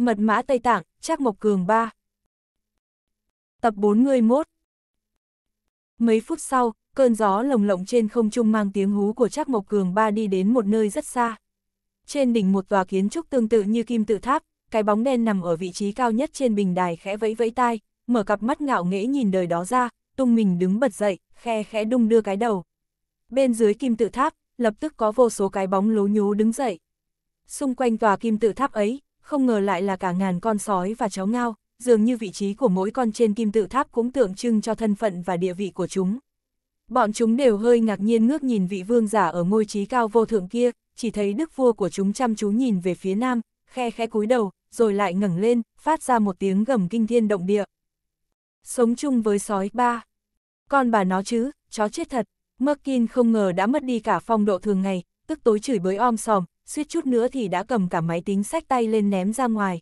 Mật mã Tây Tạng, Trác Mộc Cường 3 Tập 41 Mấy phút sau, cơn gió lồng lộng trên không trung mang tiếng hú của Trác Mộc Cường ba đi đến một nơi rất xa. Trên đỉnh một tòa kiến trúc tương tự như kim tự tháp, cái bóng đen nằm ở vị trí cao nhất trên bình đài khẽ vẫy vẫy tai, mở cặp mắt ngạo nghễ nhìn đời đó ra, tung mình đứng bật dậy, khe khẽ đung đưa cái đầu. Bên dưới kim tự tháp, lập tức có vô số cái bóng lố nhú đứng dậy. Xung quanh tòa kim tự tháp ấy, không ngờ lại là cả ngàn con sói và chó ngao, dường như vị trí của mỗi con trên kim tự tháp cũng tượng trưng cho thân phận và địa vị của chúng. Bọn chúng đều hơi ngạc nhiên ngước nhìn vị vương giả ở ngôi trí cao vô thượng kia, chỉ thấy đức vua của chúng chăm chú nhìn về phía nam, khe khẽ cúi đầu, rồi lại ngẩng lên, phát ra một tiếng gầm kinh thiên động địa. Sống chung với sói ba. Con bà nó chứ, chó chết thật. Merkin không ngờ đã mất đi cả phong độ thường ngày, tức tối chửi bới om sòm, suýt chút nữa thì đã cầm cả máy tính sách tay lên ném ra ngoài.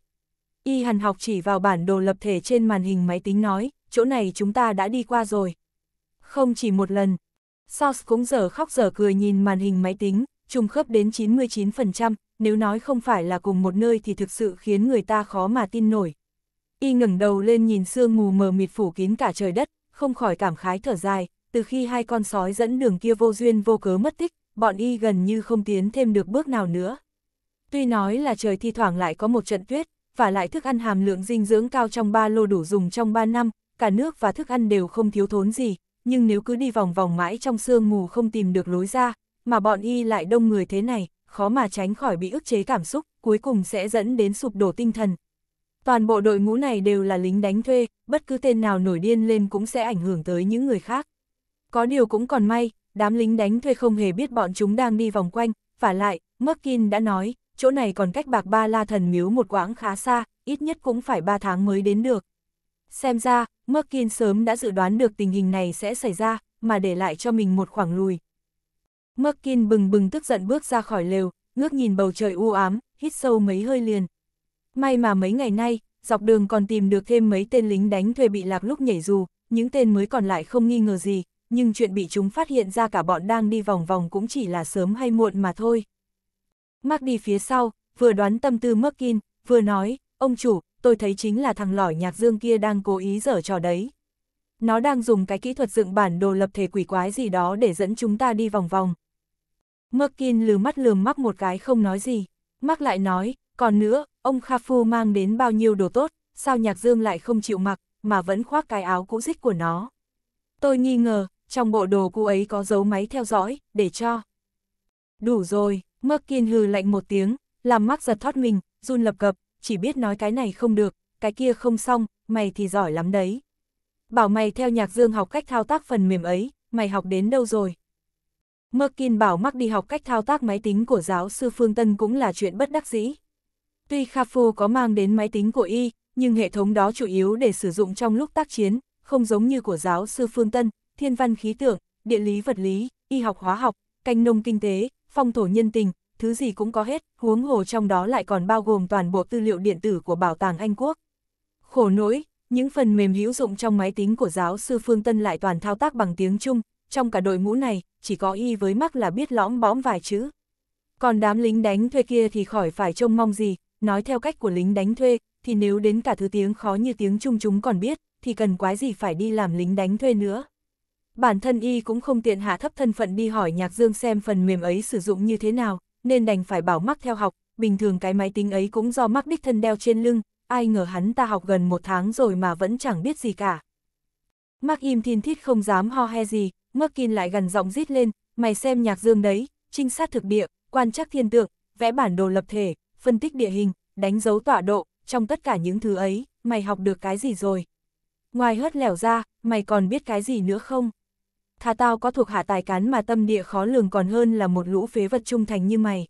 Y hàn học chỉ vào bản đồ lập thể trên màn hình máy tính nói, chỗ này chúng ta đã đi qua rồi. Không chỉ một lần. Sauce cũng giờ khóc giờ cười nhìn màn hình máy tính, trùng khớp đến 99%, nếu nói không phải là cùng một nơi thì thực sự khiến người ta khó mà tin nổi. Y ngẩng đầu lên nhìn sương mù mờ mịt phủ kín cả trời đất, không khỏi cảm khái thở dài, từ khi hai con sói dẫn đường kia vô duyên vô cớ mất tích, bọn y gần như không tiến thêm được bước nào nữa. Tuy nói là trời thi thoảng lại có một trận tuyết, và lại thức ăn hàm lượng dinh dưỡng cao trong ba lô đủ dùng trong 3 năm, cả nước và thức ăn đều không thiếu thốn gì, nhưng nếu cứ đi vòng vòng mãi trong sương mù không tìm được lối ra, mà bọn y lại đông người thế này, khó mà tránh khỏi bị ức chế cảm xúc, cuối cùng sẽ dẫn đến sụp đổ tinh thần. Toàn bộ đội ngũ này đều là lính đánh thuê, bất cứ tên nào nổi điên lên cũng sẽ ảnh hưởng tới những người khác. Có điều cũng còn may, đám lính đánh thuê không hề biết bọn chúng đang đi vòng quanh, phả lại, Merkin đã nói, chỗ này còn cách bạc ba la thần miếu một quãng khá xa, ít nhất cũng phải 3 tháng mới đến được. Xem ra, Merkin sớm đã dự đoán được tình hình này sẽ xảy ra, mà để lại cho mình một khoảng lùi. Merkin bừng bừng tức giận bước ra khỏi lều, ngước nhìn bầu trời u ám, hít sâu mấy hơi liền. May mà mấy ngày nay, dọc đường còn tìm được thêm mấy tên lính đánh thuê bị lạc lúc nhảy dù, những tên mới còn lại không nghi ngờ gì, nhưng chuyện bị chúng phát hiện ra cả bọn đang đi vòng vòng cũng chỉ là sớm hay muộn mà thôi. Mark đi phía sau, vừa đoán tâm tư Merkin, vừa nói, ông chủ, tôi thấy chính là thằng lỏi nhạc dương kia đang cố ý dở trò đấy. Nó đang dùng cái kỹ thuật dựng bản đồ lập thể quỷ quái gì đó để dẫn chúng ta đi vòng vòng. Merkin lừ mắt lườm mắc một cái không nói gì. Mắc lại nói, còn nữa, ông Kha Phu mang đến bao nhiêu đồ tốt, sao nhạc dương lại không chịu mặc, mà vẫn khoác cái áo cũ rích của nó. Tôi nghi ngờ, trong bộ đồ cũ ấy có dấu máy theo dõi, để cho. Đủ rồi, Mắc Kiên hừ lạnh một tiếng, làm mắc giật thoát mình, run lập cập, chỉ biết nói cái này không được, cái kia không xong, mày thì giỏi lắm đấy. Bảo mày theo nhạc dương học cách thao tác phần mềm ấy, mày học đến đâu rồi? Merkin bảo mắc đi học cách thao tác máy tính của giáo sư Phương Tân cũng là chuyện bất đắc dĩ. Tuy kha phu có mang đến máy tính của y, nhưng hệ thống đó chủ yếu để sử dụng trong lúc tác chiến, không giống như của giáo sư Phương Tân, thiên văn khí tượng, địa lý vật lý, y học hóa học, canh nông kinh tế, phong thổ nhân tình, thứ gì cũng có hết, huống hồ trong đó lại còn bao gồm toàn bộ tư liệu điện tử của Bảo tàng Anh Quốc. Khổ nỗi, những phần mềm hữu dụng trong máy tính của giáo sư Phương Tân lại toàn thao tác bằng tiếng Trung, trong cả đội ngũ này, chỉ có y với mắc là biết lõm bõm vài chữ. Còn đám lính đánh thuê kia thì khỏi phải trông mong gì, nói theo cách của lính đánh thuê, thì nếu đến cả thứ tiếng khó như tiếng Trung chúng còn biết, thì cần quái gì phải đi làm lính đánh thuê nữa bản thân y cũng không tiện hạ thấp thân phận đi hỏi Nhạc Dương xem phần mềm ấy sử dụng như thế nào, nên đành phải bảo mắc theo học, bình thường cái máy tính ấy cũng do mắc đích thân đeo trên lưng, ai ngờ hắn ta học gần một tháng rồi mà vẫn chẳng biết gì cả. Mắc im thiên thiết không dám ho he gì, mắc kin lại gần giọng rít lên, mày xem Nhạc Dương đấy, trinh sát thực địa, quan trắc thiên tượng, vẽ bản đồ lập thể, phân tích địa hình, đánh dấu tọa độ, trong tất cả những thứ ấy, mày học được cái gì rồi? Ngoài hớt lẻo ra, mày còn biết cái gì nữa không? thà tao có thuộc hạ tài cán mà tâm địa khó lường còn hơn là một lũ phế vật trung thành như mày.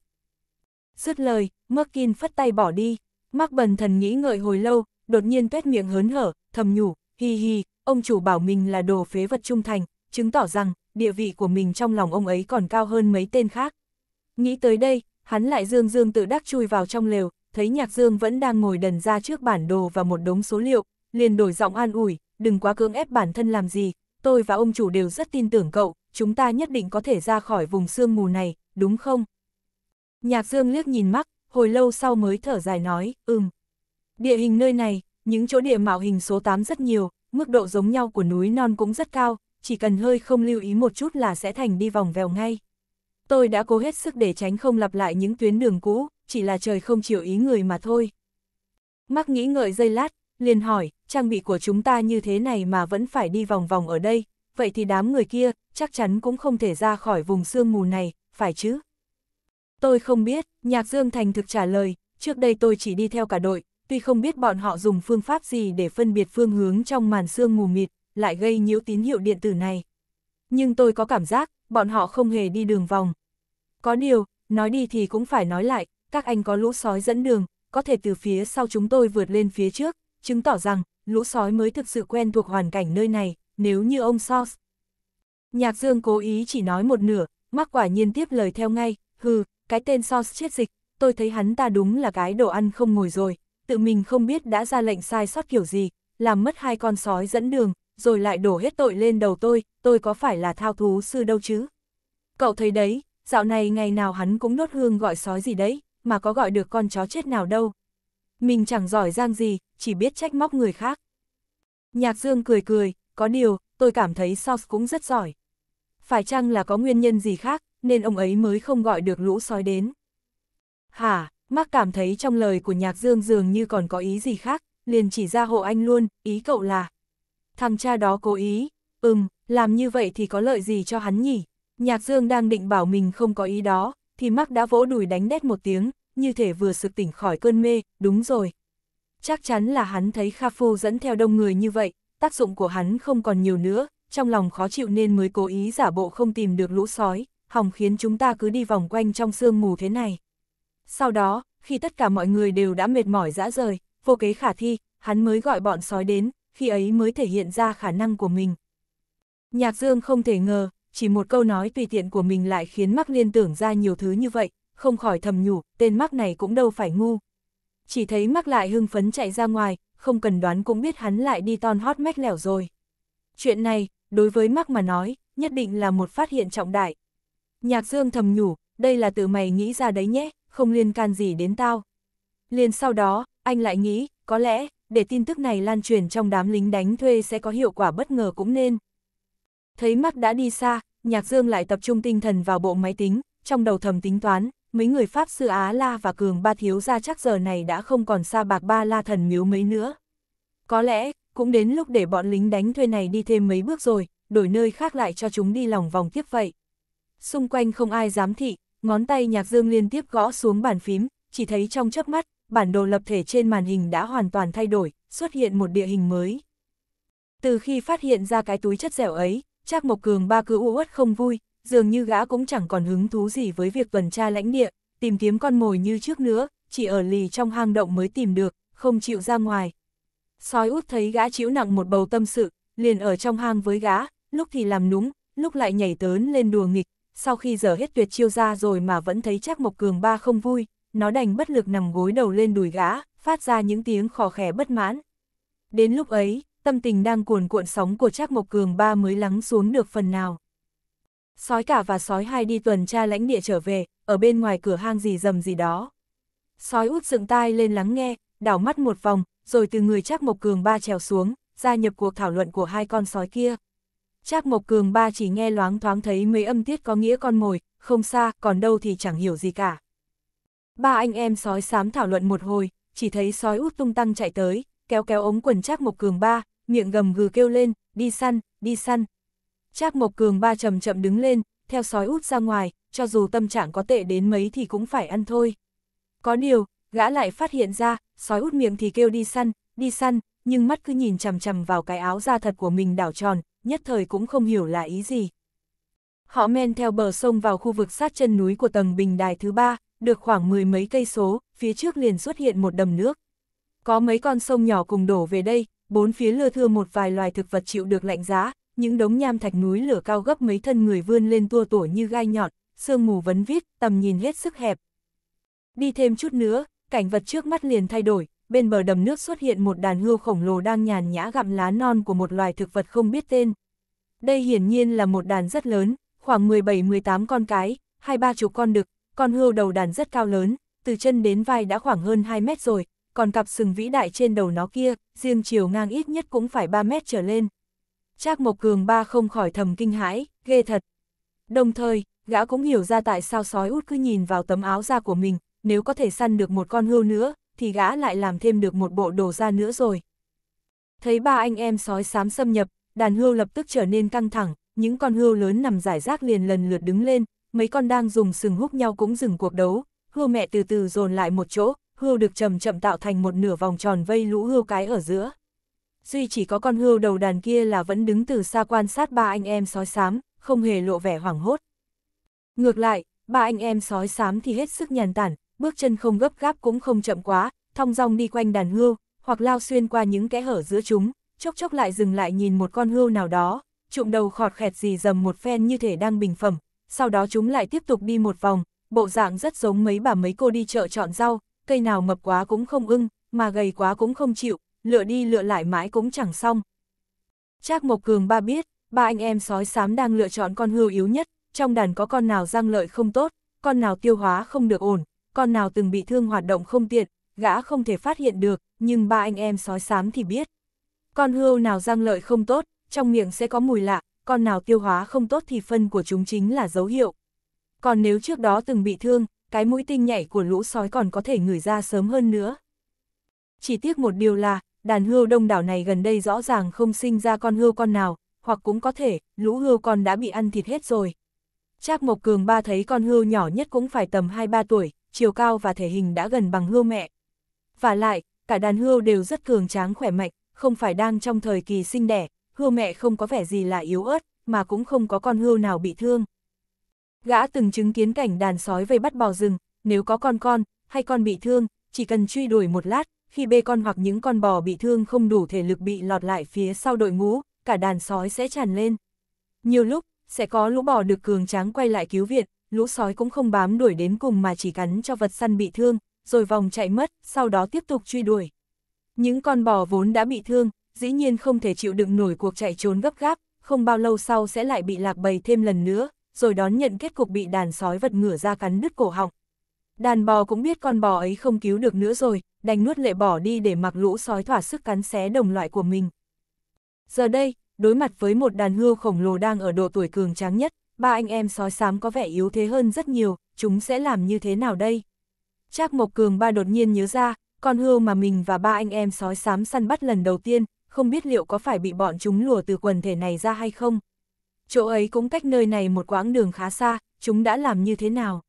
Dứt lời, Merkin phất tay bỏ đi, Mark bần thần nghĩ ngợi hồi lâu, đột nhiên tuét miệng hớn hở, thầm nhủ, hi hi, ông chủ bảo mình là đồ phế vật trung thành, chứng tỏ rằng, địa vị của mình trong lòng ông ấy còn cao hơn mấy tên khác. Nghĩ tới đây, hắn lại dương dương tự đắc chui vào trong lều, thấy nhạc dương vẫn đang ngồi đần ra trước bản đồ và một đống số liệu, liền đổi giọng an ủi, đừng quá cưỡng ép bản thân làm gì, tôi và ông chủ đều rất tin tưởng cậu, chúng ta nhất định có thể ra khỏi vùng sương mù này, đúng không? Nhạc Dương liếc nhìn mắt, hồi lâu sau mới thở dài nói, ừm. Địa hình nơi này, những chỗ địa mạo hình số 8 rất nhiều, mức độ giống nhau của núi non cũng rất cao, chỉ cần hơi không lưu ý một chút là sẽ thành đi vòng vèo ngay. Tôi đã cố hết sức để tránh không lặp lại những tuyến đường cũ, chỉ là trời không chịu ý người mà thôi. Mắc nghĩ ngợi dây lát, liền hỏi, trang bị của chúng ta như thế này mà vẫn phải đi vòng vòng ở đây, vậy thì đám người kia, chắc chắn cũng không thể ra khỏi vùng sương mù này, phải chứ? Tôi không biết, Nhạc Dương Thành thực trả lời, trước đây tôi chỉ đi theo cả đội, tuy không biết bọn họ dùng phương pháp gì để phân biệt phương hướng trong màn sương mù mịt, lại gây nhiễu tín hiệu điện tử này. Nhưng tôi có cảm giác, bọn họ không hề đi đường vòng. Có điều, nói đi thì cũng phải nói lại, các anh có lũ sói dẫn đường, có thể từ phía sau chúng tôi vượt lên phía trước, chứng tỏ rằng lũ sói mới thực sự quen thuộc hoàn cảnh nơi này, nếu như ông Sauce. Nhạc Dương cố ý chỉ nói một nửa, mắc quả nhiên tiếp lời theo ngay, hừ, cái tên Sauce chết dịch, tôi thấy hắn ta đúng là cái đồ ăn không ngồi rồi, tự mình không biết đã ra lệnh sai sót kiểu gì, làm mất hai con sói dẫn đường, rồi lại đổ hết tội lên đầu tôi, tôi có phải là thao thú sư đâu chứ. Cậu thấy đấy, dạo này ngày nào hắn cũng nốt hương gọi sói gì đấy, mà có gọi được con chó chết nào đâu mình chẳng giỏi giang gì, chỉ biết trách móc người khác. Nhạc Dương cười cười, có điều, tôi cảm thấy South cũng rất giỏi. Phải chăng là có nguyên nhân gì khác, nên ông ấy mới không gọi được lũ sói đến. Hả, Mark cảm thấy trong lời của Nhạc Dương dường như còn có ý gì khác, liền chỉ ra hộ anh luôn, ý cậu là. Thằng cha đó cố ý, ừm, làm như vậy thì có lợi gì cho hắn nhỉ? Nhạc Dương đang định bảo mình không có ý đó, thì Mark đã vỗ đùi đánh đét một tiếng, như thể vừa sực tỉnh khỏi cơn mê, đúng rồi. Chắc chắn là hắn thấy Kha Phu dẫn theo đông người như vậy, tác dụng của hắn không còn nhiều nữa, trong lòng khó chịu nên mới cố ý giả bộ không tìm được lũ sói, hòng khiến chúng ta cứ đi vòng quanh trong sương mù thế này. Sau đó, khi tất cả mọi người đều đã mệt mỏi dã rời, vô kế khả thi, hắn mới gọi bọn sói đến, khi ấy mới thể hiện ra khả năng của mình. Nhạc Dương không thể ngờ, chỉ một câu nói tùy tiện của mình lại khiến mắc liên tưởng ra nhiều thứ như vậy, không khỏi thầm nhủ, tên mắc này cũng đâu phải ngu. Chỉ thấy mắc lại hưng phấn chạy ra ngoài, không cần đoán cũng biết hắn lại đi ton hót mách lẻo rồi. Chuyện này, đối với mắc mà nói, nhất định là một phát hiện trọng đại. Nhạc Dương thầm nhủ, đây là tự mày nghĩ ra đấy nhé, không liên can gì đến tao. Liền sau đó, anh lại nghĩ, có lẽ, để tin tức này lan truyền trong đám lính đánh thuê sẽ có hiệu quả bất ngờ cũng nên. Thấy mắc đã đi xa, Nhạc Dương lại tập trung tinh thần vào bộ máy tính, trong đầu thầm tính toán, mấy người Pháp sư Á La và Cường Ba Thiếu ra chắc giờ này đã không còn xa bạc Ba La Thần miếu mấy nữa. Có lẽ, cũng đến lúc để bọn lính đánh thuê này đi thêm mấy bước rồi, đổi nơi khác lại cho chúng đi lòng vòng tiếp vậy. Xung quanh không ai dám thị, ngón tay nhạc dương liên tiếp gõ xuống bàn phím, chỉ thấy trong chớp mắt, bản đồ lập thể trên màn hình đã hoàn toàn thay đổi, xuất hiện một địa hình mới. Từ khi phát hiện ra cái túi chất dẻo ấy, Trác Mộc Cường ba cứ uất không vui, dường như gã cũng chẳng còn hứng thú gì với việc tuần tra lãnh địa, tìm kiếm con mồi như trước nữa, chỉ ở lì trong hang động mới tìm được, không chịu ra ngoài. Sói út thấy gã chịu nặng một bầu tâm sự, liền ở trong hang với gã, lúc thì làm núng, lúc lại nhảy tớn lên đùa nghịch, sau khi dở hết tuyệt chiêu ra rồi mà vẫn thấy chắc Mộc Cường Ba không vui, nó đành bất lực nằm gối đầu lên đùi gã, phát ra những tiếng khò khè bất mãn. Đến lúc ấy, tâm tình đang cuồn cuộn sóng của Trác Mộc Cường Ba mới lắng xuống được phần nào. Sói cả và sói hai đi tuần tra lãnh địa trở về, ở bên ngoài cửa hang gì rầm gì đó. Sói út dựng tai lên lắng nghe, đảo mắt một vòng, rồi từ người Trác Mộc Cường ba trèo xuống, gia nhập cuộc thảo luận của hai con sói kia. Trác Mộc Cường ba chỉ nghe loáng thoáng thấy mấy âm tiết có nghĩa con mồi, không xa, còn đâu thì chẳng hiểu gì cả. Ba anh em sói xám thảo luận một hồi, chỉ thấy sói út tung tăng chạy tới, kéo kéo ống quần Trác Mộc Cường ba, miệng gầm gừ kêu lên, đi săn, đi săn, Trác Mộc Cường ba chậm chậm đứng lên, theo sói út ra ngoài, cho dù tâm trạng có tệ đến mấy thì cũng phải ăn thôi. Có điều, gã lại phát hiện ra, sói út miệng thì kêu đi săn, đi săn, nhưng mắt cứ nhìn chằm chằm vào cái áo da thật của mình đảo tròn, nhất thời cũng không hiểu là ý gì. Họ men theo bờ sông vào khu vực sát chân núi của tầng bình đài thứ ba, được khoảng mười mấy cây số, phía trước liền xuất hiện một đầm nước. Có mấy con sông nhỏ cùng đổ về đây, bốn phía lưa thưa một vài loài thực vật chịu được lạnh giá, những đống nham thạch núi lửa cao gấp mấy thân người vươn lên tua tủa như gai nhọn, sương mù vấn vít, tầm nhìn hết sức hẹp. Đi thêm chút nữa, cảnh vật trước mắt liền thay đổi, bên bờ đầm nước xuất hiện một đàn hươu khổng lồ đang nhàn nhã gặm lá non của một loài thực vật không biết tên. Đây hiển nhiên là một đàn rất lớn, khoảng 17-18 con cái, hai ba chục con đực, con hươu đầu đàn rất cao lớn, từ chân đến vai đã khoảng hơn 2 mét rồi, còn cặp sừng vĩ đại trên đầu nó kia, riêng chiều ngang ít nhất cũng phải 3 mét trở lên. Trác Mộc Cường ba không khỏi thầm kinh hãi, ghê thật. Đồng thời, gã cũng hiểu ra tại sao sói út cứ nhìn vào tấm áo da của mình, nếu có thể săn được một con hươu nữa, thì gã lại làm thêm được một bộ đồ da nữa rồi. Thấy ba anh em sói xám xâm nhập, đàn hươu lập tức trở nên căng thẳng, những con hươu lớn nằm giải rác liền lần lượt đứng lên, mấy con đang dùng sừng húc nhau cũng dừng cuộc đấu, hươu mẹ từ từ dồn lại một chỗ, hươu được chậm chậm tạo thành một nửa vòng tròn vây lũ hươu cái ở giữa duy chỉ có con hươu đầu đàn kia là vẫn đứng từ xa quan sát ba anh em sói xám, không hề lộ vẻ hoảng hốt. Ngược lại, ba anh em sói xám thì hết sức nhàn tản, bước chân không gấp gáp cũng không chậm quá, thong dong đi quanh đàn hươu, hoặc lao xuyên qua những kẽ hở giữa chúng, chốc chốc lại dừng lại nhìn một con hươu nào đó, trụm đầu khọt khẹt gì dầm một phen như thể đang bình phẩm, sau đó chúng lại tiếp tục đi một vòng, bộ dạng rất giống mấy bà mấy cô đi chợ chọn rau, cây nào mập quá cũng không ưng, mà gầy quá cũng không chịu, lựa đi lựa lại mãi cũng chẳng xong. Trác Mộc Cường ba biết, ba anh em sói xám đang lựa chọn con hưu yếu nhất, trong đàn có con nào răng lợi không tốt, con nào tiêu hóa không được ổn, con nào từng bị thương hoạt động không tiện, gã không thể phát hiện được, nhưng ba anh em sói xám thì biết. Con hưu nào răng lợi không tốt, trong miệng sẽ có mùi lạ, con nào tiêu hóa không tốt thì phân của chúng chính là dấu hiệu. Còn nếu trước đó từng bị thương, cái mũi tinh nhảy của lũ sói còn có thể ngửi ra sớm hơn nữa. Chỉ tiếc một điều là, đàn hươu đông đảo này gần đây rõ ràng không sinh ra con hươu con nào, hoặc cũng có thể, lũ hươu con đã bị ăn thịt hết rồi. Trác Mộc Cường ba thấy con hươu nhỏ nhất cũng phải tầm 2-3 tuổi, chiều cao và thể hình đã gần bằng hươu mẹ. Và lại, cả đàn hươu đều rất cường tráng khỏe mạnh, không phải đang trong thời kỳ sinh đẻ, hươu mẹ không có vẻ gì là yếu ớt, mà cũng không có con hươu nào bị thương. Gã từng chứng kiến cảnh đàn sói vây bắt bò rừng, nếu có con con, hay con bị thương, chỉ cần truy đuổi một lát, khi bê con hoặc những con bò bị thương không đủ thể lực bị lọt lại phía sau đội ngũ, cả đàn sói sẽ tràn lên. Nhiều lúc, sẽ có lũ bò được cường tráng quay lại cứu viện, lũ sói cũng không bám đuổi đến cùng mà chỉ cắn cho vật săn bị thương, rồi vòng chạy mất, sau đó tiếp tục truy đuổi. Những con bò vốn đã bị thương, dĩ nhiên không thể chịu đựng nổi cuộc chạy trốn gấp gáp, không bao lâu sau sẽ lại bị lạc bầy thêm lần nữa, rồi đón nhận kết cục bị đàn sói vật ngửa ra cắn đứt cổ họng. Đàn bò cũng biết con bò ấy không cứu được nữa rồi, đành nuốt lệ bỏ đi để mặc lũ sói thỏa sức cắn xé đồng loại của mình. Giờ đây, đối mặt với một đàn hươu khổng lồ đang ở độ tuổi cường tráng nhất, ba anh em sói xám có vẻ yếu thế hơn rất nhiều, chúng sẽ làm như thế nào đây? Trác Mộc Cường ba đột nhiên nhớ ra, con hươu mà mình và ba anh em sói xám săn bắt lần đầu tiên, không biết liệu có phải bị bọn chúng lùa từ quần thể này ra hay không. Chỗ ấy cũng cách nơi này một quãng đường khá xa, chúng đã làm như thế nào?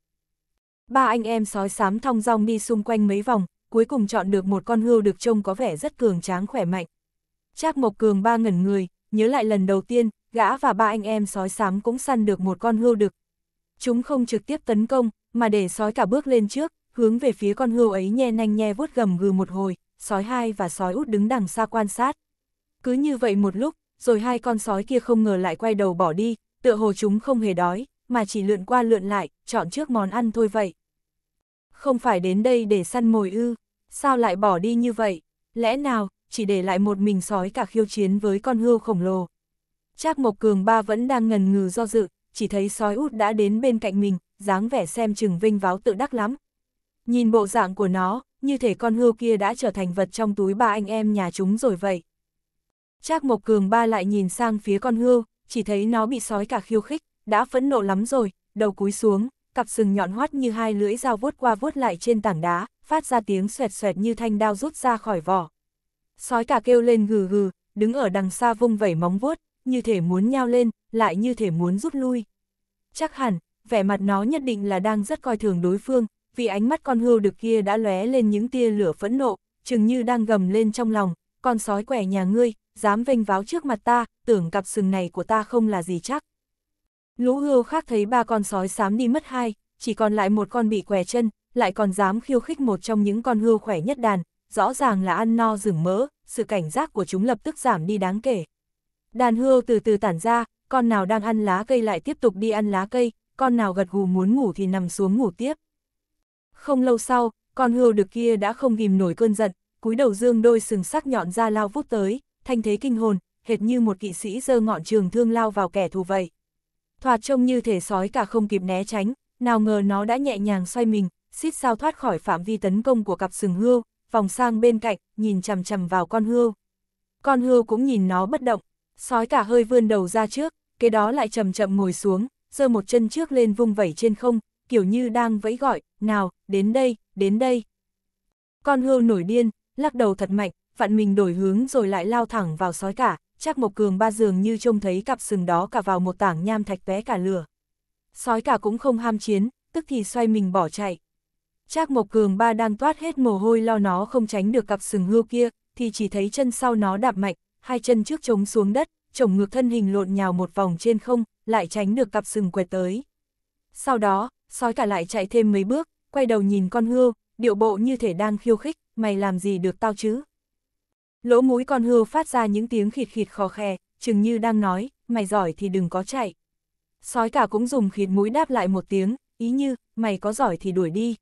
Ba anh em sói xám thong dong đi xung quanh mấy vòng, cuối cùng chọn được một con hươu được trông có vẻ rất cường tráng khỏe mạnh. Trác Mộc Cường ba ngẩn người, nhớ lại lần đầu tiên, gã và ba anh em sói xám cũng săn được một con hươu đực. Chúng không trực tiếp tấn công, mà để sói cả bước lên trước, hướng về phía con hươu ấy nhe nanh nhe vuốt gầm gừ một hồi, sói hai và sói út đứng đằng xa quan sát. Cứ như vậy một lúc, rồi hai con sói kia không ngờ lại quay đầu bỏ đi, tựa hồ chúng không hề đói, mà chỉ lượn qua lượn lại, chọn trước món ăn thôi vậy. Không phải đến đây để săn mồi ư sao lại bỏ đi như vậy? Lẽ nào, chỉ để lại một mình sói cả khiêu chiến với con hươu khổng lồ? Trác Mộc Cường ba vẫn đang ngần ngừ do dự, chỉ thấy sói út đã đến bên cạnh mình, dáng vẻ xem chừng vinh váo tự đắc lắm. Nhìn bộ dạng của nó, như thể con hươu kia đã trở thành vật trong túi ba anh em nhà chúng rồi vậy. Trác Mộc Cường ba lại nhìn sang phía con hươu, chỉ thấy nó bị sói cả khiêu khích, đã phẫn nộ lắm rồi, đầu cúi xuống, cặp sừng nhọn hoắt như hai lưỡi dao vuốt qua vuốt lại trên tảng đá, phát ra tiếng xoẹt xoẹt như thanh đao rút ra khỏi vỏ. Sói cả kêu lên gừ gừ, đứng ở đằng xa vung vẩy móng vuốt, như thể muốn nhao lên, lại như thể muốn rút lui. Chắc hẳn, vẻ mặt nó nhất định là đang rất coi thường đối phương, vì ánh mắt con hươu được kia đã lóe lên những tia lửa phẫn nộ, chừng như đang gầm lên trong lòng, con sói quẻ nhà ngươi, dám vênh váo trước mặt ta, tưởng cặp sừng này của ta không là gì chắc. Lũ hươu khác thấy ba con sói xám đi mất hai, chỉ còn lại một con bị què chân, lại còn dám khiêu khích một trong những con hươu khỏe nhất đàn, rõ ràng là ăn no rừng mỡ, sự cảnh giác của chúng lập tức giảm đi đáng kể. Đàn hươu từ từ tản ra, con nào đang ăn lá cây lại tiếp tục đi ăn lá cây, con nào gật gù muốn ngủ thì nằm xuống ngủ tiếp. Không lâu sau, con hươu được kia đã không ghim nổi cơn giận, cúi đầu dương đôi sừng sắc nhọn ra lao vút tới, thanh thế kinh hồn, hệt như một kỵ sĩ giơ ngọn trường thương lao vào kẻ thù vậy. Thoạt trông như thể sói cả không kịp né tránh, nào ngờ nó đã nhẹ nhàng xoay mình, xít sao thoát khỏi phạm vi tấn công của cặp sừng hươu, vòng sang bên cạnh, nhìn chằm chằm vào con hươu. Con hươu cũng nhìn nó bất động, sói cả hơi vươn đầu ra trước, cái đó lại chậm chậm ngồi xuống, giơ một chân trước lên vung vẩy trên không, kiểu như đang vẫy gọi, nào, đến đây, đến đây. Con hươu nổi điên, lắc đầu thật mạnh, vặn mình đổi hướng rồi lại lao thẳng vào sói cả, chắc Mộc Cường ba dường như trông thấy cặp sừng đó cả vào một tảng nham thạch vé cả lửa. Sói cả cũng không ham chiến, tức thì xoay mình bỏ chạy. Trác Mộc Cường ba đang toát hết mồ hôi lo nó không tránh được cặp sừng hươu kia, thì chỉ thấy chân sau nó đạp mạnh, hai chân trước chống xuống đất, chồng ngược thân hình lộn nhào một vòng trên không, lại tránh được cặp sừng quẹt tới. Sau đó, sói cả lại chạy thêm mấy bước, quay đầu nhìn con hươu, điệu bộ như thể đang khiêu khích, mày làm gì được tao chứ? Lỗ mũi con hươu phát ra những tiếng khịt khịt khò khè, chừng như đang nói, mày giỏi thì đừng có chạy. Sói cả cũng dùng khịt mũi đáp lại một tiếng, ý như, mày có giỏi thì đuổi đi,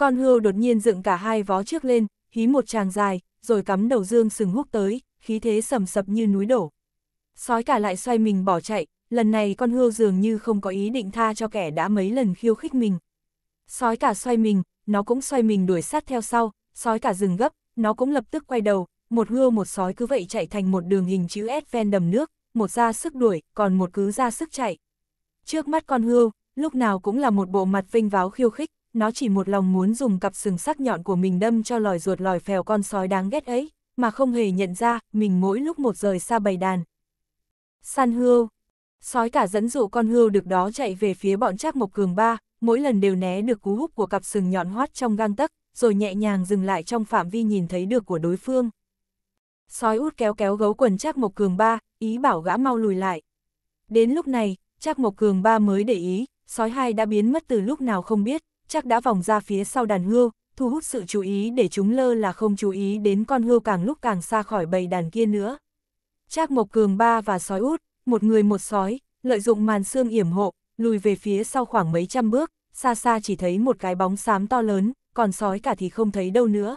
con hươu đột nhiên dựng cả hai vó trước lên, hí một tràng dài, rồi cắm đầu dương sừng húc tới, khí thế sầm sập như núi đổ. Sói cả lại xoay mình bỏ chạy, lần này con hươu dường như không có ý định tha cho kẻ đã mấy lần khiêu khích mình. Sói cả xoay mình, nó cũng xoay mình đuổi sát theo sau, sói cả dừng gấp, nó cũng lập tức quay đầu, một hươu một sói cứ vậy chạy thành một đường hình chữ S ven đầm nước, một ra sức đuổi, còn một cứ ra sức chạy. Trước mắt con hươu, lúc nào cũng là một bộ mặt vinh váo khiêu khích, nó chỉ một lòng muốn dùng cặp sừng sắc nhọn của mình đâm cho lòi ruột lòi phèo con sói đáng ghét ấy, mà không hề nhận ra mình mỗi lúc một rời xa bầy đàn. Săn hươu Sói cả dẫn dụ con hươu được đó chạy về phía bọn Trác Mộc Cường ba, mỗi lần đều né được cú húc của cặp sừng nhọn hoắt trong gang tấc, rồi nhẹ nhàng dừng lại trong phạm vi nhìn thấy được của đối phương. Sói út kéo kéo gấu quần Trác Mộc Cường ba, ý bảo gã mau lùi lại. Đến lúc này, Trác Mộc Cường ba mới để ý, sói hai đã biến mất từ lúc nào không biết, chắc đã vòng ra phía sau đàn ngưu, thu hút sự chú ý để chúng lơ là không chú ý đến con ngưu càng lúc càng xa khỏi bầy đàn kia nữa. Trác Mộc Cường ba và sói út, một người một sói, lợi dụng màn xương yểm hộ, lùi về phía sau khoảng mấy trăm bước, xa xa chỉ thấy một cái bóng xám to lớn, còn sói cả thì không thấy đâu nữa.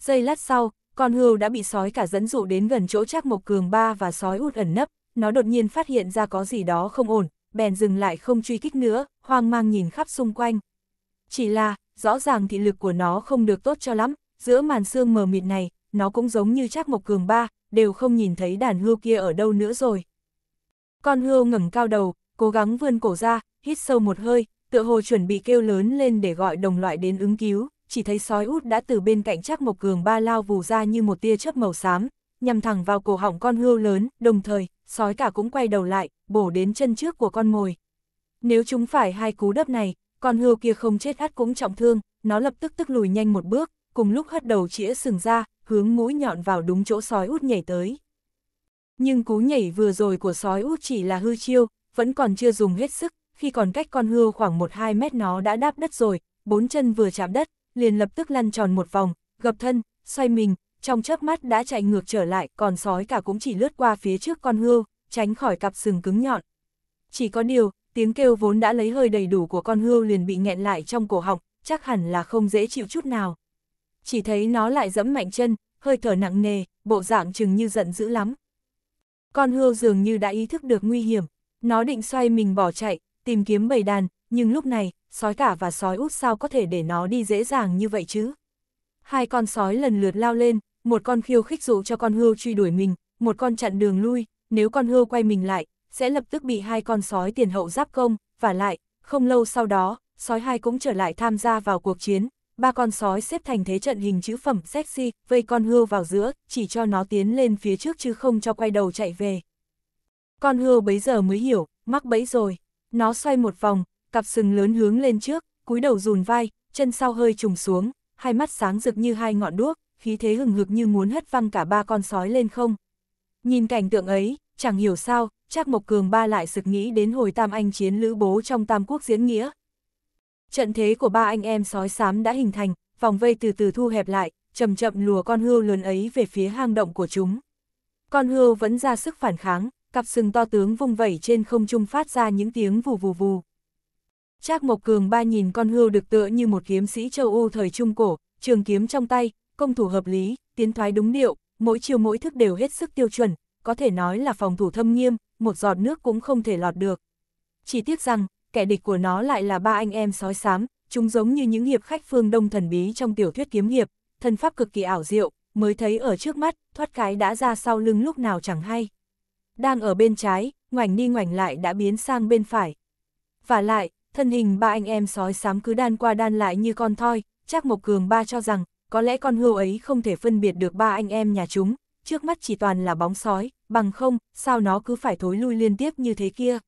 Giây lát sau, con ngưu đã bị sói cả dẫn dụ đến gần chỗ Trác Mộc Cường ba và sói út ẩn nấp, nó đột nhiên phát hiện ra có gì đó không ổn, bèn dừng lại không truy kích nữa, hoang mang nhìn khắp xung quanh, chỉ là, rõ ràng thị lực của nó không được tốt cho lắm, giữa màn xương mờ mịt này, nó cũng giống như chắc Mộc Cường ba, đều không nhìn thấy đàn hươu kia ở đâu nữa rồi. Con hươu ngẩng cao đầu, cố gắng vươn cổ ra, hít sâu một hơi, tựa hồ chuẩn bị kêu lớn lên để gọi đồng loại đến ứng cứu, chỉ thấy sói út đã từ bên cạnh chắc Mộc Cường ba lao vù ra như một tia chớp màu xám, nhằm thẳng vào cổ họng con hươu lớn, đồng thời, sói cả cũng quay đầu lại, bổ đến chân trước của con mồi. Nếu chúng phải hai cú đớp này, con hươu kia không chết hắt cũng trọng thương, nó lập tức tức lùi nhanh một bước, cùng lúc hất đầu chĩa sừng ra, hướng mũi nhọn vào đúng chỗ sói út nhảy tới. Nhưng cú nhảy vừa rồi của sói út chỉ là hư chiêu, vẫn còn chưa dùng hết sức, khi còn cách con hươu khoảng 1-2 mét nó đã đáp đất rồi, bốn chân vừa chạm đất, liền lập tức lăn tròn một vòng, gập thân, xoay mình, trong chớp mắt đã chạy ngược trở lại, còn sói cả cũng chỉ lướt qua phía trước con hươu, tránh khỏi cặp sừng cứng nhọn. Chỉ có điều, tiếng kêu vốn đã lấy hơi đầy đủ của con hươu liền bị nghẹn lại trong cổ họng, chắc hẳn là không dễ chịu chút nào. Chỉ thấy nó lại dẫm mạnh chân, hơi thở nặng nề, bộ dạng chừng như giận dữ lắm. Con hươu dường như đã ý thức được nguy hiểm, nó định xoay mình bỏ chạy, tìm kiếm bầy đàn, nhưng lúc này, sói cả và sói út sao có thể để nó đi dễ dàng như vậy chứ? Hai con sói lần lượt lao lên, một con khiêu khích dụ cho con hươu truy đuổi mình, một con chặn đường lui, nếu con hươu quay mình lại, sẽ lập tức bị hai con sói tiền hậu giáp công, và lại, không lâu sau đó, sói hai cũng trở lại tham gia vào cuộc chiến, ba con sói xếp thành thế trận hình chữ phẩm sexy, vây con hươu vào giữa, chỉ cho nó tiến lên phía trước chứ không cho quay đầu chạy về. Con hươu bấy giờ mới hiểu, mắc bẫy rồi, nó xoay một vòng, cặp sừng lớn hướng lên trước, cúi đầu dùn vai, chân sau hơi trùng xuống, hai mắt sáng rực như hai ngọn đuốc, khí thế hừng hực như muốn hất văng cả ba con sói lên không. Nhìn cảnh tượng ấy, chẳng hiểu sao, Trác Mộc Cường ba lại sực nghĩ đến hồi tam anh chiến lữ bố trong tam quốc diễn nghĩa. Trận thế của ba anh em sói xám đã hình thành, vòng vây từ từ thu hẹp lại, chậm chậm lùa con hươu lớn ấy về phía hang động của chúng. Con hươu vẫn ra sức phản kháng, cặp sừng to tướng vung vẩy trên không trung phát ra những tiếng vù vù vù. Trác Mộc Cường ba nhìn con hươu được tựa như một kiếm sĩ châu Âu thời Trung Cổ, trường kiếm trong tay, công thủ hợp lý, tiến thoái đúng điệu, mỗi chiều mỗi thức đều hết sức tiêu chuẩn, có thể nói là phòng thủ thâm nghiêm, một giọt nước cũng không thể lọt được. Chỉ tiếc rằng, kẻ địch của nó lại là ba anh em sói xám, chúng giống như những hiệp khách phương đông thần bí trong tiểu thuyết kiếm hiệp, thân pháp cực kỳ ảo diệu, mới thấy ở trước mắt, thoát cái đã ra sau lưng lúc nào chẳng hay. Đang ở bên trái, ngoảnh đi ngoảnh lại đã biến sang bên phải. Và lại, thân hình ba anh em sói xám cứ đan qua đan lại như con thoi, chắc Mộc Cường ba cho rằng, có lẽ con hươu ấy không thể phân biệt được ba anh em nhà chúng, trước mắt chỉ toàn là bóng sói, bằng không, sao nó cứ phải thối lui liên tiếp như thế kia.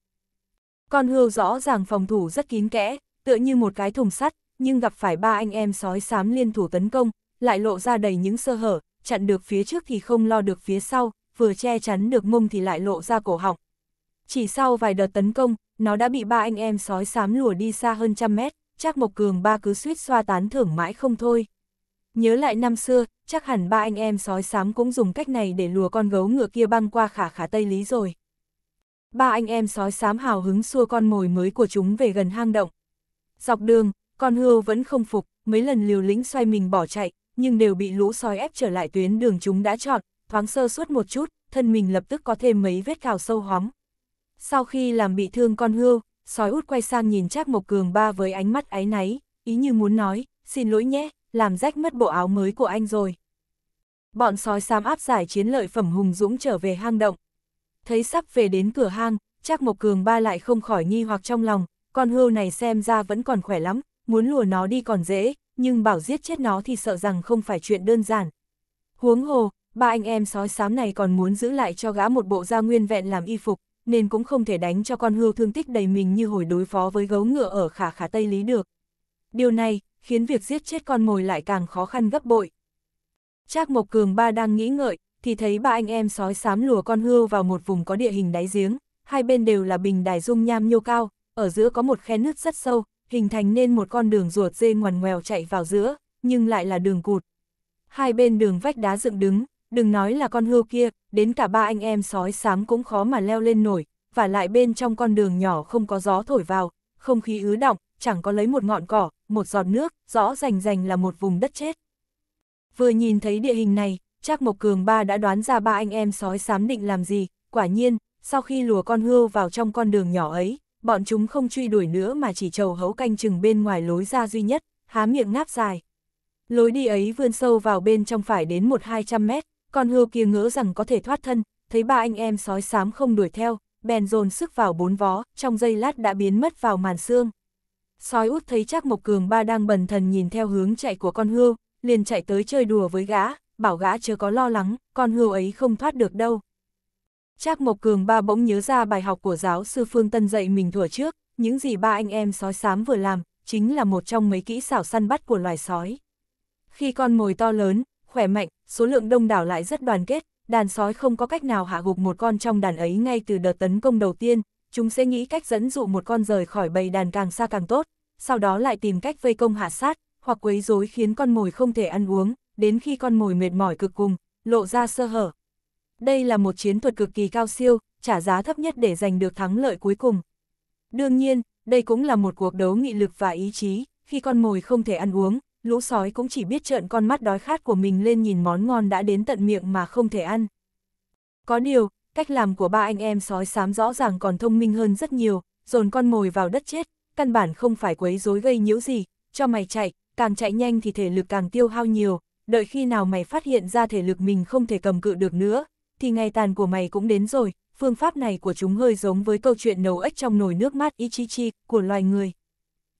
Con hươu rõ ràng phòng thủ rất kín kẽ, tựa như một cái thùng sắt, nhưng gặp phải ba anh em sói xám liên thủ tấn công, lại lộ ra đầy những sơ hở, chặn được phía trước thì không lo được phía sau, vừa che chắn được mông thì lại lộ ra cổ họng. Chỉ sau vài đợt tấn công, nó đã bị ba anh em sói xám lùa đi xa hơn trăm mét, chắc Mộc Cường ba cứ suýt xoa tán thưởng mãi không thôi nhớ lại năm xưa, chắc hẳn ba anh em sói xám cũng dùng cách này để lùa con gấu ngựa kia băng qua khả khả Tây Lý rồi. Ba anh em sói xám hào hứng xua con mồi mới của chúng về gần hang động. Dọc đường, con hươu vẫn không phục, mấy lần liều lĩnh xoay mình bỏ chạy, nhưng đều bị lũ sói ép trở lại tuyến đường chúng đã chọn, thoáng sơ suốt một chút, thân mình lập tức có thêm mấy vết cào sâu hóm. Sau khi làm bị thương con hươu, sói út quay sang nhìn chắc một Cường ba với ánh mắt áy náy, ý như muốn nói, xin lỗi nhé, làm rách mất bộ áo mới của anh rồi. Bọn sói xám áp giải chiến lợi phẩm hùng dũng trở về hang động. Thấy sắp về đến cửa hang, chắc Mộc Cường ba lại không khỏi nghi hoặc trong lòng, con hươu này xem ra vẫn còn khỏe lắm, muốn lùa nó đi còn dễ, nhưng bảo giết chết nó thì sợ rằng không phải chuyện đơn giản. Huống hồ, ba anh em sói xám này còn muốn giữ lại cho gã một bộ da nguyên vẹn làm y phục, nên cũng không thể đánh cho con hươu thương tích đầy mình như hồi đối phó với gấu ngựa ở khả khả Tây Lý được. Điều này, khiến việc giết chết con mồi lại càng khó khăn gấp bội. Trác Mộc Cường ba đang nghĩ ngợi, thì thấy ba anh em sói xám lùa con hươu vào một vùng có địa hình đáy giếng, hai bên đều là bình đài dung nham nhô cao, ở giữa có một khe nứt rất sâu, hình thành nên một con đường ruột dê ngoằn ngoèo chạy vào giữa, nhưng lại là đường cụt. Hai bên đường vách đá dựng đứng, đừng nói là con hươu kia, đến cả ba anh em sói xám cũng khó mà leo lên nổi, và lại bên trong con đường nhỏ không có gió thổi vào, không khí ứ động, chẳng có lấy một ngọn cỏ, một giọt nước, rõ rành rành là một vùng đất chết. Vừa nhìn thấy địa hình này, chắc Mộc Cường ba đã đoán ra ba anh em sói xám định làm gì, quả nhiên, sau khi lùa con hươu vào trong con đường nhỏ ấy, bọn chúng không truy đuổi nữa mà chỉ trầu hấu canh chừng bên ngoài lối ra duy nhất, há miệng ngáp dài. Lối đi ấy vươn sâu vào bên trong phải đến một hai trăm mét, con hươu kia ngỡ rằng có thể thoát thân, thấy ba anh em sói xám không đuổi theo, bèn dồn sức vào bốn vó, trong giây lát đã biến mất vào màn xương sói út thấy chắc Mộc Cường ba đang bần thần nhìn theo hướng chạy của con hươu, liền chạy tới chơi đùa với gã, bảo gã chưa có lo lắng, con hươu ấy không thoát được đâu. Trác Mộc Cường ba bỗng nhớ ra bài học của giáo sư Phương Tân dạy mình thuở trước, những gì ba anh em sói xám vừa làm, chính là một trong mấy kỹ xảo săn bắt của loài sói. Khi con mồi to lớn, khỏe mạnh, số lượng đông đảo lại rất đoàn kết, đàn sói không có cách nào hạ gục một con trong đàn ấy ngay từ đợt tấn công đầu tiên, chúng sẽ nghĩ cách dẫn dụ một con rời khỏi bầy đàn càng xa càng tốt, sau đó lại tìm cách vây công hạ sát, hoặc quấy rối khiến con mồi không thể ăn uống, đến khi con mồi mệt mỏi cực cùng, lộ ra sơ hở. Đây là một chiến thuật cực kỳ cao siêu, trả giá thấp nhất để giành được thắng lợi cuối cùng. Đương nhiên, đây cũng là một cuộc đấu nghị lực và ý chí, khi con mồi không thể ăn uống, lũ sói cũng chỉ biết trợn con mắt đói khát của mình lên nhìn món ngon đã đến tận miệng mà không thể ăn. Có điều, cách làm của ba anh em sói xám rõ ràng còn thông minh hơn rất nhiều, dồn con mồi vào đất chết, căn bản không phải quấy rối gây nhiễu gì, cho mày chạy, càng chạy nhanh thì thể lực càng tiêu hao nhiều, đợi khi nào mày phát hiện ra thể lực mình không thể cầm cự được nữa, thì ngày tàn của mày cũng đến rồi, phương pháp này của chúng hơi giống với câu chuyện nấu ếch trong nồi nước mát Ichichi của loài người.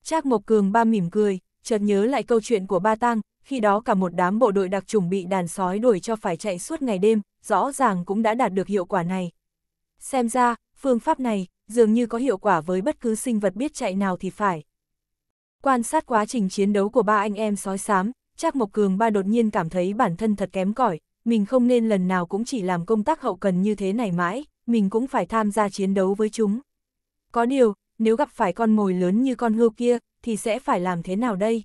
Trác Mộc Cường ba mỉm cười, chợt nhớ lại câu chuyện của ba tang, khi đó cả một đám bộ đội đặc trùng bị đàn sói đuổi cho phải chạy suốt ngày đêm, rõ ràng cũng đã đạt được hiệu quả này. Xem ra, phương pháp này dường như có hiệu quả với bất cứ sinh vật biết chạy nào thì phải. Quan sát quá trình chiến đấu của ba anh em sói xám, Trác Mộc Cường ba đột nhiên cảm thấy bản thân thật kém cỏi, mình không nên lần nào cũng chỉ làm công tác hậu cần như thế này mãi, mình cũng phải tham gia chiến đấu với chúng. Có điều, nếu gặp phải con mồi lớn như con hươu kia, thì sẽ phải làm thế nào đây?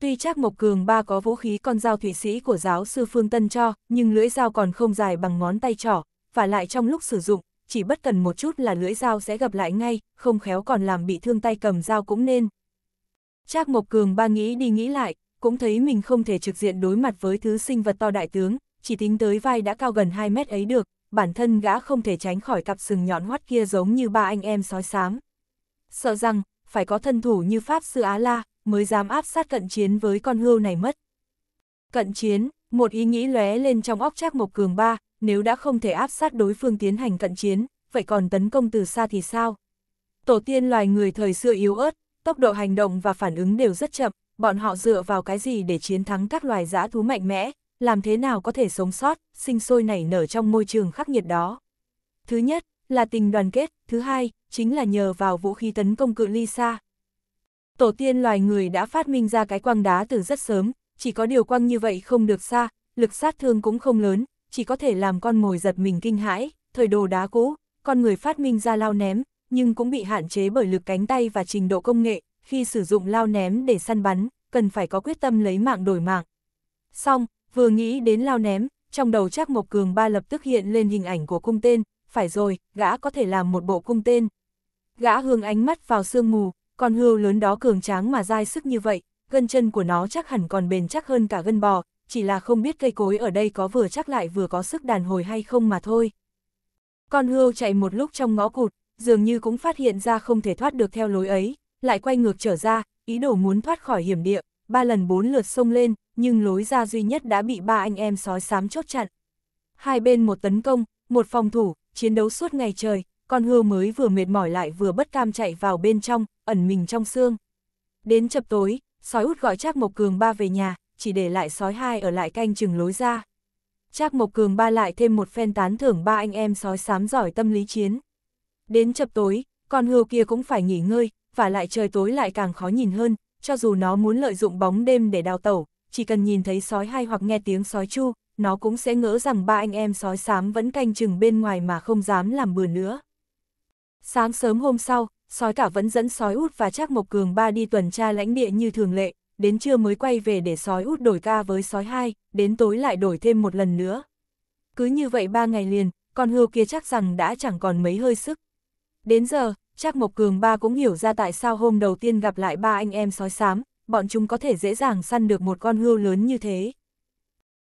Tuy Trác Mộc Cường ba có vũ khí con dao thủy sĩ của giáo sư Phương Tân cho, nhưng lưỡi dao còn không dài bằng ngón tay trỏ, và lại trong lúc sử dụng, chỉ bất cần một chút là lưỡi dao sẽ gặp lại ngay, không khéo còn làm bị thương tay cầm dao cũng nên. Trác Mộc Cường ba nghĩ đi nghĩ lại, cũng thấy mình không thể trực diện đối mặt với thứ sinh vật to đại tướng, chỉ tính tới vai đã cao gần 2 mét ấy được, bản thân gã không thể tránh khỏi cặp sừng nhọn hoắt kia giống như ba anh em sói xám. Sợ rằng, phải có thân thủ như Pháp Sư Á La, mới dám áp sát cận chiến với con hươu này mất. Cận chiến, một ý nghĩ lóe lên trong óc Trác Mộc Cường ba, nếu đã không thể áp sát đối phương tiến hành cận chiến, vậy còn tấn công từ xa thì sao? Tổ tiên loài người thời xưa yếu ớt, tốc độ hành động và phản ứng đều rất chậm, bọn họ dựa vào cái gì để chiến thắng các loài dã thú mạnh mẽ, làm thế nào có thể sống sót, sinh sôi nảy nở trong môi trường khắc nghiệt đó. Thứ nhất, là tình đoàn kết, thứ hai, chính là nhờ vào vũ khí tấn công cự ly xa. Tổ tiên loài người đã phát minh ra cái quang đá từ rất sớm, chỉ có điều quang như vậy không được xa, lực sát thương cũng không lớn, chỉ có thể làm con mồi giật mình kinh hãi, thời đồ đá cũ, con người phát minh ra lao ném, nhưng cũng bị hạn chế bởi lực cánh tay và trình độ công nghệ, khi sử dụng lao ném để săn bắn, cần phải có quyết tâm lấy mạng đổi mạng. Xong, vừa nghĩ đến lao ném, trong đầu Trác Mộc Cường ba lập tức hiện lên hình ảnh của cung tên, phải rồi, gã có thể làm một bộ cung tên. Gã hướng ánh mắt vào sương mù, con hươu lớn đó cường tráng mà dai sức như vậy, gân chân của nó chắc hẳn còn bền chắc hơn cả gân bò, chỉ là không biết cây cối ở đây có vừa chắc lại vừa có sức đàn hồi hay không mà thôi. Con hươu chạy một lúc trong ngõ cụt, dường như cũng phát hiện ra không thể thoát được theo lối ấy, lại quay ngược trở ra, ý đồ muốn thoát khỏi hiểm địa, ba lần bốn lượt xông lên, nhưng lối ra duy nhất đã bị ba anh em sói xám chốt chặn. Hai bên một tấn công, một phòng thủ, chiến đấu suốt ngày trời, con hươu mới vừa mệt mỏi lại vừa bất cam chạy vào bên trong, ẩn mình trong xương. Đến chập tối, sói út gọi Trác Mộc Cường ba về nhà, chỉ để lại sói hai ở lại canh chừng lối ra. Trác Mộc Cường ba lại thêm một phen tán thưởng ba anh em sói sám giỏi tâm lý chiến. Đến chập tối, con hươu kia cũng phải nghỉ ngơi, và lại trời tối lại càng khó nhìn hơn, cho dù nó muốn lợi dụng bóng đêm để đào tẩu, chỉ cần nhìn thấy sói hai hoặc nghe tiếng sói chu, nó cũng sẽ ngỡ rằng ba anh em sói sám vẫn canh chừng bên ngoài mà không dám làm bừa nữa. Sáng sớm hôm sau, sói cả vẫn dẫn sói út và chắc Mộc Cường ba đi tuần tra lãnh địa như thường lệ, đến trưa mới quay về để sói út đổi ca với sói hai, đến tối lại đổi thêm một lần nữa. Cứ như vậy ba ngày liền, con hươu kia chắc rằng đã chẳng còn mấy hơi sức. Đến giờ, chắc Mộc Cường ba cũng hiểu ra tại sao hôm đầu tiên gặp lại ba anh em sói xám, bọn chúng có thể dễ dàng săn được một con hươu lớn như thế.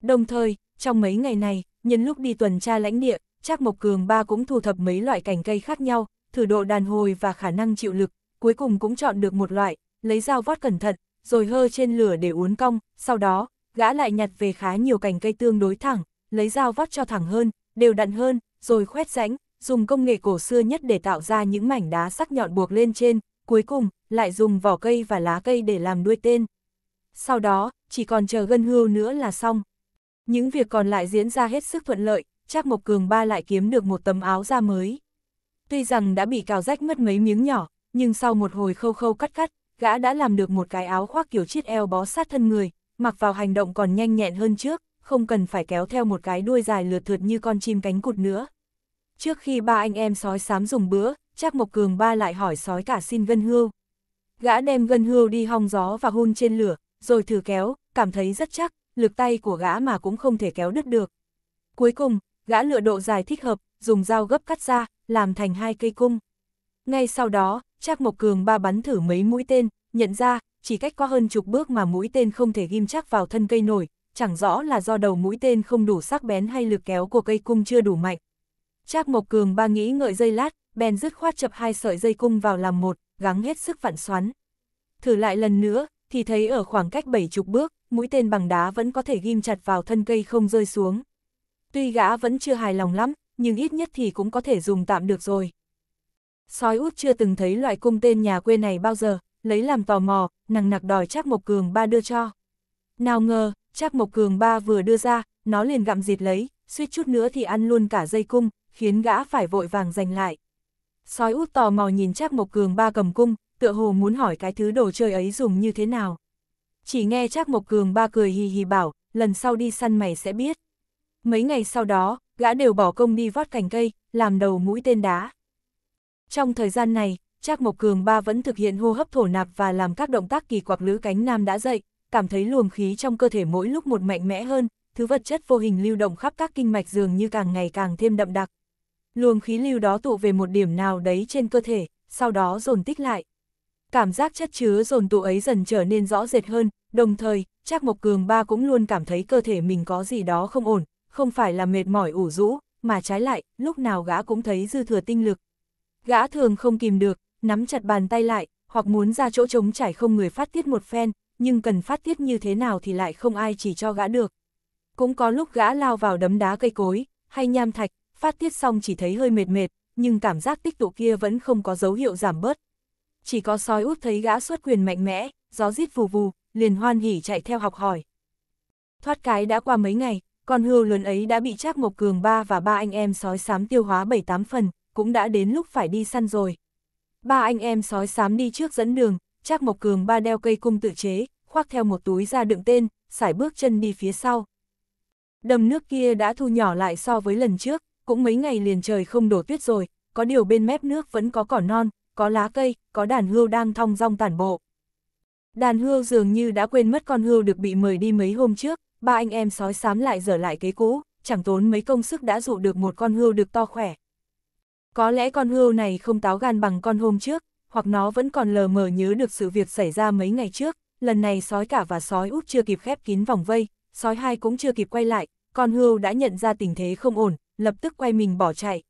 Đồng thời, trong mấy ngày này, nhân lúc đi tuần tra lãnh địa, chắc Mộc Cường ba cũng thu thập mấy loại cành cây khác nhau, thử độ đàn hồi và khả năng chịu lực, cuối cùng cũng chọn được một loại, lấy dao vót cẩn thận, rồi hơ trên lửa để uốn cong, sau đó, gã lại nhặt về khá nhiều cành cây tương đối thẳng, lấy dao vót cho thẳng hơn, đều đặn hơn, rồi khoét rãnh, dùng công nghệ cổ xưa nhất để tạo ra những mảnh đá sắc nhọn buộc lên trên, cuối cùng, lại dùng vỏ cây và lá cây để làm đuôi tên. Sau đó, chỉ còn chờ gân hưu nữa là xong. Những việc còn lại diễn ra hết sức thuận lợi, Trác Mộc Cường ba lại kiếm được một tấm áo da mới. Tuy rằng đã bị cào rách mất mấy miếng nhỏ, nhưng sau một hồi khâu khâu cắt cắt, gã đã làm được một cái áo khoác kiểu chiếc eo bó sát thân người, mặc vào hành động còn nhanh nhẹn hơn trước, không cần phải kéo theo một cái đuôi dài lượt thượt như con chim cánh cụt nữa. Trước khi ba anh em sói xám dùng bữa, chắc Mộc Cường ba lại hỏi sói cả xin gân hươu. Gã đem gân hươu đi hong gió và hun trên lửa, rồi thử kéo, cảm thấy rất chắc, lực tay của gã mà cũng không thể kéo đứt được. Cuối cùng, gã lựa độ dài thích hợp, dùng dao gấp cắt ra, làm thành hai cây cung. Ngay sau đó, Trác Mộc Cường ba bắn thử mấy mũi tên, nhận ra, chỉ cách qua hơn chục bước mà mũi tên không thể ghim chắc vào thân cây nổi, chẳng rõ là do đầu mũi tên không đủ sắc bén hay lực kéo của cây cung chưa đủ mạnh. Trác Mộc Cường ba nghĩ ngợi dây lát, bèn dứt khoát chập hai sợi dây cung vào làm một, gắng hết sức vặn xoắn. Thử lại lần nữa, thì thấy ở khoảng cách bảy chục bước, mũi tên bằng đá vẫn có thể ghim chặt vào thân cây không rơi xuống. Tuy gã vẫn chưa hài lòng lắm, nhưng ít nhất thì cũng có thể dùng tạm được rồi. Sói út chưa từng thấy loại cung tên nhà quê này bao giờ, lấy làm tò mò, nàng nặc đòi Trác Mộc Cường ba đưa cho. Nào ngờ, Trác Mộc Cường ba vừa đưa ra, nó liền gặm dịt lấy, suýt chút nữa thì ăn luôn cả dây cung, khiến gã phải vội vàng giành lại. Sói út tò mò nhìn Trác Mộc Cường ba cầm cung, tựa hồ muốn hỏi cái thứ đồ chơi ấy dùng như thế nào. Chỉ nghe Trác Mộc Cường ba cười hì hì bảo, lần sau đi săn mày sẽ biết mấy ngày sau đó, gã đều bỏ công đi vót cành cây, làm đầu mũi tên đá. Trong thời gian này, Trác Mộc Cường Ba vẫn thực hiện hô hấp thổ nạp và làm các động tác kỳ quặc lứ cánh nam đã dậy, cảm thấy luồng khí trong cơ thể mỗi lúc một mạnh mẽ hơn, thứ vật chất vô hình lưu động khắp các kinh mạch dường như càng ngày càng thêm đậm đặc. Luồng khí lưu đó tụ về một điểm nào đấy trên cơ thể, sau đó dồn tích lại. Cảm giác chất chứa dồn tụ ấy dần trở nên rõ rệt hơn, đồng thời, Trác Mộc Cường Ba cũng luôn cảm thấy cơ thể mình có gì đó không ổn, không phải là mệt mỏi ủ rũ, mà trái lại, lúc nào gã cũng thấy dư thừa tinh lực. Gã thường không kìm được, nắm chặt bàn tay lại, hoặc muốn ra chỗ trống trải không người phát tiết một phen, nhưng cần phát tiết như thế nào thì lại không ai chỉ cho gã được. Cũng có lúc gã lao vào đấm đá cây cối, hay nham thạch, phát tiết xong chỉ thấy hơi mệt mệt, nhưng cảm giác tích tụ kia vẫn không có dấu hiệu giảm bớt. Chỉ có sói út thấy gã xuất quyền mạnh mẽ, gió rít vù vù, liền hoan hỉ chạy theo học hỏi. Thoát cái đã qua mấy ngày, con hươu lớn ấy đã bị Trác Mộc Cường ba và ba anh em sói xám tiêu hóa bảy tám phần, cũng đã đến lúc phải đi săn rồi. Ba anh em sói xám đi trước dẫn đường, Trác Mộc Cường ba đeo cây cung tự chế, khoác theo một túi da đựng tên, sải bước chân đi phía sau. Đầm nước kia đã thu nhỏ lại so với lần trước, cũng mấy ngày liền trời không đổ tuyết rồi, có điều bên mép nước vẫn có cỏ non, có lá cây, có đàn hươu đang thong dong tản bộ. Đàn hươu dường như đã quên mất con hươu được bị mời đi mấy hôm trước, ba anh em sói xám lại dở lại kế cũ, chẳng tốn mấy công sức đã dụ được một con hươu được to khỏe. Có lẽ con hươu này không táo gan bằng con hôm trước, hoặc nó vẫn còn lờ mờ nhớ được sự việc xảy ra mấy ngày trước, lần này sói cả và sói út chưa kịp khép kín vòng vây, sói hai cũng chưa kịp quay lại, con hươu đã nhận ra tình thế không ổn, lập tức quay mình bỏ chạy.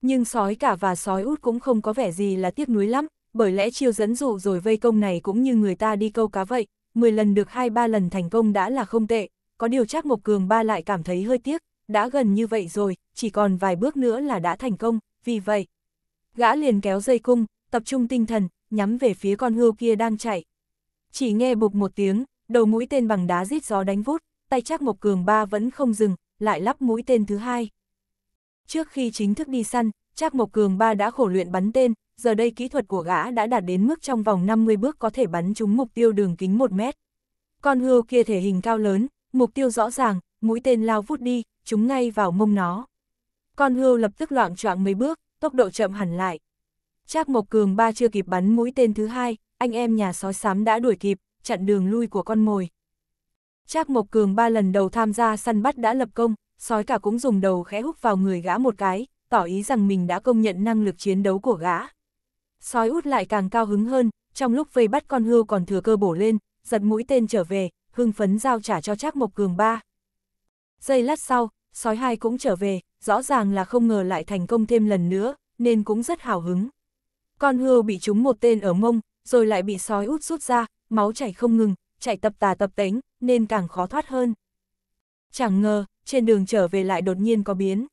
Nhưng sói cả và sói út cũng không có vẻ gì là tiếc nuối lắm, bởi lẽ chiêu dẫn dụ rồi vây công này cũng như người ta đi câu cá vậy, 10 lần được 2-3 lần thành công đã là không tệ, có điều Trác Mộc Cường ba lại cảm thấy hơi tiếc, đã gần như vậy rồi, chỉ còn vài bước nữa là đã thành công, vì vậy. Gã liền kéo dây cung, tập trung tinh thần, nhắm về phía con hươu kia đang chạy. Chỉ nghe bục một tiếng, đầu mũi tên bằng đá rít gió đánh vút, tay Trác Mộc Cường ba vẫn không dừng, lại lắp mũi tên thứ hai. Trước khi chính thức đi săn, Trác Mộc Cường ba đã khổ luyện bắn tên, giờ đây kỹ thuật của gã đã đạt đến mức trong vòng 50 bước có thể bắn trúng mục tiêu đường kính 1 mét. Con hươu kia thể hình cao lớn, mục tiêu rõ ràng, mũi tên lao vút đi, chúng ngay vào mông nó. Con hươu lập tức loạn choạng mấy bước, tốc độ chậm hẳn lại. Trác Mộc Cường ba chưa kịp bắn mũi tên thứ hai, anh em nhà sói xám đã đuổi kịp, chặn đường lui của con mồi. Trác Mộc Cường ba lần đầu tham gia săn bắt đã lập công, sói cả cũng dùng đầu khẽ húc vào người gã một cái, tỏ ý rằng mình đã công nhận năng lực chiến đấu của gã. Sói út lại càng cao hứng hơn, trong lúc vây bắt con hươu còn thừa cơ bổ lên, giật mũi tên trở về, hưng phấn giao trả cho Trác Mộc Cường ba. Giây lát sau, sói hai cũng trở về, rõ ràng là không ngờ lại thành công thêm lần nữa, nên cũng rất hào hứng. Con hươu bị trúng một tên ở mông, rồi lại bị sói út rút ra, máu chảy không ngừng, chạy tập tà tập tánh, nên càng khó thoát hơn. Chẳng ngờ, trên đường trở về lại đột nhiên có biến.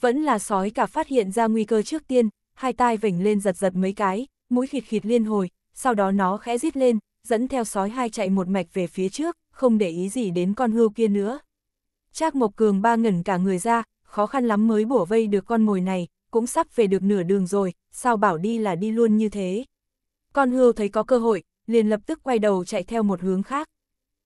Vẫn là sói cả phát hiện ra nguy cơ trước tiên, hai tai vểnh lên giật giật mấy cái, mũi khịt khịt liên hồi, sau đó nó khẽ rít lên, dẫn theo sói hai chạy một mạch về phía trước, không để ý gì đến con hươu kia nữa. Trác Mộc Cường ba ngẩn cả người ra, khó khăn lắm mới bủa vây được con mồi này, cũng sắp về được nửa đường rồi, sao bảo đi là đi luôn như thế. Con hươu thấy có cơ hội, liền lập tức quay đầu chạy theo một hướng khác.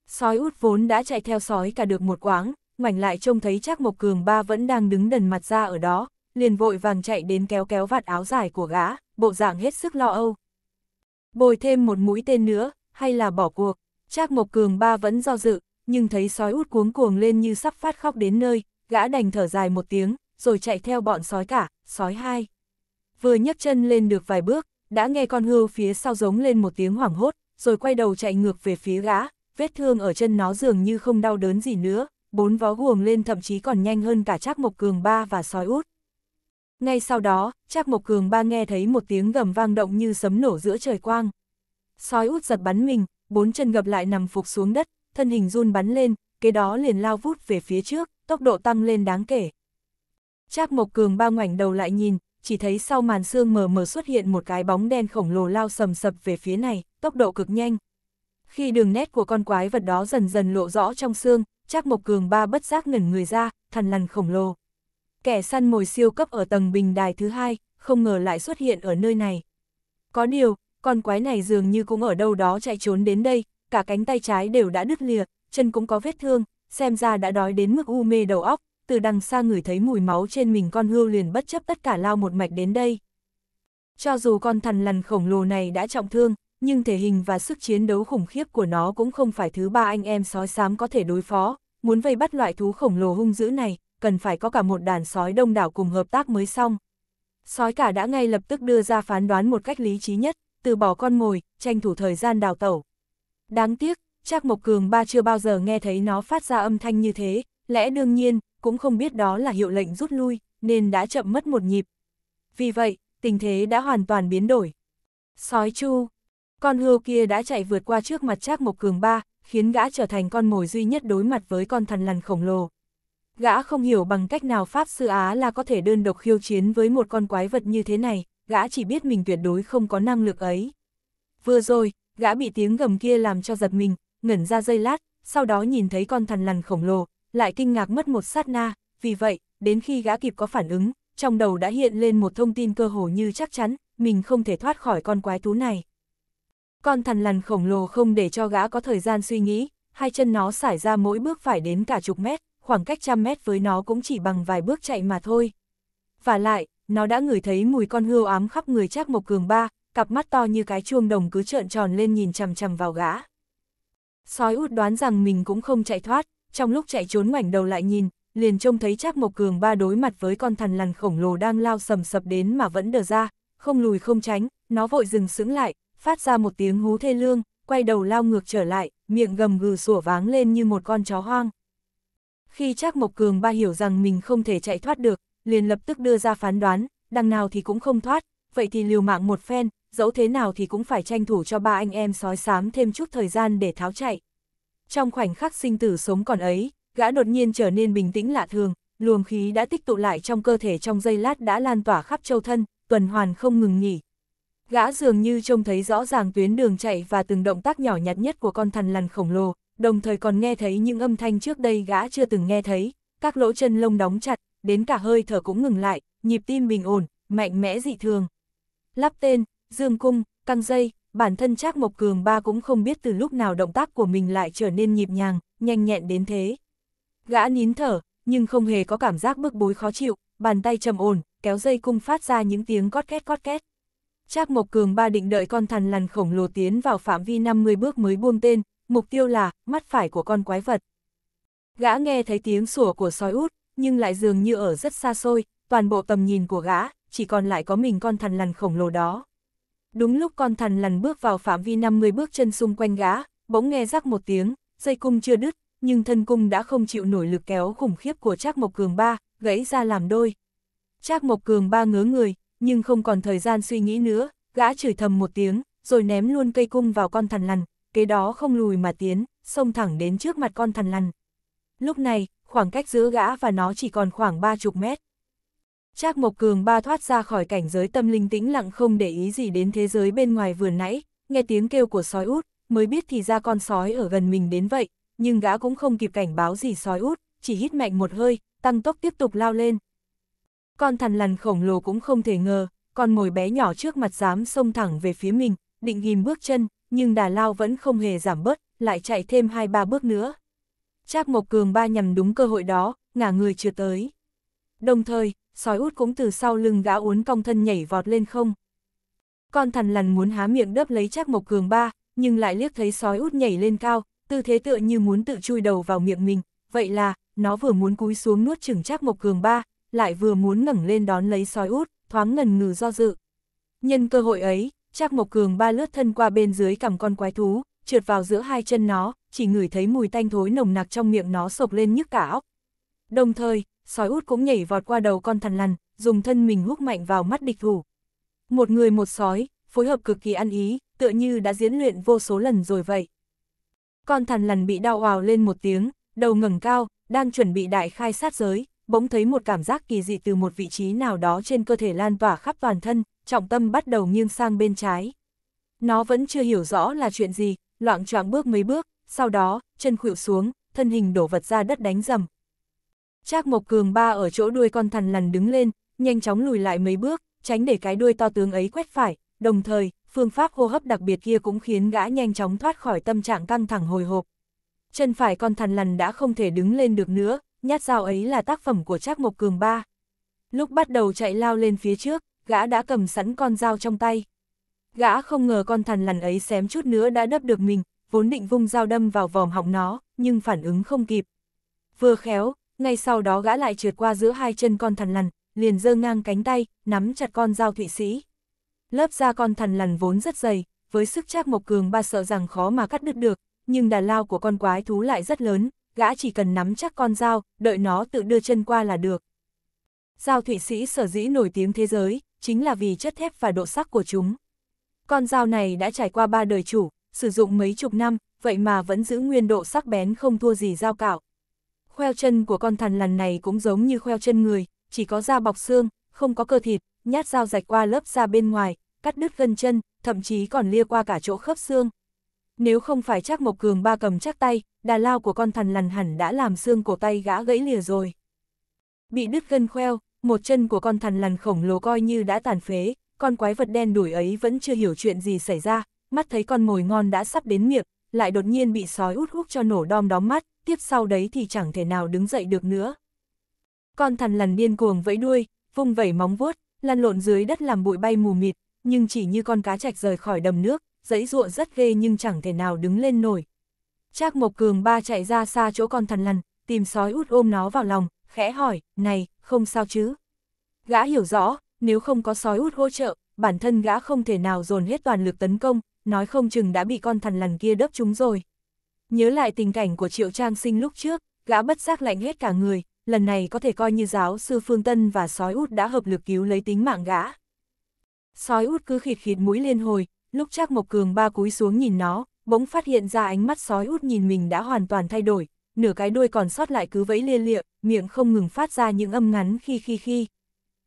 Sói út vốn đã chạy theo sói cả được một quãng, ngoảnh lại trông thấy Trác Mộc Cường ba vẫn đang đứng đần mặt ra ở đó, liền vội vàng chạy đến kéo kéo vạt áo dài của gã, bộ dạng hết sức lo âu. Bồi thêm một mũi tên nữa, hay là bỏ cuộc. Trác Mộc Cường ba vẫn do dự, nhưng thấy sói út cuống cuồng lên như sắp phát khóc đến nơi, gã đành thở dài một tiếng, rồi chạy theo bọn sói cả, sói hai. Vừa nhấc chân lên được vài bước, đã nghe con hươu phía sau giống lên một tiếng hoảng hốt, rồi quay đầu chạy ngược về phía gã, vết thương ở chân nó dường như không đau đớn gì nữa, bốn vó guồng lên thậm chí còn nhanh hơn cả Trác Mộc Cường ba và sói út. Ngay sau đó, Trác Mộc Cường ba nghe thấy một tiếng gầm vang động như sấm nổ giữa trời quang, sói út giật bắn mình, bốn chân gập lại nằm phục xuống đất, thân hình run bắn lên, kế đó liền lao vút về phía trước, tốc độ tăng lên đáng kể. Trác Mộc Cường ba ngoảnh đầu lại nhìn, chỉ thấy sau màn sương mờ mờ xuất hiện một cái bóng đen khổng lồ lao sầm sập về phía này, tốc độ cực nhanh. Khi đường nét của con quái vật đó dần dần lộ rõ trong xương, Trác Mộc Cường ba bất giác ngẩn người ra, thần lằn khổng lồ. Kẻ săn mồi siêu cấp ở tầng bình đài thứ hai, không ngờ lại xuất hiện ở nơi này. Có điều, con quái này dường như cũng ở đâu đó chạy trốn đến đây, cả cánh tay trái đều đã đứt lìa, chân cũng có vết thương, xem ra đã đói đến mức u mê đầu óc, từ đằng xa người thấy mùi máu trên mình con hươu liền bất chấp tất cả lao một mạch đến đây. Cho dù con thằn lằn khổng lồ này đã trọng thương, nhưng thể hình và sức chiến đấu khủng khiếp của nó cũng không phải thứ ba anh em sói xám có thể đối phó, muốn vây bắt loại thú khổng lồ hung dữ này, cần phải có cả một đàn sói đông đảo cùng hợp tác mới xong. Sói cả đã ngay lập tức đưa ra phán đoán một cách lý trí nhất, từ bỏ con mồi, tranh thủ thời gian đào tẩu. Đáng tiếc, Trác Mộc Cường ba chưa bao giờ nghe thấy nó phát ra âm thanh như thế, lẽ đương nhiên, cũng không biết đó là hiệu lệnh rút lui, nên đã chậm mất một nhịp. Vì vậy, tình thế đã hoàn toàn biến đổi. Sói chu, con hươu kia đã chạy vượt qua trước mặt Trác Mộc Cường ba, khiến gã trở thành con mồi duy nhất đối mặt với con thần lằn khổng lồ. Gã không hiểu bằng cách nào Pháp Sư Á là có thể đơn độc khiêu chiến với một con quái vật như thế này gã chỉ biết mình tuyệt đối không có năng lực ấy. Vừa rồi, gã bị tiếng gầm kia làm cho giật mình, ngẩn ra dây lát, sau đó nhìn thấy con thằn lằn khổng lồ, lại kinh ngạc mất một sát na, vì vậy, đến khi gã kịp có phản ứng, trong đầu đã hiện lên một thông tin cơ hồ như chắc chắn, mình không thể thoát khỏi con quái thú này. Con thằn lằn khổng lồ không để cho gã có thời gian suy nghĩ, hai chân nó xảy ra mỗi bước phải đến cả chục mét, khoảng cách trăm mét với nó cũng chỉ bằng vài bước chạy mà thôi. Và lại, nó đã ngửi thấy mùi con hươu ám khắp người Trác Mộc Cường ba, cặp mắt to như cái chuông đồng cứ trợn tròn lên nhìn chằm chằm vào gã. Sói út đoán rằng mình cũng không chạy thoát, trong lúc chạy trốn ngoảnh đầu lại nhìn, liền trông thấy Trác Mộc Cường ba đối mặt với con thằn lằn khổng lồ đang lao sầm sập đến mà vẫn đờ ra, không lùi không tránh, nó vội dừng sững lại, phát ra một tiếng hú thê lương, quay đầu lao ngược trở lại, miệng gầm gừ sủa váng lên như một con chó hoang. Khi Trác Mộc Cường ba hiểu rằng mình không thể chạy thoát được, liền lập tức đưa ra phán đoán, đằng nào thì cũng không thoát, vậy thì liều mạng một phen, dẫu thế nào thì cũng phải tranh thủ cho ba anh em sói xám thêm chút thời gian để tháo chạy. Trong khoảnh khắc sinh tử sống còn ấy, gã đột nhiên trở nên bình tĩnh lạ thường, luồng khí đã tích tụ lại trong cơ thể trong giây lát đã lan tỏa khắp châu thân, tuần hoàn không ngừng nghỉ. Gã dường như trông thấy rõ ràng tuyến đường chạy và từng động tác nhỏ nhặt nhất của con thằn lằn khổng lồ, đồng thời còn nghe thấy những âm thanh trước đây gã chưa từng nghe thấy, các lỗ chân lông đóng chặt, đến cả hơi thở cũng ngừng lại, nhịp tim bình ổn, mạnh mẽ dị thường. Lắp tên, dương cung, căng dây, bản thân Trác Mộc Cường ba cũng không biết từ lúc nào động tác của mình lại trở nên nhịp nhàng, nhanh nhẹn đến thế. Gã nín thở, nhưng không hề có cảm giác bức bối khó chịu, bàn tay trầm ổn, kéo dây cung phát ra những tiếng cót két cót két. Trác Mộc Cường ba định đợi con thần lằn khổng lồ tiến vào phạm vi 50 bước mới buông tên, mục tiêu là mắt phải của con quái vật. Gã nghe thấy tiếng sủa của sói út, nhưng lại dường như ở rất xa xôi, toàn bộ tầm nhìn của gã, chỉ còn lại có mình con thằn lằn khổng lồ đó. Đúng lúc con thằn lằn bước vào phạm vi 50 bước chân xung quanh gã, bỗng nghe rắc một tiếng, dây cung chưa đứt, nhưng thân cung đã không chịu nổi lực kéo khủng khiếp của Trác Mộc Cường ba, gãy ra làm đôi. Trác Mộc Cường ba ngớ người, nhưng không còn thời gian suy nghĩ nữa, gã chửi thầm một tiếng, rồi ném luôn cây cung vào con thằn lằn, kế đó không lùi mà tiến, xông thẳng đến trước mặt con thằn lằn. Lúc này, khoảng cách giữa gã và nó chỉ còn khoảng ba chục mét. Trác Mộc Cường ba thoát ra khỏi cảnh giới tâm linh tĩnh lặng không để ý gì đến thế giới bên ngoài vừa nãy, nghe tiếng kêu của sói út, mới biết thì ra con sói ở gần mình đến vậy, nhưng gã cũng không kịp cảnh báo gì sói út, chỉ hít mạnh một hơi, tăng tốc tiếp tục lao lên. Con thằn lằn khổng lồ cũng không thể ngờ, con mồi bé nhỏ trước mặt dám xông thẳng về phía mình, định ghim bước chân, nhưng đà lao vẫn không hề giảm bớt, lại chạy thêm hai ba bước nữa. Trác Mộc Cường ba nhằm đúng cơ hội đó, ngả người chưa tới. Đồng thời, sói út cũng từ sau lưng gã uốn cong thân nhảy vọt lên không. Con thằn lằn muốn há miệng đớp lấy Trác Mộc Cường ba, nhưng lại liếc thấy sói út nhảy lên cao, tư thế tựa như muốn tự chui đầu vào miệng mình, vậy là, nó vừa muốn cúi xuống nuốt chửng Trác Mộc Cường ba, lại vừa muốn ngẩng lên đón lấy sói út, thoáng ngần ngừ do dự. Nhân cơ hội ấy, Trác Mộc Cường ba lướt thân qua bên dưới cằm con quái thú, trượt vào giữa hai chân nó, chỉ ngửi thấy mùi tanh thối nồng nặc trong miệng nó sộc lên nhức cả óc. Đồng thời, sói út cũng nhảy vọt qua đầu con thằn lằn, dùng thân mình hút mạnh vào mắt địch thủ. Một người một sói, phối hợp cực kỳ ăn ý, tựa như đã diễn luyện vô số lần rồi vậy. Con thằn lằn bị đau ào lên một tiếng, đầu ngẩng cao, đang chuẩn bị đại khai sát giới, bỗng thấy một cảm giác kỳ dị từ một vị trí nào đó trên cơ thể lan tỏa khắp toàn thân, trọng tâm bắt đầu nghiêng sang bên trái. Nó vẫn chưa hiểu rõ là chuyện gì, loạn choạng bước mấy bước, sau đó, chân khuỵu xuống, thân hình đổ vật ra đất đánh dầm. Trác Mộc Cường ba ở chỗ đuôi con thằn lằn đứng lên, nhanh chóng lùi lại mấy bước, tránh để cái đuôi to tướng ấy quét phải, đồng thời, phương pháp hô hấp đặc biệt kia cũng khiến gã nhanh chóng thoát khỏi tâm trạng căng thẳng hồi hộp. Chân phải con thằn lằn đã không thể đứng lên được nữa, nhát dao ấy là tác phẩm của Trác Mộc Cường ba. Lúc bắt đầu chạy lao lên phía trước, gã đã cầm sẵn con dao trong tay. Gã không ngờ con thằn lằn ấy xém chút nữa đã đấp được mình, vốn định vung dao đâm vào vòm họng nó, nhưng phản ứng không kịp. Vừa khéo, ngay sau đó gã lại trượt qua giữa hai chân con thần lằn, liền giơ ngang cánh tay, nắm chặt con dao thụy sĩ. Lớp da con thần lằn vốn rất dày, với sức chắc mộc cường ba sợ rằng khó mà cắt đứt được, nhưng đà lao của con quái thú lại rất lớn, gã chỉ cần nắm chắc con dao, đợi nó tự đưa chân qua là được. Dao thụy sĩ sở dĩ nổi tiếng thế giới, chính là vì chất thép và độ sắc của chúng. Con dao này đã trải qua ba đời chủ, sử dụng mấy chục năm, vậy mà vẫn giữ nguyên độ sắc bén không thua gì dao cạo. Khoeo chân của con thằn lằn này cũng giống như khoeo chân người, chỉ có da bọc xương, không có cơ thịt, nhát dao rạch qua lớp da bên ngoài, cắt đứt gân chân, thậm chí còn lia qua cả chỗ khớp xương. Nếu không phải chắc Mộc Cường ba cầm chắc tay, đà lao của con thằn lằn hẳn đã làm xương cổ tay gã gãy lìa rồi. Bị đứt gân khoeo, một chân của con thằn lằn khổng lồ coi như đã tàn phế, con quái vật đen đuổi ấy vẫn chưa hiểu chuyện gì xảy ra, mắt thấy con mồi ngon đã sắp đến miệng, lại đột nhiên bị sói út hút cho nổ đom đóm mắt, tiếp sau đấy thì chẳng thể nào đứng dậy được nữa. Con thằn lằn điên cuồng vẫy đuôi, vung vẩy móng vuốt, lăn lộn dưới đất làm bụi bay mù mịt, nhưng chỉ như con cá chạch rời khỏi đầm nước, dãy ruộng rất ghê nhưng chẳng thể nào đứng lên nổi. Trác Mộc Cường ba chạy ra xa chỗ con thằn lằn, tìm sói út ôm nó vào lòng, khẽ hỏi, này, không sao chứ? Gã hiểu rõ, nếu không có sói út hỗ trợ, bản thân gã không thể nào dồn hết toàn lực tấn công, nói không chừng đã bị con thằn lằn kia đớp chúng rồi. Nhớ lại tình cảnh của Triệu Trang Sinh lúc trước, gã bất giác lạnh hết cả người, lần này có thể coi như giáo sư Phương Tân và sói út đã hợp lực cứu lấy tính mạng gã. Sói út cứ khịt khịt mũi liên hồi, lúc Trác Mộc Cường ba cúi xuống nhìn nó, bỗng phát hiện ra ánh mắt sói út nhìn mình đã hoàn toàn thay đổi, nửa cái đuôi còn sót lại cứ vẫy liên lịa, miệng không ngừng phát ra những âm ngắn khi khi khi.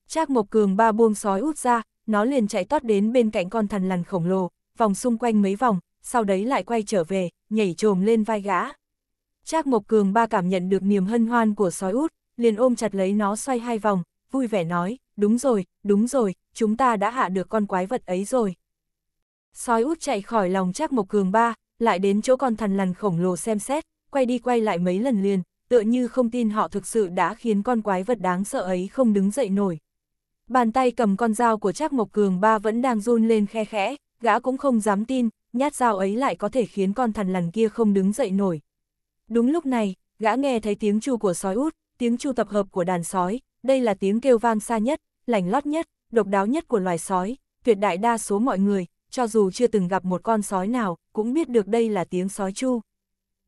Trác Mộc Cường ba buông sói út ra, nó liền chạy tót đến bên cạnh con thằn lằn khổng lồ, vòng xung quanh mấy vòng, sau đấy lại quay trở về, nhảy trồm lên vai gã. Trác Mộc Cường ba cảm nhận được niềm hân hoan của sói út, liền ôm chặt lấy nó xoay hai vòng, vui vẻ nói, đúng rồi, đúng rồi, chúng ta đã hạ được con quái vật ấy rồi. Sói út chạy khỏi lòng Trác Mộc Cường ba, lại đến chỗ con thằn lằn khổng lồ xem xét, quay đi quay lại mấy lần liền, tựa như không tin họ thực sự đã khiến con quái vật đáng sợ ấy không đứng dậy nổi. Bàn tay cầm con dao của Trác Mộc Cường ba vẫn đang run lên khe khẽ, gã cũng không dám tin, nhát dao ấy lại có thể khiến con thằn lằn kia không đứng dậy nổi. Đúng lúc này, gã nghe thấy tiếng chu của sói út, tiếng chu tập hợp của đàn sói, đây là tiếng kêu vang xa nhất, lành lót nhất, độc đáo nhất của loài sói, tuyệt đại đa số mọi người, cho dù chưa từng gặp một con sói nào, cũng biết được đây là tiếng sói chu.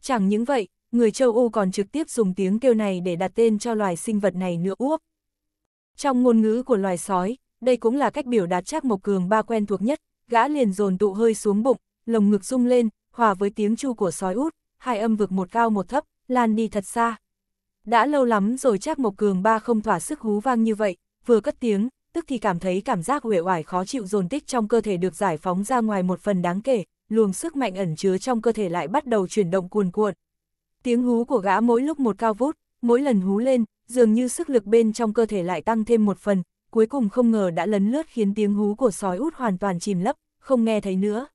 Chẳng những vậy, người châu Âu còn trực tiếp dùng tiếng kêu này để đặt tên cho loài sinh vật này nữa uốc. Trong ngôn ngữ của loài sói, đây cũng là cách biểu đạt chắc mộc cường ba quen thuộc nhất, gã liền dồn tụ hơi xuống bụng, lồng ngực rung lên, hòa với tiếng chu của sói út, hai âm vực một cao một thấp, lan đi thật xa. Đã lâu lắm rồi chắc Mộc Cường ba không thỏa sức hú vang như vậy, vừa cất tiếng, tức thì cảm thấy cảm giác uể oải khó chịu dồn tích trong cơ thể được giải phóng ra ngoài một phần đáng kể, luồng sức mạnh ẩn chứa trong cơ thể lại bắt đầu chuyển động cuồn cuộn. Tiếng hú của gã mỗi lúc một cao vút, mỗi lần hú lên, dường như sức lực bên trong cơ thể lại tăng thêm một phần, cuối cùng không ngờ đã lấn lướt khiến tiếng hú của sói út hoàn toàn chìm lấp, không nghe thấy nữa.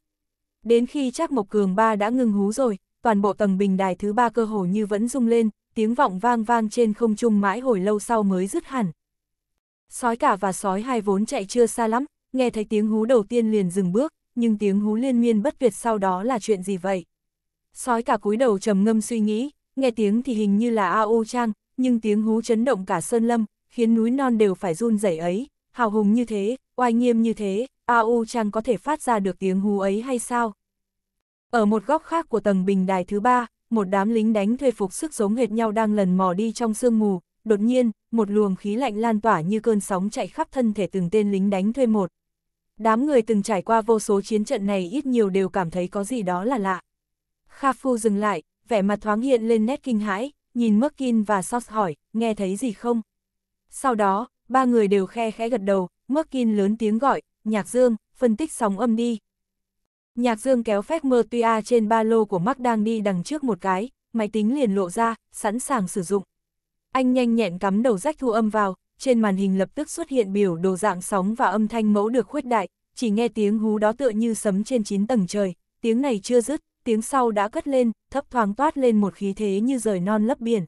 Đến khi Trác Mộc Cường ba đã ngừng hú rồi, toàn bộ tầng bình đài thứ ba cơ hồ như vẫn rung lên, tiếng vọng vang vang trên không trung mãi hồi lâu sau mới dứt hẳn. Sói cả và sói hai vốn chạy chưa xa lắm, nghe thấy tiếng hú đầu tiên liền dừng bước, nhưng tiếng hú liên miên bất tuyệt sau đó là chuyện gì vậy? Sói cả cúi đầu trầm ngâm suy nghĩ, nghe tiếng thì hình như là ao trang, nhưng tiếng hú chấn động cả sơn lâm, khiến núi non đều phải run rẩy ấy, hào hùng như thế, oai nghiêm như thế, A U chẳng có thể phát ra được tiếng hú ấy hay sao? Ở một góc khác của tầng bình đài thứ ba, một đám lính đánh thuê phục sức giống hệt nhau đang lần mò đi trong sương mù, đột nhiên, một luồng khí lạnh lan tỏa như cơn sóng chạy khắp thân thể từng tên lính đánh thuê một. Đám người từng trải qua vô số chiến trận này ít nhiều đều cảm thấy có gì đó là lạ. Kha Phu dừng lại, vẻ mặt thoáng hiện lên nét kinh hãi, nhìn Merkin và Sos hỏi, nghe thấy gì không? Sau đó, ba người đều khe khẽ gật đầu, Merkin lớn tiếng gọi, Nhạc Dương, phân tích sóng âm đi. Nhạc Dương kéo phép Mertua trên ba lô của Mark đang đi đằng trước một cái, máy tính liền lộ ra, sẵn sàng sử dụng. Anh nhanh nhẹn cắm đầu rách thu âm vào, trên màn hình lập tức xuất hiện biểu đồ dạng sóng và âm thanh mẫu được khuếch đại, chỉ nghe tiếng hú đó tựa như sấm trên chín tầng trời, tiếng này chưa dứt, tiếng sau đã cất lên, thấp thoáng toát lên một khí thế như rời non lấp biển.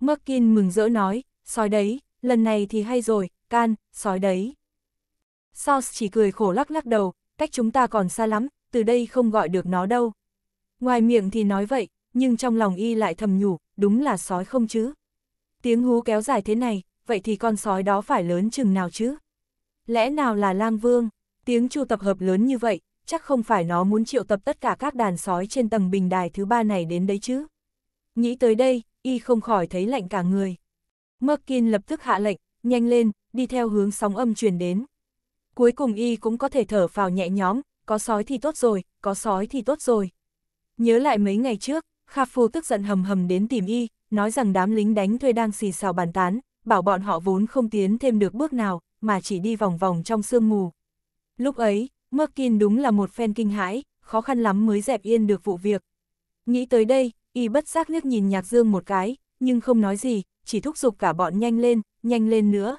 Merkin mừng rỡ nói, sói đấy, lần này thì hay rồi, can, sói đấy. Sauce chỉ cười khổ lắc lắc đầu, cách chúng ta còn xa lắm, từ đây không gọi được nó đâu. Ngoài miệng thì nói vậy, nhưng trong lòng y lại thầm nhủ, đúng là sói không chứ. Tiếng hú kéo dài thế này, vậy thì con sói đó phải lớn chừng nào chứ? Lẽ nào là lang vương, tiếng chu tập hợp lớn như vậy, chắc không phải nó muốn triệu tập tất cả các đàn sói trên tầng bình đài thứ ba này đến đấy chứ. Nghĩ tới đây, y không khỏi thấy lạnh cả người. Merkin lập tức hạ lệnh, nhanh lên, đi theo hướng sóng âm truyền đến. Cuối cùng y cũng có thể thở phào nhẹ nhõm, có sói thì tốt rồi, có sói thì tốt rồi. Nhớ lại mấy ngày trước, Kha Phu tức giận hầm hầm đến tìm y, nói rằng đám lính đánh thuê đang xì xào bàn tán, bảo bọn họ vốn không tiến thêm được bước nào, mà chỉ đi vòng vòng trong sương mù. Lúc ấy, Merkin đúng là một phen kinh hãi, khó khăn lắm mới dẹp yên được vụ việc. Nghĩ tới đây, y bất giác liếc nhìn Nhạc Dương một cái, nhưng không nói gì, chỉ thúc giục cả bọn nhanh lên, nhanh lên nữa.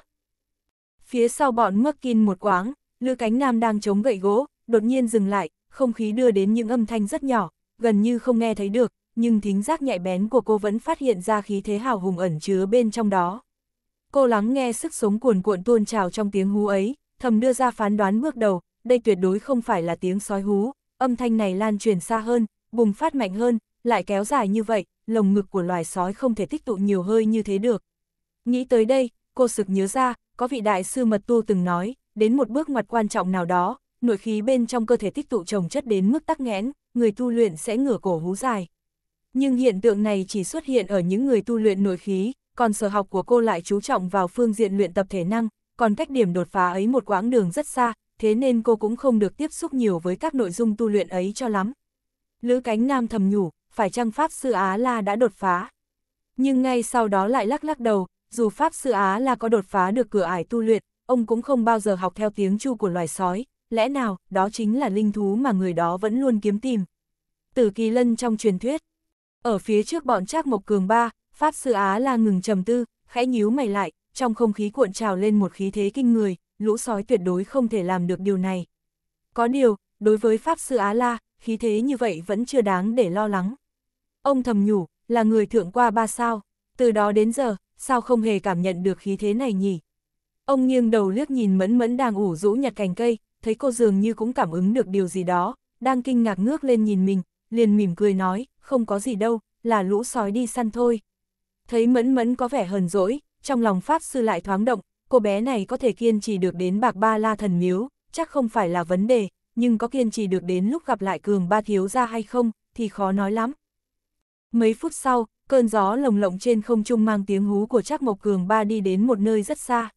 Phía sau bọn Merkin một quáng, Lữ Cánh Nam đang chống gậy gỗ, đột nhiên dừng lại, không khí đưa đến những âm thanh rất nhỏ, gần như không nghe thấy được, nhưng thính giác nhạy bén của cô vẫn phát hiện ra khí thế hào hùng ẩn chứa bên trong đó. Cô lắng nghe sức sống cuồn cuộn tuôn trào trong tiếng hú ấy, thầm đưa ra phán đoán bước đầu, đây tuyệt đối không phải là tiếng sói hú, âm thanh này lan truyền xa hơn, bùng phát mạnh hơn, lại kéo dài như vậy, lồng ngực của loài sói không thể tích tụ nhiều hơi như thế được. Nghĩ tới đây, cô sực nhớ ra, có vị đại sư mật tu từng nói, đến một bước ngoặt quan trọng nào đó, nội khí bên trong cơ thể tích tụ trồng chất đến mức tắc nghẽn, người tu luyện sẽ ngửa cổ hú dài. Nhưng hiện tượng này chỉ xuất hiện ở những người tu luyện nội khí, còn sở học của cô lại chú trọng vào phương diện luyện tập thể năng, còn cách điểm đột phá ấy một quãng đường rất xa, thế nên cô cũng không được tiếp xúc nhiều với các nội dung tu luyện ấy cho lắm. Lữ cánh nam thầm nhủ, phải chăng Pháp Sư Á La đã đột phá? Nhưng ngay sau đó lại lắc lắc đầu, dù Pháp Sư Á La có đột phá được cửa ải tu luyện, ông cũng không bao giờ học theo tiếng chu của loài sói, lẽ nào đó chính là linh thú mà người đó vẫn luôn kiếm tìm. Từ kỳ lân trong truyền thuyết, ở phía trước bọn Trác Mộc Cường Ba, Pháp Sư Á La ngừng trầm tư, khẽ nhíu mày lại, trong không khí cuộn trào lên một khí thế kinh người, lũ sói tuyệt đối không thể làm được điều này. Có điều, đối với Pháp Sư Á La, khí thế như vậy vẫn chưa đáng để lo lắng. Ông thầm nhủ, là người thượng qua ba sao, từ đó đến giờ, sao không hề cảm nhận được khí thế này nhỉ? Ông nghiêng đầu liếc nhìn mẫn mẫn đang ủ rũ nhặt cành cây, thấy cô dường như cũng cảm ứng được điều gì đó, đang kinh ngạc ngước lên nhìn mình, liền mỉm cười nói, không có gì đâu, là lũ sói đi săn thôi. Thấy mẫn mẫn có vẻ hờn dỗi, trong lòng Pháp Sư lại thoáng động, cô bé này có thể kiên trì được đến bạc ba la thần miếu, chắc không phải là vấn đề, nhưng có kiên trì được đến lúc gặp lại cường ba thiếu ra hay không, thì khó nói lắm. Mấy phút sau, cơn gió lồng lộng trên không trung mang tiếng hú của Trác Mộc Cường ba đi đến một nơi rất xa.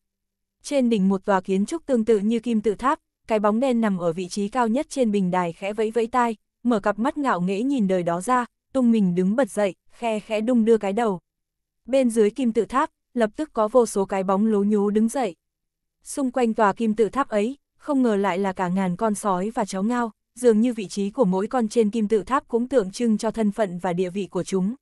Trên đỉnh một tòa kiến trúc tương tự như kim tự tháp, cái bóng đen nằm ở vị trí cao nhất trên bình đài khẽ vẫy vẫy tai, mở cặp mắt ngạo nghễ nhìn đời đó ra, tung mình đứng bật dậy, khe khẽ đung đưa cái đầu. Bên dưới kim tự tháp, lập tức có vô số cái bóng lố nhú đứng dậy. Xung quanh tòa kim tự tháp ấy, không ngờ lại là cả ngàn con sói và chó ngao dường như vị trí của mỗi con trên kim tự tháp cũng tượng trưng cho thân phận và địa vị của chúng.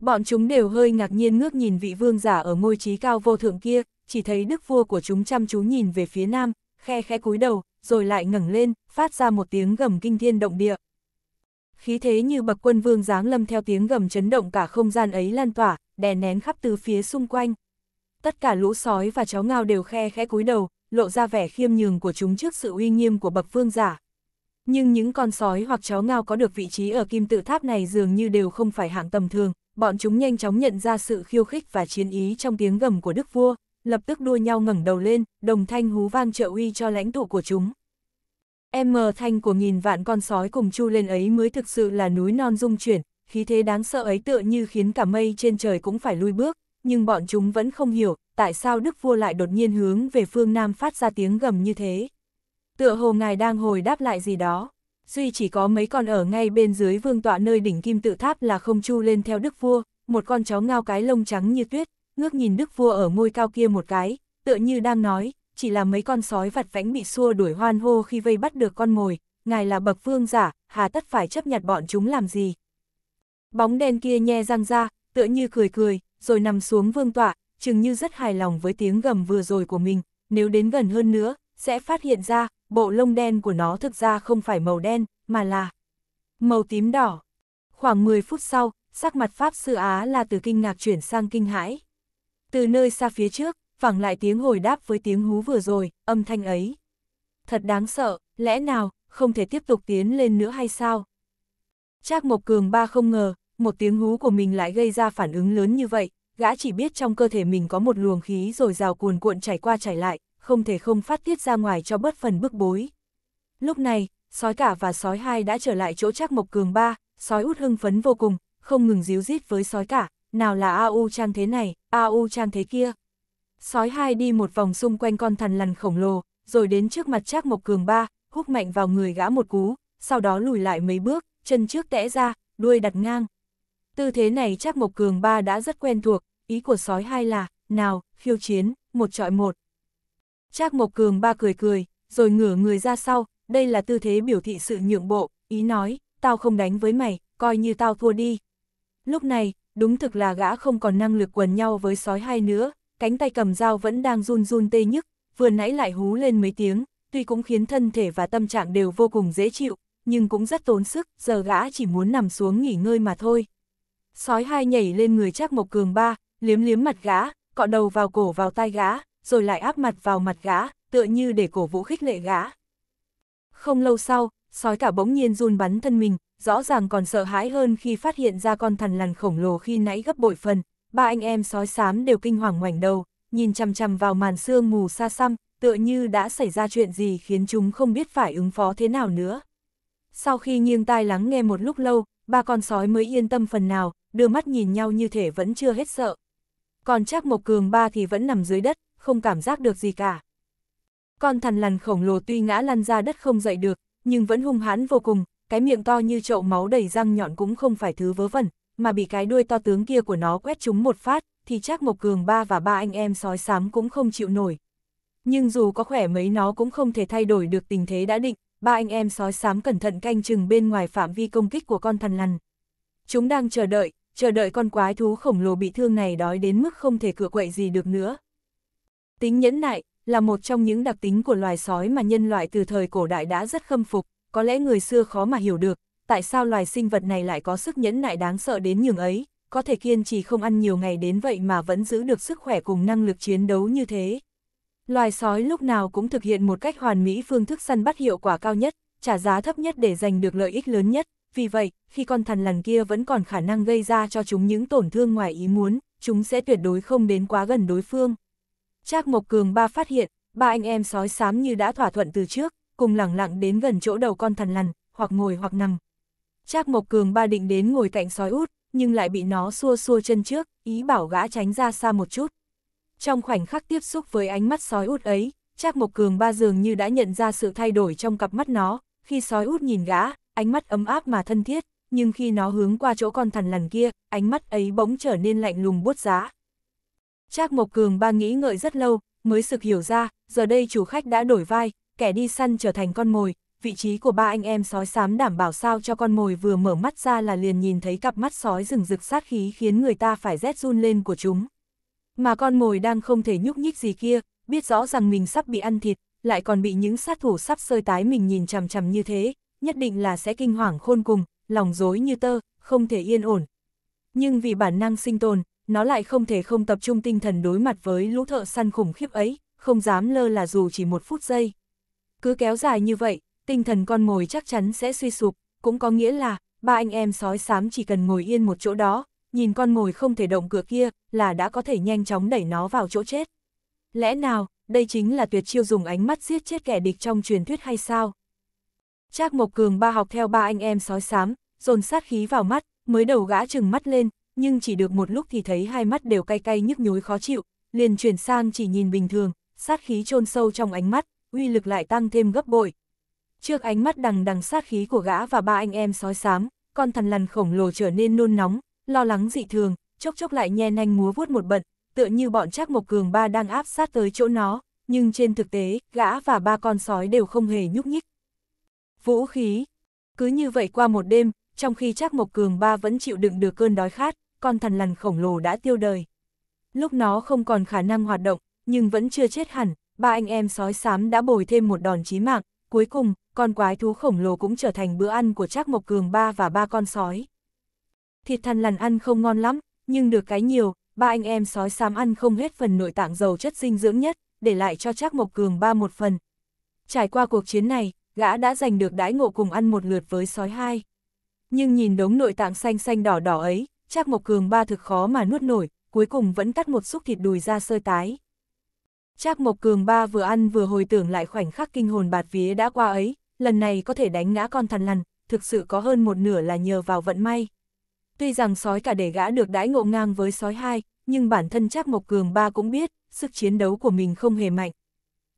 Bọn chúng đều hơi ngạc nhiên ngước nhìn vị vương giả ở ngôi trí cao vô thượng kia, chỉ thấy đức vua của chúng chăm chú nhìn về phía nam, khe khẽ cúi đầu, rồi lại ngẩng lên, phát ra một tiếng gầm kinh thiên động địa. Khí thế như bậc quân vương giáng lâm theo tiếng gầm chấn động cả không gian ấy lan tỏa, đè nén khắp tứ phía xung quanh. Tất cả lũ sói và chó ngao đều khe khẽ cúi đầu, lộ ra vẻ khiêm nhường của chúng trước sự uy nghiêm của bậc vương giả. Nhưng những con sói hoặc chó ngao có được vị trí ở kim tự tháp này dường như đều không phải hạng tầm thường, bọn chúng nhanh chóng nhận ra sự khiêu khích và chiến ý trong tiếng gầm của đức vua, lập tức đua nhau ngẩng đầu lên, đồng thanh hú vang trợ uy cho lãnh tụ của chúng. M thanh của nghìn vạn con sói cùng chu lên ấy mới thực sự là núi non rung chuyển, khí thế đáng sợ ấy tựa như khiến cả mây trên trời cũng phải lui bước, nhưng bọn chúng vẫn không hiểu tại sao đức vua lại đột nhiên hướng về phương Nam phát ra tiếng gầm như thế tựa hồ ngài đang hồi đáp lại gì đó. Duy chỉ có mấy con ở ngay bên dưới vương tọa nơi đỉnh kim tự tháp là không chu lên theo đức vua, một con chó ngao cái lông trắng như tuyết, ngước nhìn đức vua ở ngôi cao kia một cái, tựa như đang nói, chỉ là mấy con sói vặt vãnh bị xua đuổi hoan hô khi vây bắt được con mồi, ngài là bậc vương giả, hà tất phải chấp nhặt bọn chúng làm gì. Bóng đen kia nhe răng ra, tựa như cười cười, rồi nằm xuống vương tọa, chừng như rất hài lòng với tiếng gầm vừa rồi của mình, nếu đến gần hơn nữa, sẽ phát hiện ra, bộ lông đen của nó thực ra không phải màu đen, mà là màu tím đỏ. Khoảng 10 phút sau, sắc mặt Pháp Sư Á là từ kinh ngạc chuyển sang kinh hãi. Từ nơi xa phía trước, phẳng lại tiếng hồi đáp với tiếng hú vừa rồi, âm thanh ấy. Thật đáng sợ, lẽ nào, không thể tiếp tục tiến lên nữa hay sao? Trác Mộc Cường ba không ngờ, một tiếng hú của mình lại gây ra phản ứng lớn như vậy, gã chỉ biết trong cơ thể mình có một luồng khí rồi rào cuồn cuộn chảy qua chảy lại, không thể không phát tiết ra ngoài cho bớt phần bức bối. Lúc này, sói cả và sói hai đã trở lại chỗ Trác Mộc Cường ba, sói út hưng phấn vô cùng, không ngừng díu dít với sói cả, nào là a u trang thế này, a u trang thế kia. Sói hai đi một vòng xung quanh con thần lằn khổng lồ, rồi đến trước mặt Trác Mộc Cường ba, húc mạnh vào người gã một cú, sau đó lùi lại mấy bước, chân trước tẽ ra, đuôi đặt ngang. Tư thế này Trác Mộc Cường ba đã rất quen thuộc, ý của sói hai là, nào, khiêu chiến, một trọi một. Trác Mộc Cường ba cười cười, rồi ngửa người ra sau, đây là tư thế biểu thị sự nhượng bộ, ý nói, tao không đánh với mày, coi như tao thua đi. Lúc này, đúng thực là gã không còn năng lực quần nhau với sói hai nữa, cánh tay cầm dao vẫn đang run run tê nhức, vừa nãy lại hú lên mấy tiếng, tuy cũng khiến thân thể và tâm trạng đều vô cùng dễ chịu, nhưng cũng rất tốn sức, giờ gã chỉ muốn nằm xuống nghỉ ngơi mà thôi. Sói hai nhảy lên người Trác Mộc Cường ba, liếm liếm mặt gã, cọ đầu vào cổ vào tai gã, rồi lại áp mặt vào mặt gã, tựa như để cổ vũ khích lệ gã. Không lâu sau, sói cả bỗng nhiên run bắn thân mình, rõ ràng còn sợ hãi hơn khi phát hiện ra con thằn lằn khổng lồ khi nãy gấp bội phần, ba anh em sói xám đều kinh hoàng ngoảnh đầu, nhìn chằm chằm vào màn sương mù xa xăm, tựa như đã xảy ra chuyện gì khiến chúng không biết phải ứng phó thế nào nữa. Sau khi nghiêng tai lắng nghe một lúc lâu, ba con sói mới yên tâm phần nào, đưa mắt nhìn nhau như thể vẫn chưa hết sợ. Còn chắc một Cường ba thì vẫn nằm dưới đất, không cảm giác được gì cả. Con thằn lằn khổng lồ tuy ngã lăn ra đất không dậy được, nhưng vẫn hung hãn vô cùng, cái miệng to như chậu máu đầy răng nhọn cũng không phải thứ vớ vẩn, mà bị cái đuôi to tướng kia của nó quét trúng một phát, thì chắc Mộc Cường ba và ba anh em sói xám cũng không chịu nổi. Nhưng dù có khỏe mấy nó cũng không thể thay đổi được tình thế đã định, ba anh em sói xám cẩn thận canh chừng bên ngoài phạm vi công kích của con thằn lằn. Chúng đang chờ đợi, chờ đợi con quái thú khổng lồ bị thương này đói đến mức không thể cựa quậy gì được nữa. Tính nhẫn nại, là một trong những đặc tính của loài sói mà nhân loại từ thời cổ đại đã rất khâm phục, có lẽ người xưa khó mà hiểu được, tại sao loài sinh vật này lại có sức nhẫn nại đáng sợ đến nhường ấy, có thể kiên trì không ăn nhiều ngày đến vậy mà vẫn giữ được sức khỏe cùng năng lực chiến đấu như thế. Loài sói lúc nào cũng thực hiện một cách hoàn mỹ phương thức săn bắt hiệu quả cao nhất, trả giá thấp nhất để giành được lợi ích lớn nhất, vì vậy, khi con thằn lằn kia vẫn còn khả năng gây ra cho chúng những tổn thương ngoài ý muốn, chúng sẽ tuyệt đối không đến quá gần đối phương. Trác Mộc Cường ba phát hiện, ba anh em sói xám như đã thỏa thuận từ trước, cùng lẳng lặng đến gần chỗ đầu con thần lằn, hoặc ngồi hoặc nằm. Trác Mộc Cường ba định đến ngồi cạnh sói út, nhưng lại bị nó xua xua chân trước, ý bảo gã tránh ra xa một chút. Trong khoảnh khắc tiếp xúc với ánh mắt sói út ấy, Trác Mộc Cường ba dường như đã nhận ra sự thay đổi trong cặp mắt nó, khi sói út nhìn gã, ánh mắt ấm áp mà thân thiết, nhưng khi nó hướng qua chỗ con thần lằn kia, ánh mắt ấy bỗng trở nên lạnh lùng buốt giá. Trác Mộc Cường ba nghĩ ngợi rất lâu, mới sực hiểu ra, giờ đây chủ khách đã đổi vai, kẻ đi săn trở thành con mồi, vị trí của ba anh em sói xám đảm bảo sao cho con mồi vừa mở mắt ra là liền nhìn thấy cặp mắt sói rừng rực sát khí khiến người ta phải rét run lên của chúng. Mà con mồi đang không thể nhúc nhích gì kia, biết rõ rằng mình sắp bị ăn thịt, lại còn bị những sát thủ sắp sơi tái mình nhìn chằm chằm như thế, nhất định là sẽ kinh hoàng khôn cùng, lòng rối như tơ, không thể yên ổn. Nhưng vì bản năng sinh tồn, nó lại không thể không tập trung tinh thần đối mặt với lũ thợ săn khủng khiếp ấy, không dám lơ là dù chỉ một phút giây. Cứ kéo dài như vậy, tinh thần con mồi chắc chắn sẽ suy sụp, cũng có nghĩa là, ba anh em sói xám chỉ cần ngồi yên một chỗ đó, nhìn con mồi không thể động cửa kia, là đã có thể nhanh chóng đẩy nó vào chỗ chết. Lẽ nào, đây chính là tuyệt chiêu dùng ánh mắt giết chết kẻ địch trong truyền thuyết hay sao? Trác Mộc Cường ba học theo ba anh em sói xám, dồn sát khí vào mắt, mới đầu gã chừng mắt lên, nhưng chỉ được một lúc thì thấy hai mắt đều cay cay nhức nhối khó chịu, liền chuyển sang chỉ nhìn bình thường, sát khí chôn sâu trong ánh mắt, uy lực lại tăng thêm gấp bội. Trước ánh mắt đằng đằng sát khí của gã và ba anh em sói xám, con thần lằn khổng lồ trở nên nôn nóng, lo lắng dị thường, chốc chốc lại nhe nanh múa vuốt một bận, tựa như bọn Trác Mộc Cường ba đang áp sát tới chỗ nó, nhưng trên thực tế, gã và ba con sói đều không hề nhúc nhích. Vũ khí Cứ như vậy qua một đêm, trong khi Trác Mộc Cường ba vẫn chịu đựng được cơn đói khát, con thần lằn khổng lồ đã tiêu đời. Lúc nó không còn khả năng hoạt động, nhưng vẫn chưa chết hẳn, ba anh em sói xám đã bồi thêm một đòn chí mạng, cuối cùng, con quái thú khổng lồ cũng trở thành bữa ăn của Trác Mộc Cường ba và ba con sói. Thịt thần lằn ăn không ngon lắm, nhưng được cái nhiều, ba anh em sói xám ăn không hết phần nội tạng giàu chất dinh dưỡng nhất, để lại cho Trác Mộc Cường ba một phần. Trải qua cuộc chiến này, gã đã giành được đãi ngộ cùng ăn một lượt với sói hai. Nhưng nhìn đống nội tạng xanh xanh đỏ đỏ ấy, Trác Mộc Cường ba thực khó mà nuốt nổi, cuối cùng vẫn cắt một xúc thịt đùi ra sơ tái. Trác Mộc Cường ba vừa ăn vừa hồi tưởng lại khoảnh khắc kinh hồn bạt vía đã qua ấy, lần này có thể đánh ngã con thằn lằn, thực sự có hơn một nửa là nhờ vào vận may. Tuy rằng sói cả để gã được đãi ngộ ngang với sói hai, nhưng bản thân Trác Mộc Cường ba cũng biết, sức chiến đấu của mình không hề mạnh.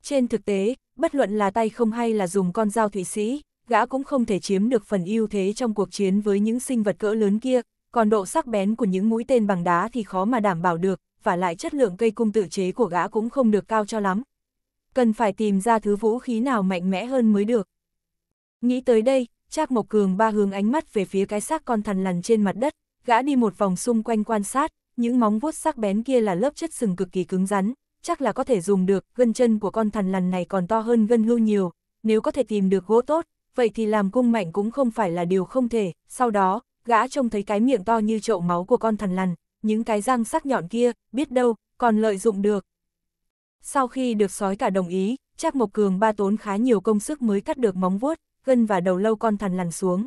Trên thực tế, bất luận là tay không hay là dùng con dao thủy sĩ, gã cũng không thể chiếm được phần ưu thế trong cuộc chiến với những sinh vật cỡ lớn kia, còn độ sắc bén của những mũi tên bằng đá thì khó mà đảm bảo được, và lại chất lượng cây cung tự chế của gã cũng không được cao cho lắm. Cần phải tìm ra thứ vũ khí nào mạnh mẽ hơn mới được. Nghĩ tới đây, Trác Mộc Cường ba hướng ánh mắt về phía cái xác con thằn lằn trên mặt đất, gã đi một vòng xung quanh quan sát, những móng vuốt sắc bén kia là lớp chất sừng cực kỳ cứng rắn, chắc là có thể dùng được, gân chân của con thằn lằn này còn to hơn gân hưu nhiều, nếu có thể tìm được gỗ tốt, vậy thì làm cung mạnh cũng không phải là điều không thể, sau đó, gã trông thấy cái miệng to như chậu máu của con thần lằn, những cái răng sắc nhọn kia, biết đâu, còn lợi dụng được. Sau khi được sói cả đồng ý, Trác Mộc Cường ba tốn khá nhiều công sức mới cắt được móng vuốt, gân và đầu lâu con thần lằn xuống.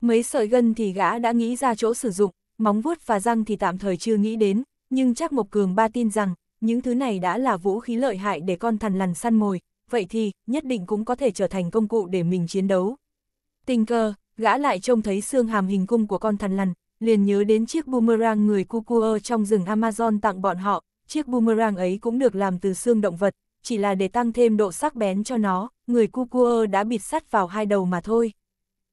Mấy sợi gân thì gã đã nghĩ ra chỗ sử dụng, móng vuốt và răng thì tạm thời chưa nghĩ đến, nhưng Trác Mộc Cường ba tin rằng, những thứ này đã là vũ khí lợi hại để con thần lằn săn mồi, vậy thì, nhất định cũng có thể trở thành công cụ để mình chiến đấu. Tình cờ, gã lại trông thấy xương hàm hình cung của con thần lằn, liền nhớ đến chiếc boomerang người Cucua trong rừng Amazon tặng bọn họ, chiếc boomerang ấy cũng được làm từ xương động vật, chỉ là để tăng thêm độ sắc bén cho nó, người Cucua đã bịt sắt vào hai đầu mà thôi.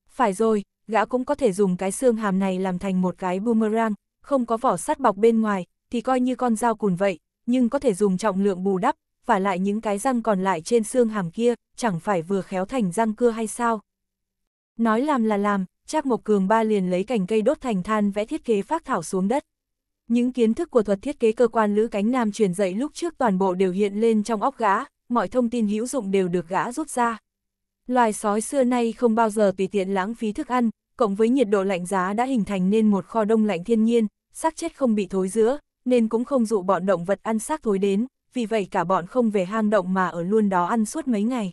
Phải rồi, gã cũng có thể dùng cái xương hàm này làm thành một cái boomerang, không có vỏ sắt bọc bên ngoài, thì coi như con dao cùn vậy, nhưng có thể dùng trọng lượng bù đắp, và lại những cái răng còn lại trên xương hàm kia, chẳng phải vừa khéo thành răng cưa hay sao? Nói làm là làm, Trác Mộc Cường ba liền lấy cành cây đốt thành than vẽ thiết kế phác thảo xuống đất. Những kiến thức của thuật thiết kế cơ quan Lữ Cánh Nam truyền dạy lúc trước toàn bộ đều hiện lên trong óc gã, mọi thông tin hữu dụng đều được gã rút ra. Loài sói xưa nay không bao giờ tùy tiện lãng phí thức ăn, cộng với nhiệt độ lạnh giá đã hình thành nên một kho đông lạnh thiên nhiên, xác chết không bị thối rữa, nên cũng không dụ bọn động vật ăn xác thối đến, vì vậy cả bọn không về hang động mà ở luôn đó ăn suốt mấy ngày.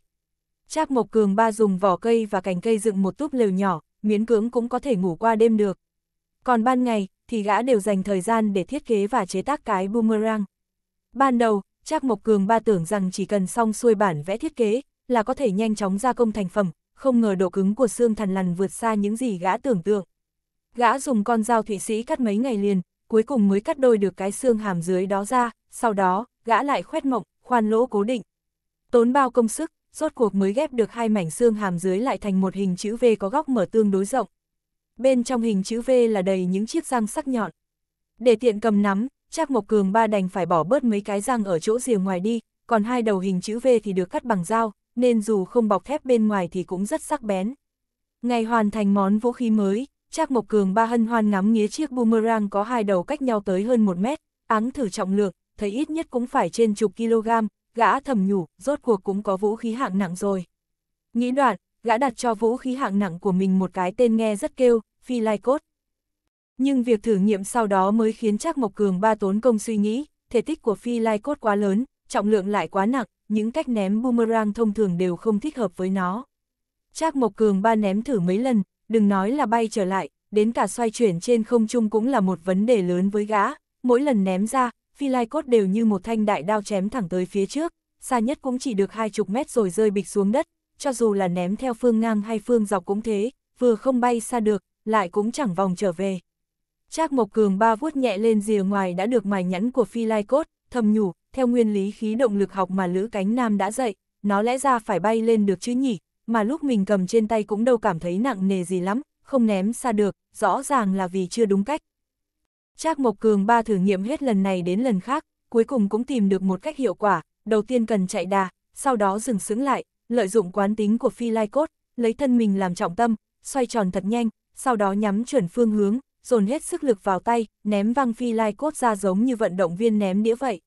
Trác Mộc Cường ba dùng vỏ cây và cành cây dựng một túp lều nhỏ, miễn cưỡng cũng có thể ngủ qua đêm được. Còn ban ngày, thì gã đều dành thời gian để thiết kế và chế tác cái boomerang. Ban đầu, Trác Mộc Cường ba tưởng rằng chỉ cần xong xuôi bản vẽ thiết kế, là có thể nhanh chóng gia công thành phẩm, không ngờ độ cứng của xương thằn lằn vượt xa những gì gã tưởng tượng. Gã dùng con dao thụy sĩ cắt mấy ngày liền, cuối cùng mới cắt đôi được cái xương hàm dưới đó ra, sau đó, gã lại khoét mộng, khoan lỗ cố định. Tốn bao công sức, rốt cuộc mới ghép được hai mảnh xương hàm dưới lại thành một hình chữ V có góc mở tương đối rộng. Bên trong hình chữ V là đầy những chiếc răng sắc nhọn. Để tiện cầm nắm, Trác Mộc Cường ba đành phải bỏ bớt mấy cái răng ở chỗ rìa ngoài đi, còn hai đầu hình chữ V thì được cắt bằng dao, nên dù không bọc thép bên ngoài thì cũng rất sắc bén. Ngày hoàn thành món vũ khí mới, Trác Mộc Cường ba hân hoan ngắm nghía chiếc boomerang có hai đầu cách nhau tới hơn một mét, áng thử trọng lượng, thấy ít nhất cũng phải trên chục kg, gã thầm nhủ, rốt cuộc cũng có vũ khí hạng nặng rồi. Nghĩ đoạn, gã đặt cho vũ khí hạng nặng của mình một cái tên nghe rất kêu, phi lai cốt. Nhưng việc thử nghiệm sau đó mới khiến Trác Mộc Cường ba tốn công suy nghĩ, thể tích của phi lai cốt quá lớn, trọng lượng lại quá nặng, những cách ném boomerang thông thường đều không thích hợp với nó. Trác Mộc Cường ba ném thử mấy lần, đừng nói là bay trở lại, đến cả xoay chuyển trên không trung cũng là một vấn đề lớn với gã, mỗi lần ném ra, phi lai cốt đều như một thanh đại đao chém thẳng tới phía trước, xa nhất cũng chỉ được hai chục mét rồi rơi bịch xuống đất, cho dù là ném theo phương ngang hay phương dọc cũng thế, vừa không bay xa được, lại cũng chẳng vòng trở về. Trác Mộc Cường ba vuốt nhẹ lên rìa ngoài đã được mài nhẵn của phi lai cốt, thầm nhủ, theo nguyên lý khí động lực học mà Lữ Cánh Nam đã dạy, nó lẽ ra phải bay lên được chứ nhỉ, mà lúc mình cầm trên tay cũng đâu cảm thấy nặng nề gì lắm, không ném xa được, rõ ràng là vì chưa đúng cách, Trác Mộc Cường ba thử nghiệm hết lần này đến lần khác, cuối cùng cũng tìm được một cách hiệu quả, đầu tiên cần chạy đà, sau đó dừng sững lại, lợi dụng quán tính của phi lai cốt, lấy thân mình làm trọng tâm, xoay tròn thật nhanh, sau đó nhắm chuẩn phương hướng, dồn hết sức lực vào tay, ném văng phi lai cốt ra giống như vận động viên ném đĩa vậy.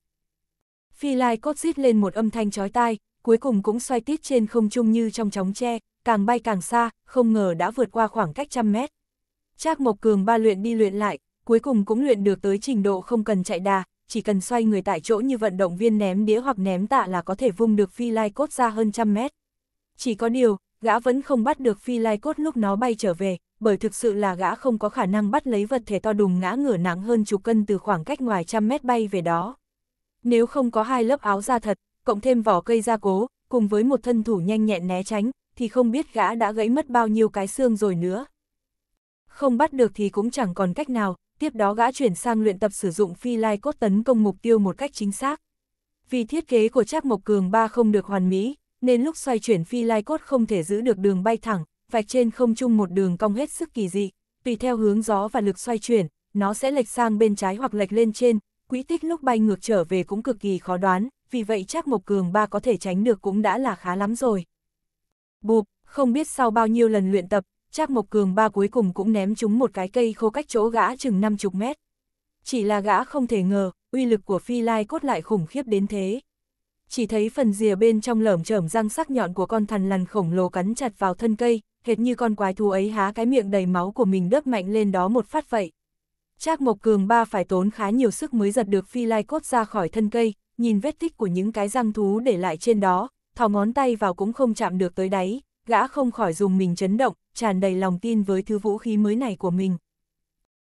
Phi lai cốt rít lên một âm thanh chói tai, cuối cùng cũng xoay tít trên không trung như trong chóng tre, càng bay càng xa, không ngờ đã vượt qua khoảng cách trăm mét. Trác Mộc Cường ba luyện đi luyện lại, cuối cùng cũng luyện được tới trình độ không cần chạy đà, chỉ cần xoay người tại chỗ như vận động viên ném đĩa hoặc ném tạ là có thể vung được phi lai cốt ra hơn trăm mét. Chỉ có điều, gã vẫn không bắt được phi lai cốt lúc nó bay trở về, bởi thực sự là gã không có khả năng bắt lấy vật thể to đùng ngã ngửa nặng hơn chục cân từ khoảng cách ngoài trăm mét bay về đó. Nếu không có hai lớp áo da thật, cộng thêm vỏ cây da cố, cùng với một thân thủ nhanh nhẹn né tránh, thì không biết gã đã gãy mất bao nhiêu cái xương rồi nữa. Không bắt được thì cũng chẳng còn cách nào, tiếp đó gã chuyển sang luyện tập sử dụng phi lai cốt tấn công mục tiêu một cách chính xác. Vì thiết kế của Trác Mộc Cường ba không được hoàn mỹ, nên lúc xoay chuyển phi lai cốt không thể giữ được đường bay thẳng, vạch trên không trung một đường cong hết sức kỳ dị, tùy theo hướng gió và lực xoay chuyển, nó sẽ lệch sang bên trái hoặc lệch lên trên, quỹ tích lúc bay ngược trở về cũng cực kỳ khó đoán, vì vậy Trác Mộc Cường ba có thể tránh được cũng đã là khá lắm rồi. Bụp, không biết sau bao nhiêu lần luyện tập, Trác Mộc Cường ba cuối cùng cũng ném chúng một cái cây khô cách chỗ gã chừng 50 mét. Chỉ là gã không thể ngờ, uy lực của phi lai cốt lại khủng khiếp đến thế. Chỉ thấy phần rìa bên trong lởm chởm răng sắc nhọn của con thằn lằn khổng lồ cắn chặt vào thân cây, hệt như con quái thú ấy há cái miệng đầy máu của mình đớp mạnh lên đó một phát vậy. Trác Mộc Cường ba phải tốn khá nhiều sức mới giật được phi lai cốt ra khỏi thân cây, nhìn vết tích của những cái răng thú để lại trên đó, thò ngón tay vào cũng không chạm được tới đáy, gã không khỏi dùng mình chấn động, tràn đầy lòng tin với thứ vũ khí mới này của mình.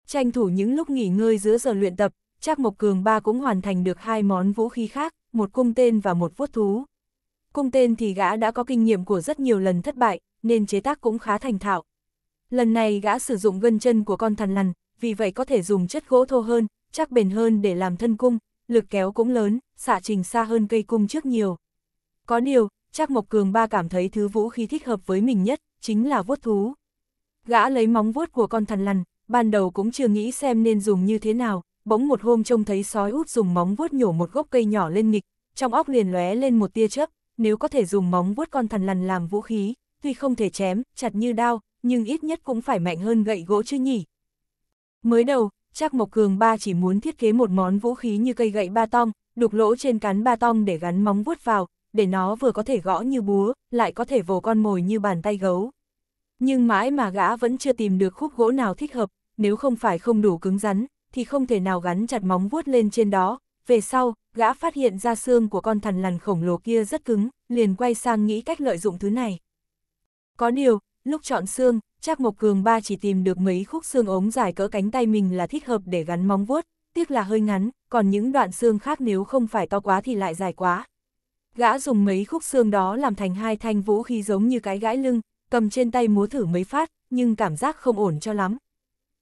Tranh thủ những lúc nghỉ ngơi giữa giờ luyện tập, Trác Mộc Cường ba cũng hoàn thành được hai món vũ khí khác, một cung tên và một vuốt thú. Cung tên thì gã đã có kinh nghiệm của rất nhiều lần thất bại, nên chế tác cũng khá thành thạo. Lần này gã sử dụng gân chân của con thằn lằn, vì vậy có thể dùng chất gỗ thô hơn, chắc bền hơn để làm thân cung, lực kéo cũng lớn, xạ trình xa hơn cây cung trước nhiều. Có điều, Trác Mộc Cường ba cảm thấy thứ vũ khí thích hợp với mình nhất, chính là vuốt thú. Gã lấy móng vuốt của con thằn lằn, ban đầu cũng chưa nghĩ xem nên dùng như thế nào, bỗng một hôm trông thấy sói út dùng móng vuốt nhổ một gốc cây nhỏ lên nghịch, trong óc liền lóe lên một tia chớp, nếu có thể dùng móng vuốt con thằn lằn làm vũ khí, tuy không thể chém, chặt như đao, nhưng ít nhất cũng phải mạnh hơn gậy gỗ chứ nhỉ. Mới đầu, Trác Mộc Cường ba chỉ muốn thiết kế một món vũ khí như cây gậy ba tong, đục lỗ trên cán ba tong để gắn móng vuốt vào, để nó vừa có thể gõ như búa, lại có thể vồ con mồi như bàn tay gấu. Nhưng mãi mà gã vẫn chưa tìm được khúc gỗ nào thích hợp, nếu không phải không đủ cứng rắn, thì không thể nào gắn chặt móng vuốt lên trên đó. Về sau, gã phát hiện ra xương của con thằn lằn khổng lồ kia rất cứng, liền quay sang nghĩ cách lợi dụng thứ này. Có điều, lúc chọn xương, Trác Mộc Cường ba chỉ tìm được mấy khúc xương ống dài cỡ cánh tay mình là thích hợp để gắn móng vuốt, tiếc là hơi ngắn, còn những đoạn xương khác nếu không phải to quá thì lại dài quá, Gã dùng mấy khúc xương đó làm thành hai thanh vũ khí giống như cái gãi lưng, cầm trên tay múa thử mấy phát, nhưng cảm giác không ổn cho lắm.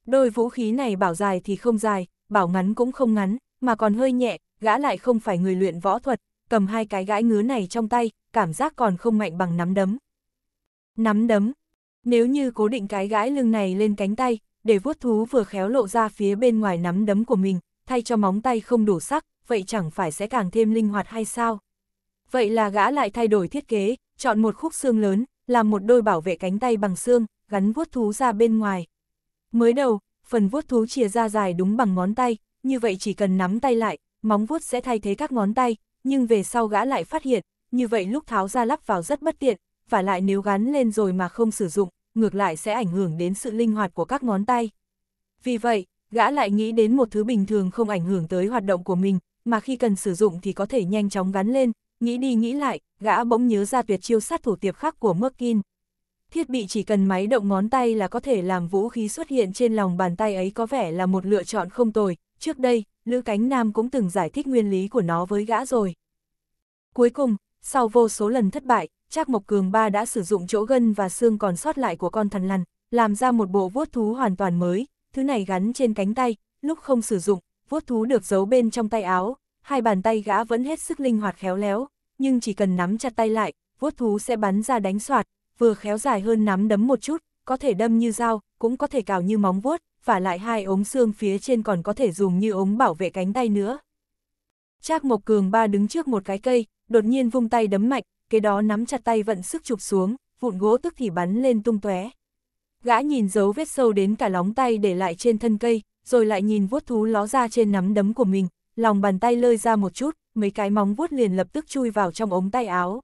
Đôi vũ khí này bảo dài thì không dài, bảo ngắn cũng không ngắn, mà còn hơi nhẹ, gã lại không phải người luyện võ thuật, cầm hai cái gãi ngứa này trong tay, cảm giác còn không mạnh bằng nắm đấm. Nắm đấm. Nếu như cố định cái gãi lưng này lên cánh tay, để vuốt thú vừa khéo lộ ra phía bên ngoài nắm đấm của mình, thay cho móng tay không đủ sắc, vậy chẳng phải sẽ càng thêm linh hoạt hay sao? Vậy là gã lại thay đổi thiết kế, chọn một khúc xương lớn, làm một đôi bảo vệ cánh tay bằng xương, gắn vuốt thú ra bên ngoài. Mới đầu, phần vuốt thú chìa ra dài đúng bằng ngón tay, như vậy chỉ cần nắm tay lại, móng vuốt sẽ thay thế các ngón tay, nhưng về sau gã lại phát hiện, như vậy lúc tháo ra lắp vào rất bất tiện, và lại nếu gắn lên rồi mà không sử dụng, ngược lại sẽ ảnh hưởng đến sự linh hoạt của các ngón tay. Vì vậy, gã lại nghĩ đến một thứ bình thường không ảnh hưởng tới hoạt động của mình, mà khi cần sử dụng thì có thể nhanh chóng gắn lên, Nghĩ đi nghĩ lại, gã bỗng nhớ ra tuyệt chiêu sát thủ tiệp khắc của Merkin. Thiết bị chỉ cần máy động ngón tay là có thể làm vũ khí xuất hiện trên lòng bàn tay ấy có vẻ là một lựa chọn không tồi. Trước đây, Lữ Cánh Nam cũng từng giải thích nguyên lý của nó với gã rồi. Cuối cùng, sau vô số lần thất bại, Trác Mộc Cường Ba đã sử dụng chỗ gân và xương còn sót lại của con thần lằn, làm ra một bộ vuốt thú hoàn toàn mới, thứ này gắn trên cánh tay, lúc không sử dụng, vuốt thú được giấu bên trong tay áo, hai bàn tay gã vẫn hết sức linh hoạt khéo léo, nhưng chỉ cần nắm chặt tay lại, vuốt thú sẽ bắn ra đánh soạt, vừa khéo dài hơn nắm đấm một chút, có thể đâm như dao, cũng có thể cào như móng vuốt, và lại hai ống xương phía trên còn có thể dùng như ống bảo vệ cánh tay nữa. Trác Mộc Cường ba đứng trước một cái cây, đột nhiên vung tay đấm mạnh, cái đó nắm chặt tay vận sức chụp xuống, vụn gỗ tức thì bắn lên tung tóe. Gã nhìn dấu vết sâu đến cả lóng tay để lại trên thân cây, rồi lại nhìn vuốt thú ló ra trên nắm đấm của mình, lòng bàn tay lơi ra một chút, mấy cái móng vuốt liền lập tức chui vào trong ống tay áo.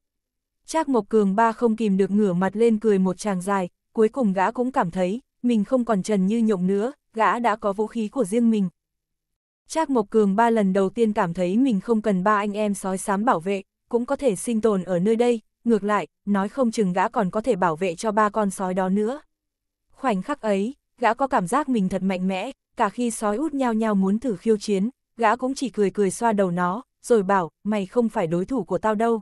Trác Mộc Cường ba không kìm được ngửa mặt lên cười một tràng dài, cuối cùng gã cũng cảm thấy, mình không còn trần như nhộng nữa, gã đã có vũ khí của riêng mình. Trác Mộc Cường ba lần đầu tiên cảm thấy mình không cần ba anh em sói sám bảo vệ, cũng có thể sinh tồn ở nơi đây, ngược lại, nói không chừng gã còn có thể bảo vệ cho ba con sói đó nữa. Khoảnh khắc ấy, gã có cảm giác mình thật mạnh mẽ, cả khi sói út nhau nhau muốn thử khiêu chiến, gã cũng chỉ cười cười xoa đầu nó, rồi bảo, mày không phải đối thủ của tao đâu.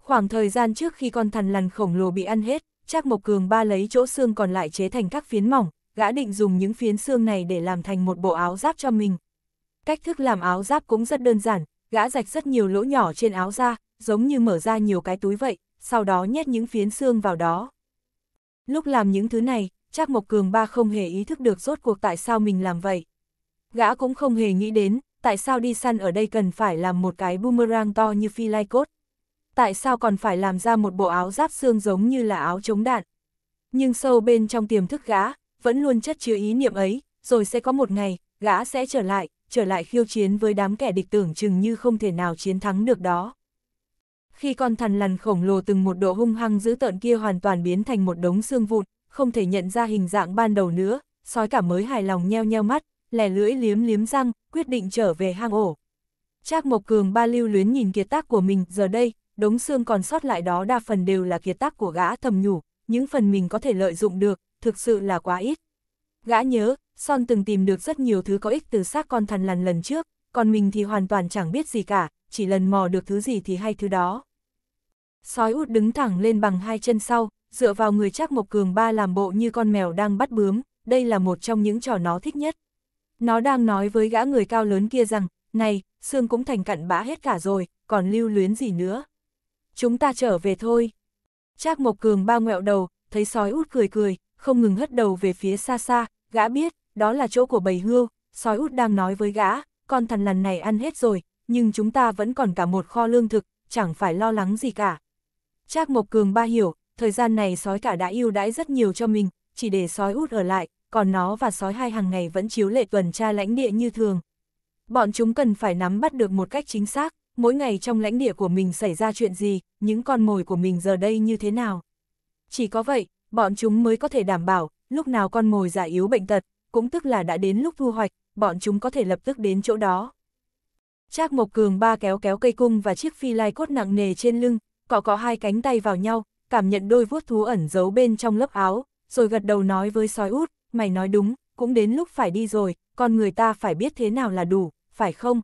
Khoảng thời gian trước khi con thằn lằn khổng lồ bị ăn hết, Trác Mộc Cường ba lấy chỗ xương còn lại chế thành các phiến mỏng, gã định dùng những phiến xương này để làm thành một bộ áo giáp cho mình. Cách thức làm áo giáp cũng rất đơn giản, gã rạch rất nhiều lỗ nhỏ trên áo ra, giống như mở ra nhiều cái túi vậy, sau đó nhét những phiến xương vào đó. Lúc làm những thứ này, Trác Mộc Cường ba không hề ý thức được rốt cuộc tại sao mình làm vậy. Gã cũng không hề nghĩ đến, tại sao đi săn ở đây cần phải làm một cái boomerang to như phi lai cốt. Tại sao còn phải làm ra một bộ áo giáp xương giống như là áo chống đạn. Nhưng sâu bên trong tiềm thức gã, vẫn luôn chất chứa ý niệm ấy, rồi sẽ có một ngày, gã sẽ trở lại, trở lại khiêu chiến với đám kẻ địch tưởng chừng như không thể nào chiến thắng được đó. Khi con thằn lằn khổng lồ từng một độ hung hăng dữ tợn kia hoàn toàn biến thành một đống xương vụn, không thể nhận ra hình dạng ban đầu nữa, sói cả mới hài lòng nheo nheo mắt, lẻ lưỡi liếm liếm răng, quyết định trở về hang ổ. Trác Mộc Cường ba lưu luyến nhìn kiệt tác của mình, giờ đây, đống xương còn sót lại đó đa phần đều là kiệt tác của gã thầm nhủ, những phần mình có thể lợi dụng được, thực sự là quá ít. Gã nhớ, Son từng tìm được rất nhiều thứ có ích từ xác con thằn lằn lần trước, còn mình thì hoàn toàn chẳng biết gì cả, chỉ lần mò được thứ gì thì hay thứ đó. Sói út đứng thẳng lên bằng hai chân sau, dựa vào người Trác Mộc Cường ba làm bộ như con mèo đang bắt bướm, đây là một trong những trò nó thích nhất. Nó đang nói với gã người cao lớn kia rằng, này, xương cũng thành cặn bã hết cả rồi, còn lưu luyến gì nữa. Chúng ta trở về thôi. Trác Mộc Cường ba ngoẹo đầu, thấy sói út cười cười, không ngừng hất đầu về phía xa xa, gã biết, đó là chỗ của bầy hươu, sói út đang nói với gã, con thằn lằn này ăn hết rồi, nhưng chúng ta vẫn còn cả một kho lương thực, chẳng phải lo lắng gì cả. Trác Mộc Cường ba hiểu, thời gian này sói cả đã yêu đãi rất nhiều cho mình, chỉ để sói út ở lại, còn nó và sói hai hàng ngày vẫn chiếu lệ tuần tra lãnh địa như thường. Bọn chúng cần phải nắm bắt được một cách chính xác, mỗi ngày trong lãnh địa của mình xảy ra chuyện gì, những con mồi của mình giờ đây như thế nào. Chỉ có vậy, bọn chúng mới có thể đảm bảo, lúc nào con mồi già yếu bệnh tật, cũng tức là đã đến lúc thu hoạch, bọn chúng có thể lập tức đến chỗ đó. Trác Mộc Cường ba kéo kéo cây cung và chiếc phi lai cốt nặng nề trên lưng, cọ cọ hai cánh tay vào nhau, cảm nhận đôi vuốt thú ẩn giấu bên trong lớp áo, rồi gật đầu nói với sói út, mày nói đúng, cũng đến lúc phải đi rồi, con người ta phải biết thế nào là đủ, phải không?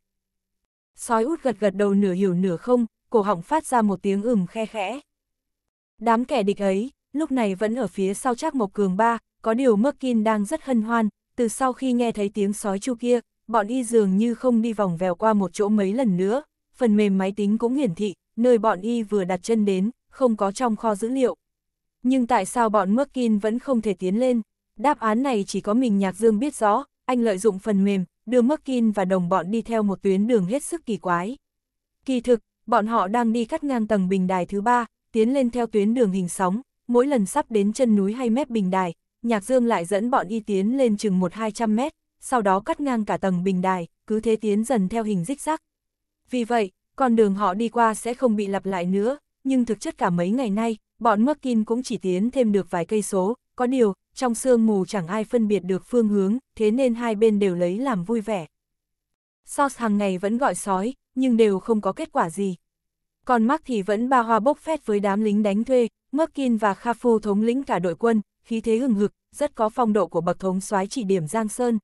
Sói út gật gật đầu nửa hiểu nửa không, cổ họng phát ra một tiếng ừm khe khẽ. Đám kẻ địch ấy, lúc này vẫn ở phía sau Trác Mộc Cường ba, có điều Merkin đang rất hân hoan, từ sau khi nghe thấy tiếng sói chu kia, bọn y dường như không đi vòng vèo qua một chỗ mấy lần nữa, phần mềm máy tính cũng hiển thị, nơi bọn y vừa đặt chân đến, không có trong kho dữ liệu. Nhưng tại sao bọn Merkin vẫn không thể tiến lên? Đáp án này chỉ có mình Nhạc Dương biết rõ, anh lợi dụng phần mềm, đưa Merkin và đồng bọn đi theo một tuyến đường hết sức kỳ quái. Kỳ thực, bọn họ đang đi cắt ngang tầng bình đài thứ ba, tiến lên theo tuyến đường hình sóng, mỗi lần sắp đến chân núi hay mép bình đài, Nhạc Dương lại dẫn bọn y tiến lên chừng 1-200 mét, sau đó cắt ngang cả tầng bình đài, cứ thế tiến dần theo hình rích rắc. Vì vậy, con đường họ đi qua sẽ không bị lặp lại nữa, nhưng thực chất cả mấy ngày nay, bọn Merkin cũng chỉ tiến thêm được vài cây số, có điều, trong sương mù chẳng ai phân biệt được phương hướng, thế nên hai bên đều lấy làm vui vẻ. Sos hàng ngày vẫn gọi sói, nhưng đều không có kết quả gì. Còn Mark thì vẫn ba hoa bốc phét với đám lính đánh thuê, Merkin và Khafu thống lĩnh cả đội quân, khí thế hừng hực, rất có phong độ của bậc thống soái chỉ điểm Giang Sơn.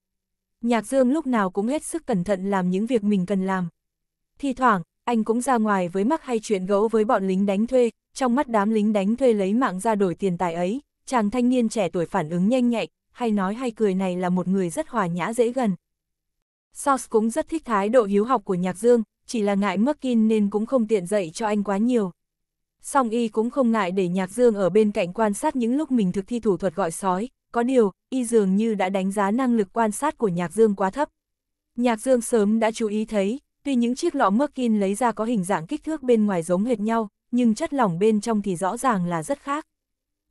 Nhạc Dương lúc nào cũng hết sức cẩn thận làm những việc mình cần làm. Thì thoảng, anh cũng ra ngoài với mắc hay chuyện gấu với bọn lính đánh thuê, trong mắt đám lính đánh thuê lấy mạng ra đổi tiền tài ấy. Chàng thanh niên trẻ tuổi phản ứng nhanh nhạy, hay nói hay cười này là một người rất hòa nhã dễ gần. Sauce cũng rất thích thái độ hiếu học của Nhạc Dương, chỉ là ngại Merkin nên cũng không tiện dạy cho anh quá nhiều. Song y cũng không ngại để Nhạc Dương ở bên cạnh quan sát những lúc mình thực thi thủ thuật gọi sói, có điều, y dường như đã đánh giá năng lực quan sát của Nhạc Dương quá thấp. Nhạc Dương sớm đã chú ý thấy, tuy những chiếc lọ Merkin lấy ra có hình dạng kích thước bên ngoài giống hệt nhau, nhưng chất lỏng bên trong thì rõ ràng là rất khác.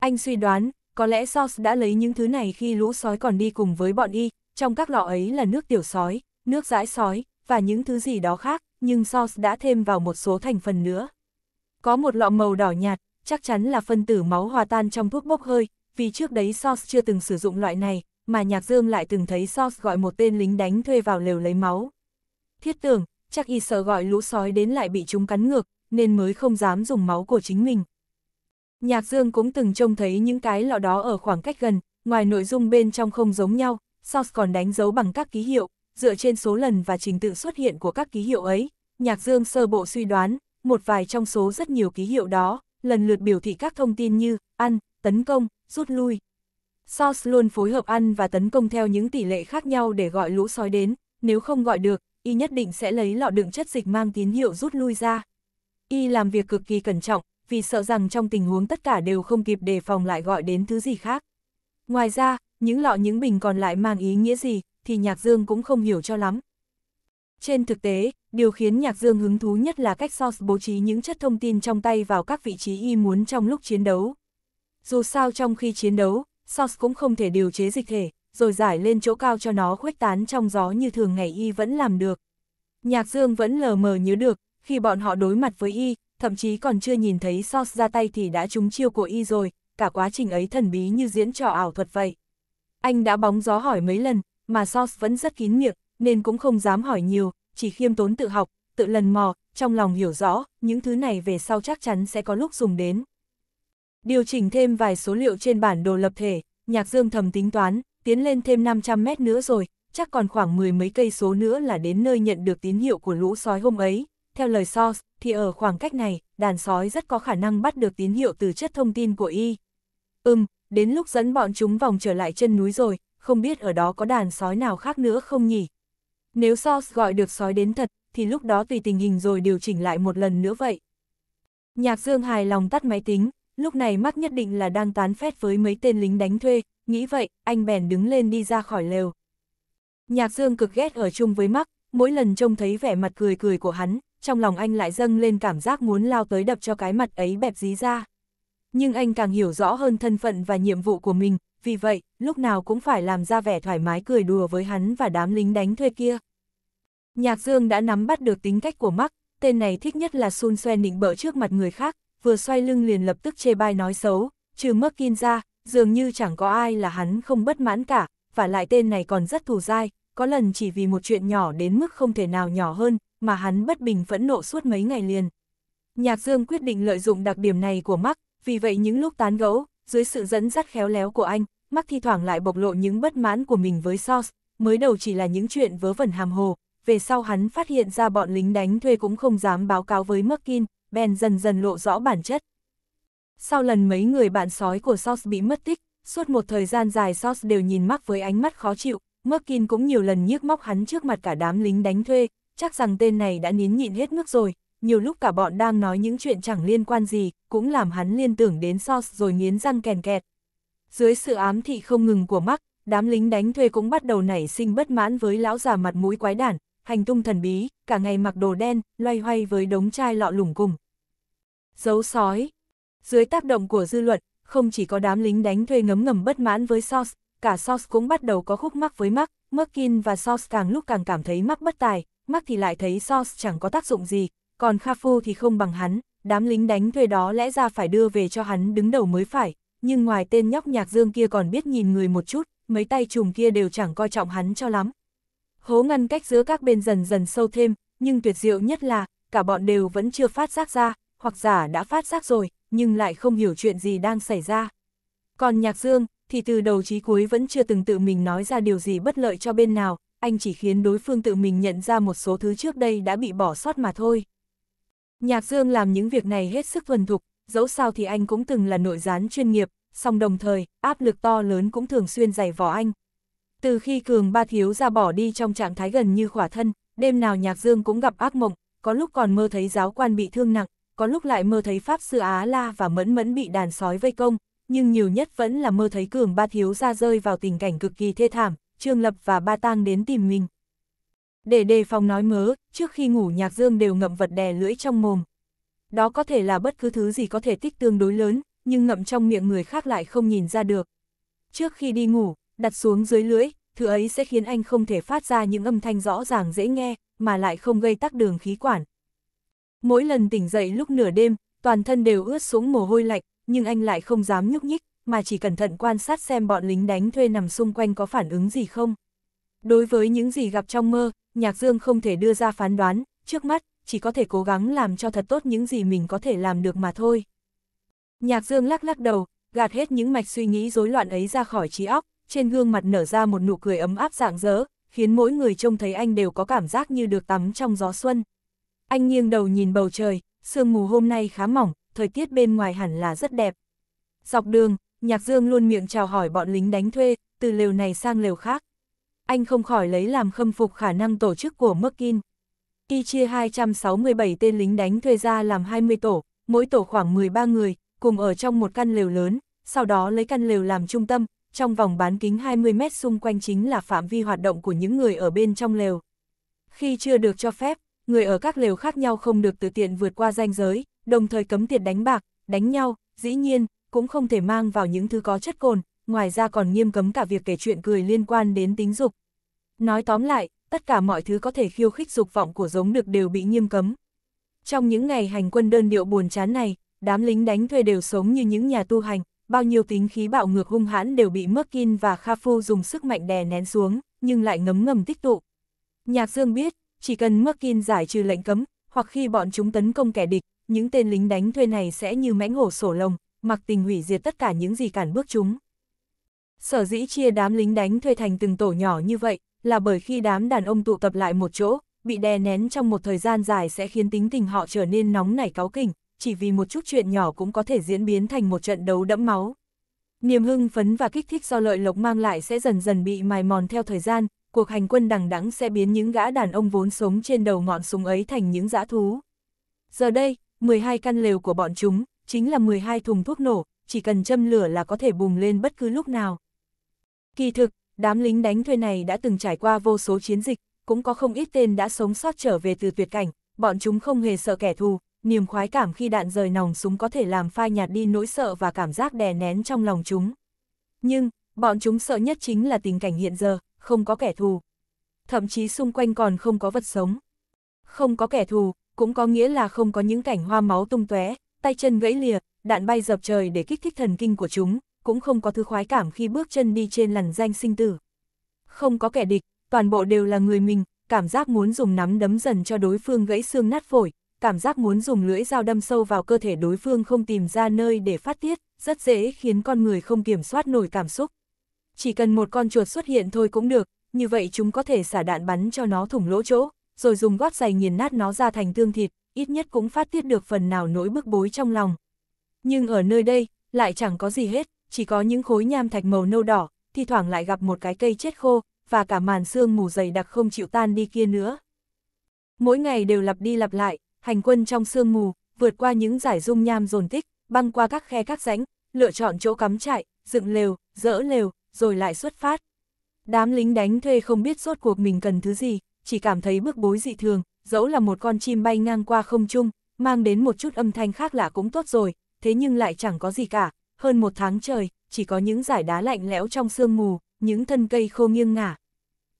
Anh suy đoán, có lẽ George đã lấy những thứ này khi lũ sói còn đi cùng với bọn y, trong các lọ ấy là nước tiểu sói, nước dãi sói, và những thứ gì đó khác, nhưng George đã thêm vào một số thành phần nữa. Có một lọ màu đỏ nhạt, chắc chắn là phân tử máu hòa tan trong thuốc bốc hơi, vì trước đấy George chưa từng sử dụng loại này, mà nhạc dương lại từng thấy George gọi một tên lính đánh thuê vào lều lấy máu. Thiết tưởng, chắc y sợ gọi lũ sói đến lại bị chúng cắn ngược, nên mới không dám dùng máu của chính mình. Nhạc Dương cũng từng trông thấy những cái lọ đó ở khoảng cách gần, ngoài nội dung bên trong không giống nhau, Source còn đánh dấu bằng các ký hiệu, dựa trên số lần và trình tự xuất hiện của các ký hiệu ấy. Nhạc Dương sơ bộ suy đoán, một vài trong số rất nhiều ký hiệu đó, lần lượt biểu thị các thông tin như ăn, tấn công, rút lui. Source luôn phối hợp ăn và tấn công theo những tỷ lệ khác nhau để gọi lũ sói đến, nếu không gọi được, y nhất định sẽ lấy lọ đựng chất dịch mang tín hiệu rút lui ra. Y làm việc cực kỳ cẩn trọng, vì sợ rằng trong tình huống tất cả đều không kịp đề phòng lại gọi đến thứ gì khác. Ngoài ra, những lọ những bình còn lại mang ý nghĩa gì, thì Nhạc Dương cũng không hiểu cho lắm. Trên thực tế, điều khiến Nhạc Dương hứng thú nhất là cách Source bố trí những chất thông tin trong tay vào các vị trí y muốn trong lúc chiến đấu. Dù sao trong khi chiến đấu, Source cũng không thể điều chế dịch thể, rồi giải lên chỗ cao cho nó khuếch tán trong gió như thường ngày y vẫn làm được. Nhạc Dương vẫn lờ mờ nhớ được, khi bọn họ đối mặt với y, thậm chí còn chưa nhìn thấy Sos ra tay thì đã trúng chiêu của y rồi, cả quá trình ấy thần bí như diễn trò ảo thuật vậy. Anh đã bóng gió hỏi mấy lần, mà Sos vẫn rất kín miệng, nên cũng không dám hỏi nhiều, chỉ khiêm tốn tự học, tự lần mò, trong lòng hiểu rõ, những thứ này về sau chắc chắn sẽ có lúc dùng đến. Điều chỉnh thêm vài số liệu trên bản đồ lập thể, Nhạc Dương thầm tính toán, tiến lên thêm 500 mét nữa rồi, chắc còn khoảng mười mấy cây số nữa là đến nơi nhận được tín hiệu của lũ sói hôm ấy, theo lời Source, thì ở khoảng cách này, đàn sói rất có khả năng bắt được tín hiệu từ chất thông tin của y. Ừm, đến lúc dẫn bọn chúng vòng trở lại chân núi rồi, không biết ở đó có đàn sói nào khác nữa không nhỉ? Nếu Source gọi được sói đến thật, thì lúc đó tùy tình hình rồi điều chỉnh lại một lần nữa vậy. Nhạc Dương hài lòng tắt máy tính, lúc này mắt nhất định là đang tán phét với mấy tên lính đánh thuê, nghĩ vậy, anh bèn đứng lên đi ra khỏi lều. Nhạc Dương cực ghét ở chung với mắt, mỗi lần trông thấy vẻ mặt cười cười của hắn, trong lòng anh lại dâng lên cảm giác muốn lao tới đập cho cái mặt ấy bẹp dí ra. Nhưng anh càng hiểu rõ hơn thân phận và nhiệm vụ của mình, vì vậy, lúc nào cũng phải làm ra vẻ thoải mái cười đùa với hắn và đám lính đánh thuê kia. Nhạc Dương đã nắm bắt được tính cách của mắc tên này thích nhất là xun xoe nịnh bợ trước mặt người khác, vừa xoay lưng liền lập tức chê bai nói xấu, trừ Merkin ra, dường như chẳng có ai là hắn không bất mãn cả, và lại tên này còn rất thù dai, có lần chỉ vì một chuyện nhỏ đến mức không thể nào nhỏ hơn, mà hắn bất bình phẫn nộ suốt mấy ngày liền. Nhạc Dương quyết định lợi dụng đặc điểm này của Mark, vì vậy những lúc tán gẫu, dưới sự dẫn dắt khéo léo của anh, Mark thi thoảng lại bộc lộ những bất mãn của mình với Sauce. mới đầu chỉ là những chuyện vớ vẩn hàm hồ, về sau hắn phát hiện ra bọn lính đánh thuê cũng không dám báo cáo với Merkin, Ben dần dần lộ rõ bản chất. Sau lần mấy người bạn sói của Sauce bị mất tích, suốt một thời gian dài Sauce đều nhìn Mark với ánh mắt khó chịu, Merkin cũng nhiều lần nhiếc móc hắn trước mặt cả đám lính đánh thuê, chắc rằng tên này đã nín nhịn hết mức rồi, nhiều lúc cả bọn đang nói những chuyện chẳng liên quan gì, cũng làm hắn liên tưởng đến sauce rồi nghiến răng kèn kẹt. Dưới sự ám thị không ngừng của mắc, đám lính đánh thuê cũng bắt đầu nảy sinh bất mãn với lão già mặt mũi quái đản, hành tung thần bí, cả ngày mặc đồ đen, loay hoay với đống chai lọ lủng cùng. Dấu sói Dưới tác động của dư luận, không chỉ có đám lính đánh thuê ngấm ngầm bất mãn với sauce, cả sauce cũng bắt đầu có khúc mắc với mắc, Merkin và sauce càng lúc càng cảm thấy mắc bất tài, mắc thì lại thấy Sos chẳng có tác dụng gì, còn Kha Phu thì không bằng hắn, đám lính đánh thuê đó lẽ ra phải đưa về cho hắn đứng đầu mới phải, nhưng ngoài tên nhóc nhạc dương kia còn biết nhìn người một chút, mấy tay trùm kia đều chẳng coi trọng hắn cho lắm. Hố ngăn cách giữa các bên dần dần sâu thêm, nhưng tuyệt diệu nhất là, cả bọn đều vẫn chưa phát giác ra, hoặc giả đã phát giác rồi, nhưng lại không hiểu chuyện gì đang xảy ra. Còn nhạc dương, thì từ đầu chí cuối vẫn chưa từng tự mình nói ra điều gì bất lợi cho bên nào, anh chỉ khiến đối phương tự mình nhận ra một số thứ trước đây đã bị bỏ sót mà thôi. Nhạc Dương làm những việc này hết sức thuần thục, dẫu sao thì anh cũng từng là nội gián chuyên nghiệp, song đồng thời, áp lực to lớn cũng thường xuyên dày vò anh. Từ khi Cường Ba Thiếu ra bỏ đi trong trạng thái gần như khỏa thân, đêm nào Nhạc Dương cũng gặp ác mộng, có lúc còn mơ thấy giáo quan bị thương nặng, có lúc lại mơ thấy Pháp Sư Á La và Mẫn Mẫn bị đàn sói vây công, nhưng nhiều nhất vẫn là mơ thấy Cường Ba Thiếu ra rơi vào tình cảnh cực kỳ thê thảm, Trương Lập và Ba Tang đến tìm mình. Để đề phòng nói mớ, trước khi ngủ Nhạc Dương đều ngậm vật đè lưỡi trong mồm. Đó có thể là bất cứ thứ gì có thể tích tương đối lớn, nhưng ngậm trong miệng người khác lại không nhìn ra được. Trước khi đi ngủ, đặt xuống dưới lưỡi, thứ ấy sẽ khiến anh không thể phát ra những âm thanh rõ ràng dễ nghe, mà lại không gây tắc đường khí quản. Mỗi lần tỉnh dậy lúc nửa đêm, toàn thân đều ướt sũng mồ hôi lạnh, nhưng anh lại không dám nhúc nhích, mà chỉ cẩn thận quan sát xem bọn lính đánh thuê nằm xung quanh có phản ứng gì không. Đối với những gì gặp trong mơ, Nhạc Dương không thể đưa ra phán đoán, trước mắt, chỉ có thể cố gắng làm cho thật tốt những gì mình có thể làm được mà thôi. Nhạc Dương lắc lắc đầu, gạt hết những mạch suy nghĩ rối loạn ấy ra khỏi trí óc, trên gương mặt nở ra một nụ cười ấm áp rạng rỡ, khiến mỗi người trông thấy anh đều có cảm giác như được tắm trong gió xuân. Anh nghiêng đầu nhìn bầu trời, sương mù hôm nay khá mỏng, thời tiết bên ngoài hẳn là rất đẹp. Dọc đường, Nhạc Dương luôn miệng chào hỏi bọn lính đánh thuê, từ lều này sang lều khác. Anh không khỏi lấy làm khâm phục khả năng tổ chức của Merkin. Y chia 267 tên lính đánh thuê ra làm 20 tổ, mỗi tổ khoảng 13 người, cùng ở trong một căn lều lớn, sau đó lấy căn lều làm trung tâm, trong vòng bán kính 20 mét xung quanh chính là phạm vi hoạt động của những người ở bên trong lều. Khi chưa được cho phép, người ở các lều khác nhau không được tự tiện vượt qua ranh giới, đồng thời cấm tiệt đánh bạc, đánh nhau, dĩ nhiên, cũng không thể mang vào những thứ có chất cồn, ngoài ra còn nghiêm cấm cả việc kể chuyện cười liên quan đến tính dục. Nói tóm lại, tất cả mọi thứ có thể khiêu khích dục vọng của giống được đều bị nghiêm cấm. Trong những ngày hành quân đơn điệu buồn chán này, đám lính đánh thuê đều sống như những nhà tu hành, bao nhiêu tính khí bạo ngược hung hãn đều bị Merkin và Kha Phu dùng sức mạnh đè nén xuống, nhưng lại ngấm ngầm tích tụ. Nhạc Dương biết, chỉ cần Merkin giải trừ lệnh cấm, hoặc khi bọn chúng tấn công kẻ địch, những tên lính đánh thuê này sẽ như mãnh hổ sổ lồng, mặc tình hủy diệt tất cả những gì cản bước chúng. Sở dĩ chia đám lính đánh thuê thành từng tổ nhỏ như vậy, là bởi khi đám đàn ông tụ tập lại một chỗ, bị đè nén trong một thời gian dài sẽ khiến tính tình họ trở nên nóng nảy cáu kỉnh, chỉ vì một chút chuyện nhỏ cũng có thể diễn biến thành một trận đấu đẫm máu. Niềm hưng phấn và kích thích do lợi lộc mang lại sẽ dần dần bị mài mòn theo thời gian, cuộc hành quân đằng đẵng sẽ biến những gã đàn ông vốn sống trên đầu ngọn súng ấy thành những dã thú. Giờ đây, 12 căn lều của bọn chúng, chính là 12 thùng thuốc nổ, chỉ cần châm lửa là có thể bùng lên bất cứ lúc nào. Kỳ thực, đám lính đánh thuê này đã từng trải qua vô số chiến dịch, cũng có không ít tên đã sống sót trở về từ tuyệt cảnh, bọn chúng không hề sợ kẻ thù, niềm khoái cảm khi đạn rời nòng súng có thể làm phai nhạt đi nỗi sợ và cảm giác đè nén trong lòng chúng. Nhưng, bọn chúng sợ nhất chính là tình cảnh hiện giờ, không có kẻ thù. Thậm chí xung quanh còn không có vật sống. Không có kẻ thù, cũng có nghĩa là không có những cảnh hoa máu tung tóe, tay chân gãy lìa, đạn bay dập trời để kích thích thần kinh của chúng, cũng không có thứ khoái cảm khi bước chân đi trên lằn danh sinh tử. Không có kẻ địch, toàn bộ đều là người mình, cảm giác muốn dùng nắm đấm dần cho đối phương gãy xương nát phổi, cảm giác muốn dùng lưỡi dao đâm sâu vào cơ thể đối phương không tìm ra nơi để phát tiết, rất dễ khiến con người không kiểm soát nổi cảm xúc. Chỉ cần một con chuột xuất hiện thôi cũng được, như vậy chúng có thể xả đạn bắn cho nó thủng lỗ chỗ, rồi dùng gót giày nghiền nát nó ra thành tương thịt, ít nhất cũng phát tiết được phần nào nỗi bức bối trong lòng. Nhưng ở nơi đây, lại chẳng có gì hết, chỉ có những khối nham thạch màu nâu đỏ, thi thoảng lại gặp một cái cây chết khô, và cả màn xương mù dày đặc không chịu tan đi kia nữa. Mỗi ngày đều lặp đi lặp lại, hành quân trong xương mù, vượt qua những giải dung nham dồn tích, băng qua các khe các rãnh, lựa chọn chỗ cắm trại, dựng lều, dỡ lều, rồi lại xuất phát. Đám lính đánh thuê không biết rốt cuộc mình cần thứ gì, chỉ cảm thấy bức bối dị thường, dẫu là một con chim bay ngang qua không trung, mang đến một chút âm thanh khác lạ cũng tốt rồi, thế nhưng lại chẳng có gì cả, hơn một tháng trời, chỉ có những giải đá lạnh lẽo trong sương mù, những thân cây khô nghiêng ngả.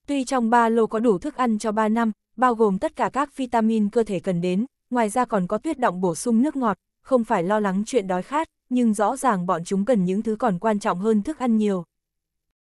Tuy trong ba lô có đủ thức ăn cho 3 năm, bao gồm tất cả các vitamin cơ thể cần đến, ngoài ra còn có tuyết động bổ sung nước ngọt, không phải lo lắng chuyện đói khát, nhưng rõ ràng bọn chúng cần những thứ còn quan trọng hơn thức ăn nhiều.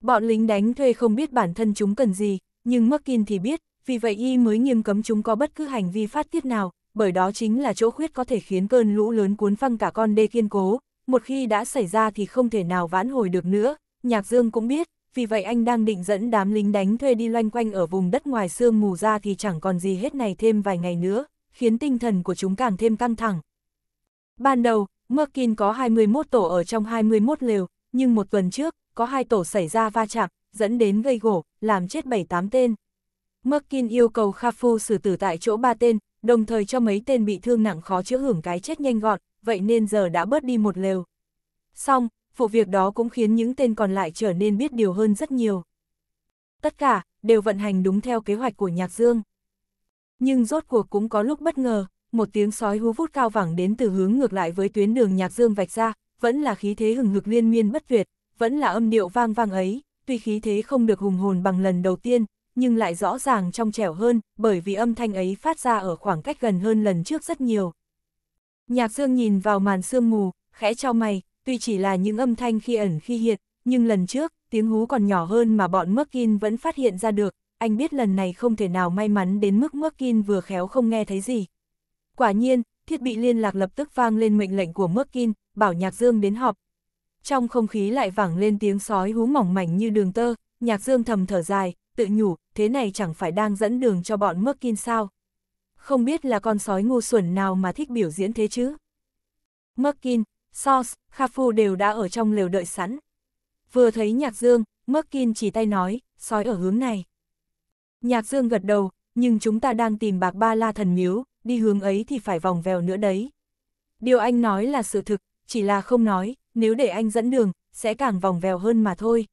Bọn lính đánh thuê không biết bản thân chúng cần gì, nhưng Mckin thì biết, vì vậy y mới nghiêm cấm chúng có bất cứ hành vi phát tiết nào, bởi đó chính là chỗ khuyết có thể khiến cơn lũ lớn cuốn phăng cả con đê kiên cố, một khi đã xảy ra thì không thể nào vãn hồi được nữa, Nhạc Dương cũng biết, vì vậy anh đang định dẫn đám lính đánh thuê đi loanh quanh ở vùng đất ngoài sương mù ra thì chẳng còn gì hết này thêm vài ngày nữa, khiến tinh thần của chúng càng thêm căng thẳng. Ban đầu, Merkin có 21 tổ ở trong 21 lều, nhưng một tuần trước, có hai tổ xảy ra va chạm, dẫn đến gây gỗ làm chết 7-8 tên. Merkin yêu cầu Khafu xử tử tại chỗ ba tên, đồng thời cho mấy tên bị thương nặng khó chữa hưởng cái chết nhanh gọn, vậy nên giờ đã bớt đi một lều. Xong, vụ việc đó cũng khiến những tên còn lại trở nên biết điều hơn rất nhiều. Tất cả, đều vận hành đúng theo kế hoạch của Nhạc Dương. Nhưng rốt cuộc cũng có lúc bất ngờ, một tiếng sói hú vút cao vẳng đến từ hướng ngược lại với tuyến đường Nhạc Dương vạch ra, vẫn là khí thế hừng hực liên miên bất tuyệt, vẫn là âm điệu vang vang ấy, tuy khí thế không được hùng hồn bằng lần đầu tiên, nhưng lại rõ ràng trong trẻo hơn, bởi vì âm thanh ấy phát ra ở khoảng cách gần hơn lần trước rất nhiều. Nhạc Dương nhìn vào màn sương mù, khẽ cho mày, tuy chỉ là những âm thanh khi ẩn khi hiện, nhưng lần trước, tiếng hú còn nhỏ hơn mà bọn Merkin vẫn phát hiện ra được, anh biết lần này không thể nào may mắn đến mức Merkin vừa khéo không nghe thấy gì. Quả nhiên, thiết bị liên lạc lập tức vang lên mệnh lệnh của Merkin, bảo Nhạc Dương đến họp. Trong không khí lại vẳng lên tiếng sói hú mỏng mảnh như đường tơ, Nhạc Dương thầm thở dài, tự nhủ, thế này chẳng phải đang dẫn đường cho bọn mơ sao. Không biết là con sói ngu xuẩn nào mà thích biểu diễn thế chứ. Merkin, Sos, Khafu đều đã ở trong lều đợi sẵn. Vừa thấy Nhạc Dương, Merkin chỉ tay nói, sói ở hướng này. Nhạc Dương gật đầu, nhưng chúng ta đang tìm bạc ba la thần miếu, đi hướng ấy thì phải vòng vèo nữa đấy. Điều anh nói là sự thực, chỉ là không nói, nếu để anh dẫn đường, sẽ càng vòng vèo hơn mà thôi.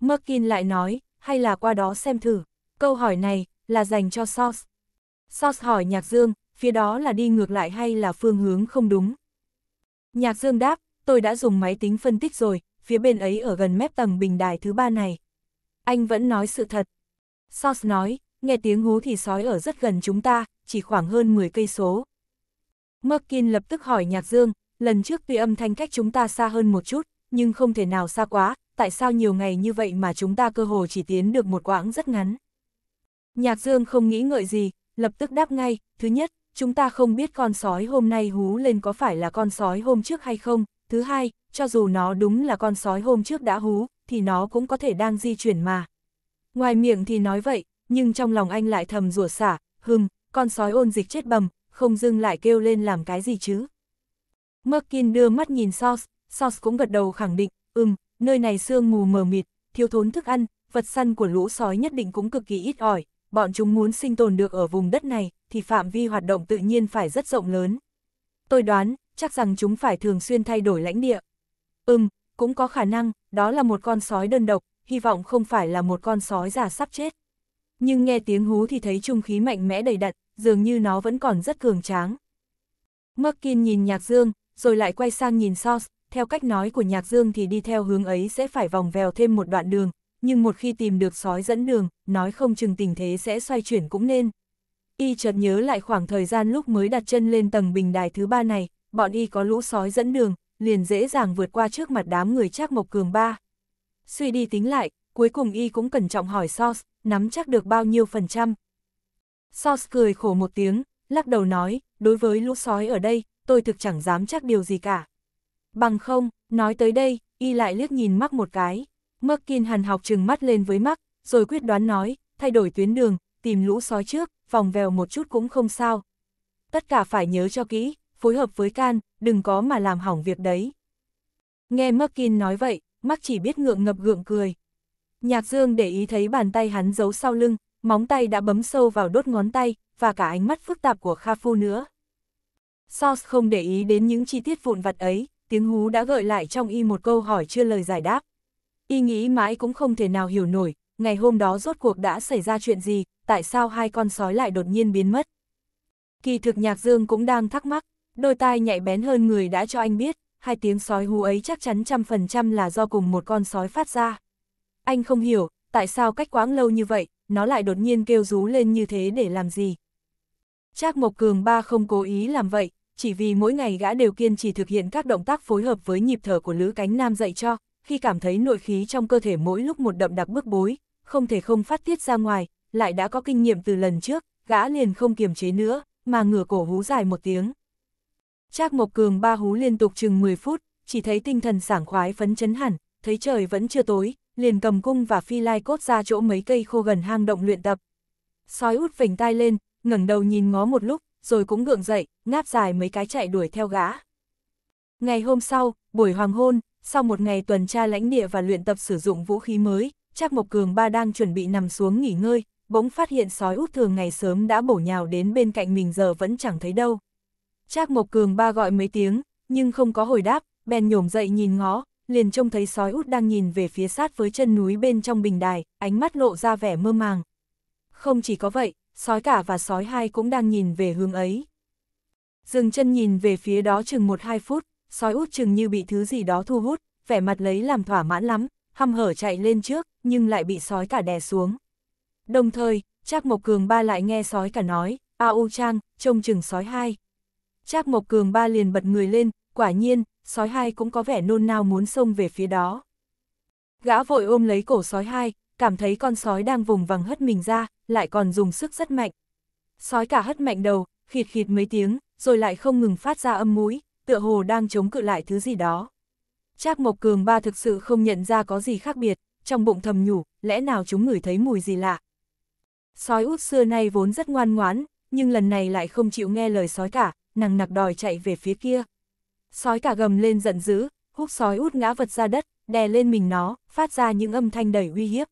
Merkin lại nói, hay là qua đó xem thử? Câu hỏi này là dành cho Sauce. Sauce hỏi Nhạc Dương, phía đó là đi ngược lại hay là phương hướng không đúng? Nhạc Dương đáp, tôi đã dùng máy tính phân tích rồi, phía bên ấy ở gần mép tầng bình đài thứ ba này. Anh vẫn nói sự thật. Sauce nói, nghe tiếng hú thì sói ở rất gần chúng ta, chỉ khoảng hơn 10 cây số. Merkin lập tức hỏi Nhạc Dương, lần trước tuy âm thanh cách chúng ta xa hơn một chút, nhưng không thể nào xa quá, tại sao nhiều ngày như vậy mà chúng ta cơ hồ chỉ tiến được một quãng rất ngắn. Nhạc Dương không nghĩ ngợi gì, lập tức đáp ngay, thứ nhất, chúng ta không biết con sói hôm nay hú lên có phải là con sói hôm trước hay không, thứ hai, cho dù nó đúng là con sói hôm trước đã hú, thì nó cũng có thể đang di chuyển mà. Ngoài miệng thì nói vậy, nhưng trong lòng anh lại thầm rủa xả, hừm, con sói ôn dịch chết bầm, không dưng lại kêu lên làm cái gì chứ. Merkin đưa mắt nhìn Sos, Sos cũng gật đầu khẳng định, ừm, nơi này sương mù mờ mịt, thiếu thốn thức ăn, vật săn của lũ sói nhất định cũng cực kỳ ít ỏi, bọn chúng muốn sinh tồn được ở vùng đất này, thì phạm vi hoạt động tự nhiên phải rất rộng lớn. Tôi đoán, chắc rằng chúng phải thường xuyên thay đổi lãnh địa. Ừm, cũng có khả năng, đó là một con sói đơn độc, hy vọng không phải là một con sói già sắp chết. Nhưng nghe tiếng hú thì thấy trung khí mạnh mẽ đầy đặn, dường như nó vẫn còn rất cường tráng. Merkin nhìn Nhạc Dương, rồi lại quay sang nhìn Sos, theo cách nói của Nhạc Dương thì đi theo hướng ấy sẽ phải vòng vèo thêm một đoạn đường, nhưng một khi tìm được sói dẫn đường, nói không chừng tình thế sẽ xoay chuyển cũng nên. Y chợt nhớ lại khoảng thời gian lúc mới đặt chân lên tầng bình đài thứ ba này, bọn Y có lũ sói dẫn đường, liền dễ dàng vượt qua trước mặt đám người Trác Mộc Cường ba. Suy đi tính lại, cuối cùng Y cũng cẩn trọng hỏi Sos, nắm chắc được bao nhiêu phần trăm. Sos cười khổ một tiếng, lắc đầu nói, đối với lũ sói ở đây, tôi thực chẳng dám chắc điều gì cả, Bằng không, nói tới đây, y lại liếc nhìn mắc một cái. Mắc Kiên hằn học trừng mắt lên với mắc, rồi quyết đoán nói, thay đổi tuyến đường, tìm lũ sói trước, vòng vèo một chút cũng không sao. Tất cả phải nhớ cho kỹ, phối hợp với can, đừng có mà làm hỏng việc đấy. Nghe Mắc Kiên nói vậy, mắc chỉ biết ngượng ngập gượng cười. Nhạc Dương để ý thấy bàn tay hắn giấu sau lưng, móng tay đã bấm sâu vào đốt ngón tay, và cả ánh mắt phức tạp của Kha Phu nữa. Sos không để ý đến những chi tiết vụn vặt ấy, tiếng hú đã gợi lại trong y một câu hỏi chưa lời giải đáp. Y nghĩ mãi cũng không thể nào hiểu nổi, ngày hôm đó rốt cuộc đã xảy ra chuyện gì, tại sao hai con sói lại đột nhiên biến mất. Kỳ thực nhạc dương cũng đang thắc mắc, đôi tai nhạy bén hơn người đã cho anh biết, hai tiếng sói hú ấy chắc chắn trăm phần trăm là do cùng một con sói phát ra. Anh không hiểu, tại sao cách quãng lâu như vậy, nó lại đột nhiên kêu rú lên như thế để làm gì. Trác Mộc Cường ba không cố ý làm vậy, chỉ vì mỗi ngày gã đều kiên trì thực hiện các động tác phối hợp với nhịp thở của Lữ Cánh Nam dạy cho, khi cảm thấy nội khí trong cơ thể mỗi lúc một đậm đặc bức bối, không thể không phát tiết ra ngoài, lại đã có kinh nghiệm từ lần trước, gã liền không kiềm chế nữa, mà ngửa cổ hú dài một tiếng. Trác Mộc Cường ba hú liên tục chừng 10 phút, chỉ thấy tinh thần sảng khoái phấn chấn hẳn, thấy trời vẫn chưa tối, liền cầm cung và phi lai cốt ra chỗ mấy cây khô gần hang động luyện tập. Sói út vành tai lên, ngẩng đầu nhìn ngó một lúc, rồi cũng gượng dậy, ngáp dài mấy cái chạy đuổi theo gã. Ngày hôm sau, buổi hoàng hôn, sau một ngày tuần tra lãnh địa và luyện tập sử dụng vũ khí mới, Trác Mộc Cường ba đang chuẩn bị nằm xuống nghỉ ngơi, bỗng phát hiện sói út thường ngày sớm đã bổ nhào đến bên cạnh mình giờ vẫn chẳng thấy đâu. Trác Mộc Cường ba gọi mấy tiếng, nhưng không có hồi đáp, bèn nhổm dậy nhìn ngó, liền trông thấy sói út đang nhìn về phía sát với chân núi bên trong bình đài, ánh mắt lộ ra vẻ mơ màng. Không chỉ có vậy, sói cả và sói hai cũng đang nhìn về hướng ấy. Dừng chân nhìn về phía đó chừng một hai phút, sói út chừng như bị thứ gì đó thu hút, vẻ mặt lấy làm thỏa mãn lắm, hăm hở chạy lên trước, nhưng lại bị sói cả đè xuống. Đồng thời, Trác Mộc Cường ba lại nghe sói cả nói, A U Trang, trông chừng sói hai. Trác Mộc Cường ba liền bật người lên, quả nhiên, sói hai cũng có vẻ nôn nao muốn xông về phía đó. Gã vội ôm lấy cổ sói hai, cảm thấy con sói đang vùng vằng hất mình ra, lại còn dùng sức rất mạnh. Sói cả hất mạnh đầu, khịt khịt mấy tiếng, rồi lại không ngừng phát ra âm mũi, tựa hồ đang chống cự lại thứ gì đó. Trác Mộc Cường ba thực sự không nhận ra có gì khác biệt, trong bụng thầm nhủ, lẽ nào chúng ngửi thấy mùi gì lạ. Sói út xưa nay vốn rất ngoan ngoãn, nhưng lần này lại không chịu nghe lời sói cả, nàng nặc đòi chạy về phía kia. Sói cả gầm lên giận dữ, húc sói út ngã vật ra đất, đè lên mình nó, phát ra những âm thanh đầy uy hiếp.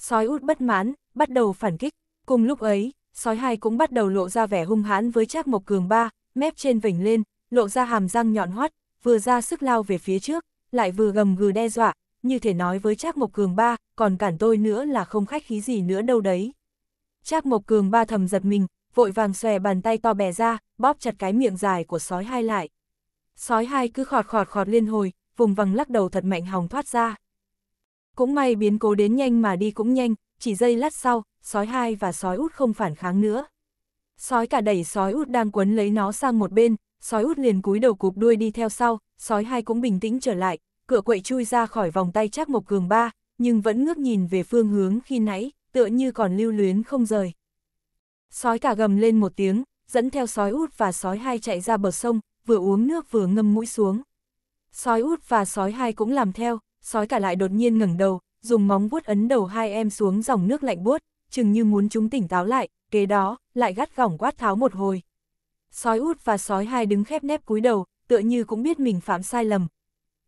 Sói út bất mãn, bắt đầu phản kích. Cùng lúc ấy, sói hai cũng bắt đầu lộ ra vẻ hung hãn với Trác Mộc Cường ba, mép trên vỉnh lên, lộ ra hàm răng nhọn hoắt, vừa ra sức lao về phía trước, lại vừa gầm gừ đe dọa, như thể nói với Trác Mộc Cường ba, còn cản tôi nữa là không khách khí gì nữa đâu đấy. Trác Mộc Cường ba thầm giật mình, vội vàng xòe bàn tay to bè ra, bóp chặt cái miệng dài của sói hai lại. Sói hai cứ khọt khọt khọt liên hồi, vùng vằng lắc đầu thật mạnh hòng thoát ra. Cũng may biến cố đến nhanh mà đi cũng nhanh, chỉ giây lát sau, sói hai và sói út không phản kháng nữa. Sói cả đẩy sói út đang quấn lấy nó sang một bên, sói út liền cúi đầu cụp đuôi đi theo sau, sói hai cũng bình tĩnh trở lại, cửa quậy chui ra khỏi vòng tay chắc mộc cường ba, nhưng vẫn ngước nhìn về phương hướng khi nãy, tựa như còn lưu luyến không rời. Sói cả gầm lên một tiếng, dẫn theo sói út và sói hai chạy ra bờ sông, vừa uống nước vừa ngâm mũi xuống. Sói út và sói hai cũng làm theo, sói cả lại đột nhiên ngẩng đầu, dùng móng vuốt ấn đầu hai em xuống dòng nước lạnh buốt, chừng như muốn chúng tỉnh táo lại, kế đó, lại gắt gỏng quát tháo một hồi. Sói út và sói hai đứng khép nép cúi đầu, tựa như cũng biết mình phạm sai lầm.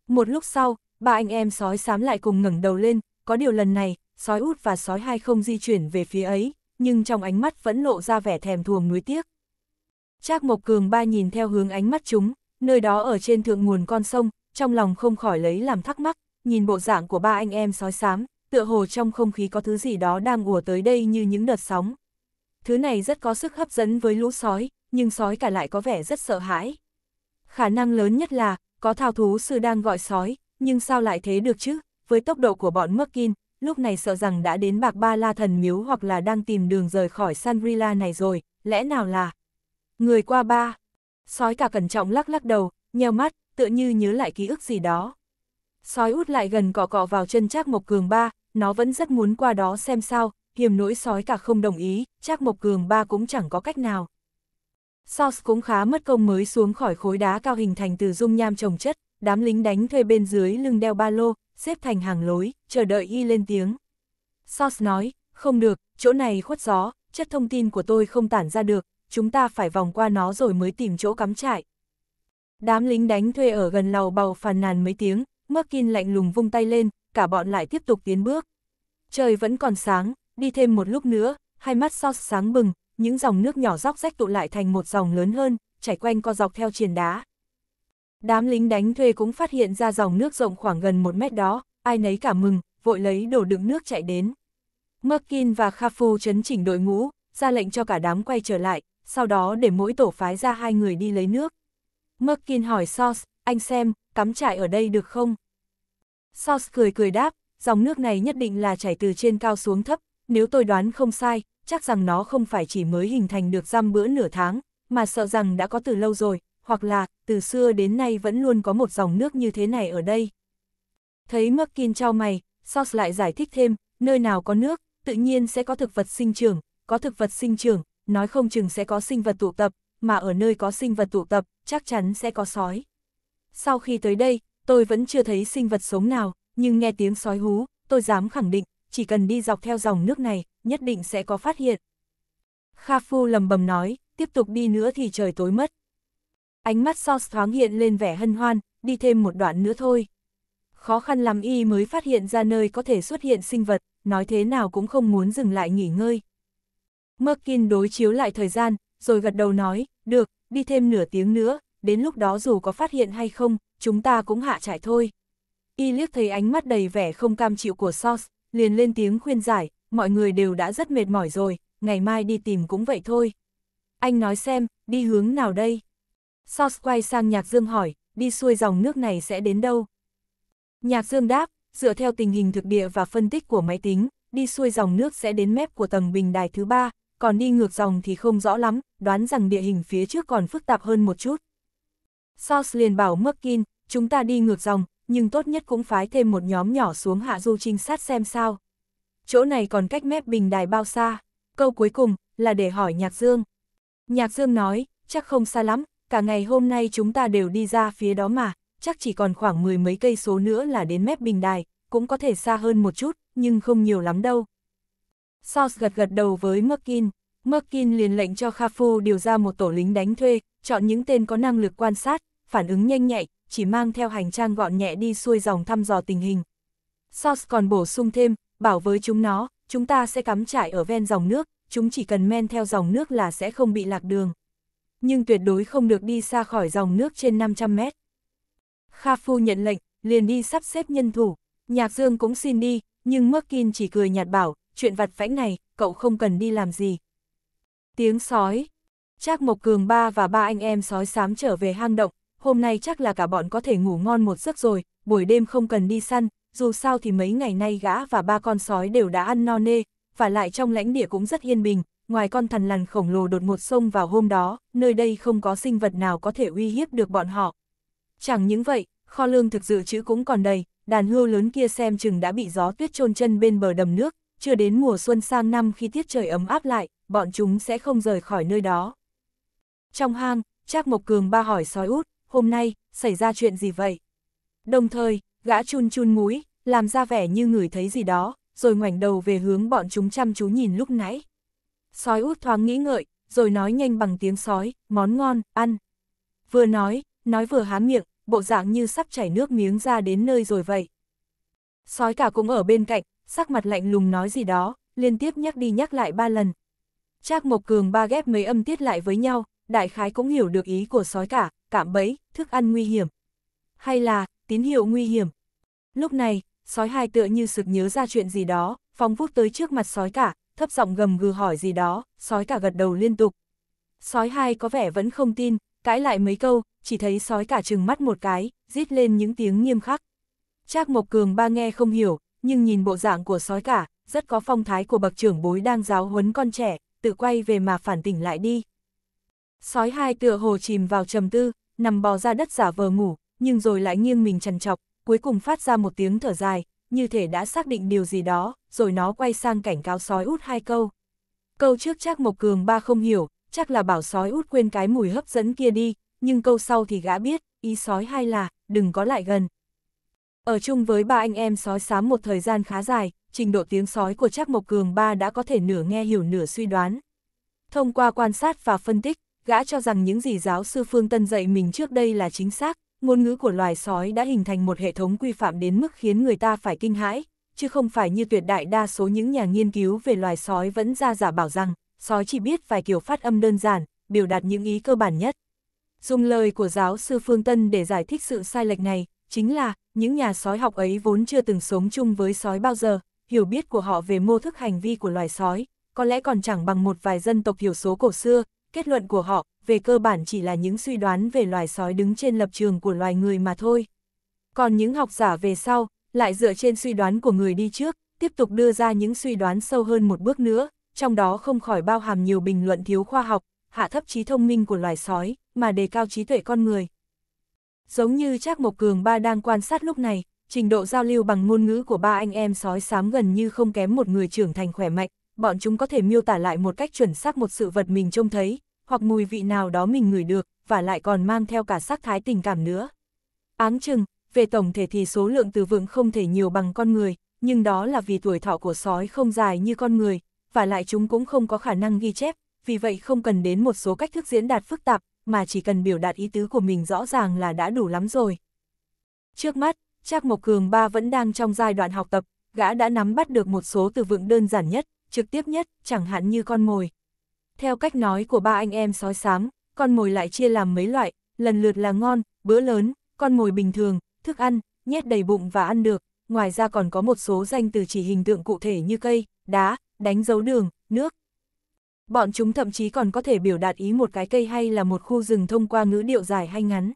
Một lúc sau, ba anh em sói xám lại cùng ngẩng đầu lên, có điều lần này, sói út và sói hai không di chuyển về phía ấy, nhưng trong ánh mắt vẫn lộ ra vẻ thèm thuồng nuối tiếc. Trác Mộc Cường ba nhìn theo hướng ánh mắt chúng, nơi đó ở trên thượng nguồn con sông, trong lòng không khỏi lấy làm thắc mắc, nhìn bộ dạng của ba anh em sói xám, tựa hồ trong không khí có thứ gì đó đang ùa tới đây như những đợt sóng. Thứ này rất có sức hấp dẫn với lũ sói, nhưng sói cả lại có vẻ rất sợ hãi. Khả năng lớn nhất là, có thao thú sư đang gọi sói, nhưng sao lại thế được chứ, với tốc độ của bọn Merkin, lúc này sợ rằng đã đến bạc ba la thần miếu hoặc là đang tìm đường rời khỏi Sanrila này rồi, lẽ nào là... Người qua ba, sói cả cẩn trọng lắc lắc đầu, nheo mắt, tựa như nhớ lại ký ức gì đó. Sói út lại gần cọ cọ vào chân Trác Mộc Cường ba, nó vẫn rất muốn qua đó xem sao, hiểm nỗi sói cả không đồng ý, Trác Mộc Cường ba cũng chẳng có cách nào. Sos cũng khá mất công mới xuống khỏi khối đá cao hình thành từ dung nham trồng chất, đám lính đánh thuê bên dưới lưng đeo ba lô, xếp thành hàng lối, chờ đợi y lên tiếng. Sos nói, không được, chỗ này khuất gió, chất thông tin của tôi không tản ra được, chúng ta phải vòng qua nó rồi mới tìm chỗ cắm trại. Đám lính đánh thuê ở gần lầu bầu phàn nàn mấy tiếng, Merkin lạnh lùng vung tay lên, cả bọn lại tiếp tục tiến bước. Trời vẫn còn sáng, đi thêm một lúc nữa, hai mắt so sáng bừng, những dòng nước nhỏ róc rách tụ lại thành một dòng lớn hơn, chảy quanh co dọc theo triển đá. Đám lính đánh thuê cũng phát hiện ra dòng nước rộng khoảng gần một mét đó, ai nấy cả mừng, vội lấy đổ đựng nước chạy đến. Merkin và Khafu chấn chỉnh đội ngũ, ra lệnh cho cả đám quay trở lại, sau đó để mỗi tổ phái ra hai người đi lấy nước. Merkin hỏi Sos, anh xem, cắm trại ở đây được không? Sauce cười cười đáp, dòng nước này nhất định là chảy từ trên cao xuống thấp, nếu tôi đoán không sai, chắc rằng nó không phải chỉ mới hình thành được răm bữa nửa tháng, mà sợ rằng đã có từ lâu rồi, hoặc là, từ xưa đến nay vẫn luôn có một dòng nước như thế này ở đây. Thấy Merkin trao mày, Sauce lại giải thích thêm, nơi nào có nước, tự nhiên sẽ có thực vật sinh trưởng, có thực vật sinh trưởng, nói không chừng sẽ có sinh vật tụ tập, mà ở nơi có sinh vật tụ tập, chắc chắn sẽ có sói sau khi tới đây, tôi vẫn chưa thấy sinh vật sống nào, nhưng nghe tiếng sói hú, tôi dám khẳng định, chỉ cần đi dọc theo dòng nước này, nhất định sẽ có phát hiện. Kha Phu lầm bầm nói, tiếp tục đi nữa thì trời tối mất. Ánh mắt Sos thoáng hiện lên vẻ hân hoan, đi thêm một đoạn nữa thôi. Khó khăn làm y mới phát hiện ra nơi có thể xuất hiện sinh vật, nói thế nào cũng không muốn dừng lại nghỉ ngơi. Merkin đối chiếu lại thời gian, rồi gật đầu nói, được, đi thêm nửa tiếng nữa, đến lúc đó dù có phát hiện hay không, chúng ta cũng hạ trải thôi. Y liếc thấy ánh mắt đầy vẻ không cam chịu của Sos, liền lên tiếng khuyên giải, mọi người đều đã rất mệt mỏi rồi, ngày mai đi tìm cũng vậy thôi. Anh nói xem, đi hướng nào đây? Sos quay sang Nhạc Dương hỏi, đi xuôi dòng nước này sẽ đến đâu? Nhạc Dương đáp, dựa theo tình hình thực địa và phân tích của máy tính, đi xuôi dòng nước sẽ đến mép của tầng bình đài thứ ba, còn đi ngược dòng thì không rõ lắm, đoán rằng địa hình phía trước còn phức tạp hơn một chút. Sos liền bảo Merkin, chúng ta đi ngược dòng, nhưng tốt nhất cũng phái thêm một nhóm nhỏ xuống hạ du trinh sát xem sao. Chỗ này còn cách mép bình đài bao xa? Câu cuối cùng là để hỏi Nhạc Dương. Nhạc Dương nói, chắc không xa lắm, cả ngày hôm nay chúng ta đều đi ra phía đó mà, chắc chỉ còn khoảng mười mấy cây số nữa là đến mép bình đài, cũng có thể xa hơn một chút, nhưng không nhiều lắm đâu. Sos gật gật đầu với Merkin. Merkin liền lệnh cho Kha Phu điều ra một tổ lính đánh thuê, chọn những tên có năng lực quan sát, phản ứng nhanh nhạy, chỉ mang theo hành trang gọn nhẹ đi xuôi dòng thăm dò tình hình. Sos còn bổ sung thêm, bảo với chúng nó, chúng ta sẽ cắm trại ở ven dòng nước, chúng chỉ cần men theo dòng nước là sẽ không bị lạc đường. Nhưng tuyệt đối không được đi xa khỏi dòng nước trên 500 mét. Kha Phu nhận lệnh, liền đi sắp xếp nhân thủ. Nhạc Dương cũng xin đi, nhưng Merkin chỉ cười nhạt bảo, chuyện vặt vãnh này, cậu không cần đi làm gì. Tiếng sói. Trác Mộc Cường ba và ba anh em sói xám trở về hang động, hôm nay chắc là cả bọn có thể ngủ ngon một giấc rồi, buổi đêm không cần đi săn, dù sao thì mấy ngày nay gã và ba con sói đều đã ăn no nê, và lại trong lãnh địa cũng rất yên bình, ngoài con thần lằn khổng lồ đột ngột xông vào hôm đó, nơi đây không có sinh vật nào có thể uy hiếp được bọn họ. Chẳng những vậy, kho lương thực dự trữ cũng còn đầy, đàn hươu lớn kia xem chừng đã bị gió tuyết chôn chân bên bờ đầm nước, chưa đến mùa xuân sang năm khi tiết trời ấm áp lại, bọn chúng sẽ không rời khỏi nơi đó. Trong hang, Trác Mộc Cường ba hỏi sói út, hôm nay, xảy ra chuyện gì vậy? Đồng thời, gã chun chun mũi, làm ra vẻ như người thấy gì đó, rồi ngoảnh đầu về hướng bọn chúng chăm chú nhìn lúc nãy. Sói út thoáng nghĩ ngợi, rồi nói nhanh bằng tiếng sói, món ngon, ăn. Vừa nói, nói vừa há miệng, bộ dạng như sắp chảy nước miếng ra đến nơi rồi vậy. Sói cả cũng ở bên cạnh, sắc mặt lạnh lùng nói gì đó, liên tiếp nhắc đi nhắc lại ba lần. Trác Mộc Cường ba ghép mấy âm tiết lại với nhau, đại khái cũng hiểu được ý của sói cả, cạm bẫy, thức ăn nguy hiểm. Hay là, tín hiệu nguy hiểm. Lúc này, sói hai tựa như sực nhớ ra chuyện gì đó, phóng vút tới trước mặt sói cả, thấp giọng gầm gừ hỏi gì đó, sói cả gật đầu liên tục. Sói hai có vẻ vẫn không tin, cãi lại mấy câu, chỉ thấy sói cả trừng mắt một cái, rít lên những tiếng nghiêm khắc. Trác Mộc Cường ba nghe không hiểu, nhưng nhìn bộ dạng của sói cả, rất có phong thái của bậc trưởng bối đang giáo huấn con trẻ, tự quay về mà phản tỉnh lại đi. Sói hai tựa hồ chìm vào trầm tư, nằm bò ra đất giả vờ ngủ, nhưng rồi lại nghiêng mình trần trọc, cuối cùng phát ra một tiếng thở dài, như thể đã xác định điều gì đó, rồi nó quay sang cảnh cáo sói út hai câu. Câu trước chắc Mộc Cường ba không hiểu, chắc là bảo sói út quên cái mùi hấp dẫn kia đi, nhưng câu sau thì gã biết, ý sói hai là, đừng có lại gần. Ở chung với ba anh em sói xám một thời gian khá dài, trình độ tiếng sói của Trác Mộc Cường ba đã có thể nửa nghe hiểu nửa suy đoán. Thông qua quan sát và phân tích, gã cho rằng những gì giáo sư Phương Tân dạy mình trước đây là chính xác, ngôn ngữ của loài sói đã hình thành một hệ thống quy phạm đến mức khiến người ta phải kinh hãi, chứ không phải như tuyệt đại đa số những nhà nghiên cứu về loài sói vẫn ra giả bảo rằng, sói chỉ biết vài kiểu phát âm đơn giản, biểu đạt những ý cơ bản nhất. Dùng lời của giáo sư Phương Tân để giải thích sự sai lệch này, chính là, những nhà sói học ấy vốn chưa từng sống chung với sói bao giờ, hiểu biết của họ về mô thức hành vi của loài sói, có lẽ còn chẳng bằng một vài dân tộc thiểu số cổ xưa, kết luận của họ, về cơ bản chỉ là những suy đoán về loài sói đứng trên lập trường của loài người mà thôi. Còn những học giả về sau, lại dựa trên suy đoán của người đi trước, tiếp tục đưa ra những suy đoán sâu hơn một bước nữa, trong đó không khỏi bao hàm nhiều bình luận thiếu khoa học, hạ thấp trí thông minh của loài sói, mà đề cao trí tuệ con người. Giống như Trác Mộc Cường ba đang quan sát lúc này, trình độ giao lưu bằng ngôn ngữ của ba anh em sói xám gần như không kém một người trưởng thành khỏe mạnh, bọn chúng có thể miêu tả lại một cách chuẩn xác một sự vật mình trông thấy, hoặc mùi vị nào đó mình ngửi được, và lại còn mang theo cả sắc thái tình cảm nữa. Áng chừng, về tổng thể thì số lượng từ vựng không thể nhiều bằng con người, nhưng đó là vì tuổi thọ của sói không dài như con người, và lại chúng cũng không có khả năng ghi chép, vì vậy không cần đến một số cách thức diễn đạt phức tạp, mà chỉ cần biểu đạt ý tứ của mình rõ ràng là đã đủ lắm rồi. Trước mắt, Trác Mộc Cường Ba vẫn đang trong giai đoạn học tập, gã đã nắm bắt được một số từ vựng đơn giản nhất, trực tiếp nhất, chẳng hạn như con mồi. Theo cách nói của ba anh em sói xám, con mồi lại chia làm mấy loại, lần lượt là ngon, bữa lớn, con mồi bình thường, thức ăn, nhét đầy bụng và ăn được, ngoài ra còn có một số danh từ chỉ hình tượng cụ thể như cây, đá, đánh dấu đường, nước. Bọn chúng thậm chí còn có thể biểu đạt ý một cái cây hay là một khu rừng thông qua ngữ điệu dài hay ngắn.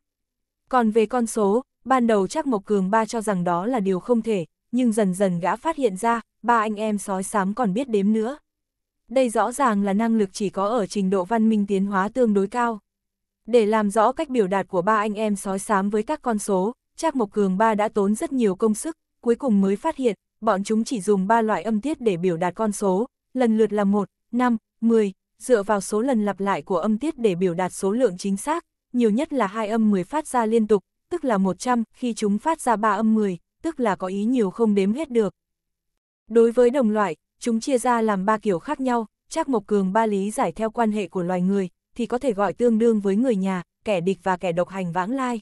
Còn về con số, ban đầu chắc Mộc Cường Ba cho rằng đó là điều không thể, nhưng dần dần gã phát hiện ra, ba anh em sói xám còn biết đếm nữa. Đây rõ ràng là năng lực chỉ có ở trình độ văn minh tiến hóa tương đối cao. Để làm rõ cách biểu đạt của ba anh em sói xám với các con số, Trác Mộc Cường ba đã tốn rất nhiều công sức, cuối cùng mới phát hiện, bọn chúng chỉ dùng ba loại âm tiết để biểu đạt con số, lần lượt là 1, 5, 10, dựa vào số lần lặp lại của âm tiết để biểu đạt số lượng chính xác, nhiều nhất là hai âm 10 phát ra liên tục, tức là 100, khi chúng phát ra ba âm 10, tức là có ý nhiều không đếm hết được. Đối với đồng loại, chúng chia ra làm ba kiểu khác nhau, Trác Mộc Cường ba lý giải theo quan hệ của loài người, thì có thể gọi tương đương với người nhà, kẻ địch và kẻ độc hành vãng lai.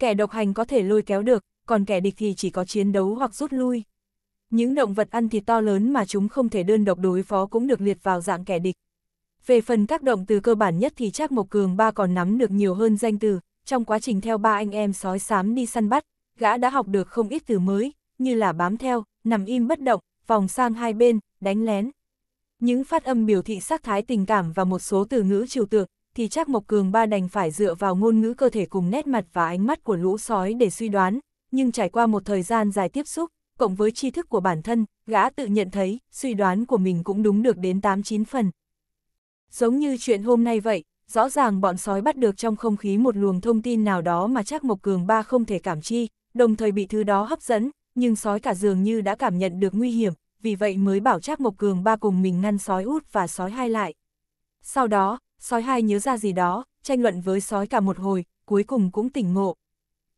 Kẻ độc hành có thể lôi kéo được, còn kẻ địch thì chỉ có chiến đấu hoặc rút lui. Những động vật ăn thịt to lớn mà chúng không thể đơn độc đối phó cũng được liệt vào dạng kẻ địch. Về phần các động từ cơ bản nhất thì Trác Mộc Cường ba còn nắm được nhiều hơn danh từ, trong quá trình theo ba anh em sói xám đi săn bắt, gã đã học được không ít từ mới, như là bám theo, nằm im bất động, vòng sang hai bên, đánh lén. Những phát âm biểu thị sắc thái tình cảm và một số từ ngữ trừu tượng, thì chắc Mộc Cường Ba đành phải dựa vào ngôn ngữ cơ thể cùng nét mặt và ánh mắt của lũ sói để suy đoán, nhưng trải qua một thời gian dài tiếp xúc, cộng với tri thức của bản thân, gã tự nhận thấy, suy đoán của mình cũng đúng được đến 8-9 phần. Giống như chuyện hôm nay vậy, rõ ràng bọn sói bắt được trong không khí một luồng thông tin nào đó mà chắc Mộc Cường Ba không thể cảm chi, đồng thời bị thứ đó hấp dẫn, nhưng sói cả dường như đã cảm nhận được nguy hiểm, vì vậy mới bảo Trác Mộc Cường ba cùng mình ngăn sói út và sói hai lại. Sau đó, sói hai nhớ ra gì đó, tranh luận với sói cả một hồi, cuối cùng cũng tỉnh ngộ.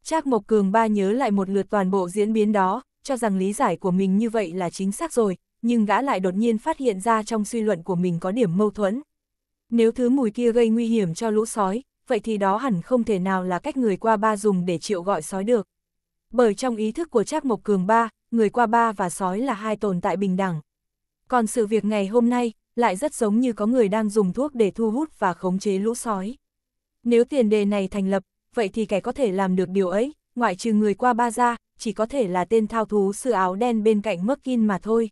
Trác Mộc Cường ba nhớ lại một lượt toàn bộ diễn biến đó, cho rằng lý giải của mình như vậy là chính xác rồi, nhưng gã lại đột nhiên phát hiện ra trong suy luận của mình có điểm mâu thuẫn. Nếu thứ mùi kia gây nguy hiểm cho lũ sói, vậy thì đó hẳn không thể nào là cách người qua ba dùng để triệu gọi sói được. Bởi trong ý thức của Trác Mộc Cường ba, người qua ba và sói là hai tồn tại bình đẳng. Còn sự việc ngày hôm nay, lại rất giống như có người đang dùng thuốc để thu hút và khống chế lũ sói. Nếu tiền đề này thành lập, vậy thì kẻ có thể làm được điều ấy, ngoại trừ người qua ba ra, chỉ có thể là tên thao thú sư áo đen bên cạnh mắc in mà thôi.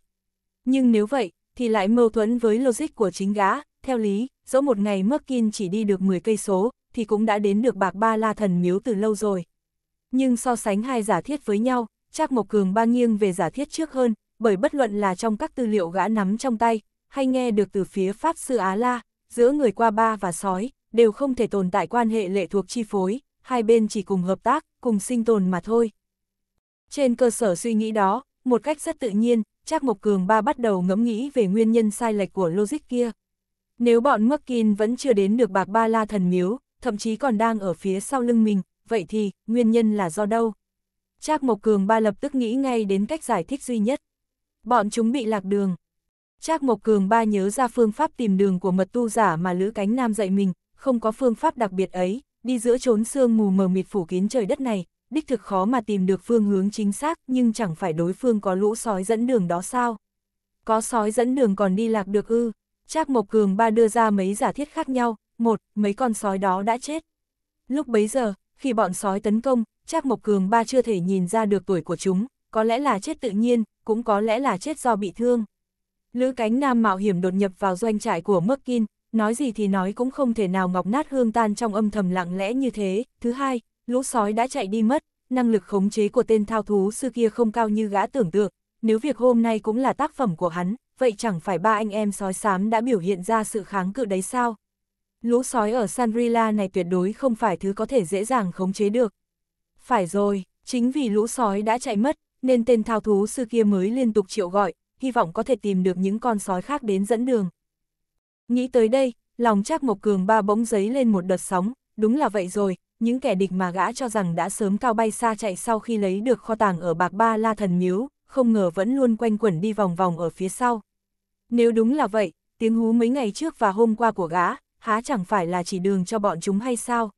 Nhưng nếu vậy, thì lại mâu thuẫn với logic của chính gã, theo lý, dẫu một ngày mắc in chỉ đi được 10 cây số, thì cũng đã đến được bạc ba la thần miếu từ lâu rồi. Nhưng so sánh hai giả thiết với nhau, Trác Mộc Cường ba nghiêng về giả thiết trước hơn, bởi bất luận là trong các tư liệu gã nắm trong tay, hay nghe được từ phía Pháp Sư Á La, giữa người qua ba và sói, đều không thể tồn tại quan hệ lệ thuộc chi phối, hai bên chỉ cùng hợp tác, cùng sinh tồn mà thôi. Trên cơ sở suy nghĩ đó, một cách rất tự nhiên, Trác Mộc Cường ba bắt đầu ngẫm nghĩ về nguyên nhân sai lệch của logic kia. Nếu bọn Mắc Kinh vẫn chưa đến được bạc ba la thần miếu, thậm chí còn đang ở phía sau lưng mình, vậy thì, nguyên nhân là do đâu? Trác Mộc Cường ba lập tức nghĩ ngay đến cách giải thích duy nhất. Bọn chúng bị lạc đường. Trác Mộc Cường ba nhớ ra phương pháp tìm đường của mật tu giả mà Lữ Cánh Nam dạy mình, không có phương pháp đặc biệt ấy, đi giữa chốn sương mù mờ mịt phủ kín trời đất này, đích thực khó mà tìm được phương hướng chính xác nhưng chẳng phải đối phương có lũ sói dẫn đường đó sao? Có sói dẫn đường còn đi lạc được ư? Trác Mộc Cường ba đưa ra mấy giả thiết khác nhau, một, mấy con sói đó đã chết. Lúc bấy giờ, khi bọn sói tấn công, Trác Mộc Cường ba chưa thể nhìn ra được tuổi của chúng, có lẽ là chết tự nhiên, cũng có lẽ là chết do bị thương. Lữ cánh nam mạo hiểm đột nhập vào doanh trại của Merkin, nói gì thì nói cũng không thể nào ngọc nát hương tan trong âm thầm lặng lẽ như thế. Thứ hai, lũ sói đã chạy đi mất, năng lực khống chế của tên thao thú sư kia không cao như gã tưởng tượng. Nếu việc hôm nay cũng là tác phẩm của hắn, vậy chẳng phải ba anh em sói xám đã biểu hiện ra sự kháng cự đấy sao? lũ sói ở Sanrila này tuyệt đối không phải thứ có thể dễ dàng khống chế được. Phải rồi, chính vì lũ sói đã chạy mất, nên tên thao thú sư kia mới liên tục triệu gọi, hy vọng có thể tìm được những con sói khác đến dẫn đường. Nghĩ tới đây, lòng chắc Mộc Cường ba bỗng giấy lên một đợt sóng, đúng là vậy rồi, những kẻ địch mà gã cho rằng đã sớm cao bay xa chạy sau khi lấy được kho tàng ở Bạc Ba La Thần Miếu, không ngờ vẫn luôn quanh quẩn đi vòng vòng ở phía sau. Nếu đúng là vậy, tiếng hú mấy ngày trước và hôm qua của gã, há chẳng phải là chỉ đường cho bọn chúng hay sao?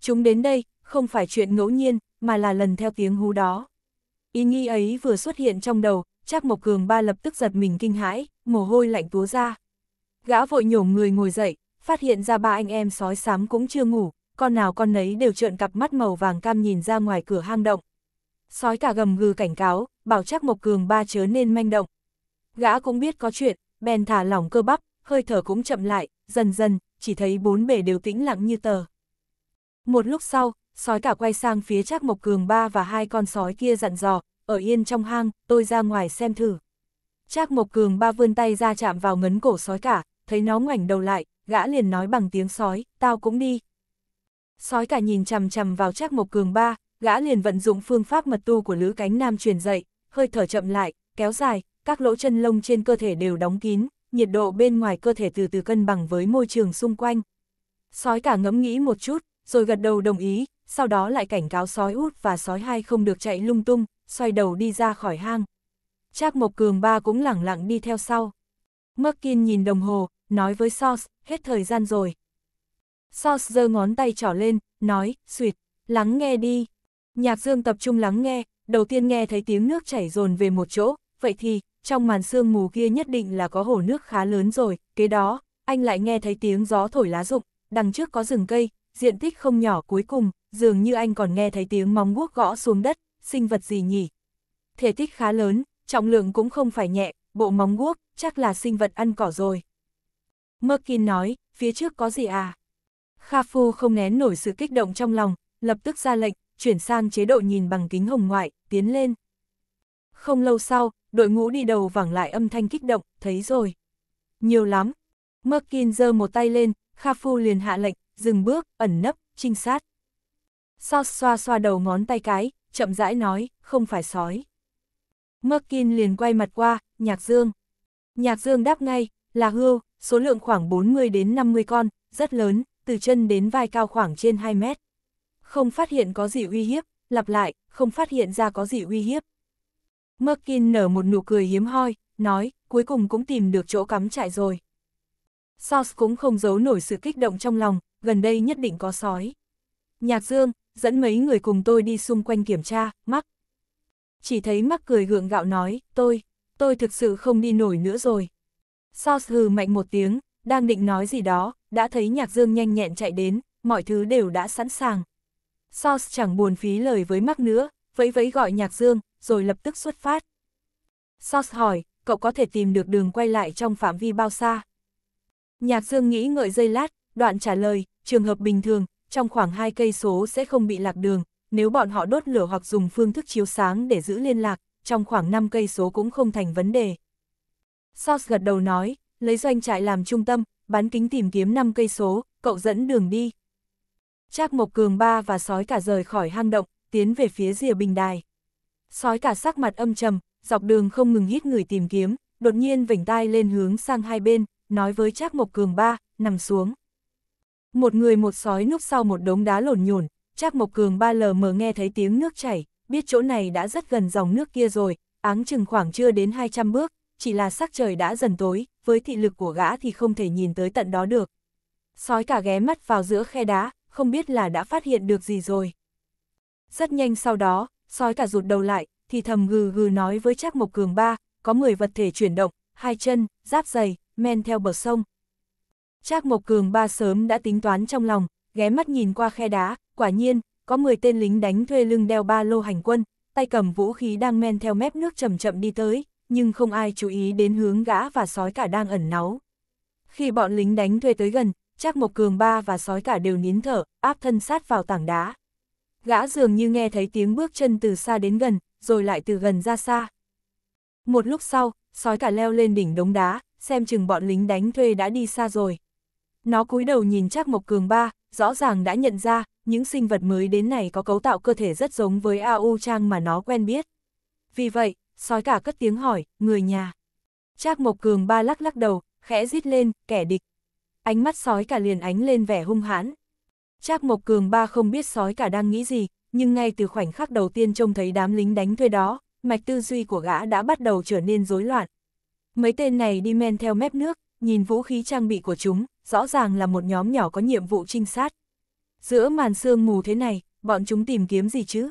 Chúng đến đây, không phải chuyện ngẫu nhiên, mà là lần theo tiếng hú đó. Ý nghĩ ấy vừa xuất hiện trong đầu, chắc Mộc Cường ba lập tức giật mình kinh hãi, mồ hôi lạnh túa ra. Gã vội nhổm người ngồi dậy, phát hiện ra ba anh em sói xám cũng chưa ngủ, con nào con nấy đều trợn cặp mắt màu vàng cam nhìn ra ngoài cửa hang động. Sói cả gầm gừ cảnh cáo, bảo chắc Mộc Cường ba chớ nên manh động. Gã cũng biết có chuyện, bèn thả lỏng cơ bắp, hơi thở cũng chậm lại, dần dần, chỉ thấy bốn bể đều tĩnh lặng như tờ. Một lúc sau, sói cả quay sang phía Trác Mộc Cường ba và hai con sói kia dặn dò, ở yên trong hang, tôi ra ngoài xem thử. Trác Mộc Cường ba vươn tay ra chạm vào ngấn cổ sói cả, thấy nó ngoảnh đầu lại, gã liền nói bằng tiếng sói, tao cũng đi. Sói cả nhìn chằm chằm vào Trác Mộc Cường ba, gã liền vận dụng phương pháp mật tu của Lữ Cánh Nam truyền dạy, hơi thở chậm lại, kéo dài, các lỗ chân lông trên cơ thể đều đóng kín, nhiệt độ bên ngoài cơ thể từ từ cân bằng với môi trường xung quanh. Sói cả ngẫm nghĩ một chút, rồi gật đầu đồng ý, sau đó lại cảnh cáo sói út và sói hai không được chạy lung tung, xoay đầu đi ra khỏi hang. Trác Mộc Cường ba cũng lẳng lặng đi theo sau. Merkin nhìn đồng hồ, nói với Sauce, hết thời gian rồi. Sauce giơ ngón tay trỏ lên, nói, suyệt, lắng nghe đi. Nhạc Dương tập trung lắng nghe, đầu tiên nghe thấy tiếng nước chảy dồn về một chỗ, vậy thì, trong màn sương mù kia nhất định là có hồ nước khá lớn rồi, kế đó, anh lại nghe thấy tiếng gió thổi lá rụng, đằng trước có rừng cây, diện tích không nhỏ cuối cùng, dường như anh còn nghe thấy tiếng móng guốc gõ xuống đất, sinh vật gì nhỉ? Thể tích khá lớn, trọng lượng cũng không phải nhẹ, bộ móng guốc, chắc là sinh vật ăn cỏ rồi. Merkin nói, phía trước có gì à? Kha Phu không nén nổi sự kích động trong lòng, lập tức ra lệnh, chuyển sang chế độ nhìn bằng kính hồng ngoại, tiến lên. Không lâu sau, đội ngũ đi đầu vẳng lại âm thanh kích động, thấy rồi. Nhiều lắm. Merkin giơ một tay lên, Kha Phu liền hạ lệnh, dừng bước, ẩn nấp, trinh sát. Sos xoa xoa đầu ngón tay cái, chậm rãi nói, không phải sói. Merkin liền quay mặt qua, Nhạc Dương. Nhạc Dương đáp ngay, là hươu, số lượng khoảng 40 đến 50 con, rất lớn, từ chân đến vai cao khoảng trên 2 mét. Không phát hiện có gì uy hiếp, lặp lại, không phát hiện ra có gì uy hiếp. Merkin nở một nụ cười hiếm hoi, nói, cuối cùng cũng tìm được chỗ cắm trại rồi. Sauce cũng không giấu nổi sự kích động trong lòng, gần đây nhất định có sói. Nhạc Dương, dẫn mấy người cùng tôi đi xung quanh kiểm tra, mắc. Chỉ thấy mắc cười gượng gạo nói, tôi, tôi thực sự không đi nổi nữa rồi. Sauce hừ mạnh một tiếng, đang định nói gì đó, đã thấy Nhạc Dương nhanh nhẹn chạy đến, mọi thứ đều đã sẵn sàng. Sauce chẳng buồn phí lời với mắc nữa, vẫy vẫy gọi Nhạc Dương, rồi lập tức xuất phát. Sauce hỏi, cậu có thể tìm được đường quay lại trong phạm vi bao xa? Nhạc Dương nghĩ ngợi dây lát, đoạn trả lời, trường hợp bình thường, trong khoảng 2 cây số sẽ không bị lạc đường, nếu bọn họ đốt lửa hoặc dùng phương thức chiếu sáng để giữ liên lạc, trong khoảng 5 cây số cũng không thành vấn đề. Sauce gật đầu nói, lấy doanh trại làm trung tâm, bán kính tìm kiếm 5 cây số, cậu dẫn đường đi. Trác Mộc Cường Ba và sói cả rời khỏi hang động, tiến về phía rìa bình đài sói cả sắc mặt âm trầm, dọc đường không ngừng hít người tìm kiếm, đột nhiên vểnh tai lên hướng sang hai bên, nói với Trác Mộc Cường ba, nằm xuống. Một người một sói núp sau một đống đá lổn nhổn, Trác Mộc Cường ba lờ mờ nghe thấy tiếng nước chảy, biết chỗ này đã rất gần dòng nước kia rồi, áng chừng khoảng chưa đến 200 bước, chỉ là sắc trời đã dần tối, với thị lực của gã thì không thể nhìn tới tận đó được. Sói cả ghé mắt vào giữa khe đá, không biết là đã phát hiện được gì rồi. Rất nhanh sau đó, sói cả rụt đầu lại, thì thầm gừ gừ nói với Trác Mộc Cường ba, có 10 vật thể chuyển động, hai chân, giáp giày, men theo bờ sông. Trác Mộc Cường ba sớm đã tính toán trong lòng, ghé mắt nhìn qua khe đá, quả nhiên, có 10 tên lính đánh thuê lưng đeo ba lô hành quân, tay cầm vũ khí đang men theo mép nước chậm chậm đi tới, nhưng không ai chú ý đến hướng gã và sói cả đang ẩn náu. Khi bọn lính đánh thuê tới gần, Trác Mộc Cường ba và sói cả đều nín thở, áp thân sát vào tảng đá. Gã dường như nghe thấy tiếng bước chân từ xa đến gần, rồi lại từ gần ra xa. Một lúc sau, sói cả leo lên đỉnh đống đá, xem chừng bọn lính đánh thuê đã đi xa rồi. Nó cúi đầu nhìn chắc Mộc Cường Ba, rõ ràng đã nhận ra, những sinh vật mới đến này có cấu tạo cơ thể rất giống với A.U. Trang mà nó quen biết. Vì vậy, sói cả cất tiếng hỏi, người nhà. Trác Mộc Cường Ba lắc lắc đầu, khẽ rít lên, kẻ địch. Ánh mắt sói cả liền ánh lên vẻ hung hãn. Trác Mộc Cường ba không biết sói cả đang nghĩ gì, nhưng ngay từ khoảnh khắc đầu tiên trông thấy đám lính đánh thuê đó, mạch tư duy của gã đã bắt đầu trở nên rối loạn. Mấy tên này đi men theo mép nước, nhìn vũ khí trang bị của chúng, rõ ràng là một nhóm nhỏ có nhiệm vụ trinh sát. Giữa màn sương mù thế này, bọn chúng tìm kiếm gì chứ?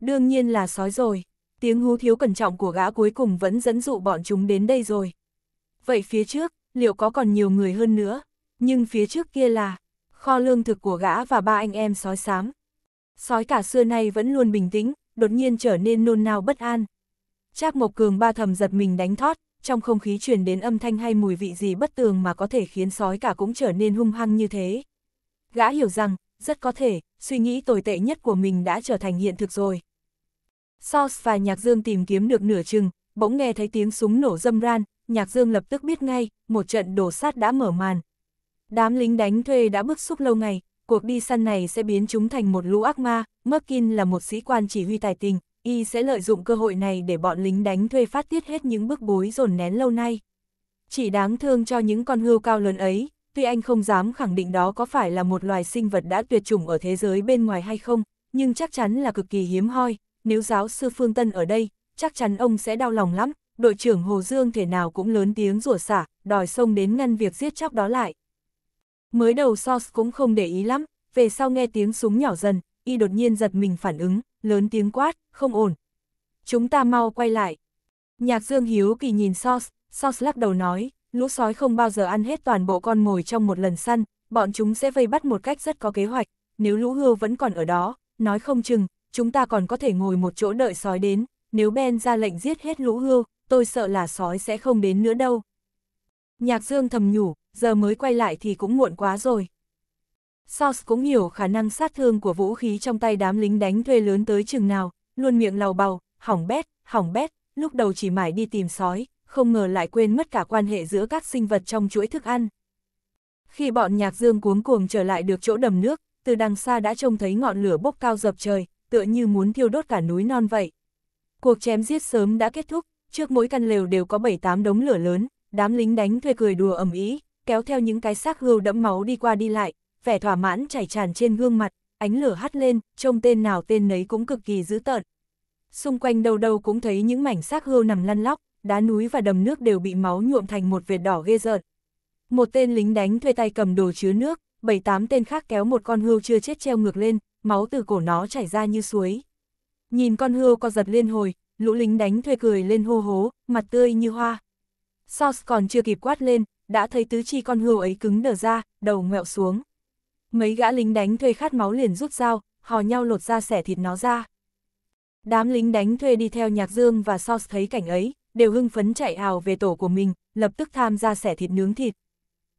Đương nhiên là sói rồi, tiếng hú thiếu cẩn trọng của gã cuối cùng vẫn dẫn dụ bọn chúng đến đây rồi. Vậy phía trước, liệu có còn nhiều người hơn nữa? Nhưng phía trước kia là, kho lương thực của gã và ba anh em sói xám. Sói cả xưa nay vẫn luôn bình tĩnh, đột nhiên trở nên nôn nao bất an. Trác Mộc Cường ba thầm giật mình đánh thót, trong không khí truyền đến âm thanh hay mùi vị gì bất tường mà có thể khiến sói cả cũng trở nên hung hăng như thế. Gã hiểu rằng, rất có thể, suy nghĩ tồi tệ nhất của mình đã trở thành hiện thực rồi. Sos và Nhạc Dương tìm kiếm được nửa chừng, bỗng nghe thấy tiếng súng nổ dâm ran, Nhạc Dương lập tức biết ngay, một trận đổ sát đã mở màn, Đám lính đánh thuê đã bức xúc lâu ngày, cuộc đi săn này sẽ biến chúng thành một lũ ác ma, Merkin là một sĩ quan chỉ huy tài tình, y sẽ lợi dụng cơ hội này để bọn lính đánh thuê phát tiết hết những bức bối dồn nén lâu nay. Chỉ đáng thương cho những con hươu cao lớn ấy, tuy anh không dám khẳng định đó có phải là một loài sinh vật đã tuyệt chủng ở thế giới bên ngoài hay không, nhưng chắc chắn là cực kỳ hiếm hoi, nếu giáo sư Phương Tân ở đây, chắc chắn ông sẽ đau lòng lắm, đội trưởng Hồ Dương thể nào cũng lớn tiếng rủa xả, đòi xông đến ngăn việc giết chóc đó lại. Mới đầu Sos cũng không để ý lắm, về sau nghe tiếng súng nhỏ dần, y đột nhiên giật mình phản ứng, lớn tiếng quát, không ổn. Chúng ta mau quay lại. Nhạc Dương Hiếu kỳ nhìn Sos, Sos lắc đầu nói, lũ sói không bao giờ ăn hết toàn bộ con mồi trong một lần săn, bọn chúng sẽ vây bắt một cách rất có kế hoạch, nếu lũ hươu vẫn còn ở đó, nói không chừng, chúng ta còn có thể ngồi một chỗ đợi sói đến, nếu Ben ra lệnh giết hết lũ hươu, tôi sợ là sói sẽ không đến nữa đâu. Nhạc Dương thầm nhủ, giờ mới quay lại thì cũng muộn quá rồi. Sauce cũng hiểu khả năng sát thương của vũ khí trong tay đám lính đánh thuê lớn tới chừng nào, luôn miệng lào bào, hỏng bét, hỏng bét, lúc đầu chỉ mải đi tìm sói, không ngờ lại quên mất cả quan hệ giữa các sinh vật trong chuỗi thức ăn. Khi bọn nhạc dương cuống cuồng trở lại được chỗ đầm nước, từ đằng xa đã trông thấy ngọn lửa bốc cao dập trời, tựa như muốn thiêu đốt cả núi non vậy. Cuộc chém giết sớm đã kết thúc, trước mỗi căn lều đều có 7-8 đống lửa lớn, đám lính đánh thuê cười đùa ầm ĩ, kéo theo những cái xác hươu đẫm máu đi qua đi lại, vẻ thỏa mãn chảy tràn trên gương mặt, ánh lửa hắt lên, trông tên nào tên nấy cũng cực kỳ dữ tợn. Xung quanh đâu đâu cũng thấy những mảnh xác hươu nằm lăn lóc, đá núi và đầm nước đều bị máu nhuộm thành một vệt đỏ ghê rợn. Một tên lính đánh thuê tay cầm đồ chứa nước, bảy tám tên khác kéo một con hươu chưa chết treo ngược lên, máu từ cổ nó chảy ra như suối. Nhìn con hươu co giật liên hồi, lũ lính đánh thuê cười lên hô hố, mặt tươi như hoa. Sauce còn chưa kịp quát lên, đã thấy tứ chi con hươu ấy cứng đờ ra, đầu ngẹo xuống. Mấy gã lính đánh thuê khát máu liền rút dao, hò nhau lột ra xẻ thịt nó ra. Đám lính đánh thuê đi theo Nhạc Dương và Sauce thấy cảnh ấy, đều hưng phấn chạy hào về tổ của mình, lập tức tham gia xẻ thịt nướng thịt.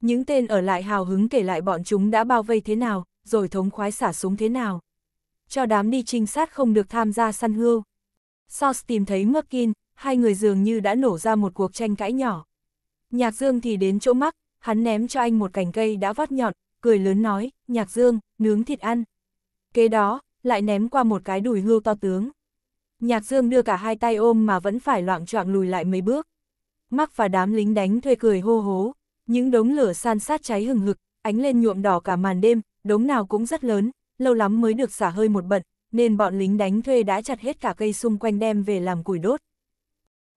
Những tên ở lại hào hứng kể lại bọn chúng đã bao vây thế nào, rồi thống khoái xả súng thế nào. Cho đám đi trinh sát không được tham gia săn hươu. Sauce tìm thấy Merkin, hai người dường như đã nổ ra một cuộc tranh cãi nhỏ. Nhạc Dương thì đến chỗ mắc, hắn ném cho anh một cành cây đã vót nhọn, cười lớn nói, Nhạc Dương, nướng thịt ăn. Kế đó, lại ném qua một cái đùi hưu to tướng. Nhạc Dương đưa cả hai tay ôm mà vẫn phải loạn choạng lùi lại mấy bước. Mắc và đám lính đánh thuê cười hô hố, những đống lửa san sát cháy hừng hực, ánh lên nhuộm đỏ cả màn đêm, đống nào cũng rất lớn, lâu lắm mới được xả hơi một bận, nên bọn lính đánh thuê đã chặt hết cả cây xung quanh đem về làm củi đốt.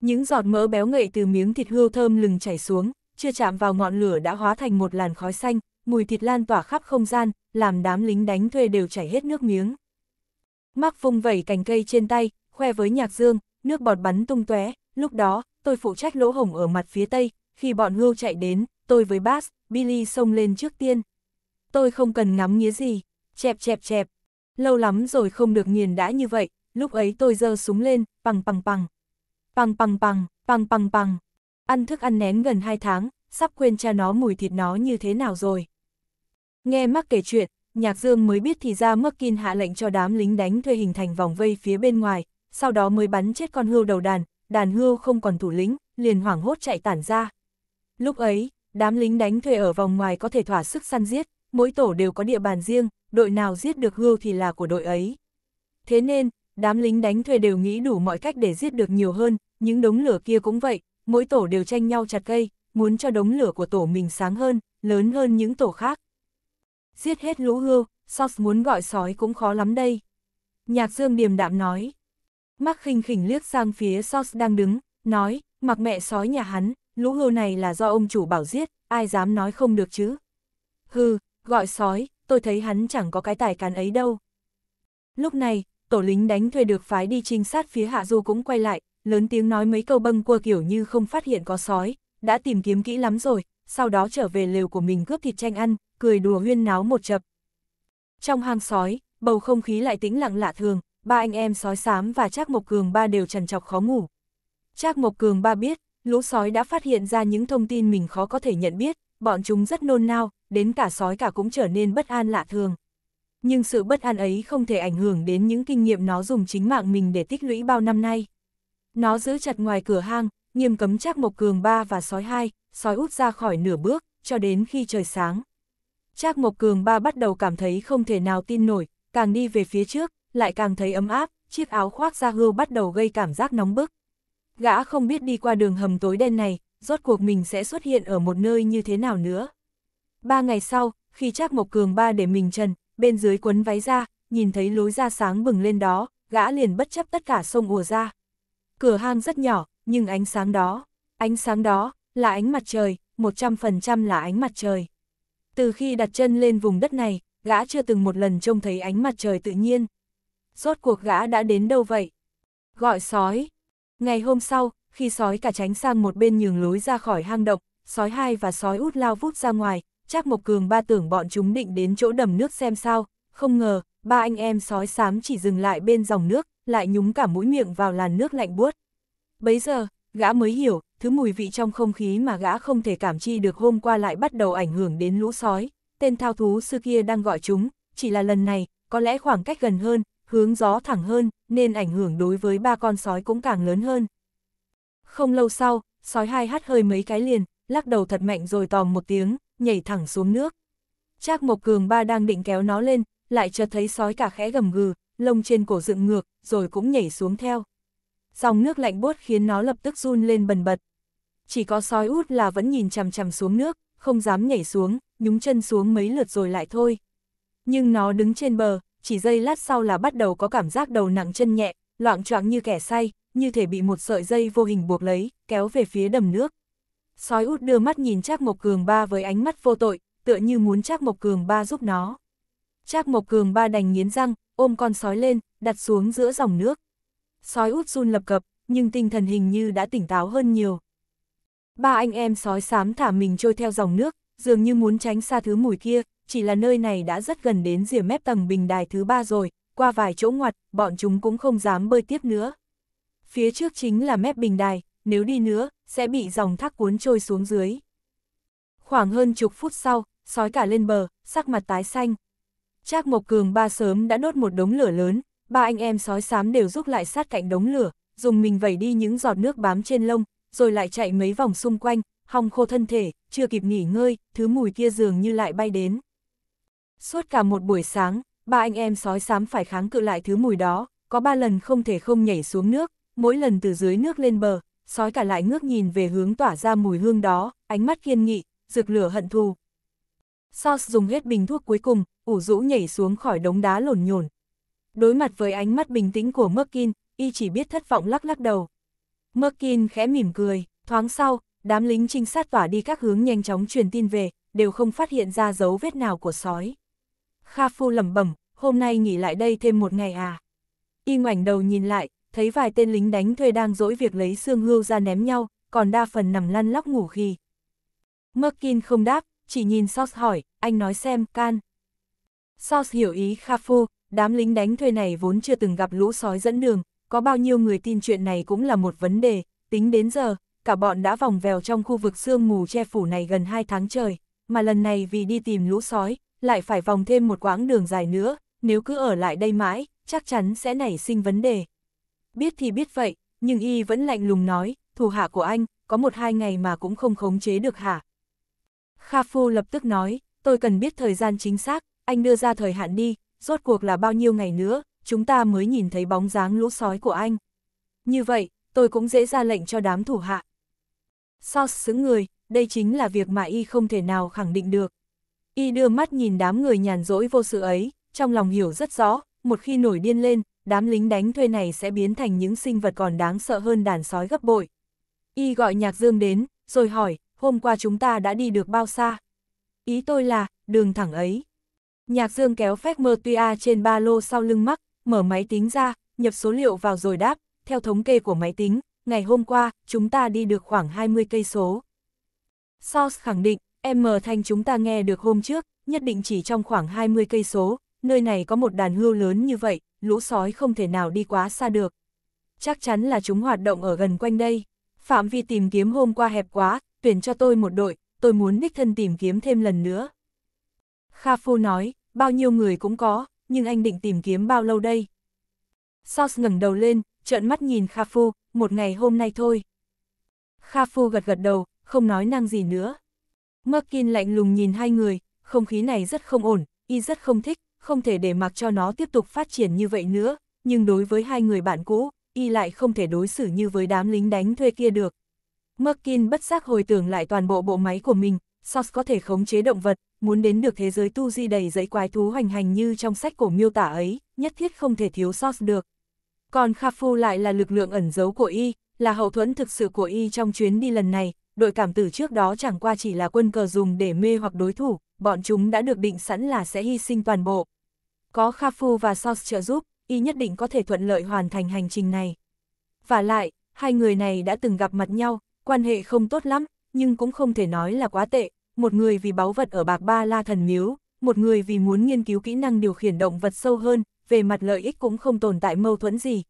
Những giọt mỡ béo ngậy từ miếng thịt hươu thơm lừng chảy xuống, chưa chạm vào ngọn lửa đã hóa thành một làn khói xanh, mùi thịt lan tỏa khắp không gian, làm đám lính đánh thuê đều chảy hết nước miếng. Mắc vung vẩy cành cây trên tay, khoe với nhạc dương, nước bọt bắn tung tóe. lúc đó, tôi phụ trách lỗ hổng ở mặt phía tây, khi bọn hươu chạy đến, tôi với Bass, Billy xông lên trước tiên. Tôi không cần ngắm nghĩa gì, chẹp chẹp chẹp, lâu lắm rồi không được nghiền đã như vậy, lúc ấy tôi giơ súng lên, bằng bằng bằng. Bằng bằng bằng, bằng bằng bằng. Ăn thức ăn nén gần hai tháng, sắp quên cha nó mùi thịt nó như thế nào rồi. Nghe mắc kể chuyện, Nhạc Dương mới biết thì ra kinh hạ lệnh cho đám lính đánh thuê hình thành vòng vây phía bên ngoài, sau đó mới bắn chết con hươu đầu đàn, đàn hươu không còn thủ lĩnh, liền hoảng hốt chạy tản ra. Lúc ấy, đám lính đánh thuê ở vòng ngoài có thể thỏa sức săn giết, mỗi tổ đều có địa bàn riêng, đội nào giết được hươu thì là của đội ấy. Thế nên, đám lính đánh thuê đều nghĩ đủ mọi cách để giết được nhiều hơn, những đống lửa kia cũng vậy, mỗi tổ đều tranh nhau chặt cây, muốn cho đống lửa của tổ mình sáng hơn, lớn hơn những tổ khác. Giết hết lũ hươu, Sauce muốn gọi sói cũng khó lắm đây. Nhạc Dương điềm đạm nói. Mắc khinh khỉnh liếc sang phía Sauce đang đứng, nói, mặc mẹ sói nhà hắn, lũ hươu này là do ông chủ bảo giết, ai dám nói không được chứ. Hừ, gọi sói, tôi thấy hắn chẳng có cái tài cán ấy đâu. Lúc này, tổ lính đánh thuê được phái đi trinh sát phía hạ du cũng quay lại, lớn tiếng nói mấy câu bâng cua kiểu như không phát hiện có sói, đã tìm kiếm kỹ lắm rồi, sau đó trở về lều của mình cướp thịt tranh ăn, cười đùa huyên náo một chập. Trong hang sói, bầu không khí lại tĩnh lặng lạ thường, ba anh em sói xám và Trác Mộc Cường ba đều trần trọc khó ngủ. Trác Mộc Cường ba biết, lũ sói đã phát hiện ra những thông tin mình khó có thể nhận biết, bọn chúng rất nôn nao, đến cả sói cả cũng trở nên bất an lạ thường nhưng sự bất an ấy không thể ảnh hưởng đến những kinh nghiệm nó dùng chính mạng mình để tích lũy bao năm nay. Nó giữ chặt ngoài cửa hang, nghiêm cấm chắc Mộc Cường ba và sói hai, sói út ra khỏi nửa bước, cho đến khi trời sáng. Trác Mộc Cường ba bắt đầu cảm thấy không thể nào tin nổi, càng đi về phía trước, lại càng thấy ấm áp, chiếc áo khoác da hươu bắt đầu gây cảm giác nóng bức. Gã không biết đi qua đường hầm tối đen này, rốt cuộc mình sẽ xuất hiện ở một nơi như thế nào nữa. Ba ngày sau, khi Trác Mộc Cường ba để mình trần, bên dưới quấn váy ra, nhìn thấy lối ra sáng bừng lên đó, gã liền bất chấp tất cả sông ùa ra. Cửa hang rất nhỏ, nhưng ánh sáng đó, ánh sáng đó, là ánh mặt trời, 100% là ánh mặt trời. Từ khi đặt chân lên vùng đất này, gã chưa từng một lần trông thấy ánh mặt trời tự nhiên. Rốt cuộc gã đã đến đâu vậy? Gọi sói. Ngày hôm sau, khi sói cả tránh sang một bên nhường lối ra khỏi hang động, sói hai và sói út lao vút ra ngoài, Trác Mộc Cường ba tưởng bọn chúng định đến chỗ đầm nước xem sao, không ngờ, ba anh em sói xám chỉ dừng lại bên dòng nước, lại nhúng cả mũi miệng vào làn nước lạnh buốt. Bấy giờ, gã mới hiểu, thứ mùi vị trong không khí mà gã không thể cảm chi được hôm qua lại bắt đầu ảnh hưởng đến lũ sói, tên thao thú sư kia đang gọi chúng, chỉ là lần này, có lẽ khoảng cách gần hơn, hướng gió thẳng hơn, nên ảnh hưởng đối với ba con sói cũng càng lớn hơn. Không lâu sau, sói hai hắt hơi mấy cái liền, lắc đầu thật mạnh rồi tòm một tiếng, nhảy thẳng xuống nước. Trác Mộc Cường ba đang định kéo nó lên, lại chợt thấy sói cả khẽ gầm gừ, lông trên cổ dựng ngược, rồi cũng nhảy xuống theo. Dòng nước lạnh buốt khiến nó lập tức run lên bần bật. Chỉ có sói út là vẫn nhìn chằm chằm xuống nước, không dám nhảy xuống, nhúng chân xuống mấy lượt rồi lại thôi. Nhưng nó đứng trên bờ, chỉ giây lát sau là bắt đầu có cảm giác đầu nặng chân nhẹ, loạn choạng như kẻ say, như thể bị một sợi dây vô hình buộc lấy, kéo về phía đầm nước. Sói út đưa mắt nhìn Trác Mộc Cường Ba với ánh mắt vô tội, tựa như muốn Trác Mộc Cường Ba giúp nó. Trác Mộc Cường Ba đành nghiến răng, ôm con sói lên, đặt xuống giữa dòng nước. Sói út run lập cập, nhưng tinh thần hình như đã tỉnh táo hơn nhiều. Ba anh em sói xám thả mình trôi theo dòng nước, dường như muốn tránh xa thứ mùi kia, chỉ là nơi này đã rất gần đến rìa mép tầng bình đài thứ ba rồi, qua vài chỗ ngoặt, bọn chúng cũng không dám bơi tiếp nữa. Phía trước chính là mép bình đài, nếu đi nữa, sẽ bị dòng thác cuốn trôi xuống dưới. Khoảng hơn chục phút sau, sói cả lên bờ, sắc mặt tái xanh. Trác Mộc Cường ba sớm đã đốt một đống lửa lớn, ba anh em sói xám đều rút lại sát cạnh đống lửa, dùng mình vẩy đi những giọt nước bám trên lông, rồi lại chạy mấy vòng xung quanh, hong khô thân thể, chưa kịp nghỉ ngơi, thứ mùi kia dường như lại bay đến. Suốt cả một buổi sáng, ba anh em sói xám phải kháng cự lại thứ mùi đó, có ba lần không thể không nhảy xuống nước, mỗi lần từ dưới nước lên bờ, sói cả lại ngước nhìn về hướng tỏa ra mùi hương đó, ánh mắt kiên nghị, rực lửa hận thù. Sos dùng hết bình thuốc cuối cùng, ủ rũ nhảy xuống khỏi đống đá lổn nhổn. Đối mặt với ánh mắt bình tĩnh của Merkin, y chỉ biết thất vọng lắc lắc đầu. Merkin khẽ mỉm cười, thoáng sau, đám lính trinh sát tỏa đi các hướng nhanh chóng truyền tin về, đều không phát hiện ra dấu vết nào của sói. Kha Phu lẩm bẩm, hôm nay nghỉ lại đây thêm một ngày à. Y ngoảnh đầu nhìn lại, thấy vài tên lính đánh thuê đang dỗi việc lấy xương hưu ra ném nhau, còn đa phần nằm lăn lóc ngủ khi. Merkin không đáp, chỉ nhìn Sos hỏi, anh nói xem, can. Sos hiểu ý Kha đám lính đánh thuê này vốn chưa từng gặp lũ sói dẫn đường, có bao nhiêu người tin chuyện này cũng là một vấn đề, tính đến giờ, cả bọn đã vòng vèo trong khu vực sương mù che phủ này gần 2 tháng trời, mà lần này vì đi tìm lũ sói, lại phải vòng thêm một quãng đường dài nữa, nếu cứ ở lại đây mãi, chắc chắn sẽ nảy sinh vấn đề. Biết thì biết vậy, nhưng y vẫn lạnh lùng nói, thủ hạ của anh, có một hai ngày mà cũng không khống chế được hả? Kha Phu lập tức nói, tôi cần biết thời gian chính xác, anh đưa ra thời hạn đi, rốt cuộc là bao nhiêu ngày nữa, chúng ta mới nhìn thấy bóng dáng lũ sói của anh. Như vậy, tôi cũng dễ ra lệnh cho đám thủ hạ. Sauce xứng người, đây chính là việc mà y không thể nào khẳng định được. Y đưa mắt nhìn đám người nhàn rỗi vô sự ấy, trong lòng hiểu rất rõ, một khi nổi điên lên, đám lính đánh thuê này sẽ biến thành những sinh vật còn đáng sợ hơn đàn sói gấp bội. Y gọi Nhạc Dương đến, rồi hỏi, hôm qua chúng ta đã đi được bao xa? Ý tôi là, đường thẳng ấy. Nhạc Dương kéo phép Mertua trên ba lô sau lưng mắc, mở máy tính ra, nhập số liệu vào rồi đáp, theo thống kê của máy tính, ngày hôm qua, chúng ta đi được khoảng 20 cây số. Source khẳng định, M thanh chúng ta nghe được hôm trước, nhất định chỉ trong khoảng 20 cây số, nơi này có một đàn hươu lớn như vậy, lũ sói không thể nào đi quá xa được. Chắc chắn là chúng hoạt động ở gần quanh đây. Phạm vi tìm kiếm hôm qua hẹp quá, tuyển cho tôi một đội, tôi muốn đích thân tìm kiếm thêm lần nữa. Kha Phu nói, bao nhiêu người cũng có, nhưng anh định tìm kiếm bao lâu đây? Sauce ngẩng đầu lên, trợn mắt nhìn Kha Phu, một ngày hôm nay thôi. Kha Phu gật gật đầu, không nói năng gì nữa. Merkin lạnh lùng nhìn hai người, không khí này rất không ổn, y rất không thích, không thể để mặc cho nó tiếp tục phát triển như vậy nữa, nhưng đối với hai người bạn cũ, y lại không thể đối xử như với đám lính đánh thuê kia được. Merkin bất giác hồi tưởng lại toàn bộ bộ máy của mình, Source có thể khống chế động vật, muốn đến được thế giới tu di đầy dãy quái thú hoành hành như trong sách cổ miêu tả ấy, nhất thiết không thể thiếu Source được. Còn Khafu lại là lực lượng ẩn giấu của y, là hậu thuẫn thực sự của y trong chuyến đi lần này, đội cảm tử trước đó chẳng qua chỉ là quân cờ dùng để mê hoặc đối thủ, bọn chúng đã được định sẵn là sẽ hy sinh toàn bộ. Có Kha Phu và Sos trợ giúp, y nhất định có thể thuận lợi hoàn thành hành trình này. Và lại, hai người này đã từng gặp mặt nhau, quan hệ không tốt lắm, nhưng cũng không thể nói là quá tệ, một người vì báu vật ở Bạc Ba La Thần Miếu, một người vì muốn nghiên cứu kỹ năng điều khiển động vật sâu hơn, về mặt lợi ích cũng không tồn tại mâu thuẫn gì.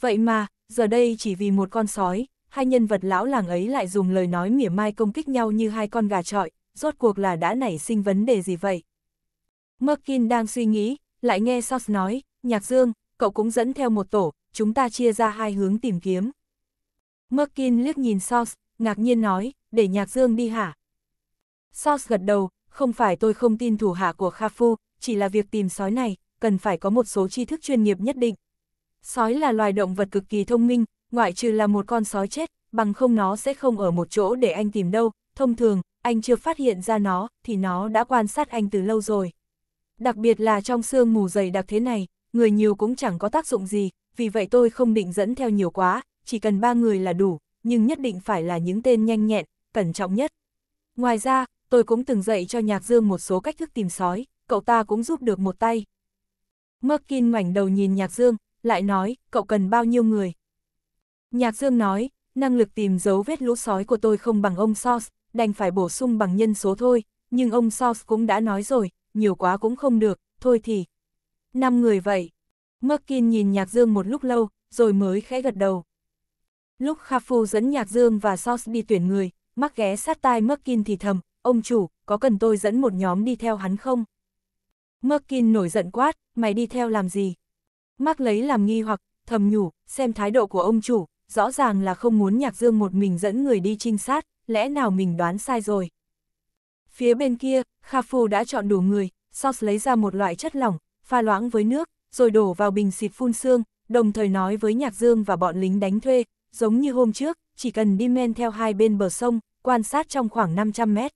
Vậy mà, giờ đây chỉ vì một con sói, hai nhân vật lão làng ấy lại dùng lời nói mỉa mai công kích nhau như hai con gà trọi, rốt cuộc là đã nảy sinh vấn đề gì vậy? Merkin đang suy nghĩ, lại nghe Sos nói, Nhạc Dương, cậu cũng dẫn theo một tổ, chúng ta chia ra hai hướng tìm kiếm. Merkin liếc nhìn Sos, ngạc nhiên nói, để Nhạc Dương đi hả? Sos gật đầu, không phải tôi không tin thủ hạ của Kha Phu, chỉ là việc tìm sói này, cần phải có một số tri thức chuyên nghiệp nhất định. Sói là loài động vật cực kỳ thông minh, ngoại trừ là một con sói chết, bằng không nó sẽ không ở một chỗ để anh tìm đâu, thông thường, anh chưa phát hiện ra nó, thì nó đã quan sát anh từ lâu rồi. Đặc biệt là trong sương mù dày đặc thế này, người nhiều cũng chẳng có tác dụng gì, vì vậy tôi không định dẫn theo nhiều quá, chỉ cần ba người là đủ, nhưng nhất định phải là những tên nhanh nhẹn, cẩn trọng nhất. Ngoài ra, tôi cũng từng dạy cho Nhạc Dương một số cách thức tìm sói, cậu ta cũng giúp được một tay. Merkin ngoảnh đầu nhìn Nhạc Dương, lại nói, cậu cần bao nhiêu người? Nhạc Dương nói, năng lực tìm dấu vết lũ sói của tôi không bằng ông Sos, đành phải bổ sung bằng nhân số thôi, nhưng ông South cũng đã nói rồi, nhiều quá cũng không được, thôi thì. năm người vậy. Merkin nhìn Nhạc Dương một lúc lâu, rồi mới khẽ gật đầu. Lúc Kha dẫn Nhạc Dương và South đi tuyển người, mắc ghé sát tai Merkin thì thầm, ông chủ, có cần tôi dẫn một nhóm đi theo hắn không? Merkin nổi giận quát, mày đi theo làm gì? Mark lấy làm nghi hoặc, thầm nhủ, xem thái độ của ông chủ, rõ ràng là không muốn Nhạc Dương một mình dẫn người đi trinh sát, lẽ nào mình đoán sai rồi? Phía bên kia, Kha Phu đã chọn đủ người, Sauce lấy ra một loại chất lỏng, pha loãng với nước, rồi đổ vào bình xịt phun xương, đồng thời nói với Nhạc Dương và bọn lính đánh thuê, giống như hôm trước, chỉ cần đi men theo hai bên bờ sông, quan sát trong khoảng 500 mét.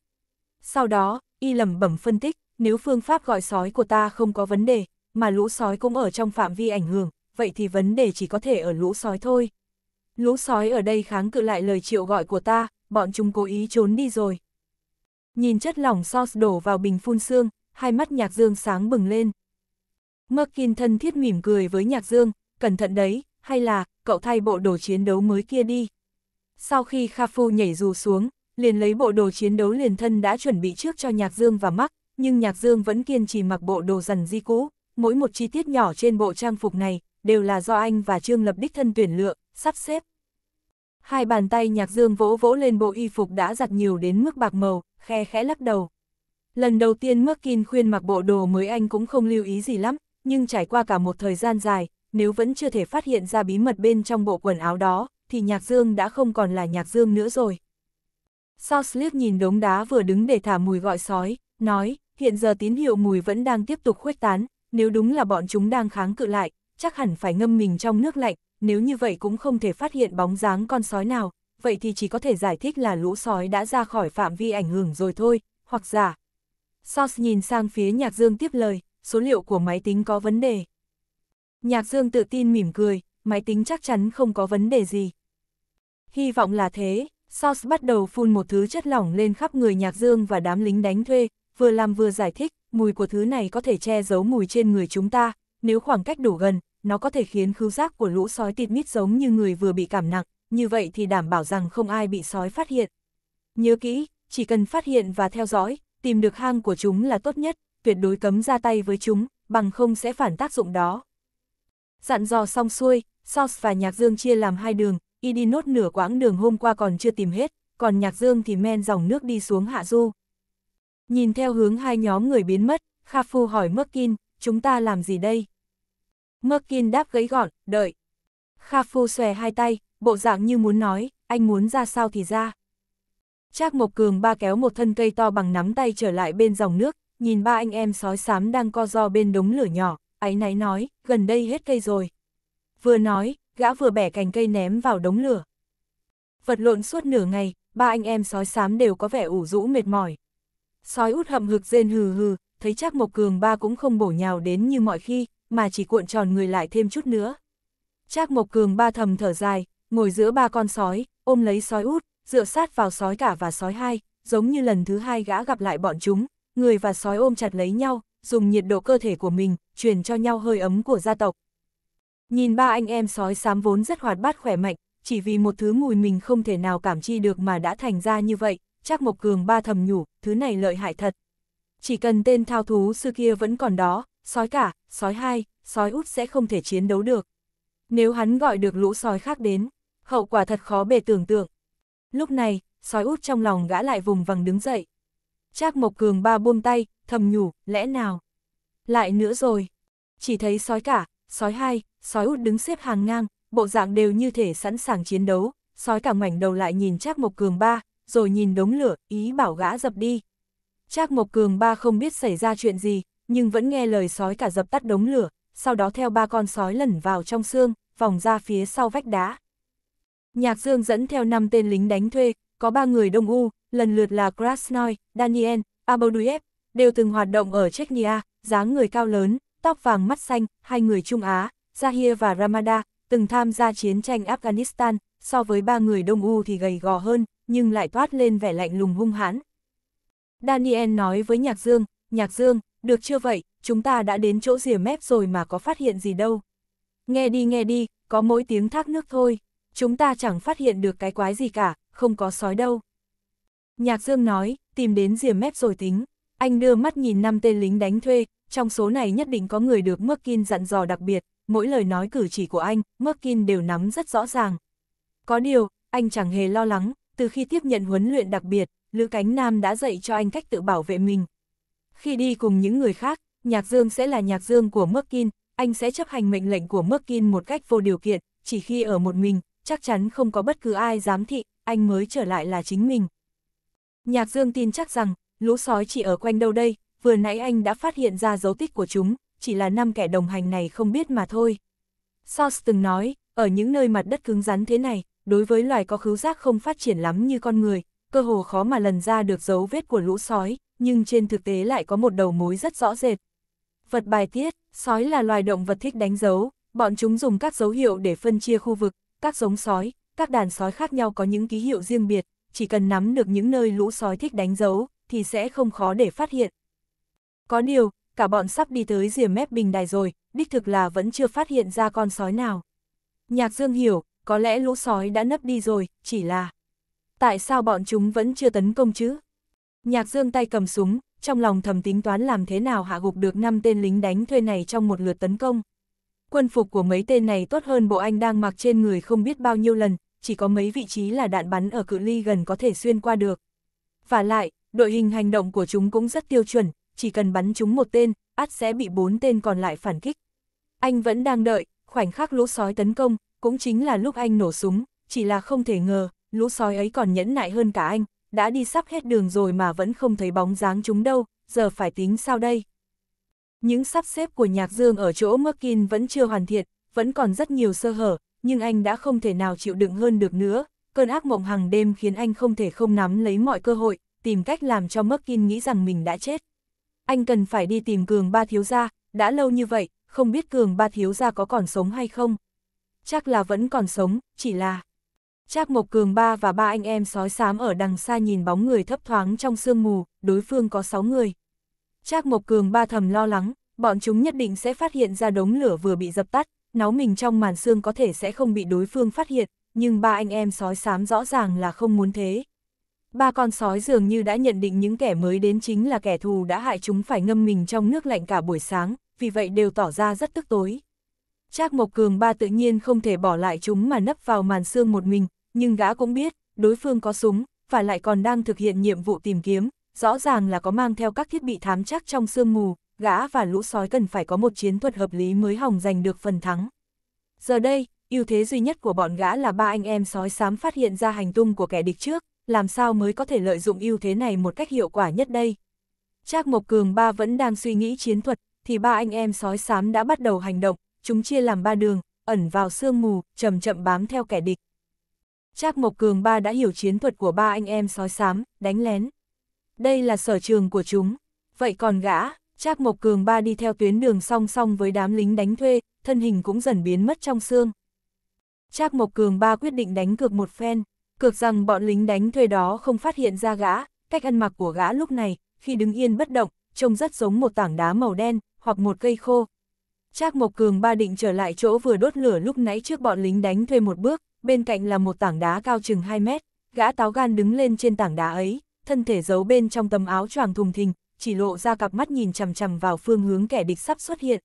Sau đó, y lẩm bẩm phân tích, nếu phương pháp gọi sói của ta không có vấn đề, mà lũ sói cũng ở trong phạm vi ảnh hưởng, vậy thì vấn đề chỉ có thể ở lũ sói thôi. Lũ sói ở đây kháng cự lại lời triệu gọi của ta, bọn chúng cố ý trốn đi rồi. Nhìn chất lỏng sauce đổ vào bình phun xương, hai mắt nhạc dương sáng bừng lên. Merkin thân thiết mỉm cười với nhạc dương, cẩn thận đấy, hay là, cậu thay bộ đồ chiến đấu mới kia đi. Sau khi Kha Phu nhảy dù xuống, liền lấy bộ đồ chiến đấu liền thân đã chuẩn bị trước cho nhạc dương và mắc, nhưng nhạc dương vẫn kiên trì mặc bộ đồ dần di cũ, mỗi một chi tiết nhỏ trên bộ trang phục này, đều là do anh và Trương Lập Đích thân tuyển lựa, sắp xếp. Hai bàn tay nhạc dương vỗ vỗ lên bộ y phục đã giặt nhiều đến mức bạc màu, khe khẽ lắc đầu. Lần đầu tiên Merkin khuyên mặc bộ đồ mới anh cũng không lưu ý gì lắm, nhưng trải qua cả một thời gian dài, nếu vẫn chưa thể phát hiện ra bí mật bên trong bộ quần áo đó, thì nhạc dương đã không còn là nhạc dương nữa rồi. Sauce liếc nhìn đống đá vừa đứng để thả mùi gọi sói, nói, hiện giờ tín hiệu mùi vẫn đang tiếp tục khuếch tán, nếu đúng là bọn chúng đang kháng cự lại, chắc hẳn phải ngâm mình trong nước lạnh, nếu như vậy cũng không thể phát hiện bóng dáng con sói nào, vậy thì chỉ có thể giải thích là lũ sói đã ra khỏi phạm vi ảnh hưởng rồi thôi, hoặc giả. Sos nhìn sang phía Nhạc Dương tiếp lời, số liệu của máy tính có vấn đề. Nhạc Dương tự tin mỉm cười, máy tính chắc chắn không có vấn đề gì. Hy vọng là thế, Sos bắt đầu phun một thứ chất lỏng lên khắp người Nhạc Dương và đám lính đánh thuê, vừa làm vừa giải thích, mùi của thứ này có thể che giấu mùi trên người chúng ta, nếu khoảng cách đủ gần, nó có thể khiến khứu giác của lũ sói tịt mít giống như người vừa bị cảm nặng, như vậy thì đảm bảo rằng không ai bị sói phát hiện. Nhớ kỹ, chỉ cần phát hiện và theo dõi, tìm được hang của chúng là tốt nhất, tuyệt đối cấm ra tay với chúng, bằng không sẽ phản tác dụng đó. Dặn dò xong xuôi, Sauce và Nhạc Dương chia làm hai đường, y đi nốt nửa quãng đường hôm qua còn chưa tìm hết, còn Nhạc Dương thì men dòng nước đi xuống hạ du. Nhìn theo hướng hai nhóm người biến mất, Kha Phu hỏi Merkin, chúng ta làm gì đây? Merkin đáp gãy gọn, đợi. Kha Phu xòe hai tay, bộ dạng như muốn nói, anh muốn ra sao thì ra. Trác Mộc Cường ba kéo một thân cây to bằng nắm tay trở lại bên dòng nước, nhìn ba anh em sói xám đang co do bên đống lửa nhỏ, áy náy nói, gần đây hết cây rồi. Vừa nói, gã vừa bẻ cành cây ném vào đống lửa. Vật lộn suốt nửa ngày, ba anh em sói xám đều có vẻ ủ rũ mệt mỏi. Sói út hậm hực rên hừ hừ, thấy Trác Mộc Cường ba cũng không bổ nhào đến như mọi khi, mà chỉ cuộn tròn người lại thêm chút nữa. Trác Mộc Cường ba thầm thở dài, ngồi giữa ba con sói, ôm lấy sói út, dựa sát vào sói cả và sói hai, giống như lần thứ hai gã gặp lại bọn chúng, người và sói ôm chặt lấy nhau, dùng nhiệt độ cơ thể của mình, truyền cho nhau hơi ấm của gia tộc. Nhìn ba anh em sói xám vốn rất hoạt bát khỏe mạnh, chỉ vì một thứ mùi mình không thể nào cảm chi được mà đã thành ra như vậy, Trác Mộc Cường ba thầm nhủ, thứ này lợi hại thật. Chỉ cần tên thao thú sư kia vẫn còn đó, sói cả, sói hai, sói út sẽ không thể chiến đấu được. Nếu hắn gọi được lũ sói khác đến, hậu quả thật khó bề tưởng tượng. Lúc này, sói út trong lòng gã lại vùng vằng đứng dậy. Trác Mộc Cường ba buông tay, thầm nhủ, lẽ nào? Lại nữa rồi. Chỉ thấy sói cả, sói hai, sói út đứng xếp hàng ngang, bộ dạng đều như thể sẵn sàng chiến đấu, sói cả ngoảnh đầu lại nhìn Trác Mộc Cường ba, rồi nhìn đống lửa, ý bảo gã dập đi. Trác Mộc Cường ba không biết xảy ra chuyện gì, nhưng vẫn nghe lời sói cả dập tắt đống lửa, sau đó theo ba con sói lẩn vào trong xương, vòng ra phía sau vách đá. Nhạc Dương dẫn theo năm tên lính đánh thuê, có ba người Đông U, lần lượt là Krasnoy, Daniel, Aboduyev, đều từng hoạt động ở Chechnya, dáng người cao lớn, tóc vàng mắt xanh, hai người Trung Á, Zahir và Ramada, từng tham gia chiến tranh Afghanistan, so với ba người Đông U thì gầy gò hơn, nhưng lại toát lên vẻ lạnh lùng hung hãn. Daniel nói với Nhạc Dương, Nhạc Dương, được chưa vậy, chúng ta đã đến chỗ rìa mép rồi mà có phát hiện gì đâu. Nghe đi nghe đi, có mỗi tiếng thác nước thôi, chúng ta chẳng phát hiện được cái quái gì cả, không có sói đâu. Nhạc Dương nói, tìm đến rìa mép rồi tính, anh đưa mắt nhìn năm tên lính đánh thuê, trong số này nhất định có người được Merkin dặn dò đặc biệt, mỗi lời nói cử chỉ của anh, Merkin đều nắm rất rõ ràng. Có điều, anh chẳng hề lo lắng, từ khi tiếp nhận huấn luyện đặc biệt, Lữ Cánh Nam đã dạy cho anh cách tự bảo vệ mình, khi đi cùng những người khác, Nhạc Dương sẽ là Nhạc Dương của Merkin, anh sẽ chấp hành mệnh lệnh của Merkin một cách vô điều kiện, chỉ khi ở một mình, chắc chắn không có bất cứ ai dám thị, anh mới trở lại là chính mình. Nhạc Dương tin chắc rằng, lũ sói chỉ ở quanh đâu đây, vừa nãy anh đã phát hiện ra dấu tích của chúng, chỉ là năm kẻ đồng hành này không biết mà thôi. Sos từng nói, ở những nơi mặt đất cứng rắn thế này, đối với loài có khứu giác không phát triển lắm như con người, cơ hồ khó mà lần ra được dấu vết của lũ sói, nhưng trên thực tế lại có một đầu mối rất rõ rệt. Vật bài tiết, sói là loài động vật thích đánh dấu, bọn chúng dùng các dấu hiệu để phân chia khu vực, các giống sói, các đàn sói khác nhau có những ký hiệu riêng biệt, chỉ cần nắm được những nơi lũ sói thích đánh dấu, thì sẽ không khó để phát hiện. Có điều, cả bọn sắp đi tới rìa mép bình đài rồi, đích thực là vẫn chưa phát hiện ra con sói nào. Nhạc Dương hiểu, có lẽ lũ sói đã nấp đi rồi, chỉ là... Tại sao bọn chúng vẫn chưa tấn công chứ? Nhạc Dương tay cầm súng, trong lòng thầm tính toán làm thế nào hạ gục được 5 tên lính đánh thuê này trong một lượt tấn công. Quân phục của mấy tên này tốt hơn bộ anh đang mặc trên người không biết bao nhiêu lần, chỉ có mấy vị trí là đạn bắn ở cự ly gần có thể xuyên qua được. Và lại, đội hình hành động của chúng cũng rất tiêu chuẩn, chỉ cần bắn chúng một tên, át sẽ bị bốn tên còn lại phản kích. Anh vẫn đang đợi, khoảnh khắc lũ sói tấn công, cũng chính là lúc anh nổ súng, chỉ là không thể ngờ, lũ sói ấy còn nhẫn nại hơn cả anh, đã đi sắp hết đường rồi mà vẫn không thấy bóng dáng chúng đâu, giờ phải tính sao đây? Những sắp xếp của nhạc dương ở chỗ Merkin vẫn chưa hoàn thiện, vẫn còn rất nhiều sơ hở, nhưng anh đã không thể nào chịu đựng hơn được nữa. Cơn ác mộng hàng đêm khiến anh không thể không nắm lấy mọi cơ hội, tìm cách làm cho Merkin nghĩ rằng mình đã chết. Anh cần phải đi tìm Cường Ba Thiếu Gia, đã lâu như vậy, không biết Cường Ba Thiếu Gia có còn sống hay không. Chắc là vẫn còn sống, chỉ là... Trác Mộc Cường ba và ba anh em sói xám ở đằng xa nhìn bóng người thấp thoáng trong sương mù, đối phương có sáu người. Trác Mộc Cường ba thầm lo lắng, bọn chúng nhất định sẽ phát hiện ra đống lửa vừa bị dập tắt, náu mình trong màn sương có thể sẽ không bị đối phương phát hiện, nhưng ba anh em sói xám rõ ràng là không muốn thế. Ba con sói dường như đã nhận định những kẻ mới đến chính là kẻ thù đã hại chúng phải ngâm mình trong nước lạnh cả buổi sáng, vì vậy đều tỏ ra rất tức tối. Trác Mộc Cường ba tự nhiên không thể bỏ lại chúng mà nấp vào màn sương một mình, nhưng gã cũng biết, đối phương có súng, và lại còn đang thực hiện nhiệm vụ tìm kiếm, rõ ràng là có mang theo các thiết bị thám chắc trong sương mù, gã và lũ sói cần phải có một chiến thuật hợp lý mới hòng giành được phần thắng. Giờ đây, ưu thế duy nhất của bọn gã là ba anh em sói xám phát hiện ra hành tung của kẻ địch trước, làm sao mới có thể lợi dụng ưu thế này một cách hiệu quả nhất đây. Trác Mộc Cường ba vẫn đang suy nghĩ chiến thuật, thì ba anh em sói xám đã bắt đầu hành động, chúng chia làm ba đường, ẩn vào sương mù, chậm chậm bám theo kẻ địch. Trác Mộc Cường ba đã hiểu chiến thuật của ba anh em sói xám, đánh lén. Đây là sở trường của chúng. Vậy còn gã, Trác Mộc Cường ba đi theo tuyến đường song song với đám lính đánh thuê, thân hình cũng dần biến mất trong xương. Trác Mộc Cường ba quyết định đánh cược một phen, cược rằng bọn lính đánh thuê đó không phát hiện ra gã, cách ăn mặc của gã lúc này, khi đứng yên bất động, trông rất giống một tảng đá màu đen, hoặc một cây khô. Trác Mộc Cường ba định trở lại chỗ vừa đốt lửa lúc nãy trước bọn lính đánh thuê một bước, bên cạnh là một tảng đá cao chừng 2 mét, gã táo gan đứng lên trên tảng đá ấy, thân thể giấu bên trong tấm áo choàng thùng thình, chỉ lộ ra cặp mắt nhìn chằm chằm vào phương hướng kẻ địch sắp xuất hiện.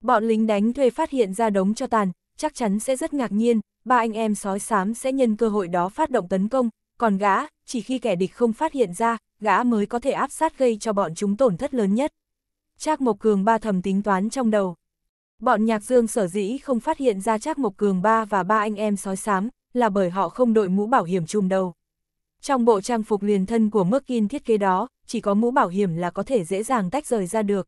Bọn lính đánh thuê phát hiện ra đống cho tàn, chắc chắn sẽ rất ngạc nhiên, ba anh em sói xám sẽ nhân cơ hội đó phát động tấn công, còn gã, chỉ khi kẻ địch không phát hiện ra, gã mới có thể áp sát gây cho bọn chúng tổn thất lớn nhất. Trác Mộc Cường ba thầm tính toán trong đầu. Bọn nhạc dương sở dĩ không phát hiện ra chắc Mộc Cường ba và ba anh em sói xám, là bởi họ không đội mũ bảo hiểm chung đầu. Trong bộ trang phục liền thân của Merkin thiết kế đó, chỉ có mũ bảo hiểm là có thể dễ dàng tách rời ra được.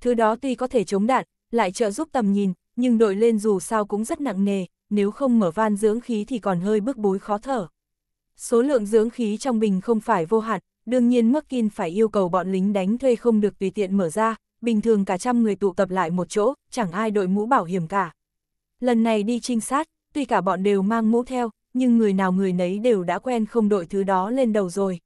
Thứ đó tuy có thể chống đạn, lại trợ giúp tầm nhìn, nhưng đội lên dù sao cũng rất nặng nề, nếu không mở van dưỡng khí thì còn hơi bức bối khó thở. Số lượng dưỡng khí trong bình không phải vô hạn, đương nhiên Merkin phải yêu cầu bọn lính đánh thuê không được tùy tiện mở ra, bình thường cả trăm người tụ tập lại một chỗ, chẳng ai đội mũ bảo hiểm cả. Lần này đi trinh sát, tuy cả bọn đều mang mũ theo, nhưng người nào người nấy đều đã quen không đội thứ đó lên đầu rồi.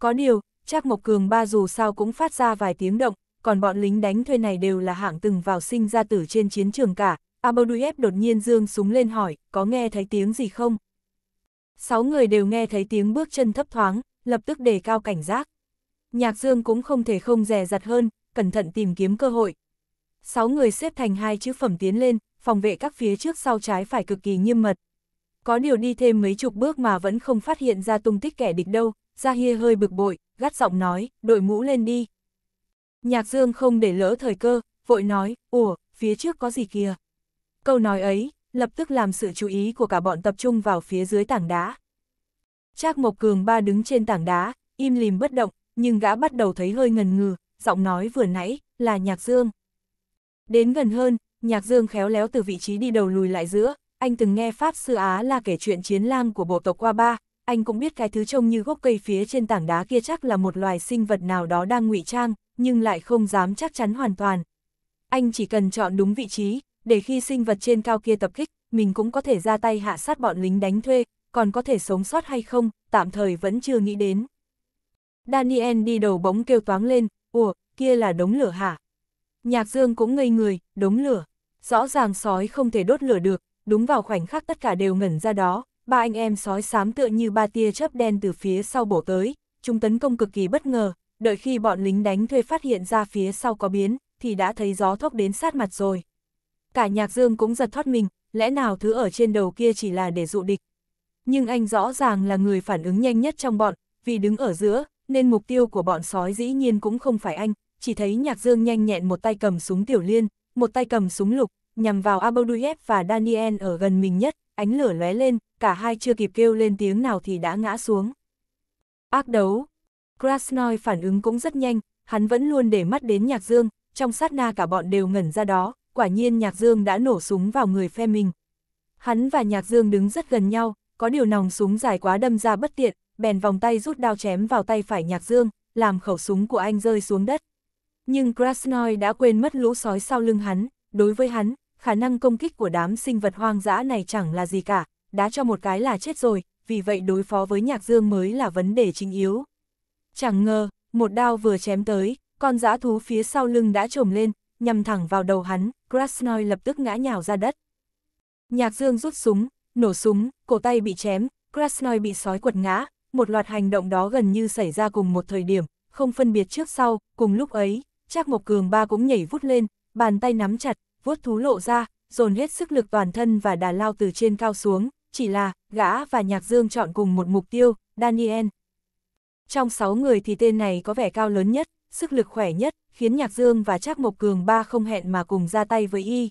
Có điều, Trác Mộc Cường ba dù sao cũng phát ra vài tiếng động, còn bọn lính đánh thuê này đều là hạng từng vào sinh ra tử trên chiến trường cả. Abaduyev đột nhiên dương súng lên hỏi, có nghe thấy tiếng gì không? Sáu người đều nghe thấy tiếng bước chân thấp thoáng, lập tức đề cao cảnh giác. Nhạc Dương cũng không thể không rè rặt hơn, cẩn thận tìm kiếm cơ hội. Sáu người xếp thành hai chữ phẩm tiến lên, phòng vệ các phía trước sau trái phải cực kỳ nghiêm mật. Có điều đi thêm mấy chục bước mà vẫn không phát hiện ra tung tích kẻ địch đâu, Gia Hia hơi bực bội, gắt giọng nói, đội mũ lên đi. Nhạc Dương không để lỡ thời cơ, vội nói, ủa, phía trước có gì kìa. Câu nói ấy, lập tức làm sự chú ý của cả bọn tập trung vào phía dưới tảng đá. Trác Mộc Cường ba đứng trên tảng đá, im lìm bất động, nhưng gã bắt đầu thấy hơi ngần ngừ, giọng nói vừa nãy, là Nhạc Dương. Đến gần hơn, Nhạc Dương khéo léo từ vị trí đi đầu lùi lại giữa, anh từng nghe Pháp Sư Á là kể chuyện chiến lang của bộ tộc Qua Ba, anh cũng biết cái thứ trông như gốc cây phía trên tảng đá kia chắc là một loài sinh vật nào đó đang ngụy trang, nhưng lại không dám chắc chắn hoàn toàn. Anh chỉ cần chọn đúng vị trí, để khi sinh vật trên cao kia tập kích, mình cũng có thể ra tay hạ sát bọn lính đánh thuê, còn có thể sống sót hay không, tạm thời vẫn chưa nghĩ đến. Daniel đi đầu bóng kêu toáng lên, ủa, kia là đống lửa hả? Nhạc Dương cũng ngây người, đống lửa. Rõ ràng sói không thể đốt lửa được, đúng vào khoảnh khắc tất cả đều ngẩn ra đó, ba anh em sói xám tựa như ba tia chớp đen từ phía sau bổ tới, chúng tấn công cực kỳ bất ngờ, đợi khi bọn lính đánh thuê phát hiện ra phía sau có biến, thì đã thấy gió thốc đến sát mặt rồi. Cả Nhạc Dương cũng giật thoát mình, lẽ nào thứ ở trên đầu kia chỉ là để dụ địch. Nhưng anh rõ ràng là người phản ứng nhanh nhất trong bọn, vì đứng ở giữa, nên mục tiêu của bọn sói dĩ nhiên cũng không phải anh, chỉ thấy Nhạc Dương nhanh nhẹn một tay cầm súng tiểu liên, một tay cầm súng lục, nhằm vào Abouduyev và Daniel ở gần mình nhất, ánh lửa lóe lên, cả hai chưa kịp kêu lên tiếng nào thì đã ngã xuống. Ác đấu! Krasnoy phản ứng cũng rất nhanh, hắn vẫn luôn để mắt đến Nhạc Dương, trong sát na cả bọn đều ngẩn ra đó, quả nhiên Nhạc Dương đã nổ súng vào người phe mình. Hắn và Nhạc Dương đứng rất gần nhau, có điều nòng súng dài quá đâm ra bất tiện, bèn vòng tay rút đao chém vào tay phải Nhạc Dương, làm khẩu súng của anh rơi xuống đất. Nhưng Krasnoy đã quên mất lũ sói sau lưng hắn, đối với hắn, khả năng công kích của đám sinh vật hoang dã này chẳng là gì cả, đã cho một cái là chết rồi, vì vậy đối phó với Nhạc Dương mới là vấn đề chính yếu. Chẳng ngờ, một đao vừa chém tới, con dã thú phía sau lưng đã trồm lên, nhằm thẳng vào đầu hắn, Krasnoy lập tức ngã nhào ra đất. Nhạc Dương rút súng, nổ súng, cổ tay bị chém, Krasnoy bị sói quật ngã, một loạt hành động đó gần như xảy ra cùng một thời điểm, không phân biệt trước sau, cùng lúc ấy, Trác Mộc Cường ba cũng nhảy vút lên, bàn tay nắm chặt, vuốt thú lộ ra, dồn hết sức lực toàn thân và đà lao từ trên cao xuống, chỉ là, gã và Nhạc Dương chọn cùng một mục tiêu, Daniel. Trong 6 người thì tên này có vẻ cao lớn nhất, sức lực khỏe nhất, khiến Nhạc Dương và Trác Mộc Cường ba không hẹn mà cùng ra tay với y.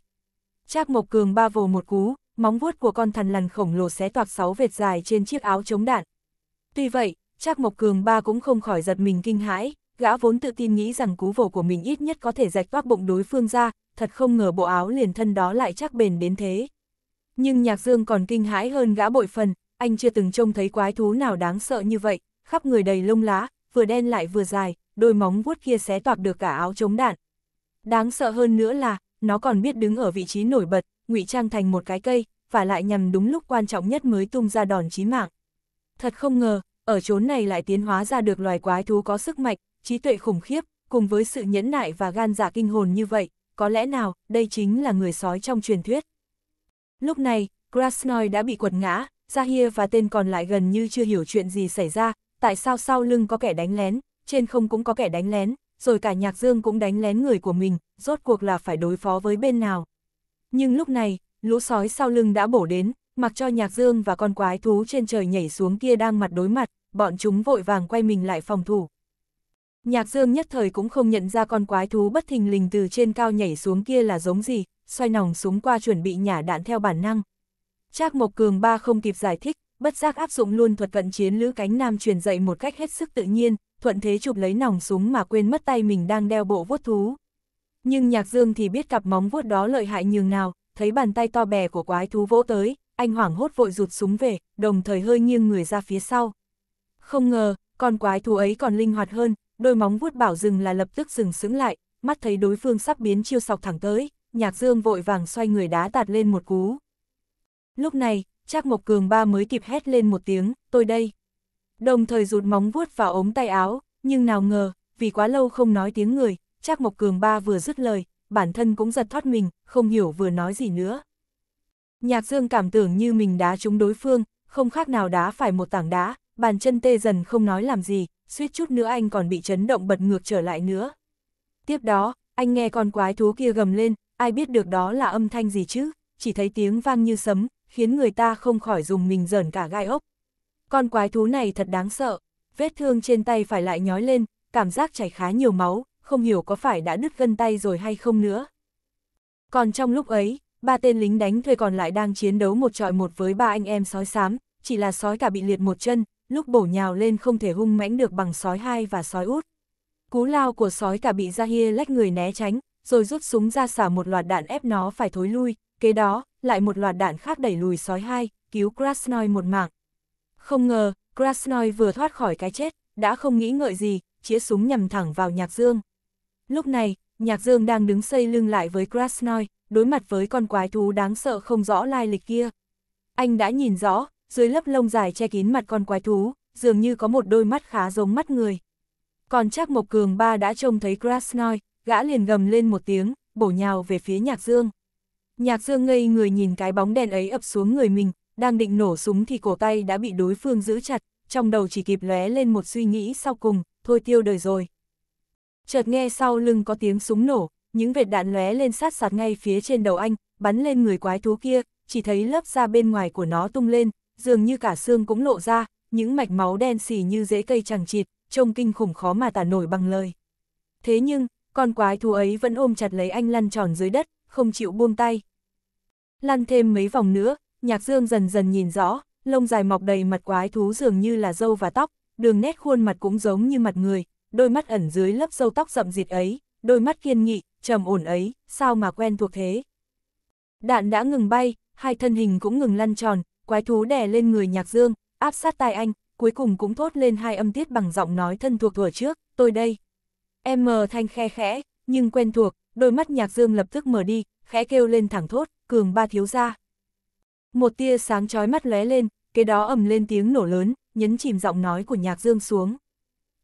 Trác Mộc Cường ba vồ một cú, móng vuốt của con thần lằn khổng lồ xé toạc sáu vệt dài trên chiếc áo chống đạn, Tuy vậy, Trác Mộc Cường ba cũng không khỏi giật mình kinh hãi, gã vốn tự tin nghĩ rằng cú vồ của mình ít nhất có thể rạch toác bụng đối phương ra, thật không ngờ bộ áo liền thân đó lại chắc bền đến thế. Nhưng Nhạc Dương còn kinh hãi hơn gã bội phần, anh chưa từng trông thấy quái thú nào đáng sợ như vậy, khắp người đầy lông lá, vừa đen lại vừa dài, đôi móng vuốt kia xé toạc được cả áo chống đạn. Đáng sợ hơn nữa là, nó còn biết đứng ở vị trí nổi bật, ngụy trang thành một cái cây, và lại nhằm đúng lúc quan trọng nhất mới tung ra đòn chí mạng. Thật không ngờ, ở chốn này lại tiến hóa ra được loài quái thú có sức mạnh, trí tuệ khủng khiếp, cùng với sự nhẫn nại và gan dạ kinh hồn như vậy, có lẽ nào, đây chính là người sói trong truyền thuyết. Lúc này, Krasnoy đã bị quật ngã, Zahir và tên còn lại gần như chưa hiểu chuyện gì xảy ra, tại sao sau lưng có kẻ đánh lén, trên không cũng có kẻ đánh lén, rồi cả Nhạc Dương cũng đánh lén người của mình, rốt cuộc là phải đối phó với bên nào. Nhưng lúc này, lũ sói sau lưng đã bổ đến, mặc cho nhạc dương và con quái thú trên trời nhảy xuống kia đang mặt đối mặt, bọn chúng vội vàng quay mình lại phòng thủ. Nhạc dương nhất thời cũng không nhận ra con quái thú bất thình lình từ trên cao nhảy xuống kia là giống gì, xoay nòng súng qua chuẩn bị nhả đạn theo bản năng. Trác Mộc Cường ba không kịp giải thích, bất giác áp dụng luôn thuật cận chiến lữ cánh nam truyền dạy một cách hết sức tự nhiên, thuận thế chụp lấy nòng súng mà quên mất tay mình đang đeo bộ vuốt thú. Nhưng Nhạc Dương thì biết cặp móng vuốt đó lợi hại nhường nào, thấy bàn tay to bè của quái thú vỗ tới, anh hoảng hốt vội rụt súng về, đồng thời hơi nghiêng người ra phía sau. Không ngờ, con quái thú ấy còn linh hoạt hơn, đôi móng vuốt bảo dừng là lập tức dừng sững lại, mắt thấy đối phương sắp biến chiêu sọc thẳng tới, nhạc dương vội vàng xoay người đá tạt lên một cú. Lúc này, Trác Mộc Cường ba mới kịp hét lên một tiếng, tôi đây. Đồng thời rụt móng vuốt vào ống tay áo, nhưng nào ngờ, vì quá lâu không nói tiếng người, Trác Mộc Cường ba vừa dứt lời, bản thân cũng giật thoát mình, không hiểu vừa nói gì nữa. Nhạc Dương cảm tưởng như mình đá trúng đối phương, không khác nào đá phải một tảng đá, bàn chân tê dần không nói làm gì, suýt chút nữa anh còn bị chấn động bật ngược trở lại nữa. Tiếp đó, anh nghe con quái thú kia gầm lên, ai biết được đó là âm thanh gì chứ, chỉ thấy tiếng vang như sấm, khiến người ta không khỏi dùng mình dởn cả gai ốc. Con quái thú này thật đáng sợ, vết thương trên tay phải lại nhói lên, cảm giác chảy khá nhiều máu, không hiểu có phải đã đứt gân tay rồi hay không nữa. Còn trong lúc ấy, ba tên lính đánh thuê còn lại đang chiến đấu một trọi một với ba anh em sói xám, chỉ là sói cả bị liệt một chân, lúc bổ nhào lên không thể hung mãnh được bằng sói hai và sói út. Cú lao của sói cả bị ra hia lách người né tránh, rồi rút súng ra xả một loạt đạn ép nó phải thối lui, kế đó, lại một loạt đạn khác đẩy lùi sói hai, cứu Krasnoi một mạng. Không ngờ, Krasnoi vừa thoát khỏi cái chết, đã không nghĩ ngợi gì, chĩa súng nhằm thẳng vào Nhạc Dương. Lúc này, Nhạc Dương đang đứng xây lưng lại với Krasnoi, đối mặt với con quái thú đáng sợ không rõ lai lịch kia. Anh đã nhìn rõ, dưới lớp lông dài che kín mặt con quái thú, dường như có một đôi mắt khá giống mắt người. Còn chắc Mộc Cường ba đã trông thấy Krasnoi, gã liền gầm lên một tiếng, bổ nhào về phía Nhạc Dương. Nhạc Dương ngây người nhìn cái bóng đèn ấy ập xuống người mình, đang định nổ súng thì cổ tay đã bị đối phương giữ chặt, trong đầu chỉ kịp lóe lên một suy nghĩ sau cùng, thôi tiêu đời rồi. Chợt nghe sau lưng có tiếng súng nổ, những vệt đạn lóe lên sát sạt ngay phía trên đầu anh, bắn lên người quái thú kia, chỉ thấy lớp da bên ngoài của nó tung lên, dường như cả xương cũng lộ ra, những mạch máu đen xì như rễ cây chẳng chịt, trông kinh khủng khó mà tả nổi bằng lời. Thế nhưng, con quái thú ấy vẫn ôm chặt lấy anh lăn tròn dưới đất, không chịu buông tay. Lăn thêm mấy vòng nữa, nhạc dương dần dần nhìn rõ, lông dài mọc đầy mặt quái thú dường như là râu và tóc, đường nét khuôn mặt cũng giống như mặt người, đôi mắt ẩn dưới lớp râu tóc rậm rịt ấy, đôi mắt kiên nghị, trầm ổn ấy, sao mà quen thuộc thế. Đạn đã ngừng bay, hai thân hình cũng ngừng lăn tròn, quái thú đè lên người nhạc dương, áp sát tai anh, cuối cùng cũng thốt lên hai âm tiết bằng giọng nói thân thuộc thuở trước, tôi đây. Em mờ thanh khe khẽ, nhưng quen thuộc, đôi mắt nhạc dương lập tức mở đi, khẽ kêu lên thẳng thốt, cường ba thiếu ra. Một tia sáng chói mắt lóe lên, cái đó ầm lên tiếng nổ lớn, nhấn chìm giọng nói của nhạc dương xuống.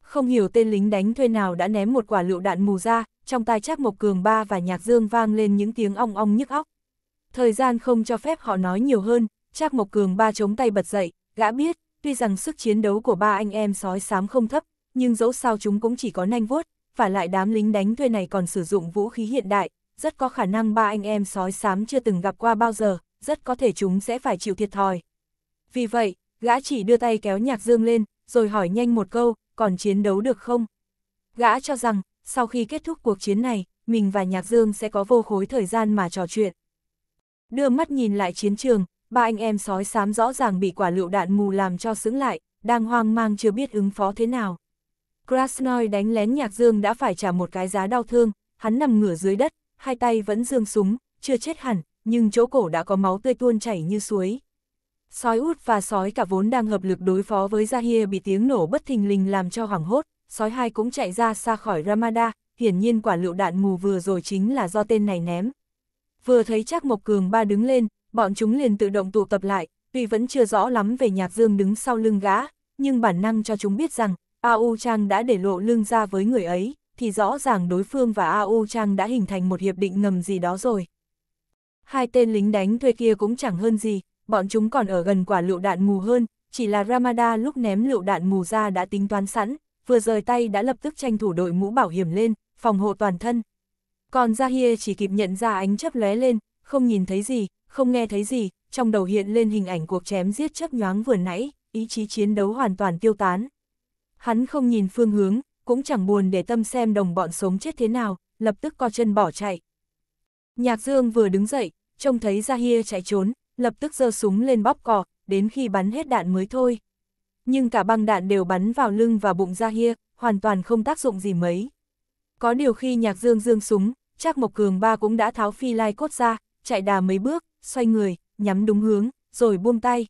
Không hiểu tên lính đánh thuê nào đã ném một quả lựu đạn mù ra, trong tai Trác Mộc Cường ba và Nhạc Dương vang lên những tiếng ong ong nhức óc. Thời gian không cho phép họ nói nhiều hơn, Trác Mộc Cường ba chống tay bật dậy, gã biết, tuy rằng sức chiến đấu của ba anh em sói xám không thấp, nhưng dẫu sao chúng cũng chỉ có nanh vuốt, và lại đám lính đánh thuê này còn sử dụng vũ khí hiện đại, rất có khả năng ba anh em sói xám chưa từng gặp qua bao giờ, rất có thể chúng sẽ phải chịu thiệt thòi. Vì vậy, gã chỉ đưa tay kéo Nhạc Dương lên, rồi hỏi nhanh một câu, còn chiến đấu được không? Gã cho rằng, sau khi kết thúc cuộc chiến này, mình và Nhạc Dương sẽ có vô khối thời gian mà trò chuyện. Đưa mắt nhìn lại chiến trường, ba anh em sói xám rõ ràng bị quả lựu đạn mù làm cho sững lại, đang hoang mang chưa biết ứng phó thế nào. Krasnoy đánh lén Nhạc Dương đã phải trả một cái giá đau thương, hắn nằm ngửa dưới đất, hai tay vẫn dương súng, chưa chết hẳn, nhưng chỗ cổ đã có máu tươi tuôn chảy như suối. Sói út và sói cả vốn đang hợp lực đối phó với Gia Hia bị tiếng nổ bất thình lình làm cho hoảng hốt, sói hai cũng chạy ra xa khỏi Ramada, hiển nhiên quả lựu đạn mù vừa rồi chính là do tên này ném. Vừa thấy chắc Mộc Cường ba đứng lên, bọn chúng liền tự động tụ tập lại, tuy vẫn chưa rõ lắm về Nhạc Dương đứng sau lưng gã, nhưng bản năng cho chúng biết rằng, A.U. Trang đã để lộ lưng ra với người ấy, thì rõ ràng đối phương và A.U. Trang đã hình thành một hiệp định ngầm gì đó rồi. Hai tên lính đánh thuê kia cũng chẳng hơn gì, bọn chúng còn ở gần quả lựu đạn mù hơn, chỉ là Ramada lúc ném lựu đạn mù ra đã tính toán sẵn, vừa rời tay đã lập tức tranh thủ đội mũ bảo hiểm lên, phòng hộ toàn thân. Còn ra hia chỉ kịp nhận ra ánh chấp lóe lên, không nhìn thấy gì, không nghe thấy gì, trong đầu hiện lên hình ảnh cuộc chém giết chấp nhoáng vừa nãy, ý chí chiến đấu hoàn toàn tiêu tán. Hắn không nhìn phương hướng, cũng chẳng buồn để tâm xem đồng bọn sống chết thế nào, lập tức co chân bỏ chạy. Nhạc Dương vừa đứng dậy, trông thấy ra hia chạy trốn, lập tức giơ súng lên bóp cò, đến khi bắn hết đạn mới thôi nhưng cả băng đạn đều bắn vào lưng và bụng ra hia, hoàn toàn không tác dụng gì mấy. Có điều khi nhạc dương dương súng, Trác Mộc Cường ba cũng đã tháo phi lai cốt ra, chạy đà mấy bước, xoay người, nhắm đúng hướng, rồi buông tay.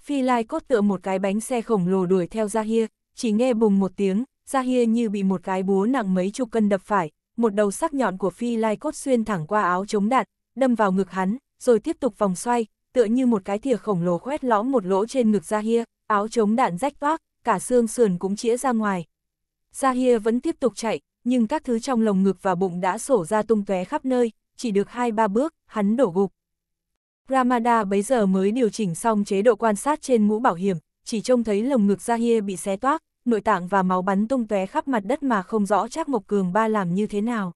Phi lai cốt tựa một cái bánh xe khổng lồ đuổi theo ra hia, chỉ nghe bùng một tiếng, ra hia như bị một cái búa nặng mấy chục cân đập phải, một đầu sắc nhọn của phi lai cốt xuyên thẳng qua áo chống đạn, đâm vào ngực hắn, rồi tiếp tục vòng xoay, tựa như một cái thìa khổng lồ khoét lõm một lỗ trên ngực hia áo chống đạn rách toác, cả xương sườn cũng chĩa ra ngoài. hia vẫn tiếp tục chạy, nhưng các thứ trong lồng ngực và bụng đã sổ ra tung tóe khắp nơi, chỉ được hai ba bước, hắn đổ gục. Ramada bấy giờ mới điều chỉnh xong chế độ quan sát trên mũ bảo hiểm, chỉ trông thấy lồng ngực hia bị xé toác, nội tạng và máu bắn tung tóe khắp mặt đất mà không rõ chắc Mộc Cường Ba làm như thế nào.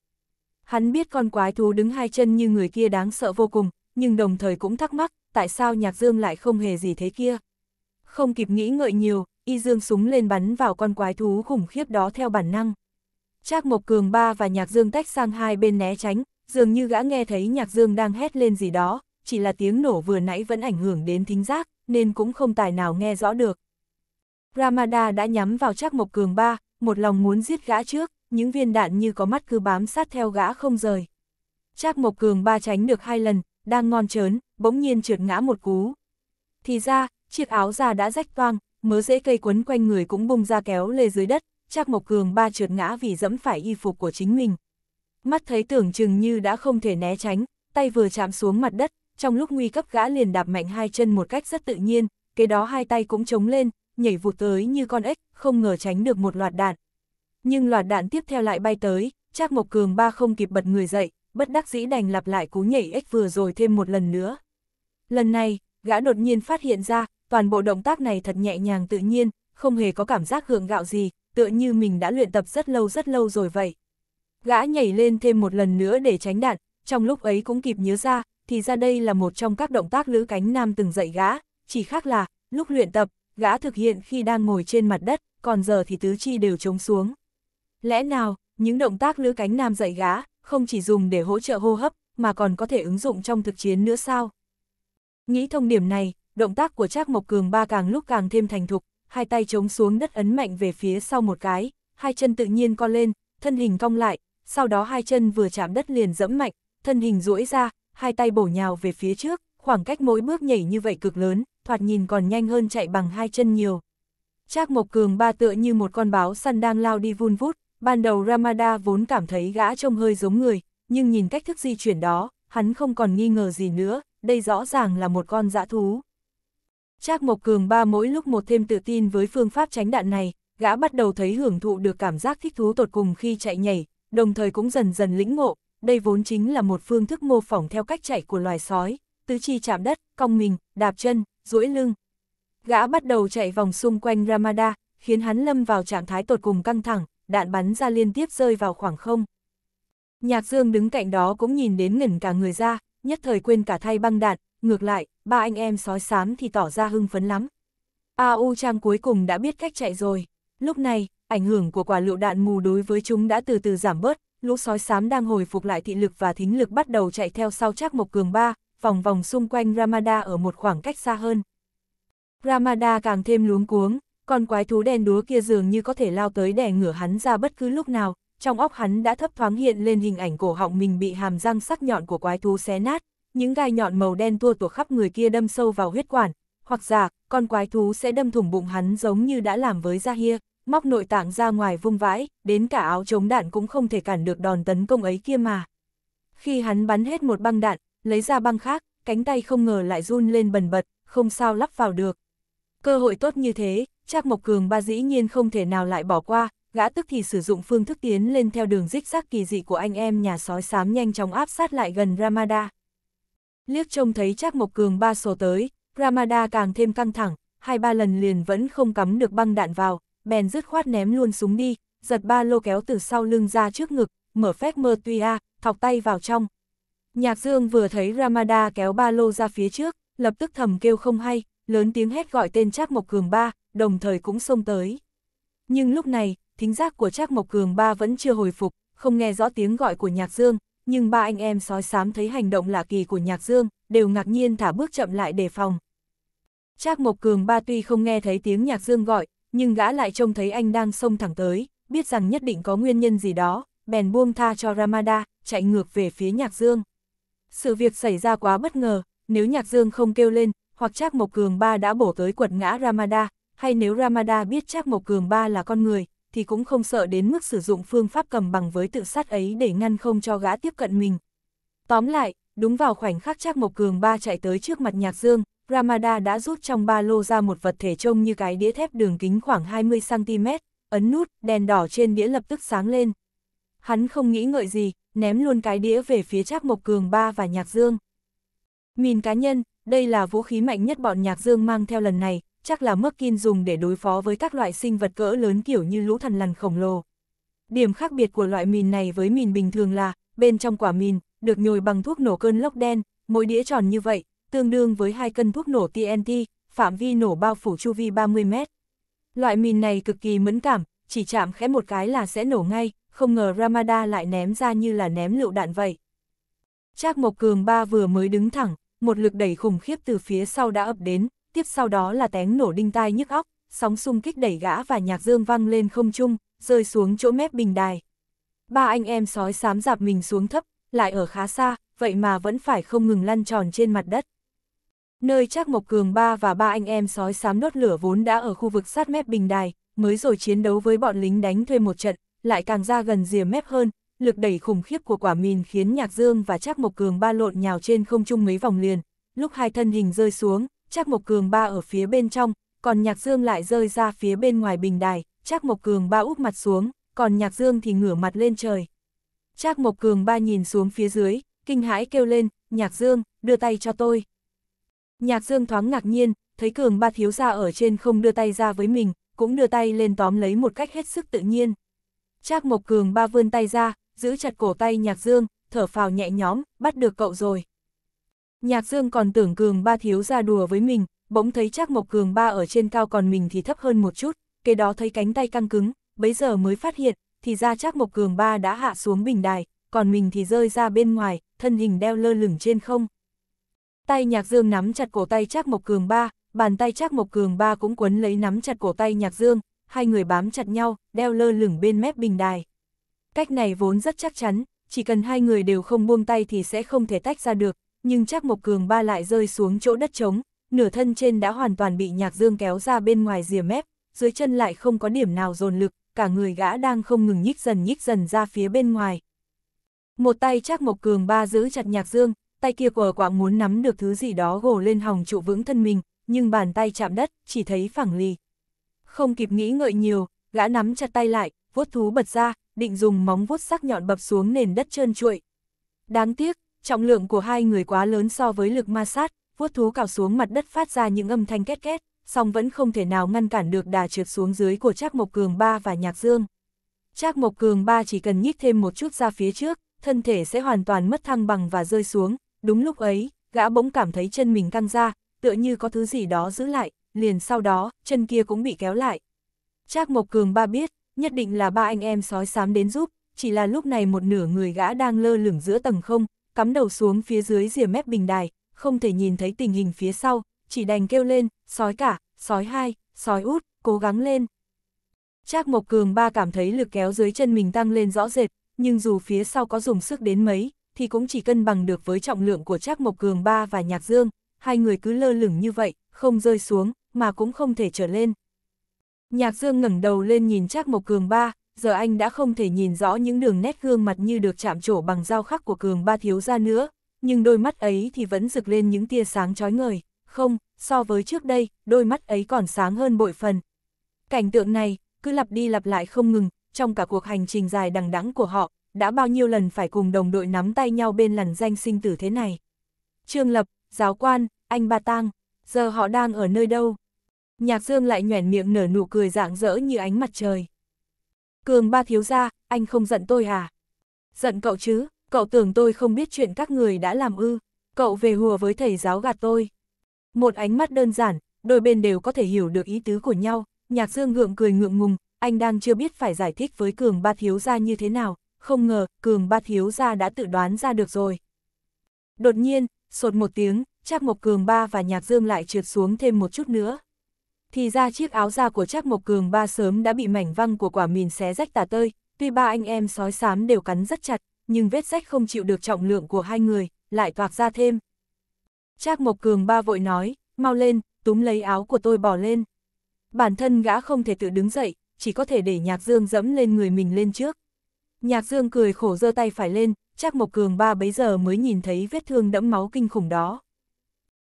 Hắn biết con quái thú đứng hai chân như người kia đáng sợ vô cùng, nhưng đồng thời cũng thắc mắc, tại sao Nhạc Dương lại không hề gì thế kia? Không kịp nghĩ ngợi nhiều, Y Dương súng lên bắn vào con quái thú khủng khiếp đó theo bản năng. Trác Mộc Cường ba và Nhạc Dương tách sang hai bên né tránh, dường như gã nghe thấy Nhạc Dương đang hét lên gì đó, chỉ là tiếng nổ vừa nãy vẫn ảnh hưởng đến thính giác, nên cũng không tài nào nghe rõ được. Ramada đã nhắm vào Trác Mộc Cường ba, một lòng muốn giết gã trước, những viên đạn như có mắt cứ bám sát theo gã không rời. Trác Mộc Cường ba tránh được hai lần, đang ngon trớn, bỗng nhiên trượt ngã một cú. Thì ra, chiếc áo già đã rách toang, mớ rễ cây quấn quanh người cũng bung ra kéo lê dưới đất, Trác Mộc Cường ba trượt ngã vì dẫm phải y phục của chính mình. Mắt thấy tưởng chừng như đã không thể né tránh, tay vừa chạm xuống mặt đất, trong lúc nguy cấp gã liền đạp mạnh hai chân một cách rất tự nhiên, kế đó hai tay cũng chống lên, nhảy vụt tới như con ếch, không ngờ tránh được một loạt đạn. Nhưng loạt đạn tiếp theo lại bay tới, Trác Mộc Cường ba không kịp bật người dậy, bất đắc dĩ đành lặp lại cú nhảy ếch vừa rồi thêm một lần nữa. Lần này, gã đột nhiên phát hiện ra, toàn bộ động tác này thật nhẹ nhàng tự nhiên, không hề có cảm giác hưởng gạo gì, tựa như mình đã luyện tập rất lâu rất lâu rồi vậy. Gã nhảy lên thêm một lần nữa để tránh đạn, trong lúc ấy cũng kịp nhớ ra, thì ra đây là một trong các động tác lữ cánh nam từng dạy gã, chỉ khác là, lúc luyện tập, gã thực hiện khi đang ngồi trên mặt đất, còn giờ thì tứ chi đều trống xuống. Lẽ nào, những động tác lữ cánh nam dạy gã, không chỉ dùng để hỗ trợ hô hấp, mà còn có thể ứng dụng trong thực chiến nữa sao. Nghĩ thông điểm này, động tác của Trác Mộc Cường ba càng lúc càng thêm thành thục, hai tay chống xuống đất ấn mạnh về phía sau một cái, hai chân tự nhiên co lên, thân hình cong lại, sau đó hai chân vừa chạm đất liền dẫm mạnh, thân hình duỗi ra, hai tay bổ nhào về phía trước, khoảng cách mỗi bước nhảy như vậy cực lớn, thoạt nhìn còn nhanh hơn chạy bằng hai chân nhiều. Trác Mộc Cường ba tựa như một con báo săn đang lao đi vun vút, Ban đầu Ramada vốn cảm thấy gã trông hơi giống người, nhưng nhìn cách thức di chuyển đó, hắn không còn nghi ngờ gì nữa, đây rõ ràng là một con dã thú. Trác Mộc Cường ba mỗi lúc một thêm tự tin với phương pháp tránh đạn này, gã bắt đầu thấy hưởng thụ được cảm giác thích thú tột cùng khi chạy nhảy, đồng thời cũng dần dần lĩnh ngộ, đây vốn chính là một phương thức mô phỏng theo cách chạy của loài sói, tứ chi chạm đất, cong mình, đạp chân, duỗi lưng. Gã bắt đầu chạy vòng xung quanh Ramada, khiến hắn lâm vào trạng thái tột cùng căng thẳng, đạn bắn ra liên tiếp rơi vào khoảng không. Nhạc Dương đứng cạnh đó cũng nhìn đến ngẩn cả người ra, nhất thời quên cả thay băng đạn, ngược lại, ba anh em sói xám thì tỏ ra hưng phấn lắm. A U Trang cuối cùng đã biết cách chạy rồi. Lúc này, ảnh hưởng của quả lựu đạn mù đối với chúng đã từ từ giảm bớt, lũ sói xám đang hồi phục lại thị lực và thính lực bắt đầu chạy theo sau chắc Mộc Cường ba, vòng vòng xung quanh Ramada ở một khoảng cách xa hơn. Ramada càng thêm luống cuống, con quái thú đen đúa kia dường như có thể lao tới đè ngửa hắn ra bất cứ lúc nào, trong óc hắn đã thấp thoáng hiện lên hình ảnh cổ họng mình bị hàm răng sắc nhọn của quái thú xé nát, những gai nhọn màu đen tua tuột khắp người kia đâm sâu vào huyết quản, hoặc giả, con quái thú sẽ đâm thủng bụng hắn giống như đã làm với hia móc nội tạng ra ngoài vung vãi, đến cả áo chống đạn cũng không thể cản được đòn tấn công ấy kia mà. Khi hắn bắn hết một băng đạn, lấy ra băng khác, cánh tay không ngờ lại run lên bần bật, không sao lắp vào được. Cơ hội tốt như thế, Trác Mộc Cường ba dĩ nhiên không thể nào lại bỏ qua, gã tức thì sử dụng phương thức tiến lên theo đường dích xác kỳ dị của anh em nhà sói xám nhanh chóng áp sát lại gần Ramada. Liếc trông thấy Trác Mộc Cường ba sổ tới, Ramada càng thêm căng thẳng, hai ba lần liền vẫn không cắm được băng đạn vào, bèn dứt khoát ném luôn súng đi, giật ba lô kéo từ sau lưng ra trước ngực, mở phép mơ tuy a, thọc tay vào trong. Nhạc Dương vừa thấy Ramada kéo ba lô ra phía trước, lập tức thầm kêu không hay, lớn tiếng hét gọi tên Trác Mộc Cường ba, đồng thời cũng xông tới. Nhưng lúc này, thính giác của Trác Mộc Cường ba vẫn chưa hồi phục, không nghe rõ tiếng gọi của Nhạc Dương, nhưng ba anh em sói xám thấy hành động lạ kỳ của Nhạc Dương, đều ngạc nhiên thả bước chậm lại đề phòng. Trác Mộc Cường ba tuy không nghe thấy tiếng Nhạc Dương gọi, nhưng gã lại trông thấy anh đang xông thẳng tới, biết rằng nhất định có nguyên nhân gì đó, bèn buông tha cho Ramada, chạy ngược về phía Nhạc Dương. Sự việc xảy ra quá bất ngờ, nếu Nhạc Dương không kêu lên, hoặc Trác Mộc Cường ba đã bổ tới quật ngã Ramada, hay nếu Ramada biết chắc Mộc Cường Ba là con người, thì cũng không sợ đến mức sử dụng phương pháp cầm bằng với tự sát ấy để ngăn không cho gã tiếp cận mình. Tóm lại, đúng vào khoảnh khắc chắc Mộc Cường Ba chạy tới trước mặt Nhạc Dương, Ramada đã rút trong ba lô ra một vật thể trông như cái đĩa thép đường kính khoảng 20cm, ấn nút, đèn đỏ trên đĩa lập tức sáng lên. Hắn không nghĩ ngợi gì, ném luôn cái đĩa về phía Trác Mộc Cường Ba và Nhạc Dương. Mìn cá nhân, đây là vũ khí mạnh nhất bọn Nhạc Dương mang theo lần này, chắc là Merkin dùng để đối phó với các loại sinh vật cỡ lớn kiểu như lũ thần lằn khổng lồ. Điểm khác biệt của loại mìn này với mìn bình thường là, bên trong quả mìn, được nhồi bằng thuốc nổ cơn lốc đen, mỗi đĩa tròn như vậy, tương đương với hai cân thuốc nổ TNT, phạm vi nổ bao phủ chu vi 30 mét. Loại mìn này cực kỳ mẫn cảm, chỉ chạm khẽ một cái là sẽ nổ ngay, không ngờ Ramada lại ném ra như là ném lựu đạn vậy. Trác Mộc Cường Ba vừa mới đứng thẳng, một lực đẩy khủng khiếp từ phía sau đã ập đến, tiếp sau đó là tiếng nổ đinh tai nhức óc, sóng xung kích đẩy gã và nhạc dương văng lên không trung, rơi xuống chỗ mép bình đài. Ba anh em sói xám dạp mình xuống thấp, lại ở khá xa, vậy mà vẫn phải không ngừng lăn tròn trên mặt đất. Nơi Trác Mộc Cường ba và ba anh em sói xám đốt lửa vốn đã ở khu vực sát mép bình đài, mới rồi chiến đấu với bọn lính đánh thuê một trận, lại càng ra gần rìa mép hơn, lực đẩy khủng khiếp của quả mìn khiến Nhạc Dương và Trác Mộc Cường ba lộn nhào trên không trung mấy vòng liền, lúc hai thân hình rơi xuống, Trác Mộc Cường ba ở phía bên trong, còn Nhạc Dương lại rơi ra phía bên ngoài bình đài, Trác Mộc Cường ba úp mặt xuống, còn Nhạc Dương thì ngửa mặt lên trời. Trác Mộc Cường ba nhìn xuống phía dưới, kinh hãi kêu lên, Nhạc Dương, đưa tay cho tôi. Nhạc Dương thoáng ngạc nhiên, thấy Cường ba thiếu gia ở trên không đưa tay ra với mình, cũng đưa tay lên tóm lấy một cách hết sức tự nhiên. Trác Mộc Cường ba vươn tay ra, giữ chặt cổ tay Nhạc Dương, thở phào nhẹ nhõm, bắt được cậu rồi. Nhạc Dương còn tưởng Cường Ba thiếu ra đùa với mình, bỗng thấy chắc Mộc Cường Ba ở trên cao còn mình thì thấp hơn một chút, kế đó thấy cánh tay căng cứng, bấy giờ mới phát hiện, thì ra chắc Mộc Cường Ba đã hạ xuống bình đài, còn mình thì rơi ra bên ngoài, thân hình đeo lơ lửng trên không. Tay Nhạc Dương nắm chặt cổ tay chắc Mộc Cường Ba, bàn tay chắc Mộc Cường Ba cũng quấn lấy nắm chặt cổ tay Nhạc Dương, hai người bám chặt nhau, đeo lơ lửng bên mép bình đài. Cách này vốn rất chắc chắn, chỉ cần hai người đều không buông tay thì sẽ không thể tách ra được, nhưng chắc Mộc Cường Ba lại rơi xuống chỗ đất trống, nửa thân trên đã hoàn toàn bị Nhạc Dương kéo ra bên ngoài rìa mép, dưới chân lại không có điểm nào dồn lực, cả người gã đang không ngừng nhích dần nhích dần ra phía bên ngoài. Một tay chắc Mộc Cường Ba giữ chặt Nhạc Dương, tay kia của quả muốn nắm được thứ gì đó gồ lên hòng trụ vững thân mình, nhưng bàn tay chạm đất, chỉ thấy phẳng lì. Không kịp nghĩ ngợi nhiều, gã nắm chặt tay lại, vuốt thú bật ra, định dùng móng vuốt sắc nhọn bập xuống nền đất trơn trụi. Đáng tiếc, Trọng lượng của hai người quá lớn so với lực ma sát, vuốt thú cào xuống mặt đất phát ra những âm thanh két két, song vẫn không thể nào ngăn cản được đà trượt xuống dưới của Trác Mộc Cường Ba và Nhạc Dương. Trác Mộc Cường Ba chỉ cần nhích thêm một chút ra phía trước, thân thể sẽ hoàn toàn mất thăng bằng và rơi xuống, đúng lúc ấy, gã bỗng cảm thấy chân mình căng ra, tựa như có thứ gì đó giữ lại, liền sau đó, chân kia cũng bị kéo lại. Trác Mộc Cường Ba biết, nhất định là ba anh em sói xám đến giúp, chỉ là lúc này một nửa người gã đang lơ lửng giữa tầng không, cắm đầu xuống phía dưới rìa mép bình đài, không thể nhìn thấy tình hình phía sau, chỉ đành kêu lên, sói cả, sói hai, sói út, cố gắng lên. Trác Mộc Cường ba cảm thấy lực kéo dưới chân mình tăng lên rõ rệt, nhưng dù phía sau có dùng sức đến mấy, thì cũng chỉ cân bằng được với trọng lượng của Trác Mộc Cường ba và Nhạc Dương, hai người cứ lơ lửng như vậy, không rơi xuống, mà cũng không thể trở lên. Nhạc Dương ngẩng đầu lên nhìn Trác Mộc Cường ba, giờ anh đã không thể nhìn rõ những đường nét gương mặt như được chạm trổ bằng dao khắc của cường ba thiếu gia nữa, nhưng đôi mắt ấy thì vẫn rực lên những tia sáng chói ngời, không, so với trước đây, đôi mắt ấy còn sáng hơn bội phần. Cảnh tượng này, cứ lặp đi lặp lại không ngừng, trong cả cuộc hành trình dài đằng đẵng của họ, đã bao nhiêu lần phải cùng đồng đội nắm tay nhau bên lằn danh sinh tử thế này. Trương Lập, giáo quan, anh Ba Tang, giờ họ đang ở nơi đâu? Nhạc Dương lại nhoẻn miệng nở nụ cười rạng rỡ như ánh mặt trời cường ba thiếu ra, anh không giận tôi à? Giận cậu chứ, cậu tưởng tôi không biết chuyện các người đã làm ư, cậu về hùa với thầy giáo gạt tôi. Một ánh mắt đơn giản, đôi bên đều có thể hiểu được ý tứ của nhau, nhạc dương Ngượng cười ngượng ngùng, anh đang chưa biết phải giải thích với cường ba thiếu ra như thế nào, không ngờ, cường ba thiếu ra đã tự đoán ra được rồi. Đột nhiên, sột một tiếng, chắc Mộc Cường Ba và Nhạc Dương lại trượt xuống thêm một chút nữa thì ra chiếc áo da của Trác Mộc Cường ba sớm đã bị mảnh văng của quả mìn xé rách tả tơi, tuy ba anh em sói xám đều cắn rất chặt, nhưng vết rách không chịu được trọng lượng của hai người, lại toạc ra thêm. Trác Mộc Cường ba vội nói, mau lên, túm lấy áo của tôi bỏ lên. Bản thân gã không thể tự đứng dậy, chỉ có thể để Nhạc Dương dẫm lên người mình lên trước. Nhạc Dương cười khổ giơ tay phải lên, Trác Mộc Cường ba bấy giờ mới nhìn thấy vết thương đẫm máu kinh khủng đó.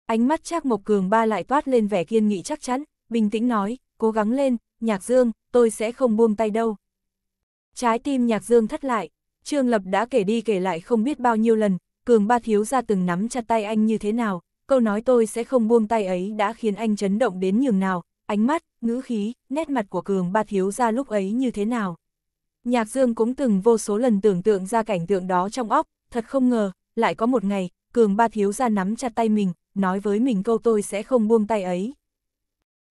Ánh mắt Trác Mộc Cường ba lại toát lên vẻ kiên nghị chắc chắn, bình tĩnh nói, cố gắng lên, Nhạc Dương, tôi sẽ không buông tay đâu. Trái tim Nhạc Dương thất lại, Trương Lập đã kể đi kể lại không biết bao nhiêu lần, Cường Ba Thiếu ra từng nắm chặt tay anh như thế nào, câu nói tôi sẽ không buông tay ấy đã khiến anh chấn động đến nhường nào, ánh mắt, ngữ khí, nét mặt của Cường Ba Thiếu ra lúc ấy như thế nào. Nhạc Dương cũng từng vô số lần tưởng tượng ra cảnh tượng đó trong óc, thật không ngờ, lại có một ngày, Cường Ba Thiếu ra nắm chặt tay mình, nói với mình câu tôi sẽ không buông tay ấy.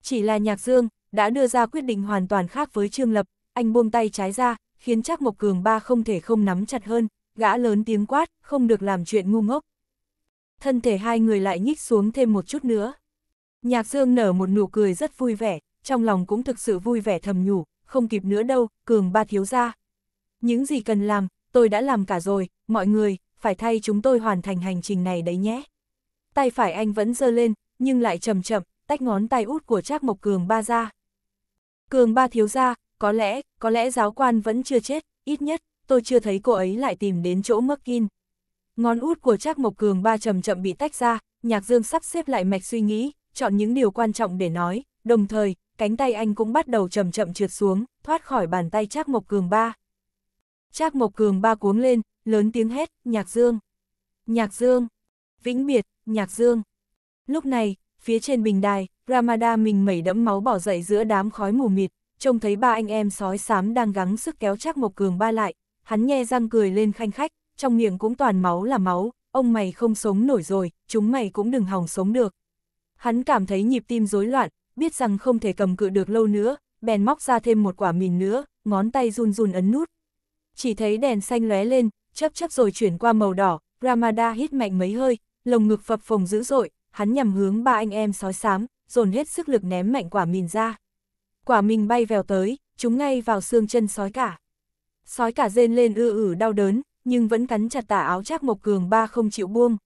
Chỉ là Nhạc Dương, đã đưa ra quyết định hoàn toàn khác với Trương Lập, anh buông tay trái ra, khiến chắc Mộc Cường ba không thể không nắm chặt hơn, gã lớn tiếng quát, không được làm chuyện ngu ngốc. Thân thể hai người lại nhích xuống thêm một chút nữa. Nhạc Dương nở một nụ cười rất vui vẻ, trong lòng cũng thực sự vui vẻ thầm nhủ, không kịp nữa đâu, Cường ba thiếu ra. Những gì cần làm, tôi đã làm cả rồi, mọi người, phải thay chúng tôi hoàn thành hành trình này đấy nhé. Tay phải anh vẫn giơ lên, nhưng lại chậm chậm, tách ngón tay út của Trác Mộc Cường ba ra. Cường ba thiếu ra, có lẽ, có lẽ giáo quan vẫn chưa chết, ít nhất, tôi chưa thấy cô ấy lại tìm đến chỗ mất in. Ngón út của Trác Mộc Cường ba chậm chậm bị tách ra, Nhạc Dương sắp xếp lại mạch suy nghĩ, chọn những điều quan trọng để nói, đồng thời, cánh tay anh cũng bắt đầu chậm chậm trượt xuống, thoát khỏi bàn tay Trác Mộc Cường ba. Trác Mộc Cường ba cuống lên, lớn tiếng hét, Nhạc Dương. Nhạc Dương. Vĩnh biệt, Nhạc Dương. Lúc này, phía trên bình đài, Ramada mình mẩy đẫm máu bỏ dậy giữa đám khói mù mịt, trông thấy ba anh em sói xám đang gắng sức kéo chắc một Cường ba lại, hắn nhe răng cười lên khanh khách, trong miệng cũng toàn máu là máu, ông mày không sống nổi rồi, chúng mày cũng đừng hòng sống được. Hắn cảm thấy nhịp tim rối loạn, biết rằng không thể cầm cự được lâu nữa, bèn móc ra thêm một quả mìn nữa, ngón tay run run ấn nút. Chỉ thấy đèn xanh lóe lên, chớp chớp rồi chuyển qua màu đỏ, Ramada hít mạnh mấy hơi, lồng ngực phập phồng dữ dội, hắn nhằm hướng ba anh em sói xám, dồn hết sức lực ném mạnh quả mìn ra. Quả mìn bay vèo tới, chúng ngay vào xương chân sói cả. Sói cả rên lên ư ử đau đớn, nhưng vẫn cắn chặt tả áo Trác Mộc Cường ba không chịu buông.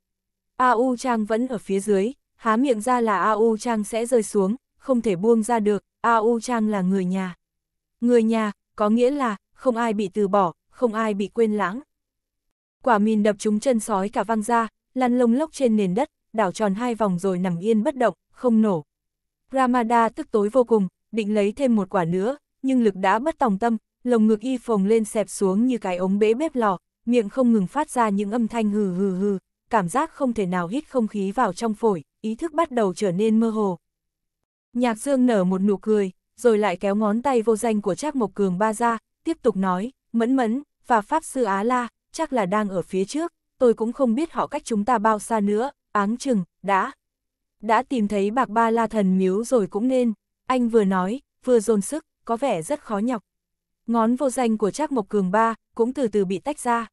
A U Trang vẫn ở phía dưới, há miệng ra là A U Trang sẽ rơi xuống, không thể buông ra được, A U Trang là người nhà. Người nhà, có nghĩa là, không ai bị từ bỏ, không ai bị quên lãng. Quả mìn đập trúng chân sói cả văng ra, lăn lông lốc trên nền đất, đảo tròn hai vòng rồi nằm yên bất động, không nổ. Ramada tức tối vô cùng, định lấy thêm một quả nữa, nhưng lực đã bất tòng tâm, lồng ngực y phồng lên xẹp xuống như cái ống bế bếp lò, miệng không ngừng phát ra những âm thanh hừ hừ hừ, cảm giác không thể nào hít không khí vào trong phổi, ý thức bắt đầu trở nên mơ hồ. Nhạc Dương nở một nụ cười, rồi lại kéo ngón tay vô danh của Trác Mộc Cường ba ra, tiếp tục nói, mẫn mẫn, và Pháp Sư Á La, chắc là đang ở phía trước, tôi cũng không biết họ cách chúng ta bao xa nữa, áng chừng, đã. Đã tìm thấy bạc ba la thần miếu rồi cũng nên, anh vừa nói, vừa dồn sức, có vẻ rất khó nhọc. Ngón vô danh của Trác Mộc Cường ba cũng từ từ bị tách ra.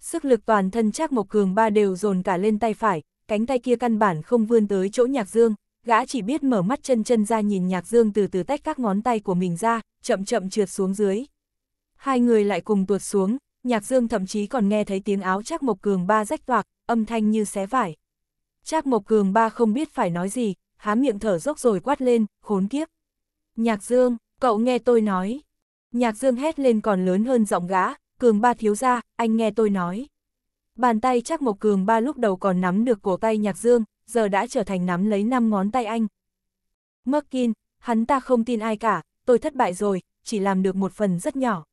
Sức lực toàn thân Trác Mộc Cường ba đều dồn cả lên tay phải, cánh tay kia căn bản không vươn tới chỗ Nhạc Dương, gã chỉ biết mở mắt chân chân ra nhìn Nhạc Dương từ từ tách các ngón tay của mình ra, chậm chậm trượt xuống dưới. Hai người lại cùng tuột xuống, Nhạc Dương thậm chí còn nghe thấy tiếng áo Trác Mộc Cường ba rách toạc, âm thanh như xé vải. Trác Mộc Cường ba không biết phải nói gì, há miệng thở dốc rồi quát lên, khốn kiếp. Nhạc Dương, cậu nghe tôi nói. Nhạc Dương hét lên còn lớn hơn giọng gã, Cường ba thiếu ra, anh nghe tôi nói. Bàn tay Trác Mộc Cường ba lúc đầu còn nắm được cổ tay Nhạc Dương, giờ đã trở thành nắm lấy năm ngón tay anh. Mắc Kin, hắn ta không tin ai cả, tôi thất bại rồi, chỉ làm được một phần rất nhỏ.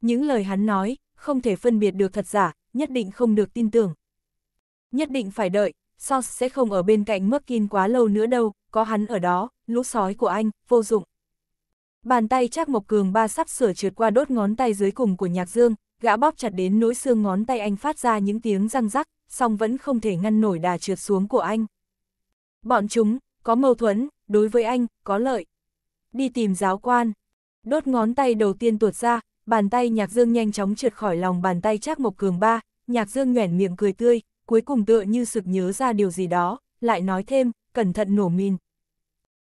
Những lời hắn nói, không thể phân biệt được thật giả, nhất định không được tin tưởng. Nhất định phải đợi, Sos sẽ không ở bên cạnh Merkin quá lâu nữa đâu, có hắn ở đó, lũ sói của anh, vô dụng. Bàn tay Trác Mộc Cường ba sắp sửa trượt qua đốt ngón tay dưới cùng của Nhạc Dương, gã bóp chặt đến nỗi xương ngón tay anh phát ra những tiếng răng rắc, song vẫn không thể ngăn nổi đà trượt xuống của anh. Bọn chúng, có mâu thuẫn, đối với anh, có lợi. Đi tìm giáo quan. Đốt ngón tay đầu tiên tuột ra, bàn tay Nhạc Dương nhanh chóng trượt khỏi lòng bàn tay Trác Mộc Cường ba, Nhạc Dương nhoẻn miệng cười tươi, cuối cùng tựa như sực nhớ ra điều gì đó, lại nói thêm, cẩn thận nổ mìn.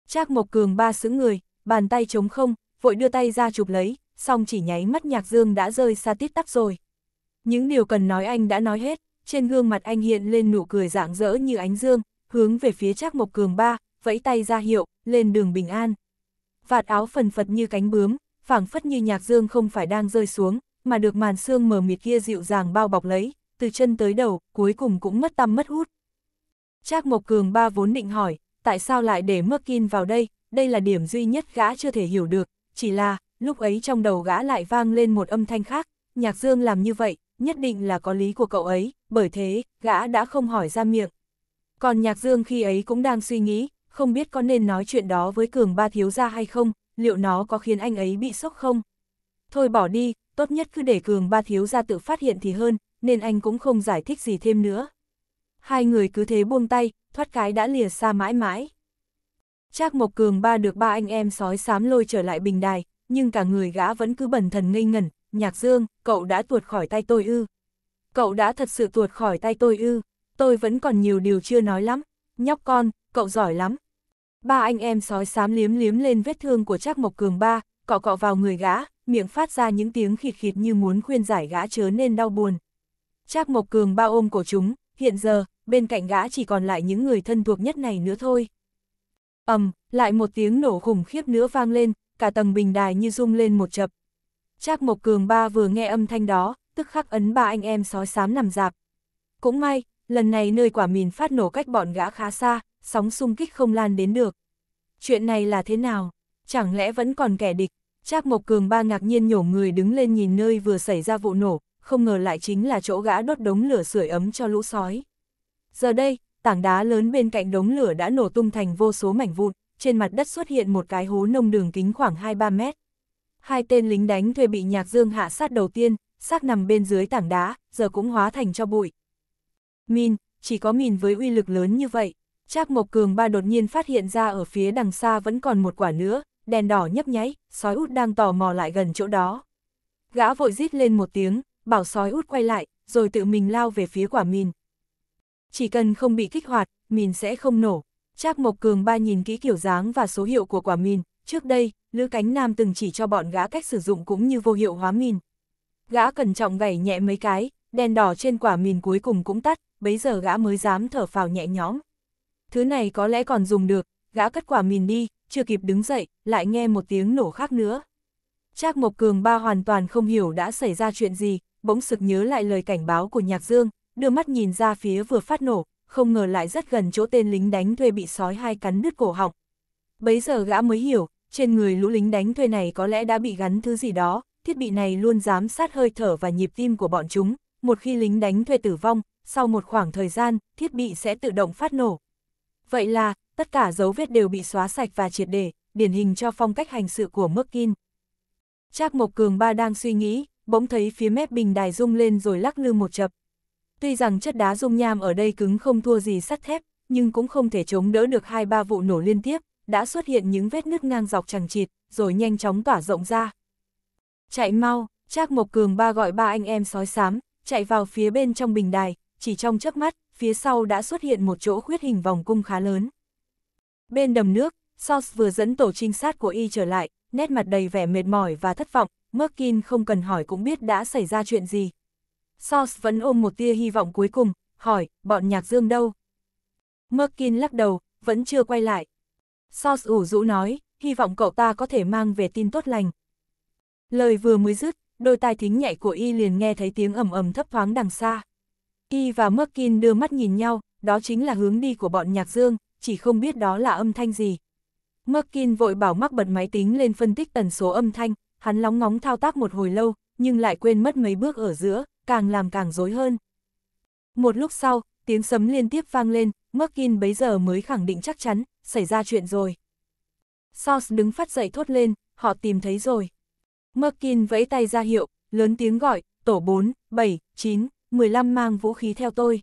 Trác Mộc Cường ba sững người, bàn tay trống không, vội đưa tay ra chụp lấy, song chỉ nháy mắt Nhạc Dương đã rơi xa tít tắp rồi. Những điều cần nói anh đã nói hết, trên gương mặt anh hiện lên nụ cười rạng rỡ như ánh dương, hướng về phía Trác Mộc Cường ba, vẫy tay ra hiệu, lên đường bình an. Vạt áo phần phật như cánh bướm, phảng phất như Nhạc Dương không phải đang rơi xuống, mà được màn sương mờ mịt kia dịu dàng bao bọc lấy, từ chân tới đầu, cuối cùng cũng mất tâm mất hút. Trác Mộc Cường ba vốn định hỏi, tại sao lại để Merkin vào đây, đây là điểm duy nhất gã chưa thể hiểu được, chỉ là, lúc ấy trong đầu gã lại vang lên một âm thanh khác, nhạc dương làm như vậy, nhất định là có lý của cậu ấy, bởi thế, gã đã không hỏi ra miệng. Còn nhạc dương khi ấy cũng đang suy nghĩ, không biết có nên nói chuyện đó với cường ba thiếu gia hay không, liệu nó có khiến anh ấy bị sốc không? Thôi bỏ đi, tốt nhất cứ để cường ba thiếu gia tự phát hiện thì hơn, nên anh cũng không giải thích gì thêm nữa. Hai người cứ thế buông tay, thoát cái đã lìa xa mãi mãi. Trác Mộc Cường ba được ba anh em sói xám lôi trở lại bình đài, nhưng cả người gã vẫn cứ bẩn thần ngây ngẩn, nhạc dương, cậu đã tuột khỏi tay tôi ư. Cậu đã thật sự tuột khỏi tay tôi ư, tôi vẫn còn nhiều điều chưa nói lắm, nhóc con, cậu giỏi lắm. Ba anh em sói xám liếm liếm lên vết thương của Trác Mộc Cường ba, cọ cọ vào người gã, miệng phát ra những tiếng khịt khịt như muốn khuyên giải gã chớ nên đau buồn. Trác Mộc Cường bao ôm cổ chúng, hiện giờ, bên cạnh gã chỉ còn lại những người thân thuộc nhất này nữa thôi. ầm, um, lại một tiếng nổ khủng khiếp nữa vang lên, cả tầng bình đài như rung lên một chập. Trác Mộc Cường ba vừa nghe âm thanh đó, tức khắc ấn ba anh em sói xám nằm dạp. Cũng may, lần này nơi quả mìn phát nổ cách bọn gã khá xa, sóng xung kích không lan đến được. Chuyện này là thế nào? Chẳng lẽ vẫn còn kẻ địch? Trác Mộc Cường ba ngạc nhiên nhổ người đứng lên nhìn nơi vừa xảy ra vụ nổ, không ngờ lại chính là chỗ gã đốt đống lửa sưởi ấm cho lũ sói. Giờ đây, tảng đá lớn bên cạnh đống lửa đã nổ tung thành vô số mảnh vụn, trên mặt đất xuất hiện một cái hố nông đường kính khoảng 2-3 mét. Hai tên lính đánh thuê bị Nhạc Dương hạ sát đầu tiên, xác nằm bên dưới tảng đá, giờ cũng hóa thành cho bụi. Min, chỉ có min với uy lực lớn như vậy. Trác Mộc Cường ba đột nhiên phát hiện ra ở phía đằng xa vẫn còn một quả nữa, đèn đỏ nhấp nháy, sói út đang tò mò lại gần chỗ đó. Gã vội rít lên một tiếng, bảo sói út quay lại, rồi tự mình lao về phía quả mìn. Chỉ cần không bị kích hoạt, mìn sẽ không nổ. Trác Mộc Cường ba nhìn kỹ kiểu dáng và số hiệu của quả mìn, trước đây, Lữ Cánh Nam từng chỉ cho bọn gã cách sử dụng cũng như vô hiệu hóa mìn. Gã cẩn trọng gảy nhẹ mấy cái, đèn đỏ trên quả mìn cuối cùng cũng tắt, bấy giờ gã mới dám thở phào nhẹ nhõm. Thứ này có lẽ còn dùng được, gã cất quả mìn đi, chưa kịp đứng dậy, lại nghe một tiếng nổ khác nữa. Trác Mộc Cường ba hoàn toàn không hiểu đã xảy ra chuyện gì, bỗng sực nhớ lại lời cảnh báo của Nhạc Dương, đưa mắt nhìn ra phía vừa phát nổ, không ngờ lại rất gần chỗ tên lính đánh thuê bị sói hai cắn đứt cổ họng. Bấy giờ gã mới hiểu, trên người lũ lính đánh thuê này có lẽ đã bị gắn thứ gì đó, thiết bị này luôn giám sát hơi thở và nhịp tim của bọn chúng, một khi lính đánh thuê tử vong, sau một khoảng thời gian, thiết bị sẽ tự động phát nổ. Vậy là, tất cả dấu vết đều bị xóa sạch và triệt để, điển hình cho phong cách hành sự của Merkin. Trác Mộc Cường Ba đang suy nghĩ, bỗng thấy phía mép bình đài rung lên rồi lắc lư một chập. Tuy rằng chất đá dung nham ở đây cứng không thua gì sắt thép, nhưng cũng không thể chống đỡ được hai ba vụ nổ liên tiếp, đã xuất hiện những vết nứt ngang dọc chẳng chịt, rồi nhanh chóng tỏa rộng ra. Chạy mau, Trác Mộc Cường ba gọi ba anh em sói xám, chạy vào phía bên trong bình đài, chỉ trong chớp mắt, phía sau đã xuất hiện một chỗ khuyết hình vòng cung khá lớn. Bên đầm nước, Sos vừa dẫn tổ trinh sát của y trở lại, nét mặt đầy vẻ mệt mỏi và thất vọng, Merkin không cần hỏi cũng biết đã xảy ra chuyện gì. Sauce vẫn ôm một tia hy vọng cuối cùng, hỏi, bọn nhạc dương đâu? Merkin lắc đầu, vẫn chưa quay lại. Sauce ủ rũ nói, hy vọng cậu ta có thể mang về tin tốt lành. Lời vừa mới dứt, đôi tai thính nhạy của y liền nghe thấy tiếng ầm ầm thấp thoáng đằng xa. Y và Merkin đưa mắt nhìn nhau, đó chính là hướng đi của bọn nhạc dương, chỉ không biết đó là âm thanh gì. Merkin vội bảo mắc bật máy tính lên phân tích tần số âm thanh, hắn lóng ngóng thao tác một hồi lâu, nhưng lại quên mất mấy bước ở giữa, càng làm càng rối hơn. Một lúc sau, tiếng sấm liên tiếp vang lên, Merkin bấy giờ mới khẳng định chắc chắn, xảy ra chuyện rồi. Sauce đứng phát dậy thốt lên, họ tìm thấy rồi. Merkin vẫy tay ra hiệu, lớn tiếng gọi, tổ 4, 7, 9, 15 mang vũ khí theo tôi.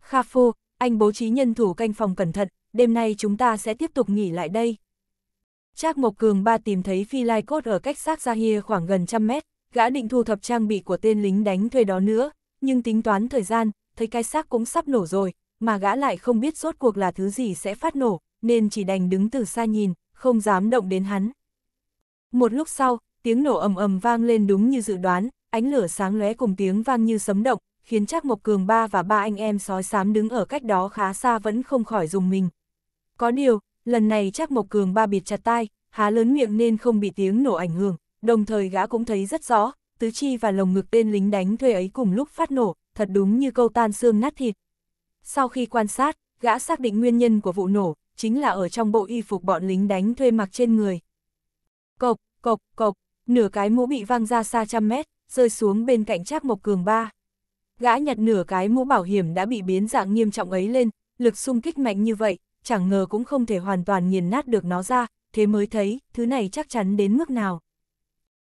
Kha Phu, anh bố trí nhân thủ canh phòng cẩn thận, đêm nay chúng ta sẽ tiếp tục nghỉ lại đây. Trác Mộc Cường ba tìm thấy phi lai cốt ở cách xác Ra Hia khoảng gần trăm mét, gã định thu thập trang bị của tên lính đánh thuê đó nữa, nhưng tính toán thời gian, thấy cái xác cũng sắp nổ rồi, mà gã lại không biết rốt cuộc là thứ gì sẽ phát nổ, nên chỉ đành đứng từ xa nhìn, không dám động đến hắn. Một lúc sau, tiếng nổ ầm ầm vang lên đúng như dự đoán, ánh lửa sáng lóe cùng tiếng vang như sấm động, khiến Trác Mộc Cường ba và ba anh em sói xám đứng ở cách đó khá xa vẫn không khỏi dùng mình. Có điều, lần này chắc Mộc Cường ba bịt chặt tai, há lớn miệng nên không bị tiếng nổ ảnh hưởng, đồng thời gã cũng thấy rất rõ, tứ chi và lồng ngực tên lính đánh thuê ấy cùng lúc phát nổ, thật đúng như câu tan xương nát thịt. Sau khi quan sát, gã xác định nguyên nhân của vụ nổ, chính là ở trong bộ y phục bọn lính đánh thuê mặc trên người. Cộc, cộc, cộc, nửa cái mũ bị văng ra xa trăm mét, rơi xuống bên cạnh chắc Mộc Cường ba. Gã nhặt nửa cái mũ bảo hiểm đã bị biến dạng nghiêm trọng ấy lên, lực xung kích mạnh như vậy, chẳng ngờ cũng không thể hoàn toàn nghiền nát được nó ra, thế mới thấy, thứ này chắc chắn đến mức nào.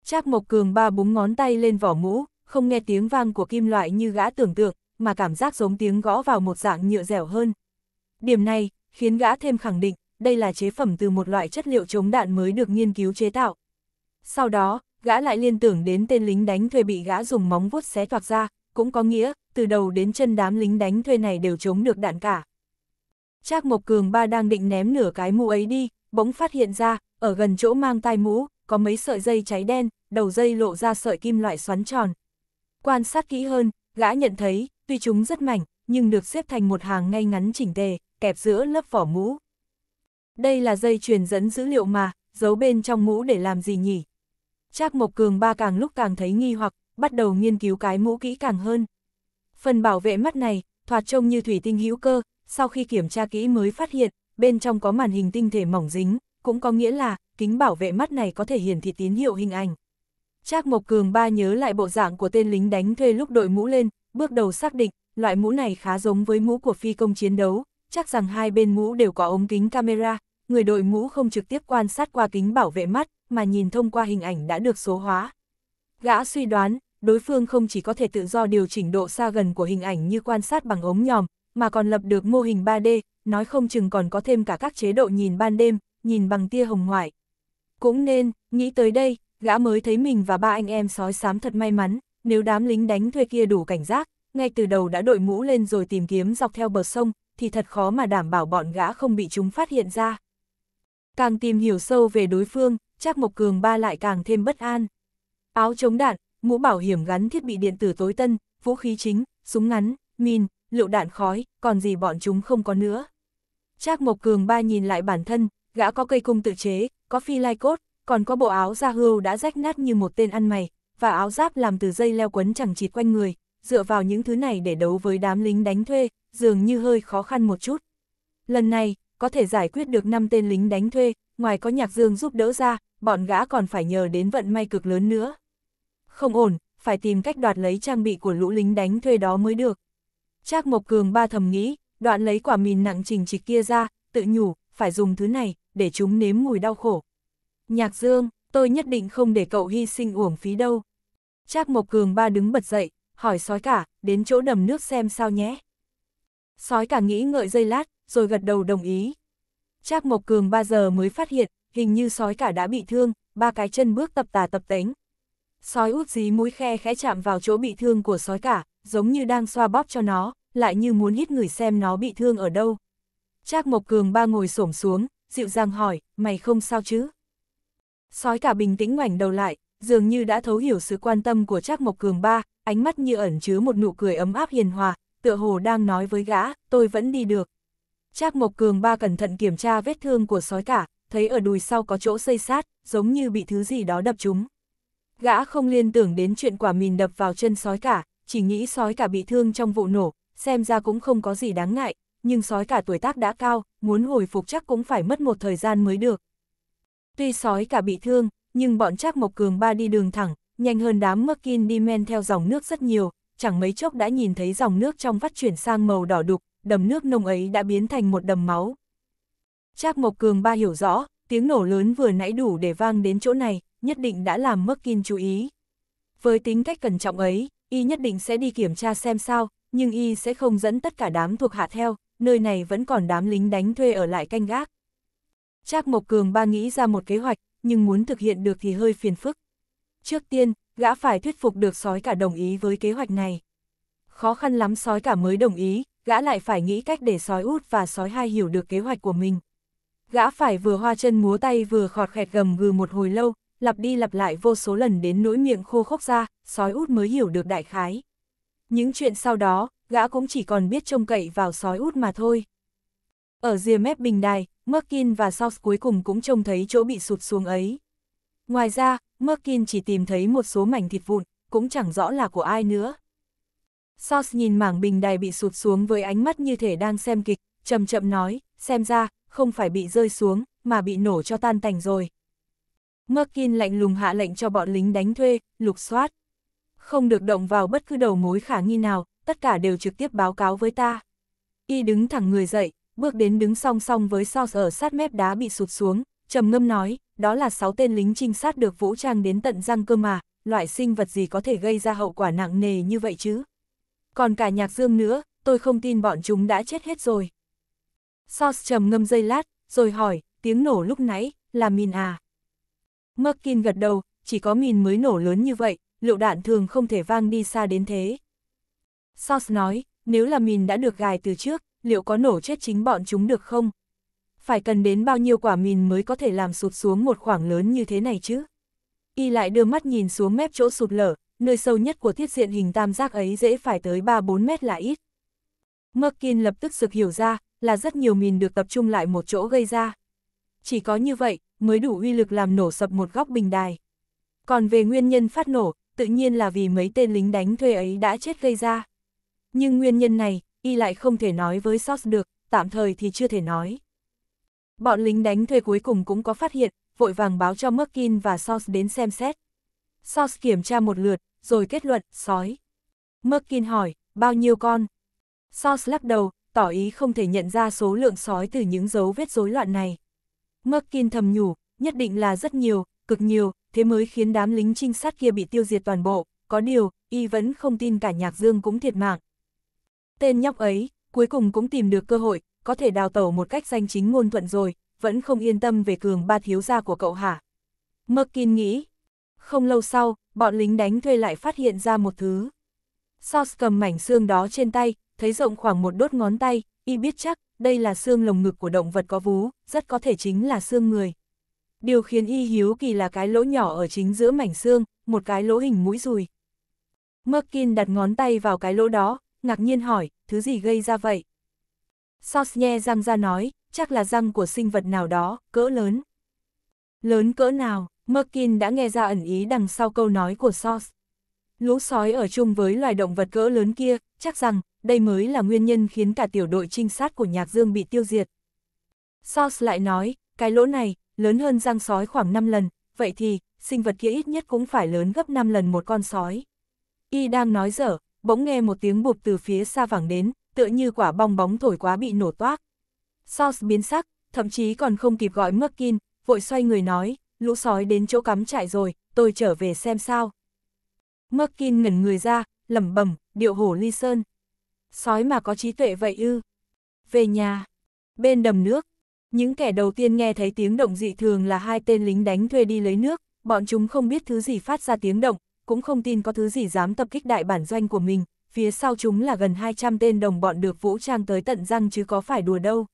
Trác Mộc Cường ba búng ngón tay lên vỏ mũ, không nghe tiếng vang của kim loại như gã tưởng tượng, mà cảm giác giống tiếng gõ vào một dạng nhựa dẻo hơn. Điểm này, khiến gã thêm khẳng định, đây là chế phẩm từ một loại chất liệu chống đạn mới được nghiên cứu chế tạo. Sau đó, gã lại liên tưởng đến tên lính đánh thuê bị gã dùng móng vuốt xé toạc ra, cũng có nghĩa, từ đầu đến chân đám lính đánh thuê này đều chống được đạn cả. Trác Mộc Cường ba đang định ném nửa cái mũ ấy đi, bỗng phát hiện ra, ở gần chỗ mang tai mũ, có mấy sợi dây cháy đen, đầu dây lộ ra sợi kim loại xoắn tròn. Quan sát kỹ hơn, gã nhận thấy, tuy chúng rất mảnh, nhưng được xếp thành một hàng ngay ngắn chỉnh tề, kẹp giữa lớp vỏ mũ. Đây là dây truyền dẫn dữ liệu mà, giấu bên trong mũ để làm gì nhỉ? Trác Mộc Cường ba càng lúc càng thấy nghi hoặc, bắt đầu nghiên cứu cái mũ kỹ càng hơn. Phần bảo vệ mắt này, thoạt trông như thủy tinh hữu cơ, sau khi kiểm tra kỹ mới phát hiện, bên trong có màn hình tinh thể mỏng dính, cũng có nghĩa là, kính bảo vệ mắt này có thể hiển thị tín hiệu hình ảnh. Trác Mộc Cường ba nhớ lại bộ dạng của tên lính đánh thuê lúc đội mũ lên, bước đầu xác định, loại mũ này khá giống với mũ của phi công chiến đấu, chắc rằng hai bên mũ đều có ống kính camera, người đội mũ không trực tiếp quan sát qua kính bảo vệ mắt, mà nhìn thông qua hình ảnh đã được số hóa. Gã suy đoán, đối phương không chỉ có thể tự do điều chỉnh độ xa gần của hình ảnh như quan sát bằng ống nhòm, mà còn lập được mô hình 3D, nói không chừng còn có thêm cả các chế độ nhìn ban đêm, nhìn bằng tia hồng ngoại. Cũng nên, nghĩ tới đây, gã mới thấy mình và ba anh em sói xám thật may mắn, nếu đám lính đánh thuê kia đủ cảnh giác, ngay từ đầu đã đội mũ lên rồi tìm kiếm dọc theo bờ sông, thì thật khó mà đảm bảo bọn gã không bị chúng phát hiện ra. Càng tìm hiểu sâu về đối phương, chắc Mộc Cường ba lại càng thêm bất an. Áo chống đạn, mũ bảo hiểm gắn thiết bị điện tử tối tân, vũ khí chính, súng ngắn, min, lựu đạn khói, còn gì bọn chúng không có nữa. Trác Mộc Cường ba nhìn lại bản thân, gã có cây cung tự chế, có phi lai cốt, còn có bộ áo da hưu đã rách nát như một tên ăn mày, và áo giáp làm từ dây leo quấn chẳng chịt quanh người, dựa vào những thứ này để đấu với đám lính đánh thuê, dường như hơi khó khăn một chút. Lần này, có thể giải quyết được 5 tên lính đánh thuê, ngoài có nhạc dương giúp đỡ ra, bọn gã còn phải nhờ đến vận may cực lớn nữa. Không ổn, phải tìm cách đoạt lấy trang bị của lũ lính đánh thuê đó mới được. Trác Mộc Cường ba thầm nghĩ, đoạn lấy quả mìn nặng trình trịch kia ra, tự nhủ, phải dùng thứ này, để chúng nếm mùi đau khổ. Nhạc Dương, tôi nhất định không để cậu hy sinh uổng phí đâu. Trác Mộc Cường ba đứng bật dậy, hỏi sói cả, đến chỗ đầm nước xem sao nhé. Sói cả nghĩ ngợi dây lát, rồi gật đầu đồng ý. Trác Mộc Cường ba giờ mới phát hiện, hình như sói cả đã bị thương, ba cái chân bước tập tà tập tính. Sói út dí mũi khe khẽ chạm vào chỗ bị thương của sói cả, giống như đang xoa bóp cho nó, lại như muốn hít người xem nó bị thương ở đâu. Trác Mộc Cường ba ngồi xổm xuống, dịu dàng hỏi, mày không sao chứ? Sói cả bình tĩnh ngoảnh đầu lại, dường như đã thấu hiểu sự quan tâm của Trác Mộc Cường ba, ánh mắt như ẩn chứa một nụ cười ấm áp hiền hòa, tựa hồ đang nói với gã, tôi vẫn đi được. Trác Mộc Cường ba cẩn thận kiểm tra vết thương của sói cả, thấy ở đùi sau có chỗ xây sát, giống như bị thứ gì đó đập trúng. Gã không liên tưởng đến chuyện quả mìn đập vào chân sói cả, chỉ nghĩ sói cả bị thương trong vụ nổ, xem ra cũng không có gì đáng ngại, nhưng sói cả tuổi tác đã cao, muốn hồi phục chắc cũng phải mất một thời gian mới được. Tuy sói cả bị thương, nhưng bọn chắc Mộc Cường ba đi đường thẳng, nhanh hơn đám Merkin đi men theo dòng nước rất nhiều, chẳng mấy chốc đã nhìn thấy dòng nước trong vắt chuyển sang màu đỏ đục, đầm nước nông ấy đã biến thành một đầm máu. Chắc Mộc Cường ba hiểu rõ, tiếng nổ lớn vừa nãy đủ để vang đến chỗ này, nhất định đã làm Merkin chú ý. Với tính cách cẩn trọng ấy, y nhất định sẽ đi kiểm tra xem sao, nhưng y sẽ không dẫn tất cả đám thuộc hạ theo, nơi này vẫn còn đám lính đánh thuê ở lại canh gác. Trác Mộc Cường ba nghĩ ra một kế hoạch, nhưng muốn thực hiện được thì hơi phiền phức. Trước tiên, gã phải thuyết phục được sói cả đồng ý với kế hoạch này. Khó khăn lắm sói cả mới đồng ý, gã lại phải nghĩ cách để sói út và sói hai hiểu được kế hoạch của mình. Gã phải vừa hoa chân múa tay vừa khọt khẹt gầm gừ một hồi lâu, lặp đi lặp lại vô số lần đến nỗi miệng khô khốc ra, sói út mới hiểu được đại khái. Những chuyện sau đó, gã cũng chỉ còn biết trông cậy vào sói út mà thôi. Ở rìa mép bình đài, Merkin và South cuối cùng cũng trông thấy chỗ bị sụt xuống ấy. Ngoài ra, Merkin chỉ tìm thấy một số mảnh thịt vụn, cũng chẳng rõ là của ai nữa. South nhìn mảng bình đài bị sụt xuống với ánh mắt như thể đang xem kịch, chậm chậm nói, xem ra, không phải bị rơi xuống, mà bị nổ cho tan tành rồi. Merkin lạnh lùng hạ lệnh cho bọn lính đánh thuê, lục soát. Không được động vào bất cứ đầu mối khả nghi nào, tất cả đều trực tiếp báo cáo với ta. Y đứng thẳng người dậy, bước đến đứng song song với sauce ở sát mép đá bị sụt xuống, trầm ngâm nói, đó là 6 tên lính trinh sát được vũ trang đến tận răng cơ mà, loại sinh vật gì có thể gây ra hậu quả nặng nề như vậy chứ. Còn cả nhạc dương nữa, tôi không tin bọn chúng đã chết hết rồi. Sauce trầm ngâm dây lát, rồi hỏi, tiếng nổ lúc nãy, là mìn à? Merkin gật đầu, chỉ có mìn mới nổ lớn như vậy, lựu đạn thường không thể vang đi xa đến thế. Sos nói, nếu là mìn đã được gài từ trước, liệu có nổ chết chính bọn chúng được không? Phải cần đến bao nhiêu quả mìn mới có thể làm sụt xuống một khoảng lớn như thế này chứ? Y lại đưa mắt nhìn xuống mép chỗ sụt lở, nơi sâu nhất của thiết diện hình tam giác ấy dễ phải tới 3-4 mét là ít. Merkin lập tức sực hiểu ra, là rất nhiều mìn được tập trung lại một chỗ gây ra. Chỉ có như vậy, mới đủ uy lực làm nổ sập một góc bình đài. Còn về nguyên nhân phát nổ, tự nhiên là vì mấy tên lính đánh thuê ấy đã chết gây ra. Nhưng nguyên nhân này, y lại không thể nói với SOS được, tạm thời thì chưa thể nói. Bọn lính đánh thuê cuối cùng cũng có phát hiện, vội vàng báo cho Merkin và SOS đến xem xét. SOS kiểm tra một lượt, rồi kết luận, sói. Merkin hỏi, bao nhiêu con? SOS lắc đầu, tỏ ý không thể nhận ra số lượng sói từ những dấu vết rối loạn này. Merkin thầm nhủ, nhất định là rất nhiều, cực nhiều, thế mới khiến đám lính trinh sát kia bị tiêu diệt toàn bộ, có điều, y vẫn không tin cả Nhạc Dương cũng thiệt mạng. Tên nhóc ấy, cuối cùng cũng tìm được cơ hội, có thể đào tẩu một cách danh chính ngôn thuận rồi, vẫn không yên tâm về cường ba thiếu gia của cậu hả? Merkin nghĩ. Không lâu sau, bọn lính đánh thuê lại phát hiện ra một thứ. Sauce cầm mảnh xương đó trên tay, thấy rộng khoảng một đốt ngón tay, y biết chắc đây là xương lồng ngực của động vật có vú, rất có thể chính là xương người. Điều khiến y hiếu kỳ là cái lỗ nhỏ ở chính giữa mảnh xương, một cái lỗ hình mũi rùi. Merkin đặt ngón tay vào cái lỗ đó, ngạc nhiên hỏi, thứ gì gây ra vậy? Sosnye răng ra nói, chắc là răng của sinh vật nào đó, cỡ lớn. Lớn cỡ nào, Merkin đã nghe ra ẩn ý đằng sau câu nói của Sos. Lũ sói ở chung với loài động vật cỡ lớn kia, chắc rằng, đây mới là nguyên nhân khiến cả tiểu đội trinh sát của Nhạc Dương bị tiêu diệt. Sos lại nói, cái lỗ này, lớn hơn răng sói khoảng 5 lần, vậy thì, sinh vật kia ít nhất cũng phải lớn gấp 5 lần một con sói. Y đang nói dở, bỗng nghe một tiếng bụp từ phía xa vẳng đến, tựa như quả bong bóng thổi quá bị nổ toác. Sauce biến sắc, thậm chí còn không kịp gọi Merkin, vội xoay người nói, lũ sói đến chỗ cắm trại rồi, tôi trở về xem sao. Merkin ngẩn người ra, lẩm bẩm, điệu hổ ly sơn. Sói mà có trí tuệ vậy ư. Về nhà, bên đầm nước, những kẻ đầu tiên nghe thấy tiếng động dị thường là hai tên lính đánh thuê đi lấy nước, bọn chúng không biết thứ gì phát ra tiếng động, cũng không tin có thứ gì dám tập kích đại bản doanh của mình, phía sau chúng là gần 200 tên đồng bọn được vũ trang tới tận răng chứ có phải đùa đâu.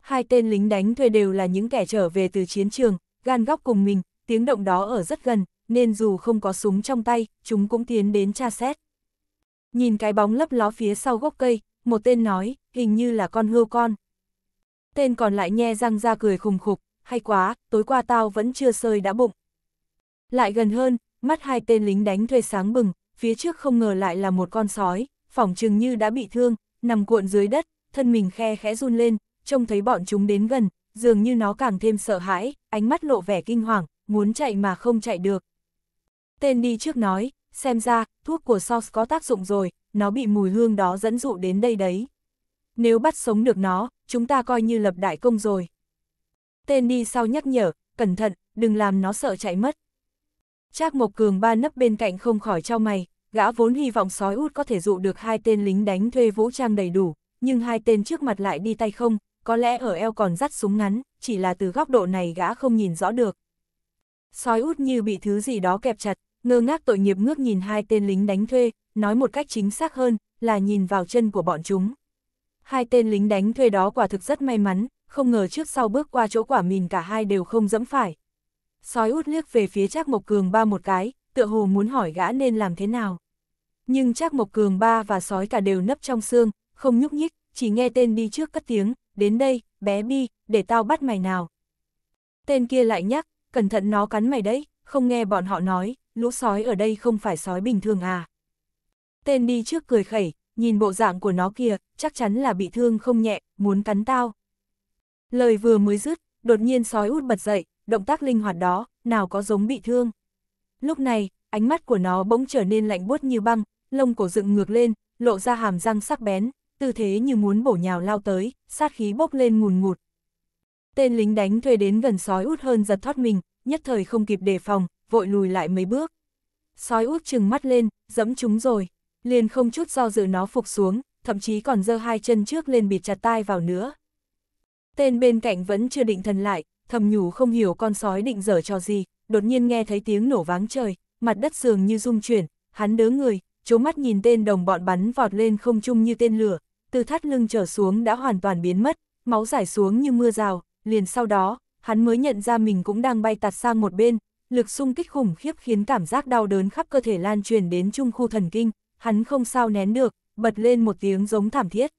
Hai tên lính đánh thuê đều là những kẻ trở về từ chiến trường, gan góc cùng mình, tiếng động đó ở rất gần, nên dù không có súng trong tay, chúng cũng tiến đến tra xét. Nhìn cái bóng lấp ló phía sau gốc cây, một tên nói, hình như là con hươu con, tên còn lại nhe răng ra cười khùng khục, hay quá, tối qua tao vẫn chưa sơi đã bụng. Lại gần hơn, mắt hai tên lính đánh thuê sáng bừng, phía trước không ngờ lại là một con sói, phỏng chừng như đã bị thương, nằm cuộn dưới đất, thân mình khe khẽ run lên, trông thấy bọn chúng đến gần, dường như nó càng thêm sợ hãi, ánh mắt lộ vẻ kinh hoàng, muốn chạy mà không chạy được. Tên đi trước nói, xem ra, thuốc của Sauce có tác dụng rồi, nó bị mùi hương đó dẫn dụ đến đây đấy nếu bắt sống được nó, chúng ta coi như lập đại công rồi. Tên đi sau nhắc nhở, cẩn thận, đừng làm nó sợ chạy mất. Trác Mộc Cường ba nấp bên cạnh không khỏi trao mày, gã vốn hy vọng sói út có thể dụ được hai tên lính đánh thuê vũ trang đầy đủ, nhưng hai tên trước mặt lại đi tay không, có lẽ ở eo còn dắt súng ngắn, chỉ là từ góc độ này gã không nhìn rõ được. Sói út như bị thứ gì đó kẹp chặt, ngơ ngác tội nghiệp ngước nhìn hai tên lính đánh thuê, nói một cách chính xác hơn, là nhìn vào chân của bọn chúng hai tên lính đánh thuê đó quả thực rất may mắn, không ngờ trước sau bước qua chỗ quả mìn cả hai đều không dẫm phải. Sói út liếc về phía Trác Mộc Cường ba một cái, tựa hồ muốn hỏi gã nên làm thế nào. Nhưng Trác Mộc Cường ba và sói cả đều nấp trong xương, không nhúc nhích, chỉ nghe tên đi trước cất tiếng, đến đây, bé Bi, để tao bắt mày nào. Tên kia lại nhắc, cẩn thận nó cắn mày đấy, không nghe bọn họ nói, lũ sói ở đây không phải sói bình thường à. Tên đi trước cười khẩy, nhìn bộ dạng của nó kia chắc chắn là bị thương không nhẹ, muốn cắn tao. Lời vừa mới dứt, đột nhiên sói út bật dậy, động tác linh hoạt đó, nào có giống bị thương. Lúc này, ánh mắt của nó bỗng trở nên lạnh buốt như băng, lông cổ dựng ngược lên, lộ ra hàm răng sắc bén, tư thế như muốn bổ nhào lao tới, sát khí bốc lên ngùn ngụt. Tên lính đánh thuê đến gần sói út hơn giật thoát mình, nhất thời không kịp đề phòng, vội lùi lại mấy bước. Sói út trừng mắt lên, dẫm chúng rồi liền không chút do dự nó phục xuống, thậm chí còn giơ hai chân trước lên bịt chặt tai vào nữa. Tên bên cạnh vẫn chưa định thần lại, thầm nhủ không hiểu con sói định dở cho gì, đột nhiên nghe thấy tiếng nổ váng trời, mặt đất dường như rung chuyển, hắn đớ người, chố mắt nhìn tên đồng bọn bắn vọt lên không trung như tên lửa, từ thắt lưng trở xuống đã hoàn toàn biến mất, máu giải xuống như mưa rào, liền sau đó, hắn mới nhận ra mình cũng đang bay tạt sang một bên, lực xung kích khủng khiếp khiến cảm giác đau đớn khắp cơ thể lan truyền đến trung khu thần kinh, hắn không sao nén được, bật lên một tiếng giống thảm thiết.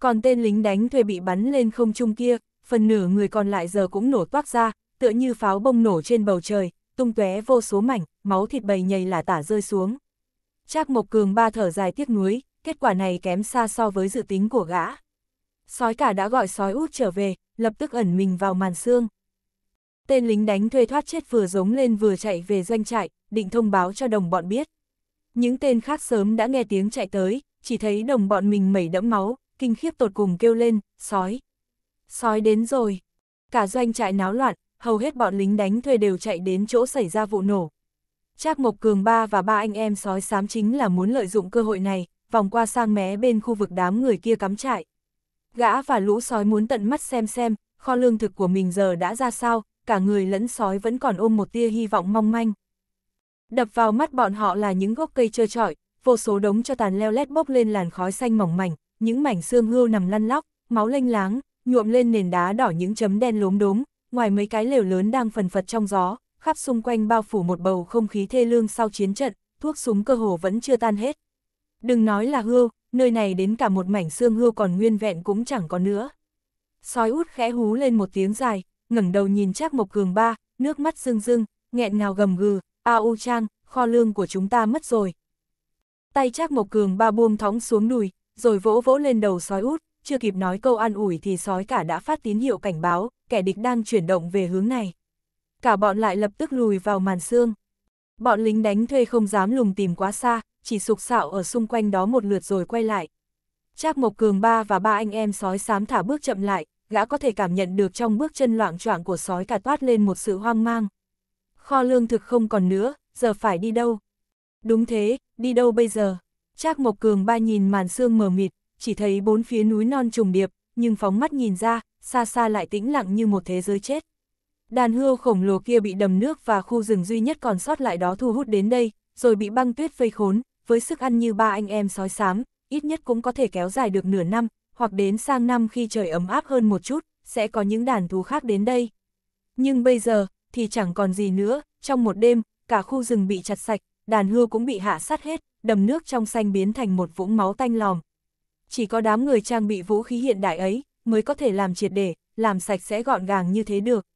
Còn tên lính đánh thuê bị bắn lên không trung kia, phần nửa người còn lại giờ cũng nổ toác ra, tựa như pháo bông nổ trên bầu trời, tung tóe vô số mảnh, máu thịt bầy nhầy là tả rơi xuống. Trác Mộc Cường ba thở dài tiếc nuối, kết quả này kém xa so với dự tính của gã. Sói cả đã gọi sói út trở về, lập tức ẩn mình vào màn xương. Tên lính đánh thuê thoát chết vừa giống lên vừa chạy về doanh trại, định thông báo cho đồng bọn biết. Những tên khác sớm đã nghe tiếng chạy tới, chỉ thấy đồng bọn mình mẩy đẫm máu, kinh khiếp tột cùng kêu lên, sói. Sói đến rồi. Cả doanh trại náo loạn, hầu hết bọn lính đánh thuê đều chạy đến chỗ xảy ra vụ nổ. Trác Mộc Cường ba và ba anh em sói xám chính là muốn lợi dụng cơ hội này, vòng qua sang mé bên khu vực đám người kia cắm trại. Gã và lũ sói muốn tận mắt xem xem, kho lương thực của mình giờ đã ra sao, cả người lẫn sói vẫn còn ôm một tia hy vọng mong manh. Đập vào mắt bọn họ là những gốc cây trơ trọi, vô số đống cho tàn leo lét bốc lên làn khói xanh mỏng mảnh, những mảnh xương hươu nằm lăn lóc, máu lênh láng, nhuộm lên nền đá đỏ những chấm đen lốm đốm, ngoài mấy cái lều lớn đang phần phật trong gió, khắp xung quanh bao phủ một bầu không khí thê lương sau chiến trận, thuốc súng cơ hồ vẫn chưa tan hết. Đừng nói là hươu, nơi này đến cả một mảnh xương hươu còn nguyên vẹn cũng chẳng có nữa. Sói út khẽ hú lên một tiếng dài, ngẩng đầu nhìn chắc một Cường Ba, nước mắt rưng rưng, nghẹn ngào gầm gừ, u trang kho lương của chúng ta mất rồi. Tay Trác Mộc Cường ba buông thõng xuống đùi, rồi vỗ vỗ lên đầu sói út, chưa kịp nói câu an ủi thì sói cả đã phát tín hiệu cảnh báo, kẻ địch đang chuyển động về hướng này. Cả bọn lại lập tức lùi vào màn xương. Bọn lính đánh thuê không dám lùng tìm quá xa, chỉ sục sạo ở xung quanh đó một lượt rồi quay lại. Trác Mộc Cường ba và ba anh em sói xám thả bước chậm lại, gã có thể cảm nhận được trong bước chân loạn choạng của sói cả toát lên một sự hoang mang kho lương thực không còn nữa, giờ phải đi đâu? Đúng thế, đi đâu bây giờ? Trác Mộc Cường ba nhìn màn sương mờ mịt, chỉ thấy bốn phía núi non trùng điệp, nhưng phóng mắt nhìn ra, xa xa lại tĩnh lặng như một thế giới chết. Đàn hươu khổng lồ kia bị đầm nước và khu rừng duy nhất còn sót lại đó thu hút đến đây, rồi bị băng tuyết vây khốn, với sức ăn như ba anh em sói xám, ít nhất cũng có thể kéo dài được nửa năm, hoặc đến sang năm khi trời ấm áp hơn một chút, sẽ có những đàn thú khác đến đây. Nhưng bây giờ, thì chẳng còn gì nữa, trong một đêm, cả khu rừng bị chặt sạch, đàn hươu cũng bị hạ sát hết, đầm nước trong xanh biến thành một vũng máu tanh lòm. Chỉ có đám người trang bị vũ khí hiện đại ấy mới có thể làm triệt để, làm sạch sẽ gọn gàng như thế được.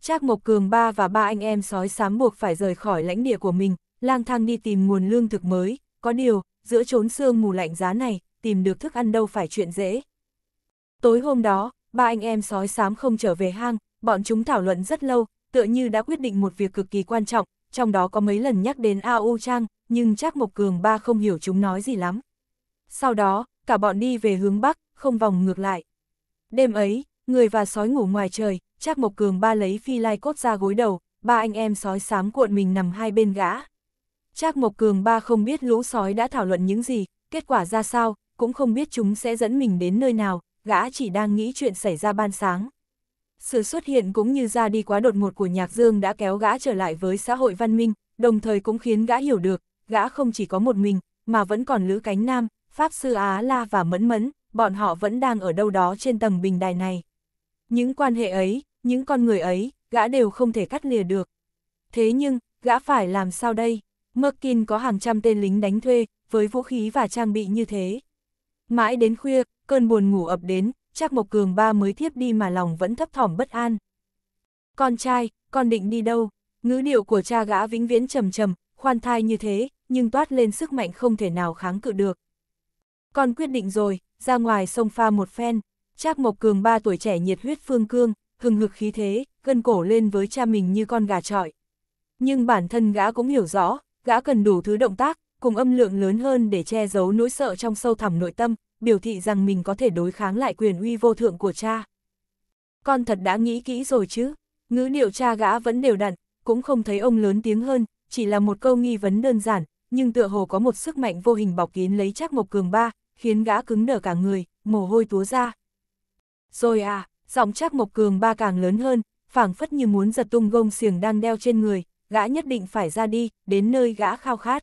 Trác Mộc Cường ba và ba anh em sói sám buộc phải rời khỏi lãnh địa của mình, lang thang đi tìm nguồn lương thực mới, có điều, giữa trốn sương mù lạnh giá này, tìm được thức ăn đâu phải chuyện dễ. Tối hôm đó, ba anh em sói sám không trở về hang, bọn chúng thảo luận rất lâu, tựa như đã quyết định một việc cực kỳ quan trọng, trong đó có mấy lần nhắc đến A.U. Trang, nhưng chắc Mộc Cường ba không hiểu chúng nói gì lắm. Sau đó, cả bọn đi về hướng Bắc, không vòng ngược lại. Đêm ấy, người và sói ngủ ngoài trời, chắc Mộc Cường ba lấy phi lai cốt ra gối đầu, ba anh em sói xám cuộn mình nằm hai bên gã. Trác Mộc Cường ba không biết lũ sói đã thảo luận những gì, kết quả ra sao, cũng không biết chúng sẽ dẫn mình đến nơi nào, gã chỉ đang nghĩ chuyện xảy ra ban sáng. Sự xuất hiện cũng như ra đi quá đột ngột của Nhạc Dương đã kéo gã trở lại với xã hội văn minh, đồng thời cũng khiến gã hiểu được, gã không chỉ có một mình, mà vẫn còn Lữ Cánh Nam, Pháp Sư Á La và Mẫn Mẫn, bọn họ vẫn đang ở đâu đó trên tầng bình đài này. Những quan hệ ấy, những con người ấy, gã đều không thể cắt lìa được. Thế nhưng, gã phải làm sao đây? Merkin có hàng trăm tên lính đánh thuê, với vũ khí và trang bị như thế. Mãi đến khuya, cơn buồn ngủ ập đến, Trác Mộc Cường ba mới thiếp đi mà lòng vẫn thấp thỏm bất an. Con trai, con định đi đâu? Ngữ điệu của cha gã vĩnh viễn trầm trầm, khoan thai như thế, nhưng toát lên sức mạnh không thể nào kháng cự được. Con quyết định rồi, ra ngoài sông pha một phen, Trác Mộc Cường ba tuổi trẻ nhiệt huyết phương cương, hừng hực khí thế, gân cổ lên với cha mình như con gà trọi. Nhưng bản thân gã cũng hiểu rõ, gã cần đủ thứ động tác, cùng âm lượng lớn hơn để che giấu nỗi sợ trong sâu thẳm nội tâm, biểu thị rằng mình có thể đối kháng lại quyền uy vô thượng của cha. Con thật đã nghĩ kỹ rồi chứ, ngữ điệu cha gã vẫn đều đặn, cũng không thấy ông lớn tiếng hơn, chỉ là một câu nghi vấn đơn giản, nhưng tựa hồ có một sức mạnh vô hình bọc kín lấy chắc Mộc Cường Ba, khiến gã cứng đờ cả người, mồ hôi túa ra. Rồi à, giọng chắc Mộc Cường Ba càng lớn hơn, phảng phất như muốn giật tung gông xiềng đang đeo trên người, gã nhất định phải ra đi, đến nơi gã khao khát.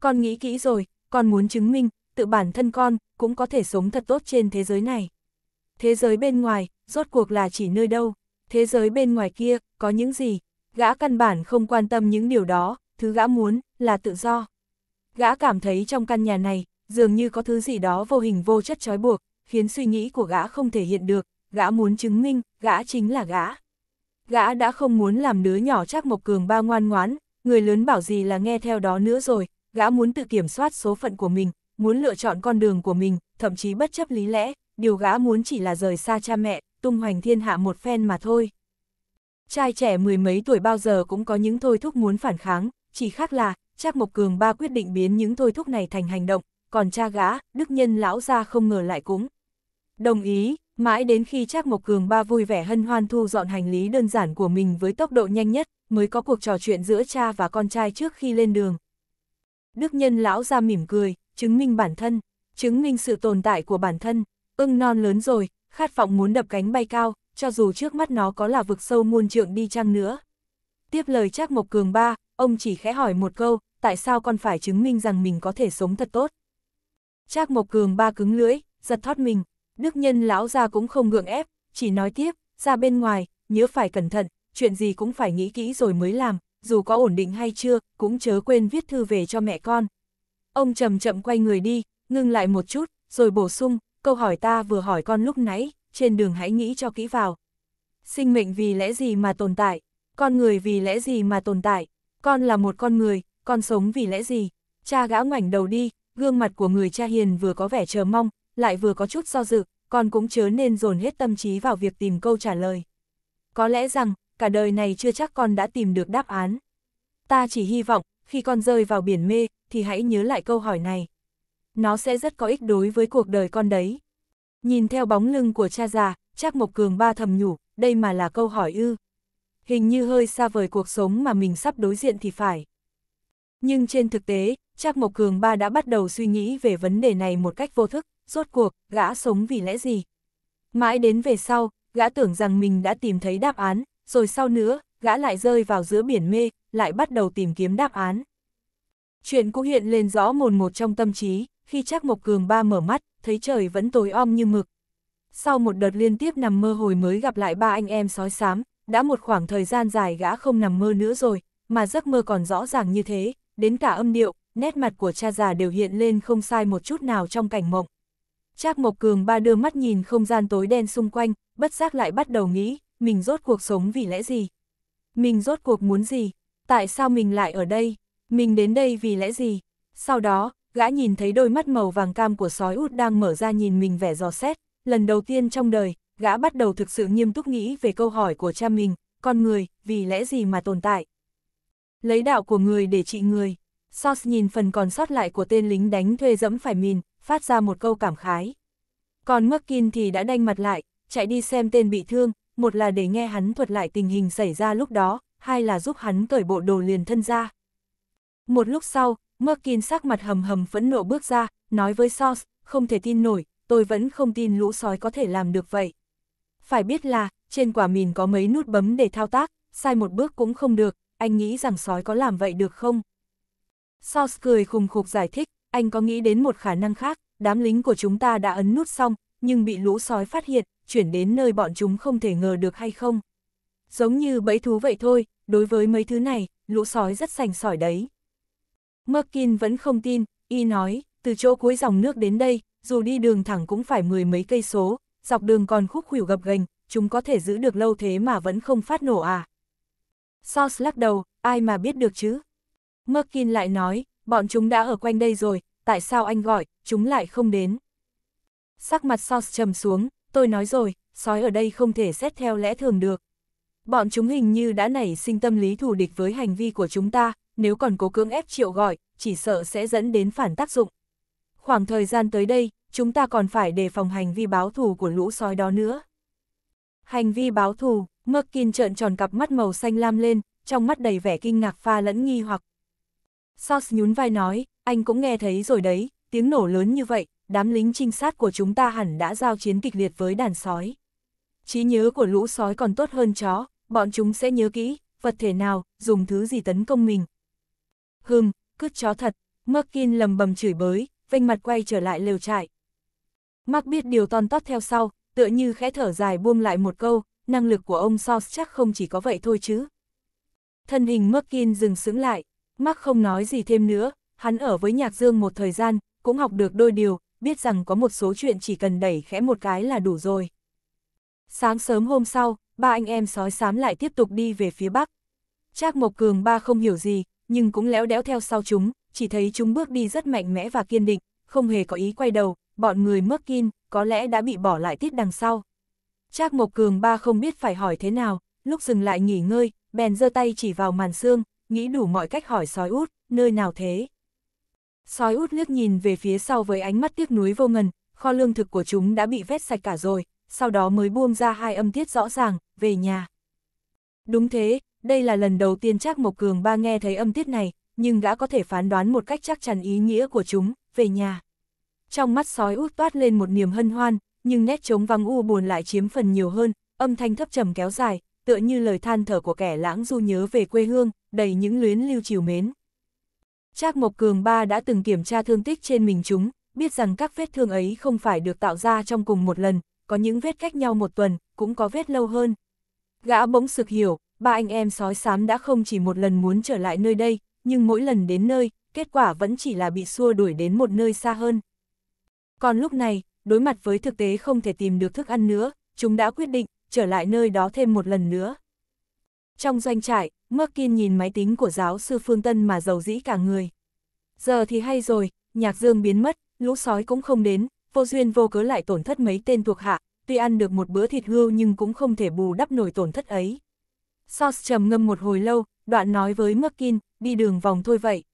Con nghĩ kỹ rồi, con muốn chứng minh, tự bản thân con, cũng có thể sống thật tốt trên thế giới này. Thế giới bên ngoài, rốt cuộc là chỉ nơi đâu, thế giới bên ngoài kia, có những gì, gã căn bản không quan tâm những điều đó, thứ gã muốn, là tự do. Gã cảm thấy trong căn nhà này, dường như có thứ gì đó vô hình vô chất trói buộc, khiến suy nghĩ của gã không thể hiện được, gã muốn chứng minh, gã chính là gã. Gã đã không muốn làm đứa nhỏ chắc mộc cường ba ngoan ngoãn người lớn bảo gì là nghe theo đó nữa rồi, gã muốn tự kiểm soát số phận của mình, muốn lựa chọn con đường của mình, thậm chí bất chấp lý lẽ, điều gã muốn chỉ là rời xa cha mẹ, tung hoành thiên hạ một phen mà thôi. Trai trẻ mười mấy tuổi bao giờ cũng có những thôi thúc muốn phản kháng, chỉ khác là, Trác Mộc Cường ba quyết định biến những thôi thúc này thành hành động, còn cha gã, đức nhân lão ra không ngờ lại cũng. Đồng ý, mãi đến khi Trác Mộc Cường ba vui vẻ hân hoan thu dọn hành lý đơn giản của mình với tốc độ nhanh nhất, mới có cuộc trò chuyện giữa cha và con trai trước khi lên đường. Đức nhân lão ra mỉm cười, chứng minh bản thân, chứng minh sự tồn tại của bản thân, ưng non lớn rồi, khát vọng muốn đập cánh bay cao, cho dù trước mắt nó có là vực sâu muôn trượng đi chăng nữa. Tiếp lời Trác Mộc Cường ba, ông chỉ khẽ hỏi một câu, tại sao con phải chứng minh rằng mình có thể sống thật tốt? Trác Mộc Cường ba cứng lưỡi, giật thoát mình, đức nhân lão ra cũng không ngượng ép, chỉ nói tiếp, ra bên ngoài, nhớ phải cẩn thận, chuyện gì cũng phải nghĩ kỹ rồi mới làm, dù có ổn định hay chưa, cũng chớ quên viết thư về cho mẹ con, Ông chậm chậm quay người đi, ngưng lại một chút, rồi bổ sung, câu hỏi ta vừa hỏi con lúc nãy, trên đường hãy nghĩ cho kỹ vào. Sinh mệnh vì lẽ gì mà tồn tại? Con người vì lẽ gì mà tồn tại? Con là một con người, con sống vì lẽ gì? Cha gã ngoảnh đầu đi, gương mặt của người cha hiền vừa có vẻ chờ mong, lại vừa có chút do dự, con cũng chớ nên dồn hết tâm trí vào việc tìm câu trả lời. Có lẽ rằng, cả đời này chưa chắc con đã tìm được đáp án. Ta chỉ hy vọng, khi con rơi vào biển mê, thì hãy nhớ lại câu hỏi này. Nó sẽ rất có ích đối với cuộc đời con đấy. Nhìn theo bóng lưng của cha già, Trác Mộc Cường ba thầm nhủ, đây mà là câu hỏi ư. Hình như hơi xa vời cuộc sống mà mình sắp đối diện thì phải. Nhưng trên thực tế, Trác Mộc Cường ba đã bắt đầu suy nghĩ về vấn đề này một cách vô thức, rốt cuộc, gã sống vì lẽ gì. Mãi đến về sau, gã tưởng rằng mình đã tìm thấy đáp án, rồi sau nữa, gã lại rơi vào giữa biển mê, lại bắt đầu tìm kiếm đáp án. Chuyện cũ hiện lên rõ mồn một trong tâm trí, khi Trác Mộc Cường ba mở mắt, thấy trời vẫn tối om như mực. Sau một đợt liên tiếp nằm mơ hồi mới gặp lại ba anh em sói xám, đã một khoảng thời gian dài gã không nằm mơ nữa rồi, mà giấc mơ còn rõ ràng như thế, đến cả âm điệu, nét mặt của cha già đều hiện lên không sai một chút nào trong cảnh mộng. Trác Mộc Cường ba đưa mắt nhìn không gian tối đen xung quanh, bất giác lại bắt đầu nghĩ, mình rốt cuộc sống vì lẽ gì? Mình rốt cuộc muốn gì? Tại sao mình lại ở đây? mình đến đây vì lẽ gì? Sau đó, gã nhìn thấy đôi mắt màu vàng cam của sói út đang mở ra nhìn mình vẻ dò xét, lần đầu tiên trong đời, gã bắt đầu thực sự nghiêm túc nghĩ về câu hỏi của cha mình, con người, vì lẽ gì mà tồn tại? Lấy đạo của người để trị người. Sos nhìn phần còn sót lại của tên lính đánh thuê dẫm phải mìn, phát ra một câu cảm khái. Còn Merkin thì đã đanh mặt lại, chạy đi xem tên bị thương, một là để nghe hắn thuật lại tình hình xảy ra lúc đó, hai là giúp hắn cởi bộ đồ liền thân ra. Một lúc sau, Merkin sắc mặt hầm hầm phẫn nộ bước ra, nói với Sos, không thể tin nổi, tôi vẫn không tin lũ sói có thể làm được vậy. Phải biết là, trên quả mìn có mấy nút bấm để thao tác, sai một bước cũng không được, anh nghĩ rằng sói có làm vậy được không? Sos cười khùng khục giải thích, anh có nghĩ đến một khả năng khác, đám lính của chúng ta đã ấn nút xong, nhưng bị lũ sói phát hiện, chuyển đến nơi bọn chúng không thể ngờ được hay không? Giống như bẫy thú vậy thôi, đối với mấy thứ này, lũ sói rất sành sỏi đấy. Merkin vẫn không tin, y nói, từ chỗ cuối dòng nước đến đây, dù đi đường thẳng cũng phải mười mấy cây số, dọc đường còn khúc khủy gập gành, chúng có thể giữ được lâu thế mà vẫn không phát nổ à. Sos lắc đầu, ai mà biết được chứ? Merkin lại nói, bọn chúng đã ở quanh đây rồi, tại sao anh gọi, chúng lại không đến? Sắc mặt Sos trầm xuống, tôi nói rồi, sói ở đây không thể xét theo lẽ thường được. Bọn chúng hình như đã nảy sinh tâm lý thù địch với hành vi của chúng ta, nếu còn cố cưỡng ép triệu gọi, chỉ sợ sẽ dẫn đến phản tác dụng. Khoảng thời gian tới đây, chúng ta còn phải đề phòng hành vi báo thù của lũ sói đó nữa. Hành vi báo thù, Merkin trợn tròn cặp mắt màu xanh lam lên, trong mắt đầy vẻ kinh ngạc pha lẫn nghi hoặc. Sos nhún vai nói, anh cũng nghe thấy rồi đấy, tiếng nổ lớn như vậy, đám lính trinh sát của chúng ta hẳn đã giao chiến kịch liệt với đàn sói. Trí nhớ của lũ sói còn tốt hơn chó, bọn chúng sẽ nhớ kỹ, vật thể nào, dùng thứ gì tấn công mình, hừm, cứt chó thật, Merkin lầm bầm chửi bới, vênh mặt quay trở lại lều trại. Mark biết điều ton tót theo sau, tựa như khẽ thở dài buông lại một câu, năng lực của ông Sos chắc không chỉ có vậy thôi chứ. Thân hình Merkin dừng sững lại, Mark không nói gì thêm nữa, hắn ở với nhạc dương một thời gian, cũng học được đôi điều, biết rằng có một số chuyện chỉ cần đẩy khẽ một cái là đủ rồi. Sáng sớm hôm sau, ba anh em sói xám lại tiếp tục đi về phía bắc. Trác Mộc Cường ba không hiểu gì, nhưng cũng léo đéo theo sau chúng, chỉ thấy chúng bước đi rất mạnh mẽ và kiên định, không hề có ý quay đầu, bọn người mắc kin, có lẽ đã bị bỏ lại tiết đằng sau. Trác Mộc Cường ba không biết phải hỏi thế nào, lúc dừng lại nghỉ ngơi, bèn giơ tay chỉ vào màn xương, nghĩ đủ mọi cách hỏi sói út, nơi nào thế? Sói út liếc nhìn về phía sau với ánh mắt tiếc nuối vô ngần, kho lương thực của chúng đã bị vét sạch cả rồi, sau đó mới buông ra hai âm tiết rõ ràng, về nhà. Đúng thế, đây là lần đầu tiên Trác Mộc Cường ba nghe thấy âm tiết này, nhưng gã có thể phán đoán một cách chắc chắn ý nghĩa của chúng, về nhà. Trong mắt sói út toát lên một niềm hân hoan, nhưng nét trống vắng u buồn lại chiếm phần nhiều hơn, âm thanh thấp trầm kéo dài, tựa như lời than thở của kẻ lãng du nhớ về quê hương, đầy những luyến lưu chiều mến. Trác Mộc Cường ba đã từng kiểm tra thương tích trên mình chúng, biết rằng các vết thương ấy không phải được tạo ra trong cùng một lần, có những vết cách nhau một tuần, cũng có vết lâu hơn. Gã bỗng sực hiểu, ba anh em sói xám đã không chỉ một lần muốn trở lại nơi đây, nhưng mỗi lần đến nơi, kết quả vẫn chỉ là bị xua đuổi đến một nơi xa hơn. Còn lúc này, đối mặt với thực tế không thể tìm được thức ăn nữa, chúng đã quyết định trở lại nơi đó thêm một lần nữa. Trong doanh trại, Merkin nhìn máy tính của giáo sư Phương Tân mà giàu dĩ cả người. Giờ thì hay rồi, nhạc dương biến mất, lũ sói cũng không đến, vô duyên vô cớ lại tổn thất mấy tên thuộc hạ, tuy ăn được một bữa thịt hưu nhưng cũng không thể bù đắp nổi tổn thất ấy. Sos trầm ngâm một hồi lâu, đoạn nói với Merkin, đi đường vòng thôi vậy.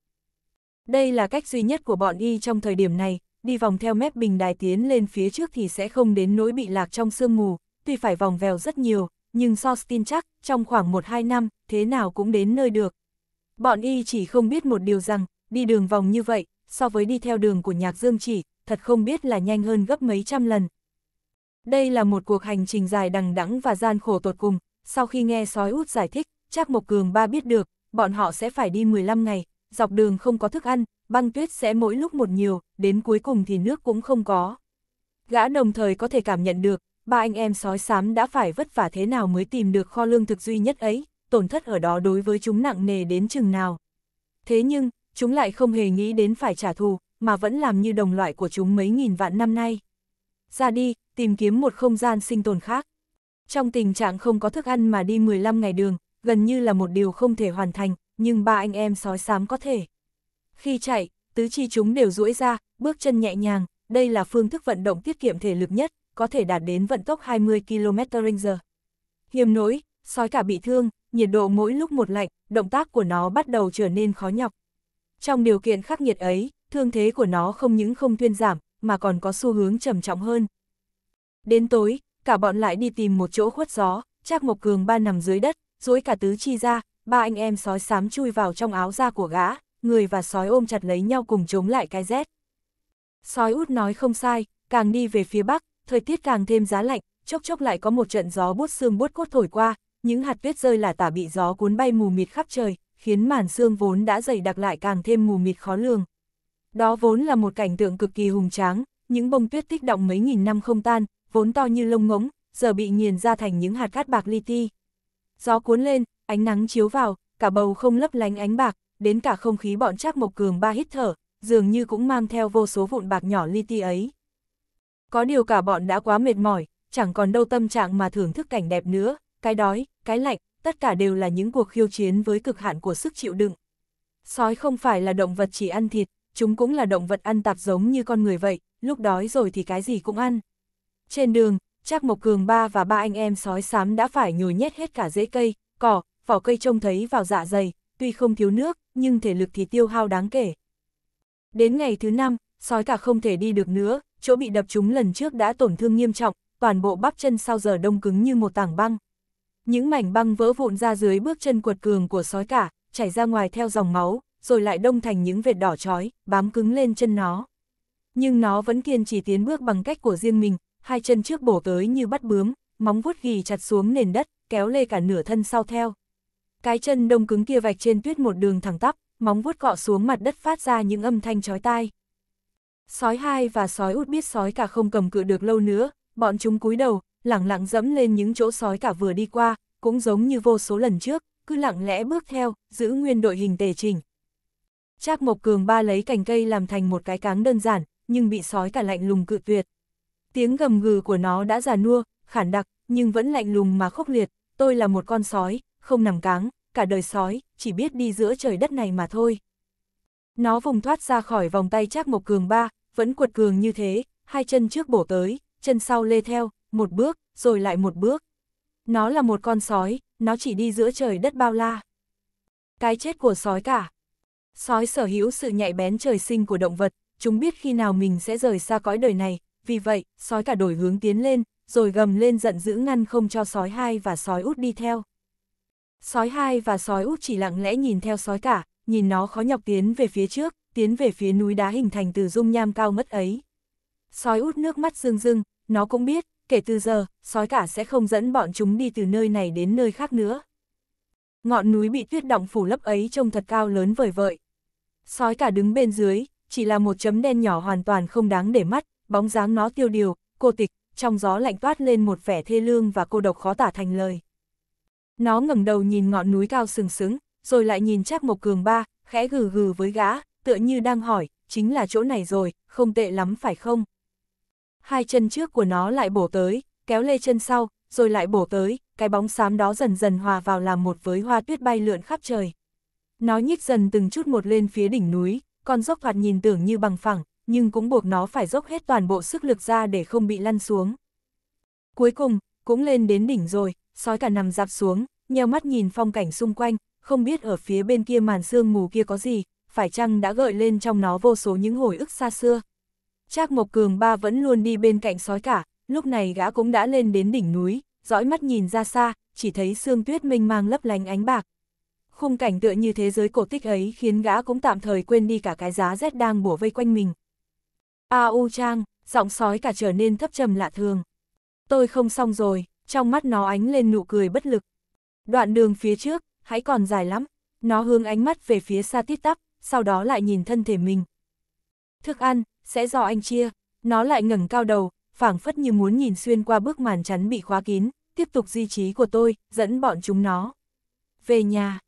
Đây là cách duy nhất của bọn y trong thời điểm này, đi vòng theo mép bình đài tiến lên phía trước thì sẽ không đến nỗi bị lạc trong sương mù, tuy phải vòng vèo rất nhiều, nhưng Sos tin chắc, trong khoảng 1-2 năm, thế nào cũng đến nơi được. Bọn y chỉ không biết một điều rằng, đi đường vòng như vậy, so với đi theo đường của nhạc dương chỉ, thật không biết là nhanh hơn gấp mấy trăm lần. Đây là một cuộc hành trình dài đằng đẵng và gian khổ tột cùng, sau khi nghe sói út giải thích, Trác Mộc Cường ba biết được, bọn họ sẽ phải đi 15 ngày, dọc đường không có thức ăn, băng tuyết sẽ mỗi lúc một nhiều, đến cuối cùng thì nước cũng không có. Gã đồng thời có thể cảm nhận được, ba anh em sói xám đã phải vất vả thế nào mới tìm được kho lương thực duy nhất ấy, tổn thất ở đó đối với chúng nặng nề đến chừng nào. Thế nhưng, chúng lại không hề nghĩ đến phải trả thù, mà vẫn làm như đồng loại của chúng mấy nghìn vạn năm nay. Ra đi, tìm kiếm một không gian sinh tồn khác. Trong tình trạng không có thức ăn mà đi 15 ngày đường, gần như là một điều không thể hoàn thành, nhưng ba anh em sói xám có thể. Khi chạy, tứ chi chúng đều duỗi ra, bước chân nhẹ nhàng, đây là phương thức vận động tiết kiệm thể lực nhất, có thể đạt đến vận tốc 20 km/h. Hiểm nỗi, sói cả bị thương, nhiệt độ mỗi lúc một lạnh, động tác của nó bắt đầu trở nên khó nhọc. Trong điều kiện khắc nghiệt ấy, thương thế của nó không những không thuyên giảm, mà còn có xu hướng trầm trọng hơn. Đến tối, cả bọn lại đi tìm một chỗ khuất gió, Trác Mộc Cường ba nằm dưới đất, duỗi cả tứ chi ra, ba anh em sói xám chui vào trong áo da của gã, người và sói ôm chặt lấy nhau cùng chống lại cái rét. Sói út nói không sai, càng đi về phía bắc, thời tiết càng thêm giá lạnh, chốc chốc lại có một trận gió bút xương bút cốt thổi qua, những hạt tuyết rơi là tả bị gió cuốn bay mù mịt khắp trời, khiến màn xương vốn đã dày đặc lại càng thêm mù mịt khó lường. Đó vốn là một cảnh tượng cực kỳ hùng tráng, những bông tuyết tích động mấy nghìn năm không tan, vốn to như lông ngỗng, giờ bị nghiền ra thành những hạt cát bạc li ti. Gió cuốn lên, ánh nắng chiếu vào, cả bầu không lấp lánh ánh bạc, đến cả không khí bọn chắc Mộc Cường ba hít thở, dường như cũng mang theo vô số vụn bạc nhỏ li ti ấy. Có điều cả bọn đã quá mệt mỏi, chẳng còn đâu tâm trạng mà thưởng thức cảnh đẹp nữa, cái đói, cái lạnh, tất cả đều là những cuộc khiêu chiến với cực hạn của sức chịu đựng. Sói không phải là động vật chỉ ăn thịt, chúng cũng là động vật ăn tạp giống như con người vậy, lúc đói rồi thì cái gì cũng ăn. Trên đường, Trác Mộc Cường ba và ba anh em sói xám đã phải nhồi nhét hết cả rễ cây, cỏ, vỏ cây trông thấy vào dạ dày, tuy không thiếu nước, nhưng thể lực thì tiêu hao đáng kể. Đến ngày thứ năm, sói cả không thể đi được nữa, chỗ bị đập trúng lần trước đã tổn thương nghiêm trọng, toàn bộ bắp chân sau giờ đông cứng như một tảng băng. Những mảnh băng vỡ vụn ra dưới bước chân quật cường của sói cả, chảy ra ngoài theo dòng máu, rồi lại đông thành những vệt đỏ chói, bám cứng lên chân nó. Nhưng nó vẫn kiên trì tiến bước bằng cách của riêng mình, hai chân trước bổ tới như bắt bướm, móng vuốt ghi chặt xuống nền đất, kéo lê cả nửa thân sau theo. Cái chân đông cứng kia vạch trên tuyết một đường thẳng tắp, móng vuốt cọ xuống mặt đất phát ra những âm thanh chói tai. Sói hai và sói út biết sói cả không cầm cự được lâu nữa, bọn chúng cúi đầu, lẳng lặng dẫm lên những chỗ sói cả vừa đi qua, cũng giống như vô số lần trước, cứ lặng lẽ bước theo, giữ nguyên đội hình tề trình. Trác Mộc Cường ba lấy cành cây làm thành một cái cáng đơn giản, nhưng bị sói cả lạnh lùng cự tuyệt. Tiếng gầm gừ của nó đã già nua, khản đặc, nhưng vẫn lạnh lùng mà khốc liệt, tôi là một con sói, không nằm cáng, cả đời sói, chỉ biết đi giữa trời đất này mà thôi. Nó vùng thoát ra khỏi vòng tay Trác Mộc Cường ba, vẫn quật cường như thế, hai chân trước bổ tới, chân sau lê theo, một bước, rồi lại một bước. Nó là một con sói, nó chỉ đi giữa trời đất bao la. Cái chết của sói cả. Sói sở hữu sự nhạy bén trời sinh của động vật, chúng biết khi nào mình sẽ rời xa cõi đời này, vì vậy, sói cả đổi hướng tiến lên, rồi gầm lên giận dữ ngăn không cho sói hai và sói út đi theo. Sói hai và sói út chỉ lặng lẽ nhìn theo sói cả, nhìn nó khó nhọc tiến về phía trước, tiến về phía núi đá hình thành từ dung nham cao mất ấy. Sói út nước mắt rưng rưng, nó cũng biết, kể từ giờ, sói cả sẽ không dẫn bọn chúng đi từ nơi này đến nơi khác nữa. Ngọn núi bị tuyết động phủ lấp ấy trông thật cao lớn vời vợi. Sói cả đứng bên dưới, chỉ là một chấm đen nhỏ hoàn toàn không đáng để mắt, bóng dáng nó tiêu điều, cô tịch, trong gió lạnh toát lên một vẻ thê lương và cô độc khó tả thành lời. Nó ngẩng đầu nhìn ngọn núi cao sừng sững, rồi lại nhìn chắc Mộc Cường Ba, khẽ gừ gừ với gã, tựa như đang hỏi, chính là chỗ này rồi, không tệ lắm phải không? Hai chân trước của nó lại bổ tới, kéo lê chân sau, rồi lại bổ tới, cái bóng xám đó dần dần hòa vào làm một với hoa tuyết bay lượn khắp trời. Nó nhích dần từng chút một lên phía đỉnh núi, con dốc thoạt nhìn tưởng như bằng phẳng, nhưng cũng buộc nó phải dốc hết toàn bộ sức lực ra để không bị lăn xuống. Cuối cùng, cũng lên đến đỉnh rồi, sói cả nằm dạp xuống, nheo mắt nhìn phong cảnh xung quanh, không biết ở phía bên kia màn sương mù kia có gì, phải chăng đã gợi lên trong nó vô số những hồi ức xa xưa. Trác Mộc Cường ba vẫn luôn đi bên cạnh sói cả, lúc này gã cũng đã lên đến đỉnh núi, dõi mắt nhìn ra xa, chỉ thấy sương tuyết mênh mang lấp lánh ánh bạc. Khung cảnh tựa như thế giới cổ tích ấy khiến gã cũng tạm thời quên đi cả cái giá rét đang bủa vây quanh mình. A à, U Trang, giọng sói cả trở nên thấp trầm lạ thường. Tôi không xong rồi, trong mắt nó ánh lên nụ cười bất lực. Đoạn đường phía trước, hãy còn dài lắm. Nó hướng ánh mắt về phía xa tít tắp, sau đó lại nhìn thân thể mình. Thức ăn, sẽ do anh chia. Nó lại ngẩng cao đầu, phảng phất như muốn nhìn xuyên qua bức màn chắn bị khóa kín, tiếp tục di trí của tôi, dẫn bọn chúng nó. Về nhà.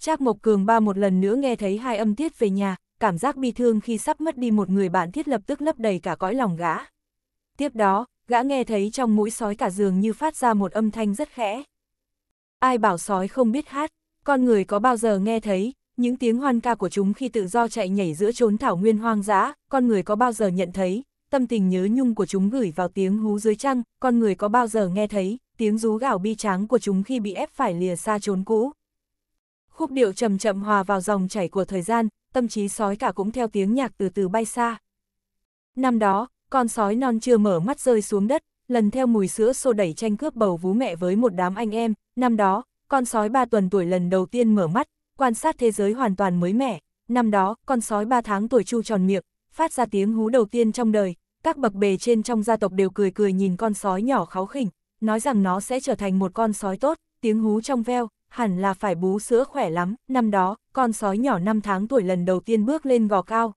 Trác Mộc Cường ba một lần nữa nghe thấy hai âm tiết về nhà, cảm giác bi thương khi sắp mất đi một người bạn thiết lập tức lấp đầy cả cõi lòng gã. Tiếp đó, gã nghe thấy trong mũi sói cả giường như phát ra một âm thanh rất khẽ. Ai bảo sói không biết hát, con người có bao giờ nghe thấy, những tiếng hoan ca của chúng khi tự do chạy nhảy giữa chốn thảo nguyên hoang dã, con người có bao giờ nhận thấy, tâm tình nhớ nhung của chúng gửi vào tiếng hú dưới trăng, con người có bao giờ nghe thấy, tiếng rú gào bi tráng của chúng khi bị ép phải lìa xa chốn cũ. Khúc điệu chậm chậm hòa vào dòng chảy của thời gian, tâm trí sói cả cũng theo tiếng nhạc từ từ bay xa. Năm đó, con sói non chưa mở mắt rơi xuống đất, lần theo mùi sữa xô đẩy tranh cướp bầu vú mẹ với một đám anh em, năm đó, con sói 3 tuần tuổi lần đầu tiên mở mắt, quan sát thế giới hoàn toàn mới mẻ, năm đó, con sói 3 tháng tuổi chu tròn miệng, phát ra tiếng hú đầu tiên trong đời, các bậc bề trên trong gia tộc đều cười cười nhìn con sói nhỏ kháo khỉnh, nói rằng nó sẽ trở thành một con sói tốt, tiếng hú trong veo, hẳn là phải bú sữa khỏe lắm, năm đó, con sói nhỏ 5 tháng tuổi lần đầu tiên bước lên gò cao.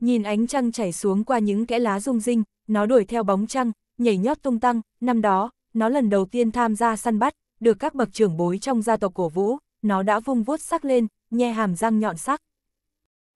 Nhìn ánh trăng chảy xuống qua những kẽ lá rung rinh, nó đuổi theo bóng trăng, nhảy nhót tung tăng, năm đó, nó lần đầu tiên tham gia săn bắt, được các bậc trưởng bối trong gia tộc cổ vũ, nó đã vung vuốt sắc lên, nhe hàm răng nhọn sắc.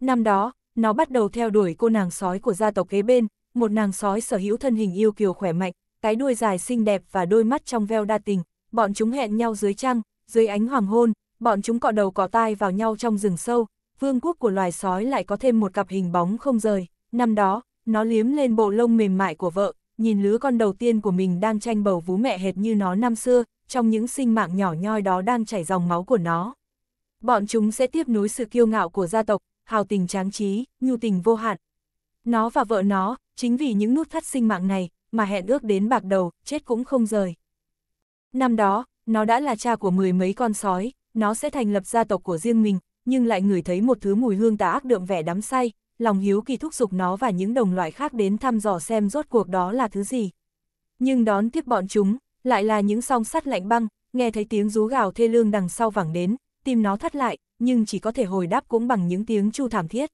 Năm đó, nó bắt đầu theo đuổi cô nàng sói của gia tộc kế bên, một nàng sói sở hữu thân hình yêu kiều khỏe mạnh, cái đuôi dài xinh đẹp và đôi mắt trong veo đa tình, bọn chúng hẹn nhau dưới trăng, dưới ánh hoàng hôn, bọn chúng cọ đầu cọ tai vào nhau trong rừng sâu, vương quốc của loài sói lại có thêm một cặp hình bóng không rời. Năm đó, nó liếm lên bộ lông mềm mại của vợ, nhìn lứa con đầu tiên của mình đang tranh bầu vú mẹ hệt như nó năm xưa, trong những sinh mạng nhỏ nhoi đó đang chảy dòng máu của nó. Bọn chúng sẽ tiếp nối sự kiêu ngạo của gia tộc, hào tình tráng trí, nhu tình vô hạn. Nó và vợ nó, chính vì những nút thắt sinh mạng này, mà hẹn ước đến bạc đầu, chết cũng không rời. Năm đó, nó đã là cha của mười mấy con sói, nó sẽ thành lập gia tộc của riêng mình, nhưng lại ngửi thấy một thứ mùi hương tà ác đượm vẻ đắm say, lòng hiếu kỳ thúc giục nó và những đồng loại khác đến thăm dò xem rốt cuộc đó là thứ gì. Nhưng đón tiếp bọn chúng, lại là những song sắt lạnh băng, nghe thấy tiếng rú gào thê lương đằng sau vẳng đến, tim nó thắt lại, nhưng chỉ có thể hồi đáp cũng bằng những tiếng chu thảm thiết.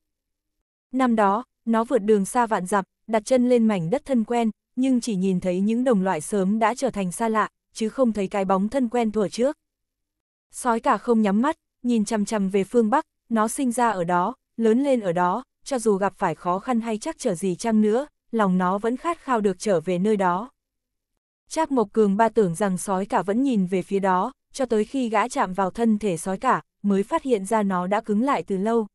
Năm đó, nó vượt đường xa vạn dặm, đặt chân lên mảnh đất thân quen, nhưng chỉ nhìn thấy những đồng loại sớm đã trở thành xa lạ, chứ không thấy cái bóng thân quen thuở trước. Sói cả không nhắm mắt, nhìn chằm chằm về phương Bắc, nó sinh ra ở đó, lớn lên ở đó, cho dù gặp phải khó khăn hay chắc trở gì chăng nữa, lòng nó vẫn khát khao được trở về nơi đó. Trác Mộc Cường ba tưởng rằng sói cả vẫn nhìn về phía đó, cho tới khi gã chạm vào thân thể sói cả, mới phát hiện ra nó đã cứng lại từ lâu.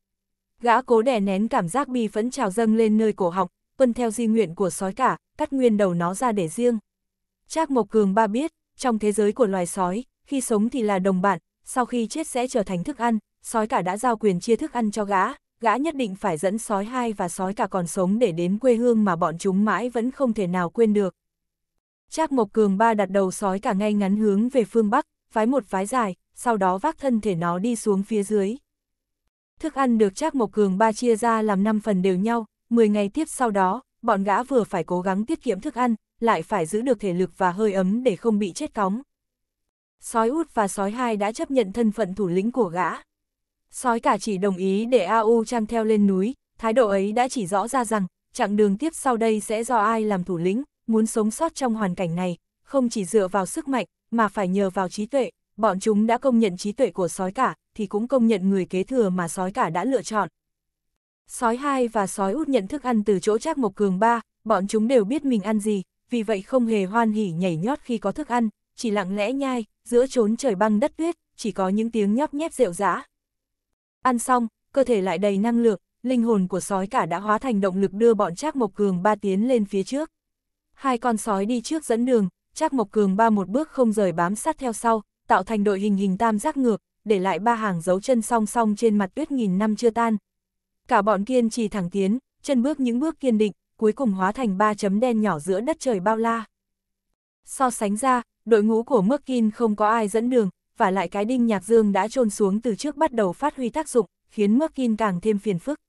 Gã cố đè nén cảm giác bi phẫn trào dâng lên nơi cổ họng, tuân theo di nguyện của sói cả, cắt nguyên đầu nó ra để riêng. Trác Mộc Cường ba biết, trong thế giới của loài sói, khi sống thì là đồng bạn, sau khi chết sẽ trở thành thức ăn, sói cả đã giao quyền chia thức ăn cho gã, gã nhất định phải dẫn sói hai và sói cả còn sống để đến quê hương mà bọn chúng mãi vẫn không thể nào quên được. Trác Mộc Cường ba đặt đầu sói cả ngay ngắn hướng về phương Bắc, phái một phái dài, sau đó vác thân thể nó đi xuống phía dưới. Thức ăn được Trác Mộc Cường ba chia ra làm 5 phần đều nhau, 10 ngày tiếp sau đó, bọn gã vừa phải cố gắng tiết kiệm thức ăn, lại phải giữ được thể lực và hơi ấm để không bị chết cóng. Sói út và sói hai đã chấp nhận thân phận thủ lĩnh của gã. Sói cả chỉ đồng ý để A.U. Trang theo lên núi, thái độ ấy đã chỉ rõ ra rằng, chặng đường tiếp sau đây sẽ do ai làm thủ lĩnh, muốn sống sót trong hoàn cảnh này, không chỉ dựa vào sức mạnh, mà phải nhờ vào trí tuệ, bọn chúng đã công nhận trí tuệ của sói cả, thì cũng công nhận người kế thừa mà sói cả đã lựa chọn. Sói hai và sói út nhận thức ăn từ chỗ Trác Mộc Cường ba, bọn chúng đều biết mình ăn gì, vì vậy không hề hoan hỉ nhảy nhót khi có thức ăn, chỉ lặng lẽ nhai, giữa trốn trời băng đất tuyết, chỉ có những tiếng nhóp nhép rệu rã. Ăn xong, cơ thể lại đầy năng lượng, linh hồn của sói cả đã hóa thành động lực đưa bọn Trác Mộc Cường ba tiến lên phía trước. Hai con sói đi trước dẫn đường, Trác Mộc Cường ba một bước không rời bám sát theo sau, tạo thành đội hình hình tam giác ngược, để lại ba hàng dấu chân song song trên mặt tuyết nghìn năm chưa tan. Cả bọn kiên trì thẳng tiến, chân bước những bước kiên định, cuối cùng hóa thành ba chấm đen nhỏ giữa đất trời bao la. So sánh ra, đội ngũ của Merkin không có ai dẫn đường, và lại cái đinh nhạc dương đã trôn xuống từ trước bắt đầu phát huy tác dụng, khiến Merkin càng thêm phiền phức.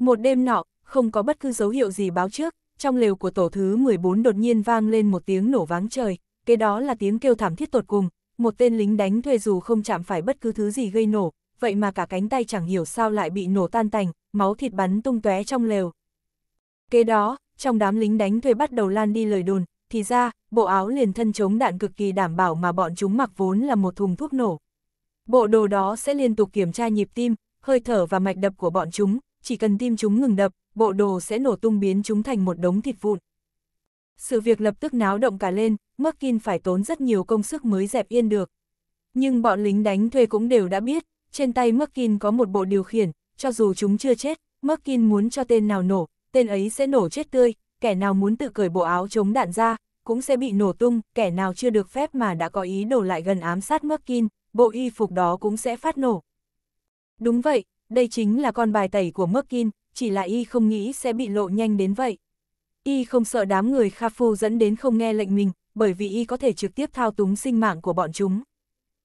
Một đêm nọ, không có bất cứ dấu hiệu gì báo trước, trong lều của tổ thứ 14 đột nhiên vang lên một tiếng nổ váng trời, kế đó là tiếng kêu thảm thiết tột cùng, một tên lính đánh thuê dù không chạm phải bất cứ thứ gì gây nổ, vậy mà cả cánh tay chẳng hiểu sao lại bị nổ tan tành, máu thịt bắn tung tóe trong lều. Kế đó, trong đám lính đánh thuê bắt đầu lan đi lời đồn, thì ra, bộ áo liền thân chống đạn cực kỳ đảm bảo mà bọn chúng mặc vốn là một thùng thuốc nổ. Bộ đồ đó sẽ liên tục kiểm tra nhịp tim, hơi thở và mạch đập của bọn chúng, chỉ cần tim chúng ngừng đập, bộ đồ sẽ nổ tung biến chúng thành một đống thịt vụn. Sự việc lập tức náo động cả lên, Merkin phải tốn rất nhiều công sức mới dẹp yên được. Nhưng bọn lính đánh thuê cũng đều đã biết, trên tay Merkin có một bộ điều khiển, cho dù chúng chưa chết, Merkin muốn cho tên nào nổ, tên ấy sẽ nổ chết tươi, kẻ nào muốn tự cởi bộ áo chống đạn ra, cũng sẽ bị nổ tung, kẻ nào chưa được phép mà đã có ý đổ lại gần ám sát Merkin, bộ y phục đó cũng sẽ phát nổ. Đúng vậy, đây chính là con bài tẩy của Merkin, chỉ là y không nghĩ sẽ bị lộ nhanh đến vậy. Y không sợ đám người Kha Phu dẫn đến không nghe lệnh mình, bởi vì y có thể trực tiếp thao túng sinh mạng của bọn chúng.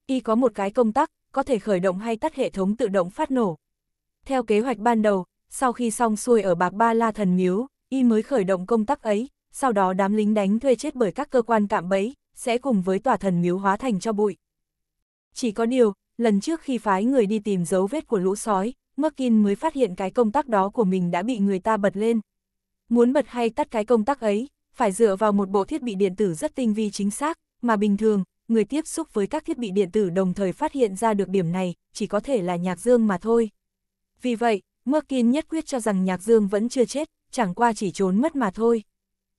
Y có một cái công tắc, có thể khởi động hay tắt hệ thống tự động phát nổ. Theo kế hoạch ban đầu, sau khi xong xuôi ở Bạc Ba La Thần Miếu, y mới khởi động công tác ấy, sau đó đám lính đánh thuê chết bởi các cơ quan cạm bẫy, sẽ cùng với tòa thần miếu hóa thành cho bụi. Chỉ có điều, lần trước khi phái người đi tìm dấu vết của lũ sói, Merkin mới phát hiện cái công tác đó của mình đã bị người ta bật lên. Muốn bật hay tắt cái công tác ấy, phải dựa vào một bộ thiết bị điện tử rất tinh vi chính xác, mà bình thường, người tiếp xúc với các thiết bị điện tử đồng thời phát hiện ra được điểm này, chỉ có thể là nhạc dương mà thôi. Vì vậy, Merkin nhất quyết cho rằng Nhạc Dương vẫn chưa chết, chẳng qua chỉ trốn mất mà thôi.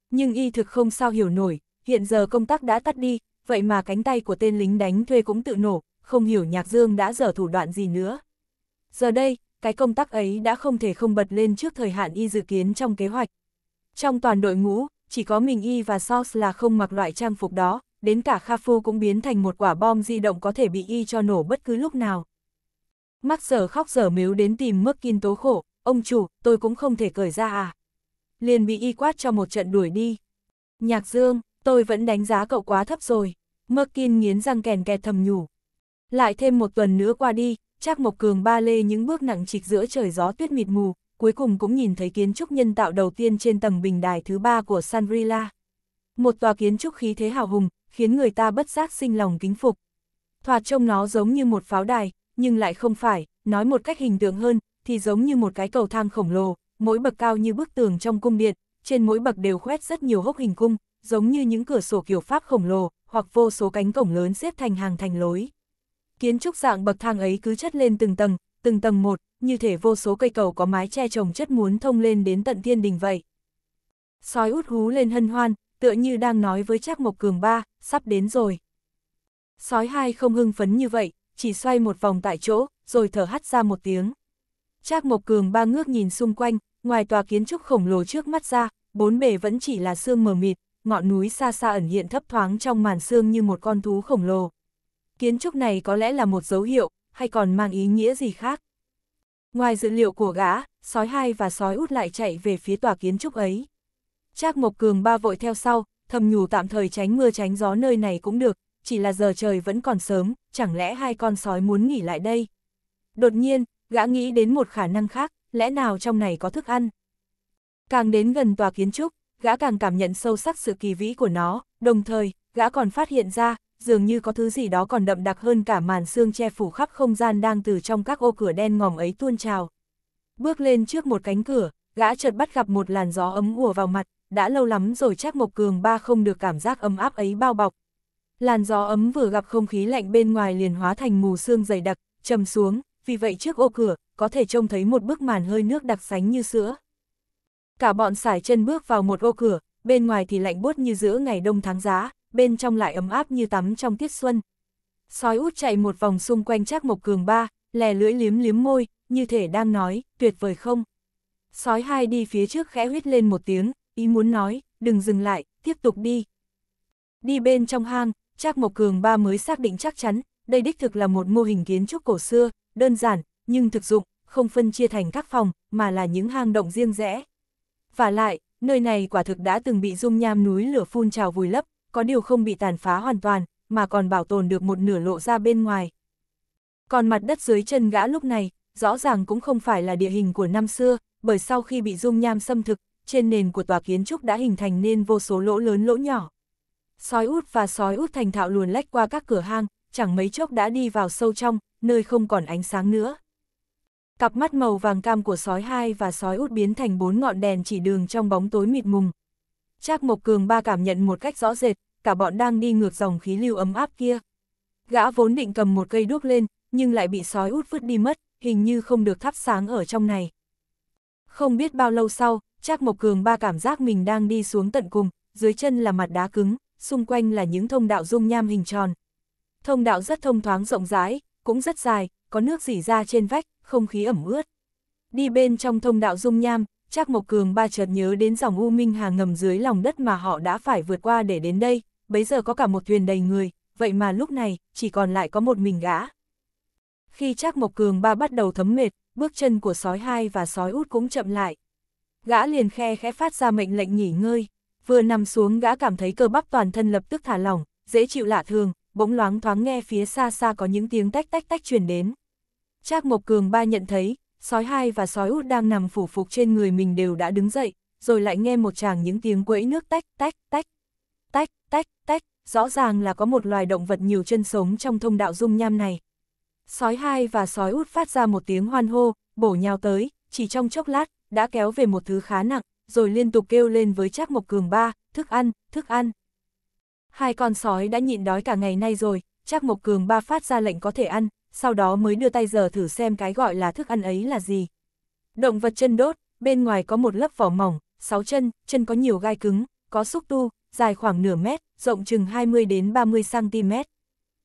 Nhưng y thực không sao hiểu nổi, hiện giờ công tác đã tắt đi, vậy mà cánh tay của tên lính đánh thuê cũng tự nổ, không hiểu Nhạc Dương đã dở thủ đoạn gì nữa. Giờ đây, cái công tác ấy đã không thể không bật lên trước thời hạn y dự kiến trong kế hoạch. Trong toàn đội ngũ, chỉ có mình y và Sauce là không mặc loại trang phục đó, đến cả Kha Phu cũng biến thành một quả bom di động có thể bị y cho nổ bất cứ lúc nào mắt giờ khóc giờ miếu đến tìm mức kin tố khổ, ông chủ, tôi cũng không thể cởi ra à. Liền bị y quát cho một trận đuổi đi. Nhạc dương, tôi vẫn đánh giá cậu quá thấp rồi. Mức kin nghiến răng kèn kẹt thầm nhủ. Lại thêm một tuần nữa qua đi, Trác Mộc Cường ba lê những bước nặng trịch giữa trời gió tuyết mịt mù, cuối cùng cũng nhìn thấy kiến trúc nhân tạo đầu tiên trên tầng bình đài thứ ba của Sanrila. Một tòa kiến trúc khí thế hào hùng, khiến người ta bất giác sinh lòng kính phục. Thoạt trông nó giống như một pháo đài, nhưng lại không phải, nói một cách hình tượng hơn, thì giống như một cái cầu thang khổng lồ, mỗi bậc cao như bức tường trong cung điện, trên mỗi bậc đều khoét rất nhiều hốc hình cung, giống như những cửa sổ kiểu Pháp khổng lồ, hoặc vô số cánh cổng lớn xếp thành hàng thành lối. Kiến trúc dạng bậc thang ấy cứ chất lên từng tầng, từng tầng một, như thể vô số cây cầu có mái che trồng chất muốn thông lên đến tận thiên đình vậy. Sói út hú lên hân hoan, tựa như đang nói với Trác Mộc Cường ba, sắp đến rồi. Sói hai không hưng phấn như vậy, chỉ xoay một vòng tại chỗ, rồi thở hắt ra một tiếng. Trác Mộc Cường ba ngước nhìn xung quanh, ngoài tòa kiến trúc khổng lồ trước mắt ra, bốn bề vẫn chỉ là sương mờ mịt, ngọn núi xa xa ẩn hiện thấp thoáng trong màn sương như một con thú khổng lồ. Kiến trúc này có lẽ là một dấu hiệu, hay còn mang ý nghĩa gì khác. Ngoài dữ liệu của gã, sói hai và sói út lại chạy về phía tòa kiến trúc ấy. Trác Mộc Cường ba vội theo sau, thầm nhủ tạm thời tránh mưa tránh gió nơi này cũng được, chỉ là giờ trời vẫn còn sớm, chẳng lẽ hai con sói muốn nghỉ lại đây? Đột nhiên, gã nghĩ đến một khả năng khác, lẽ nào trong này có thức ăn? Càng đến gần tòa kiến trúc, gã càng cảm nhận sâu sắc sự kỳ vĩ của nó, đồng thời, gã còn phát hiện ra, dường như có thứ gì đó còn đậm đặc hơn cả màn xương che phủ khắp không gian đang từ trong các ô cửa đen ngòm ấy tuôn trào. Bước lên trước một cánh cửa, gã chợt bắt gặp một làn gió ấm ùa vào mặt, đã lâu lắm rồi chắc Mộc Cường ba không được cảm giác ấm áp ấy bao bọc, Làn gió ấm vừa gặp không khí lạnh bên ngoài liền hóa thành mù sương dày đặc, trầm xuống, vì vậy trước ô cửa, có thể trông thấy một bức màn hơi nước đặc sánh như sữa. Cả bọn sải chân bước vào một ô cửa, bên ngoài thì lạnh buốt như giữa ngày đông tháng giá, bên trong lại ấm áp như tắm trong tiết xuân. Sói út chạy một vòng xung quanh chắc Mộc Cường ba, lè lưỡi liếm liếm môi, như thể đang nói, tuyệt vời không. Sói hai đi phía trước khẽ huyết lên một tiếng, ý muốn nói, đừng dừng lại, tiếp tục đi. Đi bên trong hang, Trác Mộc Cường ba mới xác định chắc chắn, đây đích thực là một mô hình kiến trúc cổ xưa, đơn giản, nhưng thực dụng, không phân chia thành các phòng, mà là những hang động riêng rẽ. Và lại, nơi này quả thực đã từng bị dung nham núi lửa phun trào vùi lấp, có điều không bị tàn phá hoàn toàn, mà còn bảo tồn được một nửa lộ ra bên ngoài. Còn mặt đất dưới chân gã lúc này, rõ ràng cũng không phải là địa hình của năm xưa, bởi sau khi bị dung nham xâm thực, trên nền của tòa kiến trúc đã hình thành nên vô số lỗ lớn lỗ nhỏ. Sói út và sói út thành thạo luồn lách qua các cửa hang, chẳng mấy chốc đã đi vào sâu trong, nơi không còn ánh sáng nữa. Cặp mắt màu vàng cam của sói hai và sói út biến thành bốn ngọn đèn chỉ đường trong bóng tối mịt mùng. Trác Mộc Cường ba cảm nhận một cách rõ rệt, cả bọn đang đi ngược dòng khí lưu ấm áp kia. Gã vốn định cầm một cây đuốc lên, nhưng lại bị sói út vứt đi mất, hình như không được thắp sáng ở trong này. Không biết bao lâu sau, Trác Mộc Cường ba cảm giác mình đang đi xuống tận cùng, dưới chân là mặt đá cứng, xung quanh là những thông đạo dung nham hình tròn. Thông đạo rất thông thoáng rộng rãi, cũng rất dài, có nước rỉ ra trên vách, không khí ẩm ướt. Đi bên trong thông đạo dung nham, Trác Mộc Cường ba chợt nhớ đến dòng U Minh Hà ngầm dưới lòng đất mà họ đã phải vượt qua để đến đây, bấy giờ có cả một thuyền đầy người, vậy mà lúc này, chỉ còn lại có một mình gã. Khi Trác Mộc Cường ba bắt đầu thấm mệt, bước chân của sói hai và sói út cũng chậm lại. Gã liền khe khẽ phát ra mệnh lệnh nghỉ ngơi vừa nằm xuống gã cảm thấy cơ bắp toàn thân lập tức thả lỏng, dễ chịu lạ thường, bỗng loáng thoáng nghe phía xa xa có những tiếng tách tách tách truyền đến. Trác Mộc Cường ba nhận thấy, sói hai và sói út đang nằm phủ phục trên người mình đều đã đứng dậy, rồi lại nghe một chàng những tiếng quẫy nước tách tách tách, tách tách tách, rõ ràng là có một loài động vật nhiều chân sống trong thông đạo dung nham này. Sói hai và sói út phát ra một tiếng hoan hô, bổ nhào tới, chỉ trong chốc lát, đã kéo về một thứ khá nặng, rồi liên tục kêu lên với Trác Mộc Cường ba, thức ăn, thức ăn. Hai con sói đã nhịn đói cả ngày nay rồi, Trác Mộc Cường ba phát ra lệnh có thể ăn, sau đó mới đưa tay giờ thử xem cái gọi là thức ăn ấy là gì. Động vật chân đốt, bên ngoài có một lớp vỏ mỏng, sáu chân, chân có nhiều gai cứng, có xúc tu, dài khoảng nửa mét, rộng chừng 20 đến 30 cm.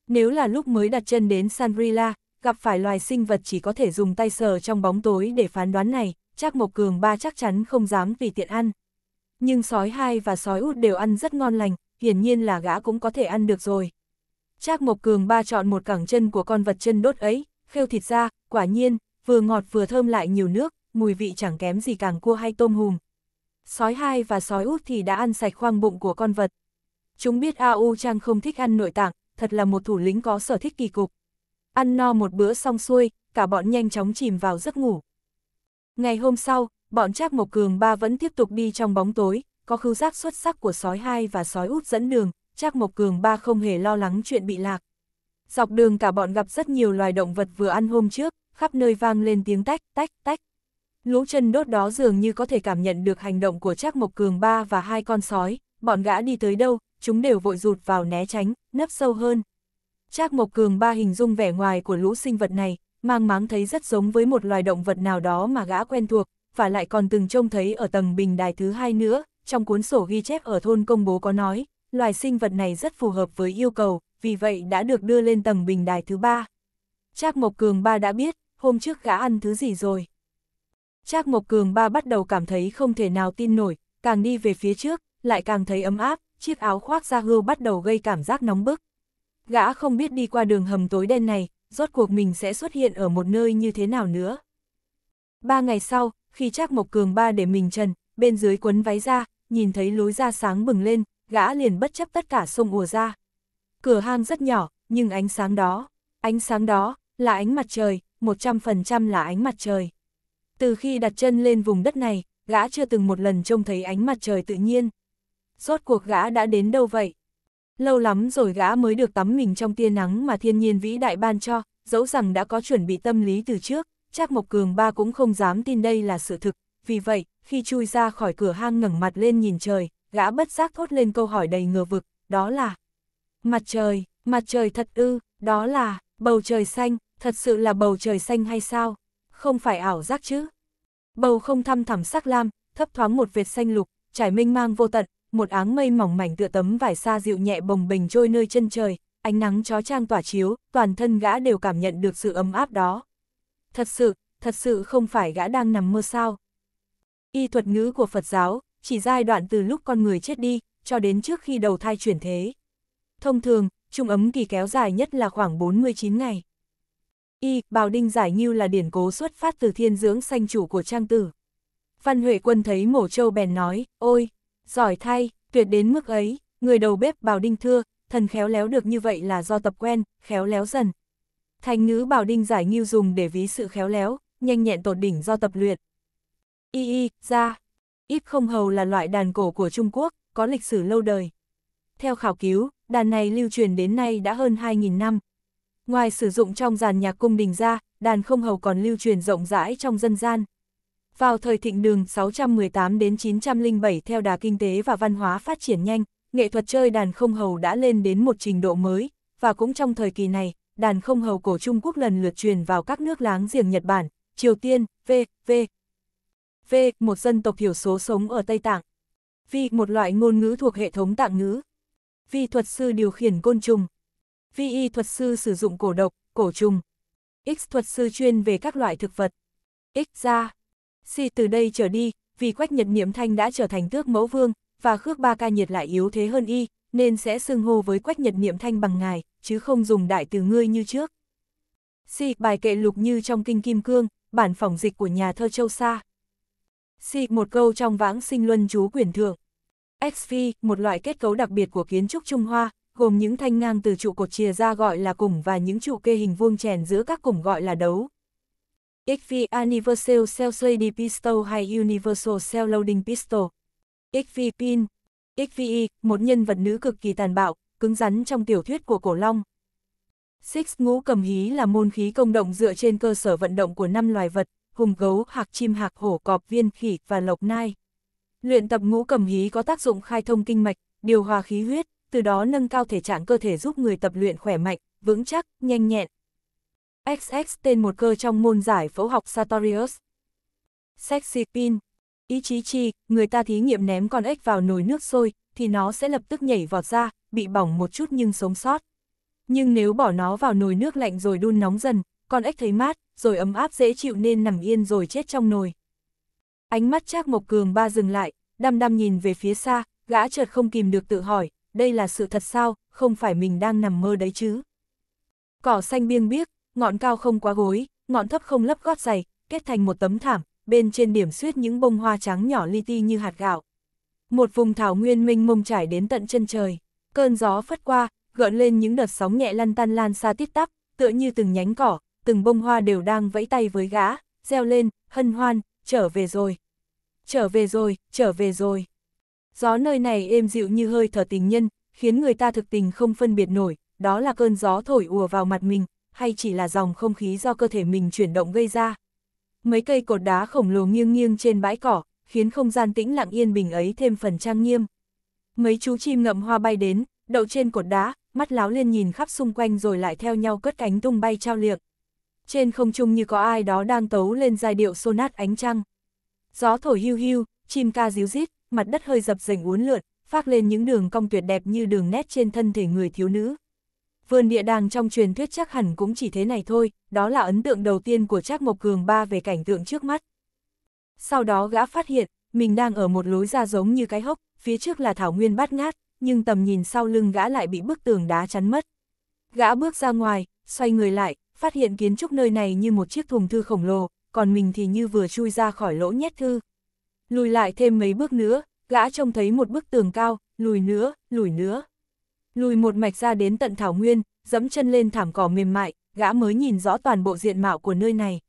Nếu là lúc mới đặt chân đến Sanrila, gặp phải loài sinh vật chỉ có thể dùng tay sờ trong bóng tối để phán đoán này, Trác Mộc Cường ba chắc chắn không dám vì tiện ăn. Nhưng sói hai và sói út đều ăn rất ngon lành, hiển nhiên là gã cũng có thể ăn được rồi. Trác Mộc Cường ba chọn một cẳng chân của con vật chân đốt ấy, khêu thịt ra, quả nhiên, vừa ngọt vừa thơm lại nhiều nước, mùi vị chẳng kém gì càng cua hay tôm hùm. Sói hai và sói út thì đã ăn sạch khoang bụng của con vật. Chúng biết A.U. Trang không thích ăn nội tạng, thật là một thủ lĩnh có sở thích kỳ cục. Ăn no một bữa xong xuôi, cả bọn nhanh chóng chìm vào giấc ngủ. Ngày hôm sau, bọn Trác Mộc Cường ba vẫn tiếp tục đi trong bóng tối, có khứu giác xuất sắc của sói hai và sói út dẫn đường, Trác Mộc Cường ba không hề lo lắng chuyện bị lạc. Dọc đường cả bọn gặp rất nhiều loài động vật vừa ăn hôm trước, khắp nơi vang lên tiếng tách, tách, tách. Lũ chân đốt đó dường như có thể cảm nhận được hành động của Trác Mộc Cường ba và hai con sói, bọn gã đi tới đâu, chúng đều vội rụt vào né tránh, nấp sâu hơn. Trác Mộc Cường ba hình dung vẻ ngoài của lũ sinh vật này, mang máng thấy rất giống với một loài động vật nào đó mà gã quen thuộc, và lại còn từng trông thấy ở tầng bình đài thứ hai nữa, trong cuốn sổ ghi chép ở thôn công bố có nói, loài sinh vật này rất phù hợp với yêu cầu, vì vậy đã được đưa lên tầng bình đài thứ ba. Trác Mộc Cường ba đã biết, hôm trước gã ăn thứ gì rồi. Trác Mộc Cường ba bắt đầu cảm thấy không thể nào tin nổi, càng đi về phía trước, lại càng thấy ấm áp, chiếc áo khoác da hươu bắt đầu gây cảm giác nóng bức. Gã không biết đi qua đường hầm tối đen này, rốt cuộc mình sẽ xuất hiện ở một nơi như thế nào nữa. Ba ngày sau, khi Trác Mộc Cường ba để mình trần, bên dưới quấn váy ra, nhìn thấy lối ra sáng bừng lên, gã liền bất chấp tất cả sông ùa ra. Cửa hang rất nhỏ, nhưng ánh sáng đó, ánh sáng đó, là ánh mặt trời, 100% là ánh mặt trời. Từ khi đặt chân lên vùng đất này, gã chưa từng một lần trông thấy ánh mặt trời tự nhiên. Rốt cuộc gã đã đến đâu vậy? Lâu lắm rồi gã mới được tắm mình trong tia nắng mà thiên nhiên vĩ đại ban cho, dẫu rằng đã có chuẩn bị tâm lý từ trước, chắc Mộc Cường ba cũng không dám tin đây là sự thực. Vì vậy, khi chui ra khỏi cửa hang ngẩng mặt lên nhìn trời, gã bất giác thốt lên câu hỏi đầy ngờ vực, đó là Mặt trời, mặt trời thật ư, đó là bầu trời xanh, thật sự là bầu trời xanh hay sao? Không phải ảo giác chứ? Bầu không thăm thẳm sắc lam, thấp thoáng một vệt xanh lục, trải mênh mang vô tận, một áng mây mỏng mảnh tựa tấm vải xa dịu nhẹ bồng bềnh trôi nơi chân trời, ánh nắng chó trang tỏa chiếu, toàn thân gã đều cảm nhận được sự ấm áp đó. Thật sự, thật sự không phải gã đang nằm mơ sao. Y thuật ngữ của Phật giáo, chỉ giai đoạn từ lúc con người chết đi, cho đến trước khi đầu thai chuyển thế. Thông thường, trung ấm kỳ kéo dài nhất là khoảng 49 ngày. Y, Bào Đinh Giải Nhiêu là điển cố xuất phát từ thiên dưỡng sanh chủ của Trang Tử. Văn Huệ Quân thấy mổ châu bèn nói, ôi, Giỏi thay, tuyệt đến mức ấy, người đầu bếp Bảo Đinh thưa, thần khéo léo được như vậy là do tập quen, khéo léo dần. Thành ngữ Bảo Đinh giải nghiêu dùng để ví sự khéo léo, nhanh nhẹn tột đỉnh do tập luyện. Y y, ra. Ít không hầu là loại đàn cổ của Trung Quốc, có lịch sử lâu đời. Theo khảo cứu, đàn này lưu truyền đến nay đã hơn 2.000 năm. Ngoài sử dụng trong giàn nhạc cung đình ra, đàn không hầu còn lưu truyền rộng rãi trong dân gian. Vào thời thịnh đường 618 đến 907 theo đà kinh tế và văn hóa phát triển nhanh, nghệ thuật chơi đàn không hầu đã lên đến một trình độ mới, và cũng trong thời kỳ này, đàn không hầu cổ Trung Quốc lần lượt truyền vào các nước láng giềng Nhật Bản, Triều Tiên, V, V. V, một dân tộc thiểu số sống ở Tây Tạng. Vi, một loại ngôn ngữ thuộc hệ thống tạng ngữ. Vi thuật sư điều khiển côn trùng. Vi y thuật sư sử dụng cổ độc, cổ trùng. X thuật sư chuyên về các loại thực vật. X ra. Si từ đây trở đi, vì Quách Nhật Niệm Thanh đã trở thành tước mẫu vương, và Khước Ba Ca Nhiệt lại yếu thế hơn y, nên sẽ xưng hô với Quách Nhật Niệm Thanh bằng ngài, chứ không dùng đại từ ngươi như trước. Si bài kệ lục như trong Kinh Kim Cương, bản phỏng dịch của nhà thơ Châu Sa. Si một câu trong vãng sinh luân chú quyển thượng. XV, một loại kết cấu đặc biệt của kiến trúc Trung Hoa, gồm những thanh ngang từ trụ cột chia ra gọi là củng và những trụ kê hình vuông chèn giữa các củng gọi là đấu. XV Universal Cell Shady Pistol hay Universal Cell Loading Pistol. XV Pin XVE, một nhân vật nữ cực kỳ tàn bạo, cứng rắn trong tiểu thuyết của cổ long. Six ngũ cầm hí là môn khí công động dựa trên cơ sở vận động của năm loài vật, hùng gấu, hạc chim hạc hổ cọp viên khỉ và lộc nai. Luyện tập ngũ cầm hí có tác dụng khai thông kinh mạch, điều hòa khí huyết, từ đó nâng cao thể trạng cơ thể giúp người tập luyện khỏe mạnh, vững chắc, nhanh nhẹn. XX tên một cơ trong môn giải phẫu học Sartorius. Sexy Pin. Ý chí chi, người ta thí nghiệm ném con ếch vào nồi nước sôi, thì nó sẽ lập tức nhảy vọt ra, bị bỏng một chút nhưng sống sót. Nhưng nếu bỏ nó vào nồi nước lạnh rồi đun nóng dần, con ếch thấy mát, rồi ấm áp dễ chịu nên nằm yên rồi chết trong nồi. Ánh mắt Trác Mộc Cường ba dừng lại, đăm đăm nhìn về phía xa, gã chợt không kìm được tự hỏi, đây là sự thật sao, không phải mình đang nằm mơ đấy chứ. Cỏ xanh biêng biếc, ngọn cao không quá gối, ngọn thấp không lấp gót giày, kết thành một tấm thảm, bên trên điểm xuyết những bông hoa trắng nhỏ li ti như hạt gạo. Một vùng thảo nguyên mênh mông trải đến tận chân trời, cơn gió phất qua, gợn lên những đợt sóng nhẹ lăn tan lan xa tít tắp, tựa như từng nhánh cỏ, từng bông hoa đều đang vẫy tay với gã, reo lên, hân hoan, trở về rồi. Trở về rồi, trở về rồi. Gió nơi này êm dịu như hơi thở tình nhân, khiến người ta thực tình không phân biệt nổi, đó là cơn gió thổi ùa vào mặt mình, hay chỉ là dòng không khí do cơ thể mình chuyển động gây ra. Mấy cây cột đá khổng lồ nghiêng nghiêng trên bãi cỏ, khiến không gian tĩnh lặng yên bình ấy thêm phần trang nghiêm. Mấy chú chim ngậm hoa bay đến, đậu trên cột đá, mắt láo lên nhìn khắp xung quanh rồi lại theo nhau cất cánh tung bay trao liệng. Trên không trung như có ai đó đang tấu lên giai điệu sonat ánh trăng. Gió thổi hưu hưu, chim ca díu rít, mặt đất hơi dập dềnh uốn lượn, phát lên những đường cong tuyệt đẹp như đường nét trên thân thể người thiếu nữ vườn địa đàng trong truyền thuyết chắc hẳn cũng chỉ thế này thôi, đó là ấn tượng đầu tiên của Trác Mộc Cường ba về cảnh tượng trước mắt. Sau đó gã phát hiện, mình đang ở một lối ra giống như cái hốc, phía trước là thảo nguyên bát ngát, nhưng tầm nhìn sau lưng gã lại bị bức tường đá chắn mất. Gã bước ra ngoài, xoay người lại, phát hiện kiến trúc nơi này như một chiếc thùng thư khổng lồ, còn mình thì như vừa chui ra khỏi lỗ nhét thư. Lùi lại thêm mấy bước nữa, gã trông thấy một bức tường cao, lùi nữa, lùi nữa. Lùi một mạch ra đến tận Thảo Nguyên, dẫm chân lên thảm cỏ mềm mại, gã mới nhìn rõ toàn bộ diện mạo của nơi này.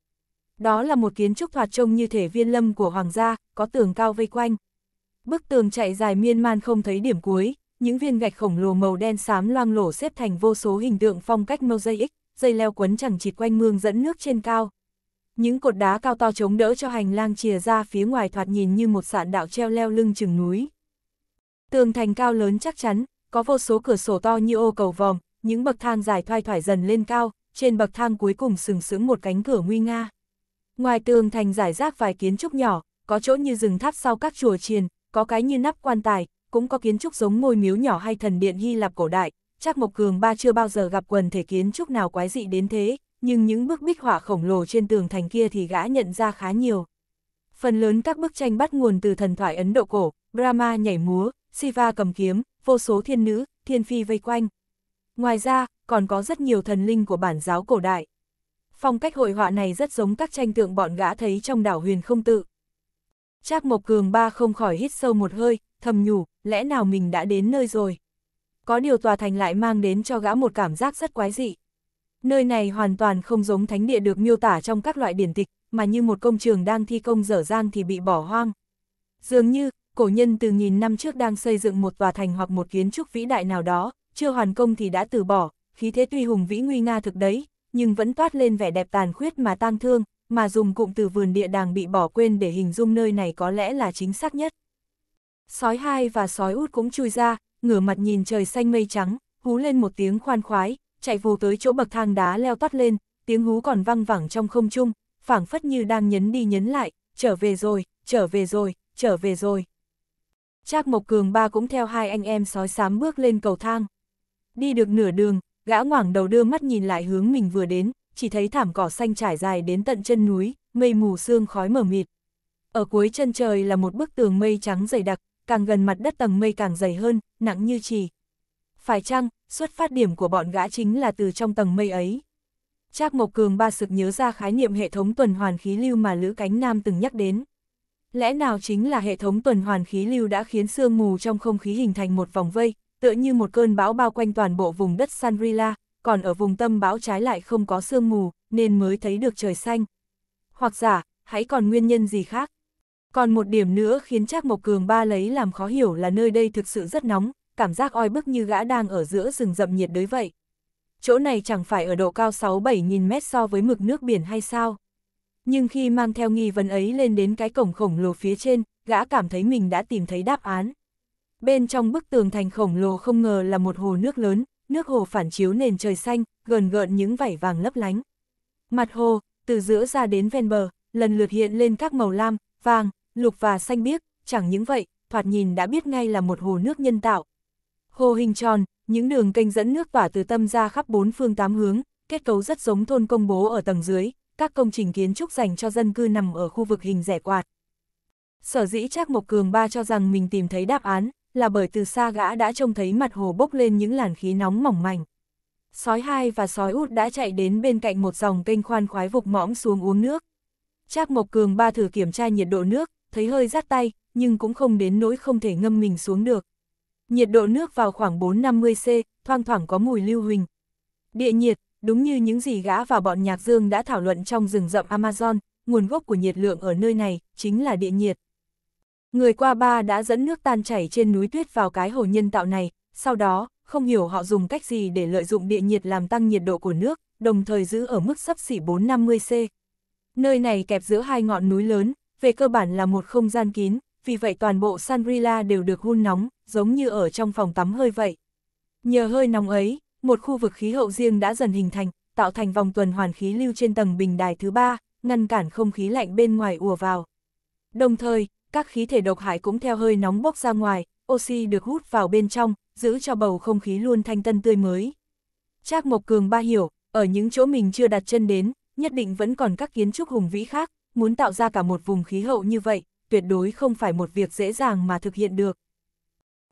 Đó là một kiến trúc thoạt trông như thể viên lâm của hoàng gia, có tường cao vây quanh. Bức tường chạy dài miên man không thấy điểm cuối, những viên gạch khổng lồ màu đen xám loang lổ xếp thành vô số hình tượng phong cách mosaic, dây leo quấn chẳng chịt quanh mương dẫn nước trên cao. Những cột đá cao to chống đỡ cho hành lang chìa ra phía ngoài thoạt nhìn như một sạn đạo treo leo lưng chừng núi. Tường thành cao lớn chắc chắn, có vô số cửa sổ to như ô cầu vòng, những bậc thang dài thoai thoải dần lên cao, trên bậc thang cuối cùng sừng sững một cánh cửa nguy nga. Ngoài tường thành giải rác vài kiến trúc nhỏ, có chỗ như rừng tháp sau các chùa chiền, có cái như nắp quan tài, cũng có kiến trúc giống ngôi miếu nhỏ hay thần điện Hy Lạp cổ đại. Chắc Mộc Cường Ba chưa bao giờ gặp quần thể kiến trúc nào quái dị đến thế, nhưng những bức bích họa khổng lồ trên tường thành kia thì gã nhận ra khá nhiều. Phần lớn các bức tranh bắt nguồn từ thần thoại Ấn Độ cổ, Brahma nhảy múa, Siva cầm kiếm, vô số thiên nữ, thiên phi vây quanh. Ngoài ra, còn có rất nhiều thần linh của bản giáo cổ đại. Phong cách hội họa này rất giống các tranh tượng bọn gã thấy trong đảo huyền không tự. Trác Mộc Cường ba không khỏi hít sâu một hơi, thầm nhủ, lẽ nào mình đã đến nơi rồi. Có điều tòa thành lại mang đến cho gã một cảm giác rất quái dị. Nơi này hoàn toàn không giống thánh địa được miêu tả trong các loại điển tịch, mà như một công trường đang thi công dở dang thì bị bỏ hoang. Dường như, cổ nhân từ nghìn năm trước đang xây dựng một tòa thành hoặc một kiến trúc vĩ đại nào đó, chưa hoàn công thì đã từ bỏ, khí thế tuy hùng vĩ nguy nga thực đấy, nhưng vẫn toát lên vẻ đẹp tàn khuyết mà tang thương, mà dùng cụm từ vườn địa đàng bị bỏ quên để hình dung nơi này có lẽ là chính xác nhất. Sói hai và sói út cũng chui ra, ngửa mặt nhìn trời xanh mây trắng, hú lên một tiếng khoan khoái, chạy vù tới chỗ bậc thang đá leo toát lên, tiếng hú còn văng vẳng trong không trung, phảng phất như đang nhấn đi nhấn lại, trở về rồi, trở về rồi, trở về rồi. Trác Mộc Cường ba cũng theo hai anh em sói sám bước lên cầu thang. Đi được nửa đường, gã ngoảng đầu đưa mắt nhìn lại hướng mình vừa đến, chỉ thấy thảm cỏ xanh trải dài đến tận chân núi, mây mù sương khói mờ mịt. Ở cuối chân trời là một bức tường mây trắng dày đặc, càng gần mặt đất tầng mây càng dày hơn, nặng như chì. Phải chăng, xuất phát điểm của bọn gã chính là từ trong tầng mây ấy. Trác Mộc Cường ba sực nhớ ra khái niệm hệ thống tuần hoàn khí lưu mà Lữ Cánh Nam từng nhắc đến. Lẽ nào chính là hệ thống tuần hoàn khí lưu đã khiến sương mù trong không khí hình thành một vòng vây, tựa như một cơn bão bao quanh toàn bộ vùng đất Sanrila, còn ở vùng tâm bão trái lại không có sương mù, nên mới thấy được trời xanh. Hoặc giả, hãy còn nguyên nhân gì khác. Còn một điểm nữa khiến Trác Mộc Cường ba lấy làm khó hiểu là nơi đây thực sự rất nóng, cảm giác oi bức như gã đang ở giữa rừng rậm nhiệt đới vậy. Chỗ này chẳng phải ở độ cao 6-7 nghìn mét so với mực nước biển hay sao? nhưng khi mang theo nghi vấn ấy lên đến cái cổng khổng lồ phía trên, gã cảm thấy mình đã tìm thấy đáp án. Bên trong bức tường thành khổng lồ không ngờ là một hồ nước lớn, nước hồ phản chiếu nền trời xanh, gần gợn những vảy vàng lấp lánh. Mặt hồ, từ giữa ra đến ven bờ, lần lượt hiện lên các màu lam, vàng, lục và xanh biếc, chẳng những vậy, thoạt nhìn đã biết ngay là một hồ nước nhân tạo. Hồ hình tròn, những đường kênh dẫn nước tỏa từ tâm ra khắp bốn phương tám hướng, kết cấu rất giống thôn công bố ở tầng dưới, các công trình kiến trúc dành cho dân cư nằm ở khu vực hình rẻ quạt. Sở dĩ Trác Mộc Cường Ba cho rằng mình tìm thấy đáp án, là bởi từ xa gã đã trông thấy mặt hồ bốc lên những làn khí nóng mỏng mảnh. Sói hai và sói út đã chạy đến bên cạnh một dòng kênh khoan khoái vục mõm xuống uống nước. Trác Mộc Cường Ba thử kiểm tra nhiệt độ nước, thấy hơi rát tay, nhưng cũng không đến nỗi không thể ngâm mình xuống được. Nhiệt độ nước vào khoảng 450C, thoang thoảng có mùi lưu huỳnh. Địa nhiệt, đúng như những gì gã và bọn nhạc dương đã thảo luận trong rừng rậm Amazon, nguồn gốc của nhiệt lượng ở nơi này chính là địa nhiệt. Người qua ba đã dẫn nước tan chảy trên núi tuyết vào cái hồ nhân tạo này, sau đó, không hiểu họ dùng cách gì để lợi dụng địa nhiệt làm tăng nhiệt độ của nước, đồng thời giữ ở mức sấp xỉ 450C. Nơi này kẹp giữa hai ngọn núi lớn, về cơ bản là một không gian kín, vì vậy toàn bộ Sanrila đều được hun nóng, giống như ở trong phòng tắm hơi vậy. Nhờ hơi nóng ấy, một khu vực khí hậu riêng đã dần hình thành, tạo thành vòng tuần hoàn khí lưu trên tầng bình đài thứ ba, ngăn cản không khí lạnh bên ngoài ùa vào. Đồng thời, các khí thể độc hại cũng theo hơi nóng bốc ra ngoài, oxy được hút vào bên trong, giữ cho bầu không khí luôn thanh tân tươi mới. Trác Mộc Cường ba hiểu, ở những chỗ mình chưa đặt chân đến, nhất định vẫn còn các kiến trúc hùng vĩ khác, muốn tạo ra cả một vùng khí hậu như vậy, tuyệt đối không phải một việc dễ dàng mà thực hiện được.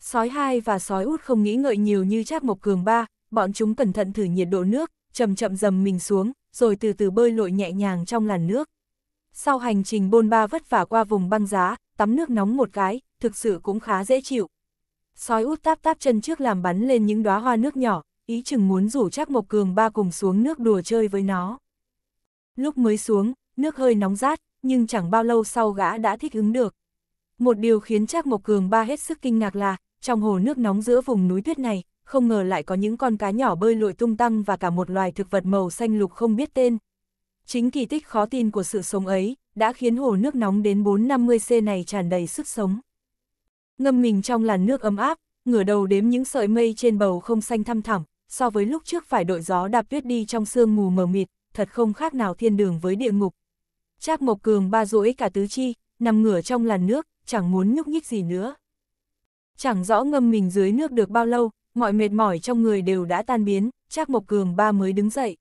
Sói hai và sói út không nghĩ ngợi nhiều như Trác Mộc Cường ba, bọn chúng cẩn thận thử nhiệt độ nước, chậm chậm dầm mình xuống, rồi từ từ bơi lội nhẹ nhàng trong làn nước. Sau hành trình bôn ba vất vả qua vùng băng giá, tắm nước nóng một cái, thực sự cũng khá dễ chịu. Sói út táp táp chân trước làm bắn lên những đóa hoa nước nhỏ, ý chừng muốn rủ chắc Mộc Cường ba cùng xuống nước đùa chơi với nó. Lúc mới xuống, nước hơi nóng rát, nhưng chẳng bao lâu sau gã đã thích ứng được. Một điều khiến Trác Mộc Cường ba hết sức kinh ngạc là, trong hồ nước nóng giữa vùng núi tuyết này, không ngờ lại có những con cá nhỏ bơi lội tung tăng và cả một loài thực vật màu xanh lục không biết tên. Chính kỳ tích khó tin của sự sống ấy đã khiến hồ nước nóng đến 450C này tràn đầy sức sống. Ngâm mình trong làn nước ấm áp, ngửa đầu đếm những sợi mây trên bầu không xanh thăm thẳm, so với lúc trước phải đội gió đạp tuyết đi trong sương mù mờ mịt, thật không khác nào thiên đường với địa ngục. Trác Mộc Cường ba duỗi cả tứ chi, nằm ngửa trong làn nước, chẳng muốn nhúc nhích gì nữa. Chẳng rõ ngâm mình dưới nước được bao lâu, mọi mệt mỏi trong người đều đã tan biến, Trác Mộc Cường ba mới đứng dậy.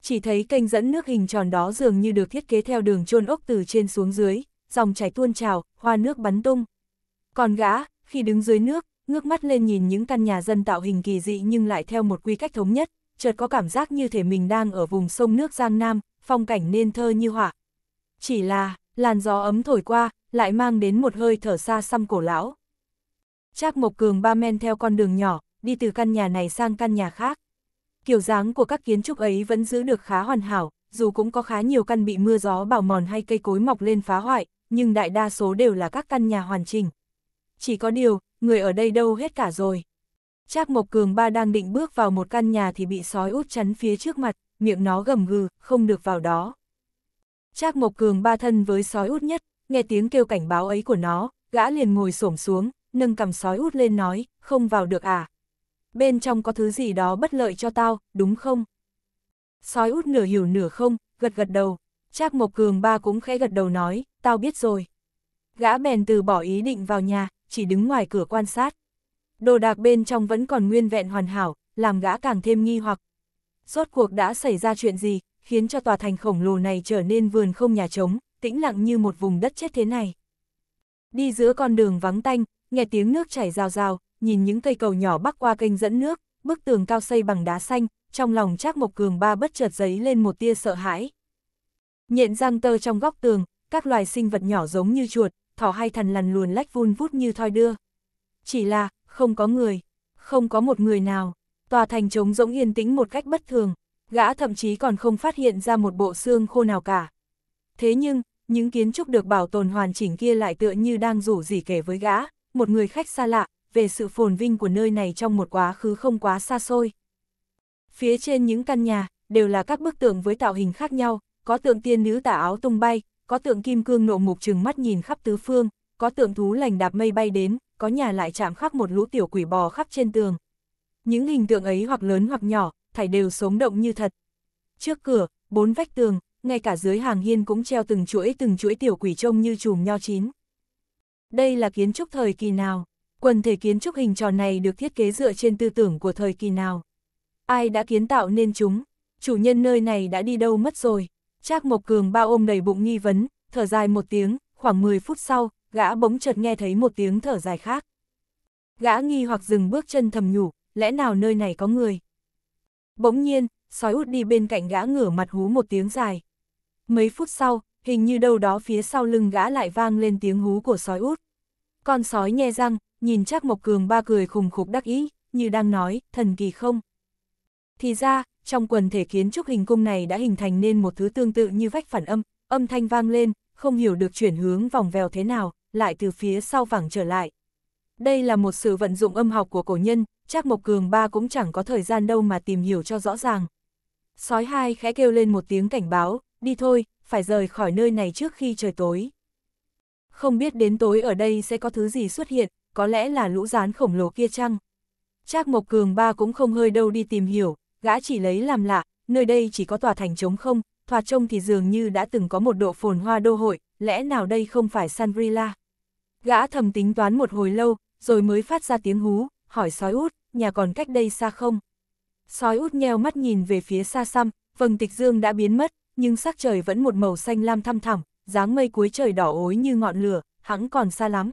Chỉ thấy kênh dẫn nước hình tròn đó dường như được thiết kế theo đường chôn ốc từ trên xuống dưới, dòng chảy tuôn trào, hoa nước bắn tung. Còn gã, khi đứng dưới nước, ngước mắt lên nhìn những căn nhà dân tạo hình kỳ dị nhưng lại theo một quy cách thống nhất, chợt có cảm giác như thể mình đang ở vùng sông nước Giang Nam, phong cảnh nên thơ như họa. Chỉ là, làn gió ấm thổi qua, lại mang đến một hơi thở xa xăm cổ lão. Trác Mộc Cường ba men theo con đường nhỏ, đi từ căn nhà này sang căn nhà khác. Kiểu dáng của các kiến trúc ấy vẫn giữ được khá hoàn hảo, dù cũng có khá nhiều căn bị mưa gió bào mòn hay cây cối mọc lên phá hoại, nhưng đại đa số đều là các căn nhà hoàn chỉnh. Chỉ có điều, người ở đây đâu hết cả rồi. Trác Mộc Cường ba đang định bước vào một căn nhà thì bị sói út chắn phía trước mặt, miệng nó gầm gừ, không được vào đó. Trác Mộc Cường ba thân với sói út nhất, nghe tiếng kêu cảnh báo ấy của nó, gã liền ngồi xổm xuống, nâng cầm sói út lên nói, không vào được à, bên trong có thứ gì đó bất lợi cho tao, đúng không? Sói út nửa hiểu nửa không, gật gật đầu, Trác Mộc Cường ba cũng khẽ gật đầu nói, tao biết rồi. Gã bèn từ bỏ ý định vào nhà, chỉ đứng ngoài cửa quan sát. Đồ đạc bên trong vẫn còn nguyên vẹn hoàn hảo, làm gã càng thêm nghi hoặc. Rốt cuộc đã xảy ra chuyện gì, khiến cho tòa thành khổng lồ này trở nên vườn không nhà trống, tĩnh lặng như một vùng đất chết thế này. Đi giữa con đường vắng tanh, nghe tiếng nước chảy rào rào, nhìn những cây cầu nhỏ bắc qua kênh dẫn nước, bức tường cao xây bằng đá xanh, trong lòng Trác Mộc Cường ba bất chợt giấy lên một tia sợ hãi. Nhện răng tơ trong góc tường, các loài sinh vật nhỏ giống như chuột, thỏ hay thần lằn luồn lách vun vút như thoi đưa. Chỉ là, không có người, không có một người nào. Tòa thành trống rỗng yên tĩnh một cách bất thường, gã thậm chí còn không phát hiện ra một bộ xương khô nào cả. Thế nhưng, những kiến trúc được bảo tồn hoàn chỉnh kia lại tựa như đang rủ rỉ kể với gã, một người khách xa lạ, về sự phồn vinh của nơi này trong một quá khứ không quá xa xôi. Phía trên những căn nhà, đều là các bức tượng với tạo hình khác nhau, có tượng tiên nữ tả áo tung bay, có tượng kim cương nộ mục trừng mắt nhìn khắp tứ phương, có tượng thú lành đạp mây bay đến, có nhà lại chạm khắc một lũ tiểu quỷ bò khắp trên tường. Những hình tượng ấy hoặc lớn hoặc nhỏ, thảy đều sống động như thật. Trước cửa, bốn vách tường, ngay cả dưới hàng hiên cũng treo từng chuỗi từng chuỗi tiểu quỷ trông như chùm nho chín. Đây là kiến trúc thời kỳ nào? Quần thể kiến trúc hình tròn này được thiết kế dựa trên tư tưởng của thời kỳ nào? Ai đã kiến tạo nên chúng? Chủ nhân nơi này đã đi đâu mất rồi? Trác Mộc Cường bao ôm đầy bụng nghi vấn, thở dài một tiếng, khoảng 10 phút sau, gã bỗng chợt nghe thấy một tiếng thở dài khác. Gã nghi hoặc dừng bước chân thầm nhủ, lẽ nào nơi này có người? Bỗng nhiên, sói út đi bên cạnh gã ngửa mặt hú một tiếng dài. Mấy phút sau, hình như đâu đó phía sau lưng gã lại vang lên tiếng hú của sói út. Con sói nhe răng, nhìn trác Mộc Cường ba cười khùng khục đắc ý, như đang nói, thần kỳ không. Thì ra, trong quần thể kiến trúc hình cung này đã hình thành nên một thứ tương tự như vách phản âm, âm thanh vang lên, không hiểu được chuyển hướng vòng vèo thế nào, lại từ phía sau vẳng trở lại. Đây là một sự vận dụng âm học của cổ nhân, trác Mộc Cường ba cũng chẳng có thời gian đâu mà tìm hiểu cho rõ ràng. Sói hai khẽ kêu lên một tiếng cảnh báo, đi thôi, phải rời khỏi nơi này trước khi trời tối. Không biết đến tối ở đây sẽ có thứ gì xuất hiện, có lẽ là lũ rán khổng lồ kia chăng? Trác Mộc Cường ba cũng không hơi đâu đi tìm hiểu, gã chỉ lấy làm lạ, nơi đây chỉ có tòa thành trống không, thoạt trông thì dường như đã từng có một độ phồn hoa đô hội, lẽ nào đây không phải Sanvrila? Gã thầm tính toán một hồi lâu, rồi mới phát ra tiếng hú, hỏi sói út, nhà còn cách đây xa không? Sói út nheo mắt nhìn về phía xa xăm, vầng tịch dương đã biến mất, nhưng sắc trời vẫn một màu xanh lam thăm thẳm, dáng mây cuối trời đỏ ối như ngọn lửa, hẳn còn xa lắm.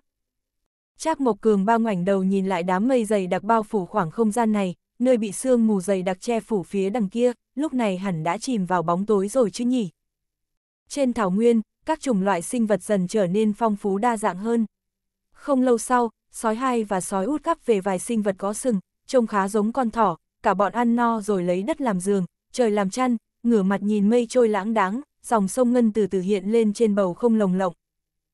Trác Mộc Cường bao ngoảnh đầu nhìn lại đám mây dày đặc bao phủ khoảng không gian này, nơi bị sương mù dày đặc che phủ phía đằng kia, lúc này hẳn đã chìm vào bóng tối rồi chứ nhỉ. Trên thảo nguyên, các chủng loại sinh vật dần trở nên phong phú đa dạng hơn. Không lâu sau, sói hai và sói út cắp về vài sinh vật có sừng, trông khá giống con thỏ, cả bọn ăn no rồi lấy đất làm giường, trời làm chăn, ngửa mặt nhìn mây trôi lãng đáng, dòng sông ngân từ từ hiện lên trên bầu không lồng lộng.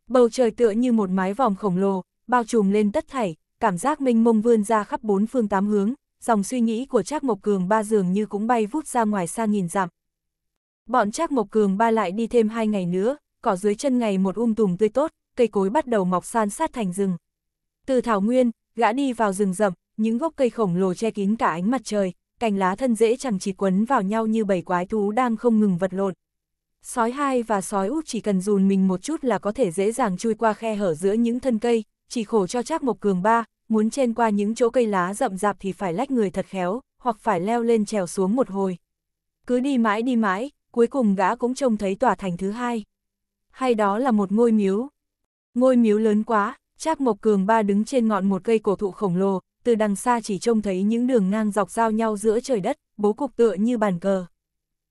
Bầu trời tựa như một mái vòng khổng lồ, bao trùm lên tất thảy, cảm giác minh mông vươn ra khắp bốn phương tám hướng, dòng suy nghĩ của Trác Mộc Cường ba dường như cũng bay vút ra ngoài xa nghìn dặm. Bọn Trác Mộc Cường ba lại đi thêm hai ngày nữa, cỏ dưới chân ngày một um tùm tươi tốt, cây cối bắt đầu mọc san sát thành rừng. Từ thảo nguyên, gã đi vào rừng rậm, những gốc cây khổng lồ che kín cả ánh mặt trời, cành lá thân dễ chẳng chỉ quấn vào nhau như bảy quái thú đang không ngừng vật lộn. Sói hai và sói út chỉ cần dùn mình một chút là có thể dễ dàng chui qua khe hở giữa những thân cây, chỉ khổ cho chắc một Cường ba, muốn trên qua những chỗ cây lá rậm rạp thì phải lách người thật khéo, hoặc phải leo lên trèo xuống một hồi. Cứ đi mãi đi mãi, cuối cùng gã cũng trông thấy tòa thành thứ hai. Hay đó là một ngôi miếu. Ngôi miếu lớn quá, chắc một Cường ba đứng trên ngọn một cây cổ thụ khổng lồ, từ đằng xa chỉ trông thấy những đường ngang dọc giao nhau giữa trời đất, bố cục tựa như bàn cờ.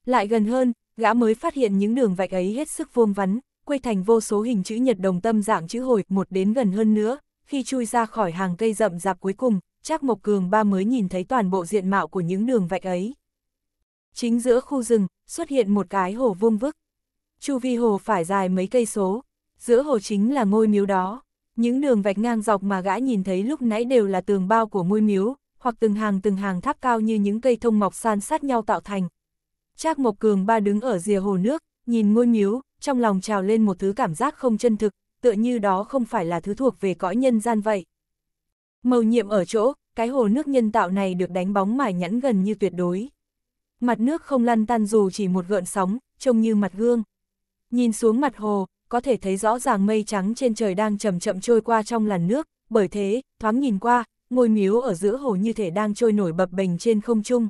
Lại gần hơn, gã mới phát hiện những đường vạch ấy hết sức vuông vắn, quay thành vô số hình chữ nhật đồng tâm dạng chữ hồi một đến gần hơn nữa, khi chui ra khỏi hàng cây rậm rạp cuối cùng, Trác Mộc Cường ba mới nhìn thấy toàn bộ diện mạo của những đường vạch ấy. Chính giữa khu rừng, xuất hiện một cái hồ vuông vức. Chu vi hồ phải dài mấy cây số, giữa hồ chính là ngôi miếu đó. Những đường vạch ngang dọc mà gã nhìn thấy lúc nãy đều là tường bao của ngôi miếu, hoặc từng hàng từng hàng tháp cao như những cây thông mọc san sát nhau tạo thành. Trác Mộc Cường ba đứng ở rìa hồ nước, nhìn ngôi miếu, trong lòng trào lên một thứ cảm giác không chân thực, tựa như đó không phải là thứ thuộc về cõi nhân gian vậy. Màu nhiệm ở chỗ, cái hồ nước nhân tạo này được đánh bóng mài nhẵn gần như tuyệt đối. Mặt nước không lăn tan dù chỉ một gợn sóng, trông như mặt gương. Nhìn xuống mặt hồ, có thể thấy rõ ràng mây trắng trên trời đang chậm chậm trôi qua trong làn nước, bởi thế, thoáng nhìn qua, ngôi miếu ở giữa hồ như thể đang trôi nổi bập bềnh trên không trung.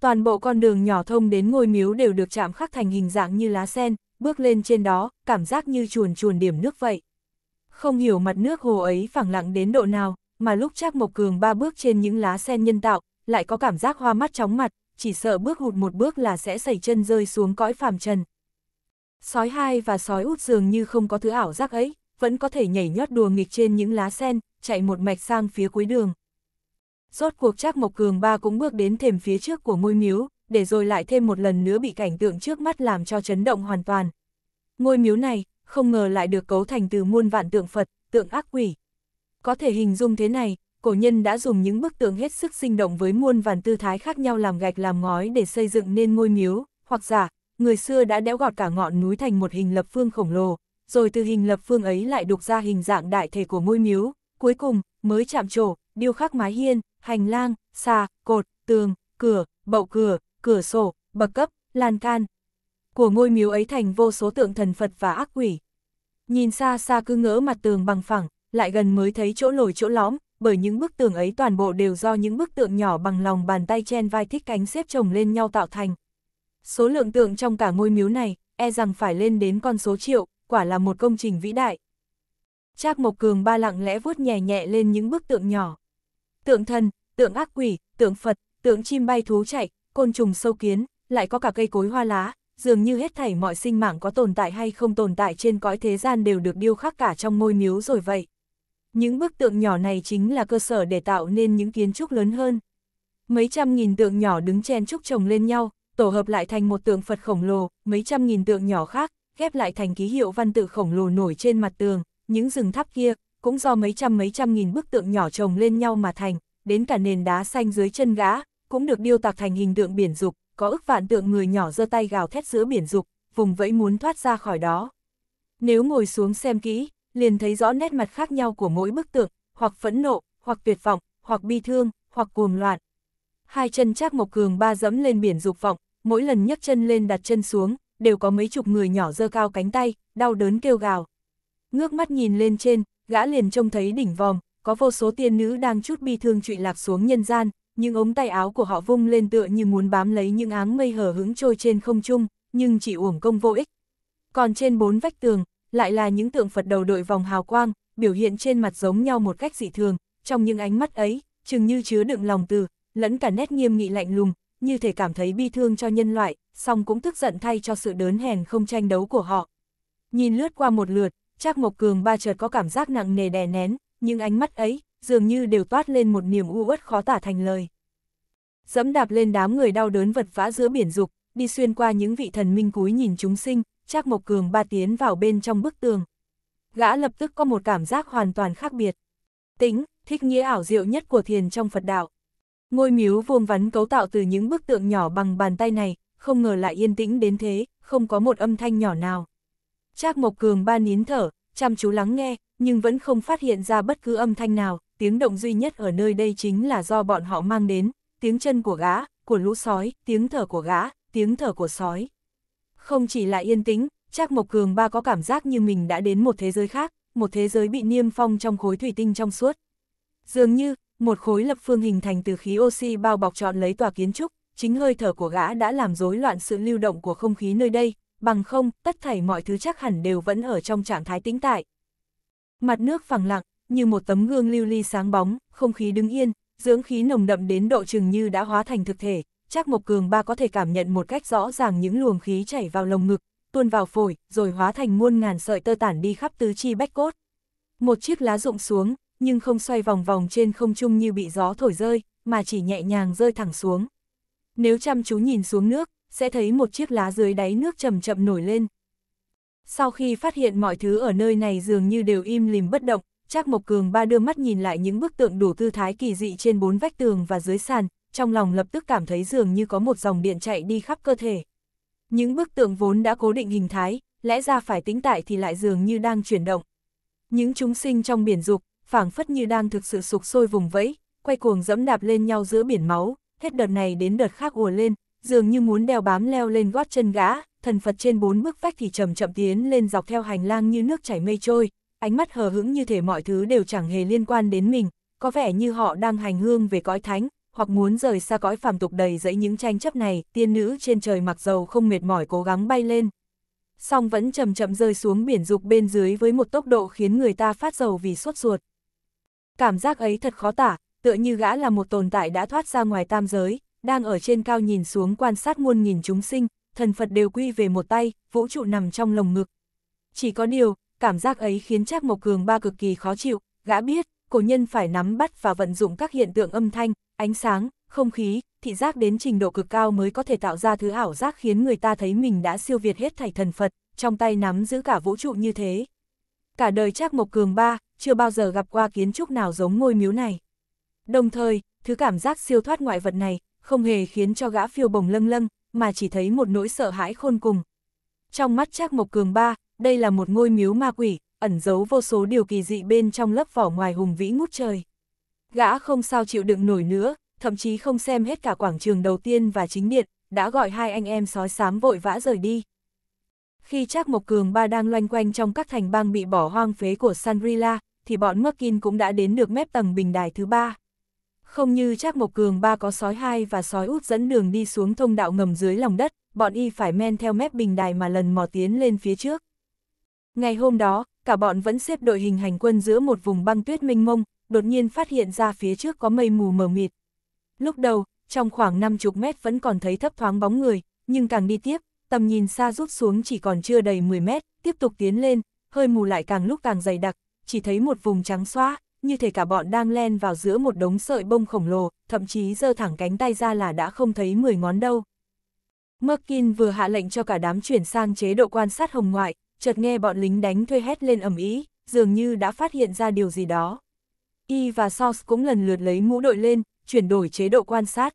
Toàn bộ con đường nhỏ thông đến ngôi miếu đều được chạm khắc thành hình dạng như lá sen, bước lên trên đó, cảm giác như chuồn chuồn điểm nước vậy. Không hiểu mặt nước hồ ấy phẳng lặng đến độ nào, mà lúc Trác Mộc Cường ba bước trên những lá sen nhân tạo, lại có cảm giác hoa mắt chóng mặt, chỉ sợ bước hụt một bước là sẽ sẩy chân rơi xuống cõi phàm trần. Sói hai và sói út dường như không có thứ ảo giác ấy, vẫn có thể nhảy nhót đùa nghịch trên những lá sen, chạy một mạch sang phía cuối đường. Rốt cuộc Trác Mộc Cường ba cũng bước đến thềm phía trước của ngôi miếu, để rồi lại thêm một lần nữa bị cảnh tượng trước mắt làm cho chấn động hoàn toàn. Ngôi miếu này, không ngờ lại được cấu thành từ muôn vạn tượng Phật, tượng ác quỷ. Có thể hình dung thế này, cổ nhân đã dùng những bức tượng hết sức sinh động với muôn vạn tư thái khác nhau làm gạch làm ngói để xây dựng nên ngôi miếu, hoặc giả, người xưa đã đẽo gọt cả ngọn núi thành một hình lập phương khổng lồ, rồi từ hình lập phương ấy lại đục ra hình dạng đại thể của ngôi miếu, cuối cùng mới chạm trổ, điêu khắc mái hiên, hành lang, xà, cột, tường, cửa, bậu cửa, cửa sổ, bậc cấp, lan can. Của ngôi miếu ấy thành vô số tượng thần Phật và ác quỷ. Nhìn xa xa cứ ngỡ mặt tường bằng phẳng, lại gần mới thấy chỗ lồi chỗ lõm, bởi những bức tường ấy toàn bộ đều do những bức tượng nhỏ bằng lòng bàn tay chen vai thích cánh xếp chồng lên nhau tạo thành. Số lượng tượng trong cả ngôi miếu này, e rằng phải lên đến con số triệu, quả là một công trình vĩ đại. Trác Mộc Cường ba lặng lẽ vuốt nhẹ nhẹ lên những bức tượng nhỏ. Tượng thần, tượng ác quỷ, tượng Phật, tượng chim bay thú chạy, côn trùng sâu kiến, lại có cả cây cối hoa lá, dường như hết thảy mọi sinh mạng có tồn tại hay không tồn tại trên cõi thế gian đều được điêu khắc cả trong ngôi miếu rồi vậy. Những bức tượng nhỏ này chính là cơ sở để tạo nên những kiến trúc lớn hơn. Mấy trăm nghìn tượng nhỏ đứng chen trúc chồng lên nhau, tổ hợp lại thành một tượng Phật khổng lồ, mấy trăm nghìn tượng nhỏ khác, ghép lại thành ký hiệu văn tự khổng lồ nổi trên mặt tường, những rừng tháp kia, cũng do mấy trăm mấy trăm nghìn bức tượng nhỏ chồng lên nhau mà thành, đến cả nền đá xanh dưới chân gã, cũng được điêu tạc thành hình tượng biển dục, có ức vạn tượng người nhỏ giơ tay gào thét giữa biển dục, vùng vẫy muốn thoát ra khỏi đó. Nếu ngồi xuống xem kỹ, liền thấy rõ nét mặt khác nhau của mỗi bức tượng, hoặc phẫn nộ, hoặc tuyệt vọng, hoặc bi thương, hoặc cuồng loạn. Hai chân chắc Mộc Cường ba dẫm lên biển dục vọng, mỗi lần nhấc chân lên đặt chân xuống, đều có mấy chục người nhỏ giơ cao cánh tay, đau đớn kêu gào. Ngước mắt nhìn lên trên, gã liền trông thấy đỉnh vòm, có vô số tiên nữ đang chút bi thương trụy lạc xuống nhân gian, những ống tay áo của họ vung lên tựa như muốn bám lấy những áng mây hở hứng trôi trên không trung, nhưng chỉ uổng công vô ích. Còn trên bốn vách tường, lại là những tượng Phật đầu đội vòng hào quang, biểu hiện trên mặt giống nhau một cách dị thường, trong những ánh mắt ấy, chừng như chứa đựng lòng từ, lẫn cả nét nghiêm nghị lạnh lùng, như thể cảm thấy bi thương cho nhân loại, song cũng tức giận thay cho sự đớn hèn không tranh đấu của họ. Nhìn lướt qua một lượt, Trác Mộc Cường ba chợt có cảm giác nặng nề đè nén, nhưng ánh mắt ấy, dường như đều toát lên một niềm u uất khó tả thành lời. Dẫm đạp lên đám người đau đớn vật vã giữa biển dục, đi xuyên qua những vị thần minh cúi nhìn chúng sinh, Trác Mộc Cường ba tiến vào bên trong bức tường. Gã lập tức có một cảm giác hoàn toàn khác biệt. Tính, thích nghĩa ảo diệu nhất của thiền trong Phật đạo. Ngôi miếu vuông vắn cấu tạo từ những bức tượng nhỏ bằng bàn tay này, không ngờ lại yên tĩnh đến thế, không có một âm thanh nhỏ nào. Trác Mộc Cường ba nín thở, chăm chú lắng nghe, nhưng vẫn không phát hiện ra bất cứ âm thanh nào tiếng động duy nhất ở nơi đây chính là do bọn họ mang đến, tiếng chân của gã, của lũ sói, tiếng thở của gã, tiếng thở của sói. Không chỉ là yên tĩnh, Trác Mộc Cường ba có cảm giác như mình đã đến một thế giới khác, một thế giới bị niêm phong trong khối thủy tinh trong suốt. Dường như, một khối lập phương hình thành từ khí oxy bao bọc trọn lấy tòa kiến trúc, chính hơi thở của gã đã làm rối loạn sự lưu động của không khí nơi đây, bằng không, tất thảy mọi thứ chắc hẳn đều vẫn ở trong trạng thái tĩnh tại. Mặt nước phẳng lặng, như một tấm gương lưu ly sáng bóng, không khí đứng yên, dưỡng khí nồng đậm đến độ chừng như đã hóa thành thực thể, Trác Mộc Cường ba có thể cảm nhận một cách rõ ràng những luồng khí chảy vào lồng ngực, tuôn vào phổi, rồi hóa thành muôn ngàn sợi tơ tản đi khắp tứ chi bách cốt. Một chiếc lá rụng xuống, nhưng không xoay vòng vòng trên không trung như bị gió thổi rơi, mà chỉ nhẹ nhàng rơi thẳng xuống. Nếu chăm chú nhìn xuống nước, sẽ thấy một chiếc lá dưới đáy nước chậm chậm nổi lên. Sau khi phát hiện mọi thứ ở nơi này dường như đều im lìm bất động, Trác Mộc Cường ba đưa mắt nhìn lại những bức tượng đủ tư thái kỳ dị trên bốn vách tường và dưới sàn, trong lòng lập tức cảm thấy dường như có một dòng điện chạy đi khắp cơ thể. Những bức tượng vốn đã cố định hình thái, lẽ ra phải tĩnh tại thì lại dường như đang chuyển động. Những chúng sinh trong biển dục, phảng phất như đang thực sự sục sôi vùng vẫy, quay cuồng dẫm đạp lên nhau giữa biển máu, hết đợt này đến đợt khác ùa lên, dường như muốn đeo bám leo lên gót chân gã, thần Phật trên bốn bức vách thì chậm chậm tiến lên dọc theo hành lang như nước chảy mây trôi, ánh mắt hờ hững như thể mọi thứ đều chẳng hề liên quan đến mình, có vẻ như họ đang hành hương về cõi thánh, hoặc muốn rời xa cõi phàm tục đầy dẫy những tranh chấp này, tiên nữ trên trời mặc dầu không mệt mỏi cố gắng bay lên. Song vẫn chậm chậm rơi xuống biển dục bên dưới với một tốc độ khiến người ta phát dầu vì sốt ruột. Cảm giác ấy thật khó tả, tựa như gã là một tồn tại đã thoát ra ngoài tam giới, đang ở trên cao nhìn xuống quan sát muôn nghìn chúng sinh, thần Phật đều quy về một tay, vũ trụ nằm trong lồng ngực. Chỉ có điều, cảm giác ấy khiến Trác Mộc Cường ba cực kỳ khó chịu, gã biết, cổ nhân phải nắm bắt và vận dụng các hiện tượng âm thanh, ánh sáng, không khí, thị giác đến trình độ cực cao mới có thể tạo ra thứ ảo giác khiến người ta thấy mình đã siêu việt hết thảy thần Phật, trong tay nắm giữ cả vũ trụ như thế. Cả đời Trác Mộc Cường ba, chưa bao giờ gặp qua kiến trúc nào giống ngôi miếu này. Đồng thời, thứ cảm giác siêu thoát ngoại vật này, không hề khiến cho gã phiêu bồng lâng lâng, mà chỉ thấy một nỗi sợ hãi khôn cùng. Trong mắt Trác Mộc Cường ba, đây là một ngôi miếu ma quỷ, ẩn giấu vô số điều kỳ dị bên trong lớp vỏ ngoài hùng vĩ ngút trời. Gã không sao chịu đựng nổi nữa, thậm chí không xem hết cả quảng trường đầu tiên và chính điện, đã gọi hai anh em sói xám vội vã rời đi. Khi Trác Mộc Cường ba đang loanh quanh trong các thành bang bị bỏ hoang phế của Sanrila, thì bọn Merkin cũng đã đến được mép tầng bình đài thứ ba. Không như Trác Mộc Cường ba có sói hai và sói út dẫn đường đi xuống thông đạo ngầm dưới lòng đất, bọn y phải men theo mép bình đài mà lần mò tiến lên phía trước. Ngày hôm đó, cả bọn vẫn xếp đội hình hành quân giữa một vùng băng tuyết mênh mông, đột nhiên phát hiện ra phía trước có mây mù mờ mịt. Lúc đầu, trong khoảng 50 mét vẫn còn thấy thấp thoáng bóng người, nhưng càng đi tiếp, tầm nhìn xa rút xuống chỉ còn chưa đầy 10 mét, tiếp tục tiến lên, hơi mù lại càng lúc càng dày đặc, chỉ thấy một vùng trắng xóa, như thể cả bọn đang len vào giữa một đống sợi bông khổng lồ, thậm chí giơ thẳng cánh tay ra là đã không thấy 10 ngón đâu. Merkin vừa hạ lệnh cho cả đám chuyển sang chế độ quan sát hồng ngoại, chợt nghe bọn lính đánh thuê hét lên ầm ĩ, dường như đã phát hiện ra điều gì đó. Y và Sauce cũng lần lượt lấy mũ đội lên, chuyển đổi chế độ quan sát.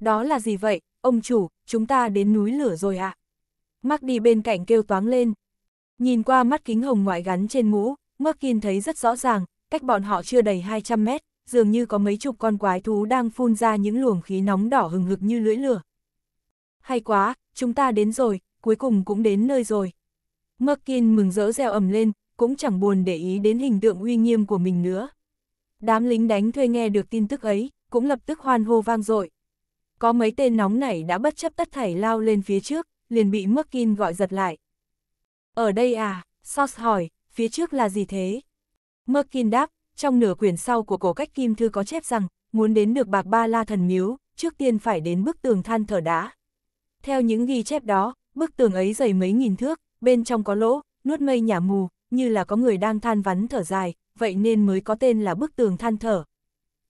Đó là gì vậy, ông chủ, chúng ta đến núi lửa rồi ạ. À? Mark đi bên cạnh kêu toáng lên. Nhìn qua mắt kính hồng ngoại gắn trên mũ, Merkin thấy rất rõ ràng, cách bọn họ chưa đầy 200 mét, dường như có mấy chục con quái thú đang phun ra những luồng khí nóng đỏ hừng hực như lưỡi lửa. Hay quá, chúng ta đến rồi, cuối cùng cũng đến nơi rồi. Merkin mừng rỡ reo ầm lên, cũng chẳng buồn để ý đến hình tượng uy nghiêm của mình nữa. Đám lính đánh thuê nghe được tin tức ấy, cũng lập tức hoan hô vang dội. Có mấy tên nóng nảy đã bất chấp tất thảy lao lên phía trước, liền bị Merkin gọi giật lại. Ở đây à, Sos hỏi, phía trước là gì thế? Merkin đáp, trong nửa quyển sau của cổ cách kim thư có chép rằng, muốn đến được bạc ba la thần miếu, trước tiên phải đến bức tường than thở đá. Theo những ghi chép đó, bức tường ấy dày mấy nghìn thước, bên trong có lỗ, nuốt mây nhả mù, như là có người đang than vắn thở dài, vậy nên mới có tên là bức tường than thở.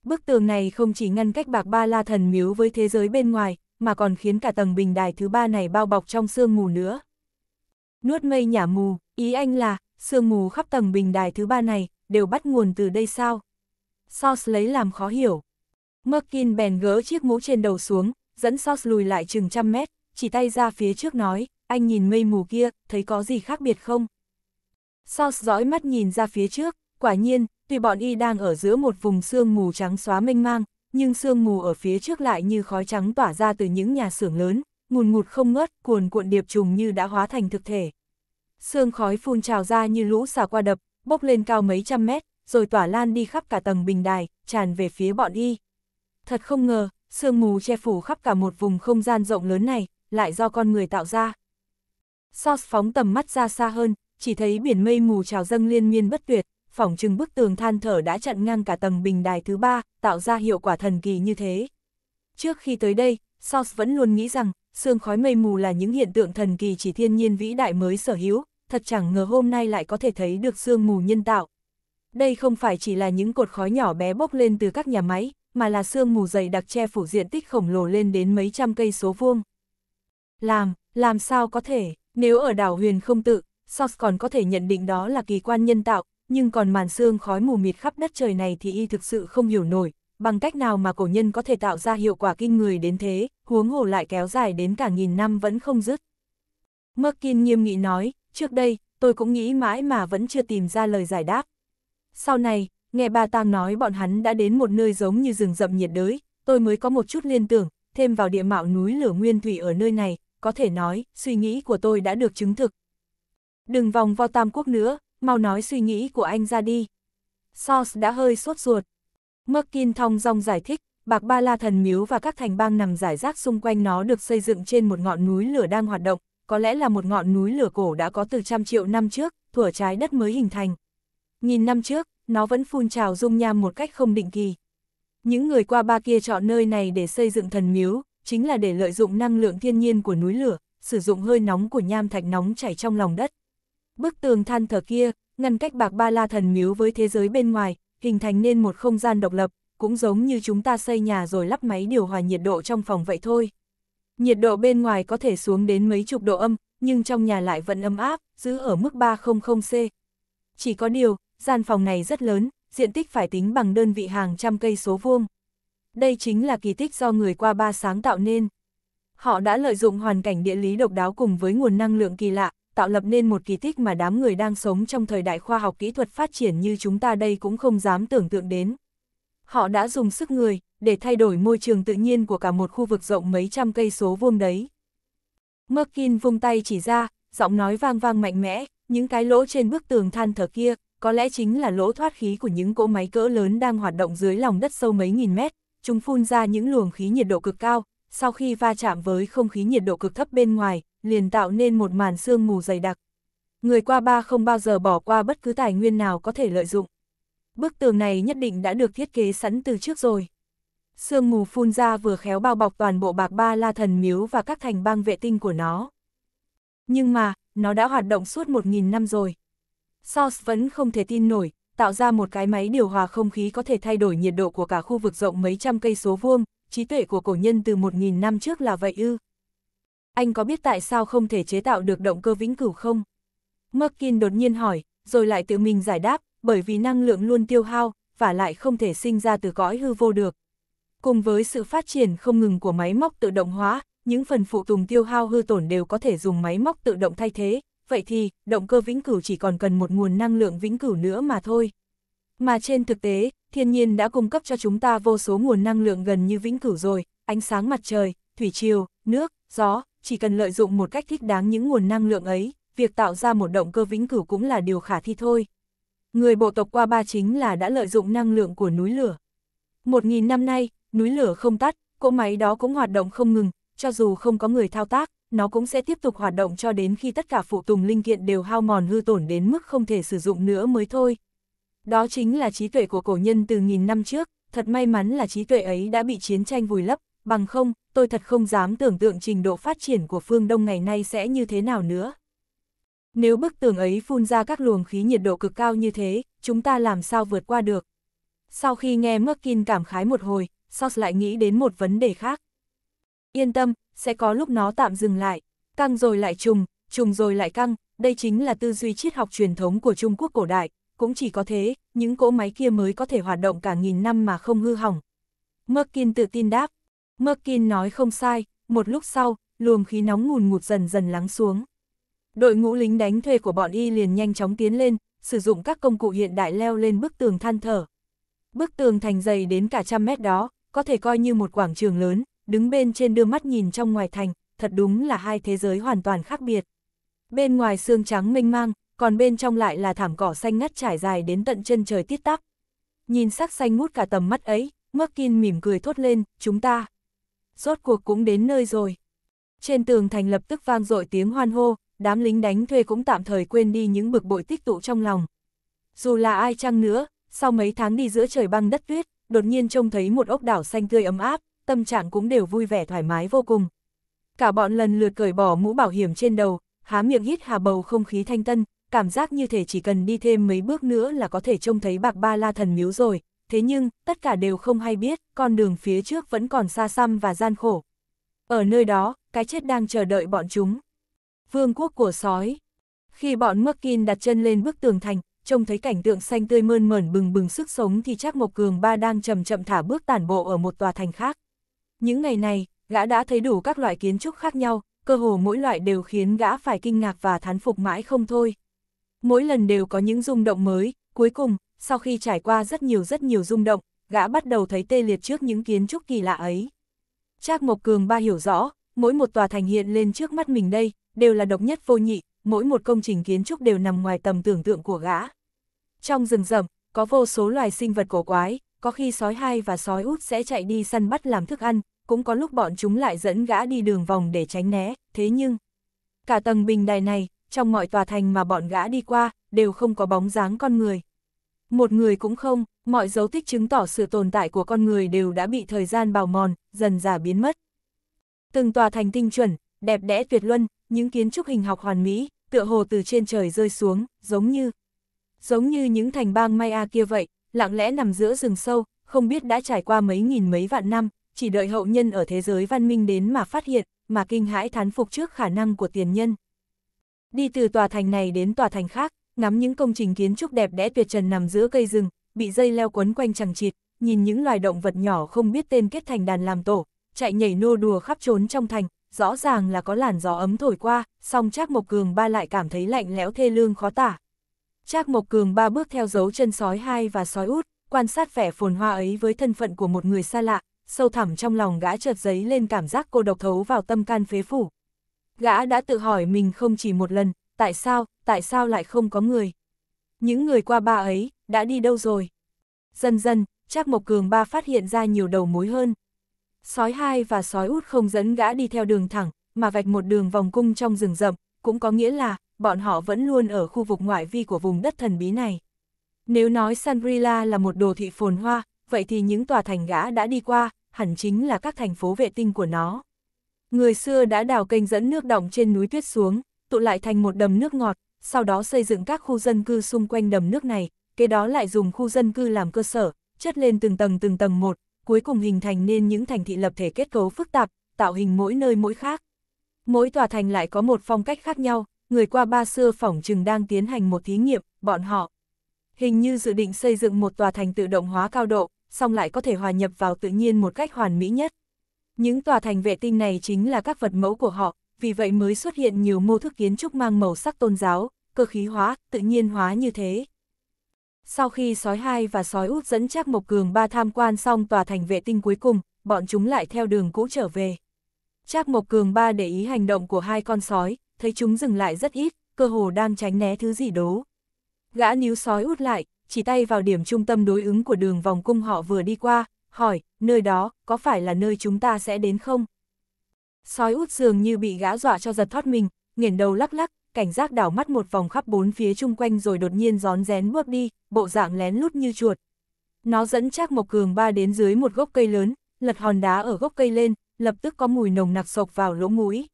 Bức tường này không chỉ ngăn cách bạc ba la thần miếu với thế giới bên ngoài, mà còn khiến cả tầng bình đài thứ ba này bao bọc trong sương mù nữa. Nuốt mây nhả mù, ý anh là, sương mù khắp tầng bình đài thứ ba này, đều bắt nguồn từ đây sao? Sos lấy làm khó hiểu. Merkin bèn gỡ chiếc mũ trên đầu xuống, dẫn Sos lùi lại chừng trăm mét, chỉ tay ra phía trước nói, anh nhìn mây mù kia, thấy có gì khác biệt không? Sao dõi mắt nhìn ra phía trước, quả nhiên, tuy bọn y đang ở giữa một vùng sương mù trắng xóa mênh mang, nhưng sương mù ở phía trước lại như khói trắng tỏa ra từ những nhà xưởng lớn, ngùn ngụt không ngớt, cuồn cuộn điệp trùng như đã hóa thành thực thể. Sương khói phun trào ra như lũ xả qua đập, bốc lên cao mấy trăm mét, rồi tỏa lan đi khắp cả tầng bình đài, tràn về phía bọn y. Thật không ngờ, sương mù che phủ khắp cả một vùng không gian rộng lớn này, lại do con người tạo ra. Sos phóng tầm mắt ra xa hơn, chỉ thấy biển mây mù trào dâng liên miên bất tuyệt, phỏng chừng bức tường than thở đã chặn ngang cả tầng bình đài thứ ba, tạo ra hiệu quả thần kỳ như thế. Trước khi tới đây, Sos vẫn luôn nghĩ rằng, sương khói mây mù là những hiện tượng thần kỳ chỉ thiên nhiên vĩ đại mới sở hữu, thật chẳng ngờ hôm nay lại có thể thấy được sương mù nhân tạo. Đây không phải chỉ là những cột khói nhỏ bé bốc lên từ các nhà máy, mà là sương mù dày đặc che phủ diện tích khổng lồ lên đến mấy trăm cây số vuông. Làm, làm sao có thể? Nếu ở đảo huyền không tự, Sox còn có thể nhận định đó là kỳ quan nhân tạo, nhưng còn màn xương khói mù mịt khắp đất trời này thì y thực sự không hiểu nổi, bằng cách nào mà cổ nhân có thể tạo ra hiệu quả kinh người đến thế, huống hồ lại kéo dài đến cả nghìn năm vẫn không dứt. Merkin nghiêm nghị nói, trước đây, tôi cũng nghĩ mãi mà vẫn chưa tìm ra lời giải đáp. Sau này, nghe bà Tang nói bọn hắn đã đến một nơi giống như rừng rậm nhiệt đới, tôi mới có một chút liên tưởng, thêm vào địa mạo núi lửa nguyên thủy ở nơi này, có thể nói, suy nghĩ của tôi đã được chứng thực. Đừng vòng vo tam quốc nữa, mau nói suy nghĩ của anh ra đi. sauce đã hơi sốt ruột. Merkin thong dong giải thích, Bạc Ba La Thần Miếu và các thành bang nằm giải rác xung quanh nó được xây dựng trên một ngọn núi lửa đang hoạt động, có lẽ là một ngọn núi lửa cổ đã có từ trăm triệu năm trước, thuở trái đất mới hình thành. Nghìn năm trước, nó vẫn phun trào dung nham một cách không định kỳ. Những người qua ba kia chọn nơi này để xây dựng thần miếu, chính là để lợi dụng năng lượng thiên nhiên của núi lửa, sử dụng hơi nóng của nham thạch nóng chảy trong lòng đất. Bức tường than thờ kia, ngăn cách bạc ba la thần miếu với thế giới bên ngoài, hình thành nên một không gian độc lập, cũng giống như chúng ta xây nhà rồi lắp máy điều hòa nhiệt độ trong phòng vậy thôi. Nhiệt độ bên ngoài có thể xuống đến mấy chục độ âm, nhưng trong nhà lại vẫn ấm áp, giữ ở mức 300C. Chỉ có điều, gian phòng này rất lớn, diện tích phải tính bằng đơn vị hàng trăm cây số vuông đây chính là kỳ tích do người qua ba sáng tạo nên. Họ đã lợi dụng hoàn cảnh địa lý độc đáo cùng với nguồn năng lượng kỳ lạ, tạo lập nên một kỳ tích mà đám người đang sống trong thời đại khoa học kỹ thuật phát triển như chúng ta đây cũng không dám tưởng tượng đến. Họ đã dùng sức người để thay đổi môi trường tự nhiên của cả một khu vực rộng mấy trăm cây số vuông đấy. Merkin vung tay chỉ ra, giọng nói vang vang mạnh mẽ, những cái lỗ trên bức tường than thở kia, có lẽ chính là lỗ thoát khí của những cỗ máy cỡ lớn đang hoạt động dưới lòng đất sâu mấy nghìn mét, chúng phun ra những luồng khí nhiệt độ cực cao, sau khi va chạm với không khí nhiệt độ cực thấp bên ngoài, liền tạo nên một màn sương mù dày đặc. Người qua ba không bao giờ bỏ qua bất cứ tài nguyên nào có thể lợi dụng. Bức tường này nhất định đã được thiết kế sẵn từ trước rồi. Sương mù phun ra vừa khéo bao bọc toàn bộ bạc ba la thần miếu và các thành bang vệ tinh của nó. Nhưng mà, nó đã hoạt động suốt 1.000 năm rồi. Source vẫn không thể tin nổi, tạo ra một cái máy điều hòa không khí có thể thay đổi nhiệt độ của cả khu vực rộng mấy trăm cây số vuông, trí tuệ của cổ nhân từ 1.000 năm trước là vậy ư. Anh có biết tại sao không thể chế tạo được động cơ vĩnh cửu không? Merkin đột nhiên hỏi, rồi lại tự mình giải đáp, bởi vì năng lượng luôn tiêu hao, và lại không thể sinh ra từ cõi hư vô được. Cùng với sự phát triển không ngừng của máy móc tự động hóa, những phần phụ tùng tiêu hao hư tổn đều có thể dùng máy móc tự động thay thế, vậy thì, động cơ vĩnh cửu chỉ còn cần một nguồn năng lượng vĩnh cửu nữa mà thôi. Mà trên thực tế, thiên nhiên đã cung cấp cho chúng ta vô số nguồn năng lượng gần như vĩnh cửu rồi, ánh sáng mặt trời, thủy triều, nước, gió, chỉ cần lợi dụng một cách thích đáng những nguồn năng lượng ấy, việc tạo ra một động cơ vĩnh cửu cũng là điều khả thi thôi. Người bộ tộc qua ba chính là đã lợi dụng năng lượng của núi lửa. Một nghìn năm nay, núi lửa không tắt, cỗ máy đó cũng hoạt động không ngừng, cho dù không có người thao tác, nó cũng sẽ tiếp tục hoạt động cho đến khi tất cả phụ tùng linh kiện đều hao mòn hư tổn đến mức không thể sử dụng nữa mới thôi. Đó chính là trí tuệ của cổ nhân từ nghìn năm trước, thật may mắn là trí tuệ ấy đã bị chiến tranh vùi lấp, bằng không, tôi thật không dám tưởng tượng trình độ phát triển của phương Đông ngày nay sẽ như thế nào nữa. Nếu bức tường ấy phun ra các luồng khí nhiệt độ cực cao như thế, chúng ta làm sao vượt qua được? Sau khi nghe Merkin cảm khái một hồi, Sos lại nghĩ đến một vấn đề khác. Yên tâm, sẽ có lúc nó tạm dừng lại, căng rồi lại trùng, trùng rồi lại căng, đây chính là tư duy triết học truyền thống của Trung Quốc cổ đại, cũng chỉ có thế, những cỗ máy kia mới có thể hoạt động cả nghìn năm mà không hư hỏng. Merkin tự tin đáp, Merkin nói không sai, một lúc sau, luồng khí nóng ngùn ngụt dần dần lắng xuống. Đội ngũ lính đánh thuê của bọn y liền nhanh chóng tiến lên, sử dụng các công cụ hiện đại leo lên bức tường than thở. Bức tường thành dày đến cả trăm mét đó, có thể coi như một quảng trường lớn, đứng bên trên đưa mắt nhìn trong ngoài thành, thật đúng là hai thế giới hoàn toàn khác biệt. Bên ngoài xương trắng mênh mang, còn bên trong lại là thảm cỏ xanh ngắt trải dài đến tận chân trời tít tắp. Nhìn sắc xanh ngút cả tầm mắt ấy, Merkin mỉm cười thốt lên, chúng ta. Rốt cuộc cũng đến nơi rồi. Trên tường thành lập tức vang dội tiếng hoan hô, đám lính đánh thuê cũng tạm thời quên đi những bực bội tích tụ trong lòng. Dù là ai chăng nữa, sau mấy tháng đi giữa trời băng đất tuyết, đột nhiên trông thấy một ốc đảo xanh tươi ấm áp, tâm trạng cũng đều vui vẻ thoải mái vô cùng. Cả bọn lần lượt cởi bỏ mũ bảo hiểm trên đầu, há miệng hít hà bầu không khí thanh tân, cảm giác như thể chỉ cần đi thêm mấy bước nữa là có thể trông thấy bạc ba la thần miếu rồi, thế nhưng, tất cả đều không hay biết, con đường phía trước vẫn còn xa xăm và gian khổ. Ở nơi đó, cái chết đang chờ đợi bọn chúng. Vương quốc của sói Khi bọn Merkin đặt chân lên bức tường thành, trông thấy cảnh tượng xanh tươi mơn mởn bừng bừng sức sống thì chắc một Cường Ba đang chậm chậm thả bước tản bộ ở một tòa thành khác. Những ngày này, gã đã thấy đủ các loại kiến trúc khác nhau, cơ hồ mỗi loại đều khiến gã phải kinh ngạc và thán phục mãi không thôi. Mỗi lần đều có những rung động mới, cuối cùng, sau khi trải qua rất nhiều rất nhiều rung động, gã bắt đầu thấy tê liệt trước những kiến trúc kỳ lạ ấy. Trác Mộc Cường ba hiểu rõ, mỗi một tòa thành hiện lên trước mắt mình đây, đều là độc nhất vô nhị, mỗi một công trình kiến trúc đều nằm ngoài tầm tưởng tượng của gã. Trong rừng rậm, có vô số loài sinh vật cổ quái, có khi sói hai và sói út sẽ chạy đi săn bắt làm thức ăn, cũng có lúc bọn chúng lại dẫn gã đi đường vòng để tránh né, thế nhưng... Cả tầng bình đài này, trong mọi tòa thành mà bọn gã đi qua, đều không có bóng dáng con người. Một người cũng không, mọi dấu tích chứng tỏ sự tồn tại của con người đều đã bị thời gian bào mòn, dần dà biến mất. Từng tòa thành tinh chuẩn, đẹp đẽ tuyệt luân, những kiến trúc hình học hoàn mỹ, tựa hồ từ trên trời rơi xuống, giống như giống như những thành bang Maya kia vậy, lặng lẽ nằm giữa rừng sâu, không biết đã trải qua mấy nghìn mấy vạn năm, chỉ đợi hậu nhân ở thế giới văn minh đến mà phát hiện, mà kinh hãi thán phục trước khả năng của tiền nhân. Đi từ tòa thành này đến tòa thành khác, ngắm những công trình kiến trúc đẹp đẽ tuyệt trần nằm giữa cây rừng, bị dây leo quấn quanh chẳng chịt, nhìn những loài động vật nhỏ không biết tên kết thành đàn làm tổ, chạy nhảy nô đùa khắp trốn trong thành, rõ ràng là có làn gió ấm thổi qua, song chắc Mộc Cường ba lại cảm thấy lạnh lẽo thê lương khó tả. Trác Mộc Cường ba bước theo dấu chân sói hai và sói út, quan sát vẻ phồn hoa ấy với thân phận của một người xa lạ, sâu thẳm trong lòng gã chợt giấy lên cảm giác cô độc thấu vào tâm can phế phủ. Gã đã tự hỏi mình không chỉ một lần, tại sao, tại sao lại không có người? Những người qua ba ấy, đã đi đâu rồi? Dần dần, Trác Mộc Cường ba phát hiện ra nhiều đầu mối hơn. Sói hai và sói út không dẫn gã đi theo đường thẳng, mà vạch một đường vòng cung trong rừng rậm, cũng có nghĩa là bọn họ vẫn luôn ở khu vực ngoại vi của vùng đất thần bí này. Nếu nói Sanbrila là một đồ thị phồn hoa, vậy thì những tòa thành gã đã đi qua, hẳn chính là các thành phố vệ tinh của nó. Người xưa đã đào kênh dẫn nước động trên núi tuyết xuống, tụ lại thành một đầm nước ngọt, sau đó xây dựng các khu dân cư xung quanh đầm nước này, kế đó lại dùng khu dân cư làm cơ sở, chất lên từng tầng từng tầng một, cuối cùng hình thành nên những thành thị lập thể kết cấu phức tạp, tạo hình mỗi nơi mỗi khác. Mỗi tòa thành lại có một phong cách khác nhau, người qua ba xưa phỏng chừng đang tiến hành một thí nghiệm, bọn họ hình như dự định xây dựng một tòa thành tự động hóa cao độ, song lại có thể hòa nhập vào tự nhiên một cách hoàn mỹ nhất. Những tòa thành vệ tinh này chính là các vật mẫu của họ, vì vậy mới xuất hiện nhiều mô thức kiến trúc mang màu sắc tôn giáo, cơ khí hóa, tự nhiên hóa như thế. Sau khi sói hai và sói út dẫn chắc Mộc Cường ba tham quan xong tòa thành vệ tinh cuối cùng, bọn chúng lại theo đường cũ trở về. Trác Mộc Cường ba để ý hành động của hai con sói, thấy chúng dừng lại rất ít, cơ hồ đang tránh né thứ gì đố. Gã níu sói út lại, chỉ tay vào điểm trung tâm đối ứng của đường vòng cung họ vừa đi qua, hỏi, nơi đó, có phải là nơi chúng ta sẽ đến không? Sói út dường như bị gã dọa cho giật thoát mình, nghiền đầu lắc lắc, cảnh giác đảo mắt một vòng khắp bốn phía chung quanh rồi đột nhiên gión rén bước đi, bộ dạng lén lút như chuột. Nó dẫn chắc một Cường ba đến dưới một gốc cây lớn, lật hòn đá ở gốc cây lên, lập tức có mùi nồng nặc sộc vào lỗ mũi.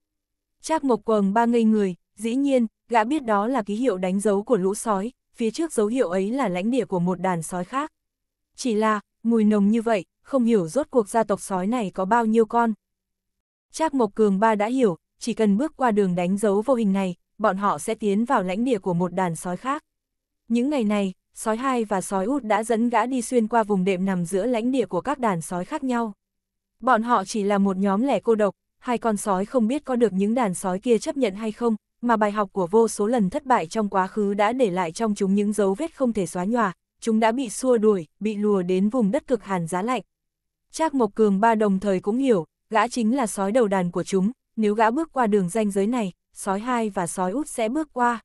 Trác Mộc Quầng ba ngây người, dĩ nhiên, gã biết đó là ký hiệu đánh dấu của lũ sói, phía trước dấu hiệu ấy là lãnh địa của một đàn sói khác. Chỉ là, mùi nồng như vậy, không hiểu rốt cuộc gia tộc sói này có bao nhiêu con. Trác Mộc Cường ba đã hiểu, chỉ cần bước qua đường đánh dấu vô hình này, bọn họ sẽ tiến vào lãnh địa của một đàn sói khác. Những ngày này, sói hai và sói út đã dẫn gã đi xuyên qua vùng đệm nằm giữa lãnh địa của các đàn sói khác nhau. Bọn họ chỉ là một nhóm lẻ cô độc, hai con sói không biết có được những đàn sói kia chấp nhận hay không, mà bài học của vô số lần thất bại trong quá khứ đã để lại trong chúng những dấu vết không thể xóa nhòa, chúng đã bị xua đuổi, bị lùa đến vùng đất cực hàn giá lạnh. Trác Mộc Cường ba đồng thời cũng hiểu, gã chính là sói đầu đàn của chúng, nếu gã bước qua đường ranh giới này, sói hai và sói út sẽ bước qua.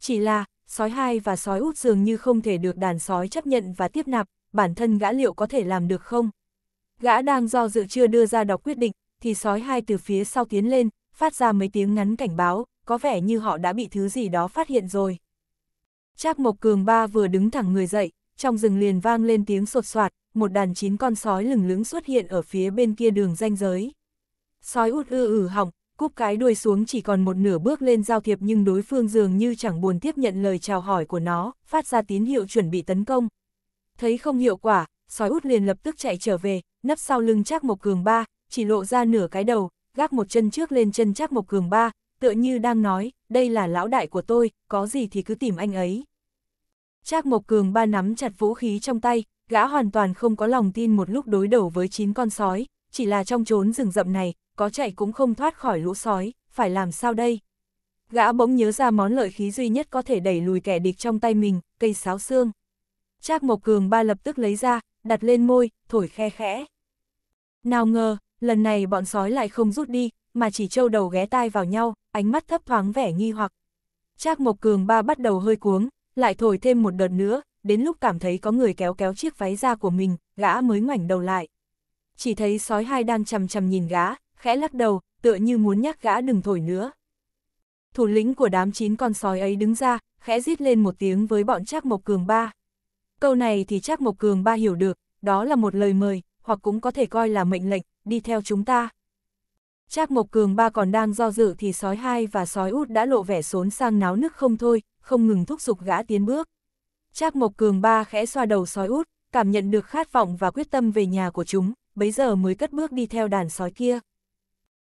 Chỉ là, sói hai và sói út dường như không thể được đàn sói chấp nhận và tiếp nạp, bản thân gã liệu có thể làm được không? Gã đang do dự chưa đưa ra đọc quyết định, thì sói hai từ phía sau tiến lên, phát ra mấy tiếng ngắn cảnh báo, có vẻ như họ đã bị thứ gì đó phát hiện rồi. Trác Mộc Cường ba vừa đứng thẳng người dậy, trong rừng liền vang lên tiếng sột soạt, một đàn chín con sói lừng lững xuất hiện ở phía bên kia đường ranh giới. Sói út ư ử hỏng, cúp cái đuôi xuống chỉ còn một nửa bước lên giao thiệp nhưng đối phương dường như chẳng buồn tiếp nhận lời chào hỏi của nó, phát ra tín hiệu chuẩn bị tấn công. Thấy không hiệu quả, sói út liền lập tức chạy trở về, nấp sau lưng Trác Mộc Cường ba, chỉ lộ ra nửa cái đầu, gác một chân trước lên chân chắc Mộc Cường ba, tựa như đang nói, đây là lão đại của tôi, có gì thì cứ tìm anh ấy. Trác Mộc Cường ba nắm chặt vũ khí trong tay, gã hoàn toàn không có lòng tin một lúc đối đầu với chín con sói, chỉ là trong trốn rừng rậm này, có chạy cũng không thoát khỏi lũ sói, phải làm sao đây? Gã bỗng nhớ ra món lợi khí duy nhất có thể đẩy lùi kẻ địch trong tay mình, cây sáo xương. Trác Mộc Cường ba lập tức lấy ra, đặt lên môi, thổi khe khẽ. Nào ngờ, Lần này bọn sói lại không rút đi, mà chỉ trâu đầu ghé tai vào nhau, ánh mắt thấp thoáng vẻ nghi hoặc. Trác Mộc Cường ba bắt đầu hơi cuống, lại thổi thêm một đợt nữa, đến lúc cảm thấy có người kéo kéo chiếc váy ra của mình, gã mới ngoảnh đầu lại. Chỉ thấy sói hai đang chằm chằm nhìn gã, khẽ lắc đầu, tựa như muốn nhắc gã đừng thổi nữa. Thủ lĩnh của đám chín con sói ấy đứng ra, khẽ rít lên một tiếng với bọn Trác Mộc Cường ba. Câu này thì Trác Mộc Cường ba hiểu được, đó là một lời mời, hoặc cũng có thể coi là mệnh lệnh, đi theo chúng ta. Trác Mộc Cường ba còn đang do dự thì sói hai và sói út đã lộ vẻ xốn sang náo nức không thôi, không ngừng thúc giục gã tiến bước. Trác Mộc Cường ba khẽ xoa đầu sói út, cảm nhận được khát vọng và quyết tâm về nhà của chúng, bấy giờ mới cất bước đi theo đàn sói kia.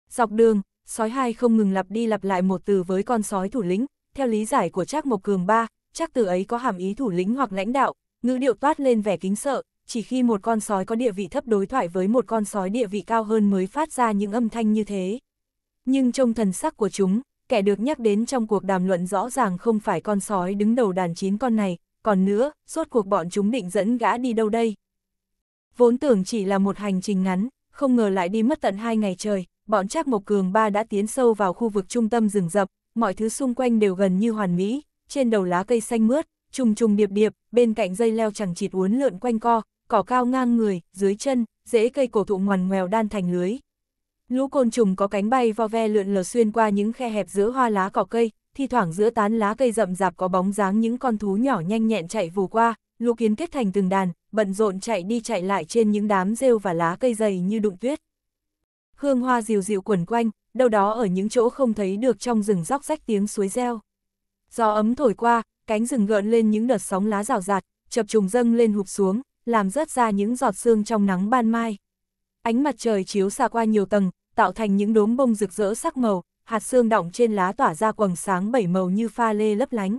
Dọc đường, sói hai không ngừng lặp đi lặp lại một từ với con sói thủ lĩnh, theo lý giải của Trác Mộc Cường ba, chắc từ ấy có hàm ý thủ lĩnh hoặc lãnh đạo, ngữ điệu toát lên vẻ kính sợ, chỉ khi một con sói có địa vị thấp đối thoại với một con sói địa vị cao hơn mới phát ra những âm thanh như thế. Nhưng trong thần sắc của chúng, kẻ được nhắc đến trong cuộc đàm luận rõ ràng không phải con sói đứng đầu đàn chín con này, còn nữa, suốt cuộc bọn chúng định dẫn gã đi đâu đây. Vốn tưởng chỉ là một hành trình ngắn, không ngờ lại đi mất tận hai ngày trời, bọn Trác Mộc Cường ba đã tiến sâu vào khu vực trung tâm rừng rậm, mọi thứ xung quanh đều gần như hoàn mỹ, trên đầu lá cây xanh mướt, trùng trùng điệp điệp, bên cạnh dây leo chẳng chịt uốn lượn quanh co, cỏ cao ngang người, dưới chân, rễ cây cổ thụ ngoằn ngoèo đan thành lưới. Lũ côn trùng có cánh bay vo ve lượn lờ xuyên qua những khe hẹp giữa hoa lá cỏ cây, thi thoảng giữa tán lá cây rậm rạp có bóng dáng những con thú nhỏ nhanh nhẹn chạy vù qua, lũ kiến kết thành từng đàn, bận rộn chạy đi chạy lại trên những đám rêu và lá cây dày như đụng tuyết. Hương hoa dịu dịu quẩn quanh, đâu đó ở những chỗ không thấy được trong rừng róc rách tiếng suối reo. Gió ấm thổi qua, cánh rừng gợn lên những đợt sóng lá rào rạt, chập trùng dâng lên hụp xuống, làm rớt ra những giọt sương trong nắng ban mai. Ánh mặt trời chiếu xa qua nhiều tầng, tạo thành những đốm bông rực rỡ sắc màu, hạt sương đọng trên lá tỏa ra quầng sáng bảy màu như pha lê lấp lánh.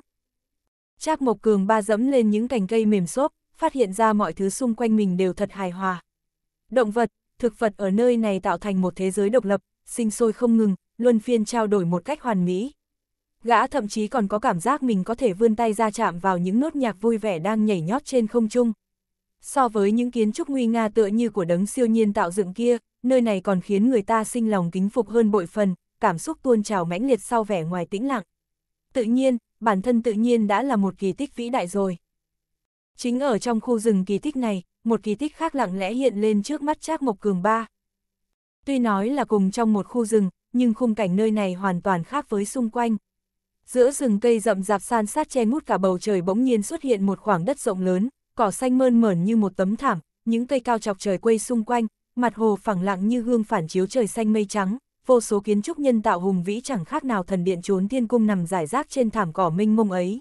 Trác Mộc Cường ba dẫm lên những cành cây mềm xốp, phát hiện ra mọi thứ xung quanh mình đều thật hài hòa. Động vật, thực vật ở nơi này tạo thành một thế giới độc lập, sinh sôi không ngừng, luân phiên trao đổi một cách hoàn mỹ. Gã thậm chí còn có cảm giác mình có thể vươn tay ra chạm vào những nốt nhạc vui vẻ đang nhảy nhót trên không trung so với những kiến trúc nguy nga tựa như của đấng siêu nhiên tạo dựng kia, nơi này còn khiến người ta sinh lòng kính phục hơn bội phần, cảm xúc tuôn trào mãnh liệt sau vẻ ngoài tĩnh lặng. Tự nhiên, bản thân tự nhiên đã là một kỳ tích vĩ đại rồi. Chính ở trong khu rừng kỳ tích này, một kỳ tích khác lặng lẽ hiện lên trước mắt Trác Mộc Cường ba. Tuy nói là cùng trong một khu rừng, nhưng khung cảnh nơi này hoàn toàn khác với xung quanh. Giữa rừng cây rậm rạp san sát che ngút cả bầu trời bỗng nhiên xuất hiện một khoảng đất rộng lớn, cỏ xanh mơn mởn như một tấm thảm, những cây cao chọc trời quây xung quanh, mặt hồ phẳng lặng như gương phản chiếu trời xanh mây trắng, vô số kiến trúc nhân tạo hùng vĩ chẳng khác nào thần điện trốn thiên cung nằm rải rác trên thảm cỏ mênh mông ấy.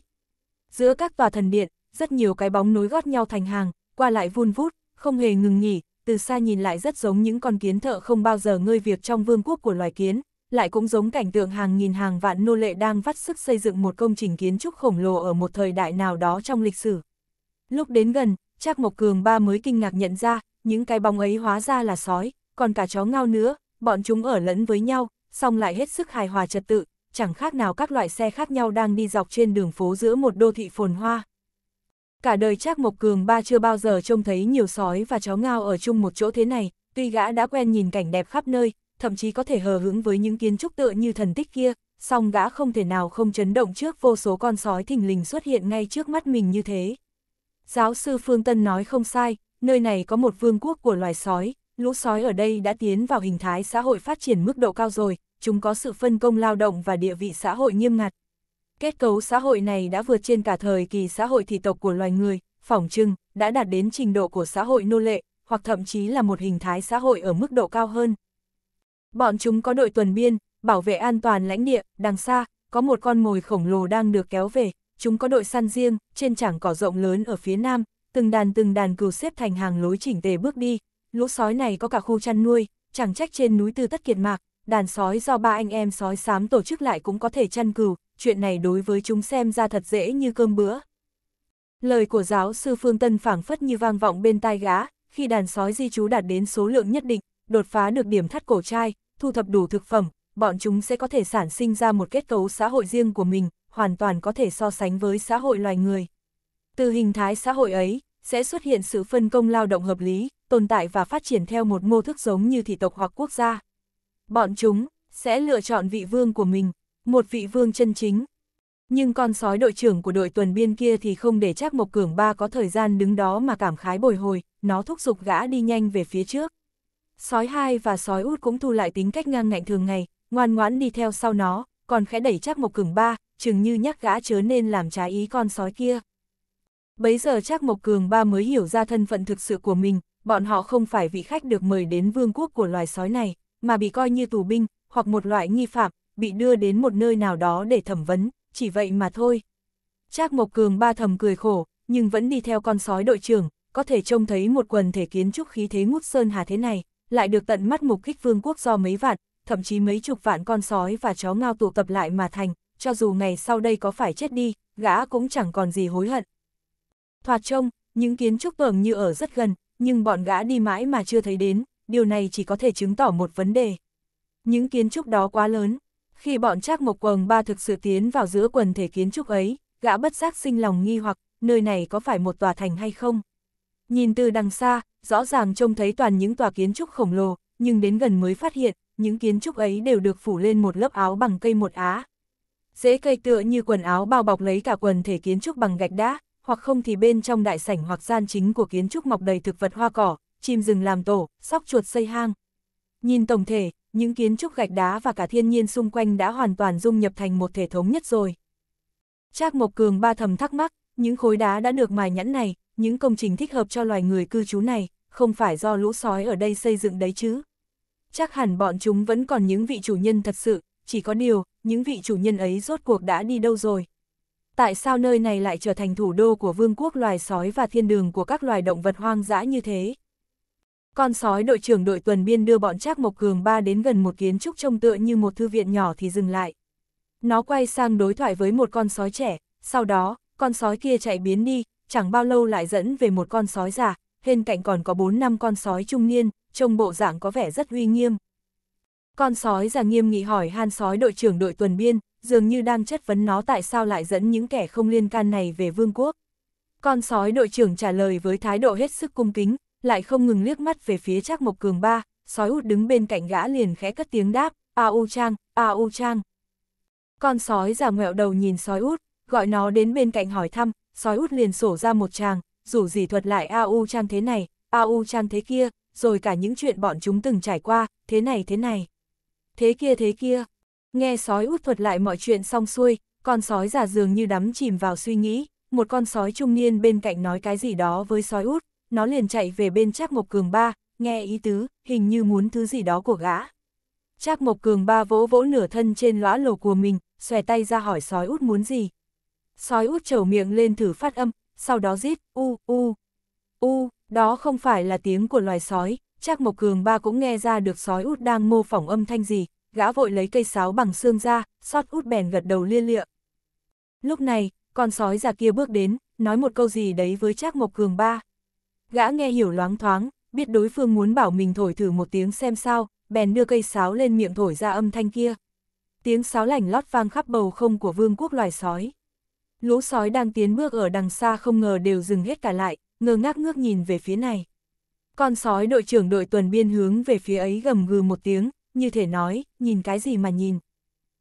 Giữa các tòa thần điện, rất nhiều cái bóng nối gót nhau thành hàng, qua lại vun vút, không hề ngừng nghỉ, từ xa nhìn lại rất giống những con kiến thợ không bao giờ ngơi việc trong vương quốc của loài kiến, lại cũng giống cảnh tượng hàng nghìn hàng vạn nô lệ đang vắt sức xây dựng một công trình kiến trúc khổng lồ ở một thời đại nào đó trong lịch sử. Lúc đến gần, Trác Mộc Cường ba mới kinh ngạc nhận ra, những cái bóng ấy hóa ra là sói, còn cả chó ngao nữa, bọn chúng ở lẫn với nhau, song lại hết sức hài hòa trật tự, chẳng khác nào các loại xe khác nhau đang đi dọc trên đường phố giữa một đô thị phồn hoa. Cả đời Trác Mộc Cường ba chưa bao giờ trông thấy nhiều sói và chó ngao ở chung một chỗ thế này, tuy gã đã quen nhìn cảnh đẹp khắp nơi, thậm chí có thể hờ hững với những kiến trúc tựa như thần tích kia, song gã không thể nào không chấn động trước vô số con sói thình lình xuất hiện ngay trước mắt mình như thế. Giáo sư Phương Tân nói không sai, nơi này có một vương quốc của loài sói, lũ sói ở đây đã tiến vào hình thái xã hội phát triển mức độ cao rồi, chúng có sự phân công lao động và địa vị xã hội nghiêm ngặt. Kết cấu xã hội này đã vượt trên cả thời kỳ xã hội thị tộc của loài người, phỏng chừng, đã đạt đến trình độ của xã hội nô lệ, hoặc thậm chí là một hình thái xã hội ở mức độ cao hơn. Bọn chúng có đội tuần biên, bảo vệ an toàn lãnh địa, đằng xa, có một con mồi khổng lồ đang được kéo về, chúng có đội săn riêng, trên chảng cỏ rộng lớn ở phía nam, từng đàn từng đàn cừu xếp thành hàng lối chỉnh tề bước đi, lũ sói này có cả khu chăn nuôi, chẳng trách trên núi Tư Tất Kiệt Mạc, đàn sói do ba anh em sói xám tổ chức lại cũng có thể chăn cừu, chuyện này đối với chúng xem ra thật dễ như cơm bữa. Lời của giáo sư Phương Tân phảng phất như vang vọng bên tai gã, khi đàn sói di trú đạt đến số lượng nhất định, đột phá được điểm thắt cổ trai, thu thập đủ thực phẩm, bọn chúng sẽ có thể sản sinh ra một kết cấu xã hội riêng của mình, hoàn toàn có thể so sánh với xã hội loài người. Từ hình thái xã hội ấy, sẽ xuất hiện sự phân công lao động hợp lý, tồn tại và phát triển theo một mô thức giống như thị tộc hoặc quốc gia. Bọn chúng sẽ lựa chọn vị vương của mình, một vị vương chân chính. Nhưng con sói đội trưởng của đội tuần biên kia thì không để chắc Mộc Cường Ba có thời gian đứng đó mà cảm khái bồi hồi, nó thúc giục gã đi nhanh về phía trước. Sói hai và sói út cũng thu lại tính cách ngang ngạnh thường ngày, ngoan ngoãn đi theo sau nó, còn khẽ đẩy chắc Mộc Cường Ba, chừng như nhắc gã chớ nên làm trái ý con sói kia. Bấy giờ chắc Mộc Cường Ba mới hiểu ra thân phận thực sự của mình, bọn họ không phải vị khách được mời đến vương quốc của loài sói này, mà bị coi như tù binh, hoặc một loại nghi phạm, bị đưa đến một nơi nào đó để thẩm vấn, chỉ vậy mà thôi. Trác Mộc Cường Ba thầm cười khổ, nhưng vẫn đi theo con sói đội trưởng, có thể trông thấy một quần thể kiến trúc khí thế ngút sơn hà thế này, lại được tận mắt mục kích vương quốc do mấy vạn, thậm chí mấy chục vạn con sói và chó ngao tụ tập lại mà thành, cho dù ngày sau đây có phải chết đi, gã cũng chẳng còn gì hối hận. Thoạt trông, những kiến trúc tưởng như ở rất gần, nhưng bọn gã đi mãi mà chưa thấy đến, điều này chỉ có thể chứng tỏ một vấn đề. Những kiến trúc đó quá lớn, khi bọn Trác Mộc Quầng Ba thực sự tiến vào giữa quần thể kiến trúc ấy, gã bất giác sinh lòng nghi hoặc, nơi này có phải một tòa thành hay không? Nhìn từ đằng xa, rõ ràng trông thấy toàn những tòa kiến trúc khổng lồ, nhưng đến gần mới phát hiện, những kiến trúc ấy đều được phủ lên một lớp áo bằng cây một á, Dễ cây tựa như quần áo bao bọc lấy cả quần thể kiến trúc bằng gạch đá, hoặc không thì bên trong đại sảnh hoặc gian chính của kiến trúc mọc đầy thực vật hoa cỏ, chim rừng làm tổ, sóc chuột xây hang. Nhìn tổng thể, những kiến trúc gạch đá và cả thiên nhiên xung quanh đã hoàn toàn dung nhập thành một thể thống nhất rồi. Trác Mộc Cường ba thầm thắc mắc, những khối đá đã được mài nhẵn này, những công trình thích hợp cho loài người cư trú này, không phải do lũ sói ở đây xây dựng đấy chứ. Chắc hẳn bọn chúng vẫn còn những vị chủ nhân thật sự, chỉ có điều, những vị chủ nhân ấy rốt cuộc đã đi đâu rồi? Tại sao nơi này lại trở thành thủ đô của vương quốc loài sói và thiên đường của các loài động vật hoang dã như thế? Con sói đội trưởng đội tuần biên đưa bọn Trác Mộc Cường ba đến gần một kiến trúc trông tựa như một thư viện nhỏ thì dừng lại. Nó quay sang đối thoại với một con sói trẻ, sau đó, con sói kia chạy biến đi, chẳng bao lâu lại dẫn về một con sói già, bên cạnh còn có bốn năm con sói trung niên, trông bộ dạng có vẻ rất uy nghiêm. Con sói già nghiêm nghị hỏi han sói đội trưởng đội tuần biên, dường như đang chất vấn nó tại sao lại dẫn những kẻ không liên can này về vương quốc. Con sói đội trưởng trả lời với thái độ hết sức cung kính, lại không ngừng liếc mắt về phía Trác Mộc Cường ba, sói út đứng bên cạnh gã liền khẽ cất tiếng đáp, a u trang, a u trang. Con sói già ngoẹo đầu nhìn sói út, gọi nó đến bên cạnh hỏi thăm, sói út liền sổ ra một tràng, rủ gì thuật lại a u trang thế này, a u trang thế kia, rồi cả những chuyện bọn chúng từng trải qua, thế này thế này thế kia thế kia. Nghe sói út thuật lại mọi chuyện xong xuôi, con sói giả dường như đắm chìm vào suy nghĩ, một con sói trung niên bên cạnh nói cái gì đó với sói út, nó liền chạy về bên Trác Mộc Cường ba, nghe ý tứ, hình như muốn thứ gì đó của gã. Trác Mộc Cường ba vỗ vỗ nửa thân trên lõa lồ của mình, xòe tay ra hỏi sói út muốn gì. Sói út trầu miệng lên thử phát âm, sau đó rít u u. U, đó không phải là tiếng của loài sói, Trác Mộc Cường ba cũng nghe ra được sói út đang mô phỏng âm thanh gì, gã vội lấy cây sáo bằng xương ra, xót út bèn gật đầu lia lịa. Lúc này, con sói già kia bước đến, nói một câu gì đấy với Trác Mộc Cường ba. Gã nghe hiểu loáng thoáng, biết đối phương muốn bảo mình thổi thử một tiếng xem sao, bèn đưa cây sáo lên miệng thổi ra âm thanh kia. Tiếng sáo lảnh lót vang khắp bầu không của vương quốc loài sói. Lũ sói đang tiến bước ở đằng xa không ngờ đều dừng hết cả lại, ngơ ngác ngước nhìn về phía này. Con sói đội trưởng đội tuần biên hướng về phía ấy gầm gừ một tiếng, như thể nói, nhìn cái gì mà nhìn.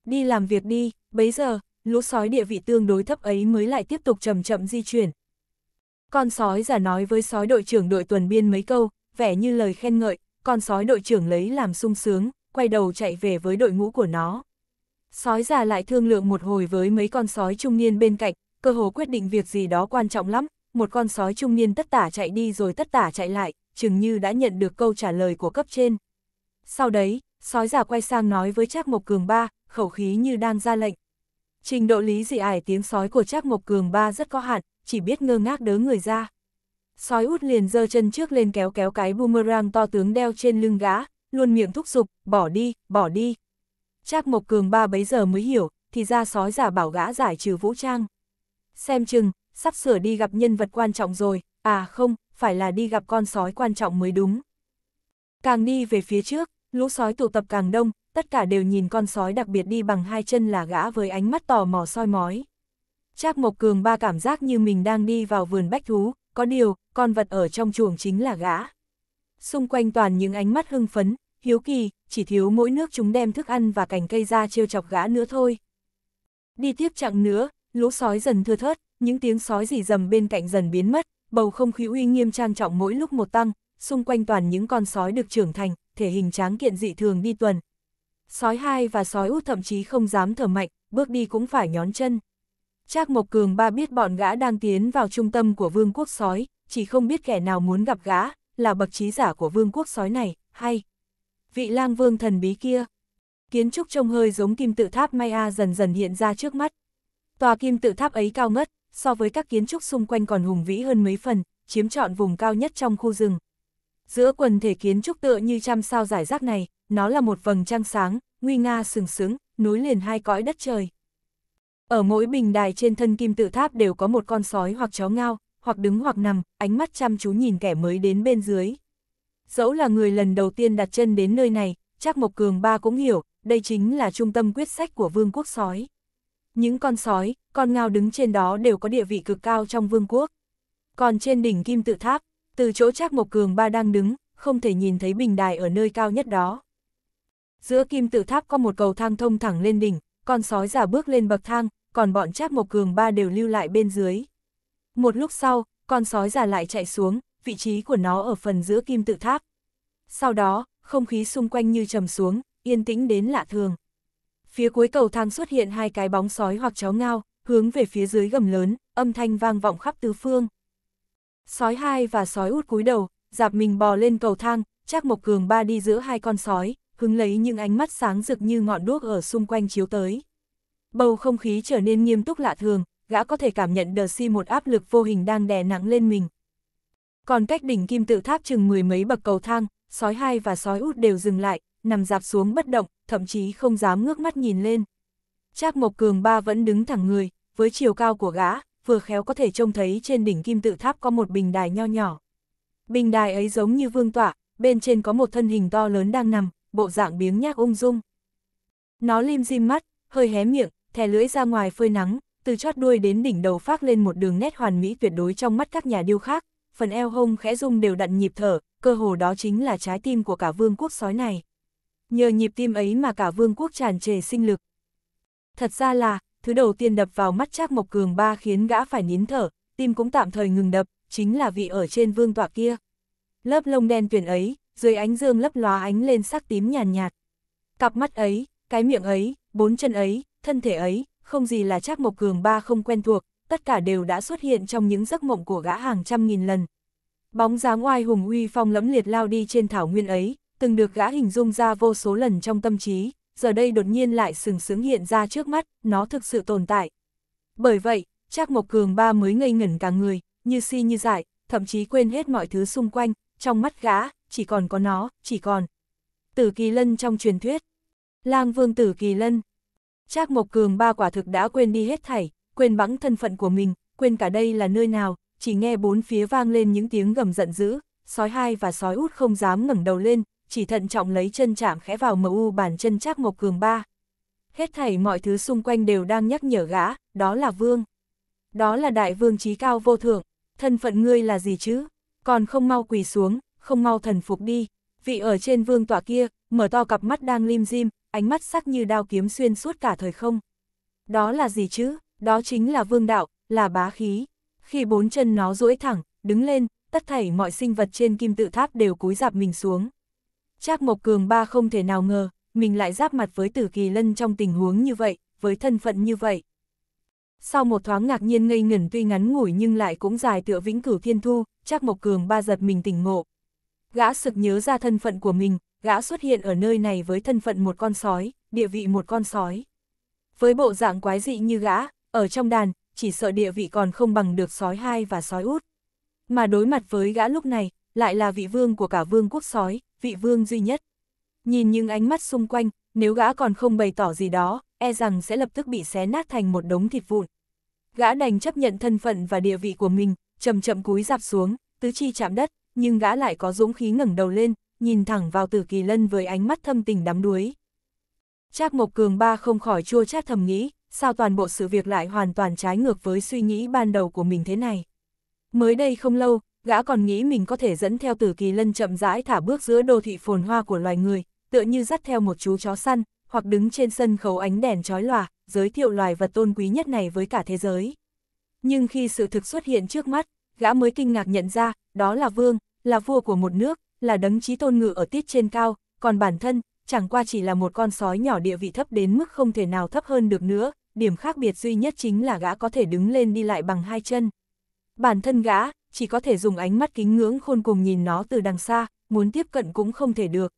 Đi làm việc đi, bấy giờ, lũ sói địa vị tương đối thấp ấy mới lại tiếp tục chậm chậm di chuyển. Con sói giả nói với sói đội trưởng đội tuần biên mấy câu, vẻ như lời khen ngợi, con sói đội trưởng lấy làm sung sướng, quay đầu chạy về với đội ngũ của nó. Sói già lại thương lượng một hồi với mấy con sói trung niên bên cạnh, cơ hồ quyết định việc gì đó quan trọng lắm, một con sói trung niên tất tả chạy đi rồi tất tả chạy lại, chừng như đã nhận được câu trả lời của cấp trên. Sau đấy, sói giả quay sang nói với Trác Mộc Cường ba, khẩu khí như đang ra lệnh. Trình độ lý dị ải tiếng sói của Trác Mộc Cường ba rất có hạn, chỉ biết ngơ ngác đớ người ra. Sói út liền giơ chân trước lên kéo kéo cái boomerang to tướng đeo trên lưng gã, luôn miệng thúc giục, bỏ đi, bỏ đi. Trác Mộc Cường ba bấy giờ mới hiểu, thì ra sói giả bảo gã giải trừ vũ trang. Xem chừng, sắp sửa đi gặp nhân vật quan trọng rồi, à không, phải là đi gặp con sói quan trọng mới đúng. Càng đi về phía trước, lũ sói tụ tập càng đông, tất cả đều nhìn con sói đặc biệt đi bằng hai chân là gã với ánh mắt tò mò soi mói. Trác Mộc Cường ba cảm giác như mình đang đi vào vườn bách thú, có điều, con vật ở trong chuồng chính là gã. Xung quanh toàn những ánh mắt hưng phấn, hiếu kỳ, chỉ thiếu mỗi nước chúng đem thức ăn và cành cây ra trêu chọc gã nữa thôi. Đi tiếp chặng nữa, lũ sói dần thưa thớt, những tiếng sói rỉ rầm bên cạnh dần biến mất, bầu không khí uy nghiêm trang trọng mỗi lúc một tăng, xung quanh toàn những con sói được trưởng thành, thể hình tráng kiện dị thường đi tuần. Sói hai và sói út thậm chí không dám thở mạnh, bước đi cũng phải nhón chân. Trác Mộc Cường ba biết bọn gã đang tiến vào trung tâm của vương quốc sói, chỉ không biết kẻ nào muốn gặp gã, là bậc trí giả của vương quốc sói này, hay vị lang vương thần bí kia. Kiến trúc trông hơi giống kim tự tháp Maya dần dần hiện ra trước mắt. Tòa kim tự tháp ấy cao ngất, so với các kiến trúc xung quanh còn hùng vĩ hơn mấy phần, chiếm trọn vùng cao nhất trong khu rừng. Giữa quần thể kiến trúc tựa như trăm sao giải rác này, nó là một vầng trăng sáng, nguy nga sừng sững nối liền hai cõi đất trời. Ở mỗi bình đài trên thân kim tự tháp đều có một con sói hoặc chó ngao, hoặc đứng hoặc nằm, ánh mắt chăm chú nhìn kẻ mới đến bên dưới. Dẫu là người lần đầu tiên đặt chân đến nơi này, chắc Mộc Cường Ba cũng hiểu, đây chính là trung tâm quyết sách của vương quốc sói. Những con sói, con ngao đứng trên đó đều có địa vị cực cao trong vương quốc. Còn trên đỉnh kim tự tháp, từ chỗ Trác Mộc Cường ba đang đứng, không thể nhìn thấy bình đài ở nơi cao nhất đó. Giữa kim tự tháp có một cầu thang thông thẳng lên đỉnh, con sói giả bước lên bậc thang, còn bọn Trác Mộc Cường ba đều lưu lại bên dưới. Một lúc sau, con sói giả lại chạy xuống, vị trí của nó ở phần giữa kim tự tháp. Sau đó, không khí xung quanh như trầm xuống, yên tĩnh đến lạ thường. Phía cuối cầu thang xuất hiện hai cái bóng sói hoặc chó ngao, hướng về phía dưới gầm lớn, âm thanh vang vọng khắp tứ phương. Sói hai và sói út cúi đầu, dạp mình bò lên cầu thang, Trác Mộc Cường ba đi giữa hai con sói, hứng lấy những ánh mắt sáng rực như ngọn đuốc ở xung quanh chiếu tới. Bầu không khí trở nên nghiêm túc lạ thường, gã có thể cảm nhận đờ si một áp lực vô hình đang đè nặng lên mình. Còn cách đỉnh kim tự tháp chừng mười mấy bậc cầu thang, sói hai và sói út đều dừng lại, nằm dạp xuống bất động, thậm chí không dám ngước mắt nhìn lên. Trác Mộc Cường ba vẫn đứng thẳng người, với chiều cao của gã, vừa khéo có thể trông thấy trên đỉnh kim tự tháp có một bình đài nho nhỏ. Bình đài ấy giống như vương tọa, bên trên có một thân hình to lớn đang nằm, bộ dạng biếng nhác ung dung. Nó lim dim mắt, hơi hé miệng, thè lưỡi ra ngoài phơi nắng, từ chót đuôi đến đỉnh đầu phát lên một đường nét hoàn mỹ tuyệt đối trong mắt các nhà điêu khác, phần eo hông khẽ rung đều đặn nhịp thở, cơ hồ đó chính là trái tim của cả vương quốc sói này nhờ nhịp tim ấy mà cả vương quốc tràn trề sinh lực. Thật ra là, thứ đầu tiên đập vào mắt Trác Mộc Cường ba khiến gã phải nín thở, tim cũng tạm thời ngừng đập, chính là vị ở trên vương tọa kia. Lớp lông đen tuyền ấy, dưới ánh dương lấp lóa ánh lên sắc tím nhàn nhạt. Cặp mắt ấy, cái miệng ấy, bốn chân ấy, thân thể ấy, không gì là Trác Mộc Cường ba không quen thuộc, tất cả đều đã xuất hiện trong những giấc mộng của gã hàng trăm nghìn lần. Bóng dáng oai hùng uy phong lẫm liệt lao đi trên thảo nguyên ấy, từng được gã hình dung ra vô số lần trong tâm trí, giờ đây đột nhiên lại sừng sướng hiện ra trước mắt, nó thực sự tồn tại. Bởi vậy, Trác Mộc Cường ba mới ngây ngẩn cả người, như si như dại, thậm chí quên hết mọi thứ xung quanh, trong mắt gã, chỉ còn có nó, chỉ còn. Tử Kỳ Lân trong truyền thuyết. Lang Vương Tử Kỳ Lân. Trác Mộc Cường ba quả thực đã quên đi hết thảy, quên bẵng thân phận của mình, quên cả đây là nơi nào, chỉ nghe bốn phía vang lên những tiếng gầm giận dữ, sói hai và sói út không dám ngẩng đầu lên, chỉ thận trọng lấy chân chạm khẽ vào mu bàn chân Trác ngọc Cường ba. Hết thảy mọi thứ xung quanh đều đang nhắc nhở gã, đó là vương. Đó là đại vương trí cao vô thượng, thân phận ngươi là gì chứ? Còn không mau quỳ xuống, không mau thần phục đi. Vị ở trên vương tọa kia, mở to cặp mắt đang lim dim, ánh mắt sắc như đao kiếm xuyên suốt cả thời không. Đó là gì chứ? Đó chính là vương đạo, là bá khí. Khi bốn chân nó duỗi thẳng, đứng lên, tất thảy mọi sinh vật trên kim tự tháp đều cúi dạp mình xuống. Trác Mộc Cường ba không thể nào ngờ, mình lại giáp mặt với Tử Kỳ Lân trong tình huống như vậy, với thân phận như vậy. Sau một thoáng ngạc nhiên ngây ngẩn tuy ngắn ngủi nhưng lại cũng dài tựa vĩnh cửu thiên thu, Trác Mộc Cường ba giật mình tỉnh ngộ. Gã sực nhớ ra thân phận của mình, gã xuất hiện ở nơi này với thân phận một con sói, địa vị một con sói. Với bộ dạng quái dị như gã, ở trong đàn, chỉ sợ địa vị còn không bằng được sói hai và sói út. Mà đối mặt với gã lúc này, lại là vị vương của cả vương quốc sói, vị vương duy nhất. Nhìn những ánh mắt xung quanh, nếu gã còn không bày tỏ gì đó, e rằng sẽ lập tức bị xé nát thành một đống thịt vụn. Gã đành chấp nhận thân phận và địa vị của mình, chậm chậm cúi dạp xuống, tứ chi chạm đất, nhưng gã lại có dũng khí ngẩng đầu lên, nhìn thẳng vào Tử Kỳ Lân với ánh mắt thâm tình đắm đuối. Trác Mộc Cường ba không khỏi chua chát thầm nghĩ, sao toàn bộ sự việc lại hoàn toàn trái ngược với suy nghĩ ban đầu của mình thế này. Mới đây không lâu, gã còn nghĩ mình có thể dẫn theo tử kỳ lân chậm rãi thả bước giữa đô thị phồn hoa của loài người, tựa như dắt theo một chú chó săn, hoặc đứng trên sân khấu ánh đèn chói lòa, giới thiệu loài vật tôn quý nhất này với cả thế giới. Nhưng khi sự thực xuất hiện trước mắt, gã mới kinh ngạc nhận ra, đó là vương, là vua của một nước, là đấng trí tôn ngự ở tiết trên cao, còn bản thân, chẳng qua chỉ là một con sói nhỏ địa vị thấp đến mức không thể nào thấp hơn được nữa, điểm khác biệt duy nhất chính là gã có thể đứng lên đi lại bằng hai chân. Bản thân gã, chỉ có thể dùng ánh mắt kính ngưỡng khôn cùng nhìn nó từ đằng xa, muốn tiếp cận cũng không thể được.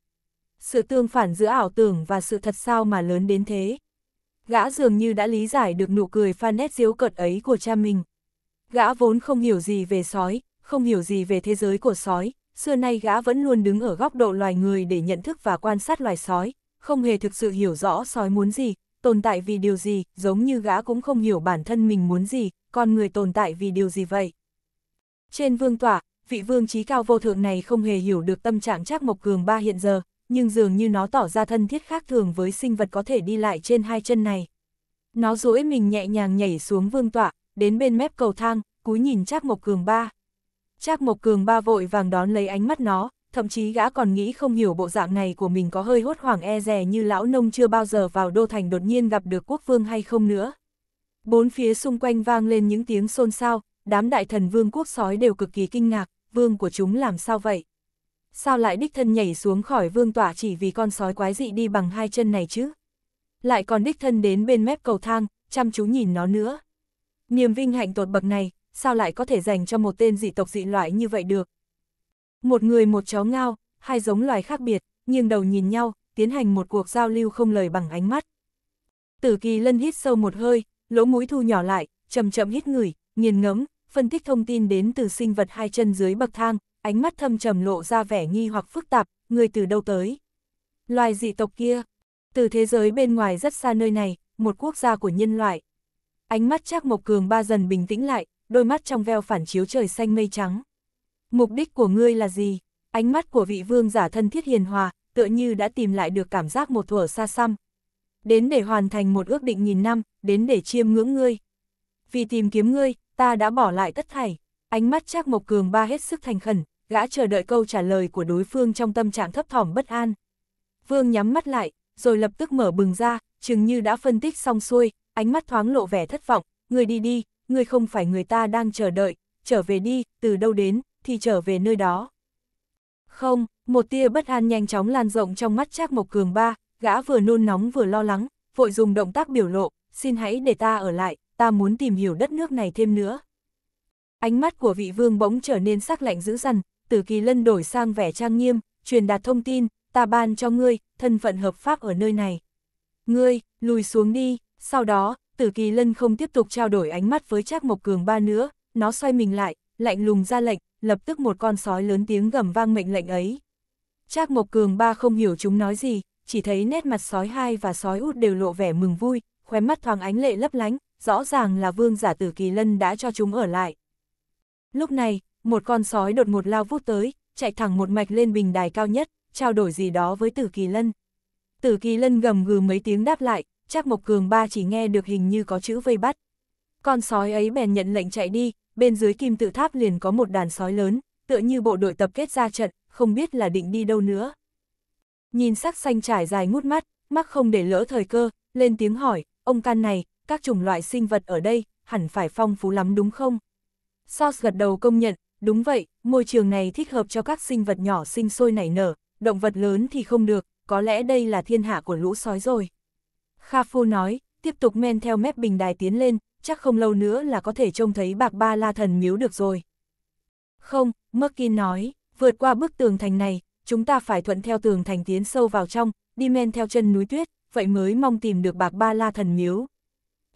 Sự tương phản giữa ảo tưởng và sự thật sao mà lớn đến thế. Gã dường như đã lý giải được nụ cười pha nét diếu cợt ấy của cha mình. Gã vốn không hiểu gì về sói, không hiểu gì về thế giới của sói, xưa nay gã vẫn luôn đứng ở góc độ loài người để nhận thức và quan sát loài sói, không hề thực sự hiểu rõ sói muốn gì, tồn tại vì điều gì, giống như gã cũng không hiểu bản thân mình muốn gì, con người tồn tại vì điều gì vậy. Trên vương tỏa, vị vương trí cao vô thượng này không hề hiểu được tâm trạng Trác Mộc Cường ba hiện giờ, nhưng dường như nó tỏ ra thân thiết khác thường với sinh vật có thể đi lại trên hai chân này. Nó duỗi mình nhẹ nhàng nhảy xuống vương tọa, đến bên mép cầu thang, cúi nhìn Trác Mộc Cường ba. Trác Mộc Cường ba vội vàng đón lấy ánh mắt nó, thậm chí gã còn nghĩ không hiểu bộ dạng này của mình có hơi hốt hoảng e dè như lão nông chưa bao giờ vào đô thành đột nhiên gặp được quốc vương hay không nữa. Bốn phía xung quanh vang lên những tiếng xôn xao, đám đại thần vương quốc sói đều cực kỳ kinh ngạc, vương của chúng làm sao vậy? Sao lại đích thân nhảy xuống khỏi vương tỏa chỉ vì con sói quái dị đi bằng hai chân này chứ? Lại còn đích thân đến bên mép cầu thang, chăm chú nhìn nó nữa. Niềm vinh hạnh tột bậc này, sao lại có thể dành cho một tên dị tộc dị loại như vậy được? Một người một chó ngao, hai giống loài khác biệt, nghiêng đầu nhìn nhau, tiến hành một cuộc giao lưu không lời bằng ánh mắt. Tử kỳ lân hít sâu một hơi, lỗ mũi thu nhỏ lại, chậm chậm hít ngửi, nghiền ngẫm, phân tích thông tin đến từ sinh vật hai chân dưới bậc thang, ánh mắt thâm trầm lộ ra vẻ nghi hoặc phức tạp, người từ đâu tới? Loài dị tộc kia, từ thế giới bên ngoài rất xa nơi này, một quốc gia của nhân loại. Ánh mắt Trác Mộc Cường ba dần bình tĩnh lại, đôi mắt trong veo phản chiếu trời xanh mây trắng. Mục đích của ngươi là gì? Ánh mắt của vị vương giả thân thiết hiền hòa, tựa như đã tìm lại được cảm giác một thuở xa xăm. Đến để hoàn thành một ước định nghìn năm, đến để chiêm ngưỡng ngươi. Vì tìm kiếm ngươi, ta đã bỏ lại tất thảy. Ánh mắt Trác Mộc Cường ba hết sức thành khẩn, gã chờ đợi câu trả lời của đối phương trong tâm trạng thấp thỏm bất an. Vương nhắm mắt lại, rồi lập tức mở bừng ra, chừng như đã phân tích xong xuôi, ánh mắt thoáng lộ vẻ thất vọng, người đi đi, người không phải người ta đang chờ đợi, trở về đi, từ đâu đến, thì trở về nơi đó. Không, một tia bất an nhanh chóng lan rộng trong mắt Trác Mộc Cường ba, gã vừa nôn nóng vừa lo lắng, vội dùng động tác biểu lộ, xin hãy để ta ở lại, ta muốn tìm hiểu đất nước này thêm nữa. Ánh mắt của vị vương bỗng trở nên sắc lạnh dữ dằn, từ kỳ lân đổi sang vẻ trang nghiêm, truyền đạt thông tin, ta ban cho ngươi, thân phận hợp pháp ở nơi này. Ngươi, lùi xuống đi, sau đó, tử kỳ lân không tiếp tục trao đổi ánh mắt với Trác Mộc Cường ba nữa, nó xoay mình lại, lạnh lùng ra lệnh, lập tức một con sói lớn tiếng gầm vang mệnh lệnh ấy. Trác Mộc Cường ba không hiểu chúng nói gì, chỉ thấy nét mặt sói hai và sói út đều lộ vẻ mừng vui, khóe mắt thoáng ánh lệ lấp lánh, rõ ràng là vương giả tử kỳ lân đã cho chúng ở lại. Lúc này, một con sói đột ngột lao vút tới, chạy thẳng một mạch lên bình đài cao nhất, trao đổi gì đó với tử kỳ lân. Tử kỳ lân gầm gừ mấy tiếng đáp lại, chắc Mộc Cường ba chỉ nghe được hình như có chữ vây bắt. Con sói ấy bèn nhận lệnh chạy đi, bên dưới kim tự tháp liền có một đàn sói lớn, tựa như bộ đội tập kết ra trận, không biết là định đi đâu nữa. Nhìn sắc xanh trải dài ngút mắt, mắc không để lỡ thời cơ, lên tiếng hỏi, ông can này, các chủng loại sinh vật ở đây, hẳn phải phong phú lắm đúng không? Sauce gật đầu công nhận, đúng vậy, môi trường này thích hợp cho các sinh vật nhỏ sinh sôi nảy nở, động vật lớn thì không được, có lẽ đây là thiên hạ của lũ sói rồi. Kha Phu nói, tiếp tục men theo mép bình đài tiến lên, chắc không lâu nữa là có thể trông thấy bạc ba la thần miếu được rồi. Không, Merkin nói, vượt qua bức tường thành này, chúng ta phải thuận theo tường thành tiến sâu vào trong, đi men theo chân núi tuyết, vậy mới mong tìm được bạc ba la thần miếu.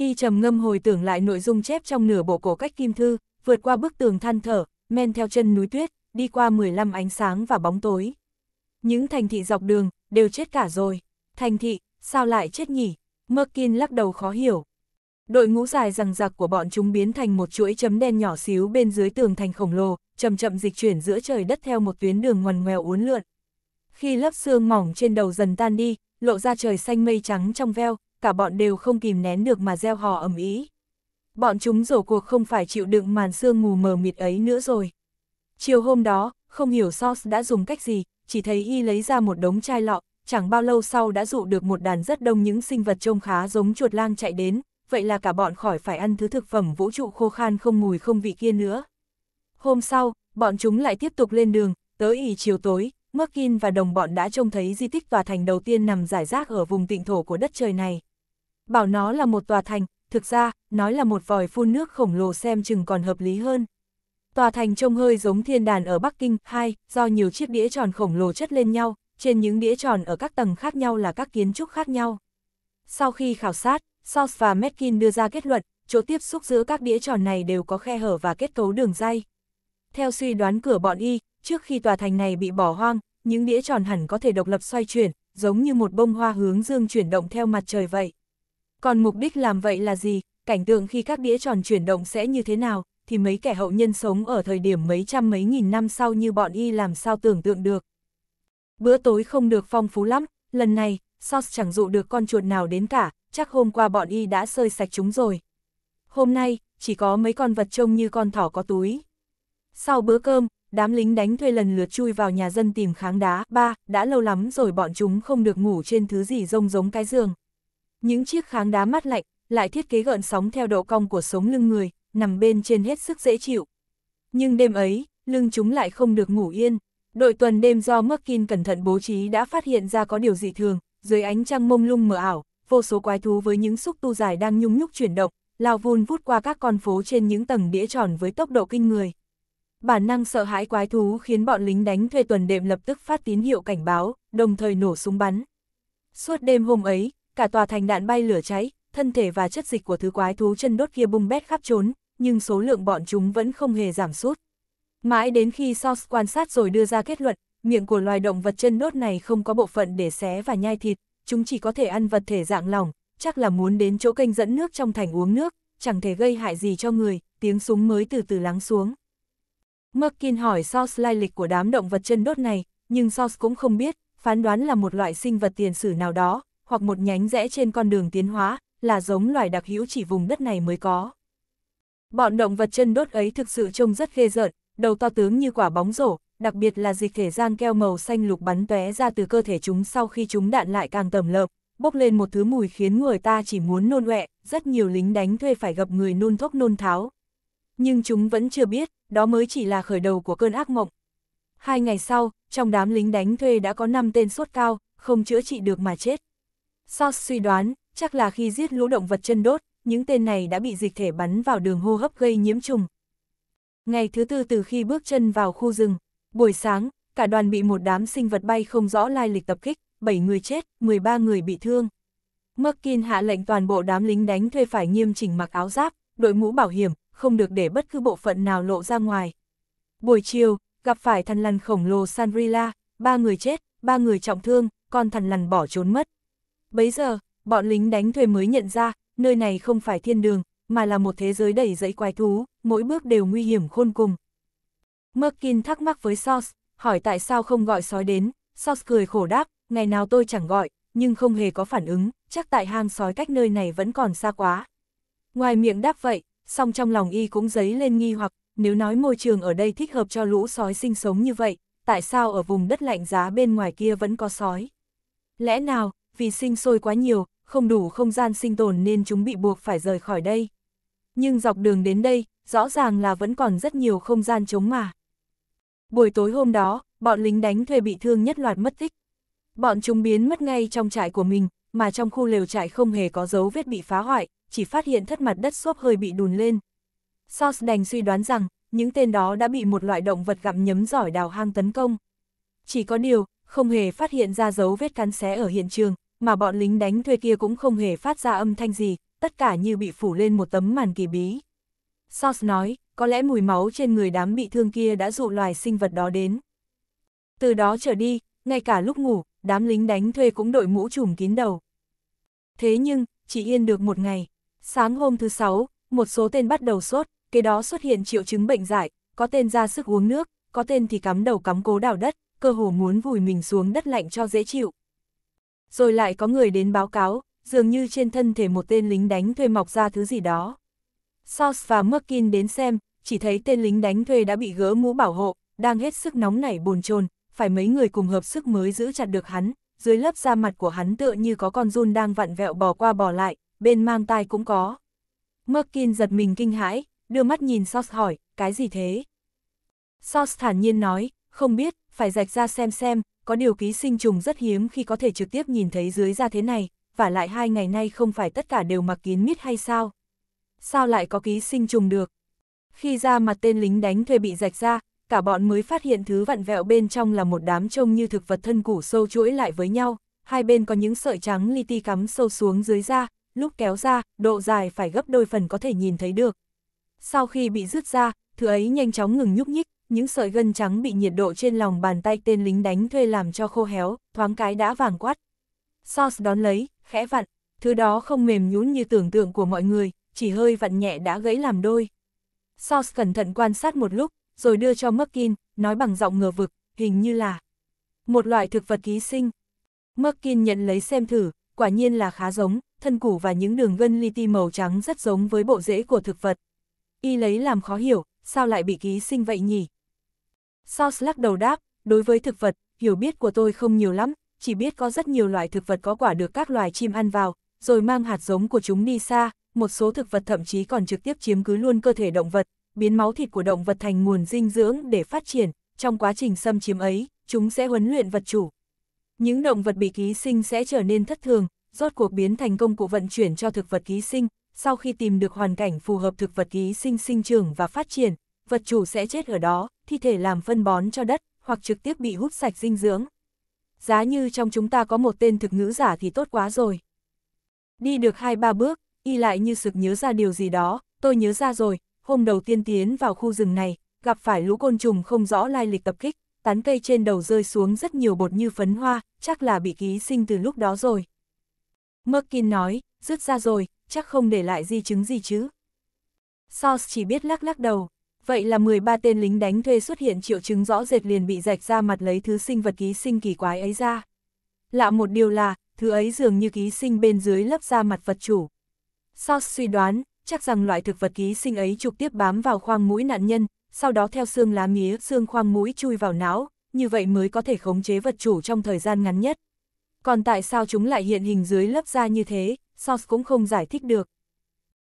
Kỳ trầm ngâm hồi tưởng lại nội dung chép trong nửa bộ cổ cách kim thư, vượt qua bức tường than thở, men theo chân núi tuyết, đi qua 15 ánh sáng và bóng tối. Những thành thị dọc đường, đều chết cả rồi. Thành thị, sao lại chết nhỉ? Mơ Merkin lắc đầu khó hiểu. Đội ngũ dài rằng giặc của bọn chúng biến thành một chuỗi chấm đen nhỏ xíu bên dưới tường thành khổng lồ, chậm chậm dịch chuyển giữa trời đất theo một tuyến đường ngoằn ngoèo uốn lượn. Khi lớp xương mỏng trên đầu dần tan đi, lộ ra trời xanh mây trắng trong veo, cả bọn đều không kìm nén được mà gieo hò ầm ĩ. Bọn chúng rổ cuộc không phải chịu đựng màn sương mù mờ mịt ấy nữa rồi. Chiều hôm đó, không hiểu Sauce đã dùng cách gì, chỉ thấy y lấy ra một đống chai lọ, chẳng bao lâu sau đã dụ được một đàn rất đông những sinh vật trông khá giống chuột lang chạy đến, vậy là cả bọn khỏi phải ăn thứ thực phẩm vũ trụ khô khan không mùi không vị kia nữa. Hôm sau, bọn chúng lại tiếp tục lên đường, tới ỉ chiều tối, Merkin và đồng bọn đã trông thấy di tích tòa thành đầu tiên nằm giải rác ở vùng tịnh thổ của đất trời này bảo nó là một tòa thành, thực ra, nói là một vòi phun nước khổng lồ xem chừng còn hợp lý hơn. Tòa thành trông hơi giống thiên đàn ở Bắc Kinh, hai, do nhiều chiếc đĩa tròn khổng lồ chất lên nhau, trên những đĩa tròn ở các tầng khác nhau là các kiến trúc khác nhau. Sau khi khảo sát, South và Metkin đưa ra kết luận, chỗ tiếp xúc giữa các đĩa tròn này đều có khe hở và kết cấu đường dây. Theo suy đoán cửa bọn y, trước khi tòa thành này bị bỏ hoang, những đĩa tròn hẳn có thể độc lập xoay chuyển, giống như một bông hoa hướng dương chuyển động theo mặt trời vậy. Còn mục đích làm vậy là gì, cảnh tượng khi các đĩa tròn chuyển động sẽ như thế nào, thì mấy kẻ hậu nhân sống ở thời điểm mấy trăm mấy nghìn năm sau như bọn y làm sao tưởng tượng được. Bữa tối không được phong phú lắm, lần này, Sauce chẳng dụ được con chuột nào đến cả, chắc hôm qua bọn y đã sơi sạch chúng rồi. Hôm nay, chỉ có mấy con vật trông như con thỏ có túi. Sau bữa cơm, đám lính đánh thuê lần lượt chui vào nhà dân tìm kháng đá. Ba, đã lâu lắm rồi bọn chúng không được ngủ trên thứ gì rông giống cái giường. Những chiếc kháng đá mát lạnh, lại thiết kế gợn sóng theo độ cong của sống lưng người, nằm bên trên hết sức dễ chịu. Nhưng đêm ấy, lưng chúng lại không được ngủ yên. Đội tuần đêm do Merkin cẩn thận bố trí đã phát hiện ra có điều dị thường, dưới ánh trăng mông lung mờ ảo, vô số quái thú với những xúc tu dài đang nhung nhúc chuyển động, lao vun vút qua các con phố trên những tầng đĩa tròn với tốc độ kinh người. Bản năng sợ hãi quái thú khiến bọn lính đánh thuê tuần đệm lập tức phát tín hiệu cảnh báo, đồng thời nổ súng bắn. Suốt đêm hôm ấy, cả tòa thành đạn bay lửa cháy, thân thể và chất dịch của thứ quái thú chân đốt kia bung bét khắp trốn, nhưng số lượng bọn chúng vẫn không hề giảm sút. Mãi đến khi sauce quan sát rồi đưa ra kết luận, miệng của loài động vật chân đốt này không có bộ phận để xé và nhai thịt, chúng chỉ có thể ăn vật thể dạng lỏng, chắc là muốn đến chỗ kênh dẫn nước trong thành uống nước, chẳng thể gây hại gì cho người, tiếng súng mới từ từ lắng xuống. Merkin hỏi sauce lai lịch của đám động vật chân đốt này, nhưng sauce cũng không biết, phán đoán là một loại sinh vật tiền sử nào đó, hoặc một nhánh rẽ trên con đường tiến hóa, là giống loài đặc hữu chỉ vùng đất này mới có. Bọn động vật chân đốt ấy thực sự trông rất ghê rợn, đầu to tướng như quả bóng rổ, đặc biệt là dịch thể gian keo màu xanh lục bắn tóe ra từ cơ thể chúng sau khi chúng đạn lại càng tầm lợp, bốc lên một thứ mùi khiến người ta chỉ muốn nôn ọe, rất nhiều lính đánh thuê phải gặp người nôn thốc nôn tháo. Nhưng chúng vẫn chưa biết, đó mới chỉ là khởi đầu của cơn ác mộng. Hai ngày sau, trong đám lính đánh thuê đã có 5 tên sốt cao, không chữa trị được mà chết. Sau suy đoán, chắc là khi giết lũ động vật chân đốt, những tên này đã bị dịch thể bắn vào đường hô hấp gây nhiễm trùng. Ngày thứ tư từ khi bước chân vào khu rừng, buổi sáng, cả đoàn bị một đám sinh vật bay không rõ lai lịch tập kích, 7 người chết, 13 người bị thương. Merkin hạ lệnh toàn bộ đám lính đánh thuê phải nghiêm chỉnh mặc áo giáp, đội mũ bảo hiểm, không được để bất cứ bộ phận nào lộ ra ngoài. Buổi chiều, gặp phải thằn lằn khổng lồ Sanrila, ba người chết, ba người trọng thương, con thằn lằn bỏ trốn mất. Bấy giờ, bọn lính đánh thuê mới nhận ra, nơi này không phải thiên đường, mà là một thế giới đầy dẫy quái thú, mỗi bước đều nguy hiểm khôn cùng. Merkin thắc mắc với Sauce, hỏi tại sao không gọi sói đến, Sauce cười khổ đáp, ngày nào tôi chẳng gọi, nhưng không hề có phản ứng, chắc tại hang sói cách nơi này vẫn còn xa quá. Ngoài miệng đáp vậy, song trong lòng y cũng dấy lên nghi hoặc, nếu nói môi trường ở đây thích hợp cho lũ sói sinh sống như vậy, tại sao ở vùng đất lạnh giá bên ngoài kia vẫn có sói? Lẽ nào, vì sinh sôi quá nhiều, không đủ không gian sinh tồn nên chúng bị buộc phải rời khỏi đây. Nhưng dọc đường đến đây, rõ ràng là vẫn còn rất nhiều không gian trống mà. Buổi tối hôm đó, bọn lính đánh thuê bị thương nhất loạt mất tích. Bọn chúng biến mất ngay trong trại của mình, mà trong khu lều trại không hề có dấu vết bị phá hoại, chỉ phát hiện thất mặt đất xốp hơi bị đùn lên. Sos đành suy đoán rằng, những tên đó đã bị một loại động vật gặm nhấm giỏi đào hang tấn công. Chỉ có điều, không hề phát hiện ra dấu vết cắn xé ở hiện trường, mà bọn lính đánh thuê kia cũng không hề phát ra âm thanh gì, tất cả như bị phủ lên một tấm màn kỳ bí. Sos nói, có lẽ mùi máu trên người đám bị thương kia đã dụ loài sinh vật đó đến. Từ đó trở đi, ngay cả lúc ngủ, đám lính đánh thuê cũng đội mũ trùm kín đầu. Thế nhưng, chỉ yên được một ngày. Sáng hôm thứ sáu, một số tên bắt đầu sốt, kế đó xuất hiện triệu chứng bệnh dại, có tên ra sức uống nước, có tên thì cắm đầu cắm cố đào đất, cơ hồ muốn vùi mình xuống đất lạnh cho dễ chịu rồi lại có người đến báo cáo, dường như trên thân thể một tên lính đánh thuê mọc ra thứ gì đó. Sauce và Merkin đến xem, chỉ thấy tên lính đánh thuê đã bị gỡ mũ bảo hộ, đang hết sức nóng nảy bồn chồn, phải mấy người cùng hợp sức mới giữ chặt được hắn, dưới lớp da mặt của hắn tựa như có con run đang vặn vẹo bò qua bò lại, bên mang tai cũng có. Merkin giật mình kinh hãi, đưa mắt nhìn Sauce hỏi, cái gì thế? Sauce thản nhiên nói, không biết, phải rạch ra xem xem, có điều ký sinh trùng rất hiếm khi có thể trực tiếp nhìn thấy dưới da thế này, và lại hai ngày nay không phải tất cả đều mặc kín mít hay sao? Sao lại có ký sinh trùng được? Khi ra mặt tên lính đánh thuê bị rạch ra, cả bọn mới phát hiện thứ vặn vẹo bên trong là một đám trông như thực vật thân củ sâu chuỗi lại với nhau, hai bên có những sợi trắng li ti cắm sâu xuống dưới da, lúc kéo ra, độ dài phải gấp đôi phần có thể nhìn thấy được. Sau khi bị rứt ra, thứ ấy nhanh chóng ngừng nhúc nhích, những sợi gân trắng bị nhiệt độ trên lòng bàn tay tên lính đánh thuê làm cho khô héo, thoáng cái đã vàng quát. Sauce đón lấy, khẽ vặn, thứ đó không mềm nhún như tưởng tượng của mọi người, chỉ hơi vặn nhẹ đã gãy làm đôi. Sauce cẩn thận quan sát một lúc, rồi đưa cho Merkin, nói bằng giọng ngờ vực, hình như là một loại thực vật ký sinh. Merkin nhận lấy xem thử, quả nhiên là khá giống, thân củ và những đường gân li ti màu trắng rất giống với bộ rễ của thực vật. Y lấy làm khó hiểu, sao lại bị ký sinh vậy nhỉ? Sauce lắc đầu đáp, đối với thực vật, hiểu biết của tôi không nhiều lắm, chỉ biết có rất nhiều loại thực vật có quả được các loài chim ăn vào, rồi mang hạt giống của chúng đi xa, một số thực vật thậm chí còn trực tiếp chiếm cứ luôn cơ thể động vật, biến máu thịt của động vật thành nguồn dinh dưỡng để phát triển, trong quá trình xâm chiếm ấy, chúng sẽ huấn luyện vật chủ. Những động vật bị ký sinh sẽ trở nên thất thường, rốt cuộc biến thành công cụ vận chuyển cho thực vật ký sinh, sau khi tìm được hoàn cảnh phù hợp thực vật ký sinh sinh trưởng và phát triển, vật chủ sẽ chết ở đó, thi thể làm phân bón cho đất, hoặc trực tiếp bị hút sạch dinh dưỡng. Giá như trong chúng ta có một tên thực ngữ giả thì tốt quá rồi. Đi được hai ba bước, y lại như sực nhớ ra điều gì đó, tôi nhớ ra rồi, hôm đầu tiên tiến vào khu rừng này, gặp phải lũ côn trùng không rõ lai lịch tập kích, tán cây trên đầu rơi xuống rất nhiều bột như phấn hoa, chắc là bị ký sinh từ lúc đó rồi. Merkin nói, rứt ra rồi, chắc không để lại di chứng gì chứ. Sauce chỉ biết lắc lắc đầu, Vậy là 13 tên lính đánh thuê xuất hiện triệu chứng rõ rệt liền bị rạch ra mặt lấy thứ sinh vật ký sinh kỳ quái ấy ra. Lạ một điều là, thứ ấy dường như ký sinh bên dưới lớp da mặt vật chủ. Sau suy đoán, chắc rằng loại thực vật ký sinh ấy trực tiếp bám vào khoang mũi nạn nhân, sau đó theo xương lá mía xương khoang mũi chui vào não, như vậy mới có thể khống chế vật chủ trong thời gian ngắn nhất. Còn tại sao chúng lại hiện hình dưới lớp da như thế, Sauce cũng không giải thích được.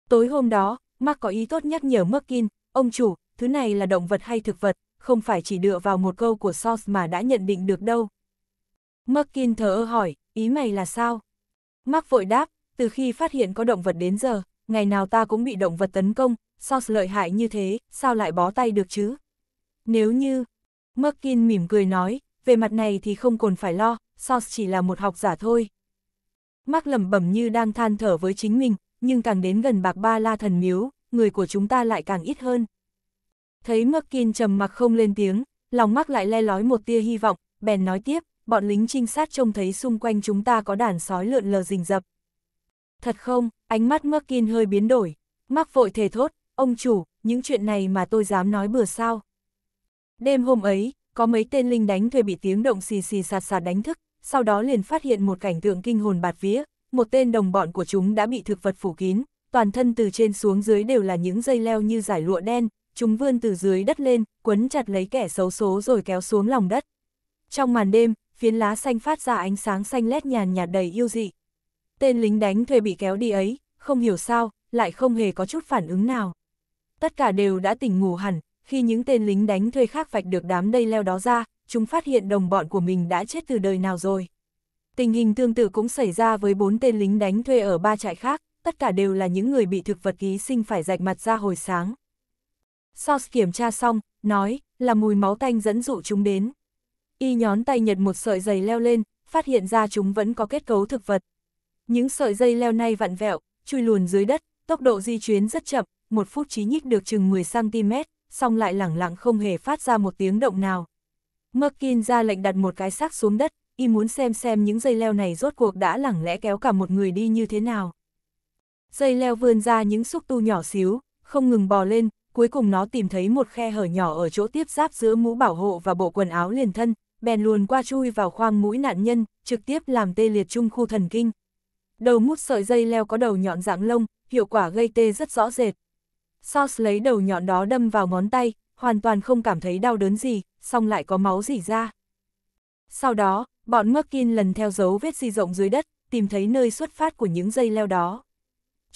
Tối hôm đó, Mark có ý tốt nhắc nhở Merkin, Ông chủ, thứ này là động vật hay thực vật, không phải chỉ dựa vào một câu của Source mà đã nhận định được đâu. Markin thở ơ hỏi, ý mày là sao? Mark vội đáp, từ khi phát hiện có động vật đến giờ, ngày nào ta cũng bị động vật tấn công, Source lợi hại như thế, sao lại bó tay được chứ? Nếu như... Markin mỉm cười nói, về mặt này thì không còn phải lo, Source chỉ là một học giả thôi. Mark lẩm bẩm như đang than thở với chính mình, nhưng càng đến gần bạc ba la thần miếu, người của chúng ta lại càng ít hơn. Thấy Mắc Kiên trầm mặc không lên tiếng, lòng mắc lại le lói một tia hy vọng, bèn nói tiếp, bọn lính trinh sát trông thấy xung quanh chúng ta có đàn sói lượn lờ rình rập. Thật không, ánh mắt Mắc Kiên hơi biến đổi, Mắc vội thề thốt, ông chủ, những chuyện này mà tôi dám nói bừa sao. Đêm hôm ấy, có mấy tên linh đánh thuê bị tiếng động xì xì sạt sạt đánh thức, sau đó liền phát hiện một cảnh tượng kinh hồn bạt vía, một tên đồng bọn của chúng đã bị thực vật phủ kín, toàn thân từ trên xuống dưới đều là những dây leo như giải lụa đen, chúng vươn từ dưới đất lên, quấn chặt lấy kẻ xấu số rồi kéo xuống lòng đất. Trong màn đêm, phiến lá xanh phát ra ánh sáng xanh lét nhàn nhạt đầy yêu dị. Tên lính đánh thuê bị kéo đi ấy, không hiểu sao, lại không hề có chút phản ứng nào. Tất cả đều đã tỉnh ngủ hẳn, khi những tên lính đánh thuê khác vạch được đám dây leo đó ra, chúng phát hiện đồng bọn của mình đã chết từ đời nào rồi. Tình hình tương tự cũng xảy ra với bốn tên lính đánh thuê ở ba trại khác, tất cả đều là những người bị thực vật ký sinh phải rạch mặt ra hồi sáng. Sauce kiểm tra xong, nói, là mùi máu tanh dẫn dụ chúng đến. Y nhón tay nhật một sợi dây leo lên, phát hiện ra chúng vẫn có kết cấu thực vật. Những sợi dây leo này vặn vẹo, chui luồn dưới đất, tốc độ di chuyến rất chậm, một phút chí nhích được chừng 10cm, xong lại lẳng lặng không hề phát ra một tiếng động nào. Merkin ra lệnh đặt một cái xác xuống đất, y muốn xem xem những dây leo này rốt cuộc đã lẳng lẽ kéo cả một người đi như thế nào dây leo vươn ra những xúc tu nhỏ xíu, không ngừng bò lên, cuối cùng nó tìm thấy một khe hở nhỏ ở chỗ tiếp giáp giữa mũ bảo hộ và bộ quần áo liền thân, bèn luồn qua chui vào khoang mũi nạn nhân, trực tiếp làm tê liệt trung khu thần kinh. Đầu mút sợi dây leo có đầu nhọn dạng lông, hiệu quả gây tê rất rõ rệt. Sauce lấy đầu nhọn đó đâm vào ngón tay, hoàn toàn không cảm thấy đau đớn gì, song lại có máu rỉ ra. Sau đó, bọn Merkin lần theo dấu vết di rộng dưới đất, tìm thấy nơi xuất phát của những dây leo đó.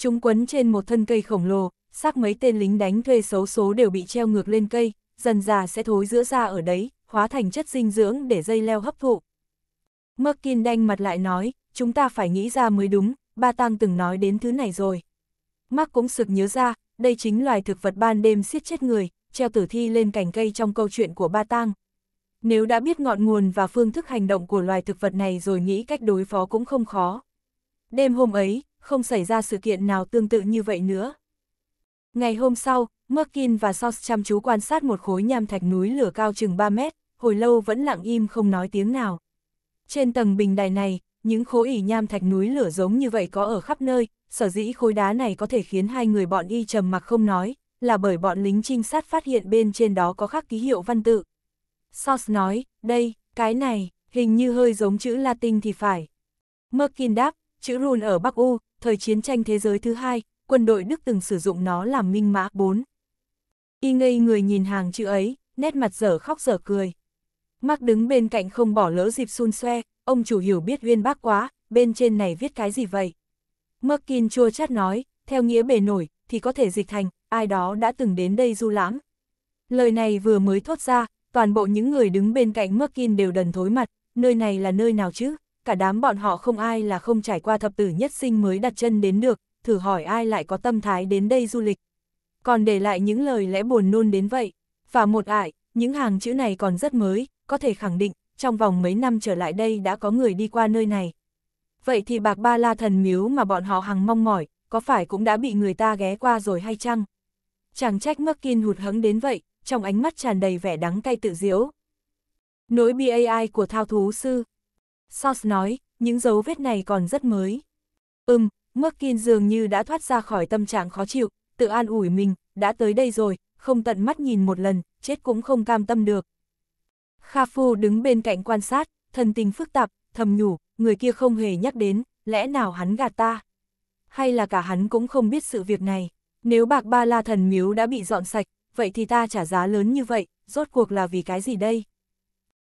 Chúng quấn trên một thân cây khổng lồ, xác mấy tên lính đánh thuê xấu số đều bị treo ngược lên cây, dần già sẽ thối giữa ra ở đấy, hóa thành chất dinh dưỡng để dây leo hấp thụ. Merkin đanh mặt lại nói, chúng ta phải nghĩ ra mới đúng, ba tang từng nói đến thứ này rồi. Mark cũng sực nhớ ra, đây chính loài thực vật ban đêm siết chết người, treo tử thi lên cành cây trong câu chuyện của ba tang. Nếu đã biết ngọn nguồn và phương thức hành động của loài thực vật này rồi nghĩ cách đối phó cũng không khó. Đêm hôm ấy, không xảy ra sự kiện nào tương tự như vậy nữa. Ngày hôm sau, Merkin và Sos chăm chú quan sát một khối nham thạch núi lửa cao chừng 3 mét, hồi lâu vẫn lặng im không nói tiếng nào. Trên tầng bình đài này, những khối ỉ nham thạch núi lửa giống như vậy có ở khắp nơi, sở dĩ khối đá này có thể khiến hai người bọn y trầm mặc không nói, là bởi bọn lính trinh sát phát hiện bên trên đó có khắc ký hiệu văn tự. Sos nói, đây, cái này, hình như hơi giống chữ Latin thì phải. Merkin đáp, chữ run ở Bắc U, thời chiến tranh thế giới thứ hai, quân đội Đức từng sử dụng nó làm minh mã 4. Y ngây người nhìn hàng chữ ấy, nét mặt dở khóc dở cười. Mark đứng bên cạnh không bỏ lỡ dịp xun xoe, ông chủ hiểu biết uyên bác quá, bên trên này viết cái gì vậy? Merkin chua chát nói, theo nghĩa bề nổi, thì có thể dịch thành, ai đó đã từng đến đây du lãm. Lời này vừa mới thốt ra, toàn bộ những người đứng bên cạnh Merkin đều đần thối mặt, nơi này là nơi nào chứ? cả đám bọn họ không ai là không trải qua thập tử nhất sinh mới đặt chân đến được, thử hỏi ai lại có tâm thái đến đây du lịch. Còn để lại những lời lẽ buồn nôn đến vậy, và một ải, những hàng chữ này còn rất mới, có thể khẳng định, trong vòng mấy năm trở lại đây đã có người đi qua nơi này. Vậy thì bạc ba la thần miếu mà bọn họ hằng mong mỏi, có phải cũng đã bị người ta ghé qua rồi hay chăng? Chàng trách mắc kiên hụt hứng đến vậy, trong ánh mắt tràn đầy vẻ đắng cay tự diễu. Nỗi bi ai của thao thú sư, Sauce nói, những dấu vết này còn rất mới. Ừm, Merkin dường như đã thoát ra khỏi tâm trạng khó chịu, tự an ủi mình, đã tới đây rồi, không tận mắt nhìn một lần, chết cũng không cam tâm được. Kha Phu đứng bên cạnh quan sát, thần tình phức tạp, thầm nhủ, người kia không hề nhắc đến, lẽ nào hắn gạt ta? Hay là cả hắn cũng không biết sự việc này? Nếu bạc ba la thần miếu đã bị dọn sạch, vậy thì ta trả giá lớn như vậy, rốt cuộc là vì cái gì đây?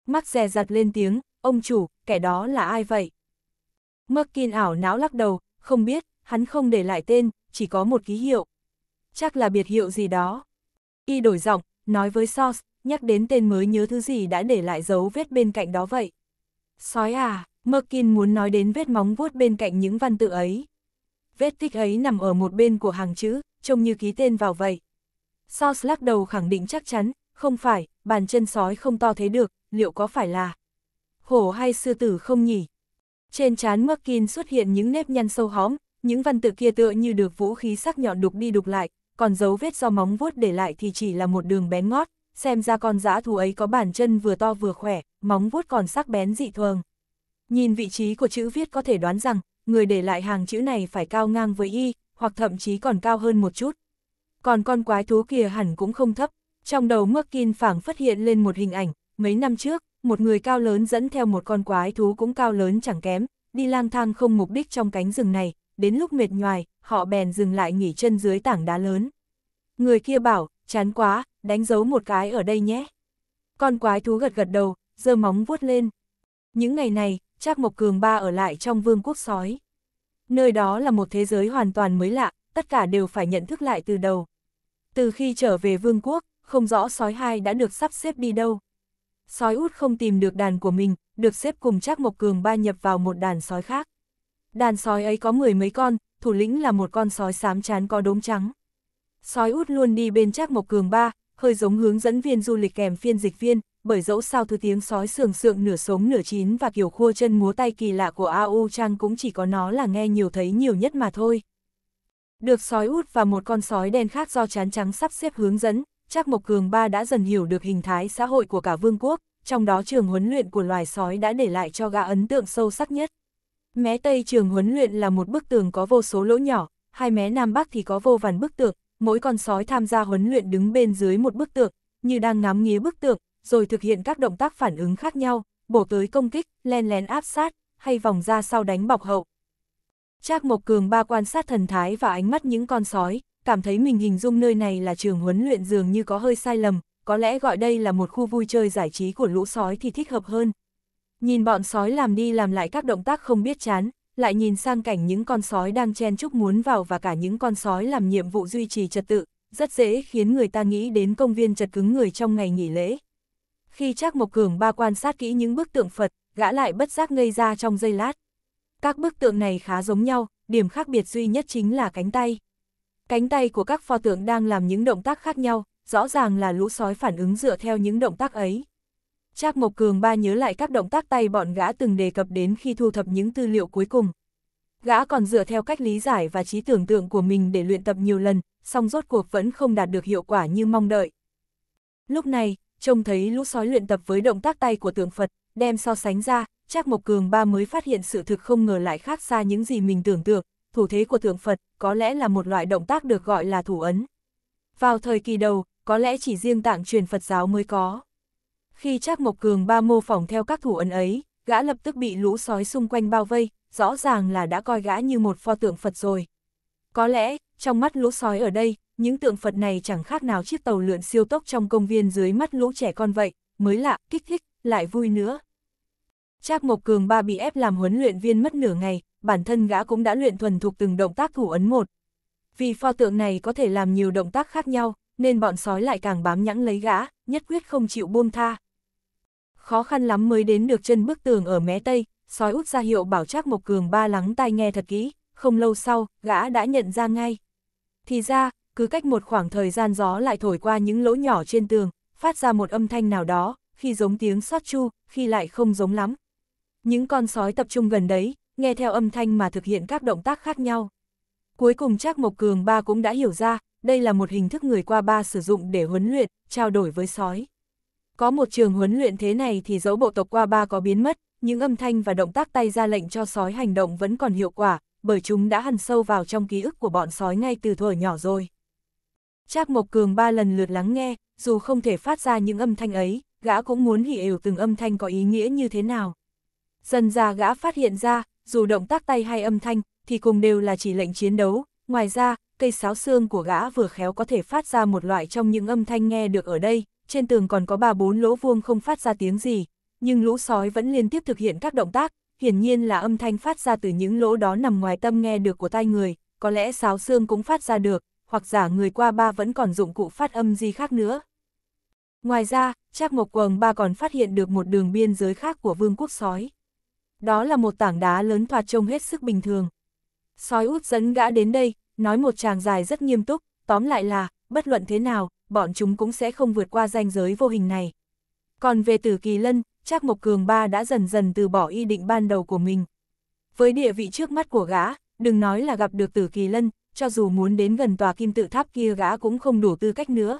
Mắc dè giặt lên tiếng, ông chủ, kẻ đó là ai vậy? Merkin ảo não lắc đầu, không biết, hắn không để lại tên, chỉ có một ký hiệu. Chắc là biệt hiệu gì đó. Y đổi giọng, nói với Sauce, nhắc đến tên mới nhớ thứ gì đã để lại dấu vết bên cạnh đó vậy. Sói à, Merkin muốn nói đến vết móng vuốt bên cạnh những văn tự ấy. Vết tích ấy nằm ở một bên của hàng chữ, trông như ký tên vào vậy. Sauce lắc đầu khẳng định chắc chắn, không phải, bàn chân sói không to thế được, liệu có phải là hổ hay sư tử không nhỉ? Trên trán Merkin xuất hiện những nếp nhăn sâu hóm, những văn tự kia tựa như được vũ khí sắc nhọn đục đi đục lại, còn dấu vết do móng vuốt để lại thì chỉ là một đường bén ngót, xem ra con dã thú ấy có bàn chân vừa to vừa khỏe, móng vuốt còn sắc bén dị thường. Nhìn vị trí của chữ viết có thể đoán rằng, người để lại hàng chữ này phải cao ngang với y, hoặc thậm chí còn cao hơn một chút. Còn con quái thú kia hẳn cũng không thấp, trong đầu Merkin phảng phát hiện lên một hình ảnh, mấy năm trước, một người cao lớn dẫn theo một con quái thú cũng cao lớn chẳng kém, đi lang thang không mục đích trong cánh rừng này, đến lúc mệt nhoài, họ bèn dừng lại nghỉ chân dưới tảng đá lớn. Người kia bảo, chán quá, đánh dấu một cái ở đây nhé. Con quái thú gật gật đầu, giơ móng vuốt lên. Những ngày này, Trác Mộc Cường Ba ở lại trong vương quốc sói. Nơi đó là một thế giới hoàn toàn mới lạ, tất cả đều phải nhận thức lại từ đầu. Từ khi trở về vương quốc, không rõ sói hai đã được sắp xếp đi đâu sói út không tìm được đàn của mình, được xếp cùng Trác Mộc Cường ba nhập vào một đàn sói khác. Đàn sói ấy có mười mấy con, thủ lĩnh là một con sói xám chán có đốm trắng. Sói út luôn đi bên Trác Mộc Cường ba, hơi giống hướng dẫn viên du lịch kèm phiên dịch viên, bởi dẫu sao thứ tiếng sói sườn sượng nửa sống nửa chín và kiểu khua chân múa tay kỳ lạ của a Trang cũng chỉ có nó là nghe nhiều thấy nhiều nhất mà thôi. Được sói út và một con sói đen khác do chán trắng sắp xếp hướng dẫn, Trác Mộc Cường Ba đã dần hiểu được hình thái xã hội của cả vương quốc, trong đó trường huấn luyện của loài sói đã để lại cho gã ấn tượng sâu sắc nhất. Mé Tây trường huấn luyện là một bức tường có vô số lỗ nhỏ, hai mé Nam Bắc thì có vô vàn bức tượng, mỗi con sói tham gia huấn luyện đứng bên dưới một bức tượng, như đang ngắm nghía bức tượng, rồi thực hiện các động tác phản ứng khác nhau, bổ tới công kích, len lén áp sát, hay vòng ra sau đánh bọc hậu. Trác Mộc Cường Ba quan sát thần thái và ánh mắt những con sói, cảm thấy mình hình dung nơi này là trường huấn luyện dường như có hơi sai lầm, có lẽ gọi đây là một khu vui chơi giải trí của lũ sói thì thích hợp hơn. Nhìn bọn sói làm đi làm lại các động tác không biết chán, lại nhìn sang cảnh những con sói đang chen chúc muốn vào và cả những con sói làm nhiệm vụ duy trì trật tự, rất dễ khiến người ta nghĩ đến công viên chật cứng người trong ngày nghỉ lễ. Khi Trác Mộc Cường ba quan sát kỹ những bức tượng Phật, gã lại bất giác ngây ra trong giây lát. Các bức tượng này khá giống nhau, điểm khác biệt duy nhất chính là cánh tay. Cánh tay của các pho tượng đang làm những động tác khác nhau, rõ ràng là lũ sói phản ứng dựa theo những động tác ấy. Trác Mộc Cường ba nhớ lại các động tác tay bọn gã từng đề cập đến khi thu thập những tư liệu cuối cùng. Gã còn dựa theo cách lý giải và trí tưởng tượng của mình để luyện tập nhiều lần, song rốt cuộc vẫn không đạt được hiệu quả như mong đợi. Lúc này, trông thấy lũ sói luyện tập với động tác tay của tượng Phật, đem so sánh ra, Trác Mộc Cường ba mới phát hiện sự thực không ngờ lại khác xa những gì mình tưởng tượng, thủ thế của thượng Phật có lẽ là một loại động tác được gọi là thủ ấn. Vào thời kỳ đầu, có lẽ chỉ riêng tạng truyền Phật giáo mới có. Khi Trác Mộc Cường ba mô phỏng theo các thủ ấn ấy, gã lập tức bị lũ sói xung quanh bao vây, rõ ràng là đã coi gã như một pho tượng Phật rồi. Có lẽ, trong mắt lũ sói ở đây, những tượng Phật này chẳng khác nào chiếc tàu lượn siêu tốc trong công viên dưới mắt lũ trẻ con vậy, mới lạ, kích thích, lại vui nữa. Trác Mộc Cường ba bị ép làm huấn luyện viên mất nửa ngày, bản thân gã cũng đã luyện thuần thuộc từng động tác thủ ấn một. Vì pho tượng này có thể làm nhiều động tác khác nhau, nên bọn sói lại càng bám nhãng lấy gã, nhất quyết không chịu buông tha. Khó khăn lắm mới đến được chân bức tường ở mé tây, sói út ra hiệu bảo Trác Mộc Cường ba lắng tai nghe thật kỹ, không lâu sau, gã đã nhận ra ngay. Thì ra, cứ cách một khoảng thời gian gió lại thổi qua những lỗ nhỏ trên tường, phát ra một âm thanh nào đó, khi giống tiếng xót chu, khi lại không giống lắm, những con sói tập trung gần đấy, nghe theo âm thanh mà thực hiện các động tác khác nhau. Cuối cùng Trác Mộc Cường ba cũng đã hiểu ra, đây là một hình thức người qua ba sử dụng để huấn luyện, trao đổi với sói. Có một trường huấn luyện thế này thì dẫu bộ tộc qua ba có biến mất, những âm thanh và động tác tay ra lệnh cho sói hành động vẫn còn hiệu quả, bởi chúng đã hằn sâu vào trong ký ức của bọn sói ngay từ thuở nhỏ rồi. Trác Mộc Cường ba lần lượt lắng nghe, dù không thể phát ra những âm thanh ấy, gã cũng muốn hiểu từng âm thanh có ý nghĩa như thế nào. Dần ra gã phát hiện ra, dù động tác tay hay âm thanh, thì cùng đều là chỉ lệnh chiến đấu, ngoài ra, cây sáo xương của gã vừa khéo có thể phát ra một loại trong những âm thanh nghe được ở đây, trên tường còn có ba bốn lỗ vuông không phát ra tiếng gì, nhưng lũ sói vẫn liên tiếp thực hiện các động tác, hiển nhiên là âm thanh phát ra từ những lỗ đó nằm ngoài tâm nghe được của tai người, có lẽ sáo xương cũng phát ra được, hoặc giả người qua ba vẫn còn dụng cụ phát âm gì khác nữa. Ngoài ra, Trác Mộc Quầng Ba còn phát hiện được một đường biên giới khác của vương quốc sói đó là một tảng đá lớn thoạt trông hết sức bình thường. Sói út dẫn gã đến đây, nói một chàng dài rất nghiêm túc, tóm lại là, bất luận thế nào, bọn chúng cũng sẽ không vượt qua ranh giới vô hình này. Còn về tử kỳ lân, chắc Mộc Cường Ba đã dần dần từ bỏ ý định ban đầu của mình. Với địa vị trước mắt của gã, đừng nói là gặp được tử kỳ lân, cho dù muốn đến gần tòa kim tự tháp kia gã cũng không đủ tư cách nữa.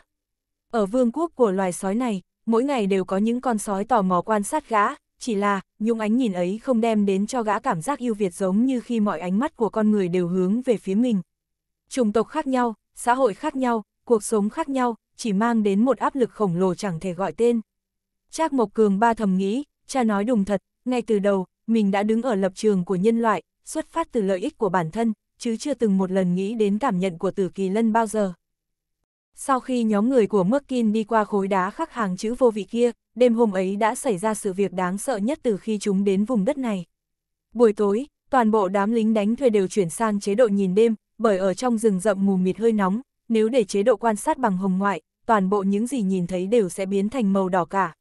Ở vương quốc của loài sói này, mỗi ngày đều có những con sói tò mò quan sát gã, chỉ là, nhung ánh nhìn ấy không đem đến cho gã cảm giác ưu Việt giống như khi mọi ánh mắt của con người đều hướng về phía mình. Chủng tộc khác nhau, xã hội khác nhau, cuộc sống khác nhau, chỉ mang đến một áp lực khổng lồ chẳng thể gọi tên. Trác Mộc Cường ba thầm nghĩ, cha nói đúng thật, ngay từ đầu, mình đã đứng ở lập trường của nhân loại, xuất phát từ lợi ích của bản thân, chứ chưa từng một lần nghĩ đến cảm nhận của tử kỳ lân bao giờ. Sau khi nhóm người của Merkin đi qua khối đá khắc hàng chữ vô vị kia, đêm hôm ấy đã xảy ra sự việc đáng sợ nhất từ khi chúng đến vùng đất này. Buổi tối, toàn bộ đám lính đánh thuê đều chuyển sang chế độ nhìn đêm, bởi ở trong rừng rậm mù mịt hơi nóng, nếu để chế độ quan sát bằng hồng ngoại, toàn bộ những gì nhìn thấy đều sẽ biến thành màu đỏ cả.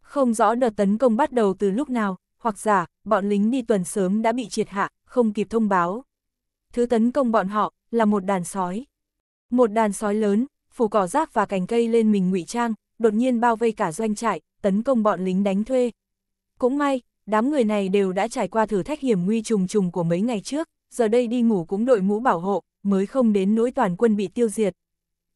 Không rõ đợt tấn công bắt đầu từ lúc nào, hoặc giả, bọn lính đi tuần sớm đã bị triệt hạ, không kịp thông báo. Thứ tấn công bọn họ là một đàn sói. Một đàn sói lớn, phủ cỏ rác và cành cây lên mình ngụy trang, đột nhiên bao vây cả doanh trại, tấn công bọn lính đánh thuê. Cũng may, đám người này đều đã trải qua thử thách hiểm nguy trùng trùng của mấy ngày trước, giờ đây đi ngủ cũng đội mũ bảo hộ, mới không đến nỗi toàn quân bị tiêu diệt.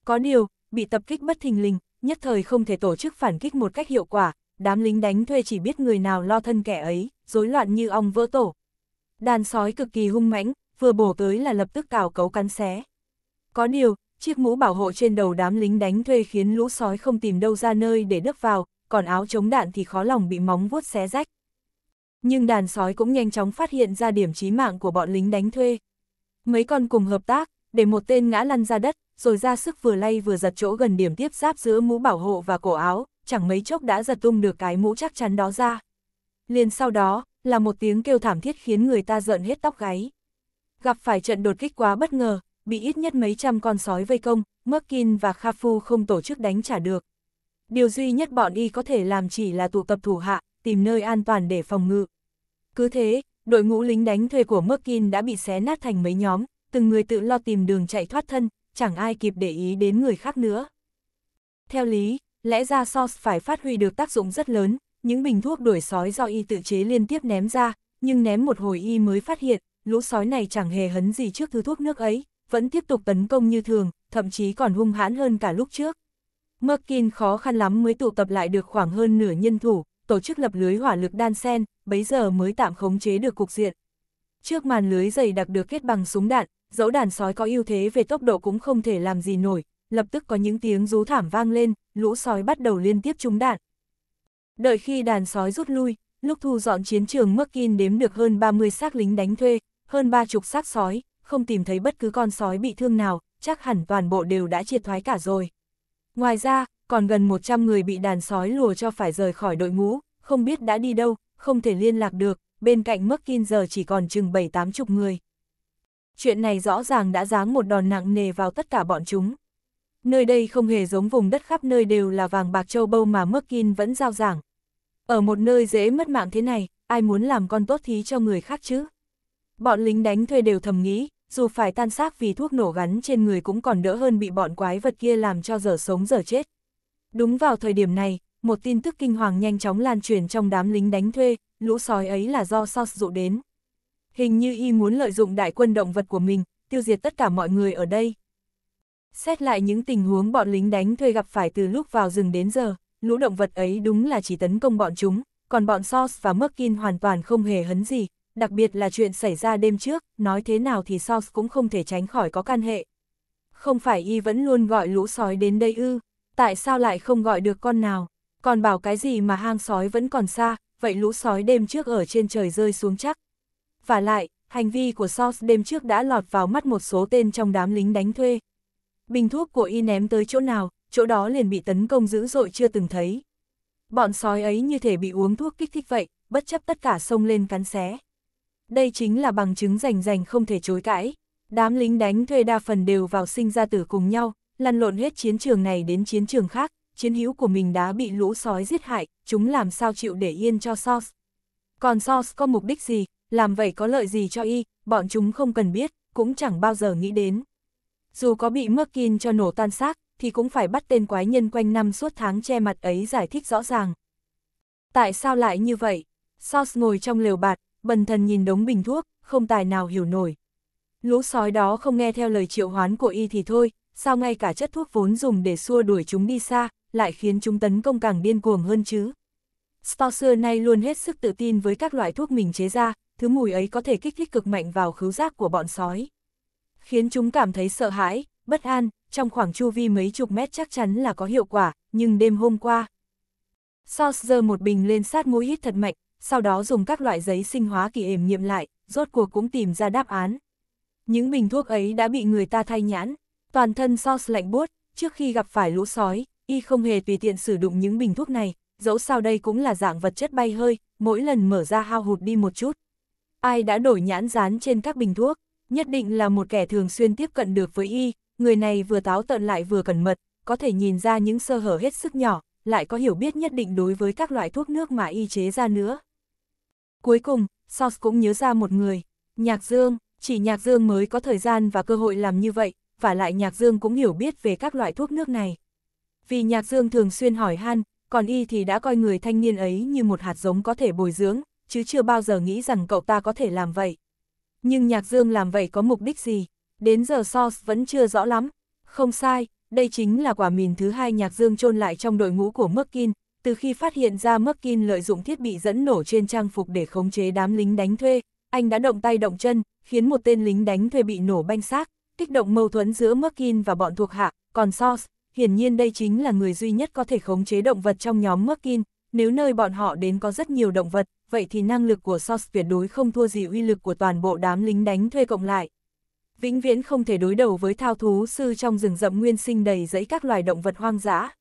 Có điều, bị tập kích bất thình lình, nhất thời không thể tổ chức phản kích một cách hiệu quả, đám lính đánh thuê chỉ biết người nào lo thân kẻ ấy, rối loạn như ong vỡ tổ. Đàn sói cực kỳ hung mãnh, vừa bổ tới là lập tức cào cấu cắn xé. Có điều, Chiếc mũ bảo hộ trên đầu đám lính đánh thuê khiến lũ sói không tìm đâu ra nơi để đấp vào, còn áo chống đạn thì khó lòng bị móng vuốt xé rách. Nhưng đàn sói cũng nhanh chóng phát hiện ra điểm chí mạng của bọn lính đánh thuê. Mấy con cùng hợp tác, để một tên ngã lăn ra đất, rồi ra sức vừa lay vừa giật chỗ gần điểm tiếp giáp giữa mũ bảo hộ và cổ áo, chẳng mấy chốc đã giật tung được cái mũ chắc chắn đó ra. Liền sau đó, là một tiếng kêu thảm thiết khiến người ta giận hết tóc gáy. Gặp phải trận đột kích quá bất ngờ, bị ít nhất mấy trăm con sói vây công, Merkin và Khafu không tổ chức đánh trả được. Điều duy nhất bọn y có thể làm chỉ là tụ tập thủ hạ, tìm nơi an toàn để phòng ngự. Cứ thế, đội ngũ lính đánh thuê của Merkin đã bị xé nát thành mấy nhóm, từng người tự lo tìm đường chạy thoát thân, chẳng ai kịp để ý đến người khác nữa. Theo lý, lẽ ra SOS phải phát huy được tác dụng rất lớn, những bình thuốc đuổi sói do y tự chế liên tiếp ném ra, nhưng ném một hồi y mới phát hiện, lũ sói này chẳng hề hấn gì trước thứ thuốc nước ấy, vẫn tiếp tục tấn công như thường, thậm chí còn hung hãn hơn cả lúc trước. Merkin khó khăn lắm mới tụ tập lại được khoảng hơn nửa nhân thủ, tổ chức lập lưới hỏa lực đan sen, bấy giờ mới tạm khống chế được cục diện. Trước màn lưới dày đặc được kết bằng súng đạn, dẫu đàn sói có ưu thế về tốc độ cũng không thể làm gì nổi, lập tức có những tiếng rú thảm vang lên, lũ sói bắt đầu liên tiếp trúng đạn. Đợi khi đàn sói rút lui, lúc thu dọn chiến trường Merkin đếm được hơn 30 xác lính đánh thuê, hơn ba chục xác sói, không tìm thấy bất cứ con sói bị thương nào, chắc hẳn toàn bộ đều đã triệt thoái cả rồi. Ngoài ra, còn gần 100 người bị đàn sói lùa cho phải rời khỏi đội ngũ, không biết đã đi đâu, không thể liên lạc được, bên cạnh Merkin giờ chỉ còn chừng 7-8 chục người. Chuyện này rõ ràng đã giáng một đòn nặng nề vào tất cả bọn chúng. Nơi đây không hề giống vùng đất khắp nơi đều là vàng bạc châu bâu mà Merkin vẫn giao giảng. Ở một nơi dễ mất mạng thế này, ai muốn làm con tốt thí cho người khác chứ? Bọn lính đánh thuê đều thầm nghĩ, dù phải tan xác vì thuốc nổ gắn trên người cũng còn đỡ hơn bị bọn quái vật kia làm cho giờ sống giờ chết. Đúng vào thời điểm này, một tin tức kinh hoàng nhanh chóng lan truyền trong đám lính đánh thuê, lũ sói ấy là do Sos dụ đến. Hình như y muốn lợi dụng đại quân động vật của mình, tiêu diệt tất cả mọi người ở đây. Xét lại những tình huống bọn lính đánh thuê gặp phải từ lúc vào rừng đến giờ, lũ động vật ấy đúng là chỉ tấn công bọn chúng, còn bọn Sos và Merkin hoàn toàn không hề hấn gì, đặc biệt là chuyện xảy ra đêm trước, nói thế nào thì South cũng không thể tránh khỏi có can hệ. Không phải y vẫn luôn gọi lũ sói đến đây ư, tại sao lại không gọi được con nào, còn bảo cái gì mà hang sói vẫn còn xa, vậy lũ sói đêm trước ở trên trời rơi xuống chắc. Và lại, hành vi của South đêm trước đã lọt vào mắt một số tên trong đám lính đánh thuê. Bình thuốc của y ném tới chỗ nào, chỗ đó liền bị tấn công dữ dội chưa từng thấy. Bọn sói ấy như thể bị uống thuốc kích thích vậy, bất chấp tất cả xông lên cắn xé đây chính là bằng chứng rành rành không thể chối cãi. Đám lính đánh thuê đa phần đều vào sinh ra tử cùng nhau, lăn lộn hết chiến trường này đến chiến trường khác, chiến hữu của mình đã bị lũ sói giết hại, chúng làm sao chịu để yên cho Source. Còn Source có mục đích gì, làm vậy có lợi gì cho y, bọn chúng không cần biết, cũng chẳng bao giờ nghĩ đến. Dù có bị Merkin cho nổ tan xác, thì cũng phải bắt tên quái nhân quanh năm suốt tháng che mặt ấy giải thích rõ ràng. Tại sao lại như vậy? Source ngồi trong lều bạt, bần thần nhìn đống bình thuốc, không tài nào hiểu nổi. Lũ sói đó không nghe theo lời triệu hoán của y thì thôi, sao ngay cả chất thuốc vốn dùng để xua đuổi chúng đi xa, lại khiến chúng tấn công càng điên cuồng hơn chứ. Stor nay luôn hết sức tự tin với các loại thuốc mình chế ra, thứ mùi ấy có thể kích thích cực mạnh vào khứu giác của bọn sói. Khiến chúng cảm thấy sợ hãi, bất an, trong khoảng chu vi mấy chục mét chắc chắn là có hiệu quả, nhưng đêm hôm qua. Saucer một bình lên sát mũi hít thật mạnh, sau đó dùng các loại giấy sinh hóa kỳ ểm nghiệm lại, rốt cuộc cũng tìm ra đáp án. Những bình thuốc ấy đã bị người ta thay nhãn, toàn thân Sos lạnh buốt, trước khi gặp phải lũ sói, y không hề tùy tiện sử dụng những bình thuốc này, dẫu sao đây cũng là dạng vật chất bay hơi, mỗi lần mở ra hao hụt đi một chút. Ai đã đổi nhãn dán trên các bình thuốc, nhất định là một kẻ thường xuyên tiếp cận được với y, người này vừa táo tận lại vừa cẩn mật, có thể nhìn ra những sơ hở hết sức nhỏ, lại có hiểu biết nhất định đối với các loại thuốc nước mà y chế ra nữa. Cuối cùng, Source cũng nhớ ra một người, Nhạc Dương, chỉ Nhạc Dương mới có thời gian và cơ hội làm như vậy, và lại Nhạc Dương cũng hiểu biết về các loại thuốc nước này. Vì Nhạc Dương thường xuyên hỏi han, còn y thì đã coi người thanh niên ấy như một hạt giống có thể bồi dưỡng, chứ chưa bao giờ nghĩ rằng cậu ta có thể làm vậy. Nhưng Nhạc Dương làm vậy có mục đích gì? Đến giờ Source vẫn chưa rõ lắm. Không sai, đây chính là quả mìn thứ hai Nhạc Dương chôn lại trong đội ngũ của Merkin, từ khi phát hiện ra Merkin lợi dụng thiết bị dẫn nổ trên trang phục để khống chế đám lính đánh thuê, anh đã động tay động chân, khiến một tên lính đánh thuê bị nổ banh xác, kích động mâu thuẫn giữa Merkin và bọn thuộc hạ, còn Source, hiển nhiên đây chính là người duy nhất có thể khống chế động vật trong nhóm Merkin, nếu nơi bọn họ đến có rất nhiều động vật, vậy thì năng lực của Source tuyệt đối không thua gì uy lực của toàn bộ đám lính đánh thuê cộng lại. Vĩnh viễn không thể đối đầu với thao thú sư trong rừng rậm nguyên sinh đầy dẫy các loài động vật hoang dã.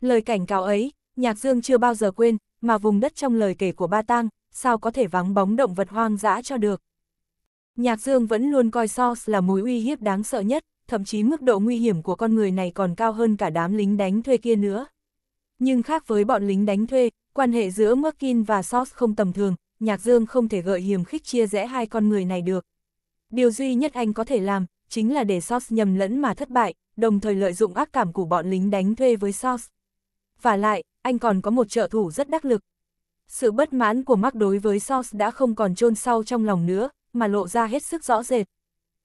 Lời cảnh cáo ấy, Nhạc Dương chưa bao giờ quên, mà vùng đất trong lời kể của Ba Tang, sao có thể vắng bóng động vật hoang dã cho được. Nhạc Dương vẫn luôn coi Sos là mối uy hiếp đáng sợ nhất, thậm chí mức độ nguy hiểm của con người này còn cao hơn cả đám lính đánh thuê kia nữa. Nhưng khác với bọn lính đánh thuê, quan hệ giữa Merkin và Sos không tầm thường, Nhạc Dương không thể gợi hiểm khích chia rẽ hai con người này được. Điều duy nhất anh có thể làm, chính là để Sos nhầm lẫn mà thất bại, đồng thời lợi dụng ác cảm của bọn lính đánh thuê với Sos. Và lại, anh còn có một trợ thủ rất đắc lực. Sự bất mãn của Mark đối với Sos đã không còn chôn sâu trong lòng nữa, mà lộ ra hết sức rõ rệt.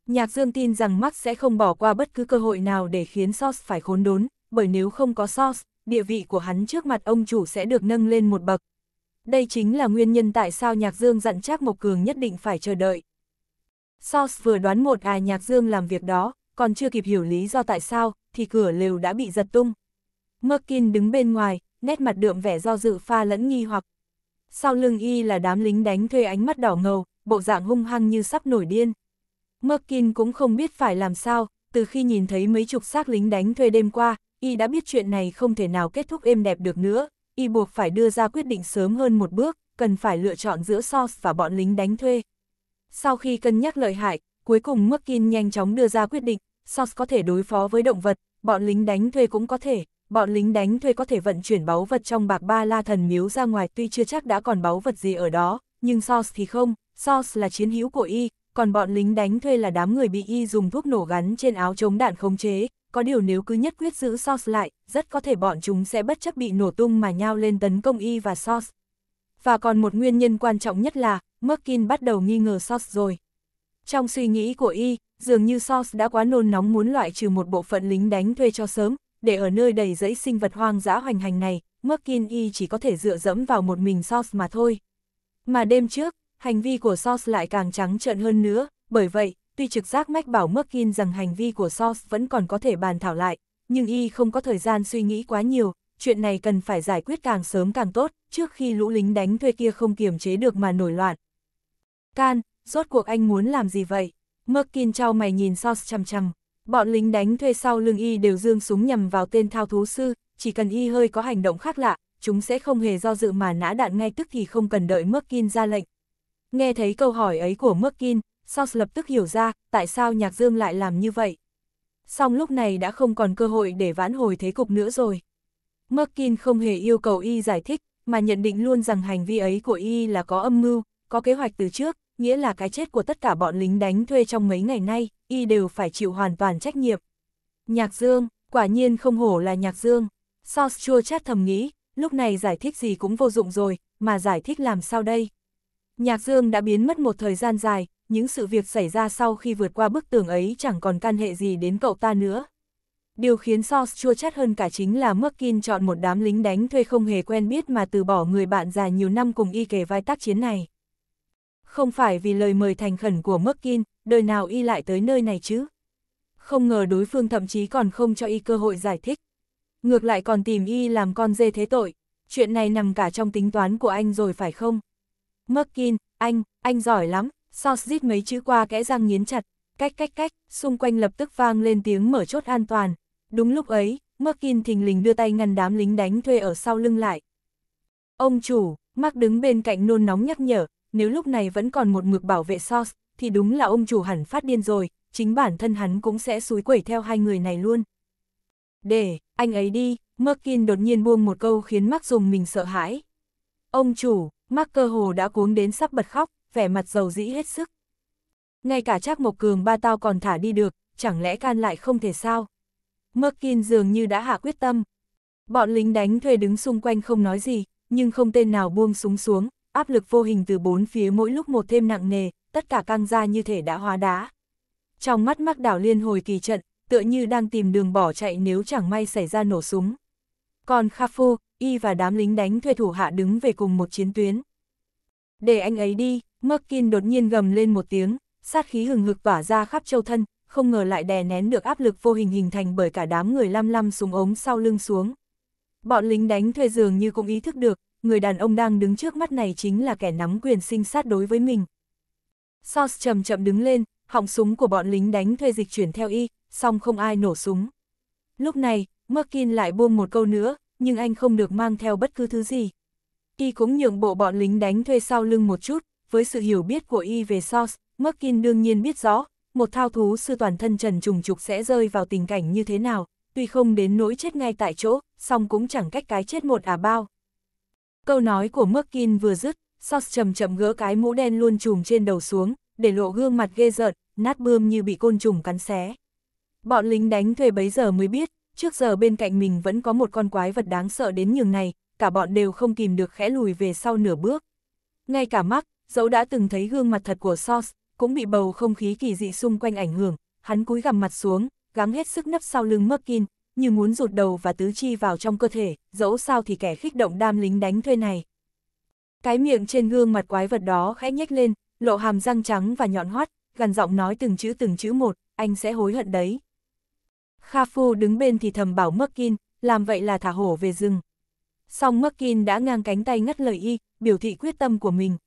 Nhạc Dương tin rằng Mark sẽ không bỏ qua bất cứ cơ hội nào để khiến Sos phải khốn đốn, bởi nếu không có Sos, địa vị của hắn trước mặt ông chủ sẽ được nâng lên một bậc. Đây chính là nguyên nhân tại sao Nhạc Dương dặn chắc Mộc Cường nhất định phải chờ đợi. Sos vừa đoán một à Nhạc Dương làm việc đó, còn chưa kịp hiểu lý do tại sao, thì cửa lều đã bị giật tung. Merkin đứng bên ngoài, nét mặt đượm vẻ do dự pha lẫn nghi hoặc. Sau lưng y là đám lính đánh thuê ánh mắt đỏ ngầu, bộ dạng hung hăng như sắp nổi điên. Merkin cũng không biết phải làm sao, từ khi nhìn thấy mấy chục xác lính đánh thuê đêm qua, y đã biết chuyện này không thể nào kết thúc êm đẹp được nữa, y buộc phải đưa ra quyết định sớm hơn một bước, cần phải lựa chọn giữa Source và bọn lính đánh thuê. Sau khi cân nhắc lợi hại, cuối cùng Merkin nhanh chóng đưa ra quyết định, Source có thể đối phó với động vật, bọn lính đánh thuê cũng có thể bọn lính đánh thuê có thể vận chuyển báu vật trong bạc ba la thần miếu ra ngoài tuy chưa chắc đã còn báu vật gì ở đó, nhưng sauce thì không, sauce là chiến hữu của y, còn bọn lính đánh thuê là đám người bị y dùng thuốc nổ gắn trên áo chống đạn khống chế, có điều nếu cứ nhất quyết giữ sauce lại, rất có thể bọn chúng sẽ bất chấp bị nổ tung mà nhau lên tấn công y và sauce Và còn một nguyên nhân quan trọng nhất là, Merkin bắt đầu nghi ngờ sauce rồi. Trong suy nghĩ của y, dường như sauce đã quá nôn nóng muốn loại trừ một bộ phận lính đánh thuê cho sớm, để ở nơi đầy rẫy sinh vật hoang dã hoành hành này, Merkin Y chỉ có thể dựa dẫm vào một mình Sos mà thôi. Mà đêm trước, hành vi của Sos lại càng trắng trợn hơn nữa, bởi vậy, tuy trực giác mách bảo Merkin rằng hành vi của Sos vẫn còn có thể bàn thảo lại, nhưng Y không có thời gian suy nghĩ quá nhiều, chuyện này cần phải giải quyết càng sớm càng tốt, trước khi lũ lính đánh thuê kia không kiềm chế được mà nổi loạn. Can, rốt cuộc anh muốn làm gì vậy? Merkin trao mày nhìn Sos chăm chăm. Bọn lính đánh thuê sau lưng y đều dương súng nhằm vào tên thao thú sư, chỉ cần y hơi có hành động khác lạ, chúng sẽ không hề do dự mà nã đạn ngay tức thì không cần đợi Merkin ra lệnh. Nghe thấy câu hỏi ấy của Merkin, Sauce lập tức hiểu ra tại sao Nhạc Dương lại làm như vậy. Song lúc này đã không còn cơ hội để vãn hồi thế cục nữa rồi. Merkin không hề yêu cầu y giải thích, mà nhận định luôn rằng hành vi ấy của y là có âm mưu, có kế hoạch từ trước, nghĩa là cái chết của tất cả bọn lính đánh thuê trong mấy ngày nay, y đều phải chịu hoàn toàn trách nhiệm. Nhạc Dương, quả nhiên không hổ là Nhạc Dương. Sao chua chát thầm nghĩ, lúc này giải thích gì cũng vô dụng rồi, mà giải thích làm sao đây? Nhạc Dương đã biến mất một thời gian dài, những sự việc xảy ra sau khi vượt qua bức tường ấy chẳng còn can hệ gì đến cậu ta nữa. Điều khiến Sos chua chát hơn cả chính là Merkin chọn một đám lính đánh thuê không hề quen biết mà từ bỏ người bạn già nhiều năm cùng y kể vai tác chiến này. Không phải vì lời mời thành khẩn của Merkin, đời nào y lại tới nơi này chứ? Không ngờ đối phương thậm chí còn không cho y cơ hội giải thích. Ngược lại còn tìm y làm con dê thế tội. Chuyện này nằm cả trong tính toán của anh rồi phải không? Merkin, anh, anh giỏi lắm, Sauce mấy chữ qua kẽ răng nghiến chặt, cách cách cách, xung quanh lập tức vang lên tiếng mở chốt an toàn. Đúng lúc ấy, Merkin thình lình đưa tay ngăn đám lính đánh thuê ở sau lưng lại. Ông chủ, Mark đứng bên cạnh nôn nóng nhắc nhở, nếu lúc này vẫn còn một mực bảo vệ Source, thì đúng là ông chủ hẳn phát điên rồi, chính bản thân hắn cũng sẽ xúi quẩy theo hai người này luôn. Để, anh ấy đi, Merkin đột nhiên buông một câu khiến Mark dùng mình sợ hãi. Ông chủ, Mark cơ hồ đã cuống đến sắp bật khóc, vẻ mặt giàu dĩ hết sức. Ngay cả Trác Mộc Cường ba tao còn thả đi được, chẳng lẽ can lại không thể sao? Merkin dường như đã hạ quyết tâm. Bọn lính đánh thuê đứng xung quanh không nói gì, nhưng không tên nào buông súng xuống, áp lực vô hình từ bốn phía mỗi lúc một thêm nặng nề, tất cả căng ra như thể đã hóa đá. Trong mắt mắc đảo liên hồi kỳ trận, tựa như đang tìm đường bỏ chạy nếu chẳng may xảy ra nổ súng. Còn Kha Phu, y và đám lính đánh thuê thủ hạ đứng về cùng một chiến tuyến. Để anh ấy đi, Merkin đột nhiên gầm lên một tiếng, sát khí hừng hực tỏa ra khắp châu thân, không ngờ lại đè nén được áp lực vô hình hình thành bởi cả đám người lăm lăm súng ống sau lưng xuống. Bọn lính đánh thuê dường như cũng ý thức được, người đàn ông đang đứng trước mắt này chính là kẻ nắm quyền sinh sát đối với mình. Sos chậm chậm đứng lên, họng súng của bọn lính đánh thuê dịch chuyển theo y, song không ai nổ súng. Lúc này, Merkin lại buông một câu nữa, nhưng anh không được mang theo bất cứ thứ gì. Y cũng nhượng bộ bọn lính đánh thuê sau lưng một chút, với sự hiểu biết của y về Sos, Merkin đương nhiên biết rõ, một thao thú sư toàn thân trần trùng trục sẽ rơi vào tình cảnh như thế nào, tuy không đến nỗi chết ngay tại chỗ, song cũng chẳng cách cái chết một à bao. Câu nói của Merkin vừa dứt, Sos chậm chậm gỡ cái mũ đen luôn trùm trên đầu xuống, để lộ gương mặt ghê rợn, nát bươm như bị côn trùng cắn xé. Bọn lính đánh thuê bấy giờ mới biết, trước giờ bên cạnh mình vẫn có một con quái vật đáng sợ đến nhường này, cả bọn đều không kìm được khẽ lùi về sau nửa bước. Ngay cả Mark, dẫu đã từng thấy gương mặt thật của Sos, cũng bị bầu không khí kỳ dị xung quanh ảnh hưởng, hắn cúi gằm mặt xuống, gắng hết sức nấp sau lưng Merkin, như muốn rụt đầu và tứ chi vào trong cơ thể, dẫu sao thì kẻ khích động đam lính đánh thuê này. Cái miệng trên gương mặt quái vật đó khẽ nhếch lên, lộ hàm răng trắng và nhọn hoắt, gần giọng nói từng chữ từng chữ một, anh sẽ hối hận đấy. Kha Phu đứng bên thì thầm bảo Merkin, làm vậy là thả hổ về rừng. Song Merkin đã ngang cánh tay ngắt lời y, biểu thị quyết tâm của mình.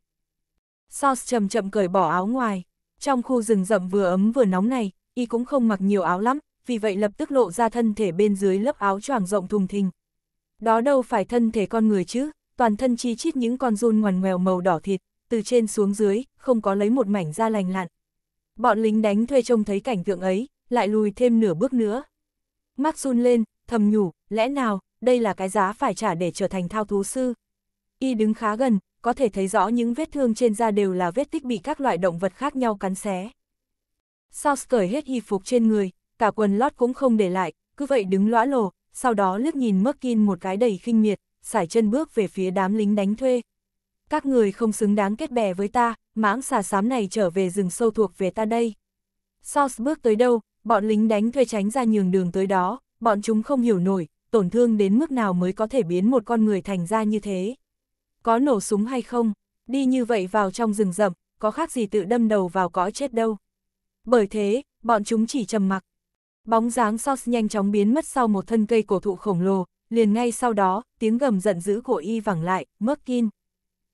Sauce chậm chậm cởi bỏ áo ngoài. Trong khu rừng rậm vừa ấm vừa nóng này, y cũng không mặc nhiều áo lắm, vì vậy lập tức lộ ra thân thể bên dưới lớp áo choàng rộng thùng thình. Đó đâu phải thân thể con người chứ, toàn thân chi chít những con run ngoằn ngoèo màu đỏ thịt, từ trên xuống dưới, không có lấy một mảnh da lành lặn. Bọn lính đánh thuê trông thấy cảnh tượng ấy, lại lùi thêm nửa bước nữa. Mark run lên, thầm nhủ, lẽ nào, đây là cái giá phải trả để trở thành thao thú sư. Y đứng khá gần, có thể thấy rõ những vết thương trên da đều là vết tích bị các loại động vật khác nhau cắn xé. Sau cởi hết y phục trên người, cả quần lót cũng không để lại, cứ vậy đứng lõa lồ, sau đó liếc nhìn Merkin một cái đầy khinh miệt, sải chân bước về phía đám lính đánh thuê. Các người không xứng đáng kết bè với ta, mãng xà xám này trở về rừng sâu thuộc về ta đây. Sauce bước tới đâu, bọn lính đánh thuê tránh ra nhường đường tới đó, bọn chúng không hiểu nổi, tổn thương đến mức nào mới có thể biến một con người thành ra như thế. Có nổ súng hay không, đi như vậy vào trong rừng rậm, có khác gì tự đâm đầu vào cõi chết đâu. Bởi thế, bọn chúng chỉ trầm mặc, Bóng dáng Sos nhanh chóng biến mất sau một thân cây cổ thụ khổng lồ, liền ngay sau đó, tiếng gầm giận dữ của y vẳng lại, Merkin.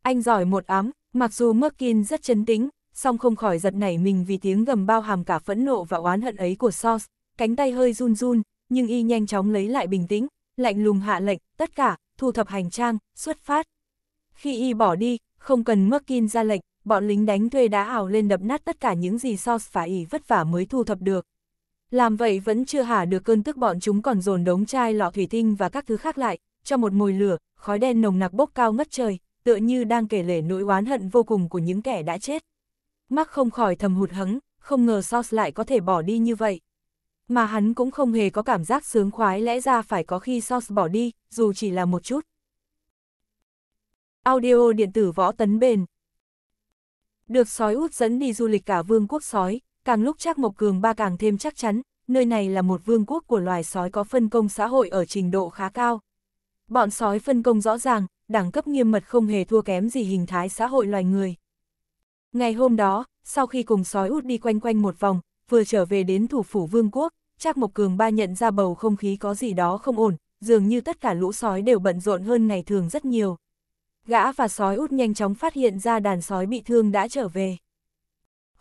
Anh giỏi một ám, mặc dù Merkin rất chấn tĩnh, song không khỏi giật nảy mình vì tiếng gầm bao hàm cả phẫn nộ và oán hận ấy của Sos, cánh tay hơi run run, nhưng y nhanh chóng lấy lại bình tĩnh, lạnh lùng hạ lệnh, tất cả, thu thập hành trang, xuất phát. Khi y bỏ đi, không cần Merkin ra lệnh, bọn lính đánh thuê đã ảo lên đập nát tất cả những gì Sos phải y vất vả mới thu thập được. Làm vậy vẫn chưa hả được cơn tức bọn chúng còn dồn đống chai lọ thủy tinh và các thứ khác lại, cho một mồi lửa, khói đen nồng nặc bốc cao ngất trời, tựa như đang kể lể nỗi oán hận vô cùng của những kẻ đã chết. Mắc không khỏi thầm hụt hẫng, không ngờ Sauce lại có thể bỏ đi như vậy. Mà hắn cũng không hề có cảm giác sướng khoái lẽ ra phải có khi Sauce bỏ đi, dù chỉ là một chút. Audio điện tử võ tấn bền Được sói út dẫn đi du lịch cả vương quốc sói, Càng lúc Trác Mộc Cường ba càng thêm chắc chắn, nơi này là một vương quốc của loài sói có phân công xã hội ở trình độ khá cao. Bọn sói phân công rõ ràng, đẳng cấp nghiêm mật không hề thua kém gì hình thái xã hội loài người. Ngày hôm đó, sau khi cùng sói út đi quanh quanh một vòng, vừa trở về đến thủ phủ vương quốc, Trác Mộc Cường ba nhận ra bầu không khí có gì đó không ổn, dường như tất cả lũ sói đều bận rộn hơn ngày thường rất nhiều. Gã và sói út nhanh chóng phát hiện ra đàn sói bị thương đã trở về.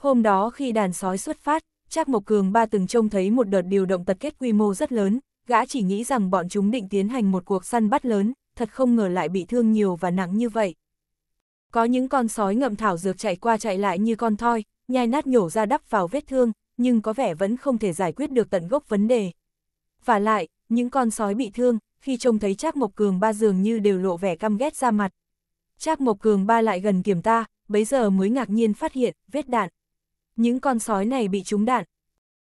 Hôm đó khi đàn sói xuất phát, Trác Mộc Cường ba từng trông thấy một đợt điều động tập kết quy mô rất lớn, gã chỉ nghĩ rằng bọn chúng định tiến hành một cuộc săn bắt lớn, thật không ngờ lại bị thương nhiều và nặng như vậy. Có những con sói ngậm thảo dược chạy qua chạy lại như con thoi, nhai nát nhổ ra đắp vào vết thương, nhưng có vẻ vẫn không thể giải quyết được tận gốc vấn đề. Và lại, những con sói bị thương, khi trông thấy Trác Mộc Cường ba dường như đều lộ vẻ căm ghét ra mặt. Trác Mộc Cường ba lại gần kiểm ta, bấy giờ mới ngạc nhiên phát hiện, vết đạn, những con sói này bị trúng đạn.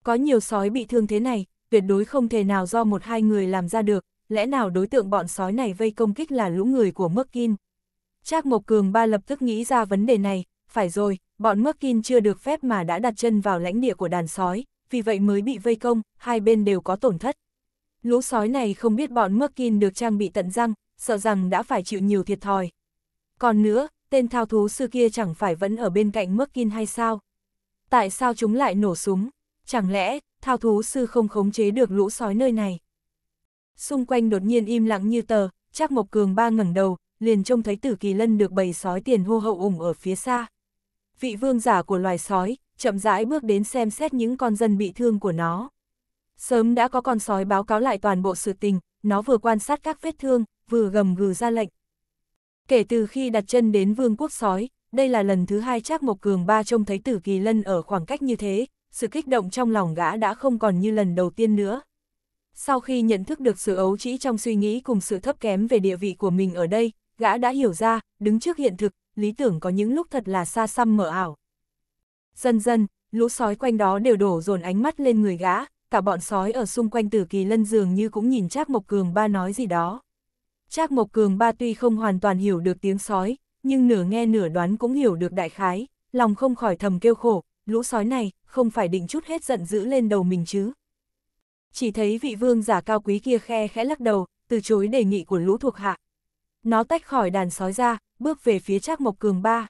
Có nhiều sói bị thương thế này, tuyệt đối không thể nào do một hai người làm ra được, lẽ nào đối tượng bọn sói này vây công kích là lũ người của Merkin. Trác Mộc Cường ba lập tức nghĩ ra vấn đề này, phải rồi, bọn Merkin chưa được phép mà đã đặt chân vào lãnh địa của đàn sói, vì vậy mới bị vây công, hai bên đều có tổn thất. Lũ sói này không biết bọn Merkin được trang bị tận răng, sợ rằng đã phải chịu nhiều thiệt thòi. Còn nữa, tên thao thú sư kia chẳng phải vẫn ở bên cạnh Merkin hay sao? Tại sao chúng lại nổ súng? Chẳng lẽ, thao thú sư không khống chế được lũ sói nơi này? Xung quanh đột nhiên im lặng như tờ, chắc Mộc Cường ba ngẩng đầu, liền trông thấy Tử Kỳ Lân được bầy sói tiền hô hậu ủng ở phía xa. Vị vương giả của loài sói, chậm rãi bước đến xem xét những con dân bị thương của nó. Sớm đã có con sói báo cáo lại toàn bộ sự tình, nó vừa quan sát các vết thương, vừa gầm gừ ra lệnh. Kể từ khi đặt chân đến vương quốc sói, đây là lần thứ hai Trác Mộc Cường ba trông thấy Tử Kỳ Lân ở khoảng cách như thế, sự kích động trong lòng gã đã không còn như lần đầu tiên nữa. Sau khi nhận thức được sự ấu trĩ trong suy nghĩ cùng sự thấp kém về địa vị của mình ở đây, gã đã hiểu ra, đứng trước hiện thực, lý tưởng có những lúc thật là xa xăm mờ ảo. Dần dần, lũ sói quanh đó đều đổ dồn ánh mắt lên người gã, cả bọn sói ở xung quanh tử kỳ lân dường như cũng nhìn Trác Mộc Cường ba nói gì đó. Trác Mộc Cường ba tuy không hoàn toàn hiểu được tiếng sói, nhưng nửa nghe nửa đoán cũng hiểu được đại khái, lòng không khỏi thầm kêu khổ, lũ sói này, không phải định chút hết giận dữ lên đầu mình chứ. Chỉ thấy vị vương giả cao quý kia khe khẽ lắc đầu, từ chối đề nghị của lũ thuộc hạ. Nó tách khỏi đàn sói ra, bước về phía Trác Mộc Cường Ba.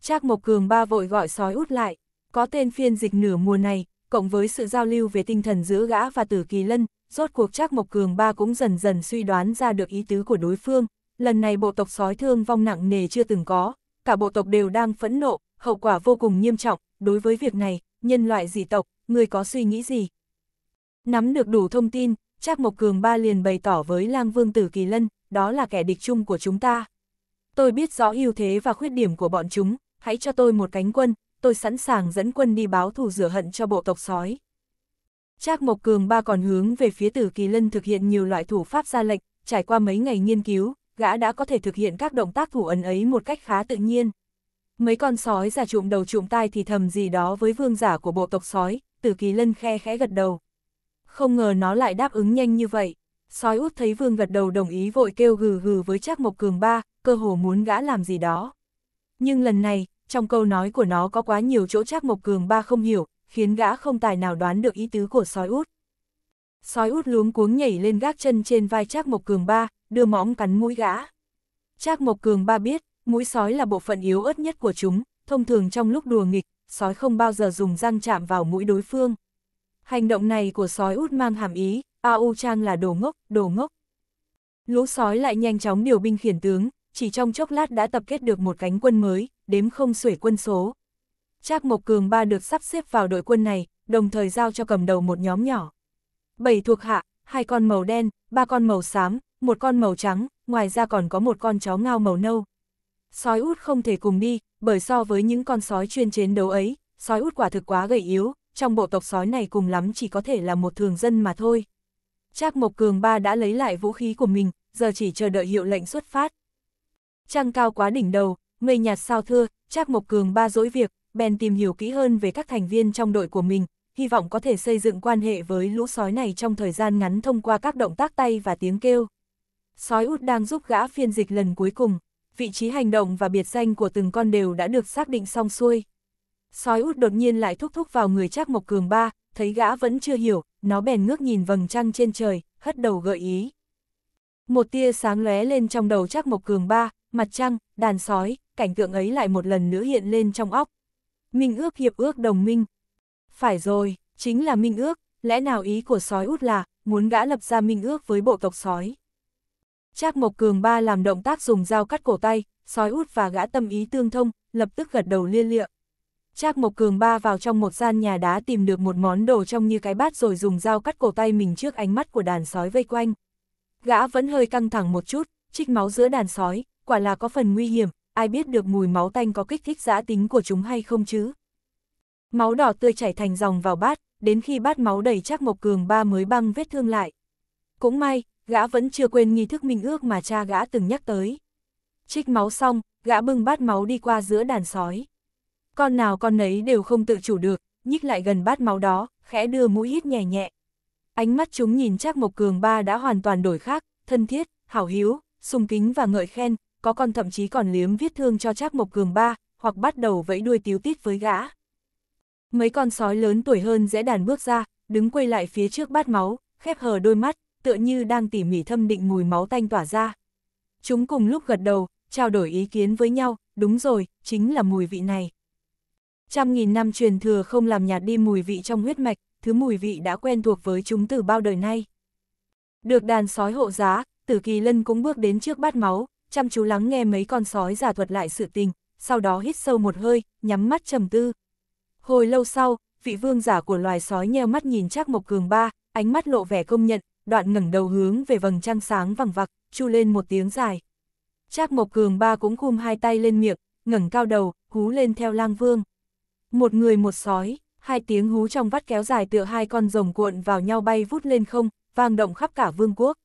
Trác Mộc Cường Ba vội gọi sói út lại, có tên phiên dịch nửa mùa này, cộng với sự giao lưu về tinh thần giữa gã và tử kỳ lân, rốt cuộc Trác Mộc Cường Ba cũng dần dần suy đoán ra được ý tứ của đối phương, lần này bộ tộc sói thương vong nặng nề chưa từng có, cả bộ tộc đều đang phẫn nộ, hậu quả vô cùng nghiêm trọng, đối với việc này, nhân loại dị tộc, người có suy nghĩ gì? Nắm được đủ thông tin, Trác Mộc Cường ba liền bày tỏ với Lang Vương Tử Kỳ Lân, đó là kẻ địch chung của chúng ta. Tôi biết rõ ưu thế và khuyết điểm của bọn chúng, hãy cho tôi một cánh quân, tôi sẵn sàng dẫn quân đi báo thù rửa hận cho bộ tộc sói. Trác Mộc Cường ba còn hướng về phía Tử Kỳ Lân thực hiện nhiều loại thủ pháp ra lệnh, trải qua mấy ngày nghiên cứu, gã đã có thể thực hiện các động tác thủ ấn ấy một cách khá tự nhiên. Mấy con sói già trụm đầu trụm tai thì thầm gì đó với vương giả của bộ tộc sói, tử kỳ lân khe khẽ gật đầu. Không ngờ nó lại đáp ứng nhanh như vậy. Sói út thấy vương gật đầu đồng ý vội kêu gừ gừ với chắc mộc cường ba, cơ hồ muốn gã làm gì đó. Nhưng lần này, trong câu nói của nó có quá nhiều chỗ chắc mộc cường ba không hiểu, khiến gã không tài nào đoán được ý tứ của sói út. Sói út luống cuống nhảy lên gác chân trên vai Trác Mộc Cường ba, đưa mõm cắn mũi gã. Trác Mộc Cường ba biết, mũi sói là bộ phận yếu ớt nhất của chúng, thông thường trong lúc đùa nghịch, sói không bao giờ dùng răng chạm vào mũi đối phương. Hành động này của sói út mang hàm ý, A.U. Trang là đồ ngốc, đồ ngốc. Lũ sói lại nhanh chóng điều binh khiển tướng, chỉ trong chốc lát đã tập kết được một cánh quân mới, đếm không xuể quân số. Trác Mộc Cường ba được sắp xếp vào đội quân này, đồng thời giao cho cầm đầu một nhóm nhỏ bảy thuộc hạ, hai con màu đen, ba con màu xám, một con màu trắng, ngoài ra còn có một con chó ngao màu nâu. Sói út không thể cùng đi, bởi so với những con sói chuyên chiến đấu ấy, sói út quả thực quá gầy yếu, trong bộ tộc sói này cùng lắm chỉ có thể là một thường dân mà thôi. Trác Mộc Cường Ba đã lấy lại vũ khí của mình, giờ chỉ chờ đợi hiệu lệnh xuất phát. Trăng cao quá đỉnh đầu, mây nhạt sao thưa, Trác Mộc Cường Ba dỗi việc, bèn tìm hiểu kỹ hơn về các thành viên trong đội của mình, hy vọng có thể xây dựng quan hệ với lũ sói này trong thời gian ngắn thông qua các động tác tay và tiếng kêu. Sói út đang giúp gã phiên dịch lần cuối cùng, vị trí hành động và biệt danh của từng con đều đã được xác định xong xuôi. Sói út đột nhiên lại thúc thúc vào người Trác Mộc Cường ba, thấy gã vẫn chưa hiểu, nó bèn ngước nhìn vầng trăng trên trời, hất đầu gợi ý. Một tia sáng lóe lên trong đầu Trác Mộc Cường ba, mặt trăng, đàn sói, cảnh tượng ấy lại một lần nữa hiện lên trong óc. Minh ước hiệp ước đồng minh, phải rồi, chính là minh ước, lẽ nào ý của sói út là, muốn gã lập ra minh ước với bộ tộc sói. Trác Mộc Cường ba làm động tác dùng dao cắt cổ tay, sói út và gã tâm ý tương thông, lập tức gật đầu lia lịa. Trác Mộc Cường ba vào trong một gian nhà đá tìm được một món đồ trông như cái bát rồi dùng dao cắt cổ tay mình trước ánh mắt của đàn sói vây quanh. Gã vẫn hơi căng thẳng một chút, trích máu giữa đàn sói, quả là có phần nguy hiểm, ai biết được mùi máu tanh có kích thích giã tính của chúng hay không chứ. Máu đỏ tươi chảy thành dòng vào bát, đến khi bát máu đầy chắc Mộc Cường ba mới băng vết thương lại. Cũng may, gã vẫn chưa quên nghi thức minh ước mà cha gã từng nhắc tới. Trích máu xong, gã bưng bát máu đi qua giữa đàn sói. Con nào con nấy đều không tự chủ được, nhích lại gần bát máu đó, khẽ đưa mũi hít nhẹ nhẹ. Ánh mắt chúng nhìn chắc Mộc Cường ba đã hoàn toàn đổi khác, thân thiết, hảo hiếu, sung kính và ngợi khen, có con thậm chí còn liếm viết thương cho Trác Mộc Cường ba, hoặc bắt đầu vẫy đuôi tiếu tít với gã. Mấy con sói lớn tuổi hơn dễ đàn bước ra, đứng quay lại phía trước bát máu, khép hờ đôi mắt, tựa như đang tỉ mỉ thâm định mùi máu tanh tỏa ra. Chúng cùng lúc gật đầu, trao đổi ý kiến với nhau, đúng rồi, chính là mùi vị này. Trăm nghìn năm truyền thừa không làm nhạt đi mùi vị trong huyết mạch, thứ mùi vị đã quen thuộc với chúng từ bao đời nay. Được đàn sói hộ giá, tử kỳ lân cũng bước đến trước bát máu, chăm chú lắng nghe mấy con sói giả thuật lại sự tình, sau đó hít sâu một hơi, nhắm mắt trầm tư. Hồi lâu sau, vị vương giả của loài sói nheo mắt nhìn Trác Mộc Cường ba, ánh mắt lộ vẻ công nhận, đoạn ngẩng đầu hướng về vầng trăng sáng vằng vặc, chu lên một tiếng dài. Trác Mộc Cường ba cũng khum hai tay lên miệng, ngẩng cao đầu, hú lên theo lang vương. Một người một sói, hai tiếng hú trong vắt kéo dài tựa hai con rồng cuộn vào nhau bay vút lên không, vang động khắp cả vương quốc.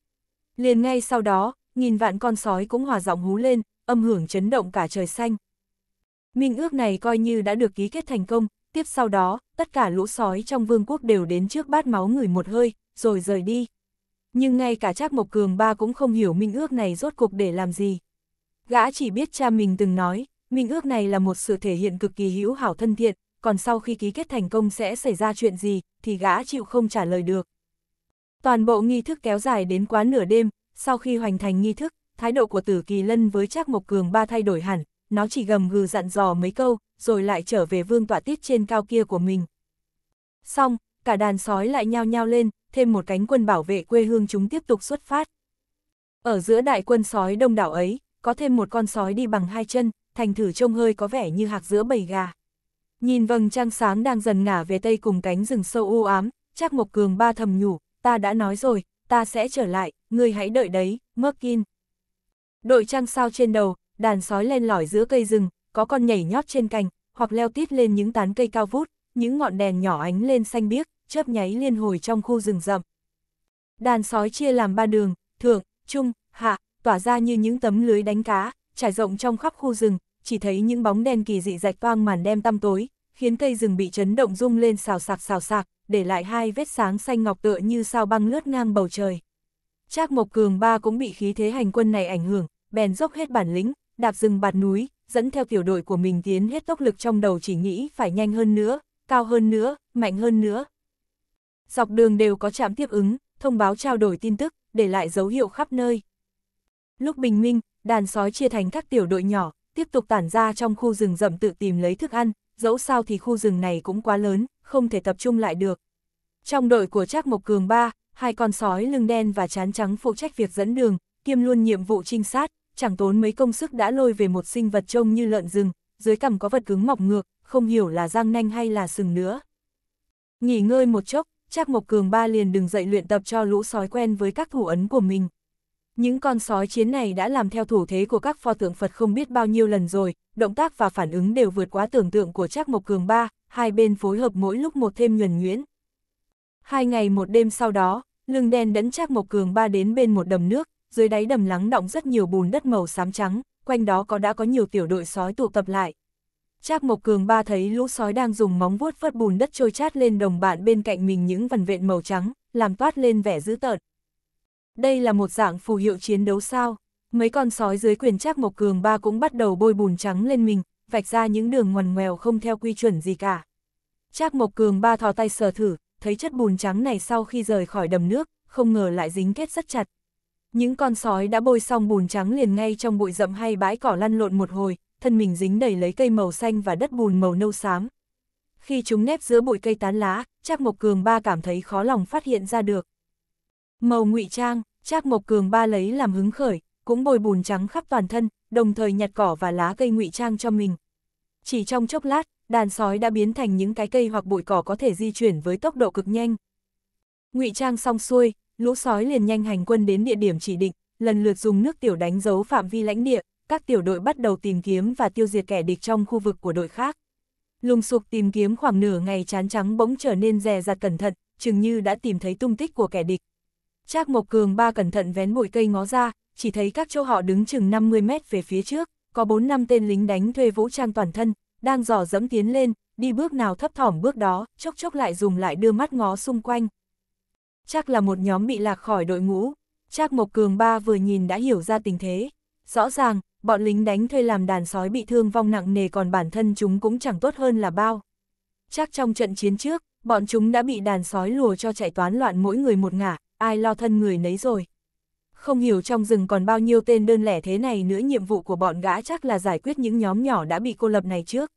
Liền ngay sau đó, nghìn vạn con sói cũng hòa giọng hú lên, âm hưởng chấn động cả trời xanh. Minh ước này coi như đã được ký kết thành công, tiếp sau đó, tất cả lũ sói trong vương quốc đều đến trước bát máu ngửi một hơi, rồi rời đi. Nhưng ngay cả Trác Mộc Cường ba cũng không hiểu minh ước này rốt cuộc để làm gì. Gã chỉ biết cha mình từng nói, minh ước này là một sự thể hiện cực kỳ hữu hảo thân thiện, còn sau khi ký kết thành công sẽ xảy ra chuyện gì, thì gã chịu không trả lời được. Toàn bộ nghi thức kéo dài đến quá nửa đêm, sau khi hoành thành nghi thức, thái độ của Tử Kỳ Lân với Trác Mộc Cường ba thay đổi hẳn, nó chỉ gầm gừ dặn dò mấy câu, rồi lại trở về vương tọa tiết trên cao kia của mình. Xong, cả đàn sói lại nhao nhao lên, thêm một cánh quân bảo vệ quê hương chúng tiếp tục xuất phát. Ở giữa đại quân sói đông đảo ấy, có thêm một con sói đi bằng hai chân, thành thử trông hơi có vẻ như hạc giữa bầy gà. Nhìn vầng trăng sáng đang dần ngả về tây cùng cánh rừng sâu u ám, chắc một Cường ba thầm nhủ, ta đã nói rồi, ta sẽ trở lại, ngươi hãy đợi đấy, Merkin. Đội trăng sao trên đầu, đàn sói len lỏi giữa cây rừng, có con nhảy nhót trên cành, hoặc leo tít lên những tán cây cao vút, những ngọn đèn nhỏ ánh lên xanh biếc, chớp nháy liên hồi trong khu rừng rậm. Đàn sói chia làm ba đường, thượng, trung, hạ, tỏa ra như những tấm lưới đánh cá, trải rộng trong khắp khu rừng, chỉ thấy những bóng đen kỳ dị rạch toang màn đêm tăm tối, khiến cây rừng bị chấn động rung lên xào sạc xào sạc, để lại hai vết sáng xanh ngọc tựa như sao băng lướt ngang bầu trời. Trác Mộc Cường ba cũng bị khí thế hành quân này ảnh hưởng, bèn dốc hết bản lĩnh, đạp rừng bạt núi, dẫn theo tiểu đội của mình tiến hết tốc lực trong đầu chỉ nghĩ phải nhanh hơn nữa, cao hơn nữa, mạnh hơn nữa. Dọc đường đều có trạm tiếp ứng, thông báo trao đổi tin tức, để lại dấu hiệu khắp nơi. Lúc bình minh, đàn sói chia thành các tiểu đội nhỏ, tiếp tục tản ra trong khu rừng rậm tự tìm lấy thức ăn, dẫu sao thì khu rừng này cũng quá lớn, không thể tập trung lại được. Trong đội của Trác Mộc Cường 3, hai con sói lưng đen và chán trắng phụ trách việc dẫn đường, kiêm luôn nhiệm vụ trinh sát, chẳng tốn mấy công sức đã lôi về một sinh vật trông như lợn rừng, dưới cằm có vật cứng mọc ngược, không hiểu là răng nanh hay là sừng nữa. Nghỉ ngơi một chốc, Trác Mộc Cường ba liền đừng dậy luyện tập cho lũ sói quen với các thủ ấn của mình. Những con sói chiến này đã làm theo thủ thế của các pho tượng Phật không biết bao nhiêu lần rồi, động tác và phản ứng đều vượt quá tưởng tượng của Trác Mộc Cường ba, hai bên phối hợp mỗi lúc một thêm nhuần nhuyễn. Hai ngày một đêm sau đó, lưng đen đẫn Trác Mộc Cường ba đến bên một đầm nước, dưới đáy đầm lắng đọng rất nhiều bùn đất màu xám trắng, quanh đó có đã có nhiều tiểu đội sói tụ tập lại. Trác Mộc Cường ba thấy lũ sói đang dùng móng vuốt vớt bùn đất trôi chát lên đồng bạn bên cạnh mình những vằn vện màu trắng, làm toát lên vẻ dữ tợn. Đây là một dạng phù hiệu chiến đấu sao? Mấy con sói dưới quyền Trác Mộc Cường ba cũng bắt đầu bôi bùn trắng lên mình, vạch ra những đường ngoằn ngoèo không theo quy chuẩn gì cả. Trác Mộc Cường ba thò tay sờ thử, thấy chất bùn trắng này sau khi rời khỏi đầm nước, không ngờ lại dính kết rất chặt. Những con sói đã bôi xong bùn trắng liền ngay trong bụi rậm hay bãi cỏ lăn lộn một hồi, thân mình dính đầy lấy cây màu xanh và đất bùn màu nâu xám. Khi chúng nép giữa bụi cây tán lá, Trác Mộc Cường Ba cảm thấy khó lòng phát hiện ra được. Màu ngụy trang, Trác Mộc Cường Ba lấy làm hứng khởi, cũng bôi bùn trắng khắp toàn thân, đồng thời nhặt cỏ và lá cây ngụy trang cho mình. Chỉ trong chốc lát, đàn sói đã biến thành những cái cây hoặc bụi cỏ có thể di chuyển với tốc độ cực nhanh. Ngụy trang xong xuôi, lũ sói liền nhanh hành quân đến địa điểm chỉ định, lần lượt dùng nước tiểu đánh dấu phạm vi lãnh địa, các tiểu đội bắt đầu tìm kiếm và tiêu diệt kẻ địch trong khu vực của đội khác. Lùng sục tìm kiếm khoảng nửa ngày chán trắng bỗng trở nên dè dặt cẩn thận, chừng như đã tìm thấy tung tích của kẻ địch. Trác Mộc Cường ba cẩn thận vén bụi cây ngó ra, chỉ thấy các châu họ đứng chừng 50 mét về phía trước, có 4 năm tên lính đánh thuê vũ trang toàn thân, đang dò dẫm tiến lên, đi bước nào thấp thỏm bước đó, chốc chốc lại dùng lại đưa mắt ngó xung quanh chắc là một nhóm bị lạc khỏi đội ngũ. Trác Mộc Cường ba vừa nhìn đã hiểu ra tình thế. Rõ ràng, bọn lính đánh thuê làm đàn sói bị thương vong nặng nề còn bản thân chúng cũng chẳng tốt hơn là bao. Chắc trong trận chiến trước, bọn chúng đã bị đàn sói lùa cho chạy toán loạn mỗi người một ngả, ai lo thân người nấy rồi. Không hiểu trong rừng còn bao nhiêu tên đơn lẻ thế này nữa nhiệm vụ của bọn gã chắc là giải quyết những nhóm nhỏ đã bị cô lập này trước.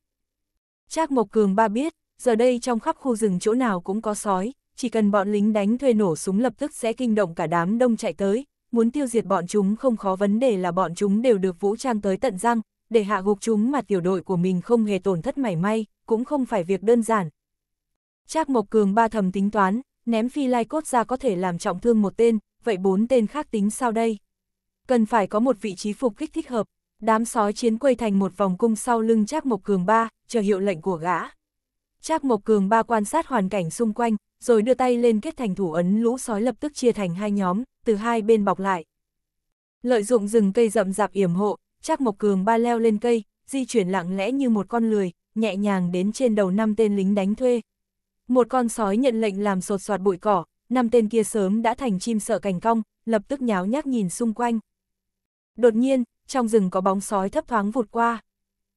Trác Mộc Cường ba biết, giờ đây trong khắp khu rừng chỗ nào cũng có sói, chỉ cần bọn lính đánh thuê nổ súng lập tức sẽ kinh động cả đám đông chạy tới, muốn tiêu diệt bọn chúng không khó vấn đề là bọn chúng đều được vũ trang tới tận răng, để hạ gục chúng mà tiểu đội của mình không hề tổn thất mảy may, cũng không phải việc đơn giản. Trác Mộc Cường ba thầm tính toán, ném phi lai cốt ra có thể làm trọng thương một tên, vậy bốn tên khác tính sao đây? Cần phải có một vị trí phục kích thích hợp, đám sói chiến quay thành một vòng cung sau lưng Trác Mộc Cường ba, chờ hiệu lệnh của gã. Trác Mộc Cường ba quan sát hoàn cảnh xung quanh, rồi đưa tay lên kết thành thủ ấn lũ sói lập tức chia thành hai nhóm, từ hai bên bọc lại. Lợi dụng rừng cây rậm rạp yểm hộ, Trác Mộc Cường ba leo lên cây, di chuyển lặng lẽ như một con lười, nhẹ nhàng đến trên đầu năm tên lính đánh thuê. Một con sói nhận lệnh làm sột soạt bụi cỏ, năm tên kia sớm đã thành chim sợ cành cong, lập tức nháo nhác nhìn xung quanh. Đột nhiên, trong rừng có bóng sói thấp thoáng vụt qua.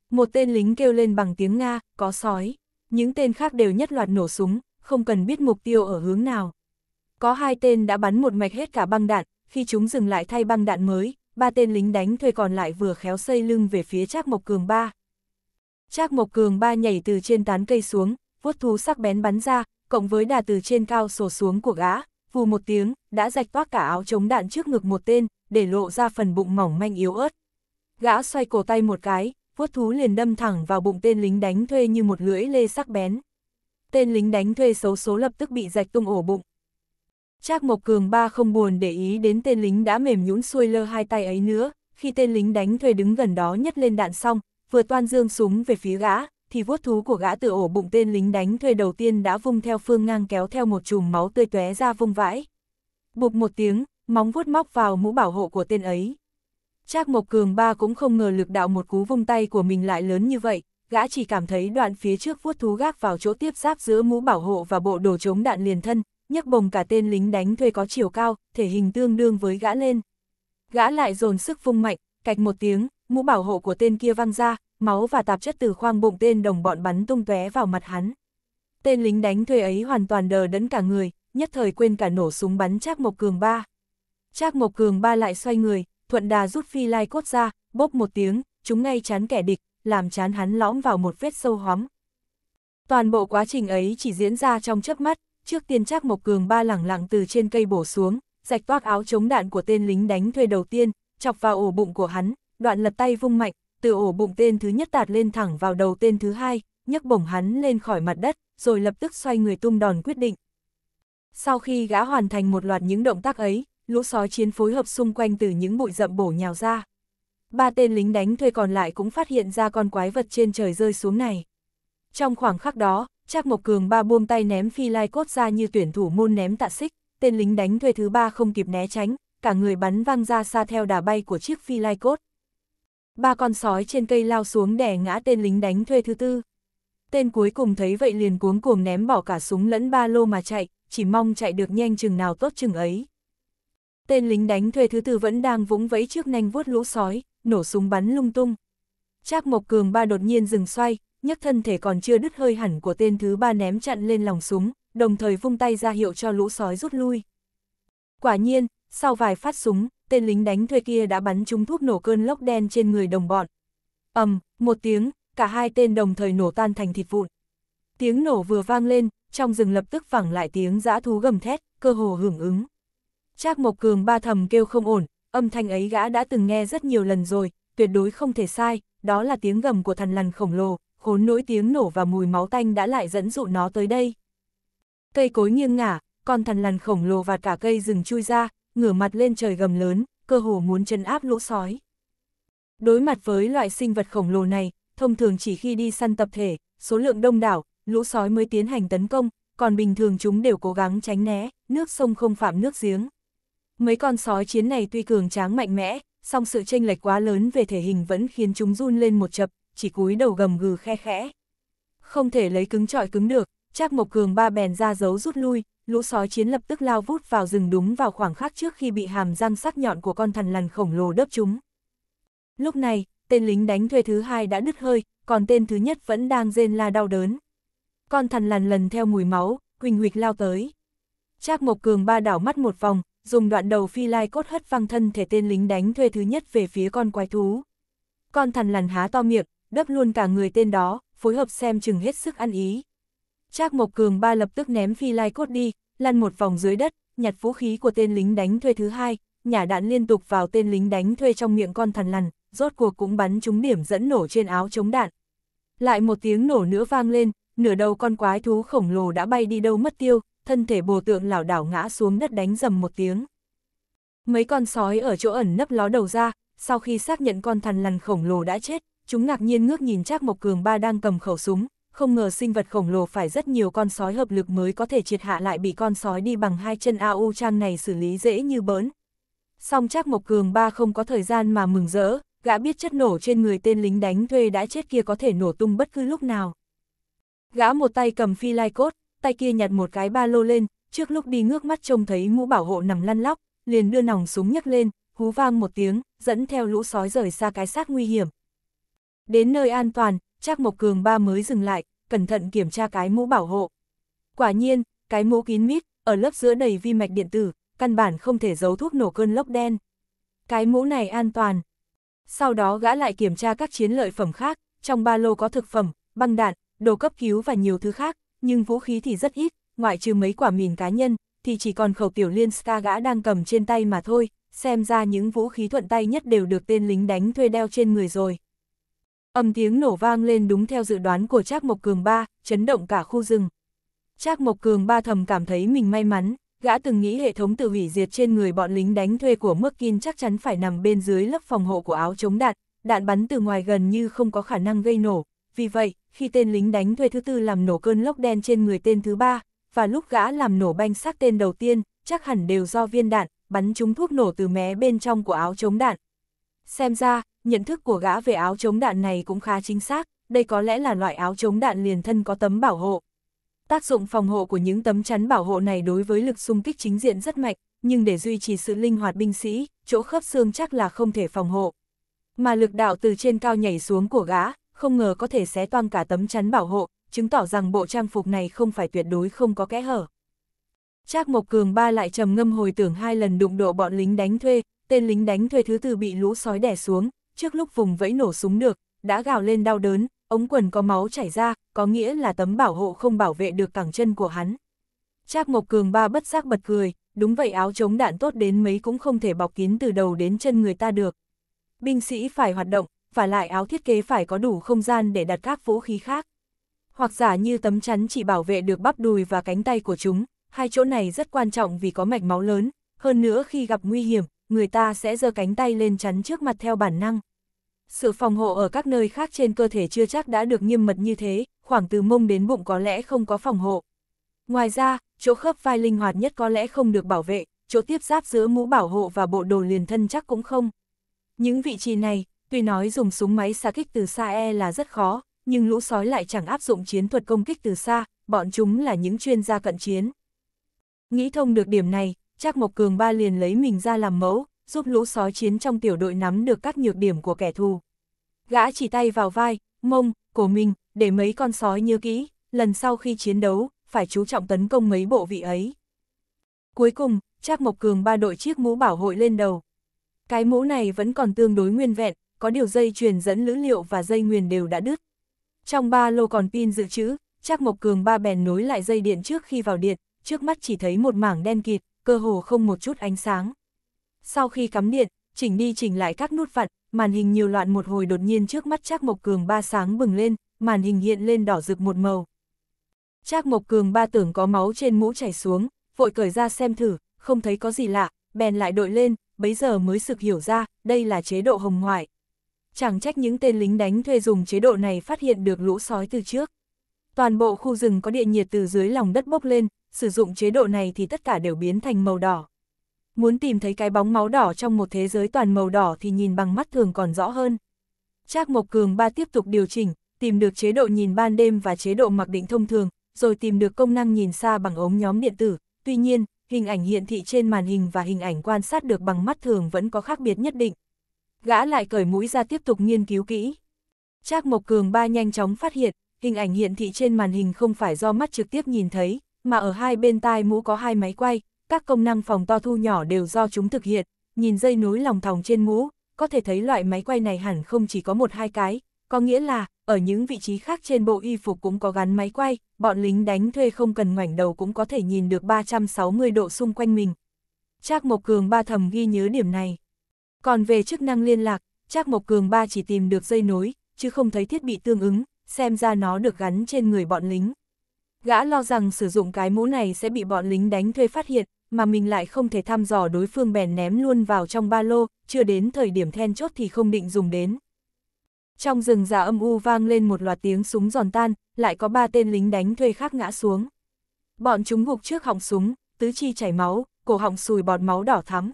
Một tên lính kêu lên bằng tiếng Nga, có sói. Những tên khác đều nhất loạt nổ súng, không cần biết mục tiêu ở hướng nào. Có hai tên đã bắn một mạch hết cả băng đạn, khi chúng dừng lại thay băng đạn mới, ba tên lính đánh thuê còn lại vừa khéo xây lưng về phía Trác Mộc Cường ba. Trác Mộc Cường ba nhảy từ trên tán cây xuống, vuốt thú sắc bén bắn ra, cộng với đà từ trên cao sổ xuống của gã, vù một tiếng, đã rạch toát cả áo chống đạn trước ngực một tên, để lộ ra phần bụng mỏng manh yếu ớt. Gã xoay cổ tay một cái, vuốt thú liền đâm thẳng vào bụng tên lính đánh thuê như một lưỡi lê sắc bén tên lính đánh thuê xấu số lập tức bị rạch tung ổ bụng. Trác Mộc Cường ba không buồn để ý đến tên lính đã mềm nhũn xuôi lơ hai tay ấy nữa, khi tên lính đánh thuê đứng gần đó nhất lên đạn xong, vừa toan dương súng về phía gã, thì vuốt thú của gã từ ổ bụng tên lính đánh thuê đầu tiên đã vung theo phương ngang kéo theo một chùm máu tươi tóe ra vung vãi. Bụp một tiếng, móng vuốt móc vào mũ bảo hộ của tên ấy. Trác Mộc Cường ba cũng không ngờ lực đạo một cú vung tay của mình lại lớn như vậy, gã chỉ cảm thấy đoạn phía trước vuốt thú gác vào chỗ tiếp giáp giữa mũ bảo hộ và bộ đồ chống đạn liền thân, nhấc bồng cả tên lính đánh thuê có chiều cao, thể hình tương đương với gã lên. Gã lại dồn sức vung mạnh, cạch một tiếng, mũ bảo hộ của tên kia văng ra, máu và tạp chất từ khoang bụng tên đồng bọn bắn tung tóe vào mặt hắn. Tên lính đánh thuê ấy hoàn toàn đờ đẫn cả người, nhất thời quên cả nổ súng bắn Trác Mộc Cường ba. Trác Mộc Cường ba lại xoay người, thuận đà rút phi lai cốt ra, bốp một tiếng, chúng ngay chán kẻ địch, làm chán hắn lõm vào một vết sâu hóm. Toàn bộ quá trình ấy chỉ diễn ra trong chớp mắt, trước tiên chắc một Cường ba lẳng lặng từ trên cây bổ xuống, rạch toát áo chống đạn của tên lính đánh thuê đầu tiên, chọc vào ổ bụng của hắn, đoạn lật tay vung mạnh, từ ổ bụng tên thứ nhất tạt lên thẳng vào đầu tên thứ hai, nhấc bổng hắn lên khỏi mặt đất, rồi lập tức xoay người tung đòn quyết định. Sau khi gã hoàn thành một loạt những động tác ấy, lũ sói chiến phối hợp xung quanh từ những bụi rậm bổ nhào ra ba tên lính đánh thuê còn lại cũng phát hiện ra con quái vật trên trời rơi xuống này. Trong khoảng khắc đó, Trác Mộc Cường ba buông tay ném phi lai cốt ra như tuyển thủ môn ném tạ xích, tên lính đánh thuê thứ ba không kịp né tránh, cả người bắn văng ra xa theo đà bay của chiếc phi lai cốt. Ba con sói trên cây lao xuống đè ngã tên lính đánh thuê thứ tư. Tên cuối cùng thấy vậy liền cuống cuồng ném bỏ cả súng lẫn ba lô mà chạy, chỉ mong chạy được nhanh chừng nào tốt chừng ấy. Tên lính đánh thuê thứ tư vẫn đang vũng vẫy trước nanh vuốt lũ sói, nổ súng bắn lung tung. Trác Mộc Cường ba đột nhiên dừng xoay, nhấc thân thể còn chưa đứt hơi hẳn của tên thứ ba ném chặn lên lòng súng, đồng thời vung tay ra hiệu cho lũ sói rút lui. Quả nhiên, sau vài phát súng, tên lính đánh thuê kia đã bắn trúng thuốc nổ cơn lốc đen trên người đồng bọn. ầm, một tiếng, cả hai tên đồng thời nổ tan thành thịt vụn. Tiếng nổ vừa vang lên, trong rừng lập tức vẳng lại tiếng dã thú gầm thét, cơ hồ hưởng ứng. Trác Mộc Cường ba thầm kêu không ổn, âm thanh ấy gã đã từng nghe rất nhiều lần rồi, tuyệt đối không thể sai, đó là tiếng gầm của thần lằn khổng lồ, khốn nỗi tiếng nổ và mùi máu tanh đã lại dẫn dụ nó tới đây. Cây cối nghiêng ngả, con thần lằn khổng lồ và cả cây rừng chui ra, ngửa mặt lên trời gầm lớn, cơ hồ muốn chân áp lũ sói. Đối mặt với loại sinh vật khổng lồ này, thông thường chỉ khi đi săn tập thể, số lượng đông đảo, lũ sói mới tiến hành tấn công, còn bình thường chúng đều cố gắng tránh né, nước sông không phạm nước giếng. Mấy con sói chiến này tuy cường tráng mạnh mẽ, song sự chênh lệch quá lớn về thể hình vẫn khiến chúng run lên một chập, chỉ cúi đầu gầm gừ khe khẽ. Không thể lấy cứng trọi cứng được, Trác Mộc Cường ba bèn ra dấu rút lui, lũ sói chiến lập tức lao vút vào rừng đúng vào khoảng khắc trước khi bị hàm răng sắc nhọn của con thằn lằn khổng lồ đớp chúng. Lúc này, tên lính đánh thuê thứ hai đã đứt hơi, còn tên thứ nhất vẫn đang rên la đau đớn. Con thằn lằn lần theo mùi máu, huỳnh huịch lao tới. Trác Mộc Cường ba đảo mắt một vòng, dùng đoạn đầu phi lai cốt hất văng thân thể tên lính đánh thuê thứ nhất về phía con quái thú. Con thằn lằn há to miệng, đấp luôn cả người tên đó, phối hợp xem chừng hết sức ăn ý. Trác Mộc Cường ba lập tức ném phi lai cốt đi, lăn một vòng dưới đất, nhặt vũ khí của tên lính đánh thuê thứ hai, nhả đạn liên tục vào tên lính đánh thuê trong miệng con thằn lằn, rốt cuộc cũng bắn trúng điểm dẫn nổ trên áo chống đạn. Lại một tiếng nổ nữa vang lên, nửa đầu con quái thú khổng lồ đã bay đi đâu mất tiêu, thân thể bồ tượng lảo đảo ngã xuống đất đánh dầm một tiếng. Mấy con sói ở chỗ ẩn nấp ló đầu ra, sau khi xác nhận con thằn lằn khổng lồ đã chết, chúng ngạc nhiên ngước nhìn Trác Mộc Cường ba đang cầm khẩu súng, không ngờ sinh vật khổng lồ phải rất nhiều con sói hợp lực mới có thể triệt hạ lại bị con sói đi bằng hai chân AU Trang này xử lý dễ như bỡn. Song Trác Mộc Cường ba không có thời gian mà mừng rỡ, gã biết chất nổ trên người tên lính đánh thuê đã chết kia có thể nổ tung bất cứ lúc nào. Gã một tay cầm phi lai cốt, tay kia nhặt một cái ba lô lên, trước lúc đi ngước mắt trông thấy mũ bảo hộ nằm lăn lóc, liền đưa nòng súng nhấc lên, hú vang một tiếng, dẫn theo lũ sói rời xa cái xác nguy hiểm. Đến nơi an toàn, Trác Mộc Cường ba mới dừng lại, cẩn thận kiểm tra cái mũ bảo hộ. Quả nhiên, cái mũ kín mít, ở lớp giữa đầy vi mạch điện tử, căn bản không thể giấu thuốc nổ cơn lốc đen. Cái mũ này an toàn. Sau đó gã lại kiểm tra các chiến lợi phẩm khác, trong ba lô có thực phẩm, băng đạn, đồ cấp cứu và nhiều thứ khác, nhưng vũ khí thì rất ít, ngoại trừ mấy quả mìn cá nhân, thì chỉ còn khẩu tiểu liên star gã đang cầm trên tay mà thôi, xem ra những vũ khí thuận tay nhất đều được tên lính đánh thuê đeo trên người rồi. Âm tiếng nổ vang lên đúng theo dự đoán của Trác Mộc Cường ba, chấn động cả khu rừng. Trác Mộc Cường ba thầm cảm thấy mình may mắn, gã từng nghĩ hệ thống tự hủy diệt trên người bọn lính đánh thuê của Merkin chắc chắn phải nằm bên dưới lớp phòng hộ của áo chống đạn, đạn bắn từ ngoài gần như không có khả năng gây nổ, vì vậy, khi tên lính đánh thuê thứ tư làm nổ cơn lốc đen trên người tên thứ ba, và lúc gã làm nổ banh xác tên đầu tiên, chắc hẳn đều do viên đạn, bắn trúng thuốc nổ từ mé bên trong của áo chống đạn. Xem ra, nhận thức của gã về áo chống đạn này cũng khá chính xác, đây có lẽ là loại áo chống đạn liền thân có tấm bảo hộ. Tác dụng phòng hộ của những tấm chắn bảo hộ này đối với lực xung kích chính diện rất mạnh, nhưng để duy trì sự linh hoạt binh sĩ, chỗ khớp xương chắc là không thể phòng hộ. Mà lực đạo từ trên cao nhảy xuống của gã, không ngờ có thể xé toang cả tấm chắn bảo hộ, chứng tỏ rằng bộ trang phục này không phải tuyệt đối không có kẽ hở. Trác Mộc Cường ba lại trầm ngâm hồi tưởng hai lần đụng độ bọn lính đánh thuê, tên lính đánh thuê thứ tư bị lũ sói đè xuống, trước lúc vùng vẫy nổ súng được, đã gào lên đau đớn, ống quần có máu chảy ra, có nghĩa là tấm bảo hộ không bảo vệ được cẳng chân của hắn. Trác Mộc Cường ba bất giác bật cười, đúng vậy áo chống đạn tốt đến mấy cũng không thể bọc kín từ đầu đến chân người ta được. Binh sĩ phải hoạt động, và lại áo thiết kế phải có đủ không gian để đặt các vũ khí khác. Hoặc giả như tấm chắn chỉ bảo vệ được bắp đùi và cánh tay của chúng, hai chỗ này rất quan trọng vì có mạch máu lớn, hơn nữa khi gặp nguy hiểm, người ta sẽ giơ cánh tay lên chắn trước mặt theo bản năng. Sự phòng hộ ở các nơi khác trên cơ thể chưa chắc đã được nghiêm mật như thế, khoảng từ mông đến bụng có lẽ không có phòng hộ. Ngoài ra, chỗ khớp vai linh hoạt nhất có lẽ không được bảo vệ, chỗ tiếp giáp giữa mũ bảo hộ và bộ đồ liền thân chắc cũng không. Những vị trí này, Tuy nói dùng súng máy xa kích từ xa e là rất khó, nhưng lũ sói lại chẳng áp dụng chiến thuật công kích từ xa, bọn chúng là những chuyên gia cận chiến. Nghĩ thông được điểm này, Trác Mộc Cường ba liền lấy mình ra làm mẫu, giúp lũ sói chiến trong tiểu đội nắm được các nhược điểm của kẻ thù. Gã chỉ tay vào vai, mông, cổ mình, để mấy con sói nhớ kỹ, lần sau khi chiến đấu, phải chú trọng tấn công mấy bộ vị ấy. Cuối cùng, Trác Mộc Cường ba đội chiếc mũ bảo hội lên đầu. Cái mũ này vẫn còn tương đối nguyên vẹn, có điều dây truyền dẫn lữ liệu và dây nguyền đều đã đứt. Trong ba lô còn pin dự trữ, Trác Mộc Cường ba bèn nối lại dây điện trước khi vào điện, trước mắt chỉ thấy một mảng đen kịt, cơ hồ không một chút ánh sáng. Sau khi cắm điện, chỉnh đi chỉnh lại các nút vặn, màn hình nhiều loạn một hồi đột nhiên trước mắt Trác Mộc Cường ba sáng bừng lên, màn hình hiện lên đỏ rực một màu. Trác Mộc Cường ba tưởng có máu trên mũ chảy xuống, vội cởi ra xem thử, không thấy có gì lạ, bèn lại đội lên, bấy giờ mới sực hiểu ra, đây là chế độ hồng ngoại chẳng trách những tên lính đánh thuê dùng chế độ này phát hiện được lũ sói từ trước. Toàn bộ khu rừng có địa nhiệt từ dưới lòng đất bốc lên, sử dụng chế độ này thì tất cả đều biến thành màu đỏ. Muốn tìm thấy cái bóng máu đỏ trong một thế giới toàn màu đỏ thì nhìn bằng mắt thường còn rõ hơn. Trác Mộc Cường ba tiếp tục điều chỉnh, tìm được chế độ nhìn ban đêm và chế độ mặc định thông thường, rồi tìm được công năng nhìn xa bằng ống nhóm điện tử. Tuy nhiên, hình ảnh hiện thị trên màn hình và hình ảnh quan sát được bằng mắt thường vẫn có khác biệt nhất định gã lại cởi mũi ra tiếp tục nghiên cứu kỹ. Trác Mộc Cường ba nhanh chóng phát hiện, hình ảnh hiện thị trên màn hình không phải do mắt trực tiếp nhìn thấy, mà ở hai bên tai mũ có hai máy quay, các công năng phòng to thu nhỏ đều do chúng thực hiện, nhìn dây nối lòng thòng trên mũ, có thể thấy loại máy quay này hẳn không chỉ có một hai cái, có nghĩa là, ở những vị trí khác trên bộ y phục cũng có gắn máy quay, bọn lính đánh thuê không cần ngoảnh đầu cũng có thể nhìn được 360 độ xung quanh mình. Trác Mộc Cường ba thầm ghi nhớ điểm này. Còn về chức năng liên lạc, chắc Mộc Cường ba chỉ tìm được dây nối, chứ không thấy thiết bị tương ứng, xem ra nó được gắn trên người bọn lính. Gã lo rằng sử dụng cái mũ này sẽ bị bọn lính đánh thuê phát hiện, mà mình lại không thể thăm dò đối phương bèn ném luôn vào trong ba lô, chưa đến thời điểm then chốt thì không định dùng đến. Trong rừng già âm u vang lên một loạt tiếng súng giòn tan, lại có ba tên lính đánh thuê khác ngã xuống. Bọn chúng gục trước họng súng, tứ chi chảy máu, cổ họng sùi bọt máu đỏ thắm.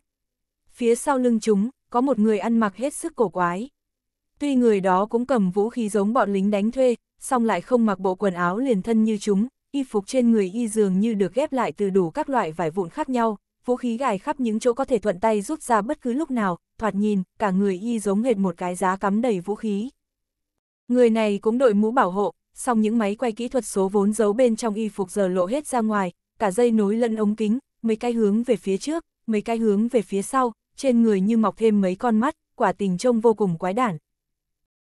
Phía sau lưng chúng, có một người ăn mặc hết sức cổ quái. Tuy người đó cũng cầm vũ khí giống bọn lính đánh thuê, song lại không mặc bộ quần áo liền thân như chúng, y phục trên người y dường như được ghép lại từ đủ các loại vải vụn khác nhau, vũ khí gài khắp những chỗ có thể thuận tay rút ra bất cứ lúc nào, thoạt nhìn, cả người y giống hệt một cái giá cắm đầy vũ khí. Người này cũng đội mũ bảo hộ, song những máy quay kỹ thuật số vốn giấu bên trong y phục giờ lộ hết ra ngoài, cả dây nối lẫn ống kính, mấy cái hướng về phía trước, mấy cái hướng về phía sau, trên người như mọc thêm mấy con mắt, quả tình trông vô cùng quái đản.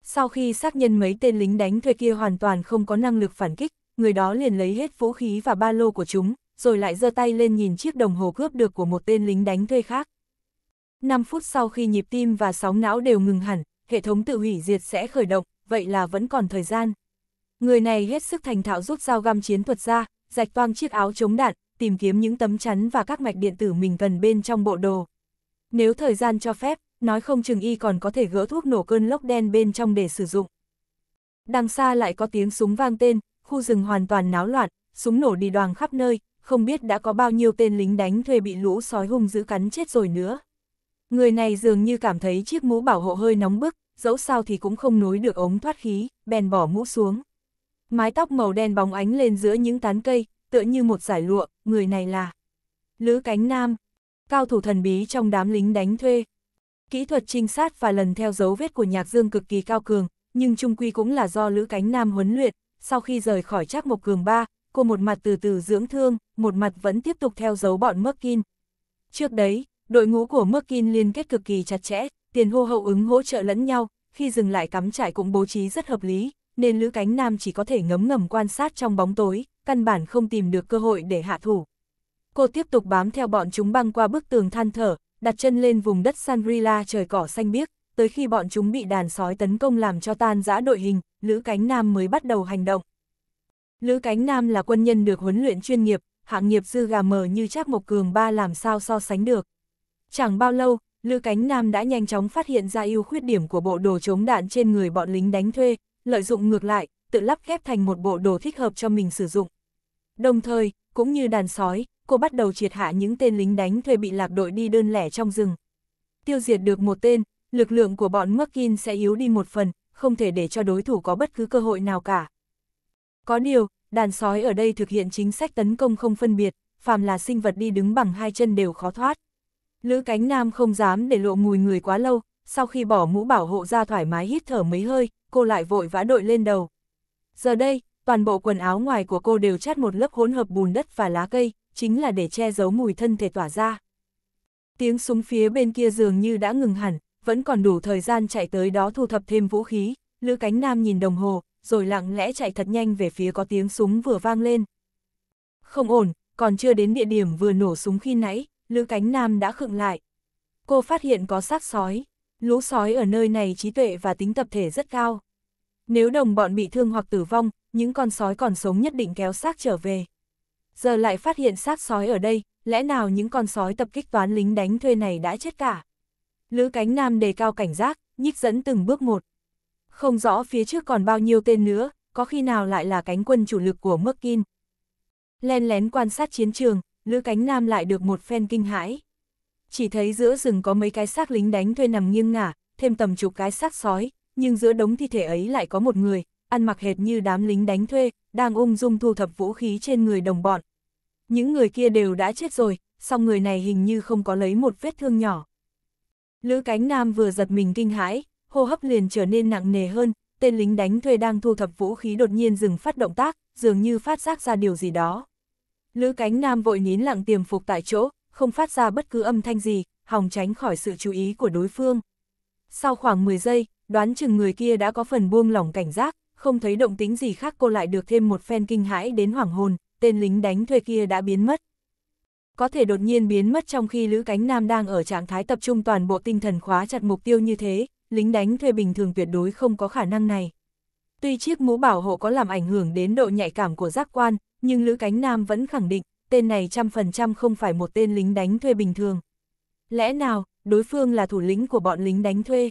Sau khi xác nhân mấy tên lính đánh thuê kia hoàn toàn không có năng lực phản kích, người đó liền lấy hết vũ khí và ba lô của chúng, rồi lại giơ tay lên nhìn chiếc đồng hồ cướp được của một tên lính đánh thuê khác. 5 phút sau khi nhịp tim và sóng não đều ngừng hẳn, hệ thống tự hủy diệt sẽ khởi động, vậy là vẫn còn thời gian. Người này hết sức thành thạo rút dao găm chiến thuật ra, rạch toang chiếc áo chống đạn, tìm kiếm những tấm chắn và các mạch điện tử mình cần bên trong bộ đồ. Nếu thời gian cho phép, nói không chừng y còn có thể gỡ thuốc nổ cơn lốc đen bên trong để sử dụng. Đằng xa lại có tiếng súng vang tên, khu rừng hoàn toàn náo loạn, súng nổ đi đoàn khắp nơi, không biết đã có bao nhiêu tên lính đánh thuê bị lũ sói hung dữ cắn chết rồi nữa. Người này dường như cảm thấy chiếc mũ bảo hộ hơi nóng bức, dẫu sao thì cũng không nối được ống thoát khí, bèn bỏ mũ xuống. Mái tóc màu đen bóng ánh lên giữa những tán cây, tựa như một giải lụa, người này là Lữ Cánh Nam. Cao thủ thần bí trong đám lính đánh thuê. Kỹ thuật trinh sát và lần theo dấu vết của Nhạc Dương cực kỳ cao cường, nhưng trung quy cũng là do Lữ Cánh Nam huấn luyện, sau khi rời khỏi Trác Mộc Cường ba, cô một mặt từ từ dưỡng thương, một mặt vẫn tiếp tục theo dấu bọn Merkin. Trước đấy, đội ngũ của Merkin liên kết cực kỳ chặt chẽ, tiền hô hậu ứng hỗ trợ lẫn nhau, khi dừng lại cắm trại cũng bố trí rất hợp lý, nên Lữ Cánh Nam chỉ có thể ngấm ngầm quan sát trong bóng tối, căn bản không tìm được cơ hội để hạ thủ. Cô tiếp tục bám theo bọn chúng băng qua bức tường than thở, đặt chân lên vùng đất Sangrila trời cỏ xanh biếc, tới khi bọn chúng bị đàn sói tấn công làm cho tan rã đội hình, Lữ Cánh Nam mới bắt đầu hành động. Lữ Cánh Nam là quân nhân được huấn luyện chuyên nghiệp, hạng nghiệp dư gà mờ như Trác Mộc Cường ba làm sao so sánh được. Chẳng bao lâu, Lữ Cánh Nam đã nhanh chóng phát hiện ra ưu khuyết điểm của bộ đồ chống đạn trên người bọn lính đánh thuê, lợi dụng ngược lại, tự lắp ghép thành một bộ đồ thích hợp cho mình sử dụng. Đồng thời, cũng như đàn sói, cô bắt đầu triệt hạ những tên lính đánh thuê bị lạc đội đi đơn lẻ trong rừng. Tiêu diệt được một tên, lực lượng của bọn Merkin sẽ yếu đi một phần, không thể để cho đối thủ có bất cứ cơ hội nào cả. Có điều, đàn sói ở đây thực hiện chính sách tấn công không phân biệt, phàm là sinh vật đi đứng bằng hai chân đều khó thoát. Lữ cánh nam không dám để lộ mùi người quá lâu, sau khi bỏ mũ bảo hộ ra thoải mái hít thở mấy hơi, cô lại vội vã đội lên đầu. Giờ đây, toàn bộ quần áo ngoài của cô đều chát một lớp hỗn hợp bùn đất và lá cây, chính là để che giấu mùi thân thể tỏa ra. Tiếng súng phía bên kia dường như đã ngừng hẳn, vẫn còn đủ thời gian chạy tới đó thu thập thêm vũ khí, Lữ Cánh Nam nhìn đồng hồ, rồi lặng lẽ chạy thật nhanh về phía có tiếng súng vừa vang lên. Không ổn, còn chưa đến địa điểm vừa nổ súng khi nãy, Lữ Cánh Nam đã khựng lại. Cô phát hiện có xác sói, lũ sói ở nơi này trí tuệ và tính tập thể rất cao. Nếu đồng bọn bị thương hoặc tử vong, những con sói còn sống nhất định kéo xác trở về giờ lại phát hiện xác sói ở đây, lẽ nào những con sói tập kích toán lính đánh thuê này đã chết cả. Lữ cánh nam đề cao cảnh giác, nhích dẫn từng bước một. Không rõ phía trước còn bao nhiêu tên nữa, có khi nào lại là cánh quân chủ lực của Merkin. Len lén quan sát chiến trường, Lữ cánh nam lại được một phen kinh hãi. Chỉ thấy giữa rừng có mấy cái xác lính đánh thuê nằm nghiêng ngả, thêm tầm chục cái xác sói, nhưng giữa đống thi thể ấy lại có một người, ăn mặc hệt như đám lính đánh thuê, đang ung dung thu thập vũ khí trên người đồng bọn. Những người kia đều đã chết rồi, song người này hình như không có lấy một vết thương nhỏ. Lữ cánh nam vừa giật mình kinh hãi, hô hấp liền trở nên nặng nề hơn, tên lính đánh thuê đang thu thập vũ khí đột nhiên dừng phát động tác, dường như phát giác ra điều gì đó. Lữ cánh nam vội nín lặng tiềm phục tại chỗ, không phát ra bất cứ âm thanh gì, hòng tránh khỏi sự chú ý của đối phương. Sau khoảng 10 giây, đoán chừng người kia đã có phần buông lỏng cảnh giác, không thấy động tính gì khác cô lại được thêm một phen kinh hãi đến hoảng hồn, tên lính đánh thuê kia đã biến mất. Có thể đột nhiên biến mất trong khi Lữ Cánh Nam đang ở trạng thái tập trung toàn bộ tinh thần khóa chặt mục tiêu như thế, lính đánh thuê bình thường tuyệt đối không có khả năng này. Tuy chiếc mũ bảo hộ có làm ảnh hưởng đến độ nhạy cảm của giác quan, nhưng Lữ Cánh Nam vẫn khẳng định, tên này trăm phần trăm không phải một tên lính đánh thuê bình thường. Lẽ nào, đối phương là thủ lĩnh của bọn lính đánh thuê?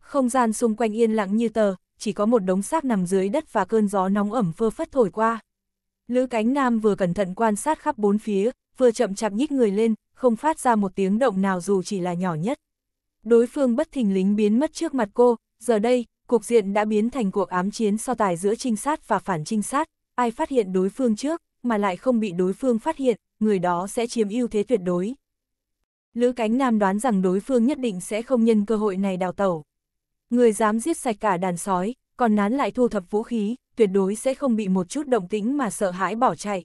Không gian xung quanh yên lặng như tờ, chỉ có một đống xác nằm dưới đất và cơn gió nóng ẩm phơ phất thổi qua. Lữ cánh nam vừa cẩn thận quan sát khắp bốn phía, vừa chậm chạp nhích người lên, không phát ra một tiếng động nào dù chỉ là nhỏ nhất. Đối phương bất thình lính biến mất trước mặt cô, giờ đây, cuộc diện đã biến thành cuộc ám chiến so tài giữa trinh sát và phản trinh sát, ai phát hiện đối phương trước, mà lại không bị đối phương phát hiện, người đó sẽ chiếm ưu thế tuyệt đối. Lữ cánh nam đoán rằng đối phương nhất định sẽ không nhân cơ hội này đào tẩu, Người dám giết sạch cả đàn sói, còn nán lại thu thập vũ khí, tuyệt đối sẽ không bị một chút động tĩnh mà sợ hãi bỏ chạy.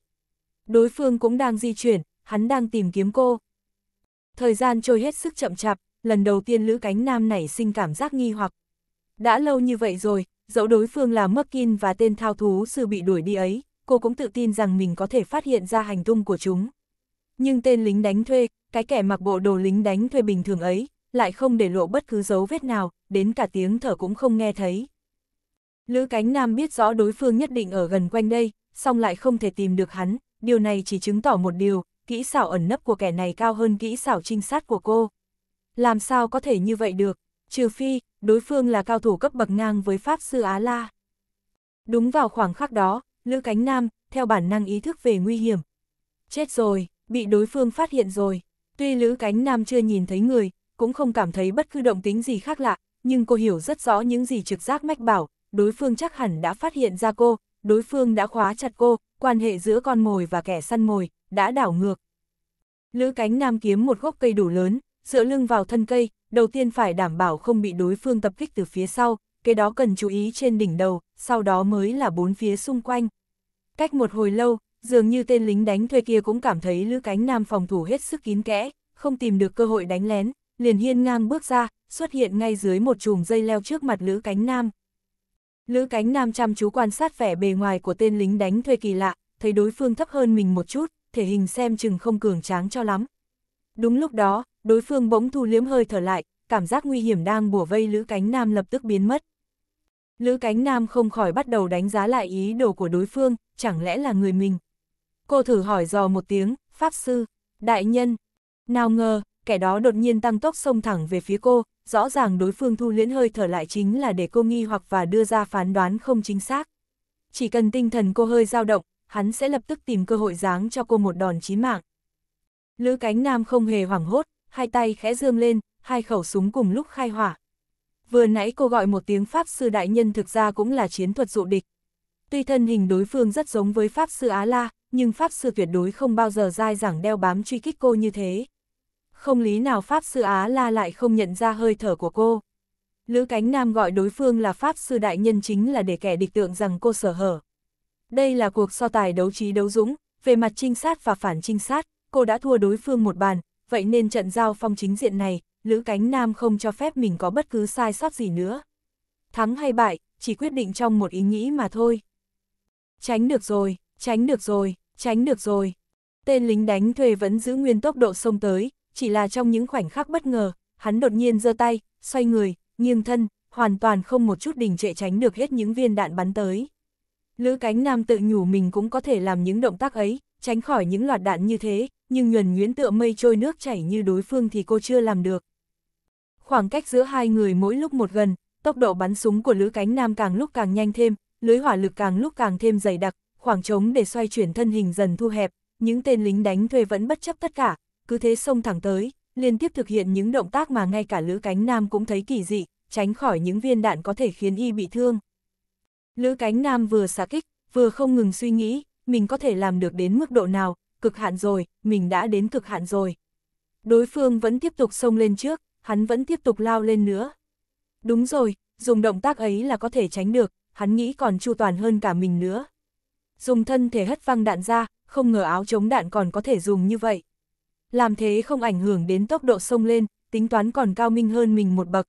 Đối phương cũng đang di chuyển, hắn đang tìm kiếm cô. Thời gian trôi hết sức chậm chạp, lần đầu tiên Lữ Cánh Nam nảy sinh cảm giác nghi hoặc. Đã lâu như vậy rồi, dẫu đối phương là Merkin và tên thao thú sư bị đuổi đi ấy, cô cũng tự tin rằng mình có thể phát hiện ra hành tung của chúng. Nhưng tên lính đánh thuê, cái kẻ mặc bộ đồ lính đánh thuê bình thường ấy, lại không để lộ bất cứ dấu vết nào, đến cả tiếng thở cũng không nghe thấy. Lữ Cánh Nam biết rõ đối phương nhất định ở gần quanh đây, song lại không thể tìm được hắn, điều này chỉ chứng tỏ một điều, kỹ xảo ẩn nấp của kẻ này cao hơn kỹ xảo trinh sát của cô. Làm sao có thể như vậy được, trừ phi, đối phương là cao thủ cấp bậc ngang với Pháp Sư Á La. Đúng vào khoảng khắc đó, Lữ Cánh Nam, theo bản năng ý thức về nguy hiểm. Chết rồi, bị đối phương phát hiện rồi. Tuy Lữ Cánh Nam chưa nhìn thấy người, cũng không cảm thấy bất cứ động tính gì khác lạ, nhưng cô hiểu rất rõ những gì trực giác mách bảo, đối phương chắc hẳn đã phát hiện ra cô, đối phương đã khóa chặt cô, quan hệ giữa con mồi và kẻ săn mồi, đã đảo ngược. Lữ cánh nam kiếm một gốc cây đủ lớn, dựa lưng vào thân cây, đầu tiên phải đảm bảo không bị đối phương tập kích từ phía sau, cái đó cần chú ý trên đỉnh đầu, sau đó mới là bốn phía xung quanh. Cách một hồi lâu, dường như tên lính đánh thuê kia cũng cảm thấy lữ cánh nam phòng thủ hết sức kín kẽ, không tìm được cơ hội đánh lén, liền hiên ngang bước ra, xuất hiện ngay dưới một chùm dây leo trước mặt Lữ Cánh Nam. Lữ Cánh Nam chăm chú quan sát vẻ bề ngoài của tên lính đánh thuê kỳ lạ, thấy đối phương thấp hơn mình một chút, thể hình xem chừng không cường tráng cho lắm. Đúng lúc đó, đối phương bỗng thu liếm hơi thở lại, cảm giác nguy hiểm đang bủa vây Lữ Cánh Nam lập tức biến mất. Lữ Cánh Nam không khỏi bắt đầu đánh giá lại ý đồ của đối phương, chẳng lẽ là người mình. Cô thử hỏi dò một tiếng, Pháp Sư, Đại Nhân. Nào ngờ, kẻ đó đột nhiên tăng tốc xông thẳng về phía cô, rõ ràng đối phương thu liễn hơi thở lại chính là để cô nghi hoặc và đưa ra phán đoán không chính xác. Chỉ cần tinh thần cô hơi dao động, hắn sẽ lập tức tìm cơ hội giáng cho cô một đòn chí mạng. Lữ cánh nam không hề hoảng hốt, hai tay khẽ dương lên, hai khẩu súng cùng lúc khai hỏa. Vừa nãy cô gọi một tiếng Pháp sư đại nhân thực ra cũng là chiến thuật dụ địch. Tuy thân hình đối phương rất giống với Pháp sư Á La, nhưng Pháp sư tuyệt đối không bao giờ dai dẳng đeo bám truy kích cô như thế không lý nào Pháp Sư Á La lại không nhận ra hơi thở của cô. Lữ Cánh Nam gọi đối phương là Pháp Sư Đại Nhân chính là để kẻ địch tượng rằng cô sở hở. Đây là cuộc so tài đấu trí đấu dũng, về mặt trinh sát và phản trinh sát, cô đã thua đối phương một bàn, vậy nên trận giao phong chính diện này, Lữ Cánh Nam không cho phép mình có bất cứ sai sót gì nữa. Thắng hay bại, chỉ quyết định trong một ý nghĩ mà thôi. Tránh được rồi, tránh được rồi, tránh được rồi. Tên lính đánh thuê vẫn giữ nguyên tốc độ xông tới, chỉ là trong những khoảnh khắc bất ngờ, hắn đột nhiên giơ tay, xoay người, nghiêng thân, hoàn toàn không một chút đình trệ tránh được hết những viên đạn bắn tới. Lữ cánh nam tự nhủ mình cũng có thể làm những động tác ấy, tránh khỏi những loạt đạn như thế, nhưng nhuần Nguyễn tựa mây trôi nước chảy như đối phương thì cô chưa làm được. Khoảng cách giữa hai người mỗi lúc một gần, tốc độ bắn súng của lữ cánh nam càng lúc càng nhanh thêm, lưới hỏa lực càng lúc càng thêm dày đặc, khoảng trống để xoay chuyển thân hình dần thu hẹp, những tên lính đánh thuê vẫn bất chấp tất cả, cứ thế xông thẳng tới, liên tiếp thực hiện những động tác mà ngay cả Lữ Cánh Nam cũng thấy kỳ dị, tránh khỏi những viên đạn có thể khiến y bị thương. Lữ Cánh Nam vừa xạ kích, vừa không ngừng suy nghĩ, mình có thể làm được đến mức độ nào, cực hạn rồi, mình đã đến cực hạn rồi. Đối phương vẫn tiếp tục xông lên trước, hắn vẫn tiếp tục lao lên nữa. Đúng rồi, dùng động tác ấy là có thể tránh được, hắn nghĩ còn chu toàn hơn cả mình nữa. Dùng thân thể hất văng đạn ra, không ngờ áo chống đạn còn có thể dùng như vậy làm thế không ảnh hưởng đến tốc độ sông lên, tính toán còn cao minh hơn mình một bậc.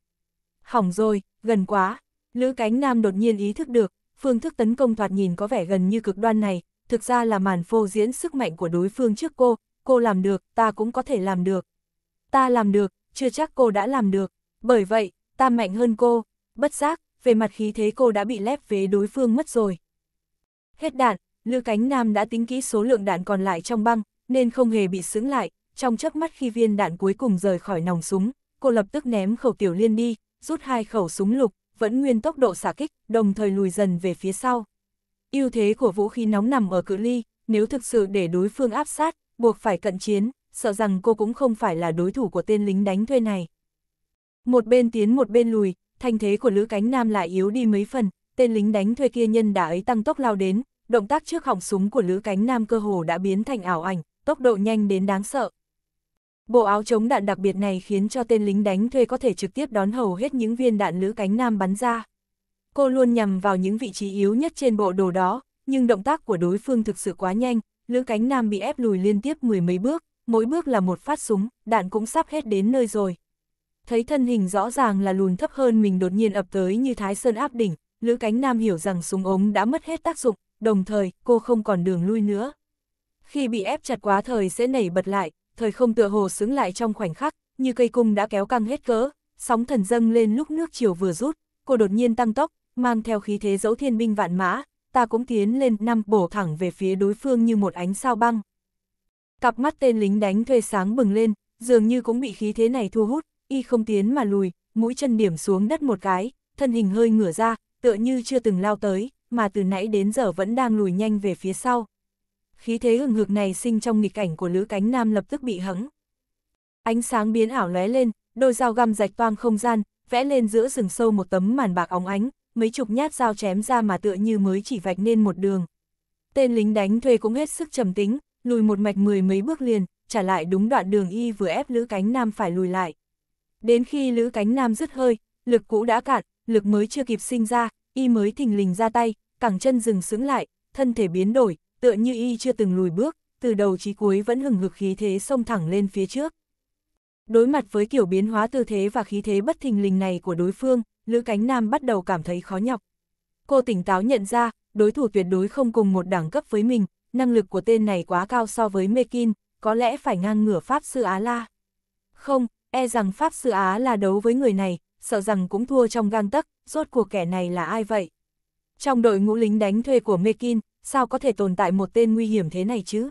Hỏng rồi, gần quá. Lữ cánh nam đột nhiên ý thức được, phương thức tấn công thoạt nhìn có vẻ gần như cực đoan này, thực ra là màn phô diễn sức mạnh của đối phương trước cô, cô làm được, ta cũng có thể làm được. Ta làm được, chưa chắc cô đã làm được, bởi vậy, ta mạnh hơn cô, bất giác, về mặt khí thế cô đã bị lép vế đối phương mất rồi. Hết đạn, Lữ Cánh Nam đã tính kỹ số lượng đạn còn lại trong băng, nên không hề bị sướng lại, trong chớp mắt khi viên đạn cuối cùng rời khỏi nòng súng, cô lập tức ném khẩu tiểu liên đi, rút hai khẩu súng lục, vẫn nguyên tốc độ xả kích, đồng thời lùi dần về phía sau. Ưu thế của vũ khí nóng nằm ở cự ly, nếu thực sự để đối phương áp sát, buộc phải cận chiến, sợ rằng cô cũng không phải là đối thủ của tên lính đánh thuê này. Một bên tiến một bên lùi, thanh thế của Lữ Cánh Nam lại yếu đi mấy phần, tên lính đánh thuê kia nhân đã ấy tăng tốc lao đến, động tác trước họng súng của Lữ Cánh Nam cơ hồ đã biến thành ảo ảnh, tốc độ nhanh đến đáng sợ. Bộ áo chống đạn đặc biệt này khiến cho tên lính đánh thuê có thể trực tiếp đón hầu hết những viên đạn lữ cánh nam bắn ra. Cô luôn nhằm vào những vị trí yếu nhất trên bộ đồ đó, nhưng động tác của đối phương thực sự quá nhanh, lữ cánh nam bị ép lùi liên tiếp mười mấy bước, mỗi bước là một phát súng, đạn cũng sắp hết đến nơi rồi. Thấy thân hình rõ ràng là lùn thấp hơn mình đột nhiên ập tới như thái sơn áp đỉnh, lữ cánh nam hiểu rằng súng ống đã mất hết tác dụng, đồng thời cô không còn đường lui nữa. Khi bị ép chặt quá thời sẽ nảy bật lại, thời không tựa hồ xứng lại trong khoảnh khắc, như cây cung đã kéo căng hết cỡ, sóng thần dâng lên lúc nước chiều vừa rút, cô đột nhiên tăng tốc, mang theo khí thế dẫu thiên binh vạn mã, ta cũng tiến lên năm bổ thẳng về phía đối phương như một ánh sao băng. Cặp mắt tên lính đánh thuê sáng bừng lên, dường như cũng bị khí thế này thu hút, y không tiến mà lùi, mũi chân điểm xuống đất một cái, thân hình hơi ngửa ra, tựa như chưa từng lao tới, mà từ nãy đến giờ vẫn đang lùi nhanh về phía sau khí thế hừng hực này sinh trong nghịch cảnh của Lữ Cánh Nam lập tức bị hẫng. Ánh sáng biến ảo lóe lên, đôi dao găm rạch toang không gian, vẽ lên giữa rừng sâu một tấm màn bạc óng ánh, mấy chục nhát dao chém ra mà tựa như mới chỉ vạch nên một đường. Tên lính đánh thuê cũng hết sức trầm tính, lùi một mạch mười mấy bước liền, trả lại đúng đoạn đường y vừa ép Lữ Cánh Nam phải lùi lại. Đến khi Lữ Cánh Nam dứt hơi, lực cũ đã cạn, lực mới chưa kịp sinh ra, y mới thình lình ra tay, cẳng chân dừng sững lại, thân thể biến đổi, tựa như y chưa từng lùi bước, từ đầu chí cuối vẫn hừng hực khí thế xông thẳng lên phía trước. Đối mặt với kiểu biến hóa tư thế và khí thế bất thình lình này của đối phương, Lữ Cánh Nam bắt đầu cảm thấy khó nhọc. Cô tỉnh táo nhận ra, đối thủ tuyệt đối không cùng một đẳng cấp với mình, năng lực của tên này quá cao so với Mekin, có lẽ phải ngang ngửa Pháp Sư Á La. Không, e rằng Pháp Sư Á La đấu với người này, sợ rằng cũng thua trong gang tấc, rốt cuộc kẻ này là ai vậy? Trong đội ngũ lính đánh thuê của Mekin, sao có thể tồn tại một tên nguy hiểm thế này chứ?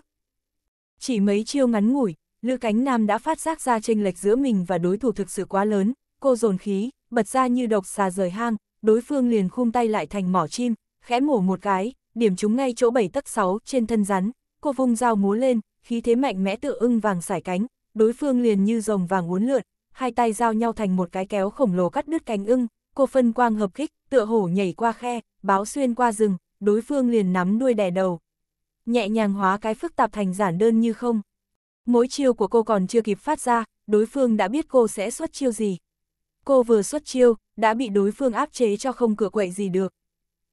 Chỉ mấy chiêu ngắn ngủi, lư Cánh Nam đã phát giác ra chênh lệch giữa mình và đối thủ thực sự quá lớn, cô dồn khí, bật ra như độc xà rời hang, đối phương liền khung tay lại thành mỏ chim, khẽ mổ một cái, điểm trúng ngay chỗ bảy tấc sáu trên thân rắn, cô vung dao múa lên, khí thế mạnh mẽ tự ưng vàng sải cánh, đối phương liền như rồng vàng uốn lượn, hai tay giao nhau thành một cái kéo khổng lồ cắt đứt cánh ưng, cô phân quang hợp kích, tựa hổ nhảy qua khe, báo xuyên qua rừng, đối phương liền nắm đuôi đè đầu. Nhẹ nhàng hóa cái phức tạp thành giản đơn như không. Mỗi chiêu của cô còn chưa kịp phát ra, đối phương đã biết cô sẽ xuất chiêu gì. Cô vừa xuất chiêu, đã bị đối phương áp chế cho không cửa quậy gì được.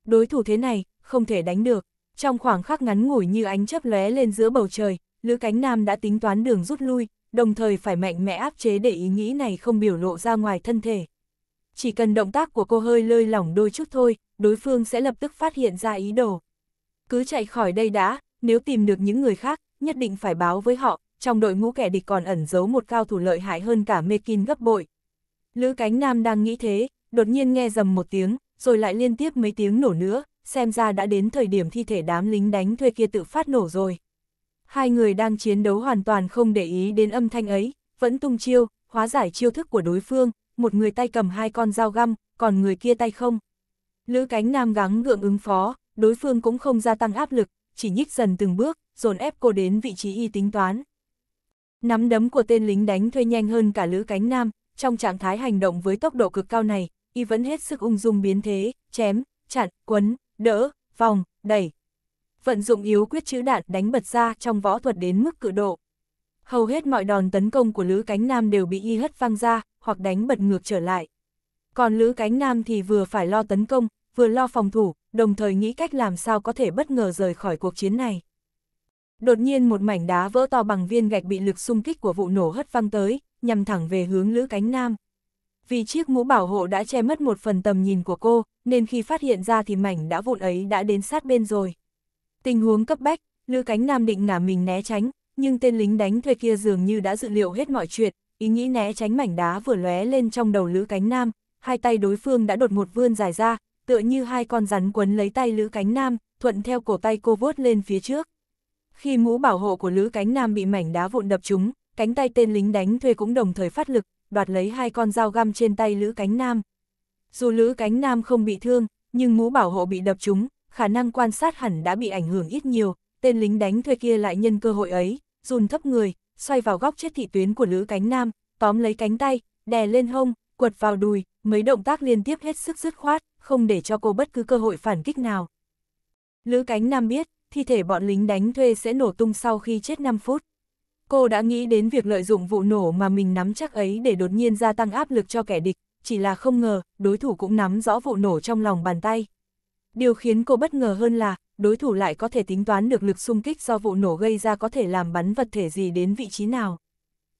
Đối thủ thế này, không thể đánh được. Trong khoảng khắc ngắn ngủi như ánh chớp lóe lên giữa bầu trời, Lữ Cánh Nam đã tính toán đường rút lui, đồng thời phải mạnh mẽ áp chế để ý nghĩ này không biểu lộ ra ngoài thân thể chỉ cần động tác của cô hơi lơi lỏng đôi chút thôi, đối phương sẽ lập tức phát hiện ra ý đồ. Cứ chạy khỏi đây đã, nếu tìm được những người khác, nhất định phải báo với họ, trong đội ngũ kẻ địch còn ẩn giấu một cao thủ lợi hại hơn cả Mekin gấp bội. Lữ Cánh Nam đang nghĩ thế, đột nhiên nghe dầm một tiếng, rồi lại liên tiếp mấy tiếng nổ nữa, xem ra đã đến thời điểm thi thể đám lính đánh thuê kia tự phát nổ rồi. Hai người đang chiến đấu hoàn toàn không để ý đến âm thanh ấy, vẫn tung chiêu, hóa giải chiêu thức của đối phương, một người tay cầm hai con dao găm, còn người kia tay không. Lữ cánh nam gắng gượng ứng phó, đối phương cũng không gia tăng áp lực, chỉ nhích dần từng bước, dồn ép cô đến vị trí y tính toán. Nắm đấm của tên lính đánh thuê nhanh hơn cả lữ cánh nam, trong trạng thái hành động với tốc độ cực cao này, y vẫn hết sức ung dung biến thế, chém, chặn, quấn, đỡ, vòng, đẩy. Vận dụng yếu quyết chữ đạn đánh bật ra trong võ thuật đến mức cự độ hầu hết mọi đòn tấn công của Lữ Cánh Nam đều bị y hất văng ra, hoặc đánh bật ngược trở lại. Còn Lữ Cánh Nam thì vừa phải lo tấn công, vừa lo phòng thủ, đồng thời nghĩ cách làm sao có thể bất ngờ rời khỏi cuộc chiến này. Đột nhiên một mảnh đá vỡ to bằng viên gạch bị lực xung kích của vụ nổ hất văng tới, nhằm thẳng về hướng Lữ Cánh Nam. Vì chiếc mũ bảo hộ đã che mất một phần tầm nhìn của cô, nên khi phát hiện ra thì mảnh đá vụn ấy đã đến sát bên rồi. Tình huống cấp bách, Lữ Cánh Nam định ngả mình né tránh, nhưng tên lính đánh thuê kia dường như đã dự liệu hết mọi chuyện, ý nghĩ né tránh mảnh đá vừa lóe lên trong đầu Lữ Cánh Nam, hai tay đối phương đã đột ngột vươn dài ra, tựa như hai con rắn quấn lấy tay Lữ Cánh Nam, thuận theo cổ tay cô vuốt lên phía trước. Khi mũ bảo hộ của Lữ Cánh Nam bị mảnh đá vụn đập trúng, cánh tay tên lính đánh thuê cũng đồng thời phát lực, đoạt lấy hai con dao găm trên tay Lữ Cánh Nam. Dù Lữ Cánh Nam không bị thương, nhưng mũ bảo hộ bị đập trúng, khả năng quan sát hẳn đã bị ảnh hưởng ít nhiều, tên lính đánh thuê kia lại nhân cơ hội ấy, run thấp người, xoay vào góc chết thị tuyến của Lữ Cánh Nam, tóm lấy cánh tay, đè lên hông, quật vào đùi, mấy động tác liên tiếp hết sức dứt khoát, không để cho cô bất cứ cơ hội phản kích nào. Lữ Cánh Nam biết, thi thể bọn lính đánh thuê sẽ nổ tung sau khi chết 5 phút. Cô đã nghĩ đến việc lợi dụng vụ nổ mà mình nắm chắc ấy để đột nhiên gia tăng áp lực cho kẻ địch, chỉ là không ngờ, đối thủ cũng nắm rõ vụ nổ trong lòng bàn tay. Điều khiến cô bất ngờ hơn là, đối thủ lại có thể tính toán được lực xung kích do vụ nổ gây ra có thể làm bắn vật thể gì đến vị trí nào.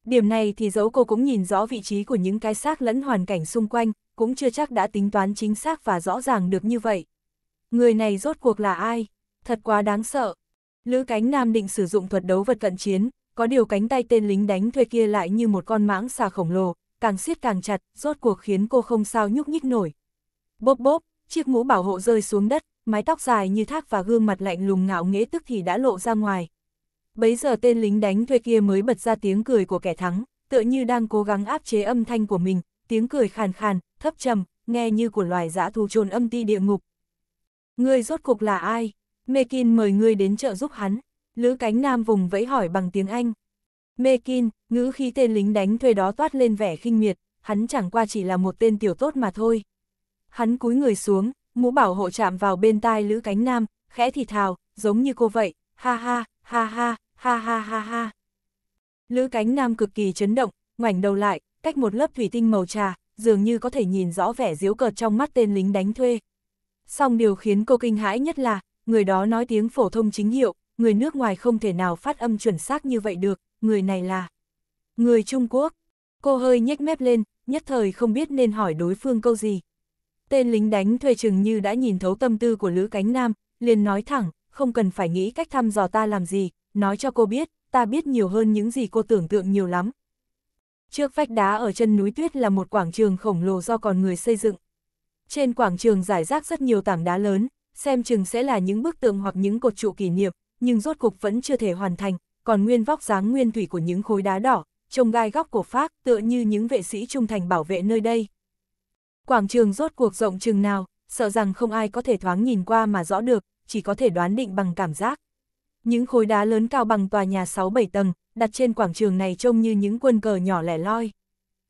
Điểm này thì dẫu cô cũng nhìn rõ vị trí của những cái xác lẫn hoàn cảnh xung quanh, cũng chưa chắc đã tính toán chính xác và rõ ràng được như vậy. Người này rốt cuộc là ai? Thật quá đáng sợ. Lữ cánh nam định sử dụng thuật đấu vật cận chiến, có điều cánh tay tên lính đánh thuê kia lại như một con mãng xà khổng lồ, càng siết càng chặt, rốt cuộc khiến cô không sao nhúc nhích nổi. Bốp bốp, chiếc mũ bảo hộ rơi xuống đất, mái tóc dài như thác và gương mặt lạnh lùng ngạo nghễ tức thì đã lộ ra ngoài. Bấy giờ tên lính đánh thuê kia mới bật ra tiếng cười của kẻ thắng, tựa như đang cố gắng áp chế âm thanh của mình, tiếng cười khàn khàn, thấp trầm, nghe như của loài dã thú trồn âm ti địa ngục. Ngươi rốt cuộc là ai? Mekin mời ngươi đến chợ giúp hắn. Lữ cánh nam vùng vẫy hỏi bằng tiếng Anh. Mekin, ngữ khi tên lính đánh thuê đó toát lên vẻ khinh miệt, hắn chẳng qua chỉ là một tên tiểu tốt mà thôi. Hắn cúi người xuống, mũ bảo hộ chạm vào bên tai Lữ Cánh Nam, khẽ thì thào, giống như cô vậy, ha ha, ha ha, ha ha ha ha. Lữ Cánh Nam cực kỳ chấn động, ngoảnh đầu lại, cách một lớp thủy tinh màu trà, dường như có thể nhìn rõ vẻ diếu cợt trong mắt tên lính đánh thuê. Song điều khiến cô kinh hãi nhất là, người đó nói tiếng phổ thông chính hiệu, người nước ngoài không thể nào phát âm chuẩn xác như vậy được, người này là người Trung Quốc. Cô hơi nhếch mép lên, nhất thời không biết nên hỏi đối phương câu gì. Tên lính đánh thuê chừng như đã nhìn thấu tâm tư của Lữ Cánh Nam, liền nói thẳng, không cần phải nghĩ cách thăm dò ta làm gì, nói cho cô biết, ta biết nhiều hơn những gì cô tưởng tượng nhiều lắm. Trước vách đá ở chân núi tuyết là một quảng trường khổng lồ do con người xây dựng. Trên quảng trường giải rác rất nhiều tảng đá lớn, xem chừng sẽ là những bức tượng hoặc những cột trụ kỷ niệm, nhưng rốt cục vẫn chưa thể hoàn thành, còn nguyên vóc dáng nguyên thủy của những khối đá đỏ, trông gai góc cổ phác tựa như những vệ sĩ trung thành bảo vệ nơi đây. Quảng trường rốt cuộc rộng chừng nào, sợ rằng không ai có thể thoáng nhìn qua mà rõ được, chỉ có thể đoán định bằng cảm giác. Những khối đá lớn cao bằng tòa nhà 6-7 tầng, đặt trên quảng trường này trông như những quân cờ nhỏ lẻ loi.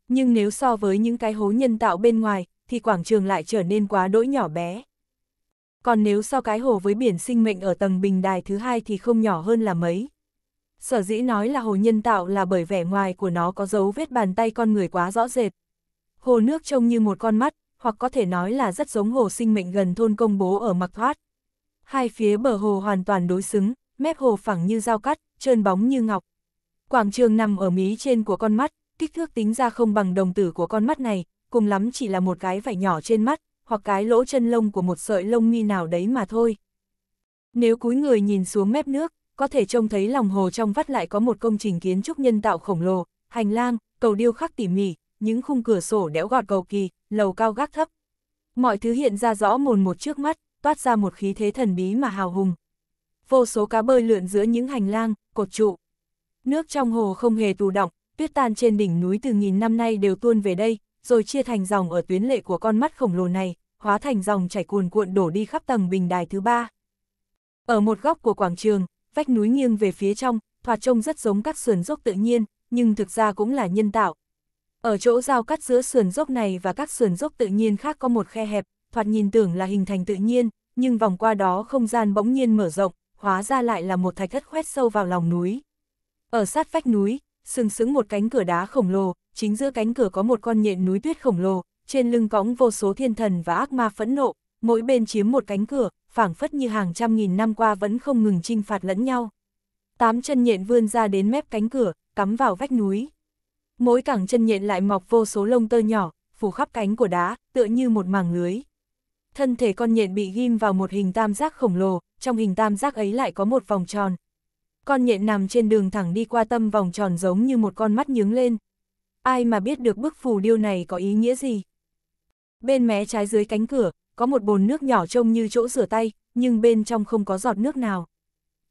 Nhưng nếu so với những cái hố nhân tạo bên ngoài, thì quảng trường lại trở nên quá đỗi nhỏ bé. Còn nếu so cái hồ với biển sinh mệnh ở tầng bình đài thứ hai thì không nhỏ hơn là mấy. Sở dĩ nói là hồ nhân tạo là bởi vẻ ngoài của nó có dấu vết bàn tay con người quá rõ rệt, hồ nước trông như một con mắt, hoặc có thể nói là rất giống hồ sinh mệnh gần thôn công bố ở mặc thoát. Hai phía bờ hồ hoàn toàn đối xứng, mép hồ phẳng như dao cắt, trơn bóng như ngọc. Quảng trường nằm ở mí trên của con mắt, kích thước tính ra không bằng đồng tử của con mắt này, cùng lắm chỉ là một cái vảy nhỏ trên mắt, hoặc cái lỗ chân lông của một sợi lông mi nào đấy mà thôi. Nếu cúi người nhìn xuống mép nước, có thể trông thấy lòng hồ trong vắt lại có một công trình kiến trúc nhân tạo khổng lồ, hành lang, cầu điêu khắc tỉ mỉ, những khung cửa sổ đẽo gọt cầu kỳ, lầu cao gác thấp. Mọi thứ hiện ra rõ mồn một trước mắt, toát ra một khí thế thần bí mà hào hùng. Vô số cá bơi lượn giữa những hành lang, cột trụ. Nước trong hồ không hề tù động, tuyết tan trên đỉnh núi từ nghìn năm nay đều tuôn về đây, rồi chia thành dòng ở tuyến lệ của con mắt khổng lồ này, hóa thành dòng chảy cuồn cuộn đổ đi khắp tầng bình đài thứ ba. Ở một góc của quảng trường, vách núi nghiêng về phía trong, thoạt trông rất giống các sườn dốc tự nhiên, nhưng thực ra cũng là nhân tạo, ở chỗ giao cắt giữa sườn dốc này và các sườn dốc tự nhiên khác có một khe hẹp, thoạt nhìn tưởng là hình thành tự nhiên, nhưng vòng qua đó không gian bỗng nhiên mở rộng, hóa ra lại là một thạch thất khoét sâu vào lòng núi. Ở sát vách núi, sừng sững một cánh cửa đá khổng lồ, chính giữa cánh cửa có một con nhện núi tuyết khổng lồ, trên lưng cõng vô số thiên thần và ác ma phẫn nộ, mỗi bên chiếm một cánh cửa, phảng phất như hàng trăm nghìn năm qua vẫn không ngừng chinh phạt lẫn nhau. Tám chân nhện vươn ra đến mép cánh cửa, cắm vào vách núi mỗi cẳng chân nhện lại mọc vô số lông tơ nhỏ, phủ khắp cánh của đá, tựa như một mảng lưới. Thân thể con nhện bị ghim vào một hình tam giác khổng lồ, trong hình tam giác ấy lại có một vòng tròn. Con nhện nằm trên đường thẳng đi qua tâm vòng tròn giống như một con mắt nhướng lên. Ai mà biết được bức phù điêu này có ý nghĩa gì? Bên mé trái dưới cánh cửa, có một bồn nước nhỏ trông như chỗ rửa tay, nhưng bên trong không có giọt nước nào.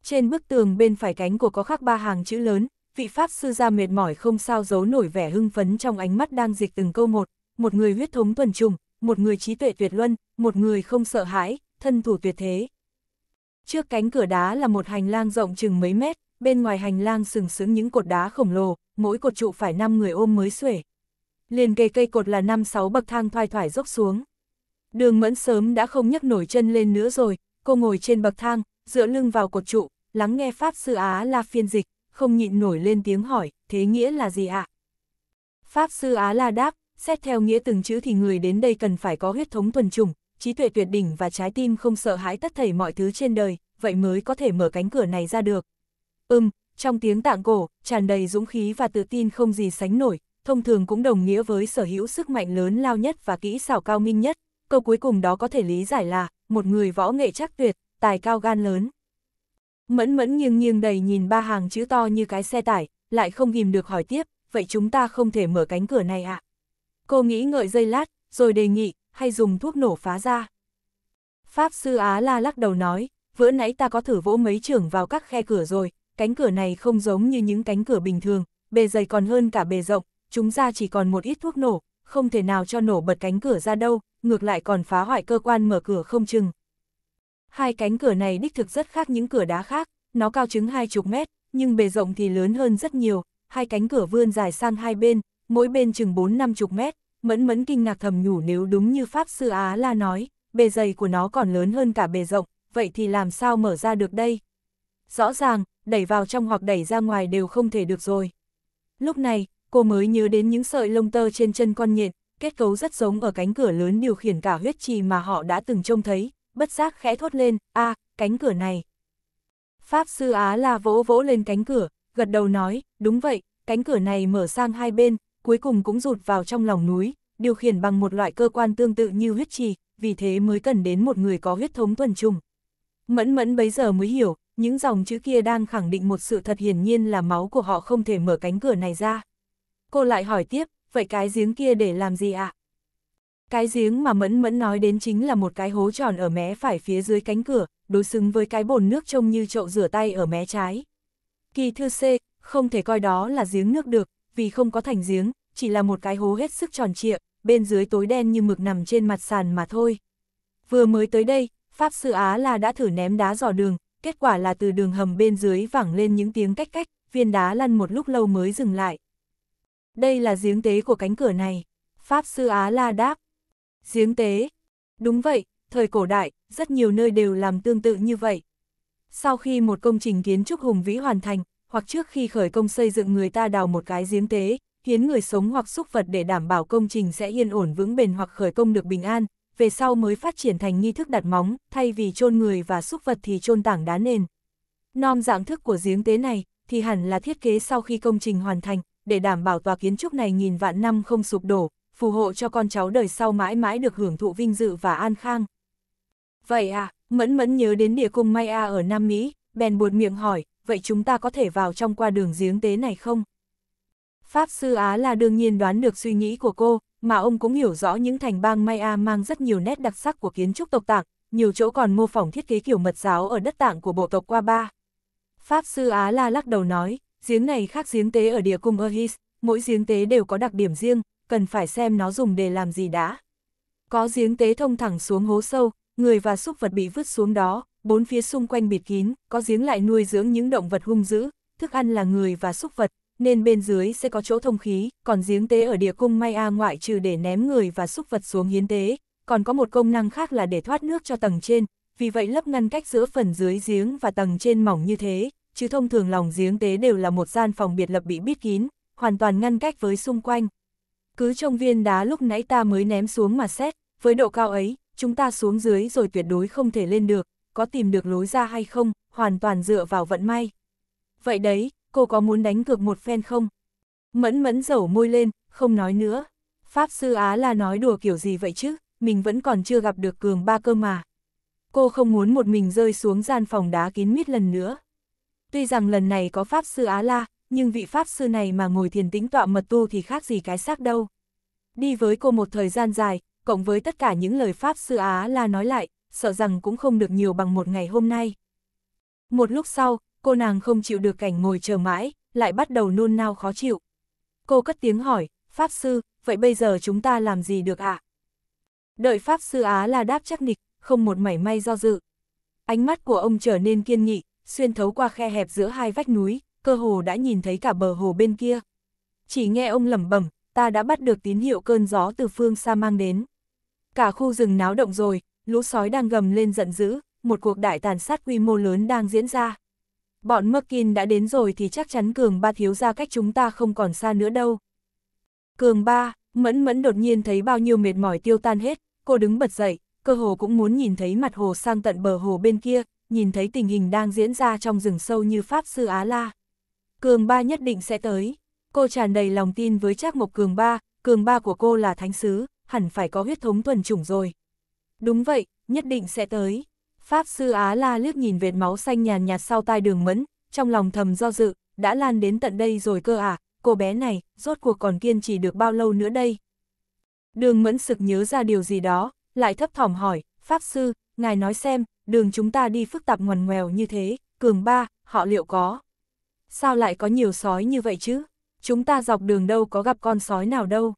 Trên bức tường bên phải cánh của có khắc ba hàng chữ lớn, vị Pháp sư ra mệt mỏi không sao giấu nổi vẻ hưng phấn trong ánh mắt đang dịch từng câu một, một người huyết thống tuần trùng, một người trí tuệ tuyệt luân, một người không sợ hãi, thân thủ tuyệt thế. Trước cánh cửa đá là một hành lang rộng chừng mấy mét, bên ngoài hành lang sừng sững những cột đá khổng lồ, mỗi cột trụ phải 5 người ôm mới xuể. Liền kề cây cột là 5-6 bậc thang thoai thoải dốc xuống. Đường mẫn sớm đã không nhấc nổi chân lên nữa rồi, cô ngồi trên bậc thang, dựa lưng vào cột trụ, lắng nghe Pháp sư Á la phiên dịch không nhịn nổi lên tiếng hỏi, thế nghĩa là gì ạ? À? Pháp sư Á La đáp, xét theo nghĩa từng chữ thì người đến đây cần phải có huyết thống thuần trùng, trí tuệ tuyệt đỉnh và trái tim không sợ hãi tất thảy mọi thứ trên đời, vậy mới có thể mở cánh cửa này ra được. Ừm, trong tiếng tạng cổ, tràn đầy dũng khí và tự tin không gì sánh nổi, thông thường cũng đồng nghĩa với sở hữu sức mạnh lớn lao nhất và kỹ xảo cao minh nhất. Câu cuối cùng đó có thể lý giải là, một người võ nghệ chắc tuyệt, tài cao gan lớn. Mẫn mẫn nghiêng nghiêng đầy nhìn ba hàng chữ to như cái xe tải, lại không ghim được hỏi tiếp, vậy chúng ta không thể mở cánh cửa này ạ. À? Cô nghĩ ngợi dây lát, rồi đề nghị, hay dùng thuốc nổ phá ra. Pháp sư Á La lắc đầu nói, vừa nãy ta có thử vỗ mấy trưởng vào các khe cửa rồi, cánh cửa này không giống như những cánh cửa bình thường, bề dày còn hơn cả bề rộng, chúng ta chỉ còn một ít thuốc nổ, không thể nào cho nổ bật cánh cửa ra đâu, ngược lại còn phá hoại cơ quan mở cửa không chừng. Hai cánh cửa này đích thực rất khác những cửa đá khác, nó cao chứng hai chục mét, nhưng bề rộng thì lớn hơn rất nhiều, hai cánh cửa vươn dài sang hai bên, mỗi bên chừng bốn năm chục mét, mẫn mẫn kinh ngạc thầm nhủ nếu đúng như Pháp Sư Á La nói, bề dày của nó còn lớn hơn cả bề rộng, vậy thì làm sao mở ra được đây? Rõ ràng, đẩy vào trong hoặc đẩy ra ngoài đều không thể được rồi. Lúc này, cô mới nhớ đến những sợi lông tơ trên chân con nhện, kết cấu rất giống ở cánh cửa lớn điều khiển cả huyết trì mà họ đã từng trông thấy, bất giác khẽ thốt lên, a à, cánh cửa này. Pháp sư Á là vỗ vỗ lên cánh cửa, gật đầu nói, đúng vậy, cánh cửa này mở sang hai bên, cuối cùng cũng rụt vào trong lòng núi, điều khiển bằng một loại cơ quan tương tự như huyết trì, vì thế mới cần đến một người có huyết thống tuần trùng. Mẫn mẫn bấy giờ mới hiểu, những dòng chữ kia đang khẳng định một sự thật hiển nhiên là máu của họ không thể mở cánh cửa này ra. Cô lại hỏi tiếp, vậy cái giếng kia để làm gì ạ? À? Cái giếng mà Mẫn Mẫn nói đến chính là một cái hố tròn ở mé phải phía dưới cánh cửa, đối xứng với cái bồn nước trông như chậu rửa tay ở mé trái. Kỳ thư C, không thể coi đó là giếng nước được, vì không có thành giếng, chỉ là một cái hố hết sức tròn trịa, bên dưới tối đen như mực nằm trên mặt sàn mà thôi. Vừa mới tới đây, Pháp Sư Á là đã thử ném đá dò đường, kết quả là từ đường hầm bên dưới vẳng lên những tiếng cách cách, viên đá lăn một lúc lâu mới dừng lại. Đây là giếng tế của cánh cửa này. Pháp Sư Á La đáp, Giếng tế. Đúng vậy, thời cổ đại, rất nhiều nơi đều làm tương tự như vậy. Sau khi một công trình kiến trúc hùng vĩ hoàn thành, hoặc trước khi khởi công xây dựng người ta đào một cái giếng tế, hiến người sống hoặc xúc vật để đảm bảo công trình sẽ yên ổn vững bền hoặc khởi công được bình an, về sau mới phát triển thành nghi thức đặt móng, thay vì chôn người và xúc vật thì chôn tảng đá nền. Nom dạng thức của giếng tế này thì hẳn là thiết kế sau khi công trình hoàn thành, để đảm bảo tòa kiến trúc này nghìn vạn năm không sụp đổ, phù hộ cho con cháu đời sau mãi mãi được hưởng thụ vinh dự và an khang. Vậy à, mẫn mẫn nhớ đến địa cung Maya ở Nam Mỹ, bèn buột miệng hỏi, vậy chúng ta có thể vào trong qua đường giếng tế này không? Pháp sư Á là đương nhiên đoán được suy nghĩ của cô, mà ông cũng hiểu rõ những thành bang Maya mang rất nhiều nét đặc sắc của kiến trúc tộc tạng, nhiều chỗ còn mô phỏng thiết kế kiểu mật giáo ở đất tạng của bộ tộc Qua Ba. Pháp sư Á La lắc đầu nói, giếng này khác giếng tế ở địa cung Ohis, mỗi giếng tế đều có đặc điểm riêng, cần phải xem nó dùng để làm gì đã. Có giếng tế thông thẳng xuống hố sâu, người và súc vật bị vứt xuống đó, bốn phía xung quanh bịt kín, có giếng lại nuôi dưỡng những động vật hung dữ, thức ăn là người và súc vật, nên bên dưới sẽ có chỗ thông khí, còn giếng tế ở địa cung Mai A ngoại trừ để ném người và súc vật xuống hiến tế, còn có một công năng khác là để thoát nước cho tầng trên, vì vậy lớp ngăn cách giữa phần dưới giếng và tầng trên mỏng như thế, chứ thông thường lòng giếng tế đều là một gian phòng biệt lập bị bít kín, hoàn toàn ngăn cách với xung quanh cứ trong viên đá lúc nãy ta mới ném xuống mà xét, với độ cao ấy, chúng ta xuống dưới rồi tuyệt đối không thể lên được, có tìm được lối ra hay không, hoàn toàn dựa vào vận may. Vậy đấy, cô có muốn đánh cược một phen không? Mẫn mẫn dẩu môi lên, không nói nữa. Pháp sư Á là nói đùa kiểu gì vậy chứ, mình vẫn còn chưa gặp được cường ba cơ mà. Cô không muốn một mình rơi xuống gian phòng đá kín mít lần nữa. Tuy rằng lần này có Pháp sư Á La, nhưng vị Pháp sư này mà ngồi thiền tĩnh tọa mật tu thì khác gì cái xác đâu. Đi với cô một thời gian dài, cộng với tất cả những lời Pháp sư Á là nói lại, sợ rằng cũng không được nhiều bằng một ngày hôm nay. Một lúc sau, cô nàng không chịu được cảnh ngồi chờ mãi, lại bắt đầu nôn nao khó chịu. Cô cất tiếng hỏi, Pháp sư, vậy bây giờ chúng ta làm gì được ạ? À? Đợi Pháp sư Á là đáp chắc nịch, không một mảy may do dự. Ánh mắt của ông trở nên kiên nghị, xuyên thấu qua khe hẹp giữa hai vách núi, cơ hồ đã nhìn thấy cả bờ hồ bên kia. Chỉ nghe ông lẩm bẩm, ta đã bắt được tín hiệu cơn gió từ phương xa mang đến. Cả khu rừng náo động rồi, lũ sói đang gầm lên giận dữ, một cuộc đại tàn sát quy mô lớn đang diễn ra. Bọn Merkin đã đến rồi thì chắc chắn Cường Ba thiếu ra cách chúng ta không còn xa nữa đâu. Cường Ba, Mẫn Mẫn đột nhiên thấy bao nhiêu mệt mỏi tiêu tan hết, cô đứng bật dậy, cơ hồ cũng muốn nhìn thấy mặt hồ sang tận bờ hồ bên kia, nhìn thấy tình hình đang diễn ra trong rừng sâu như Pháp Sư Á La. Cường ba nhất định sẽ tới. Cô tràn đầy lòng tin với Trác Mộc Cường ba, Cường ba của cô là thánh sứ, hẳn phải có huyết thống thuần chủng rồi. Đúng vậy, nhất định sẽ tới. Pháp sư Á La liếc nhìn vệt máu xanh nhàn nhạt sau tai đường mẫn, trong lòng thầm do dự, đã lan đến tận đây rồi cơ à, cô bé này, rốt cuộc còn kiên trì được bao lâu nữa đây? Đường mẫn sực nhớ ra điều gì đó, lại thấp thỏm hỏi, Pháp sư, ngài nói xem, đường chúng ta đi phức tạp ngoằn ngoèo như thế, cường ba, họ liệu có? sao lại có nhiều sói như vậy chứ? Chúng ta dọc đường đâu có gặp con sói nào đâu.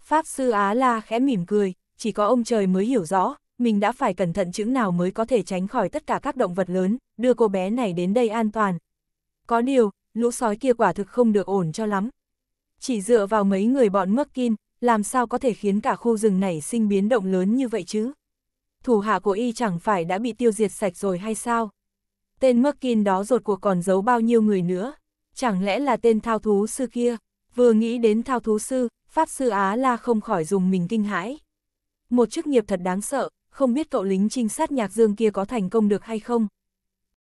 Pháp sư Á La khẽ mỉm cười, chỉ có ông trời mới hiểu rõ, mình đã phải cẩn thận chững nào mới có thể tránh khỏi tất cả các động vật lớn, đưa cô bé này đến đây an toàn. Có điều, lũ sói kia quả thực không được ổn cho lắm. Chỉ dựa vào mấy người bọn mắc kim, làm sao có thể khiến cả khu rừng này sinh biến động lớn như vậy chứ? Thủ hạ của y chẳng phải đã bị tiêu diệt sạch rồi hay sao? tên Merkin đó rột cuộc còn giấu bao nhiêu người nữa, chẳng lẽ là tên thao thú sư kia, vừa nghĩ đến thao thú sư, Pháp sư Á La không khỏi dùng mình kinh hãi. Một chức nghiệp thật đáng sợ, không biết cậu lính trinh sát nhạc dương kia có thành công được hay không.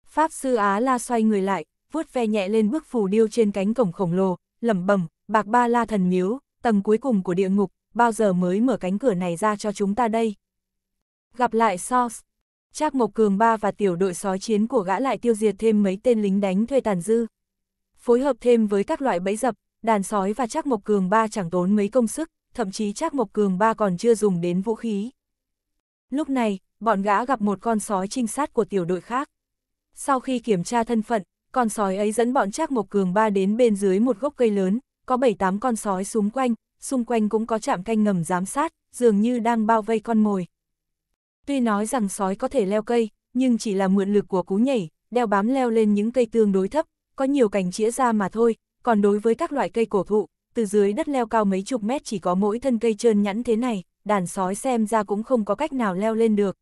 Pháp sư Á La xoay người lại, vuốt ve nhẹ lên bức phù điêu trên cánh cổng khổng lồ, lẩm bẩm, bạc ba la thần miếu, tầng cuối cùng của địa ngục, bao giờ mới mở cánh cửa này ra cho chúng ta đây. Gặp lại sauce. Trác Mộc Cường Ba và tiểu đội sói chiến của gã lại tiêu diệt thêm mấy tên lính đánh thuê tàn dư. Phối hợp thêm với các loại bẫy dập, đàn sói và Trác Mộc Cường Ba chẳng tốn mấy công sức, thậm chí Trác Mộc Cường Ba còn chưa dùng đến vũ khí. Lúc này, bọn gã gặp một con sói trinh sát của tiểu đội khác. Sau khi kiểm tra thân phận, con sói ấy dẫn bọn Trác Mộc Cường Ba đến bên dưới một gốc cây lớn, có 7-8 con sói xung quanh, xung quanh cũng có trạm canh ngầm giám sát, dường như đang bao vây con mồi, Tuy nói rằng sói có thể leo cây, nhưng chỉ là mượn lực của cú nhảy, đeo bám leo lên những cây tương đối thấp, có nhiều cành chĩa ra mà thôi, còn đối với các loại cây cổ thụ, từ dưới đất leo cao mấy chục mét chỉ có mỗi thân cây trơn nhẵn thế này, đàn sói xem ra cũng không có cách nào leo lên được.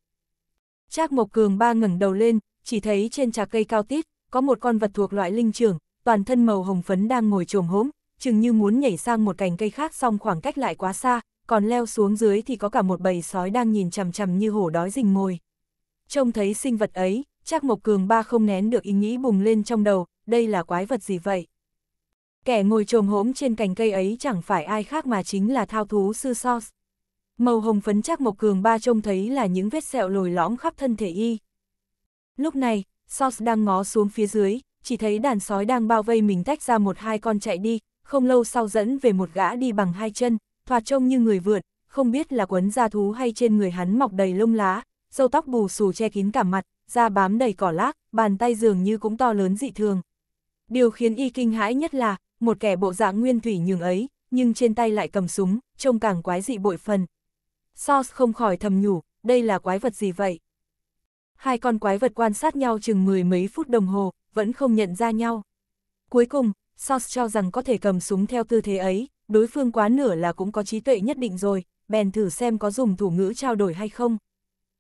Trác Mộc Cường ba ngẩng đầu lên, chỉ thấy trên trà cây cao tít, có một con vật thuộc loại linh trưởng, toàn thân màu hồng phấn đang ngồi trồm hốm, chừng như muốn nhảy sang một cành cây khác song khoảng cách lại quá xa, còn leo xuống dưới thì có cả một bầy sói đang nhìn chằm chằm như hổ đói rình mồi. Trông thấy sinh vật ấy, chắc Mộc Cường ba không nén được ý nghĩ bùng lên trong đầu, đây là quái vật gì vậy? Kẻ ngồi trồm hỗm trên cành cây ấy chẳng phải ai khác mà chính là thao thú sư Sos. Màu hồng phấn chắc Mộc Cường ba trông thấy là những vết sẹo lồi lõm khắp thân thể y. Lúc này, Sos đang ngó xuống phía dưới, chỉ thấy đàn sói đang bao vây mình tách ra một hai con chạy đi, không lâu sau dẫn về một gã đi bằng hai chân, thoạt trông như người vượn, không biết là quấn da thú hay trên người hắn mọc đầy lông lá, râu tóc bù xù che kín cả mặt, da bám đầy cỏ lác, bàn tay dường như cũng to lớn dị thường. Điều khiến y kinh hãi nhất là, một kẻ bộ dạng nguyên thủy nhường ấy, nhưng trên tay lại cầm súng, trông càng quái dị bội phần. Sauce không khỏi thầm nhủ, đây là quái vật gì vậy? Hai con quái vật quan sát nhau chừng mười mấy phút đồng hồ, vẫn không nhận ra nhau. Cuối cùng, Sauce cho rằng có thể cầm súng theo tư thế ấy, đối phương quá nửa là cũng có trí tuệ nhất định rồi, bèn thử xem có dùng thủ ngữ trao đổi hay không.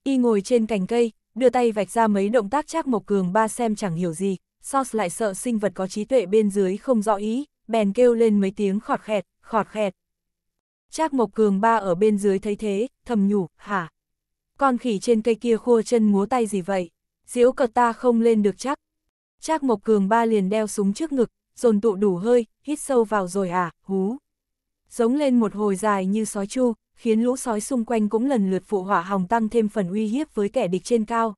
Y ngồi trên cành cây, đưa tay vạch ra mấy động tác chắc Mộc Cường ba xem chẳng hiểu gì, Sauce lại sợ sinh vật có trí tuệ bên dưới không rõ ý, bèn kêu lên mấy tiếng khọt khẹt, khọt khẹt. Trác Mộc Cường ba ở bên dưới thấy thế, thầm nhủ, hả? Con khỉ trên cây kia khua chân múa tay gì vậy? Diễu cờ ta không lên được chắc. Trác Mộc Cường ba liền đeo súng trước ngực, dồn tụ đủ hơi, hít sâu vào rồi à, hú giống lên một hồi dài như sói chu, khiến lũ sói xung quanh cũng lần lượt phụ hỏa hòng tăng thêm phần uy hiếp với kẻ địch trên cao.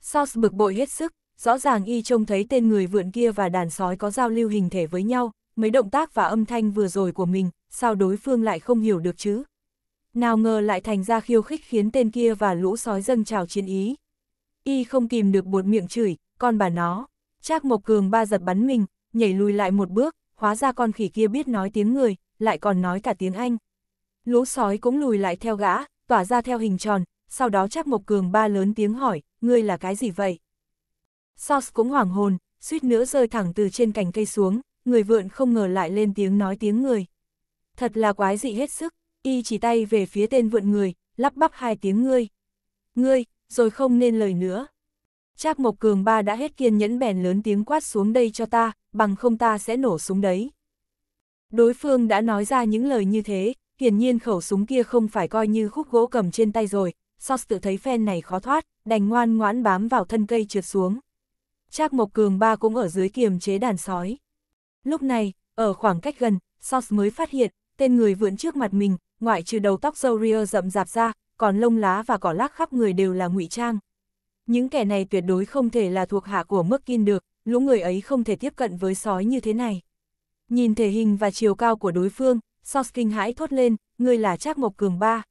Sauce bực bội hết sức, rõ ràng y trông thấy tên người vượn kia và đàn sói có giao lưu hình thể với nhau, mấy động tác và âm thanh vừa rồi của mình, sao đối phương lại không hiểu được chứ? Nào ngờ lại thành ra khiêu khích khiến tên kia và lũ sói dâng trào chiến ý. Y không kìm được buột miệng chửi, con bà nó. Trác một Cường ba giật bắn mình, nhảy lùi lại một bước, hóa ra con khỉ kia biết nói tiếng người, lại còn nói cả tiếng Anh. Lũ sói cũng lùi lại theo gã, tỏa ra theo hình tròn, sau đó chắc Mộc Cường ba lớn tiếng hỏi, ngươi là cái gì vậy? Sauce cũng hoảng hồn, suýt nữa rơi thẳng từ trên cành cây xuống, người vượn không ngờ lại lên tiếng nói tiếng người. Thật là quái dị hết sức, y chỉ tay về phía tên vượn người, lắp bắp hai tiếng ngươi. Ngươi, rồi không nên lời nữa. Trác Mộc Cường ba đã hết kiên nhẫn bèn lớn tiếng quát xuống đây cho ta, bằng không ta sẽ nổ súng đấy. Đối phương đã nói ra những lời như thế, hiển nhiên khẩu súng kia không phải coi như khúc gỗ cầm trên tay rồi, Sos tự thấy phen này khó thoát, đành ngoan ngoãn bám vào thân cây trượt xuống. Trác Mộc Cường ba cũng ở dưới kiềm chế đàn sói. Lúc này, ở khoảng cách gần, Sos mới phát hiện, tên người vượn trước mặt mình, ngoại trừ đầu tóc râu ria rậm rạp ra, còn lông lá và cỏ lác khắp người đều là ngụy trang. Những kẻ này tuyệt đối không thể là thuộc hạ của Merkin được, lũ người ấy không thể tiếp cận với sói như thế này. Nhìn thể hình và chiều cao của đối phương, Sos kinh hãi thốt lên, ngươi là Trác Mộc Cường ba.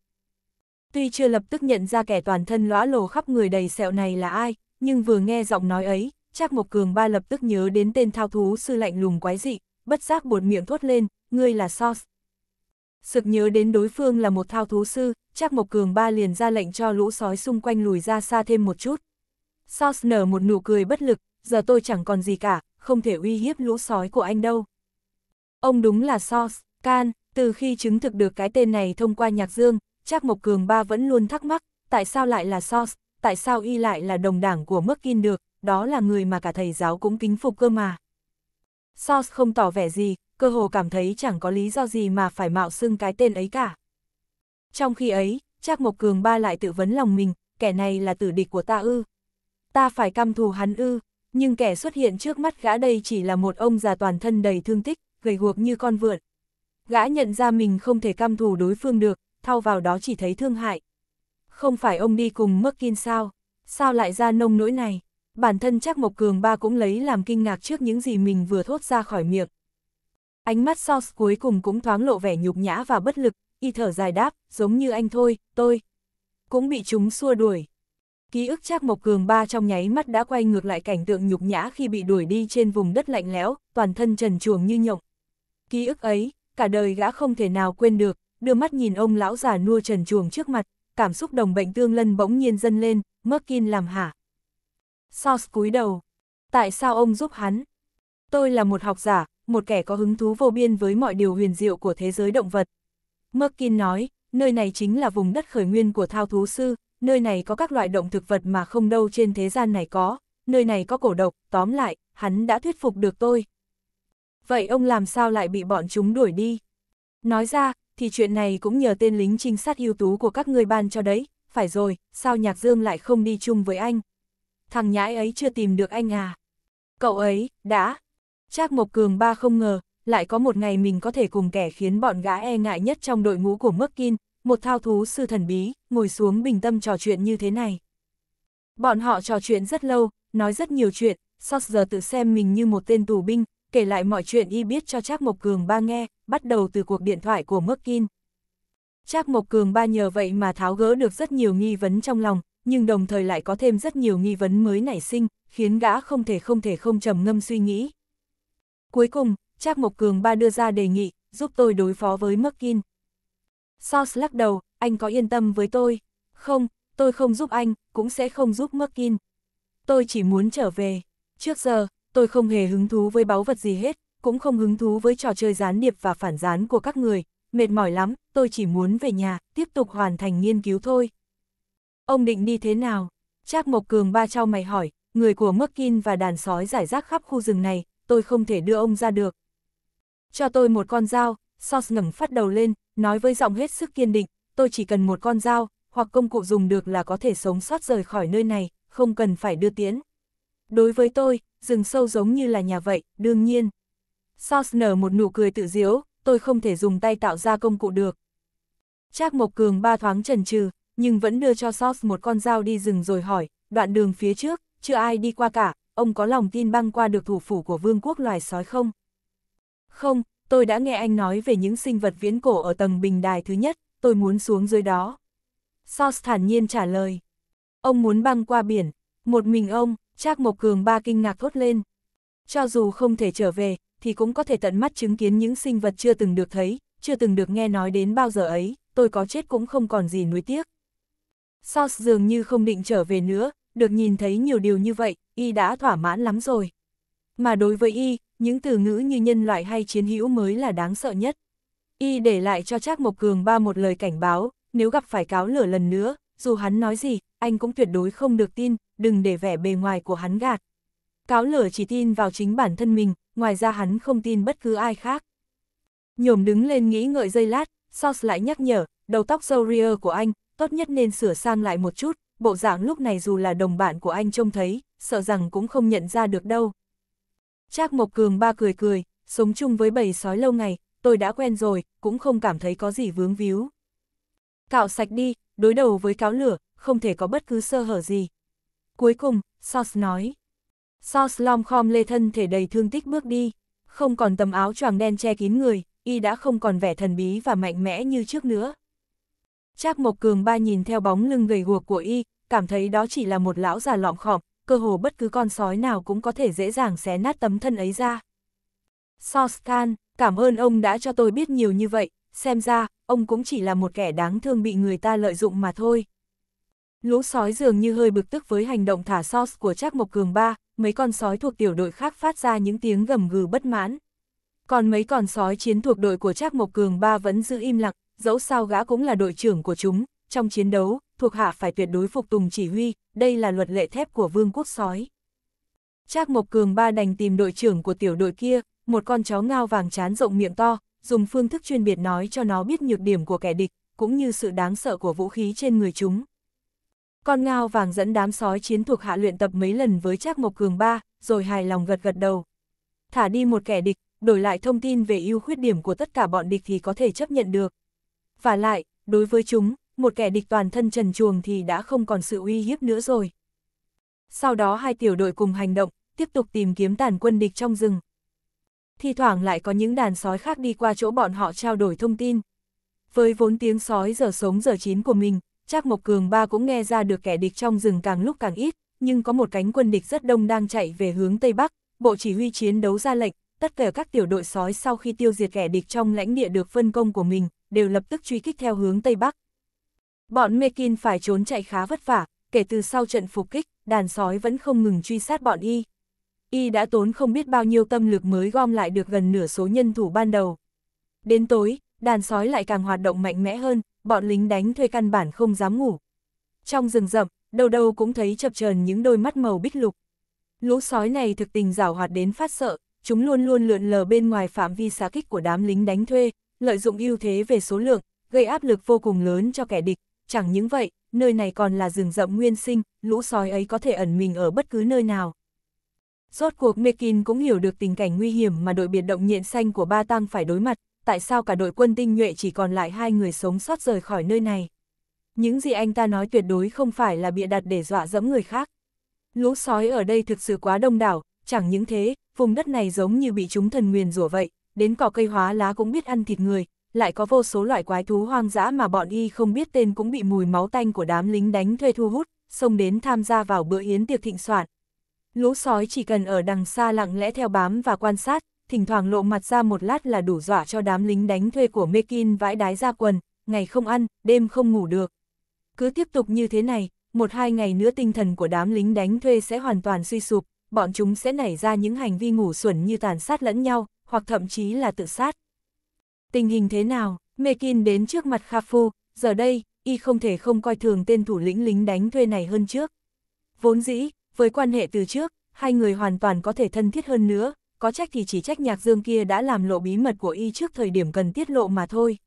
Tuy chưa lập tức nhận ra kẻ toàn thân lõa lồ khắp người đầy sẹo này là ai, nhưng vừa nghe giọng nói ấy, Trác Mộc Cường ba lập tức nhớ đến tên thao thú sư lạnh lùng quái dị, bất giác buột miệng thốt lên, ngươi là Sos. Sực nhớ đến đối phương là một thao thú sư, Trác Mộc Cường ba liền ra lệnh cho lũ sói xung quanh lùi ra xa thêm một chút. Sos nở một nụ cười bất lực, giờ tôi chẳng còn gì cả, không thể uy hiếp lũ sói của anh đâu. Ông đúng là Source, Can, từ khi chứng thực được cái tên này thông qua Nhạc Dương, Trác Mộc Cường ba vẫn luôn thắc mắc, tại sao lại là Source, tại sao y lại là đồng đảng của mức kinh được, đó là người mà cả thầy giáo cũng kính phục cơ mà. Source không tỏ vẻ gì, cơ hồ cảm thấy chẳng có lý do gì mà phải mạo xưng cái tên ấy cả. Trong khi ấy, Trác Mộc Cường ba lại tự vấn lòng mình, kẻ này là tử địch của ta ư. Ta phải căm thù hắn ư, nhưng kẻ xuất hiện trước mắt gã đây chỉ là một ông già toàn thân đầy thương tích, gầy guộc như con vượn. Gã nhận ra mình không thể căm thù đối phương được, thao vào đó chỉ thấy thương hại. Không phải ông đi cùng Merkin sao? Sao lại ra nông nỗi này? Bản thân chắc Mộc Cường Ba cũng lấy làm kinh ngạc trước những gì mình vừa thốt ra khỏi miệng. Ánh mắt Sauce cuối cùng cũng thoáng lộ vẻ nhục nhã và bất lực, y thở dài đáp, giống như anh thôi, tôi. Cũng bị chúng xua đuổi. Ký ức chắc Mộc Cường Ba trong nháy mắt đã quay ngược lại cảnh tượng nhục nhã khi bị đuổi đi trên vùng đất lạnh lẽo, toàn thân trần chuồng như nhộng, Ký ức ấy, cả đời gã không thể nào quên được, đưa mắt nhìn ông lão già nua trần chuồng trước mặt, cảm xúc đồng bệnh tương lân bỗng nhiên dâng lên, Merkin làm hả. Sauce cúi đầu. Tại sao ông giúp hắn? Tôi là một học giả, một kẻ có hứng thú vô biên với mọi điều huyền diệu của thế giới động vật. Merkin nói, nơi này chính là vùng đất khởi nguyên của thao thú sư, nơi này có các loại động thực vật mà không đâu trên thế gian này có, nơi này có cổ độc, tóm lại, hắn đã thuyết phục được tôi, vậy ông làm sao lại bị bọn chúng đuổi đi? Nói ra, thì chuyện này cũng nhờ tên lính trinh sát ưu tú của các ngươi ban cho đấy, phải rồi, sao Nhạc Dương lại không đi chung với anh? Thằng nhãi ấy chưa tìm được anh à? Cậu ấy, đã. Trác Mộc Cường ba không ngờ, lại có một ngày mình có thể cùng kẻ khiến bọn gã e ngại nhất trong đội ngũ của Mức Merkin, một thao thú sư thần bí, ngồi xuống bình tâm trò chuyện như thế này. Bọn họ trò chuyện rất lâu, nói rất nhiều chuyện, giờ tự xem mình như một tên tù binh, kể lại mọi chuyện y biết cho Trác Mộc Cường ba nghe, bắt đầu từ cuộc điện thoại của Mức Kin. Trác Mộc Cường ba nhờ vậy mà tháo gỡ được rất nhiều nghi vấn trong lòng, nhưng đồng thời lại có thêm rất nhiều nghi vấn mới nảy sinh, khiến gã không thể không thể không trầm ngâm suy nghĩ. Cuối cùng, Trác Mộc Cường ba đưa ra đề nghị, giúp tôi đối phó với Mức Kin. Sauce lắc đầu, anh có yên tâm với tôi? Không, tôi không giúp anh, cũng sẽ không giúp Merkin. Tôi chỉ muốn trở về. Trước giờ, tôi không hề hứng thú với báu vật gì hết, cũng không hứng thú với trò chơi gián điệp và phản gián của các người, mệt mỏi lắm, tôi chỉ muốn về nhà, tiếp tục hoàn thành nghiên cứu thôi. Ông định đi thế nào? Trác Mộc Cường ba trao mày hỏi, người của Merkin và đàn sói giải rác khắp khu rừng này, tôi không thể đưa ông ra được. Cho tôi một con dao, Sos ngẩng phát đầu lên, nói với giọng hết sức kiên định, tôi chỉ cần một con dao, hoặc công cụ dùng được là có thể sống sót rời khỏi nơi này, không cần phải đưa tiễn. Đối với tôi, rừng sâu giống như là nhà vậy, đương nhiên. Sauce nở một nụ cười tự diễu, tôi không thể dùng tay tạo ra công cụ được. Trác Mộc Cường ba thoáng chần chừ, nhưng vẫn đưa cho Sauce một con dao đi rừng rồi hỏi, đoạn đường phía trước, chưa ai đi qua cả, ông có lòng tin băng qua được thủ phủ của vương quốc loài sói không? Không, tôi đã nghe anh nói về những sinh vật viễn cổ ở tầng bình đài thứ nhất, tôi muốn xuống dưới đó. Sauce thản nhiên trả lời. Ông muốn băng qua biển, một mình ông, Trác Mộc Cường ba kinh ngạc thốt lên. Cho dù không thể trở về, thì cũng có thể tận mắt chứng kiến những sinh vật chưa từng được thấy, chưa từng được nghe nói đến bao giờ ấy, tôi có chết cũng không còn gì nuối tiếc. Sauce dường như không định trở về nữa, được nhìn thấy nhiều điều như vậy, y đã thỏa mãn lắm rồi. Mà đối với y, những từ ngữ như nhân loại hay chiến hữu mới là đáng sợ nhất. Y để lại cho Trác Mộc Cường ba một lời cảnh báo, nếu gặp phải cáo lửa lần nữa, dù hắn nói gì, anh cũng tuyệt đối không được tin, đừng để vẻ bề ngoài của hắn gạt. Cáo lửa chỉ tin vào chính bản thân mình, ngoài ra hắn không tin bất cứ ai khác. Nhổm đứng lên nghĩ ngợi dây lát, Sos lại nhắc nhở, đầu tóc dâu ria của anh, tốt nhất nên sửa sang lại một chút, bộ dạng lúc này dù là đồng bạn của anh trông thấy, sợ rằng cũng không nhận ra được đâu. Trác Mộc Cường ba cười cười, sống chung với bầy sói lâu ngày, tôi đã quen rồi, cũng không cảm thấy có gì vướng víu. Cạo sạch đi, đối đầu với cáo lửa, không thể có bất cứ sơ hở gì. Cuối cùng, Sos nói. Sos long khom lê thân thể đầy thương tích bước đi. Không còn tấm áo choàng đen che kín người, y đã không còn vẻ thần bí và mạnh mẽ như trước nữa. Trác Mộc Cường ba nhìn theo bóng lưng gầy guộc của y, cảm thấy đó chỉ là một lão già lọm khọm, cơ hồ bất cứ con sói nào cũng có thể dễ dàng xé nát tấm thân ấy ra. Sos Khan, cảm ơn ông đã cho tôi biết nhiều như vậy, xem ra, ông cũng chỉ là một kẻ đáng thương bị người ta lợi dụng mà thôi. Lũ sói dường như hơi bực tức với hành động thả sauce của Trác Mộc Cường ba, mấy con sói thuộc tiểu đội khác phát ra những tiếng gầm gừ bất mãn. Còn mấy con sói chiến thuộc đội của Trác Mộc Cường ba vẫn giữ im lặng, dẫu sao gã cũng là đội trưởng của chúng, trong chiến đấu, thuộc hạ phải tuyệt đối phục tùng chỉ huy, đây là luật lệ thép của vương quốc sói. Trác Mộc Cường ba đành tìm đội trưởng của tiểu đội kia, một con chó ngao vàng chán rộng miệng to, dùng phương thức chuyên biệt nói cho nó biết nhược điểm của kẻ địch, cũng như sự đáng sợ của vũ khí trên người chúng. Con ngao vàng dẫn đám sói chiến thuộc hạ luyện tập mấy lần với Trác Mộc Cường ba, rồi hài lòng gật gật đầu. Thả đi một kẻ địch, đổi lại thông tin về ưu khuyết điểm của tất cả bọn địch thì có thể chấp nhận được. Và lại, đối với chúng, một kẻ địch toàn thân trần chuồng thì đã không còn sự uy hiếp nữa rồi. Sau đó hai tiểu đội cùng hành động, tiếp tục tìm kiếm tàn quân địch trong rừng. Thì thoảng lại có những đàn sói khác đi qua chỗ bọn họ trao đổi thông tin. Với vốn tiếng sói giờ sống giờ chín của mình, Trác Mộc Cường ba cũng nghe ra được kẻ địch trong rừng càng lúc càng ít, nhưng có một cánh quân địch rất đông đang chạy về hướng Tây Bắc, Bộ Chỉ huy chiến đấu ra lệnh, tất cả các tiểu đội sói sau khi tiêu diệt kẻ địch trong lãnh địa được phân công của mình, đều lập tức truy kích theo hướng Tây Bắc. Bọn Mekin phải trốn chạy khá vất vả, kể từ sau trận phục kích, đàn sói vẫn không ngừng truy sát bọn y y đã tốn không biết bao nhiêu tâm lực mới gom lại được gần nửa số nhân thủ ban đầu. Đến tối, đàn sói lại càng hoạt động mạnh mẽ hơn, bọn lính đánh thuê căn bản không dám ngủ. Trong rừng rậm, đầu đầu cũng thấy chập chờn những đôi mắt màu bích lục. Lũ sói này thực tình rảo hoạt đến phát sợ, chúng luôn luôn lượn lờ bên ngoài phạm vi xá kích của đám lính đánh thuê, lợi dụng ưu thế về số lượng, gây áp lực vô cùng lớn cho kẻ địch. Chẳng những vậy, nơi này còn là rừng rậm nguyên sinh, lũ sói ấy có thể ẩn mình ở bất cứ nơi nào. Rốt cuộc Mekin cũng hiểu được tình cảnh nguy hiểm mà đội biệt động nhện xanh của Ba Tăng phải đối mặt, tại sao cả đội quân tinh nhuệ chỉ còn lại hai người sống sót rời khỏi nơi này. Những gì anh ta nói tuyệt đối không phải là bịa đặt để dọa dẫm người khác. Lũ sói ở đây thực sự quá đông đảo, chẳng những thế, vùng đất này giống như bị chúng thần nguyền rủa vậy, đến cỏ cây hóa lá cũng biết ăn thịt người, lại có vô số loại quái thú hoang dã mà bọn y không biết tên cũng bị mùi máu tanh của đám lính đánh thuê thu hút, xông đến tham gia vào bữa yến tiệc thịnh soạn, Lũ sói chỉ cần ở đằng xa lặng lẽ theo bám và quan sát, thỉnh thoảng lộ mặt ra một lát là đủ dọa cho đám lính đánh thuê của Mekin vãi đái ra quần, ngày không ăn, đêm không ngủ được. Cứ tiếp tục như thế này, một hai ngày nữa tinh thần của đám lính đánh thuê sẽ hoàn toàn suy sụp, bọn chúng sẽ nảy ra những hành vi ngủ xuẩn như tàn sát lẫn nhau, hoặc thậm chí là tự sát. Tình hình thế nào, Mekin đến trước mặt Kha Phu, giờ đây, y không thể không coi thường tên thủ lĩnh lính đánh thuê này hơn trước. Vốn dĩ, với quan hệ từ trước, hai người hoàn toàn có thể thân thiết hơn nữa, có trách thì chỉ trách nhạc dương kia đã làm lộ bí mật của y trước thời điểm cần tiết lộ mà thôi.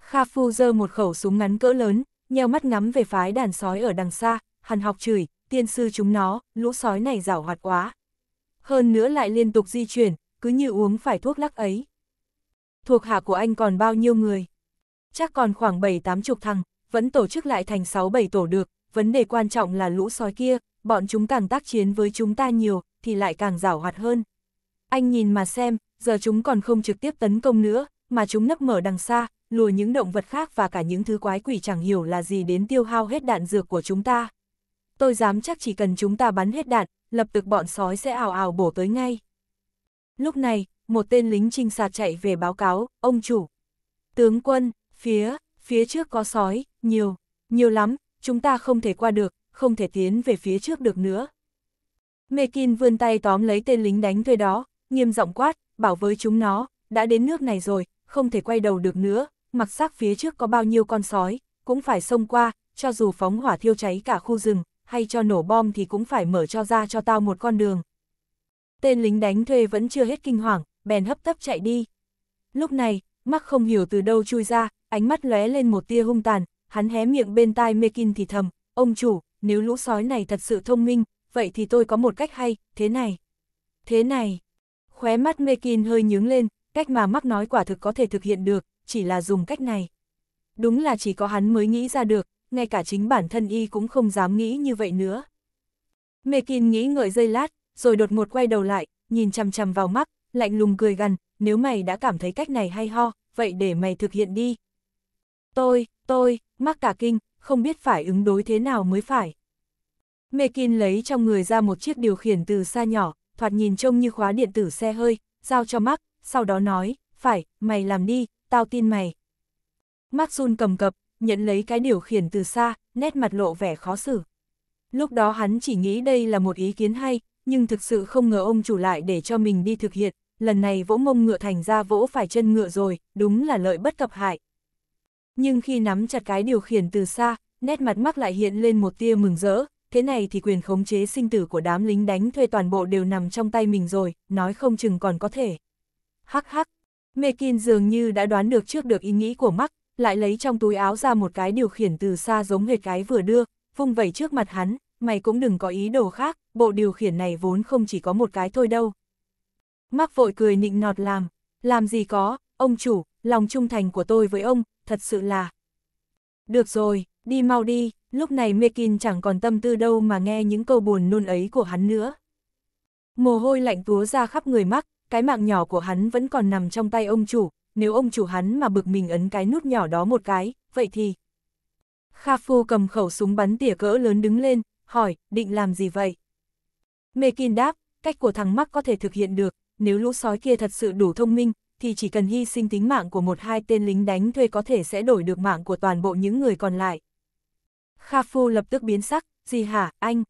Kha Phu giơ một khẩu súng ngắn cỡ lớn, nheo mắt ngắm về phái đàn sói ở đằng xa, hằn học chửi, tiên sư chúng nó, lũ sói này rảo hoạt quá. Hơn nữa lại liên tục di chuyển, cứ như uống phải thuốc lắc ấy. Thuộc hạ của anh còn bao nhiêu người? Chắc còn khoảng 7-8 chục thằng, vẫn tổ chức lại thành 6-7 tổ được, vấn đề quan trọng là lũ sói kia, bọn chúng càng tác chiến với chúng ta nhiều, thì lại càng rảo hoạt hơn. Anh nhìn mà xem, giờ chúng còn không trực tiếp tấn công nữa, mà chúng nấp mở đằng xa, lùa những động vật khác và cả những thứ quái quỷ chẳng hiểu là gì đến tiêu hao hết đạn dược của chúng ta. Tôi dám chắc chỉ cần chúng ta bắn hết đạn, lập tức bọn sói sẽ ảo ảo bổ tới ngay. Lúc này, một tên lính trinh sát chạy về báo cáo, ông chủ. Tướng quân, phía, phía trước có sói, nhiều, nhiều lắm, chúng ta không thể qua được, không thể tiến về phía trước được nữa. Mekin vươn tay tóm lấy tên lính đánh thuê đó, nghiêm giọng quát, bảo với chúng nó, đã đến nước này rồi, không thể quay đầu được nữa, mặc sắc phía trước có bao nhiêu con sói, cũng phải xông qua, cho dù phóng hỏa thiêu cháy cả khu rừng, hay cho nổ bom thì cũng phải mở cho ra cho tao một con đường. Tên lính đánh thuê vẫn chưa hết kinh hoàng, bèn hấp tấp chạy đi. Lúc này, mắc không hiểu từ đâu chui ra, ánh mắt lóe lên một tia hung tàn, hắn hé miệng bên tai Mekin thì thầm, ông chủ, nếu lũ sói này thật sự thông minh, vậy thì tôi có một cách hay, thế này. Thế này. Khóe mắt Mekin hơi nhướng lên, cách mà mắc nói quả thực có thể thực hiện được, chỉ là dùng cách này. Đúng là chỉ có hắn mới nghĩ ra được, ngay cả chính bản thân y cũng không dám nghĩ như vậy nữa. Mekin nghĩ ngợi dây lát, rồi đột ngột quay đầu lại, nhìn chằm chằm vào mắt, lạnh lùng cười gần: nếu mày đã cảm thấy cách này hay ho, vậy để mày thực hiện đi. Tôi, tôi, mắc cả kinh, không biết phải ứng đối thế nào mới phải. Mekin lấy trong người ra một chiếc điều khiển từ xa nhỏ, thoạt nhìn trông như khóa điện tử xe hơi, giao cho Mark, sau đó nói, phải, mày làm đi, tao tin mày. Mark run cầm cập, nhận lấy cái điều khiển từ xa, nét mặt lộ vẻ khó xử. Lúc đó hắn chỉ nghĩ đây là một ý kiến hay, nhưng thực sự không ngờ ông chủ lại để cho mình đi thực hiện, lần này vỗ mông ngựa thành ra vỗ phải chân ngựa rồi, đúng là lợi bất cập hại nhưng khi nắm chặt cái điều khiển từ xa, nét mặt mắc lại hiện lên một tia mừng rỡ, thế này thì quyền khống chế sinh tử của đám lính đánh thuê toàn bộ đều nằm trong tay mình rồi, nói không chừng còn có thể. Hắc hắc, Mekin dường như đã đoán được trước được ý nghĩ của mắc, lại lấy trong túi áo ra một cái điều khiển từ xa giống hệt cái vừa đưa, vung vẩy trước mặt hắn, mày cũng đừng có ý đồ khác, bộ điều khiển này vốn không chỉ có một cái thôi đâu. Mắc vội cười nịnh nọt làm, làm gì có, ông chủ, lòng trung thành của tôi với ông, thật sự là... Được rồi, đi mau đi, lúc này Mekin chẳng còn tâm tư đâu mà nghe những câu buồn nôn ấy của hắn nữa. Mồ hôi lạnh túa ra khắp người mắc, cái mạng nhỏ của hắn vẫn còn nằm trong tay ông chủ, nếu ông chủ hắn mà bực mình ấn cái nút nhỏ đó một cái, vậy thì... Kha Phu cầm khẩu súng bắn tỉa cỡ lớn đứng lên, hỏi, định làm gì vậy? Mekin đáp, cách của thằng Mắc có thể thực hiện được, nếu lũ sói kia thật sự đủ thông minh, thì chỉ cần hy sinh tính mạng của một hai tên lính đánh thuê có thể sẽ đổi được mạng của toàn bộ những người còn lại. Kha Phu lập tức biến sắc, gì hả, anh?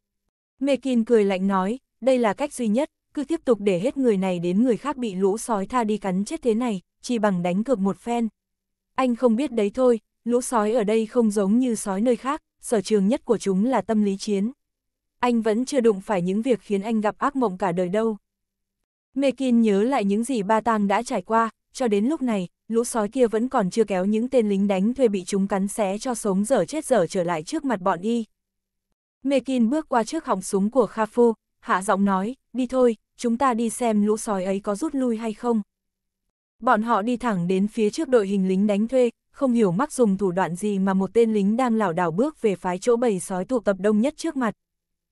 Mekin cười lạnh nói, đây là cách duy nhất, cứ tiếp tục để hết người này đến người khác bị lũ sói tha đi cắn chết thế này, chỉ bằng đánh cược một phen. Anh không biết đấy thôi, lũ sói ở đây không giống như sói nơi khác, sở trường nhất của chúng là tâm lý chiến. Anh vẫn chưa đụng phải những việc khiến anh gặp ác mộng cả đời đâu. Mekin nhớ lại những gì Ba Tang đã trải qua, cho đến lúc này, lũ sói kia vẫn còn chưa kéo những tên lính đánh thuê bị chúng cắn xé cho sống dở chết dở trở lại trước mặt bọn y. Mekin bước qua trước họng súng của Kha hạ giọng nói, đi thôi, chúng ta đi xem lũ sói ấy có rút lui hay không. Bọn họ đi thẳng đến phía trước đội hình lính đánh thuê, không hiểu mắc dùng thủ đoạn gì mà một tên lính đang lảo đảo bước về phái chỗ bầy sói tụ tập đông nhất trước mặt.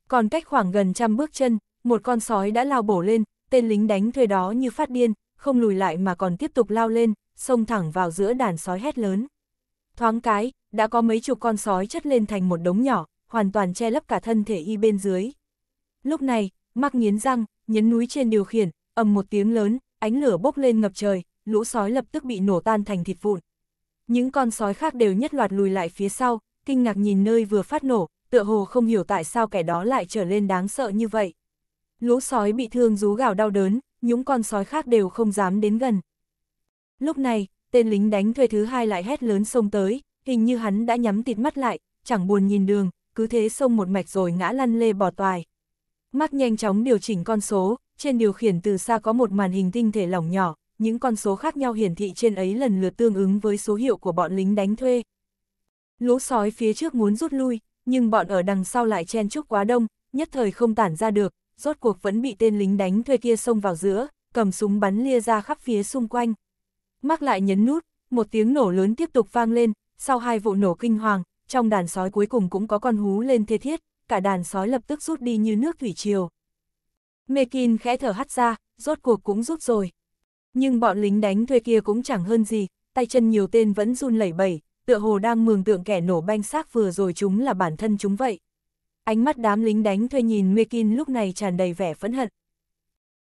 Còn cách khoảng gần trăm bước chân, một con sói đã lao bổ lên, tên lính đánh thuê đó như phát điên, không lùi lại mà còn tiếp tục lao lên, xông thẳng vào giữa đàn sói hét lớn. Thoáng cái, đã có mấy chục con sói chất lên thành một đống nhỏ, hoàn toàn che lấp cả thân thể y bên dưới. Lúc này, mắc nghiến răng, nhấn núi trên điều khiển, ầm một tiếng lớn, ánh lửa bốc lên ngập trời, lũ sói lập tức bị nổ tan thành thịt vụn. Những con sói khác đều nhất loạt lùi lại phía sau, kinh ngạc nhìn nơi vừa phát nổ, tựa hồ không hiểu tại sao kẻ đó lại trở lên đáng sợ như vậy lũ sói bị thương rú gào đau đớn, những con sói khác đều không dám đến gần. Lúc này, tên lính đánh thuê thứ hai lại hét lớn xông tới, hình như hắn đã nhắm tịt mắt lại, chẳng buồn nhìn đường, cứ thế xông một mạch rồi ngã lăn lê bò toài. Mắt nhanh chóng điều chỉnh con số, trên điều khiển từ xa có một màn hình tinh thể lỏng nhỏ, những con số khác nhau hiển thị trên ấy lần lượt tương ứng với số hiệu của bọn lính đánh thuê. Lũ sói phía trước muốn rút lui, nhưng bọn ở đằng sau lại chen chúc quá đông, nhất thời không tản ra được, rốt cuộc vẫn bị tên lính đánh thuê kia xông vào giữa, cầm súng bắn lia ra khắp phía xung quanh. Mắc lại nhấn nút, một tiếng nổ lớn tiếp tục vang lên, sau hai vụ nổ kinh hoàng, trong đàn sói cuối cùng cũng có con hú lên thê thiết, cả đàn sói lập tức rút đi như nước thủy triều. Mekin khẽ thở hắt ra, rốt cuộc cũng rút rồi. Nhưng bọn lính đánh thuê kia cũng chẳng hơn gì, tay chân nhiều tên vẫn run lẩy bẩy, tựa hồ đang mường tượng kẻ nổ banh xác vừa rồi chúng là bản thân chúng vậy. Ánh mắt đám lính đánh thuê nhìn Mekin lúc này tràn đầy vẻ phẫn hận.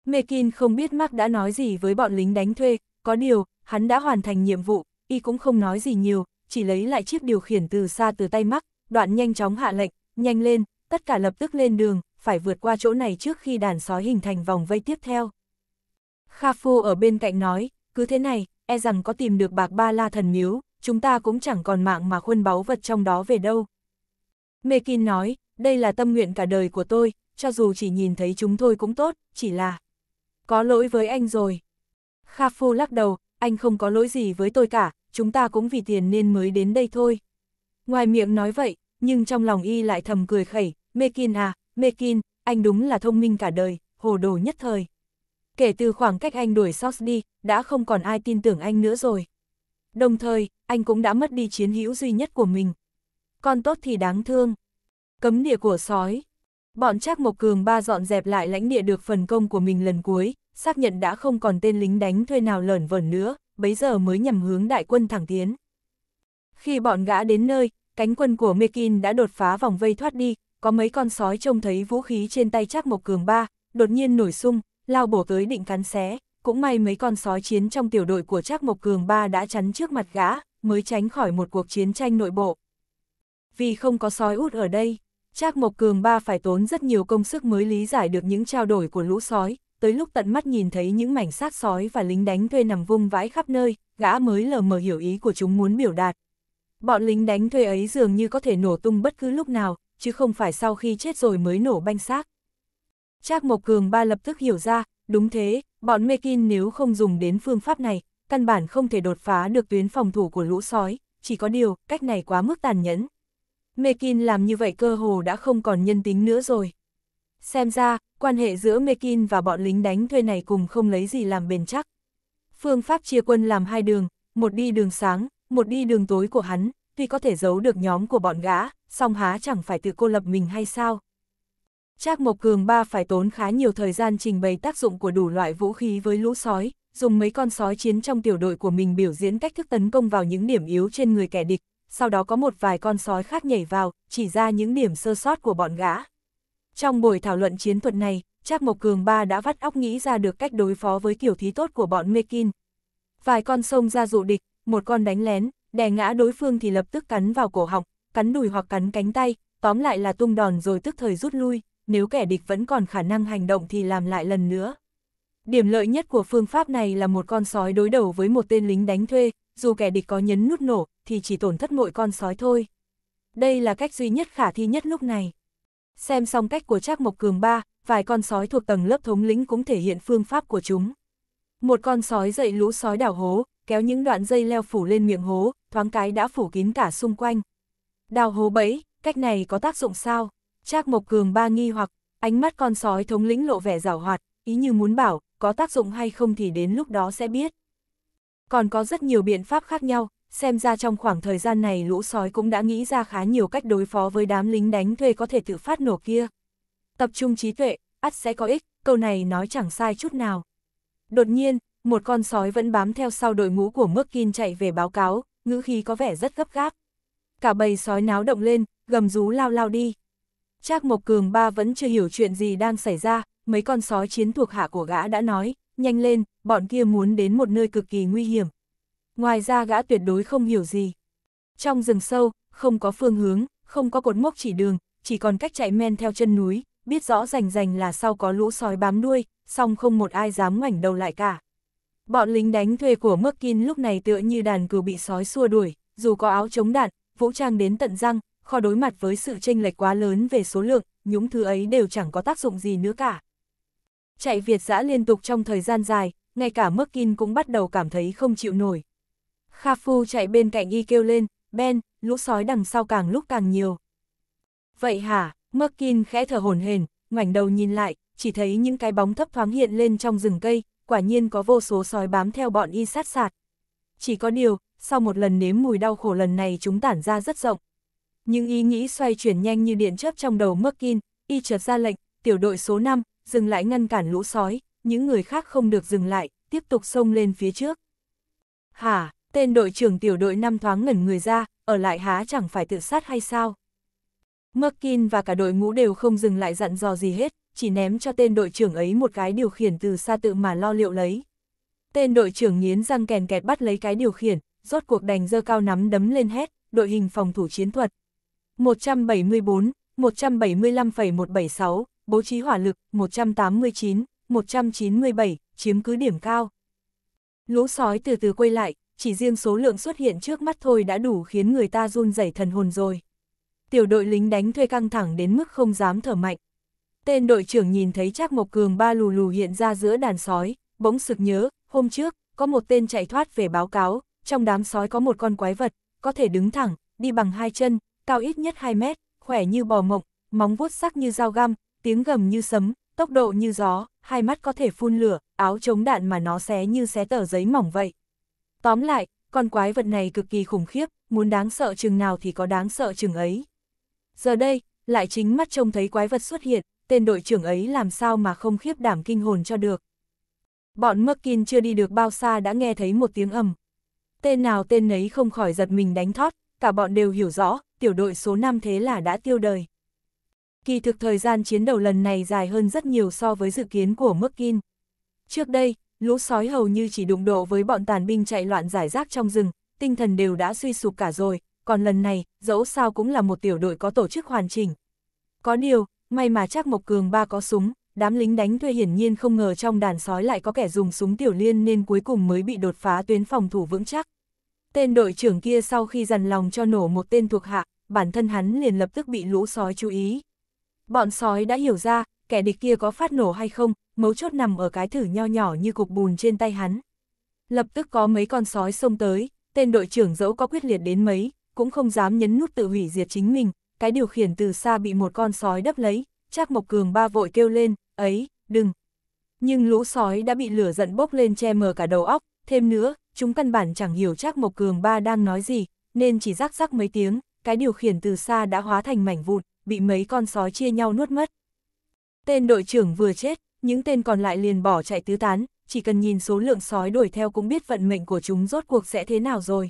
Mekin không biết Mark đã nói gì với bọn lính đánh thuê, có điều, hắn đã hoàn thành nhiệm vụ, y cũng không nói gì nhiều, chỉ lấy lại chiếc điều khiển từ xa từ tay Mark, đoạn nhanh chóng hạ lệnh, nhanh lên, tất cả lập tức lên đường, phải vượt qua chỗ này trước khi đàn sói hình thành vòng vây tiếp theo. Kha Phu ở bên cạnh nói, cứ thế này, e rằng có tìm được bạc ba la thần miếu, chúng ta cũng chẳng còn mạng mà khuân báu vật trong đó về đâu. Mekin nói, đây là tâm nguyện cả đời của tôi, cho dù chỉ nhìn thấy chúng thôi cũng tốt, chỉ là... Có lỗi với anh rồi. Kha Phu lắc đầu, anh không có lỗi gì với tôi cả, chúng ta cũng vì tiền nên mới đến đây thôi. Ngoài miệng nói vậy, nhưng trong lòng y lại thầm cười khẩy, Mekin à, Mekin, anh đúng là thông minh cả đời, hồ đồ nhất thời. Kể từ khoảng cách anh đuổi Sos đi, đã không còn ai tin tưởng anh nữa rồi. Đồng thời, anh cũng đã mất đi chiến hữu duy nhất của mình. Con tốt thì đáng thương. Cấm địa của sói. Bọn Trác Mộc Cường ba dọn dẹp lại lãnh địa được phần công của mình lần cuối, xác nhận đã không còn tên lính đánh thuê nào lởn vởn nữa, bấy giờ mới nhằm hướng đại quân thẳng tiến. Khi bọn gã đến nơi, cánh quân của Mekin đã đột phá vòng vây thoát đi, có mấy con sói trông thấy vũ khí trên tay Trác Mộc Cường ba, đột nhiên nổi sung, lao bổ tới định cắn xé, cũng may mấy con sói chiến trong tiểu đội của Trác Mộc Cường ba đã chắn trước mặt gã, mới tránh khỏi một cuộc chiến tranh nội bộ. Vì không có sói út ở đây, Trác Mộc Cường ba phải tốn rất nhiều công sức mới lý giải được những trao đổi của lũ sói, tới lúc tận mắt nhìn thấy những mảnh xác sói và lính đánh thuê nằm vung vãi khắp nơi, gã mới lờ mờ hiểu ý của chúng muốn biểu đạt. Bọn lính đánh thuê ấy dường như có thể nổ tung bất cứ lúc nào, chứ không phải sau khi chết rồi mới nổ banh xác. Trác Mộc Cường ba lập tức hiểu ra, đúng thế, bọn Mekin nếu không dùng đến phương pháp này, căn bản không thể đột phá được tuyến phòng thủ của lũ sói, chỉ có điều, cách này quá mức tàn nhẫn. Mekin làm như vậy cơ hồ đã không còn nhân tính nữa rồi. Xem ra, quan hệ giữa Mekin và bọn lính đánh thuê này cùng không lấy gì làm bền chắc. Phương pháp chia quân làm hai đường, một đi đường sáng, một đi đường tối của hắn, tuy có thể giấu được nhóm của bọn gã, song há chẳng phải tự cô lập mình hay sao. Trác Mộc Cường ba phải tốn khá nhiều thời gian trình bày tác dụng của đủ loại vũ khí với lũ sói, dùng mấy con sói chiến trong tiểu đội của mình biểu diễn cách thức tấn công vào những điểm yếu trên người kẻ địch, sau đó có một vài con sói khác nhảy vào, chỉ ra những điểm sơ sót của bọn gã. Trong buổi thảo luận chiến thuật này, Trác Mộc Cường Ba đã vắt óc nghĩ ra được cách đối phó với kiểu thí tốt của bọn Mekin. Vài con sông ra dụ địch, một con đánh lén, đè ngã đối phương thì lập tức cắn vào cổ họng, cắn đùi hoặc cắn cánh tay, tóm lại là tung đòn rồi tức thời rút lui, nếu kẻ địch vẫn còn khả năng hành động thì làm lại lần nữa. Điểm lợi nhất của phương pháp này là một con sói đối đầu với một tên lính đánh thuê, dù kẻ địch có nhấn nút nổ, thì chỉ tổn thất mỗi con sói thôi. Đây là cách duy nhất khả thi nhất lúc này. Xem xong cách của Trác Mộc Cường ba, vài con sói thuộc tầng lớp thống lĩnh cũng thể hiện phương pháp của chúng. Một con sói dậy lũ sói đảo hố, kéo những đoạn dây leo phủ lên miệng hố, thoáng cái đã phủ kín cả xung quanh. Đào hố bẫy, cách này có tác dụng sao? Trác Mộc Cường ba nghi hoặc, ánh mắt con sói thống lĩnh lộ vẻ rào hoạt, ý như muốn bảo, có tác dụng hay không thì đến lúc đó sẽ biết. Còn có rất nhiều biện pháp khác nhau, xem ra trong khoảng thời gian này lũ sói cũng đã nghĩ ra khá nhiều cách đối phó với đám lính đánh thuê có thể tự phát nổ kia. Tập trung trí tuệ, ắt sẽ có ích, câu này nói chẳng sai chút nào. Đột nhiên, một con sói vẫn bám theo sau đội ngũ của mức kin chạy về báo cáo, ngữ khí có vẻ rất gấp gáp. Cả bầy sói náo động lên, gầm rú lao lao đi. Trác Mộc Cường ba vẫn chưa hiểu chuyện gì đang xảy ra, mấy con sói chiến thuộc hạ của gã đã nói, nhanh lên, bọn kia muốn đến một nơi cực kỳ nguy hiểm. Ngoài ra gã tuyệt đối không hiểu gì. Trong rừng sâu, không có phương hướng, không có cột mốc chỉ đường, chỉ còn cách chạy men theo chân núi, biết rõ rành rành là sau có lũ sói bám đuôi, song không một ai dám ngoảnh đầu lại cả. Bọn lính đánh thuê của Merkin lúc này tựa như đàn cừu bị sói xua đuổi, dù có áo chống đạn, vũ trang đến tận răng, khó đối mặt với sự chênh lệch quá lớn về số lượng, những thứ ấy đều chẳng có tác dụng gì nữa cả. Chạy Việt dã liên tục trong thời gian dài, ngay cả Merkin cũng bắt đầu cảm thấy không chịu nổi, Kha Phu chạy bên cạnh y kêu lên, Ben, lũ sói đằng sau càng lúc càng nhiều. Vậy hả, Merkin khẽ thở hổn hển, ngoảnh đầu nhìn lại, chỉ thấy những cái bóng thấp thoáng hiện lên trong rừng cây, quả nhiên có vô số sói bám theo bọn y sát sạt. Chỉ có điều, sau một lần nếm mùi đau khổ lần này chúng tản ra rất rộng. Nhưng ý nghĩ xoay chuyển nhanh như điện chớp trong đầu Merkin, y chợt ra lệnh, tiểu đội số 5, dừng lại ngăn cản lũ sói, những người khác không được dừng lại, tiếp tục xông lên phía trước. Hả, tên đội trưởng tiểu đội năm thoáng ngẩn người ra, ở lại há chẳng phải tự sát hay sao? Merkin và cả đội ngũ đều không dừng lại dặn dò gì hết, chỉ ném cho tên đội trưởng ấy một cái điều khiển từ xa tự mà lo liệu lấy. Tên đội trưởng nghiến răng kèn kẹt bắt lấy cái điều khiển, rốt cuộc đành dơ cao nắm đấm lên hét, đội hình phòng thủ chiến thuật. 174, 175,176, bố trí hỏa lực, 189, 197, chiếm cứ điểm cao. Lũ sói từ từ quay lại, chỉ riêng số lượng xuất hiện trước mắt thôi đã đủ khiến người ta run rẩy thần hồn rồi. Tiểu đội lính đánh thuê căng thẳng đến mức không dám thở mạnh. Tên đội trưởng nhìn thấy Trác Mộc Cường ba lù lù hiện ra giữa đàn sói, bỗng sực nhớ, hôm trước, có một tên chạy thoát về báo cáo, trong đám sói có một con quái vật, có thể đứng thẳng, đi bằng hai chân, cao ít nhất 2 mét, khỏe như bò mộng, móng vuốt sắc như dao găm, tiếng gầm như sấm, tốc độ như gió, hai mắt có thể phun lửa, áo chống đạn mà nó xé như xé tờ giấy mỏng vậy. Tóm lại, con quái vật này cực kỳ khủng khiếp, muốn đáng sợ chừng nào thì có đáng sợ chừng ấy. Giờ đây, lại chính mắt trông thấy quái vật xuất hiện, tên đội trưởng ấy làm sao mà không khiếp đảm kinh hồn cho được. Bọn Merkin chưa đi được bao xa đã nghe thấy một tiếng ầm. Tên nào tên nấy không khỏi giật mình đánh thót, cả bọn đều hiểu rõ, tiểu đội số 5 thế là đã tiêu đời. Kỳ thực thời gian chiến đấu lần này dài hơn rất nhiều so với dự kiến của Merkin. Trước đây, lũ sói hầu như chỉ đụng độ với bọn tàn binh chạy loạn giải rác trong rừng, tinh thần đều đã suy sụp cả rồi, còn lần này, dẫu sao cũng là một tiểu đội có tổ chức hoàn chỉnh. Có điều, may mà chắc Mộc Cường ba có súng, đám lính đánh thuê hiển nhiên không ngờ trong đàn sói lại có kẻ dùng súng tiểu liên nên cuối cùng mới bị đột phá tuyến phòng thủ vững chắc. Tên đội trưởng kia sau khi dằn lòng cho nổ một tên thuộc hạ, bản thân hắn liền lập tức bị lũ sói chú ý. Bọn sói đã hiểu ra, kẻ địch kia có phát nổ hay không, mấu chốt nằm ở cái thử nho nhỏ như cục bùn trên tay hắn. Lập tức có mấy con sói xông tới, tên đội trưởng dẫu có quyết liệt đến mấy, cũng không dám nhấn nút tự hủy diệt chính mình, cái điều khiển từ xa bị một con sói đắp lấy, Trác Mộc Cường ba vội kêu lên, ấy, đừng. Nhưng lũ sói đã bị lửa giận bốc lên che mờ cả đầu óc, thêm nữa, chúng căn bản chẳng hiểu Trác Mộc Cường ba đang nói gì, nên chỉ rắc rắc mấy tiếng, cái điều khiển từ xa đã hóa thành mảnh vụn, bị mấy con sói chia nhau nuốt mất. Tên đội trưởng vừa chết, những tên còn lại liền bỏ chạy tứ tán, chỉ cần nhìn số lượng sói đuổi theo cũng biết vận mệnh của chúng rốt cuộc sẽ thế nào rồi.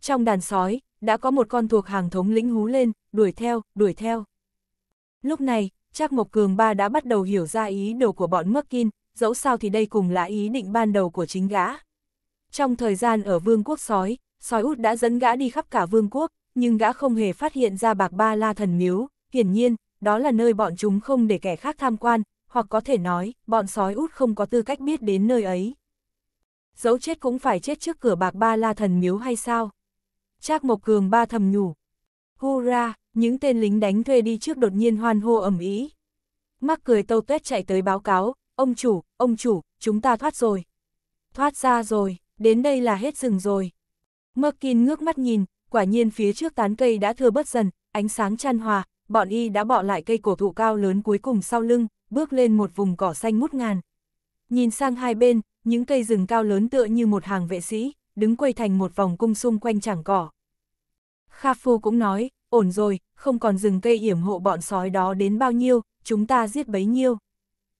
Trong đàn sói, đã có một con thuộc hàng thống lĩnh hú lên, đuổi theo, đuổi theo. Lúc này, Trác Mộc Cường Ba đã bắt đầu hiểu ra ý đồ của bọn Merkin, dẫu sao thì đây cùng là ý định ban đầu của chính gã. Trong thời gian ở vương quốc sói, sói út đã dẫn gã đi khắp cả vương quốc, nhưng gã không hề phát hiện ra bạc ba la thần miếu, hiển nhiên, đó là nơi bọn chúng không để kẻ khác tham quan, hoặc có thể nói, bọn sói út không có tư cách biết đến nơi ấy. Dẫu chết cũng phải chết trước cửa bạc ba la thần miếu hay sao? Trác Mộc Cường ba thầm nhủ. Hurra, những tên lính đánh thuê đi trước đột nhiên hoan hô ầm ĩ. Mắc cười tâu tuét chạy tới báo cáo, ông chủ, ông chủ, chúng ta thoát rồi. Thoát ra rồi, đến đây là hết rừng rồi. Merkin ngước mắt nhìn, quả nhiên phía trước tán cây đã thưa bớt dần, ánh sáng chan hòa, bọn y đã bỏ lại cây cổ thụ cao lớn cuối cùng sau lưng, bước lên một vùng cỏ xanh mút ngàn. Nhìn sang hai bên, những cây rừng cao lớn tựa như một hàng vệ sĩ, đứng quây thành một vòng cung xung quanh chẳng cỏ. Kha Phu cũng nói, ổn rồi, không còn rừng cây yểm hộ bọn sói đó đến bao nhiêu, chúng ta giết bấy nhiêu.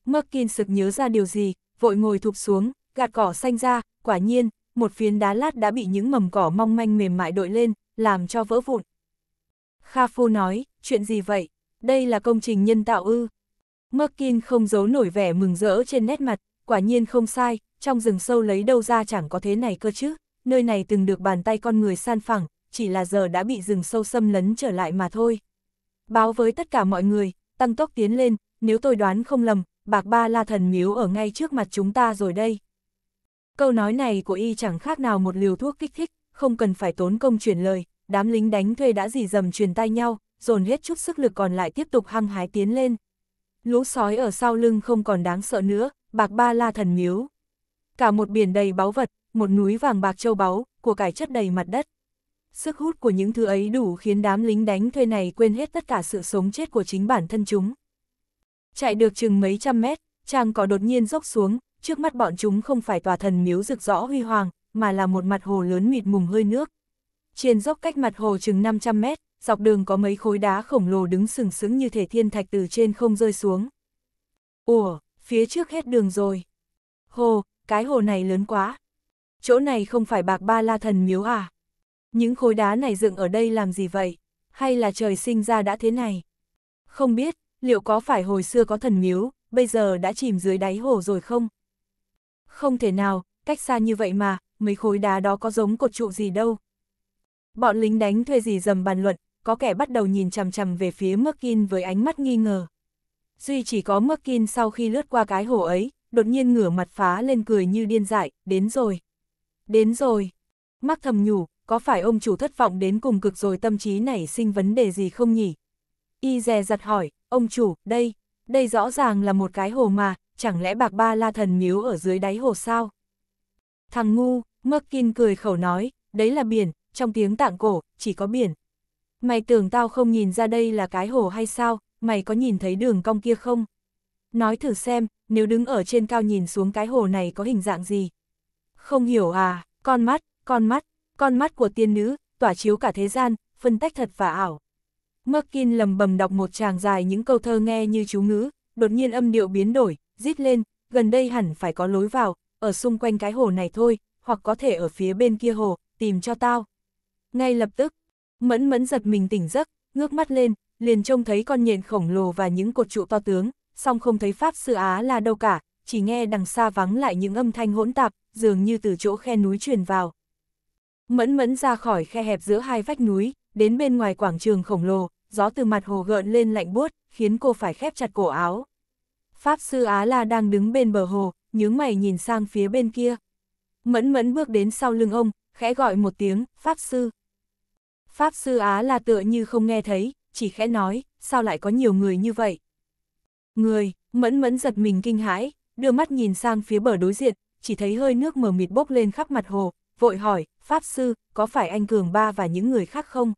Merkin sực nhớ ra điều gì, vội ngồi thụp xuống, gạt cỏ xanh ra, quả nhiên, một phiến đá lát đã bị những mầm cỏ mong manh mềm mại đội lên, làm cho vỡ vụn. Kha Phu nói, chuyện gì vậy? Đây là công trình nhân tạo ư. Merkin không giấu nổi vẻ mừng rỡ trên nét mặt, quả nhiên không sai, trong rừng sâu lấy đâu ra chẳng có thế này cơ chứ, nơi này từng được bàn tay con người san phẳng, chỉ là giờ đã bị rừng sâu xâm lấn trở lại mà thôi. Báo với tất cả mọi người, tăng tốc tiến lên, nếu tôi đoán không lầm, bạc ba la thần miếu ở ngay trước mặt chúng ta rồi đây. Câu nói này của y chẳng khác nào một liều thuốc kích thích, không cần phải tốn công truyền lời, đám lính đánh thuê đã dì dầm truyền tay nhau, dồn hết chút sức lực còn lại tiếp tục hăng hái tiến lên. Lũ sói ở sau lưng không còn đáng sợ nữa, bạc ba la thần miếu. Cả một biển đầy báu vật, một núi vàng bạc châu báu, của cải chất đầy mặt đất. Sức hút của những thứ ấy đủ khiến đám lính đánh thuê này quên hết tất cả sự sống chết của chính bản thân chúng. Chạy được chừng mấy trăm mét, trang có đột nhiên dốc xuống, trước mắt bọn chúng không phải tòa thần miếu rực rõ huy hoàng, mà là một mặt hồ lớn mịt mùng hơi nước. Trên dốc cách mặt hồ chừng 500 mét, dọc đường có mấy khối đá khổng lồ đứng sừng sững như thể thiên thạch từ trên không rơi xuống. Ủa, phía trước hết đường rồi. Hồ, cái hồ này lớn quá. Chỗ này không phải bạc ba la thần miếu à? Những khối đá này dựng ở đây làm gì vậy? Hay là trời sinh ra đã thế này? Không biết, liệu có phải hồi xưa có thần miếu, bây giờ đã chìm dưới đáy hồ rồi không? Không thể nào, cách xa như vậy mà, mấy khối đá đó có giống cột trụ gì đâu. Bọn lính đánh thuê gì dầm bàn luận, có kẻ bắt đầu nhìn chằm chằm về phía Merkin với ánh mắt nghi ngờ. Duy chỉ có Merkin sau khi lướt qua cái hồ ấy, đột nhiên ngửa mặt phá lên cười như điên dại, đến rồi. Đến rồi. Mắc thầm nhủ, có phải ông chủ thất vọng đến cùng cực rồi tâm trí nảy sinh vấn đề gì không nhỉ? Y dè giặt hỏi, ông chủ, đây, đây rõ ràng là một cái hồ mà, chẳng lẽ bạc ba la thần miếu ở dưới đáy hồ sao? Thằng ngu, Merkin cười khẩu nói, đấy là biển, trong tiếng tạng cổ, chỉ có biển, Mày tưởng tao không nhìn ra đây là cái hổ hay sao, mày có nhìn thấy đường cong kia không? Nói thử xem, nếu đứng ở trên cao nhìn xuống cái hồ này có hình dạng gì? Không hiểu à, con mắt, con mắt, con mắt của tiên nữ, tỏa chiếu cả thế gian, phân tách thật và ảo. Merkin lầm bầm đọc một tràng dài những câu thơ nghe như chú ngữ, đột nhiên âm điệu biến đổi, rít lên, gần đây hẳn phải có lối vào, ở xung quanh cái hồ này thôi, hoặc có thể ở phía bên kia hồ, tìm cho tao. Ngay lập tức, Mẫn mẫn giật mình tỉnh giấc, ngước mắt lên, liền trông thấy con nhện khổng lồ và những cột trụ to tướng, song không thấy Pháp Sư Á là đâu cả, chỉ nghe đằng xa vắng lại những âm thanh hỗn tạp, dường như từ chỗ khe núi truyền vào. Mẫn mẫn ra khỏi khe hẹp giữa hai vách núi, đến bên ngoài quảng trường khổng lồ, gió từ mặt hồ gợn lên lạnh buốt, khiến cô phải khép chặt cổ áo. Pháp Sư Á La đang đứng bên bờ hồ, nhướng mày nhìn sang phía bên kia. Mẫn mẫn bước đến sau lưng ông, khẽ gọi một tiếng, Pháp Sư. Pháp Sư Á La tựa như không nghe thấy, chỉ khẽ nói, sao lại có nhiều người như vậy? Người, mẫn mẫn giật mình kinh hãi, đưa mắt nhìn sang phía bờ đối diện, chỉ thấy hơi nước mờ mịt bốc lên khắp mặt hồ, vội hỏi, Pháp Sư, có phải anh Cường Ba và những người khác không?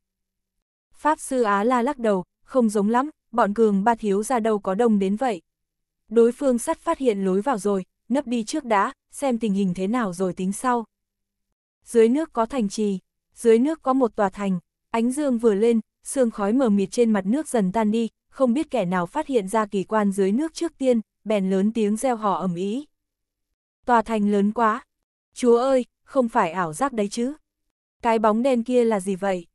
Pháp Sư Á la lắc đầu, không giống lắm, bọn Cường Ba thiếu ra đâu có đông đến vậy. Đối phương sắt phát hiện lối vào rồi, nấp đi trước đã, xem tình hình thế nào rồi tính sau. Dưới nước có thành trì, dưới nước có một tòa thành, Ánh dương vừa lên, sương khói mờ mịt trên mặt nước dần tan đi, không biết kẻ nào phát hiện ra kỳ quan dưới nước trước tiên, bèn lớn tiếng reo hò ầm ĩ. Tòa thành lớn quá. Chúa ơi, không phải ảo giác đấy chứ. Cái bóng đen kia là gì vậy?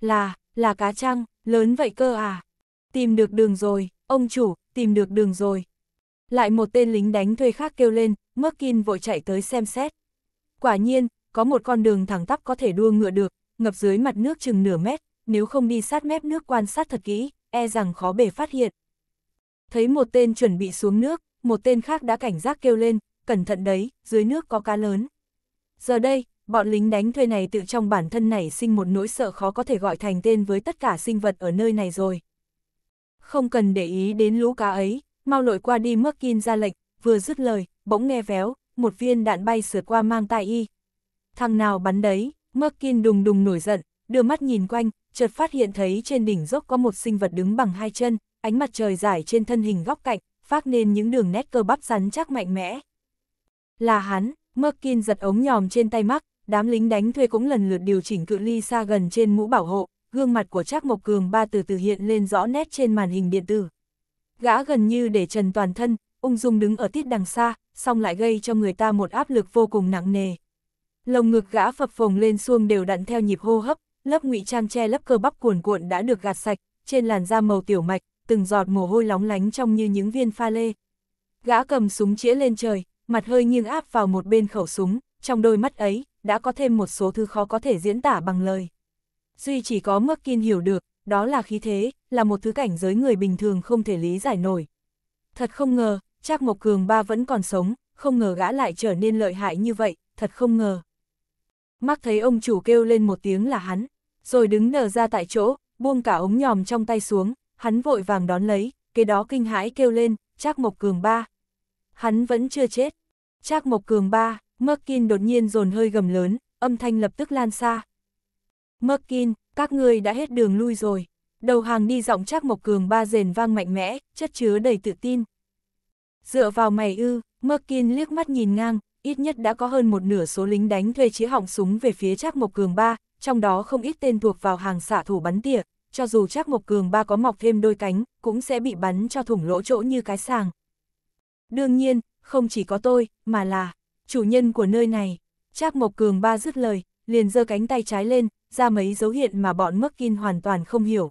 Là, là cá trăng, lớn vậy cơ à? Tìm được đường rồi, ông chủ, tìm được đường rồi. Lại một tên lính đánh thuê khác kêu lên, Merkin vội chạy tới xem xét. Quả nhiên, có một con đường thẳng tắp có thể đua ngựa được, ngập dưới mặt nước chừng nửa mét, nếu không đi sát mép nước quan sát thật kỹ, e rằng khó bề phát hiện. Thấy một tên chuẩn bị xuống nước, một tên khác đã cảnh giác kêu lên, cẩn thận đấy, dưới nước có cá lớn. Giờ đây, bọn lính đánh thuê này tự trong bản thân này sinh một nỗi sợ khó có thể gọi thành tên với tất cả sinh vật ở nơi này rồi. Không cần để ý đến lũ cá ấy, mau lội qua đi mất ra lệnh, vừa dứt lời, bỗng nghe véo, một viên đạn bay sượt qua mang tai y. Thằng nào bắn đấy? Merkin đùng đùng nổi giận, đưa mắt nhìn quanh, chợt phát hiện thấy trên đỉnh dốc có một sinh vật đứng bằng hai chân, ánh mặt trời rải trên thân hình góc cạnh, phát nên những đường nét cơ bắp rắn chắc mạnh mẽ. Là hắn, Merkin giật ống nhòm trên tay mắt, đám lính đánh thuê cũng lần lượt điều chỉnh cự ly xa gần trên mũ bảo hộ, gương mặt của Trác Mộc Cường ba từ từ hiện lên rõ nét trên màn hình điện tử. Gã gần như để trần toàn thân, ung dung đứng ở tít đằng xa, song lại gây cho người ta một áp lực vô cùng nặng nề lồng ngực gã phập phồng lên xuông đều đặn theo nhịp hô hấp, lớp ngụy trang che lấp cơ bắp cuồn cuộn đã được gạt sạch, trên làn da màu tiểu mạch, từng giọt mồ hôi lóng lánh trong như những viên pha lê. Gã cầm súng chĩa lên trời, mặt hơi nghiêng áp vào một bên khẩu súng, trong đôi mắt ấy, đã có thêm một số thứ khó có thể diễn tả bằng lời. Duy chỉ có mức Kiên hiểu được, đó là khí thế, là một thứ cảnh giới người bình thường không thể lý giải nổi. Thật không ngờ, Trác Mộc Cường ba vẫn còn sống, không ngờ gã lại trở nên lợi hại như vậy, thật không ngờ mắc thấy ông chủ kêu lên một tiếng là hắn, rồi đứng nở ra tại chỗ, buông cả ống nhòm trong tay xuống, hắn vội vàng đón lấy, cái đó kinh hãi kêu lên, Trác Mộc Cường ba. Hắn vẫn chưa chết. Trác Mộc Cường ba, Merkin đột nhiên dồn hơi gầm lớn, âm thanh lập tức lan xa. Merkin, các ngươi đã hết đường lui rồi. Đầu hàng đi giọng Trác Mộc Cường ba rền vang mạnh mẽ, chất chứa đầy tự tin. Dựa vào mày ư, Merkin liếc mắt nhìn ngang, ít nhất đã có hơn một nửa số lính đánh thuê chĩa họng súng về phía Trác Mộc Cường ba, trong đó không ít tên thuộc vào hàng xạ thủ bắn tỉa, cho dù Trác Mộc Cường ba có mọc thêm đôi cánh, cũng sẽ bị bắn cho thủng lỗ chỗ như cái sàng. Đương nhiên, không chỉ có tôi, mà là chủ nhân của nơi này. Trác Mộc Cường ba dứt lời, liền giơ cánh tay trái lên, ra mấy dấu hiện mà bọn Merkin hoàn toàn không hiểu.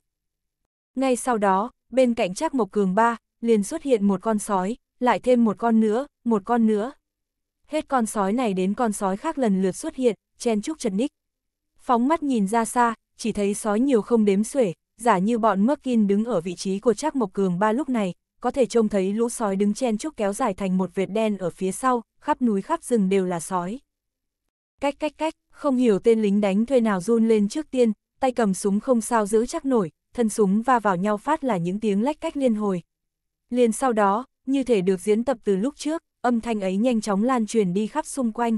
Ngay sau đó, bên cạnh Trác Mộc Cường ba, liền xuất hiện một con sói, lại thêm một con nữa, một con nữa, hết con sói này đến con sói khác lần lượt xuất hiện, chen chúc chật ních. Phóng mắt nhìn ra xa, chỉ thấy sói nhiều không đếm xuể, giả như bọn Merkin đứng ở vị trí của Trác Mộc Cường ba lúc này, có thể trông thấy lũ sói đứng chen chúc kéo dài thành một vệt đen ở phía sau, khắp núi khắp rừng đều là sói. Cách cách cách, không hiểu tên lính đánh thuê nào run lên trước tiên, tay cầm súng không sao giữ chắc nổi, thân súng va vào nhau phát là những tiếng lách cách liên hồi. Liền sau đó, như thể được diễn tập từ lúc trước, âm thanh ấy nhanh chóng lan truyền đi khắp xung quanh.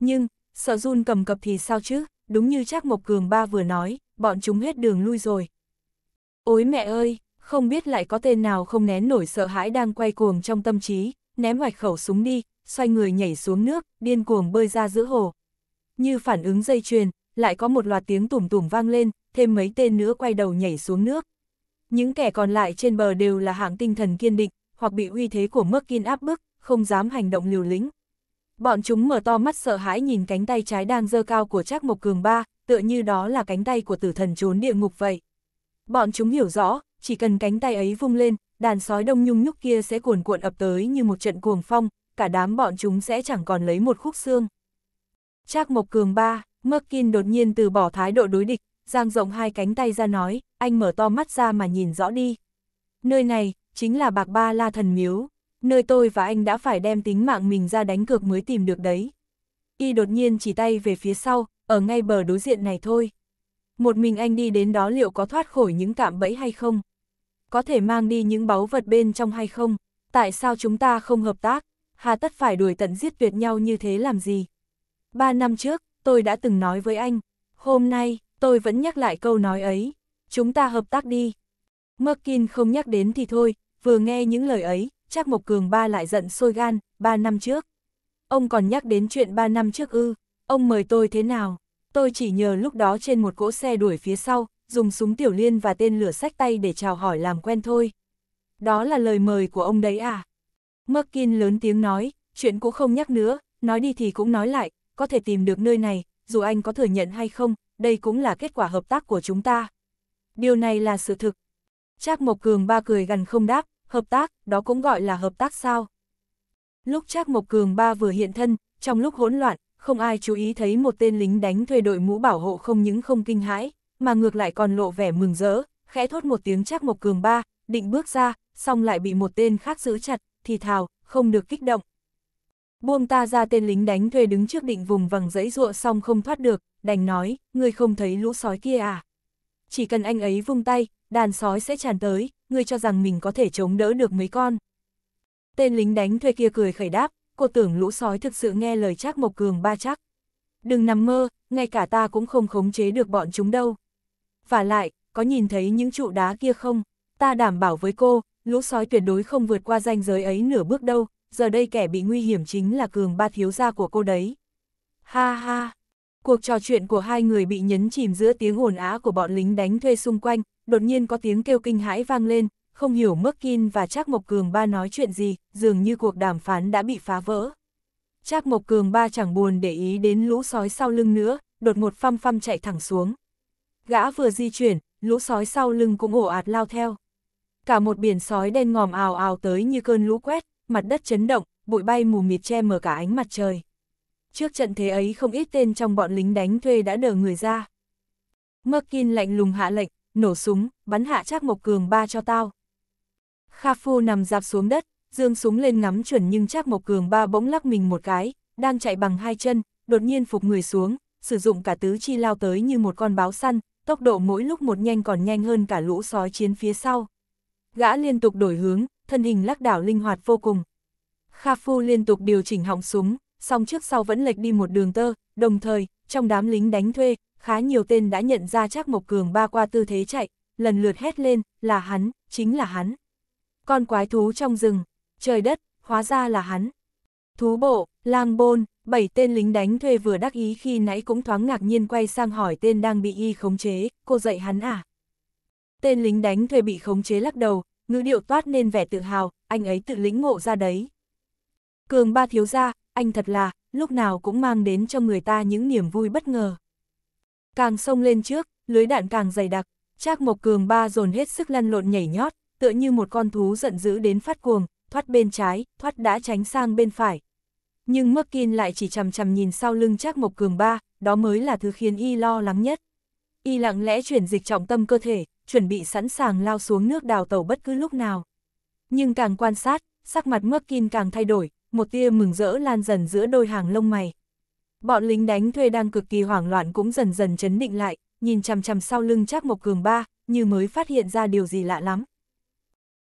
Nhưng, sợ run cầm cập thì sao chứ, đúng như chắc Mộc Cường Ba vừa nói, bọn chúng hết đường lui rồi. Ôi mẹ ơi, không biết lại có tên nào không nén nổi sợ hãi đang quay cuồng trong tâm trí, ném hoạch khẩu súng đi, xoay người nhảy xuống nước, điên cuồng bơi ra giữa hồ. Như phản ứng dây chuyền, lại có một loạt tiếng tủm tủm vang lên, thêm mấy tên nữa quay đầu nhảy xuống nước. Những kẻ còn lại trên bờ đều là hạng tinh thần kiên định, hoặc bị uy thế của Mức Kiên áp bức, không dám hành động liều lĩnh. Bọn chúng mở to mắt sợ hãi nhìn cánh tay trái đang dơ cao của Trác Mộc Cường ba, tựa như đó là cánh tay của tử thần trốn địa ngục vậy. Bọn chúng hiểu rõ, chỉ cần cánh tay ấy vung lên, đàn sói đông nhung nhúc kia sẽ cuồn cuộn ập tới như một trận cuồng phong, cả đám bọn chúng sẽ chẳng còn lấy một khúc xương. Trác Mộc Cường ba, Merkin đột nhiên từ bỏ thái độ đối địch, giang rộng hai cánh tay ra nói, anh mở to mắt ra mà nhìn rõ đi. Nơi này, chính là bạc ba la thần miếu, nơi tôi và anh đã phải đem tính mạng mình ra đánh cược mới tìm được đấy. Y đột nhiên chỉ tay về phía sau, ở ngay bờ đối diện này thôi. Một mình anh đi đến đó liệu có thoát khỏi những cạm bẫy hay không? Có thể mang đi những báu vật bên trong hay không? Tại sao chúng ta không hợp tác? Hà tất phải đuổi tận giết tuyệt nhau như thế làm gì? Ba năm trước, tôi đã từng nói với anh. Hôm nay, tôi vẫn nhắc lại câu nói ấy. Chúng ta hợp tác đi. Merkin không nhắc đến thì thôi, vừa nghe những lời ấy, Trác Mộc Cường ba lại giận sôi gan, ba năm trước. Ông còn nhắc đến chuyện ba năm trước ư, ông mời tôi thế nào? Tôi chỉ nhờ lúc đó trên một cỗ xe đuổi phía sau, dùng súng tiểu liên và tên lửa sách tay để chào hỏi làm quen thôi. Đó là lời mời của ông đấy à? Merkin lớn tiếng nói, chuyện cũng không nhắc nữa, nói đi thì cũng nói lại, có thể tìm được nơi này, dù anh có thừa nhận hay không, đây cũng là kết quả hợp tác của chúng ta. Điều này là sự thực. Trác Mộc Cường ba cười gần không đáp, hợp tác, đó cũng gọi là hợp tác sao. Lúc Trác Mộc Cường ba vừa hiện thân, trong lúc hỗn loạn, không ai chú ý thấy một tên lính đánh thuê đội mũ bảo hộ không những không kinh hãi, mà ngược lại còn lộ vẻ mừng rỡ, khẽ thốt một tiếng Trác Mộc Cường ba, định bước ra, xong lại bị một tên khác giữ chặt, thì thào, không được kích động. Buông ta ra tên lính đánh thuê đứng trước định vùng vằng dãy ruộng xong không thoát được, đành nói, ngươi không thấy lũ sói kia à. Chỉ cần anh ấy vung tay, đàn sói sẽ tràn tới, ngươi cho rằng mình có thể chống đỡ được mấy con. Tên lính đánh thuê kia cười khẩy đáp, cô tưởng lũ sói thực sự nghe lời chắc Mộc Cường ba chắc. Đừng nằm mơ, ngay cả ta cũng không khống chế được bọn chúng đâu. Và lại, có nhìn thấy những trụ đá kia không? Ta đảm bảo với cô, lũ sói tuyệt đối không vượt qua ranh giới ấy nửa bước đâu, giờ đây kẻ bị nguy hiểm chính là Cường ba thiếu gia của cô đấy. Ha ha! Cuộc trò chuyện của hai người bị nhấn chìm giữa tiếng ồn á của bọn lính đánh thuê xung quanh, đột nhiên có tiếng kêu kinh hãi vang lên, không hiểu Merkin và Trác Mộc Cường ba nói chuyện gì, dường như cuộc đàm phán đã bị phá vỡ. Trác Mộc Cường ba chẳng buồn để ý đến lũ sói sau lưng nữa, đột ngột phăm phăm chạy thẳng xuống. Gã vừa di chuyển, lũ sói sau lưng cũng ổ ạt lao theo. Cả một biển sói đen ngòm ào ào tới như cơn lũ quét, mặt đất chấn động, bụi bay mù mịt che mờ cả ánh mặt trời trước trận thế ấy không ít tên trong bọn lính đánh thuê đã đờ người ra. Merkin lạnh lùng hạ lệnh, nổ súng, bắn hạ Trác Mộc Cường ba cho tao. Kha Phu nằm dạp xuống đất, dương súng lên ngắm chuẩn nhưng Trác Mộc Cường ba bỗng lắc mình một cái, đang chạy bằng hai chân, đột nhiên phục người xuống, sử dụng cả tứ chi lao tới như một con báo săn, tốc độ mỗi lúc một nhanh còn nhanh hơn cả lũ sói chiến phía sau. Gã liên tục đổi hướng, thân hình lắc đảo linh hoạt vô cùng. Kha Phu liên tục điều chỉnh họng súng, song trước sau vẫn lệch đi một đường tơ, đồng thời, trong đám lính đánh thuê, khá nhiều tên đã nhận ra chắc Mộc Cường ba qua tư thế chạy, lần lượt hét lên, là hắn, chính là hắn. Con quái thú trong rừng, trời đất, hóa ra là hắn. Thú bộ, lang bôn, bảy tên lính đánh thuê vừa đắc ý khi nãy cũng thoáng ngạc nhiên quay sang hỏi tên đang bị y khống chế, cô dạy hắn à? Tên lính đánh thuê bị khống chế lắc đầu, ngữ điệu toát nên vẻ tự hào, anh ấy tự lĩnh ngộ ra đấy. Cường ba thiếu gia, anh thật là, lúc nào cũng mang đến cho người ta những niềm vui bất ngờ. Càng sông lên trước, lưới đạn càng dày đặc, Trác Mộc Cường ba dồn hết sức lăn lộn nhảy nhót, tựa như một con thú giận dữ đến phát cuồng, thoát bên trái, thoát đã tránh sang bên phải. Nhưng Merkin lại chỉ chầm chầm nhìn sau lưng Trác Mộc Cường ba, đó mới là thứ khiến y lo lắng nhất. Y lặng lẽ chuyển dịch trọng tâm cơ thể, chuẩn bị sẵn sàng lao xuống nước đào tàu bất cứ lúc nào. Nhưng càng quan sát, sắc mặt Merkin càng thay đổi, một tia mừng rỡ lan dần giữa đôi hàng lông mày. Bọn lính đánh thuê đang cực kỳ hoảng loạn cũng dần dần chấn định lại, nhìn chằm chằm sau lưng chắc Mộc Cường Ba, như mới phát hiện ra điều gì lạ lắm.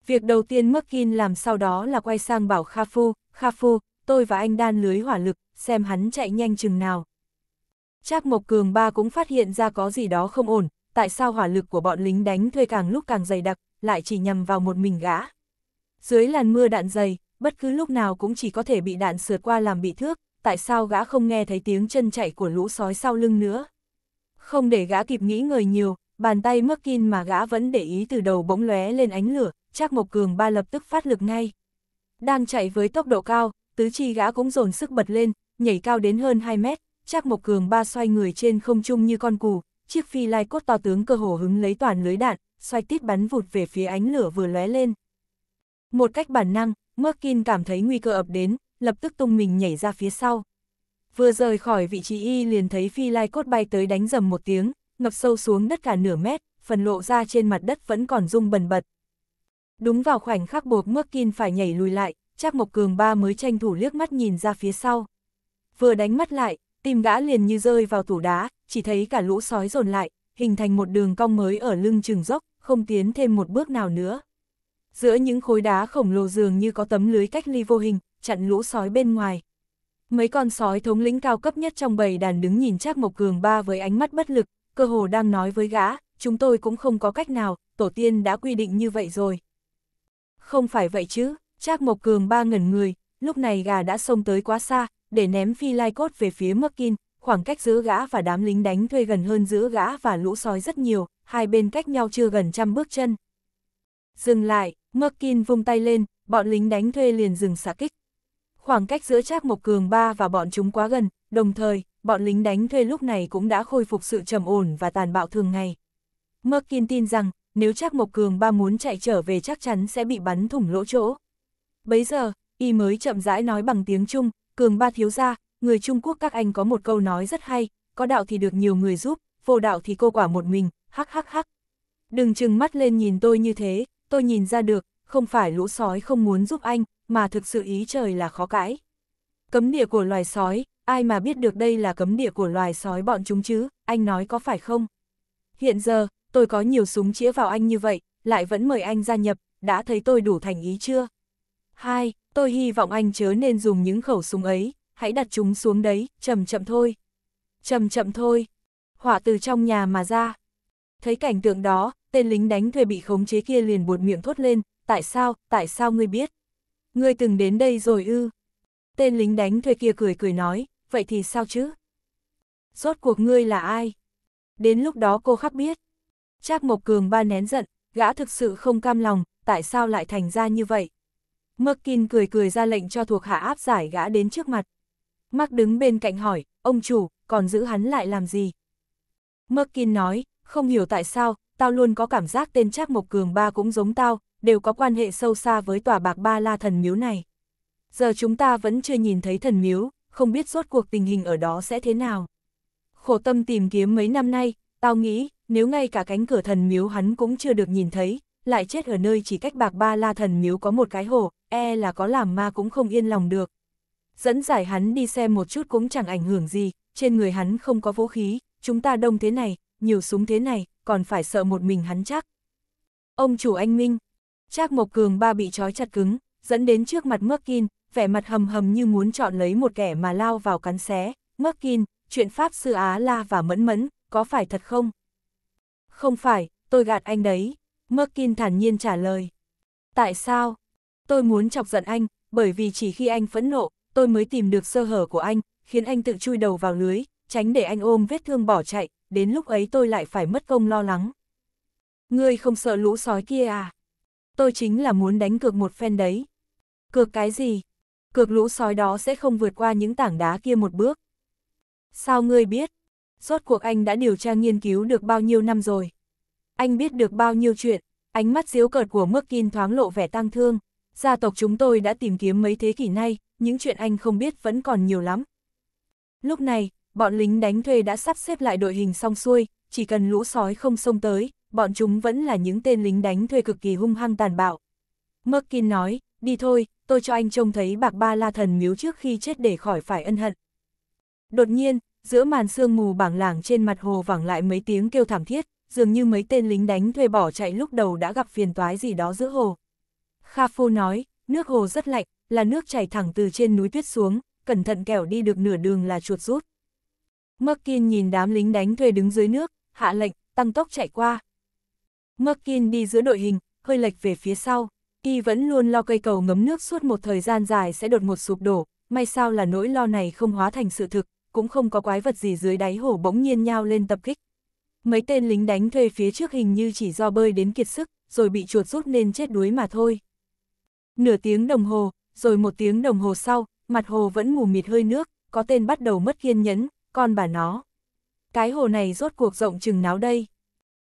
Việc đầu tiên Merkin làm sau đó là quay sang bảo Kha Phu, Kha Phu, tôi và anh đan lưới hỏa lực, xem hắn chạy nhanh chừng nào. Trác Mộc Cường Ba cũng phát hiện ra có gì đó không ổn, tại sao hỏa lực của bọn lính đánh thuê càng lúc càng dày đặc, lại chỉ nhằm vào một mình gã. Dưới làn mưa đạn dày, bất cứ lúc nào cũng chỉ có thể bị đạn sượt qua làm bị thước, tại sao gã không nghe thấy tiếng chân chạy của lũ sói sau lưng nữa. Không để gã kịp nghĩ người nhiều, bàn tay mất kin mà gã vẫn để ý từ đầu bỗng lóe lên ánh lửa, chắc Mộc Cường ba lập tức phát lực ngay. Đang chạy với tốc độ cao, tứ chi gã cũng dồn sức bật lên, nhảy cao đến hơn 2 mét, chắc Mộc Cường ba xoay người trên không trung như con cù, chiếc phi lai cốt to tướng cơ hồ hứng lấy toàn lưới đạn, xoay tít bắn vụt về phía ánh lửa vừa lóe lên. Một cách bản năng, Merkin cảm thấy nguy cơ ập đến, lập tức tung mình nhảy ra phía sau. Vừa rời khỏi vị trí y liền thấy phi lai cốt bay tới đánh dầm một tiếng, ngập sâu xuống đất cả nửa mét, phần lộ ra trên mặt đất vẫn còn rung bần bật. Đúng vào khoảnh khắc buộc Merkin phải nhảy lùi lại, chắc Mộc Cường ba mới tranh thủ liếc mắt nhìn ra phía sau. Vừa đánh mắt lại, tim gã liền như rơi vào tủ đá, chỉ thấy cả lũ sói dồn lại, hình thành một đường cong mới ở lưng chừng dốc, không tiến thêm một bước nào nữa. Giữa những khối đá khổng lồ dường như có tấm lưới cách ly vô hình, chặn lũ sói bên ngoài. Mấy con sói thống lĩnh cao cấp nhất trong bầy đàn đứng nhìn Trác Mộc Cường ba với ánh mắt bất lực, cơ hồ đang nói với gã, chúng tôi cũng không có cách nào, tổ tiên đã quy định như vậy rồi. Không phải vậy chứ, Trác Mộc Cường ba ngẩn người, lúc này gà đã xông tới quá xa, để ném phi lai cốt về phía Merkin, khoảng cách giữa gã và đám lính đánh thuê gần hơn giữa gã và lũ sói rất nhiều, hai bên cách nhau chưa gần trăm bước chân. Dừng lại, Merkin vung tay lên, bọn lính đánh thuê liền dừng xạ kích. Khoảng cách giữa Trác Mộc Cường ba và bọn chúng quá gần, đồng thời, bọn lính đánh thuê lúc này cũng đã khôi phục sự trầm ổn và tàn bạo thường ngày. Merkin tin rằng, nếu Trác Mộc Cường ba muốn chạy trở về chắc chắn sẽ bị bắn thủng lỗ chỗ. Bấy giờ, y mới chậm rãi nói bằng tiếng Trung, Cường ba thiếu gia, người Trung Quốc các anh có một câu nói rất hay, có đạo thì được nhiều người giúp, vô đạo thì cô quả một mình, hắc hắc hắc. Đừng chừng mắt lên nhìn tôi như thế, tôi nhìn ra được, không phải lũ sói không muốn giúp anh, mà thực sự ý trời là khó cãi. Cấm địa của loài sói, ai mà biết được đây là cấm địa của loài sói bọn chúng chứ, anh nói có phải không? Hiện giờ, tôi có nhiều súng chĩa vào anh như vậy, lại vẫn mời anh gia nhập, đã thấy tôi đủ thành ý chưa? Hai, tôi hy vọng anh chớ nên dùng những khẩu súng ấy, hãy đặt chúng xuống đấy, chậm chậm thôi. Chậm chậm thôi. Hỏa từ trong nhà mà ra, Thấy cảnh tượng đó, tên lính đánh thuê bị khống chế kia liền buột miệng thốt lên, tại sao, tại sao ngươi biết? Ngươi từng đến đây rồi ư? Tên lính đánh thuê kia cười cười nói, vậy thì sao chứ? Rốt cuộc ngươi là ai? Đến lúc đó cô khắp biết. Trác Mộc Cường ba nén giận, gã thực sự không cam lòng, tại sao lại thành ra như vậy? Mặc Kinh cười cười ra lệnh cho thuộc hạ áp giải gã đến trước mặt. Mark đứng bên cạnh hỏi, ông chủ, còn giữ hắn lại làm gì? Mặc Kinh nói, không hiểu tại sao, tao luôn có cảm giác tên Trác Mộc Cường ba cũng giống tao, đều có quan hệ sâu xa với tòa bạc ba la thần miếu này. Giờ chúng ta vẫn chưa nhìn thấy thần miếu, không biết rốt cuộc tình hình ở đó sẽ thế nào. Khổ tâm tìm kiếm mấy năm nay, tao nghĩ, nếu ngay cả cánh cửa thần miếu hắn cũng chưa được nhìn thấy, lại chết ở nơi chỉ cách bạc ba la thần miếu có một cái hồ, e là có làm ma cũng không yên lòng được. Dẫn giải hắn đi xem một chút cũng chẳng ảnh hưởng gì, trên người hắn không có vũ khí, chúng ta đông thế này, nhiều súng thế này, còn phải sợ một mình hắn chắc. Ông chủ anh Minh, Trác Mộc Cường ba bị trói chặt cứng, dẫn đến trước mặt Merkin, vẻ mặt hầm hầm như muốn chọn lấy một kẻ mà lao vào cắn xé. Merkin, chuyện Pháp sư Á La và Mẫn Mẫn, có phải thật không? Không phải, tôi gạt anh đấy. Merkin thản nhiên trả lời. Tại sao? Tôi muốn chọc giận anh, bởi vì chỉ khi anh phẫn nộ, tôi mới tìm được sơ hở của anh, khiến anh tự chui đầu vào lưới, tránh để anh ôm vết thương bỏ chạy, đến lúc ấy tôi lại phải mất công lo lắng. Ngươi không sợ lũ sói kia à? Tôi chính là muốn đánh cược một phen đấy. Cược cái gì? Cược lũ sói đó sẽ không vượt qua những tảng đá kia một bước. Sao ngươi biết? Rốt cuộc anh đã điều tra nghiên cứu được bao nhiêu năm rồi? Anh biết được bao nhiêu chuyện? Ánh mắt diếu cợt của Merkin thoáng lộ vẻ tăng thương. Gia tộc chúng tôi đã tìm kiếm mấy thế kỷ nay, những chuyện anh không biết vẫn còn nhiều lắm. Lúc này, Bọn lính đánh thuê đã sắp xếp lại đội hình xong xuôi, chỉ cần lũ sói không xông tới, bọn chúng vẫn là những tên lính đánh thuê cực kỳ hung hăng tàn bạo. Merkin nói, đi thôi, tôi cho anh trông thấy bạc ba la thần miếu trước khi chết để khỏi phải ân hận. Đột nhiên, giữa màn sương mù bảng làng trên mặt hồ vẳng lại mấy tiếng kêu thảm thiết, dường như mấy tên lính đánh thuê bỏ chạy lúc đầu đã gặp phiền toái gì đó giữa hồ. Kha Phô nói, nước hồ rất lạnh, là nước chảy thẳng từ trên núi tuyết xuống, cẩn thận kẻo đi được nửa đường là chuột rút kiên nhìn đám lính đánh thuê đứng dưới nước, hạ lệnh, tăng tốc chạy qua. kiên đi giữa đội hình, hơi lệch về phía sau. Y vẫn luôn lo cây cầu ngấm nước suốt một thời gian dài sẽ đột ngột sụp đổ, may sao là nỗi lo này không hóa thành sự thực, cũng không có quái vật gì dưới đáy hổ bỗng nhiên nhao lên tập kích. Mấy tên lính đánh thuê phía trước hình như chỉ do bơi đến kiệt sức, rồi bị chuột rút nên chết đuối mà thôi. Nửa tiếng đồng hồ, rồi một tiếng đồng hồ sau, mặt hồ vẫn mù mịt hơi nước, có tên bắt đầu mất kiên nhẫn, con bà nó. Cái hồ này rốt cuộc rộng chừng náo đây.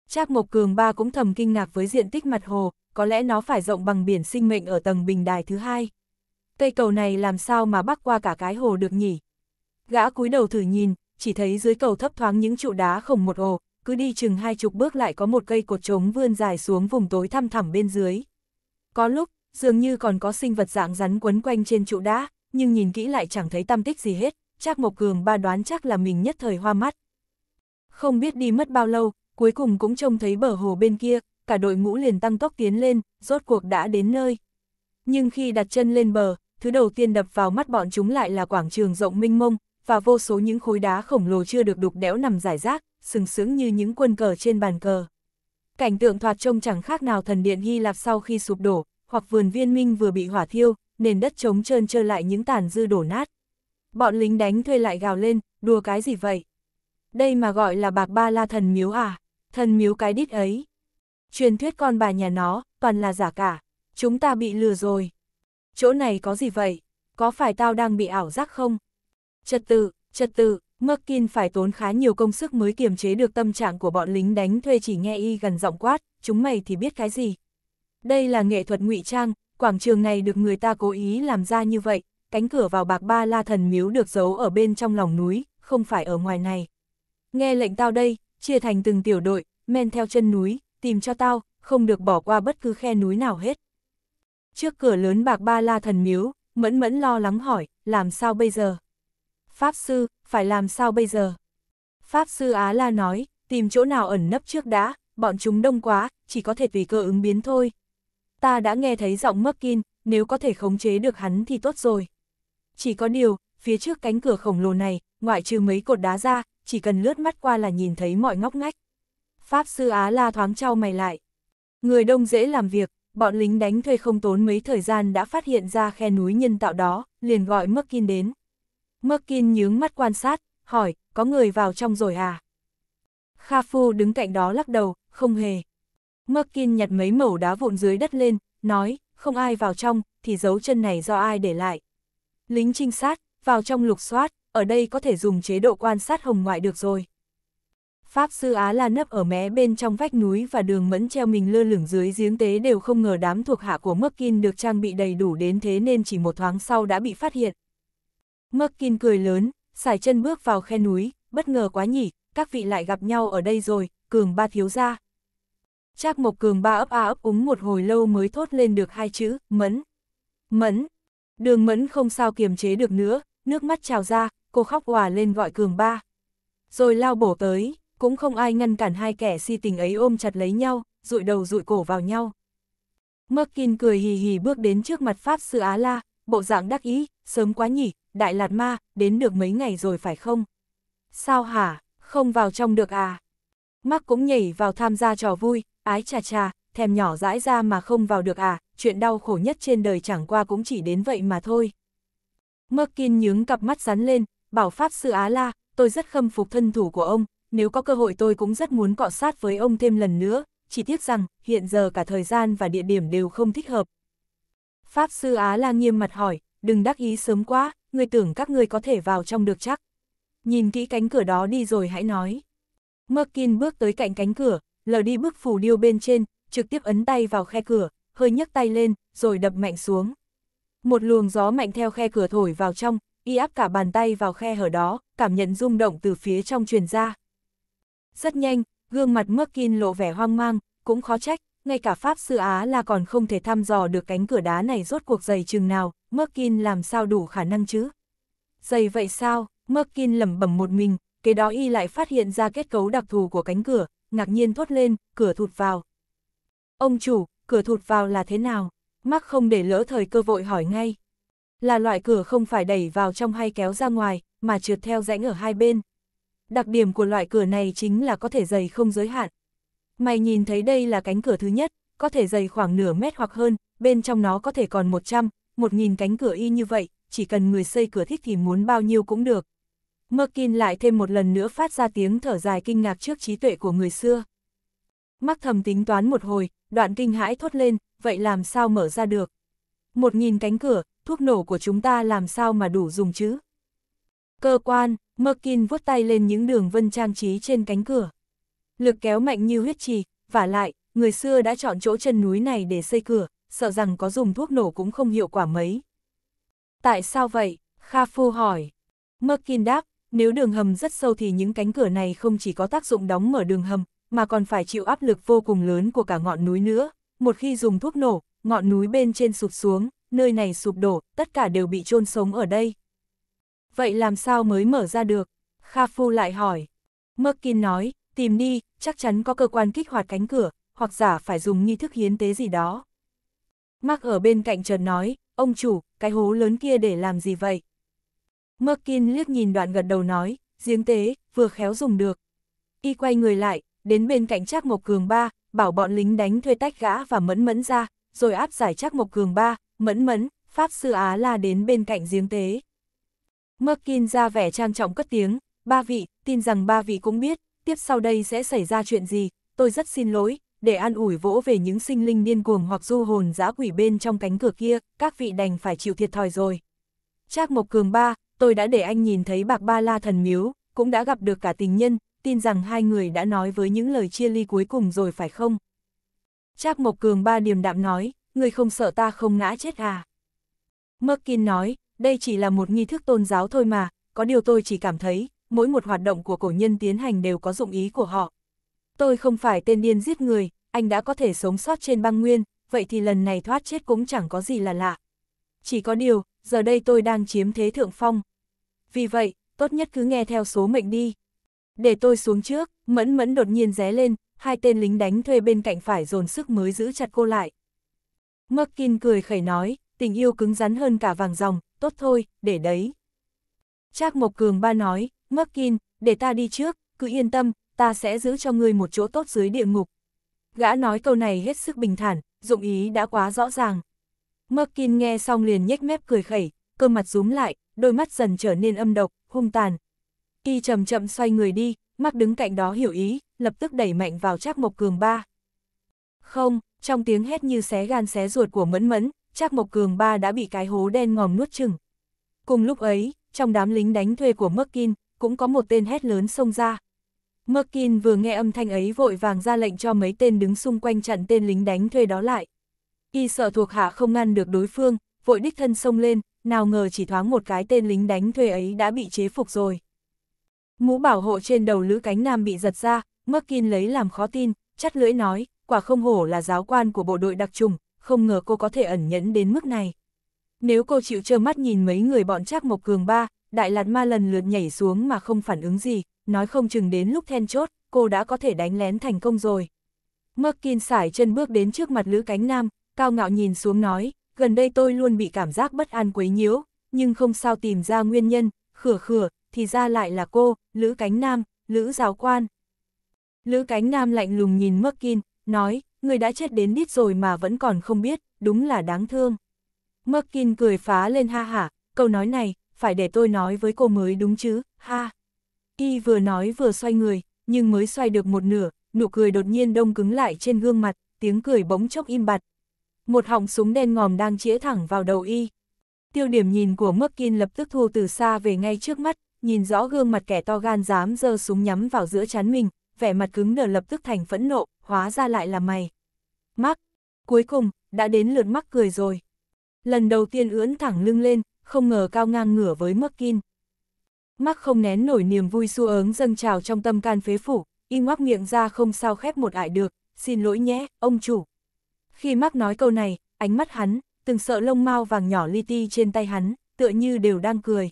Trác Mộc Cường ba cũng thầm kinh ngạc với diện tích mặt hồ, có lẽ nó phải rộng bằng biển sinh mệnh ở tầng bình đài thứ hai. Cây cầu này làm sao mà bắc qua cả cái hồ được nhỉ? Gã cúi đầu thử nhìn, chỉ thấy dưới cầu thấp thoáng những trụ đá khổng một ồ, cứ đi chừng hai chục bước lại có một cây cột trống vươn dài xuống vùng tối thăm thẳm bên dưới. Có lúc, dường như còn có sinh vật dạng rắn quấn quanh trên trụ đá, nhưng nhìn kỹ lại chẳng thấy tâm tích gì hết. Trác Mộc Cường ba đoán chắc là mình nhất thời hoa mắt. Không biết đi mất bao lâu, cuối cùng cũng trông thấy bờ hồ bên kia, cả đội ngũ liền tăng tốc tiến lên, rốt cuộc đã đến nơi. Nhưng khi đặt chân lên bờ, thứ đầu tiên đập vào mắt bọn chúng lại là quảng trường rộng minh mông, và vô số những khối đá khổng lồ chưa được đục đẽo nằm rải rác, sừng sững như những quân cờ trên bàn cờ. Cảnh tượng thoạt trông chẳng khác nào thần điện Hy Lạp sau khi sụp đổ, hoặc vườn viên minh vừa bị hỏa thiêu, nền đất trống trơn trơ lại những tàn dư đổ nát. Bọn lính đánh thuê lại gào lên, đùa cái gì vậy? Đây mà gọi là bạc ba la thần miếu à? Thần miếu cái đít ấy. Truyền thuyết con bà nhà nó, toàn là giả cả. Chúng ta bị lừa rồi. Chỗ này có gì vậy? Có phải tao đang bị ảo giác không? Trật tự, trật tự, Merkin phải tốn khá nhiều công sức mới kiềm chế được tâm trạng của bọn lính đánh thuê chỉ nghe y gần giọng quát, chúng mày thì biết cái gì. Đây là nghệ thuật ngụy trang, quảng trường này được người ta cố ý làm ra như vậy, cánh cửa vào bạc ba la thần miếu được giấu ở bên trong lòng núi, không phải ở ngoài này. Nghe lệnh tao đây, chia thành từng tiểu đội, men theo chân núi, tìm cho tao, không được bỏ qua bất cứ khe núi nào hết. Trước cửa lớn bạc ba la thần miếu, mẫn mẫn lo lắng hỏi, làm sao bây giờ? Pháp sư, phải làm sao bây giờ? Pháp sư Á La nói, tìm chỗ nào ẩn nấp trước đã, bọn chúng đông quá, chỉ có thể tùy cơ ứng biến thôi. Ta đã nghe thấy giọng mắc kin, nếu có thể khống chế được hắn thì tốt rồi chỉ có điều, phía trước cánh cửa khổng lồ này, ngoại trừ mấy cột đá ra, chỉ cần lướt mắt qua là nhìn thấy mọi ngóc ngách. Pháp sư Á La thoáng trao mày lại. Người đông dễ làm việc, bọn lính đánh thuê không tốn mấy thời gian đã phát hiện ra khe núi nhân tạo đó, liền gọi Merkin đến. Merkin nhướng mắt quan sát, hỏi, có người vào trong rồi à? Kha Phu đứng cạnh đó lắc đầu, không hề. Merkin nhặt mấy mẩu đá vụn dưới đất lên, nói, không ai vào trong, thì dấu chân này do ai để lại lính trinh sát, vào trong lục soát, ở đây có thể dùng chế độ quan sát hồng ngoại được rồi. Pháp sư Á La nấp ở mé bên trong vách núi và đường mẫn treo mình lơ lửng dưới giếng tế đều không ngờ đám thuộc hạ của Merkin được trang bị đầy đủ đến thế nên chỉ một thoáng sau đã bị phát hiện. Merkin cười lớn, xài chân bước vào khe núi, bất ngờ quá nhỉ, các vị lại gặp nhau ở đây rồi, cường ba thiếu ra. Trác Mộc Cường ba ấp a ấp úng một hồi lâu mới thốt lên được hai chữ, mẫn. Mẫn, Đường mẫn không sao kiềm chế được nữa, nước mắt trào ra, cô khóc hòa lên gọi cường ba. Rồi lao bổ tới, cũng không ai ngăn cản hai kẻ si tình ấy ôm chặt lấy nhau, rụi đầu rụi cổ vào nhau. Merkin cười hì hì bước đến trước mặt Pháp Sư Á La, bộ dạng đắc ý, sớm quá nhỉ, Đại Lạt Ma, đến được mấy ngày rồi phải không? Sao hả, không vào trong được à? Mắc cũng nhảy vào tham gia trò vui, ái chà chà, thèm nhỏ dãi ra mà không vào được à, chuyện đau khổ nhất trên đời chẳng qua cũng chỉ đến vậy mà thôi. Merkin nhướng cặp mắt rắn lên, bảo Pháp Sư Á La, tôi rất khâm phục thân thủ của ông, nếu có cơ hội tôi cũng rất muốn cọ sát với ông thêm lần nữa, chỉ tiếc rằng hiện giờ cả thời gian và địa điểm đều không thích hợp. Pháp Sư Á La nghiêm mặt hỏi, đừng đắc ý sớm quá, người tưởng các người có thể vào trong được chắc. Nhìn kỹ cánh cửa đó đi rồi hãy nói. Merkin bước tới cạnh cánh cửa, lờ đi bước phủ điêu bên trên, trực tiếp ấn tay vào khe cửa, hơi nhấc tay lên, rồi đập mạnh xuống. Một luồng gió mạnh theo khe cửa thổi vào trong, y áp cả bàn tay vào khe hở đó, cảm nhận rung động từ phía trong truyền ra. Rất nhanh, gương mặt Merkin lộ vẻ hoang mang, cũng khó trách, ngay cả Pháp Sư Á là còn không thể thăm dò được cánh cửa đá này rốt cuộc dày chừng nào, Merkin làm sao đủ khả năng chứ? Dày vậy sao? Merkin lẩm bẩm một mình, kế đó y lại phát hiện ra kết cấu đặc thù của cánh cửa, ngạc nhiên thốt lên, cửa thụt vào. Ông chủ, cửa thụt vào là thế nào, mắc không để lỡ thời cơ vội hỏi ngay. Là loại cửa không phải đẩy vào trong hay kéo ra ngoài, mà trượt theo rãnh ở hai bên. Đặc điểm của loại cửa này chính là có thể dày không giới hạn. Mày nhìn thấy đây là cánh cửa thứ nhất, có thể dày khoảng nửa mét hoặc hơn, bên trong nó có thể còn 100, 1.000 cánh cửa y như vậy, chỉ cần người xây cửa thích thì muốn bao nhiêu cũng được. Merkin lại thêm một lần nữa phát ra tiếng thở dài kinh ngạc trước trí tuệ của người xưa. Mắc thầm tính toán một hồi, đoạn kinh hãi thốt lên, vậy làm sao mở ra được? Một nghìn cánh cửa, thuốc nổ của chúng ta làm sao mà đủ dùng chứ? Cơ quan, Merkin vuốt tay lên những đường vân trang trí trên cánh cửa. Lực kéo mạnh như huyết trì, và lại, người xưa đã chọn chỗ chân núi này để xây cửa, sợ rằng có dùng thuốc nổ cũng không hiệu quả mấy. Tại sao vậy? Kha Phu hỏi. Merkin đáp, nếu đường hầm rất sâu thì những cánh cửa này không chỉ có tác dụng đóng mở đường hầm, mà còn phải chịu áp lực vô cùng lớn của cả ngọn núi nữa. Một khi dùng thuốc nổ, ngọn núi bên trên sụp xuống, nơi này sụp đổ, tất cả đều bị chôn sống ở đây. Vậy làm sao mới mở ra được? Kha Phu lại hỏi. Merkin nói, tìm đi, chắc chắn có cơ quan kích hoạt cánh cửa, hoặc giả phải dùng nghi thức hiến tế gì đó. Mark ở bên cạnh trần nói, ông chủ, cái hố lớn kia để làm gì vậy? Merkin liếc nhìn đoạn gật đầu nói, giếng tế, vừa khéo dùng được. Y quay người lại, đến bên cạnh Trác Mộc Cường ba, bảo bọn lính đánh thuê tách gã và mẫn mẫn ra, rồi áp giải Trác Mộc Cường ba, mẫn mẫn, Pháp Sư Á La đến bên cạnh giếng tế. Merkin ra vẻ trang trọng cất tiếng, ba vị, tin rằng ba vị cũng biết, tiếp sau đây sẽ xảy ra chuyện gì, tôi rất xin lỗi, để an ủi vỗ về những sinh linh điên cuồng hoặc du hồn giã quỷ bên trong cánh cửa kia, các vị đành phải chịu thiệt thòi rồi. Trác Mộc Cường ba, tôi đã để anh nhìn thấy bạc ba la thần miếu, cũng đã gặp được cả tình nhân, tin rằng hai người đã nói với những lời chia ly cuối cùng rồi phải không? Trác Mộc Cường ba điềm đạm nói, người không sợ ta không ngã chết à? Merkin nói, đây chỉ là một nghi thức tôn giáo thôi mà, có điều tôi chỉ cảm thấy, mỗi một hoạt động của cổ nhân tiến hành đều có dụng ý của họ. Tôi không phải tên điên giết người, anh đã có thể sống sót trên băng nguyên, vậy thì lần này thoát chết cũng chẳng có gì là lạ. Chỉ có điều, giờ đây tôi đang chiếm thế thượng phong. Vì vậy, tốt nhất cứ nghe theo số mệnh đi. Để tôi xuống trước, mẫn mẫn đột nhiên ré lên, hai tên lính đánh thuê bên cạnh phải dồn sức mới giữ chặt cô lại. Merkin cười khẩy nói, tình yêu cứng rắn hơn cả vàng ròng, tốt thôi, để đấy. Trác Mộc Cường ba nói, Merkin, để ta đi trước, cứ yên tâm, ta sẽ giữ cho ngươi một chỗ tốt dưới địa ngục. Gã nói câu này hết sức bình thản, dụng ý đã quá rõ ràng. Merkin nghe xong liền nhếch mép cười khẩy, cơ mặt rúm lại, đôi mắt dần trở nên âm độc, hung tàn, Kỳ chậm chậm xoay người đi, mắc đứng cạnh đó hiểu ý, lập tức đẩy mạnh vào Trác Mộc Cường ba. Không, trong tiếng hét như xé gan xé ruột của mẫn mẫn, Trác Mộc Cường ba đã bị cái hố đen ngòm nuốt chừng. Cùng lúc ấy, trong đám lính đánh thuê của Merkin, cũng có một tên hét lớn xông ra. Merkin vừa nghe âm thanh ấy vội vàng ra lệnh cho mấy tên đứng xung quanh chặn tên lính đánh thuê đó lại. Y sợ thuộc hạ không ngăn được đối phương, vội đích thân xông lên, nào ngờ chỉ thoáng một cái tên lính đánh thuê ấy đã bị chế phục rồi. Mũ bảo hộ trên đầu lữ cánh nam bị giật ra, Merkin lấy làm khó tin, chắt lưỡi nói, quả không hổ là giáo quan của bộ đội đặc trùng, không ngờ cô có thể ẩn nhẫn đến mức này. Nếu cô chịu trơ mắt nhìn mấy người bọn Trác Mộc Cường ba, Đại Lạt Ma lần lượt nhảy xuống mà không phản ứng gì, nói không chừng đến lúc then chốt, cô đã có thể đánh lén thành công rồi. Merkin sải chân bước đến trước mặt Lữ Cánh Nam, cao ngạo nhìn xuống nói, gần đây tôi luôn bị cảm giác bất an quấy nhiễu, nhưng không sao tìm ra nguyên nhân, khửa khửa, thì ra lại là cô, Lữ Cánh Nam, Lữ Giáo Quan. Lữ Cánh Nam lạnh lùng nhìn Merkin, nói, người đã chết đến đít rồi mà vẫn còn không biết, đúng là đáng thương. Merkin cười phá lên ha hả, câu nói này, phải để tôi nói với cô mới đúng chứ, ha. Y vừa nói vừa xoay người, nhưng mới xoay được một nửa, nụ cười đột nhiên đông cứng lại trên gương mặt, tiếng cười bỗng chốc im bặt. Một họng súng đen ngòm đang chĩa thẳng vào đầu Y. Tiêu điểm nhìn của Merkin lập tức thu từ xa về ngay trước mắt, nhìn rõ gương mặt kẻ to gan dám giơ súng nhắm vào giữa chán mình, vẻ mặt cứng đờ lập tức thành phẫn nộ, hóa ra lại là mày. Mắc, cuối cùng, đã đến lượt mắc cười rồi. Lần đầu tiên ưỡn thẳng lưng lên, không ngờ cao ngang ngửa với mắc kin. Mắc không nén nổi niềm vui xu ớng dâng trào trong tâm can phế phủ, y ngoác miệng ra không sao khép một ải được, xin lỗi nhé, ông chủ. Khi mắc nói câu này, ánh mắt hắn, từng sợ lông mau vàng nhỏ li ti trên tay hắn, tựa như đều đang cười.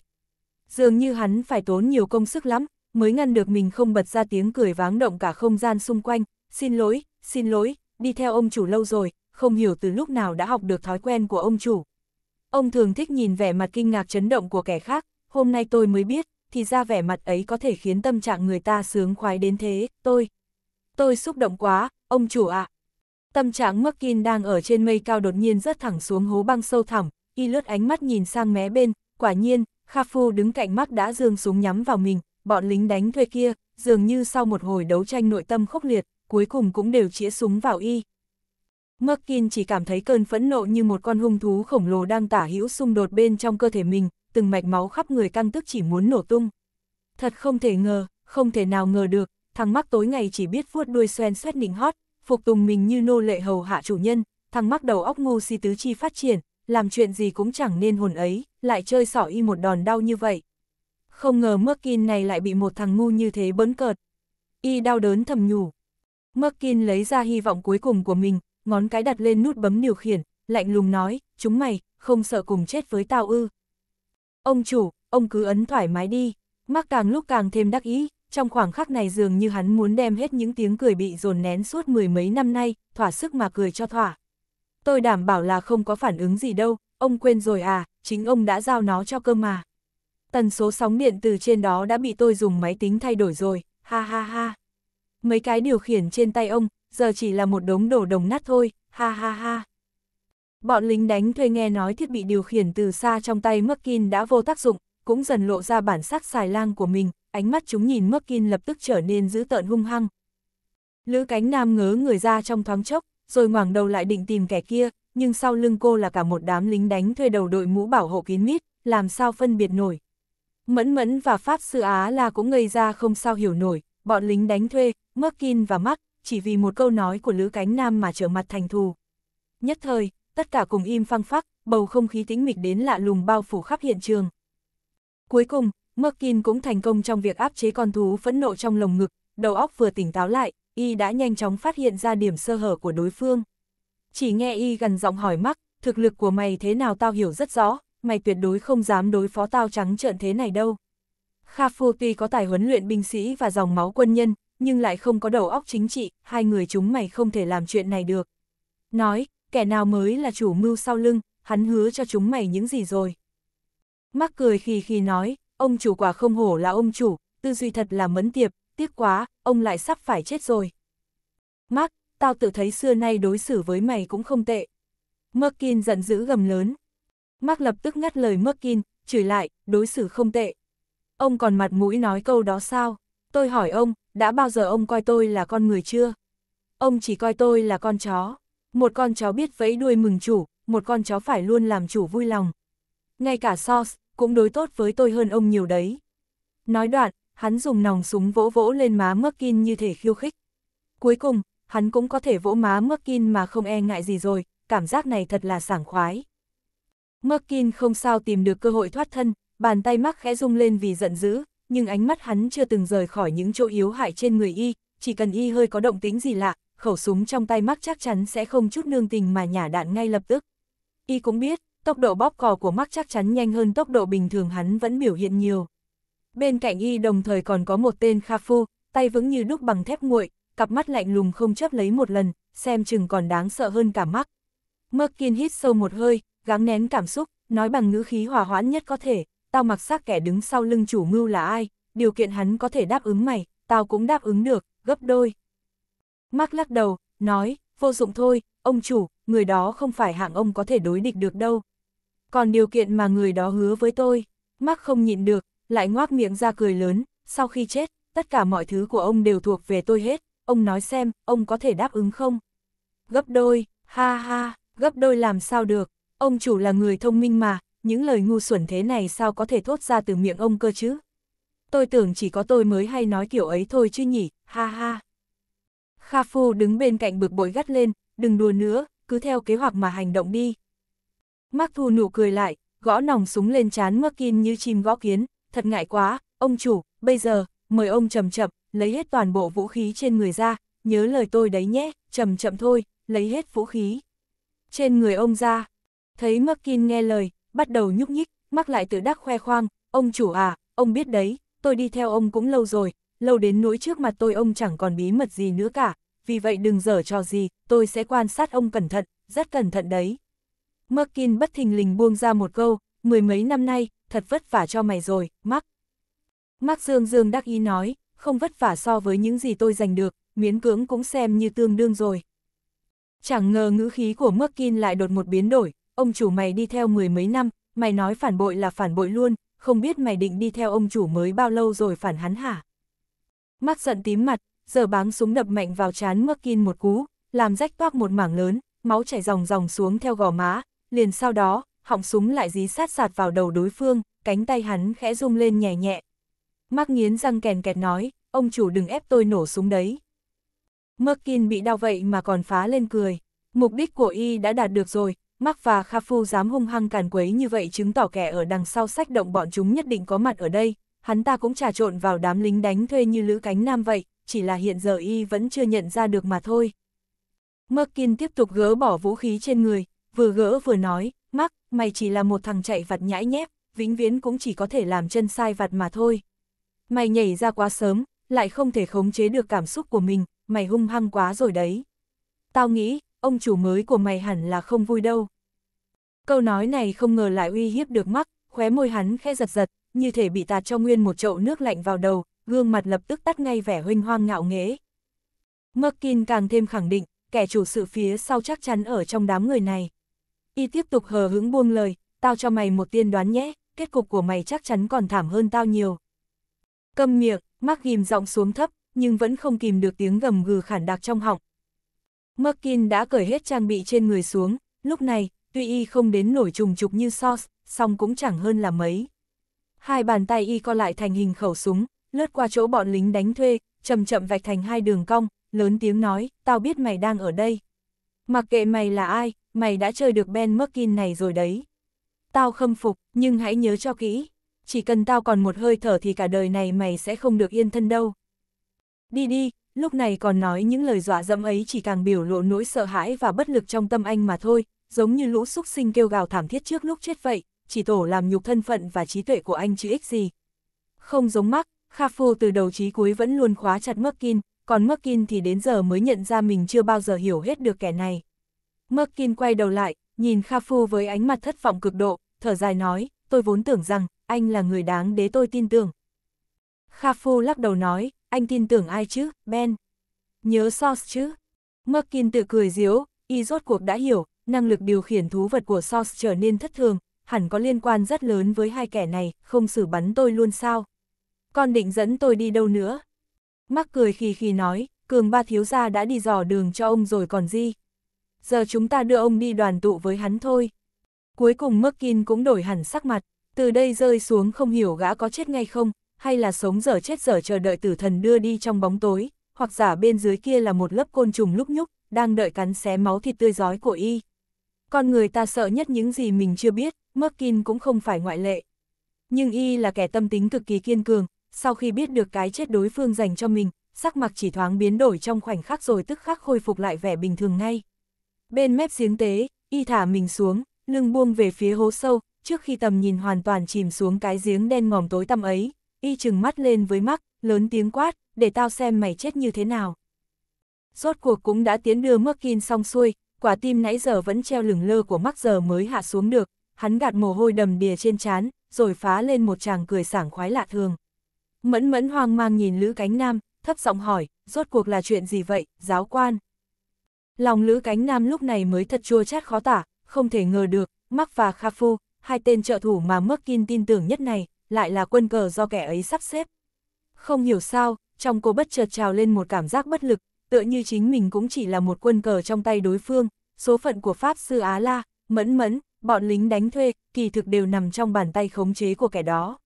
Dường như hắn phải tốn nhiều công sức lắm, mới ngăn được mình không bật ra tiếng cười váng động cả không gian xung quanh. Xin lỗi, xin lỗi, đi theo ông chủ lâu rồi, không hiểu từ lúc nào đã học được thói quen của ông chủ. Ông thường thích nhìn vẻ mặt kinh ngạc chấn động của kẻ khác, hôm nay tôi mới biết, thì ra vẻ mặt ấy có thể khiến tâm trạng người ta sướng khoái đến thế, tôi. Tôi xúc động quá, ông chủ ạ. Tâm trạng Merkin đang ở trên mây cao đột nhiên rớt thẳng xuống hố băng sâu thẳm, y lướt ánh mắt nhìn sang mé bên, quả nhiên, Kha đứng cạnh mắt đã dương súng nhắm vào mình, bọn lính đánh thuê kia, dường như sau một hồi đấu tranh nội tâm khốc liệt, cuối cùng cũng đều chĩa súng vào y. Merkin chỉ cảm thấy cơn phẫn nộ như một con hung thú khổng lồ đang tả hữu xung đột bên trong cơ thể mình, từng mạch máu khắp người căng tức chỉ muốn nổ tung. Thật không thể ngờ, không thể nào ngờ được, thằng mắc tối ngày chỉ biết vuốt đuôi xoen xoét nịnh hót, phục tùng mình như nô lệ hầu hạ chủ nhân, thằng mắc đầu óc ngu si tứ chi phát triển, làm chuyện gì cũng chẳng nên hồn ấy, lại chơi sỏ y một đòn đau như vậy. Không ngờ Merkin này lại bị một thằng ngu như thế bấn cợt. Y đau đớn thầm nhủ. Merkin lấy ra hy vọng cuối cùng của mình, ngón cái đặt lên nút bấm điều khiển, lạnh lùng nói, chúng mày, không sợ cùng chết với tao ư. Ông chủ, ông cứ ấn thoải mái đi. Mắc càng lúc càng thêm đắc ý, trong khoảng khắc này dường như hắn muốn đem hết những tiếng cười bị dồn nén suốt mười mấy năm nay, thỏa sức mà cười cho thỏa tôi đảm bảo là không có phản ứng gì đâu, ông quên rồi à, chính ông đã giao nó cho cơ mà. Tần số sóng điện từ trên đó đã bị tôi dùng máy tính thay đổi rồi, ha ha ha. Mấy cái điều khiển trên tay ông, giờ chỉ là một đống đổ đồng nát thôi, ha ha ha. Bọn lính đánh thuê nghe nói thiết bị điều khiển từ xa trong tay Merkin đã vô tác dụng, cũng dần lộ ra bản sắc xài lang của mình, ánh mắt chúng nhìn Merkin lập tức trở nên dữ tợn hung hăng. Lữ cánh nam ngớ người ra trong thoáng chốc, rồi ngoảng đầu lại định tìm kẻ kia, nhưng sau lưng cô là cả một đám lính đánh thuê đầu đội mũ bảo hộ kín mít, làm sao phân biệt nổi. Mẫn Mẫn và Pháp Sư Á là cũng ngây ra không sao hiểu nổi, bọn lính đánh thuê, Merkin và Mắc, chỉ vì một câu nói của Lữ Cánh Nam mà trở mặt thành thù. Nhất thời, tất cả cùng im phăng phắc, bầu không khí tĩnh mịch đến lạ lùng bao phủ khắp hiện trường. Cuối cùng, Merkin cũng thành công trong việc áp chế con thú phẫn nộ trong lồng ngực, đầu óc vừa tỉnh táo lại, y đã nhanh chóng phát hiện ra điểm sơ hở của đối phương. Chỉ nghe y gần giọng hỏi mắc, thực lực của mày thế nào tao hiểu rất rõ, mày tuyệt đối không dám đối phó tao trắng trợn thế này đâu. Kha Phu tuy có tài huấn luyện binh sĩ và dòng máu quân nhân, nhưng lại không có đầu óc chính trị, hai người chúng mày không thể làm chuyện này được. Nói, kẻ nào mới là chủ mưu sau lưng, hắn hứa cho chúng mày những gì rồi. Mắc cười khi khi nói, ông chủ quả không hổ là ông chủ, tư duy thật là mẫn tiệp, tiếc quá, ông lại sắp phải chết rồi. Mark, tao tự thấy xưa nay đối xử với mày cũng không tệ. Merkin giận dữ gầm lớn. Mark lập tức ngắt lời Merkin, chửi lại, đối xử không tệ. Ông còn mặt mũi nói câu đó sao? Tôi hỏi ông, đã bao giờ ông coi tôi là con người chưa? Ông chỉ coi tôi là con chó. Một con chó biết vẫy đuôi mừng chủ, một con chó phải luôn làm chủ vui lòng. Ngay cả Sauce cũng đối tốt với tôi hơn ông nhiều đấy. Nói đoạn, hắn dùng nòng súng vỗ vỗ lên má Merkin như thể khiêu khích. Cuối cùng, hắn cũng có thể vỗ má Merkin mà không e ngại gì rồi, cảm giác này thật là sảng khoái. Merkin không sao tìm được cơ hội thoát thân, bàn tay mắc khẽ rung lên vì giận dữ, nhưng ánh mắt hắn chưa từng rời khỏi những chỗ yếu hại trên người y, chỉ cần y hơi có động tính gì lạ, khẩu súng trong tay mắc chắc chắn sẽ không chút nương tình mà nhả đạn ngay lập tức. Y cũng biết, tốc độ bóp cò của mắc chắc chắn nhanh hơn tốc độ bình thường hắn vẫn biểu hiện nhiều. Bên cạnh y đồng thời còn có một tên Kha Phu, tay vững như đúc bằng thép nguội, cặp mắt lạnh lùng không chấp lấy một lần, xem chừng còn đáng sợ hơn cả mắt. Mơ kiên hít sâu một hơi, gắng nén cảm xúc, nói bằng ngữ khí hòa hoãn nhất có thể, tao mặc xác kẻ đứng sau lưng chủ mưu là ai, điều kiện hắn có thể đáp ứng mày, tao cũng đáp ứng được, gấp đôi. Mark lắc đầu, nói, vô dụng thôi, ông chủ, người đó không phải hạng ông có thể đối địch được đâu. Còn điều kiện mà người đó hứa với tôi, Mark không nhịn được, lại ngoác miệng ra cười lớn, sau khi chết, tất cả mọi thứ của ông đều thuộc về tôi hết, ông nói xem, ông có thể đáp ứng không? Gấp đôi, ha ha, gấp đôi làm sao được, ông chủ là người thông minh mà, những lời ngu xuẩn thế này sao có thể thốt ra từ miệng ông cơ chứ? Tôi tưởng chỉ có tôi mới hay nói kiểu ấy thôi chứ nhỉ, ha ha. Kha Phu đứng bên cạnh bực bội gắt lên, đừng đùa nữa, cứ theo kế hoạch mà hành động đi. Mark Thu nụ cười lại, gõ nòng súng lên chán kim như chim gõ kiến, thật ngại quá, ông chủ, bây giờ, mời ông chậm chậm, lấy hết toàn bộ vũ khí trên người ra, nhớ lời tôi đấy nhé, chậm chậm thôi, lấy hết vũ khí. Trên người ông ra, thấy Markin nghe lời, bắt đầu nhúc nhích, mắc lại tự đắc khoe khoang, ông chủ à, ông biết đấy, tôi đi theo ông cũng lâu rồi, lâu đến nỗi trước mặt tôi ông chẳng còn bí mật gì nữa cả, vì vậy đừng dở trò gì, tôi sẽ quan sát ông cẩn thận, rất cẩn thận đấy. Merkin bất thình lình buông ra một câu, mười mấy năm nay, thật vất vả cho mày rồi, mắc. Mắc Dương Dương đắc ý nói, không vất vả so với những gì tôi giành được, miến cưỡng cũng xem như tương đương rồi. Chẳng ngờ ngữ khí của Mắc lại đột một biến đổi, ông chủ mày đi theo mười mấy năm, mày nói phản bội là phản bội luôn, không biết mày định đi theo ông chủ mới bao lâu rồi phản hắn hả? Mắc giận tím mặt, giờ báng súng đập mạnh vào chán Mắc một cú, làm rách toác một mảng lớn, máu chảy ròng ròng xuống theo gò má, liền sau đó, họng súng lại dí sát sạt vào đầu đối phương, cánh tay hắn khẽ rung lên nhẹ nhẹ. Mắc nghiến răng kèn kẹt nói, ông chủ đừng ép tôi nổ súng đấy. Merkin bị đau vậy mà còn phá lên cười. Mục đích của y đã đạt được rồi, Mark và Khafu dám hung hăng càn quấy như vậy chứng tỏ kẻ ở đằng sau sách động bọn chúng nhất định có mặt ở đây. Hắn ta cũng trà trộn vào đám lính đánh thuê như lữ cánh nam vậy, chỉ là hiện giờ y vẫn chưa nhận ra được mà thôi. Merkin tiếp tục gỡ bỏ vũ khí trên người, vừa gỡ vừa nói, mắc, mày chỉ là một thằng chạy vặt nhãi nhép, vĩnh viễn cũng chỉ có thể làm chân sai vặt mà thôi. Mày nhảy ra quá sớm, lại không thể khống chế được cảm xúc của mình, mày hung hăng quá rồi đấy. Tao nghĩ, ông chủ mới của mày hẳn là không vui đâu. Câu nói này không ngờ lại uy hiếp được mắc, khóe môi hắn khẽ giật giật, như thể bị tạt cho nguyên một chậu nước lạnh vào đầu, gương mặt lập tức tắt ngay vẻ huynh hoang ngạo nghễ. Merkin càng thêm khẳng định, kẻ chủ sự phía sau chắc chắn ở trong đám người này y tiếp tục hờ hững buông lời, tao cho mày một tiên đoán nhé, kết cục của mày chắc chắn còn thảm hơn tao nhiều. Câm miệng, mắc ghim giọng xuống thấp, nhưng vẫn không kìm được tiếng gầm gừ khản đặc trong họng. Merkin đã cởi hết trang bị trên người xuống, lúc này, tuy y không đến nổi trùng trục như Sauce, song cũng chẳng hơn là mấy. Hai bàn tay y co lại thành hình khẩu súng, lướt qua chỗ bọn lính đánh thuê, chậm chậm vạch thành hai đường cong, lớn tiếng nói, tao biết mày đang ở đây. Mặc kệ mày là ai, mày đã chơi được Ben Merkin này rồi đấy. Tao khâm phục, nhưng hãy nhớ cho kỹ, chỉ cần tao còn một hơi thở thì cả đời này mày sẽ không được yên thân đâu. Đi đi, lúc này còn nói những lời dọa dẫm ấy chỉ càng biểu lộ nỗi sợ hãi và bất lực trong tâm anh mà thôi, giống như lũ súc sinh kêu gào thảm thiết trước lúc chết vậy, chỉ tổ làm nhục thân phận và trí tuệ của anh chứ ích gì. Không giống mắc, Kha Phu từ đầu chí cuối vẫn luôn khóa chặt Merkin, còn Merkin thì đến giờ mới nhận ra mình chưa bao giờ hiểu hết được kẻ này. Merkin quay đầu lại, nhìn Kha Phu với ánh mặt thất vọng cực độ, thở dài nói, tôi vốn tưởng rằng, anh là người đáng để tôi tin tưởng. Kha Phu lắc đầu nói, anh tin tưởng ai chứ, Ben? Nhớ Source chứ? Merkin tự cười diếu, y rốt cuộc đã hiểu, năng lực điều khiển thú vật của Source trở nên thất thường, hẳn có liên quan rất lớn với hai kẻ này, không xử bắn tôi luôn sao? Con định dẫn tôi đi đâu nữa? Mắc cười khi khi nói, Cường ba thiếu gia đã đi dò đường cho ông rồi còn gì? giờ chúng ta đưa ông đi đoàn tụ với hắn thôi. Cuối cùng Merkin cũng đổi hẳn sắc mặt, từ đây rơi xuống không hiểu gã có chết ngay không, hay là sống dở chết dở chờ đợi tử thần đưa đi trong bóng tối, hoặc giả bên dưới kia là một lớp côn trùng lúc nhúc, đang đợi cắn xé máu thịt tươi giói của y. Con người ta sợ nhất những gì mình chưa biết, Merkin cũng không phải ngoại lệ. Nhưng y là kẻ tâm tính cực kỳ kiên cường, sau khi biết được cái chết đối phương dành cho mình, sắc mặt chỉ thoáng biến đổi trong khoảnh khắc rồi tức khắc khôi phục lại vẻ bình thường ngay. Bên mép giếng tế, y thả mình xuống, lưng buông về phía hố sâu, trước khi tầm nhìn hoàn toàn chìm xuống cái giếng đen ngòm tối tăm ấy, y chừng mắt lên với mắt, lớn tiếng quát, để tao xem mày chết như thế nào. Rốt cuộc cũng đã tiến đưa Merkin xong xuôi, quả tim nãy giờ vẫn treo lửng lơ của mắc giờ mới hạ xuống được, hắn gạt mồ hôi đầm đìa trên trán, rồi phá lên một chàng cười sảng khoái lạ thường. Mẫn mẫn hoang mang nhìn Lữ Cánh Nam, thấp giọng hỏi, rốt cuộc là chuyện gì vậy, giáo quan? Lòng Lữ Cánh Nam lúc này mới thật chua chát khó tả, không thể ngờ được, Mắc và Kha Phu, hai tên trợ thủ mà Merkin tin tưởng nhất này, lại là quân cờ do kẻ ấy sắp xếp. Không hiểu sao, trong cô bất chợt trào lên một cảm giác bất lực, tựa như chính mình cũng chỉ là một quân cờ trong tay đối phương, số phận của Pháp Sư Á La, Mẫn Mẫn, bọn lính đánh thuê, kỳ thực đều nằm trong bàn tay khống chế của kẻ đó.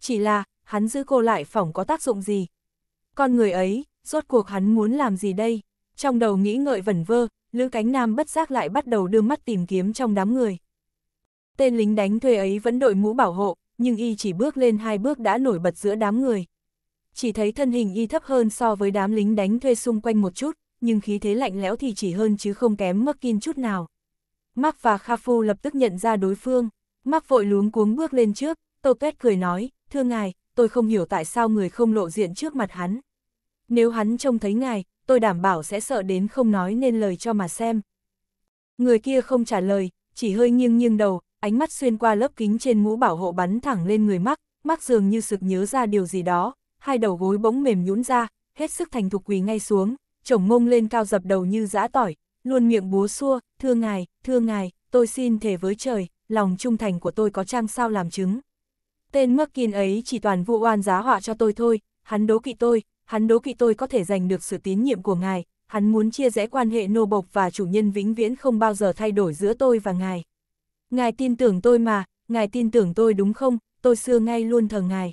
Chỉ là, hắn giữ cô lại phỏng có tác dụng gì? Con người ấy, rốt cuộc hắn muốn làm gì đây? Trong đầu nghĩ ngợi vẩn vơ, Lữ Cánh Nam bất giác lại bắt đầu đưa mắt tìm kiếm trong đám người. Tên lính đánh thuê ấy vẫn đội mũ bảo hộ, nhưng y chỉ bước lên hai bước đã nổi bật giữa đám người. Chỉ thấy thân hình y thấp hơn so với đám lính đánh thuê xung quanh một chút, nhưng khí thế lạnh lẽo thì chỉ hơn chứ không kém mất kinh chút nào. Mark và Kha Phu lập tức nhận ra đối phương. Mark vội luống cuống bước lên trước, Tô Kết cười nói, thưa ngài, tôi không hiểu tại sao người không lộ diện trước mặt hắn. Nếu hắn trông thấy ngài, tôi đảm bảo sẽ sợ đến không nói nên lời cho mà xem. Người kia không trả lời, chỉ hơi nghiêng nghiêng đầu, ánh mắt xuyên qua lớp kính trên mũ bảo hộ bắn thẳng lên người mắc, mắc dường như sực nhớ ra điều gì đó, hai đầu gối bỗng mềm nhũn ra, hết sức thành thục quỳ ngay xuống, chồng ngông lên cao dập đầu như giã tỏi, luôn miệng búa xua, thưa ngài, thưa ngài, tôi xin thề với trời, lòng trung thành của tôi có trang sao làm chứng. Tên mắc kiên ấy chỉ toàn vụ oan giá họa cho tôi thôi, hắn đố kỵ tôi, hắn đố kỵ tôi có thể giành được sự tín nhiệm của ngài, hắn muốn chia rẽ quan hệ nô bộc và chủ nhân vĩnh viễn không bao giờ thay đổi giữa tôi và ngài. Ngài tin tưởng tôi mà, ngài tin tưởng tôi đúng không, tôi xưa ngay luôn thờ ngài.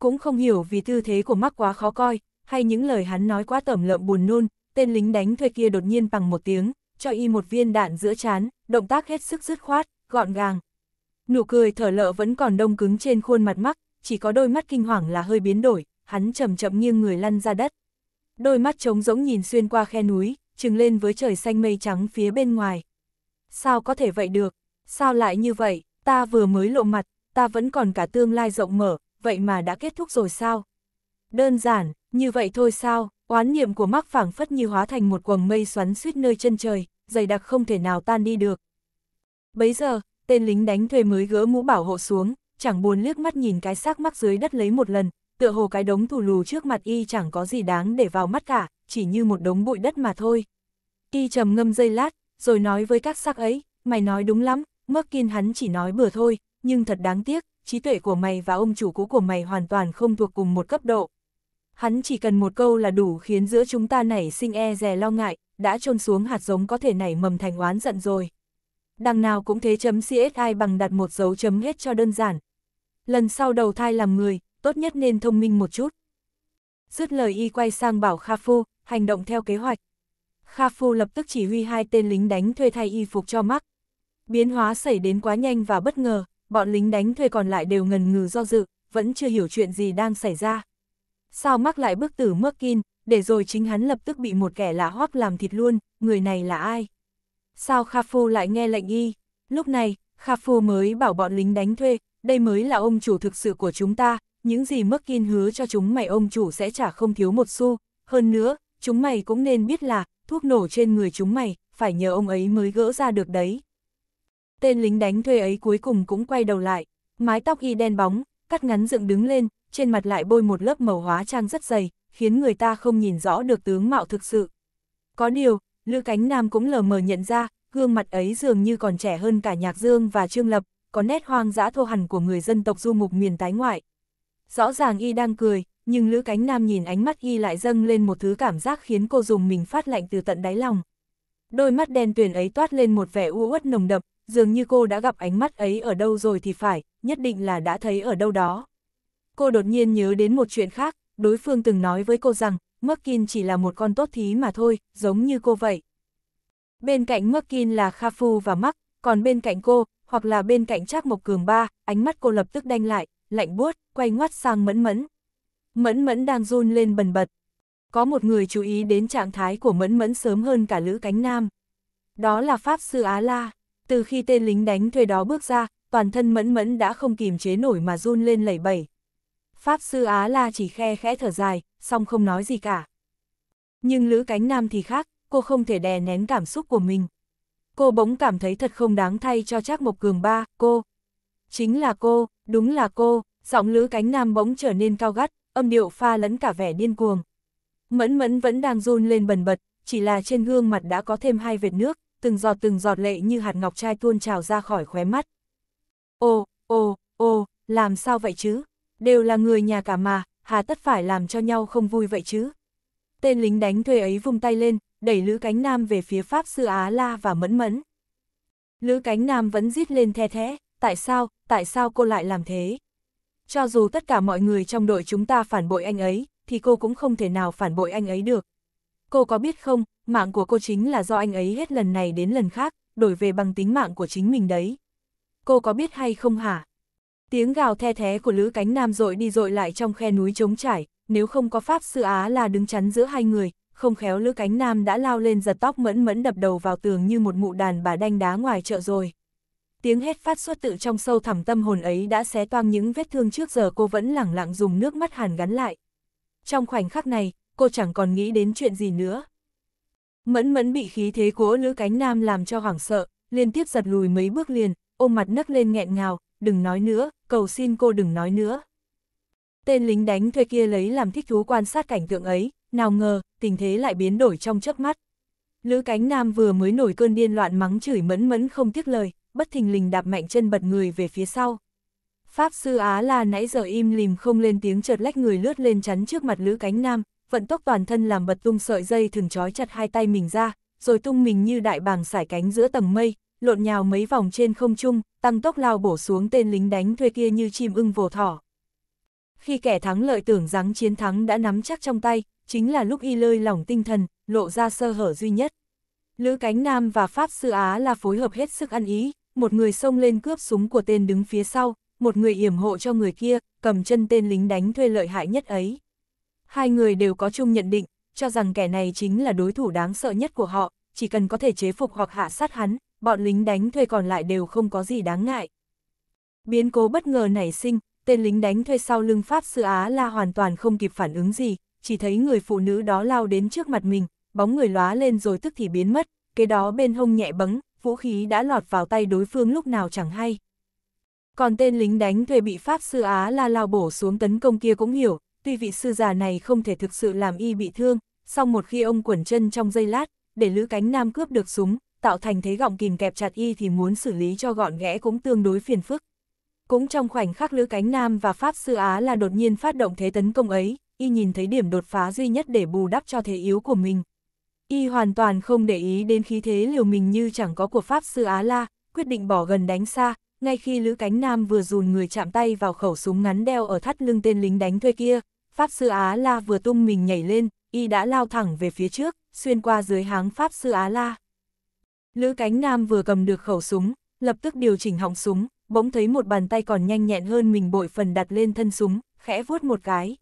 Cũng không hiểu vì tư thế của mắc quá khó coi, hay những lời hắn nói quá tẩm lợm buồn nôn, tên lính đánh thuê kia đột nhiên bằng một tiếng, cho y một viên đạn giữa chán, động tác hết sức dứt khoát, gọn gàng. Nụ cười thở lợ vẫn còn đông cứng trên khuôn mặt mắc, chỉ có đôi mắt kinh hoàng là hơi biến đổi, hắn chậm chậm nghiêng người lăn ra đất. Đôi mắt trống rỗng nhìn xuyên qua khe núi, trừng lên với trời xanh mây trắng phía bên ngoài. Sao có thể vậy được? Sao lại như vậy? Ta vừa mới lộ mặt, ta vẫn còn cả tương lai rộng mở, vậy mà đã kết thúc rồi sao? Đơn giản, như vậy thôi sao? Oán niệm của mắc phảng phất như hóa thành một quầng mây xoắn suýt nơi chân trời, dày đặc không thể nào tan đi được. Bấy giờ, tên lính đánh thuê mới gỡ mũ bảo hộ xuống, chẳng buồn liếc mắt nhìn cái xác mắc dưới đất lấy một lần, tựa hồ cái đống thủ lù trước mặt y chẳng có gì đáng để vào mắt cả, chỉ như một đống bụi đất mà thôi. Y trầm ngâm dây lát, rồi nói với các sắc ấy, mày nói đúng lắm, Merkin hắn chỉ nói bừa thôi, nhưng thật đáng tiếc, trí tuệ của mày và ông chủ cũ của mày hoàn toàn không thuộc cùng một cấp độ. Hắn chỉ cần một câu là đủ khiến giữa chúng ta nảy sinh e dè lo ngại, đã trôn xuống hạt giống có thể nảy mầm thành oán giận rồi. Đằng nào cũng thế chấm CSI bằng đặt một dấu chấm hết cho đơn giản. Lần sau đầu thai làm người, tốt nhất nên thông minh một chút. Dứt lời y quay sang bảo Kha Phu, hành động theo kế hoạch. Kha Phu lập tức chỉ huy hai tên lính đánh thuê thay y phục cho mắc. Biến hóa xảy đến quá nhanh và bất ngờ, bọn lính đánh thuê còn lại đều ngần ngừ do dự, vẫn chưa hiểu chuyện gì đang xảy ra. Sao mắc lại bức tử mước kin, để rồi chính hắn lập tức bị một kẻ lạ hoắc làm thịt luôn, người này là ai? Sao Kha Phu lại nghe lệnh y? Lúc này, Kha Phu mới bảo bọn lính đánh thuê, đây mới là ông chủ thực sự của chúng ta, những gì Merkin hứa cho chúng mày ông chủ sẽ trả không thiếu một xu, hơn nữa, chúng mày cũng nên biết là, thuốc nổ trên người chúng mày, phải nhờ ông ấy mới gỡ ra được đấy. Tên lính đánh thuê ấy cuối cùng cũng quay đầu lại, mái tóc y đen bóng, cắt ngắn dựng đứng lên, trên mặt lại bôi một lớp màu hóa trang rất dày, khiến người ta không nhìn rõ được tướng mạo thực sự. Có điều, Lữ Cánh Nam cũng lờ mờ nhận ra, gương mặt ấy dường như còn trẻ hơn cả Nhạc Dương và Trương Lập, có nét hoang dã thô hẳn của người dân tộc du mục miền tái ngoại, Rõ ràng y đang cười, nhưng Lữ Cánh Nam nhìn ánh mắt y lại dâng lên một thứ cảm giác khiến cô dùng mình phát lạnh từ tận đáy lòng. Đôi mắt đen tuyền ấy toát lên một vẻ u uất nồng đậm, dường như cô đã gặp ánh mắt ấy ở đâu rồi thì phải, nhất định là đã thấy ở đâu đó. Cô đột nhiên nhớ đến một chuyện khác, đối phương từng nói với cô rằng, Merkin chỉ là một con tốt thí mà thôi, giống như cô vậy. Bên cạnh Merkin là Kha Phu và Mắc, còn bên cạnh cô, hoặc là bên cạnh Trác Mộc Cường Ba, ánh mắt cô lập tức đanh lại, lạnh buốt, quay ngoắt sang mẫn mẫn. Mẫn mẫn đang run lên bần bật. Có một người chú ý đến trạng thái của mẫn mẫn sớm hơn cả Lữ Cánh Nam. Đó là Pháp Sư Á La. Từ khi tên lính đánh thuê đó bước ra, toàn thân mẫn mẫn đã không kìm chế nổi mà run lên lẩy bẩy. Pháp Sư Á La chỉ khe khẽ thở dài, song không nói gì cả. Nhưng Lữ Cánh Nam thì khác, cô không thể đè nén cảm xúc của mình. Cô bỗng cảm thấy thật không đáng thay cho Trác Mộc Cường ba, cô. Chính là cô, đúng là cô, giọng lữ cánh nam bỗng trở nên cao gắt, âm điệu pha lẫn cả vẻ điên cuồng. Mẫn mẫn vẫn đang run lên bần bật, chỉ là trên gương mặt đã có thêm hai vệt nước, từng giọt từng giọt lệ như hạt ngọc trai tuôn trào ra khỏi khóe mắt. Ô, ô, ô, làm sao vậy chứ? Đều là người nhà cả mà, hà tất phải làm cho nhau không vui vậy chứ? Tên lính đánh thuê ấy vung tay lên, đẩy Lữ Cánh Nam về phía Pháp Sư Á La và Mẫn Mẫn. Lữ Cánh Nam vẫn rít lên the thế, tại sao, tại sao cô lại làm thế? Cho dù tất cả mọi người trong đội chúng ta phản bội anh ấy, thì cô cũng không thể nào phản bội anh ấy được. Cô có biết không, mạng của cô chính là do anh ấy hết lần này đến lần khác, đổi về bằng tính mạng của chính mình đấy. Cô có biết hay không hả? Tiếng gào the thé của Lữ Cánh Nam dội đi dội lại trong khe núi trống trải, nếu không có Pháp Sư Á là đứng chắn giữa hai người, không khéo Lữ Cánh Nam đã lao lên giật tóc mẫn mẫn đập đầu vào tường như một mụ đàn bà đanh đá ngoài chợ rồi tiếng hét phát xuất tự trong sâu thẳm tâm hồn ấy đã xé toang những vết thương trước giờ cô vẫn lẳng lặng dùng nước mắt hàn gắn lại. Trong khoảnh khắc này, cô chẳng còn nghĩ đến chuyện gì nữa. Mẫn mẫn bị khí thế của Lữ Cánh Nam làm cho hoảng sợ, liên tiếp giật lùi mấy bước liền, ôm mặt nấc lên nghẹn ngào, đừng nói nữa, cầu xin cô đừng nói nữa. Tên lính đánh thuê kia lấy làm thích thú quan sát cảnh tượng ấy, nào ngờ, tình thế lại biến đổi trong chớp mắt. Lữ Cánh Nam vừa mới nổi cơn điên loạn mắng chửi mẫn mẫn không tiếc lời, bất thình lình đạp mạnh chân bật người về phía sau. Pháp sư Á La nãy giờ im lìm không lên tiếng chợt lách người lướt lên chắn trước mặt Lữ Cánh Nam, vận tốc toàn thân làm bật tung sợi dây thường trói chặt hai tay mình ra, rồi tung mình như đại bàng sải cánh giữa tầng mây, lộn nhào mấy vòng trên không trung, tăng tốc lao bổ xuống tên lính đánh thuê kia như chim ưng vồ thỏ. Khi kẻ thắng lợi tưởng rằng chiến thắng đã nắm chắc trong tay, chính là lúc y lơi lỏng tinh thần, lộ ra sơ hở duy nhất. Lữ Cánh Nam và Pháp Sư Á là phối hợp hết sức ăn ý, một người xông lên cướp súng của tên đứng phía sau, một người yểm hộ cho người kia, cầm chân tên lính đánh thuê lợi hại nhất ấy. Hai người đều có chung nhận định, cho rằng kẻ này chính là đối thủ đáng sợ nhất của họ, chỉ cần có thể chế phục hoặc hạ sát hắn, bọn lính đánh thuê còn lại đều không có gì đáng ngại. Biến cố bất ngờ nảy sinh, tên lính đánh thuê sau lưng Pháp Sư Á La hoàn toàn không kịp phản ứng gì, chỉ thấy người phụ nữ đó lao đến trước mặt mình, bóng người lóa lên rồi tức thì biến mất, kế đó bên hông nhẹ bấng, vũ khí đã lọt vào tay đối phương lúc nào chẳng hay. Còn tên lính đánh thuê bị Pháp sư Á la lao bổ xuống tấn công kia cũng hiểu, tuy vị sư già này không thể thực sự làm y bị thương, song một khi ông quẩn chân trong dây lát, để lữ cánh nam cướp được súng, tạo thành thế gọng kìm kẹp chặt y thì muốn xử lý cho gọn ghẽ cũng tương đối phiền phức. Cũng trong khoảnh khắc lữ cánh nam và Pháp sư Á là đột nhiên phát động thế tấn công ấy, y nhìn thấy điểm đột phá duy nhất để bù đắp cho thế yếu của mình, Y hoàn toàn không để ý đến khí thế liều mình như chẳng có của Pháp Sư Á La, quyết định bỏ gần đánh xa, ngay khi Lữ Cánh Nam vừa dùn người chạm tay vào khẩu súng ngắn đeo ở thắt lưng tên lính đánh thuê kia, Pháp Sư Á La vừa tung mình nhảy lên, Y đã lao thẳng về phía trước, xuyên qua dưới háng Pháp Sư Á La. Lữ Cánh Nam vừa cầm được khẩu súng, lập tức điều chỉnh họng súng, bỗng thấy một bàn tay còn nhanh nhẹn hơn mình bội phần đặt lên thân súng, khẽ vuốt một cái.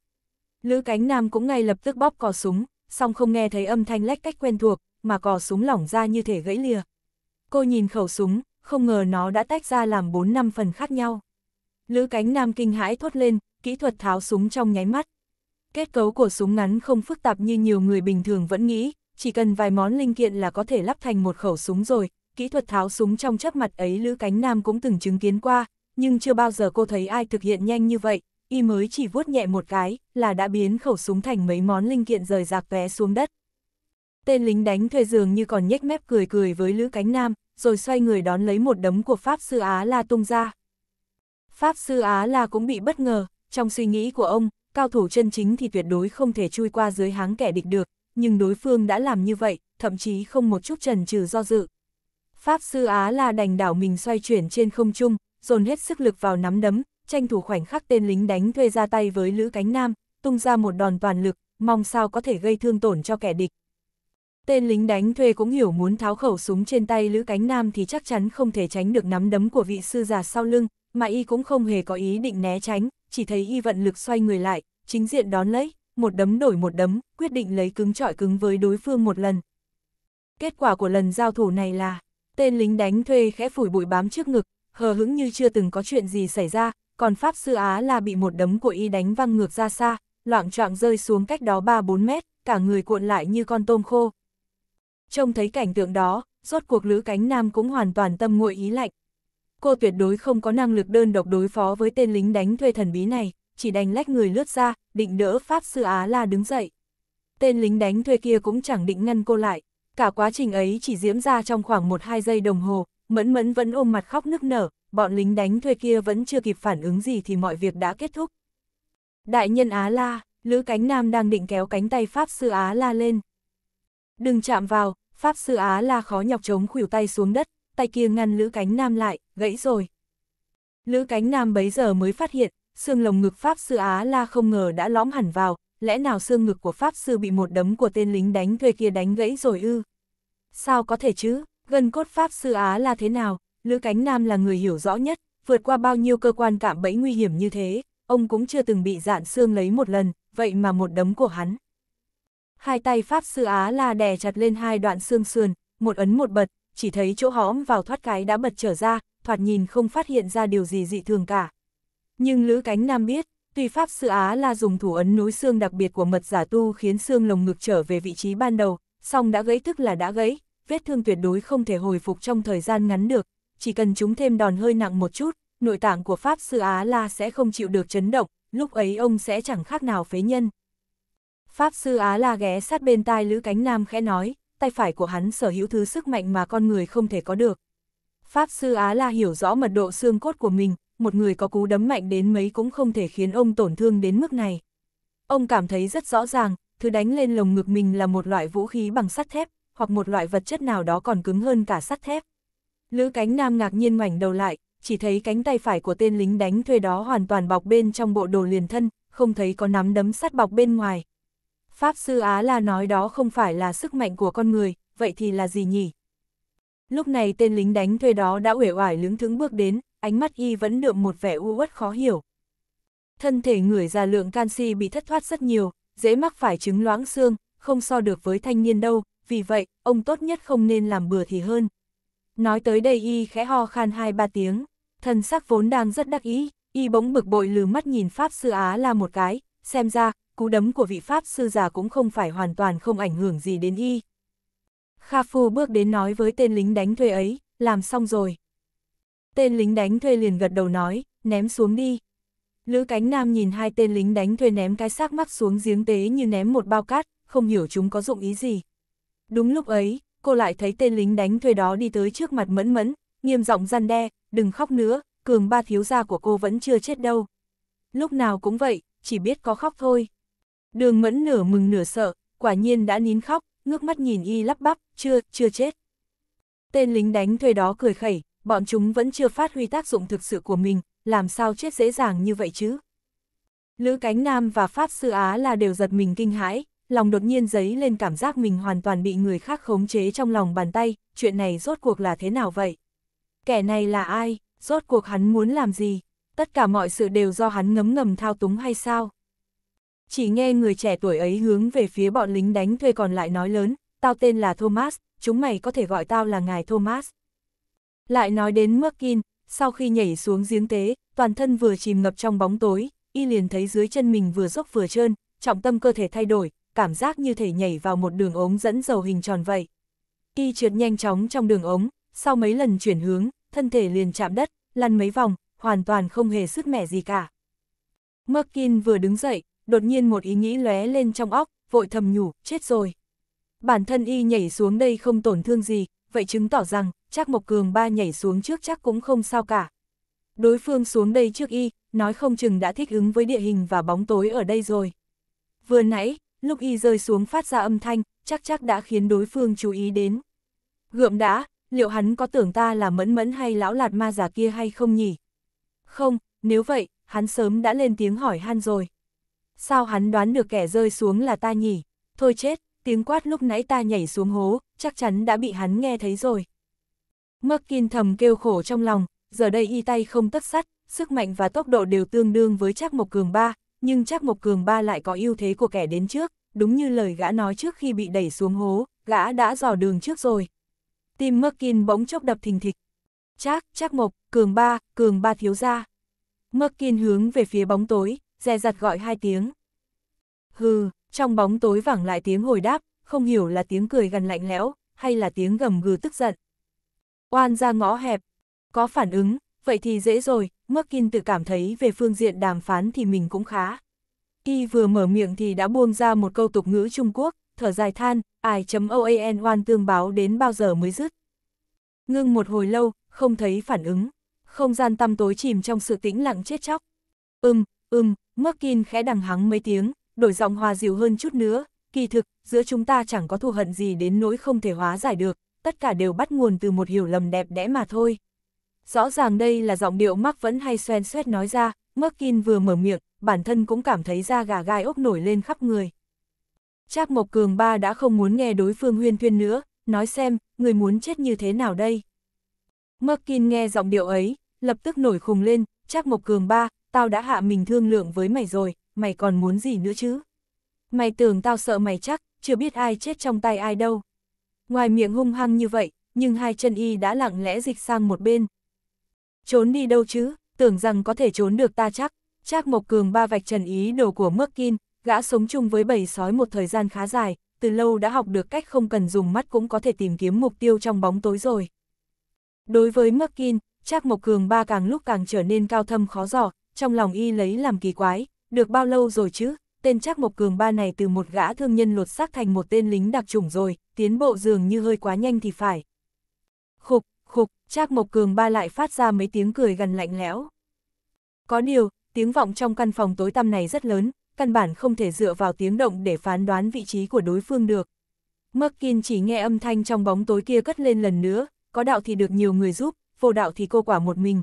Lữ Cánh Nam cũng ngay lập tức bóp cò súng, song không nghe thấy âm thanh lách cách quen thuộc, mà cò súng lỏng ra như thể gãy lìa. Cô nhìn khẩu súng, không ngờ nó đã tách ra làm 4 năm phần khác nhau. Lữ cánh nam kinh hãi thốt lên, kỹ thuật tháo súng trong nháy mắt. Kết cấu của súng ngắn không phức tạp như nhiều người bình thường vẫn nghĩ, chỉ cần vài món linh kiện là có thể lắp thành một khẩu súng rồi. Kỹ thuật tháo súng trong chớp mặt ấy Lữ Cánh Nam cũng từng chứng kiến qua, nhưng chưa bao giờ cô thấy ai thực hiện nhanh như vậy, y mới chỉ vuốt nhẹ một cái, là đã biến khẩu súng thành mấy món linh kiện rời rạc tóe xuống đất. Tên lính đánh thuê dường như còn nhếch mép cười cười với Lữ Cánh Nam, rồi xoay người đón lấy một đấm của Pháp Sư Á La tung ra. Pháp Sư Á La cũng bị bất ngờ, trong suy nghĩ của ông, cao thủ chân chính thì tuyệt đối không thể chui qua dưới háng kẻ địch được, nhưng đối phương đã làm như vậy, thậm chí không một chút trần trừ do dự. Pháp Sư Á La đành đảo mình xoay chuyển trên không trung, dồn hết sức lực vào nắm đấm, tranh thủ khoảnh khắc tên lính đánh thuê ra tay với Lữ Cánh Nam, tung ra một đòn toàn lực, mong sao có thể gây thương tổn cho kẻ địch. Tên lính đánh thuê cũng hiểu muốn tháo khẩu súng trên tay Lữ Cánh Nam thì chắc chắn không thể tránh được nắm đấm của vị sư già sau lưng, mà y cũng không hề có ý định né tránh, chỉ thấy y vận lực xoay người lại, chính diện đón lấy, một đấm đổi một đấm, quyết định lấy cứng trọi cứng với đối phương một lần. Kết quả của lần giao thủ này là, tên lính đánh thuê khẽ phủi bụi bám trước ngực, hờ hững như chưa từng có chuyện gì xảy ra, còn Pháp Sư Á là bị một đấm của y đánh văng ngược ra xa, loạn trọng rơi xuống cách đó 3-4 mét, cả người cuộn lại như con tôm khô. Trông thấy cảnh tượng đó, rốt cuộc Lữ Cánh Nam cũng hoàn toàn tâm nguội ý lạnh. Cô tuyệt đối không có năng lực đơn độc đối phó với tên lính đánh thuê thần bí này, chỉ đành lách người lướt ra, định đỡ Pháp Sư Á La đứng dậy. Tên lính đánh thuê kia cũng chẳng định ngăn cô lại, cả quá trình ấy chỉ diễn ra trong khoảng 1-2 giây đồng hồ, Mẫn Mẫn vẫn ôm mặt khóc nức nở, bọn lính đánh thuê kia vẫn chưa kịp phản ứng gì thì mọi việc đã kết thúc. Đại nhân Á La, Lữ Cánh Nam đang định kéo cánh tay Pháp Sư Á La lên. Đừng chạm vào, Pháp Sư Á La khó nhọc chống khuỷu tay xuống đất, tay kia ngăn Lữ Cánh Nam lại, gãy rồi. Lữ Cánh Nam bấy giờ mới phát hiện, xương lồng ngực Pháp Sư Á La không ngờ đã lõm hẳn vào, lẽ nào xương ngực của Pháp Sư bị một đấm của tên lính đánh thuê kia đánh gãy rồi ư? Sao có thể chứ, Gân cốt Pháp Sư Á La thế nào, Lữ Cánh Nam là người hiểu rõ nhất, vượt qua bao nhiêu cơ quan cạm bẫy nguy hiểm như thế, ông cũng chưa từng bị dạn xương lấy một lần, vậy mà một đấm của hắn. Hai tay Pháp Sư Á la đè chặt lên hai đoạn xương sườn, một ấn một bật, chỉ thấy chỗ hõm vào thoát cái đã bật trở ra, thoạt nhìn không phát hiện ra điều gì dị thường cả. Nhưng Lữ Cánh Nam biết, tuy Pháp Sư Á la dùng thủ ấn núi xương đặc biệt của mật giả tu khiến xương lồng ngực trở về vị trí ban đầu, song đã gãy tức là đã gãy, vết thương tuyệt đối không thể hồi phục trong thời gian ngắn được, chỉ cần chúng thêm đòn hơi nặng một chút, nội tạng của Pháp Sư Á La sẽ không chịu được chấn động, lúc ấy ông sẽ chẳng khác nào phế nhân. Pháp Sư Á La ghé sát bên tai Lữ Cánh Nam khẽ nói, tay phải của hắn sở hữu thứ sức mạnh mà con người không thể có được. Pháp Sư Á La hiểu rõ mật độ xương cốt của mình, một người có cú đấm mạnh đến mấy cũng không thể khiến ông tổn thương đến mức này. Ông cảm thấy rất rõ ràng, thứ đánh lên lồng ngực mình là một loại vũ khí bằng sắt thép, hoặc một loại vật chất nào đó còn cứng hơn cả sắt thép. Lữ cánh nam ngạc nhiên ngoảnh đầu lại, chỉ thấy cánh tay phải của tên lính đánh thuê đó hoàn toàn bọc bên trong bộ đồ liền thân, không thấy có nắm đấm sắt bọc bên ngoài. Pháp sư Á La nói đó không phải là sức mạnh của con người, vậy thì là gì nhỉ? Lúc này tên lính đánh thuê đó đã uể oải lướng thướng bước đến, ánh mắt y vẫn đượm một vẻ u uất khó hiểu. Thân thể người già lượng canxi bị thất thoát rất nhiều, dễ mắc phải chứng loãng xương, không so được với thanh niên đâu, vì vậy, ông tốt nhất không nên làm bừa thì hơn. Nói tới đây y khẽ ho khan hai ba tiếng, thần sắc vốn đang rất đắc ý, y bỗng bực bội lừ mắt nhìn Pháp Sư Á là một cái, xem ra, cú đấm của vị Pháp Sư già cũng không phải hoàn toàn không ảnh hưởng gì đến y. Kha Phu bước đến nói với tên lính đánh thuê ấy, làm xong rồi. Tên lính đánh thuê liền gật đầu nói, ném xuống đi. Lữ cánh nam nhìn hai tên lính đánh thuê ném cái xác mắc xuống giếng tế như ném một bao cát, không hiểu chúng có dụng ý gì. Đúng lúc ấy, cô lại thấy tên lính đánh thuê đó đi tới trước mặt mẫn mẫn, nghiêm giọng gian đe, đừng khóc nữa, cường ba thiếu gia của cô vẫn chưa chết đâu. Lúc nào cũng vậy, chỉ biết có khóc thôi. Đường mẫn nửa mừng nửa sợ, quả nhiên đã nín khóc, ngước mắt nhìn y lắp bắp, chưa, chưa chết. Tên lính đánh thuê đó cười khẩy, bọn chúng vẫn chưa phát huy tác dụng thực sự của mình, làm sao chết dễ dàng như vậy chứ. Lữ Cánh Nam và Pháp Sư Á là đều giật mình kinh hãi, lòng đột nhiên dấy lên cảm giác mình hoàn toàn bị người khác khống chế trong lòng bàn tay, chuyện này rốt cuộc là thế nào vậy? Kẻ này là ai? Rốt cuộc hắn muốn làm gì? Tất cả mọi sự đều do hắn ngấm ngầm thao túng hay sao? Chỉ nghe người trẻ tuổi ấy hướng về phía bọn lính đánh thuê còn lại nói lớn, tao tên là Thomas, chúng mày có thể gọi tao là ngài Thomas. Lại nói đến Merkin, sau khi nhảy xuống giếng tế, toàn thân vừa chìm ngập trong bóng tối, y liền thấy dưới chân mình vừa dốc vừa trơn, trọng tâm cơ thể thay đổi, cảm giác như thể nhảy vào một đường ống dẫn dầu hình tròn vậy. Y trượt nhanh chóng trong đường ống, sau mấy lần chuyển hướng, thân thể liền chạm đất, lăn mấy vòng, hoàn toàn không hề sứt mẻ gì cả. Merkin vừa đứng dậy, đột nhiên một ý nghĩ lóe lên trong óc, vội thầm nhủ, chết rồi. Bản thân y nhảy xuống đây không tổn thương gì, vậy chứng tỏ rằng, chắc Mộc Cường ba nhảy xuống trước chắc cũng không sao cả. Đối phương xuống đây trước y, nói không chừng đã thích ứng với địa hình và bóng tối ở đây rồi. Vừa nãy, lúc y rơi xuống phát ra âm thanh, chắc chắc đã khiến đối phương chú ý đến. Gượm đã, liệu hắn có tưởng ta là mẫn mẫn hay lão lạt ma giả kia hay không nhỉ? Không, nếu vậy, hắn sớm đã lên tiếng hỏi han rồi. Sao hắn đoán được kẻ rơi xuống là ta nhỉ? Thôi chết, tiếng quát lúc nãy ta nhảy xuống hố, chắc chắn đã bị hắn nghe thấy rồi. Mắc Kinh thầm kêu khổ trong lòng, giờ đây y tay không tất sắt, sức mạnh và tốc độ đều tương đương với chắc một cường ba, nhưng chắc Mộc Cường Ba lại có ưu thế của kẻ đến trước, đúng như lời gã nói trước khi bị đẩy xuống hố, gã đã dò đường trước rồi. Tim Merkin bỗng chốc đập thình thịch. Chắc, chắc Mộc, Cường Ba, Cường Ba thiếu ra. Merkin hướng về phía bóng tối, dè dặt gọi hai tiếng. Hừ, trong bóng tối vẳng lại tiếng hồi đáp, không hiểu là tiếng cười gần lạnh lẽo, hay là tiếng gầm gừ tức giận. Oan ra ngõ hẹp, có phản ứng, vậy thì dễ rồi, Merkin tự cảm thấy về phương diện đàm phán thì mình cũng khá. Y vừa mở miệng thì đã buông ra một câu tục ngữ Trung Quốc, thở dài than, ai.oan chấm oan tương báo đến bao giờ mới dứt. Ngưng một hồi lâu, không thấy phản ứng. Không gian tăm tối chìm trong sự tĩnh lặng chết chóc. ừm ưm, Merkin khẽ đằng hắng mấy tiếng, đổi giọng hòa dịu hơn chút nữa. Kỳ thực, giữa chúng ta chẳng có thù hận gì đến nỗi không thể hóa giải được, tất cả đều bắt nguồn từ một hiểu lầm đẹp đẽ mà thôi. Rõ ràng đây là giọng điệu mắc vẫn hay xoen xoét nói ra, Merkin vừa mở miệng, bản thân cũng cảm thấy da gà gai ốc nổi lên khắp người. Trác Mộc Cường ba đã không muốn nghe đối phương huyên thuyên nữa, nói xem, người muốn chết như thế nào đây? Merkin nghe giọng điệu ấy, lập tức nổi khùng lên, Trác Mộc Cường ba, tao đã hạ mình thương lượng với mày rồi, mày còn muốn gì nữa chứ? Mày tưởng tao sợ mày chắc, chưa biết ai chết trong tay ai đâu. Ngoài miệng hung hăng như vậy, nhưng hai chân y đã lặng lẽ dịch sang một bên, Trốn đi đâu chứ, tưởng rằng có thể trốn được ta chắc. Trác Mộc Cường ba vạch trần ý đồ của Mước Kim, gã sống chung với bầy sói một thời gian khá dài, từ lâu đã học được cách không cần dùng mắt cũng có thể tìm kiếm mục tiêu trong bóng tối rồi. Đối với Mước Kim, Trác Mộc Cường ba càng lúc càng trở nên cao thâm khó dò, trong lòng y lấy làm kỳ quái, được bao lâu rồi chứ, tên Trác Mộc Cường ba này từ một gã thương nhân lột xác thành một tên lính đặc chủng rồi, tiến bộ dường như hơi quá nhanh thì phải. Khục, khục, Trác Mộc Cường ba lại phát ra mấy tiếng cười gần lạnh lẽo. Có điều, tiếng vọng trong căn phòng tối tăm này rất lớn, căn bản không thể dựa vào tiếng động để phán đoán vị trí của đối phương được. Merkin chỉ nghe âm thanh trong bóng tối kia cất lên lần nữa, có đạo thì được nhiều người giúp, vô đạo thì cô quả một mình.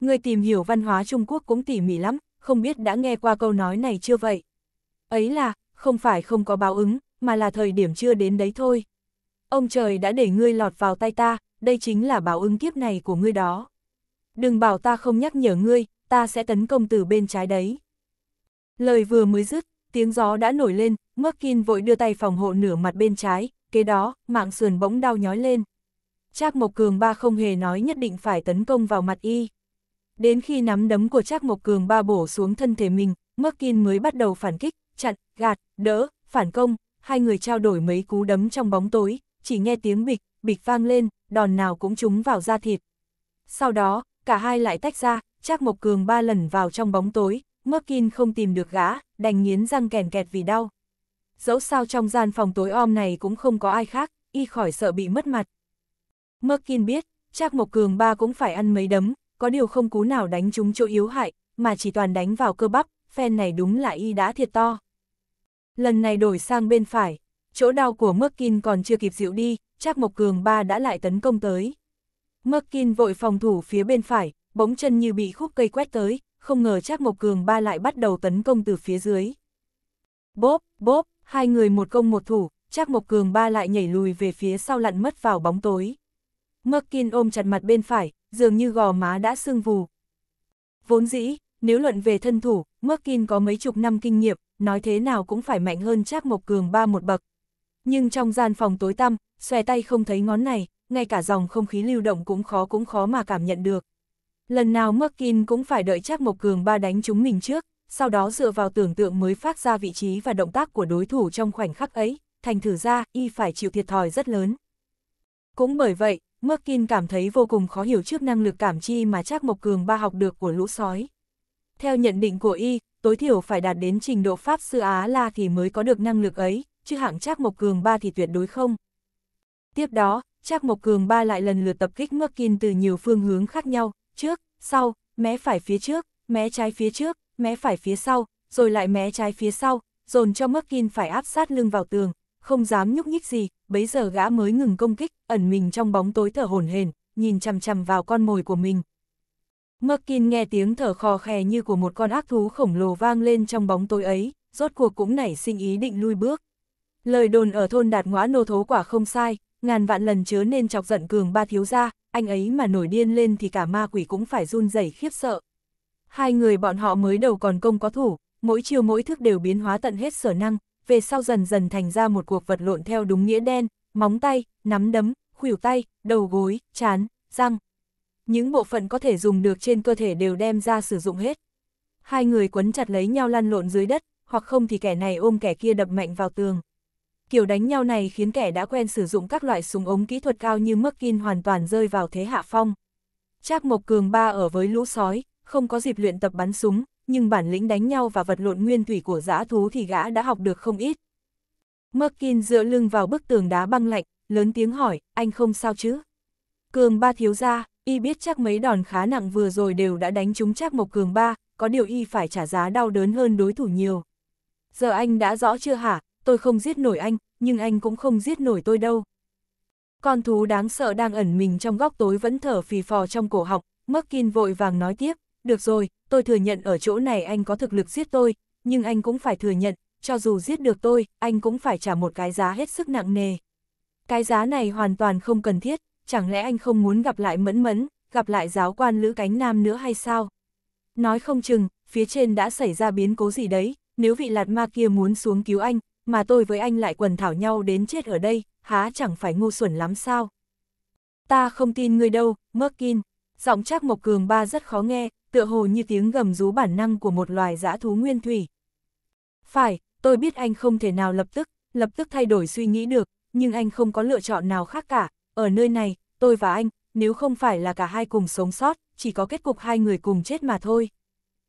Người tìm hiểu văn hóa Trung Quốc cũng tỉ mỉ lắm, không biết đã nghe qua câu nói này chưa vậy? Ấy là, không phải không có báo ứng, mà là thời điểm chưa đến đấy thôi. Ông trời đã để ngươi lọt vào tay ta, đây chính là báo ứng kiếp này của ngươi đó. Đừng bảo ta không nhắc nhở ngươi, ta sẽ tấn công từ bên trái đấy. Lời vừa mới dứt, tiếng gió đã nổi lên, Merkin vội đưa tay phòng hộ nửa mặt bên trái, kế đó, mạng sườn bỗng đau nhói lên. Trác Mộc Cường ba không hề nói nhất định phải tấn công vào mặt y. Đến khi nắm đấm của Trác Mộc Cường ba bổ xuống thân thể mình, Merkin mới bắt đầu phản kích, chặn, gạt, đỡ, phản công, hai người trao đổi mấy cú đấm trong bóng tối, chỉ nghe tiếng bịch, bịch vang lên, đòn nào cũng trúng vào da thịt. Sau đó, cả hai lại tách ra, Trác Mộc Cường ba lần vào trong bóng tối, Merkin không tìm được gã, đành nghiến răng kèn kẹt vì đau. Dẫu sao trong gian phòng tối om này cũng không có ai khác, y khỏi sợ bị mất mặt. Merkin biết, Trác Mộc Cường ba cũng phải ăn mấy đấm, có điều không cú nào đánh trúng chỗ yếu hại, mà chỉ toàn đánh vào cơ bắp, phen này đúng là y đã thiệt to. Lần này đổi sang bên phải, chỗ đau của Merkin còn chưa kịp dịu đi, Trác Mộc Cường ba đã lại tấn công tới. Merkin vội phòng thủ phía bên phải, bỗng chân như bị khúc cây quét tới, không ngờ Trác Mộc Cường ba lại bắt đầu tấn công từ phía dưới. Bốp, bốp, hai người một công một thủ, Trác Mộc Cường ba lại nhảy lùi về phía sau lặn mất vào bóng tối. Merkin ôm chặt mặt bên phải, dường như gò má đã sưng vù. Vốn dĩ, nếu luận về thân thủ, Merkin có mấy chục năm kinh nghiệm, nói thế nào cũng phải mạnh hơn Trác Mộc Cường ba một bậc, nhưng trong gian phòng tối tăm, xòe tay không thấy ngón này, ngay cả dòng không khí lưu động cũng khó cũng khó mà cảm nhận được. Lần nào Merkin cũng phải đợi chắc Mộc Cường ba đánh chúng mình trước, sau đó dựa vào tưởng tượng mới phát ra vị trí và động tác của đối thủ trong khoảnh khắc ấy, thành thử ra y phải chịu thiệt thòi rất lớn. Cũng bởi vậy, Merkin cảm thấy vô cùng khó hiểu trước năng lực cảm chi mà Trác Mộc Cường ba học được của lũ sói. Theo nhận định của y, tối thiểu phải đạt đến trình độ Pháp Sư Á La thì mới có được năng lực ấy, chứ hạng Trác Mộc Cường ba thì tuyệt đối không. Tiếp đó, Trác Mộc Cường ba lại lần lượt tập kích Merkin từ nhiều phương hướng khác nhau, trước, sau, mé phải phía trước, mé trái phía trước, mé phải phía sau, rồi lại mé trái phía sau, dồn cho Merkin phải áp sát lưng vào tường, không dám nhúc nhích gì, bấy giờ gã mới ngừng công kích, ẩn mình trong bóng tối thở hổn hển, nhìn chằm chằm vào con mồi của mình. Merkin nghe tiếng thở khò khè như của một con ác thú khổng lồ vang lên trong bóng tối ấy, rốt cuộc cũng nảy sinh ý định lui bước. Lời đồn ở thôn đạt ngõa nô thố quả không sai, ngàn vạn lần chớ nên chọc giận cường ba thiếu gia, anh ấy mà nổi điên lên thì cả ma quỷ cũng phải run rẩy khiếp sợ. Hai người bọn họ mới đầu còn công có thủ, mỗi chiều mỗi thức đều biến hóa tận hết sở năng, về sau dần dần thành ra một cuộc vật lộn theo đúng nghĩa đen, móng tay, nắm đấm, khuỷu tay, đầu gối, chán, răng. Những bộ phận có thể dùng được trên cơ thể đều đem ra sử dụng hết. Hai người quấn chặt lấy nhau lăn lộn dưới đất, hoặc không thì kẻ này ôm kẻ kia đập mạnh vào tường kiểu đánh nhau này khiến kẻ đã quen sử dụng các loại súng ống kỹ thuật cao như Merkin hoàn toàn rơi vào thế hạ phong. Trác Mộc Cường ba ở với lũ sói, không có dịp luyện tập bắn súng, nhưng bản lĩnh đánh nhau và vật lộn nguyên thủy của dã thú thì gã đã học được không ít. Merkin dựa lưng vào bức tường đá băng lạnh, lớn tiếng hỏi, anh không sao chứ? Cường ba thiếu ra, y biết chắc mấy đòn khá nặng vừa rồi đều đã đánh trúng Trác Mộc Cường ba, có điều y phải trả giá đau đớn hơn đối thủ nhiều. Giờ anh đã rõ chưa hả, tôi không giết nổi anh, nhưng anh cũng không giết nổi tôi đâu. Con thú đáng sợ đang ẩn mình trong góc tối vẫn thở phì phò trong cổ họng, Merkin vội vàng nói tiếp, được rồi, tôi thừa nhận ở chỗ này anh có thực lực giết tôi, nhưng anh cũng phải thừa nhận, cho dù giết được tôi, anh cũng phải trả một cái giá hết sức nặng nề. Cái giá này hoàn toàn không cần thiết, chẳng lẽ anh không muốn gặp lại mẫn mẫn, gặp lại giáo quan Lữ Cánh Nam nữa hay sao? Nói không chừng, phía trên đã xảy ra biến cố gì đấy, nếu vị lạt ma kia muốn xuống cứu anh, mà tôi với anh lại quần thảo nhau đến chết ở đây, há chẳng phải ngu xuẩn lắm sao. Ta không tin ngươi đâu, Merkin. Giọng Trác Mộc Cường ba rất khó nghe, tựa hồ như tiếng gầm rú bản năng của một loài dã thú nguyên thủy. Phải, tôi biết anh không thể nào lập tức, lập tức thay đổi suy nghĩ được, nhưng anh không có lựa chọn nào khác cả. Ở nơi này, tôi và anh, nếu không phải là cả hai cùng sống sót, chỉ có kết cục hai người cùng chết mà thôi.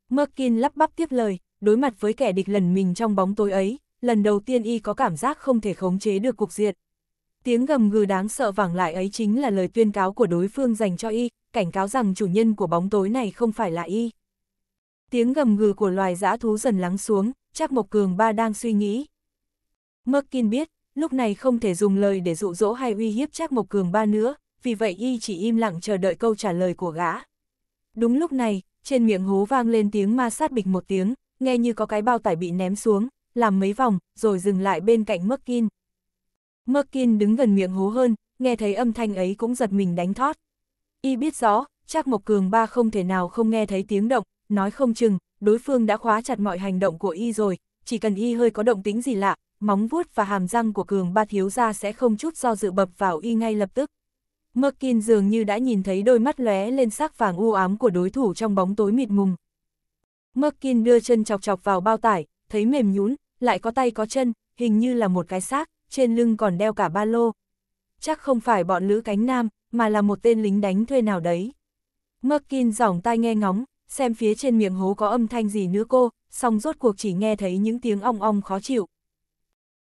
Merkin lắp bắp tiếp lời, đối mặt với kẻ địch lần mình trong bóng tối ấy, lần đầu tiên y có cảm giác không thể khống chế được cục diện. Tiếng gầm gừ đáng sợ vẳng lại ấy chính là lời tuyên cáo của đối phương dành cho y, cảnh cáo rằng chủ nhân của bóng tối này không phải là y. Tiếng gầm gừ của loài dã thú dần lắng xuống, chắc Mộc Cường Ba đang suy nghĩ. Merkin biết, lúc này không thể dùng lời để dụ dỗ hay uy hiếp chắc Mộc Cường Ba nữa, vì vậy y chỉ im lặng chờ đợi câu trả lời của gã. Đúng lúc này, trên miệng hố vang lên tiếng ma sát bịch một tiếng, nghe như có cái bao tải bị ném xuống, làm mấy vòng, rồi dừng lại bên cạnh Merkin. Merkin đứng gần miệng hố hơn, nghe thấy âm thanh ấy cũng giật mình đánh thót. Y biết rõ, chắc Mộc Cường ba không thể nào không nghe thấy tiếng động, nói không chừng, đối phương đã khóa chặt mọi hành động của Y rồi, chỉ cần Y hơi có động tính gì lạ, móng vuốt và hàm răng của Cường ba thiếu ra sẽ không chút do dự bập vào Y ngay lập tức. Merkin dường như đã nhìn thấy đôi mắt lóe lên sắc vàng u ám của đối thủ trong bóng tối mịt mùng. Merkin đưa chân chọc chọc vào bao tải, thấy mềm nhũn lại có tay có chân, hình như là một cái xác, trên lưng còn đeo cả ba lô. Chắc không phải bọn lữ cánh nam, mà là một tên lính đánh thuê nào đấy. Merkin giỏng tai nghe ngóng, xem phía trên miệng hố có âm thanh gì nữa cô, song rốt cuộc chỉ nghe thấy những tiếng ong ong khó chịu.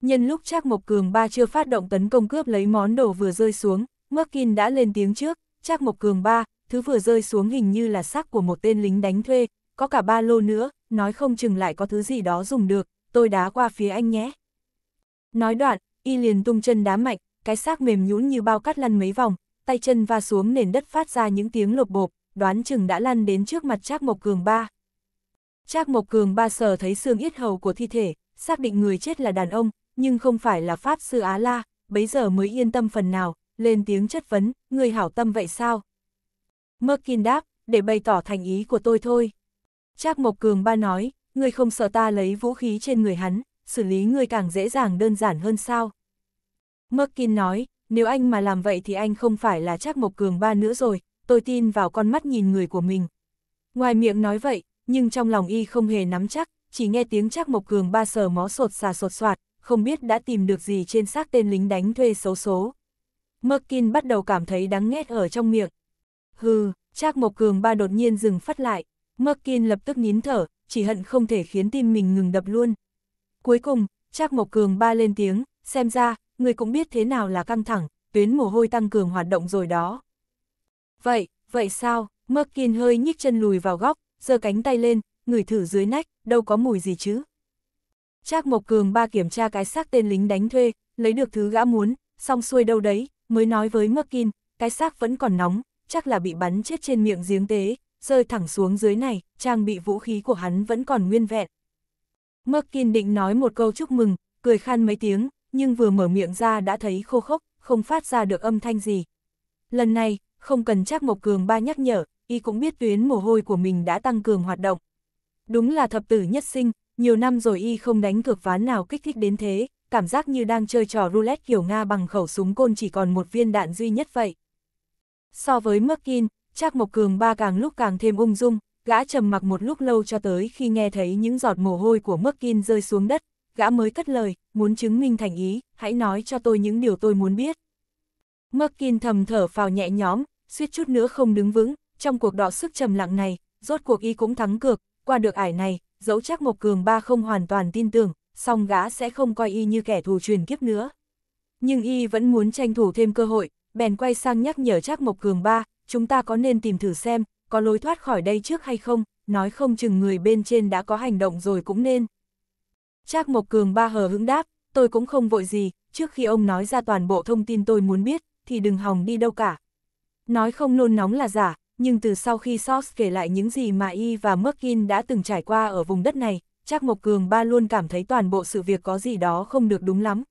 Nhân lúc Trác Mộc Cường ba chưa phát động tấn công cướp lấy món đồ vừa rơi xuống, Merkin đã lên tiếng trước, Trác Mộc Cường ba, thứ vừa rơi xuống hình như là xác của một tên lính đánh thuê, có cả ba lô nữa, nói không chừng lại có thứ gì đó dùng được, tôi đá qua phía anh nhé. Nói đoạn, y liền tung chân đá mạnh, cái xác mềm nhũn như bao cắt lăn mấy vòng, tay chân va xuống nền đất phát ra những tiếng lộp bộp, đoán chừng đã lăn đến trước mặt Trác Mộc Cường ba. Trác Mộc Cường ba sờ thấy xương yết hầu của thi thể, xác định người chết là đàn ông, nhưng không phải là Pháp Sư Á La, bấy giờ mới yên tâm phần nào, lên tiếng chất vấn, người hảo tâm vậy sao? Merkin đáp, để bày tỏ thành ý của tôi thôi. Trác Mộc Cường ba nói, ngươi không sợ ta lấy vũ khí trên người hắn, xử lý ngươi càng dễ dàng đơn giản hơn sao. Merkin nói, nếu anh mà làm vậy thì anh không phải là chắc Mộc Cường ba nữa rồi, tôi tin vào con mắt nhìn người của mình. Ngoài miệng nói vậy, nhưng trong lòng y không hề nắm chắc, chỉ nghe tiếng chắc Mộc Cường ba sờ mó sột xà sột soạt, không biết đã tìm được gì trên xác tên lính đánh thuê xấu số. Merkin bắt đầu cảm thấy đắng ghét ở trong miệng. Hừ, chắc Mộc Cường ba đột nhiên dừng phát lại. Merkin lập tức nín thở, chỉ hận không thể khiến tim mình ngừng đập luôn. Cuối cùng, Trác Mộc Cường ba lên tiếng, xem ra, người cũng biết thế nào là căng thẳng, tuyến mồ hôi tăng cường hoạt động rồi đó. Vậy, vậy sao? Merkin hơi nhích chân lùi vào góc, giơ cánh tay lên, ngửi thử dưới nách, đâu có mùi gì chứ. Trác Mộc Cường ba kiểm tra cái xác tên lính đánh thuê, lấy được thứ gã muốn, xong xuôi đâu đấy, mới nói với Merkin, cái xác vẫn còn nóng, chắc là bị bắn chết trên miệng giếng tế, rơi thẳng xuống dưới này, trang bị vũ khí của hắn vẫn còn nguyên vẹn. Mắc kiên định nói một câu chúc mừng, cười khan mấy tiếng, nhưng vừa mở miệng ra đã thấy khô khốc, không phát ra được âm thanh gì. Lần này, không cần chắc Mộc Cường ba nhắc nhở, y cũng biết tuyến mồ hôi của mình đã tăng cường hoạt động. Đúng là thập tử nhất sinh, nhiều năm rồi y không đánh cược ván nào kích thích đến thế, cảm giác như đang chơi trò roulette kiểu Nga bằng khẩu súng côn chỉ còn một viên đạn duy nhất vậy. So với Merkin, Trác Mộc Cường ba càng lúc càng thêm ung dung, gã trầm mặc một lúc lâu cho tới khi nghe thấy những giọt mồ hôi của Merkin rơi xuống đất, gã mới cất lời, muốn chứng minh thành ý, hãy nói cho tôi những điều tôi muốn biết. Merkin thầm thở phào nhẹ nhõm, suýt chút nữa không đứng vững, trong cuộc đọ sức trầm lặng này, rốt cuộc y cũng thắng cược, qua được ải này, dẫu Trác Mộc Cường ba không hoàn toàn tin tưởng, song gã sẽ không coi y như kẻ thù truyền kiếp nữa. Nhưng y vẫn muốn tranh thủ thêm cơ hội, bèn quay sang nhắc nhở Trác Mộc Cường ba, chúng ta có nên tìm thử xem, có lối thoát khỏi đây trước hay không, nói không chừng người bên trên đã có hành động rồi cũng nên. Trác Mộc Cường ba hờ hững đáp, tôi cũng không vội gì, trước khi ông nói ra toàn bộ thông tin tôi muốn biết, thì đừng hòng đi đâu cả. Nói không nôn nóng là giả, nhưng từ sau khi Source kể lại những gì mà Y và Merkin đã từng trải qua ở vùng đất này, Trác Mộc Cường ba luôn cảm thấy toàn bộ sự việc có gì đó không được đúng lắm,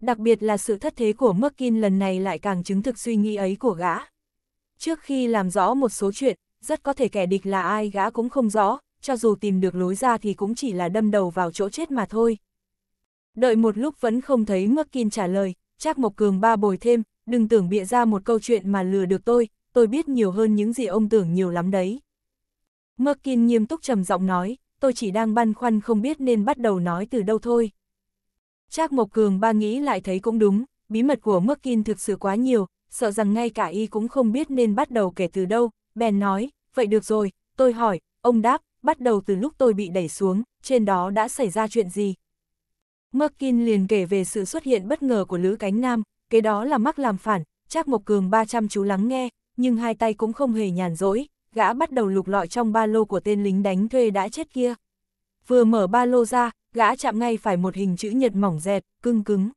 đặc biệt là sự thất thế của Merkin lần này lại càng chứng thực suy nghĩ ấy của gã. Trước khi làm rõ một số chuyện, rất có thể kẻ địch là ai gã cũng không rõ, cho dù tìm được lối ra thì cũng chỉ là đâm đầu vào chỗ chết mà thôi. Đợi một lúc vẫn không thấy Merkin trả lời, chắc Mộc Cường ba bồi thêm, đừng tưởng bịa ra một câu chuyện mà lừa được tôi, tôi biết nhiều hơn những gì ông tưởng nhiều lắm đấy. Merkin nghiêm túc trầm giọng nói, tôi chỉ đang băn khoăn không biết nên bắt đầu nói từ đâu thôi. Trác Mộc Cường ba nghĩ lại thấy cũng đúng, bí mật của Merkin thực sự quá nhiều, sợ rằng ngay cả y cũng không biết nên bắt đầu kể từ đâu, bèn nói, vậy được rồi, tôi hỏi, ông đáp, bắt đầu từ lúc tôi bị đẩy xuống, trên đó đã xảy ra chuyện gì? Merkin liền kể về sự xuất hiện bất ngờ của Lữ Cánh Nam, kế đó là mắc làm phản, Trác Mộc Cường ba chăm chú lắng nghe, nhưng hai tay cũng không hề nhàn rỗi, gã bắt đầu lục lọi trong ba lô của tên lính đánh thuê đã chết kia. Vừa mở ba lô ra, gã chạm ngay phải một hình chữ nhật mỏng dẹt, cưng cứng.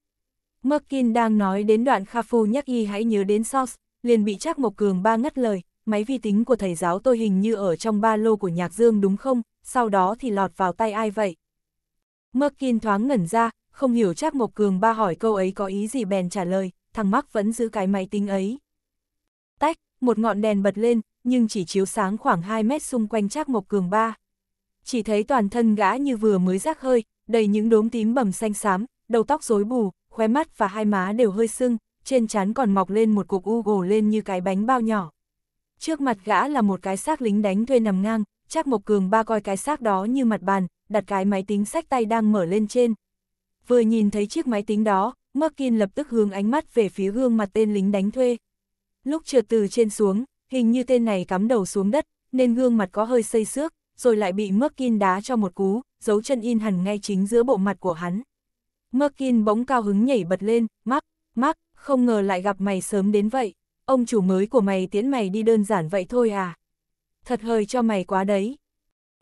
Merkin đang nói đến đoạn Kha Phu nhắc y hãy nhớ đến Source, liền bị Trác Mộc Cường ba ngắt lời, máy vi tính của thầy giáo tôi hình như ở trong ba lô của Nhạc Dương đúng không, sau đó thì lọt vào tay ai vậy? Merkin thoáng ngẩn ra, không hiểu Trác Mộc Cường ba hỏi câu ấy có ý gì bèn trả lời, thằng Mark vẫn giữ cái máy tính ấy. Tách, một ngọn đèn bật lên, nhưng chỉ chiếu sáng khoảng 2 mét xung quanh Trác Mộc Cường ba chỉ thấy toàn thân gã như vừa mới rác hơi, đầy những đốm tím bầm xanh xám, đầu tóc rối bù, khóe mắt và hai má đều hơi sưng, trên trán còn mọc lên một cục u gồ lên như cái bánh bao nhỏ. Trước mặt gã là một cái xác lính đánh thuê nằm ngang, chắc Mộc Cường ba coi cái xác đó như mặt bàn, đặt cái máy tính sách tay đang mở lên trên. Vừa nhìn thấy chiếc máy tính đó, Merkin lập tức hướng ánh mắt về phía gương mặt tên lính đánh thuê. Lúc trượt từ trên xuống, hình như tên này cắm đầu xuống đất, nên gương mặt có hơi xây xước, rồi lại bị Merkin đá cho một cú, dấu chân in hẳn ngay chính giữa bộ mặt của hắn. Merkin bỗng cao hứng nhảy bật lên, mắc, mắc, không ngờ lại gặp mày sớm đến vậy, ông chủ mới của mày tiến mày đi đơn giản vậy thôi à. Thật hơi cho mày quá đấy.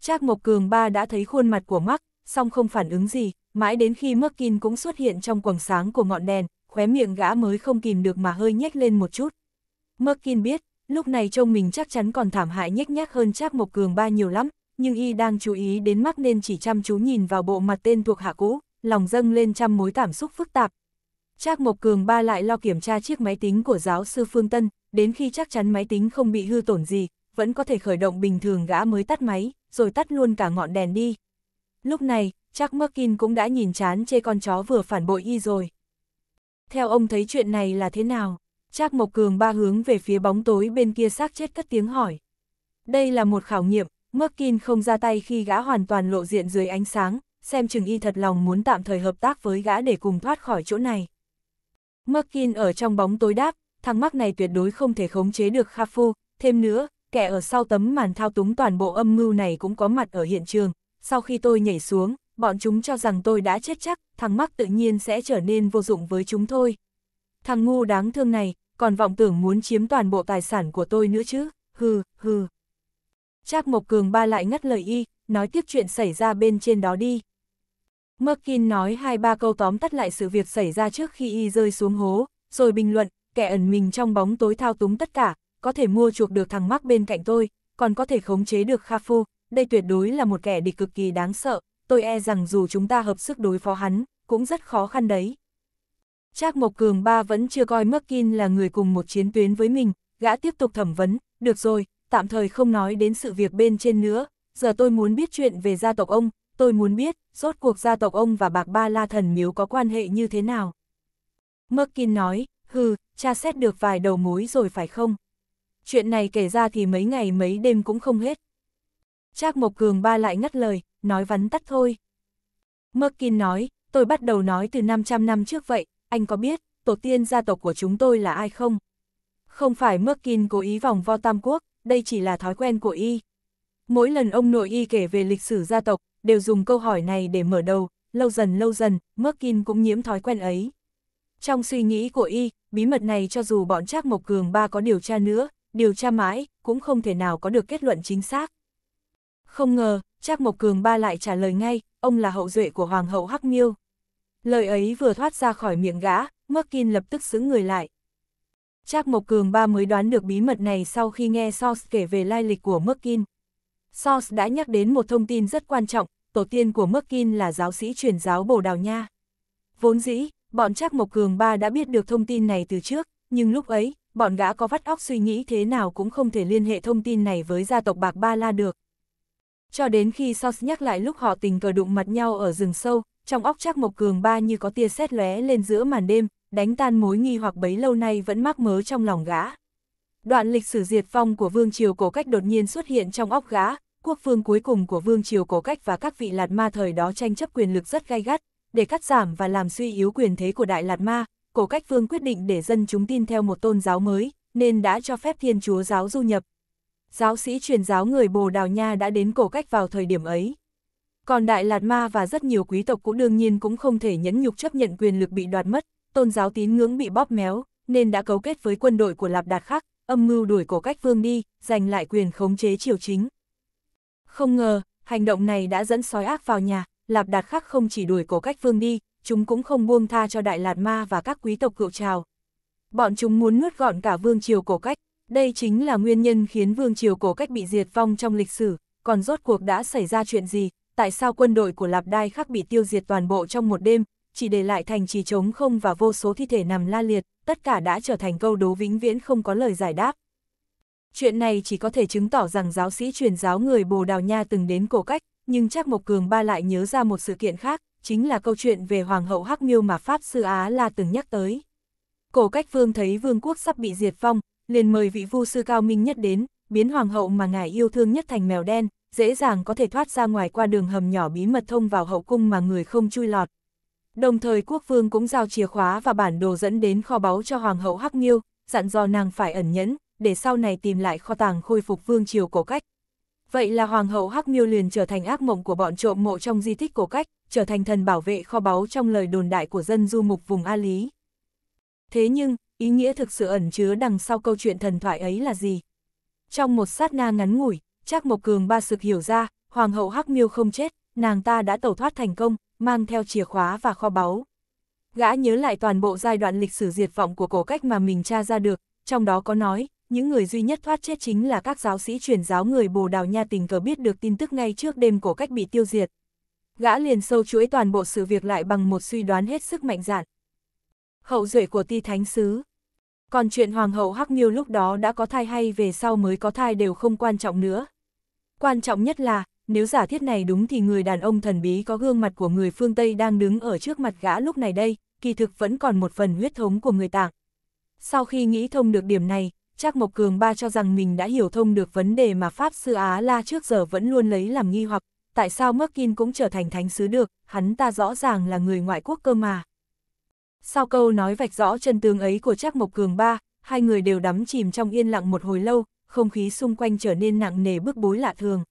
Trác Mộc Cường ba đã thấy khuôn mặt của mắc, song không phản ứng gì, mãi đến khi Merkin cũng xuất hiện trong quầng sáng của ngọn đèn, khóe miệng gã mới không kìm được mà hơi nhếch lên một chút. Merkin biết, lúc này trông mình chắc chắn còn thảm hại nhếch nhác hơn Trác Mộc Cường ba nhiều lắm, nhưng y đang chú ý đến mắt nên chỉ chăm chú nhìn vào bộ mặt tên thuộc hạ cũ, lòng dâng lên trăm mối cảm xúc phức tạp. Trác Mộc Cường ba lại lo kiểm tra chiếc máy tính của giáo sư Phương Tân, đến khi chắc chắn máy tính không bị hư tổn gì, vẫn có thể khởi động bình thường gã mới tắt máy, rồi tắt luôn cả ngọn đèn đi. Lúc này, Trác Merkin cũng đã nhìn chán chê con chó vừa phản bội y rồi. Theo ông thấy chuyện này là thế nào? Trác Mộc Cường ba hướng về phía bóng tối bên kia xác chết cất tiếng hỏi. Đây là một khảo nghiệm, Merkin không ra tay khi gã hoàn toàn lộ diện dưới ánh sáng, xem chừng y thật lòng muốn tạm thời hợp tác với gã để cùng thoát khỏi chỗ này. Merkin ở trong bóng tối đáp, thằng mắc này tuyệt đối không thể khống chế được Kha Phu, thêm nữa, kẻ ở sau tấm màn thao túng toàn bộ âm mưu này cũng có mặt ở hiện trường, sau khi tôi nhảy xuống, bọn chúng cho rằng tôi đã chết chắc, thằng mắc tự nhiên sẽ trở nên vô dụng với chúng thôi. Thằng ngu đáng thương này, còn vọng tưởng muốn chiếm toàn bộ tài sản của tôi nữa chứ, hừ, hừ. Trác Mộc Cường ba lại ngắt lời y, nói tiếp chuyện xảy ra bên trên đó đi. Merkin nói hai ba câu tóm tắt lại sự việc xảy ra trước khi y rơi xuống hố, rồi bình luận, kẻ ẩn mình trong bóng tối thao túng tất cả, có thể mua chuộc được thằng mắc bên cạnh tôi, còn có thể khống chế được Kha Phu, đây tuyệt đối là một kẻ địch cực kỳ đáng sợ, tôi e rằng dù chúng ta hợp sức đối phó hắn, cũng rất khó khăn đấy. Trác Mộc Cường ba vẫn chưa coi Merkin là người cùng một chiến tuyến với mình, gã tiếp tục thẩm vấn, được rồi, tạm thời không nói đến sự việc bên trên nữa, giờ tôi muốn biết chuyện về gia tộc ông, tôi muốn biết, rốt cuộc gia tộc ông và bạc ba la thần miếu có quan hệ như thế nào. Merkin nói, hừ, cha xét được vài đầu mối rồi phải không? Chuyện này kể ra thì mấy ngày mấy đêm cũng không hết. Trác Mộc Cường ba lại ngắt lời, nói vắn tắt thôi. Merkin nói, tôi bắt đầu nói từ 500 năm trước vậy, anh có biết, tổ tiên gia tộc của chúng tôi là ai không? Không phải Merkin cố ý vòng vo Tam Quốc, đây chỉ là thói quen của y. Mỗi lần ông nội y kể về lịch sử gia tộc, đều dùng câu hỏi này để mở đầu, lâu dần lâu dần, Merkin cũng nhiễm thói quen ấy. Trong suy nghĩ của y, bí mật này cho dù bọn Trác Mộc Cường ba có điều tra nữa, điều tra mãi, cũng không thể nào có được kết luận chính xác. Không ngờ, Trác Mộc Cường ba lại trả lời ngay, ông là hậu duệ của Hoàng hậu Hắc Miêu. Lời ấy vừa thoát ra khỏi miệng gã, Merkin lập tức xứng người lại, Trác Mộc Cường ba mới đoán được bí mật này sau khi nghe Source kể về lai lịch của Merkin. Source đã nhắc đến một thông tin rất quan trọng, tổ tiên của Merkin là giáo sĩ truyền giáo Bồ Đào Nha. Vốn dĩ, bọn Trác Mộc Cường ba đã biết được thông tin này từ trước, nhưng lúc ấy, bọn gã có vắt óc suy nghĩ thế nào cũng không thể liên hệ thông tin này với gia tộc Bạc Ba La được. Cho đến khi Sos nhắc lại lúc họ tình cờ đụng mặt nhau ở rừng sâu, trong óc chắc Mộc Cường ba như có tia sét lóe lên giữa màn đêm, đánh tan mối nghi hoặc bấy lâu nay vẫn mắc mớ trong lòng gã. Đoạn lịch sử diệt vong của vương triều cổ cách đột nhiên xuất hiện trong óc gã, quốc vương cuối cùng của vương triều cổ cách và các vị lạt ma thời đó tranh chấp quyền lực rất gai gắt, để cắt giảm và làm suy yếu quyền thế của đại lạt ma, cổ cách vương quyết định để dân chúng tin theo một tôn giáo mới, nên đã cho phép thiên chúa giáo du nhập. Giáo sĩ truyền giáo người Bồ Đào Nha đã đến cổ cách vào thời điểm ấy. Còn Đại Lạt Ma và rất nhiều quý tộc cũng đương nhiên cũng không thể nhẫn nhục chấp nhận quyền lực bị đoạt mất, tôn giáo tín ngưỡng bị bóp méo, nên đã cấu kết với quân đội của Lạp Đạt Khắc, âm mưu đuổi cổ cách vương đi, giành lại quyền khống chế triều chính. Không ngờ, hành động này đã dẫn sói ác vào nhà, Lạp Đạt Khắc không chỉ đuổi cổ cách vương đi, chúng cũng không buông tha cho Đại Lạt Ma và các quý tộc cựu trào. Bọn chúng muốn nuốt gọn cả vương triều cổ cách, đây chính là nguyên nhân khiến vương triều cổ cách bị diệt vong trong lịch sử, còn rốt cuộc đã xảy ra chuyện gì, tại sao quân đội của Lạp Đai Khắc bị tiêu diệt toàn bộ trong một đêm, chỉ để lại thành trì trống không và vô số thi thể nằm la liệt, tất cả đã trở thành câu đố vĩnh viễn không có lời giải đáp. Chuyện này chỉ có thể chứng tỏ rằng giáo sĩ truyền giáo người Bồ Đào Nha từng đến cổ cách, nhưng chắc Mộc Cường Ba lại nhớ ra một sự kiện khác, chính là câu chuyện về Hoàng hậu Hắc Miêu mà Pháp Sư Á La từng nhắc tới. Cổ cách vương thấy vương quốc sắp bị diệt phong, liền mời vị vu sư cao minh nhất đến, biến hoàng hậu mà ngài yêu thương nhất thành mèo đen, dễ dàng có thể thoát ra ngoài qua đường hầm nhỏ bí mật thông vào hậu cung mà người không chui lọt, Đồng thời quốc vương cũng giao chìa khóa và bản đồ dẫn đến kho báu cho Hoàng hậu Hắc Nghiêu, dặn dò nàng phải ẩn nhẫn, để sau này tìm lại kho tàng khôi phục vương triều cổ cách. Vậy là Hoàng hậu Hắc Miêu liền trở thành ác mộng của bọn trộm mộ trong di tích cổ cách, trở thành thần bảo vệ kho báu trong lời đồn đại của dân du mục vùng A Lý. Thế nhưng, ý nghĩa thực sự ẩn chứa đằng sau câu chuyện thần thoại ấy là gì? Trong một sát na ngắn ngủi, Trác Mộc Cường ba sực hiểu ra, Hoàng hậu Hắc Miêu không chết, nàng ta đã tẩu thoát thành công, mang theo chìa khóa và kho báu. Gã nhớ lại toàn bộ giai đoạn lịch sử diệt vọng của cổ cách mà mình tra ra được, trong đó có nói, những người duy nhất thoát chết chính là các giáo sĩ truyền giáo người Bồ Đào Nha tình cờ biết được tin tức ngay trước đêm cổ cách bị tiêu diệt. Gã liền sâu chuỗi toàn bộ sự việc lại bằng một suy đoán hết sức mạnh dạn. Hậu duệ của ti thánh sứ Còn chuyện hoàng hậu Hắc Miêu lúc đó đã có thai hay về sau mới có thai đều không quan trọng nữa. Quan trọng nhất là, nếu giả thiết này đúng thì người đàn ông thần bí có gương mặt của người phương Tây đang đứng ở trước mặt gã lúc này đây, kỳ thực vẫn còn một phần huyết thống của người tạng. Sau khi nghĩ thông được điểm này, Trác Mộc Cường Ba cho rằng mình đã hiểu thông được vấn đề mà Pháp Sư Á La trước giờ vẫn luôn lấy làm nghi hoặc, tại sao Merkin cũng trở thành thánh sứ được, hắn ta rõ ràng là người ngoại quốc cơ mà. Sau câu nói vạch rõ chân tướng ấy của Trác Mộc Cường Ba, hai người đều đắm chìm trong yên lặng một hồi lâu, không khí xung quanh trở nên nặng nề bức bối lạ thường.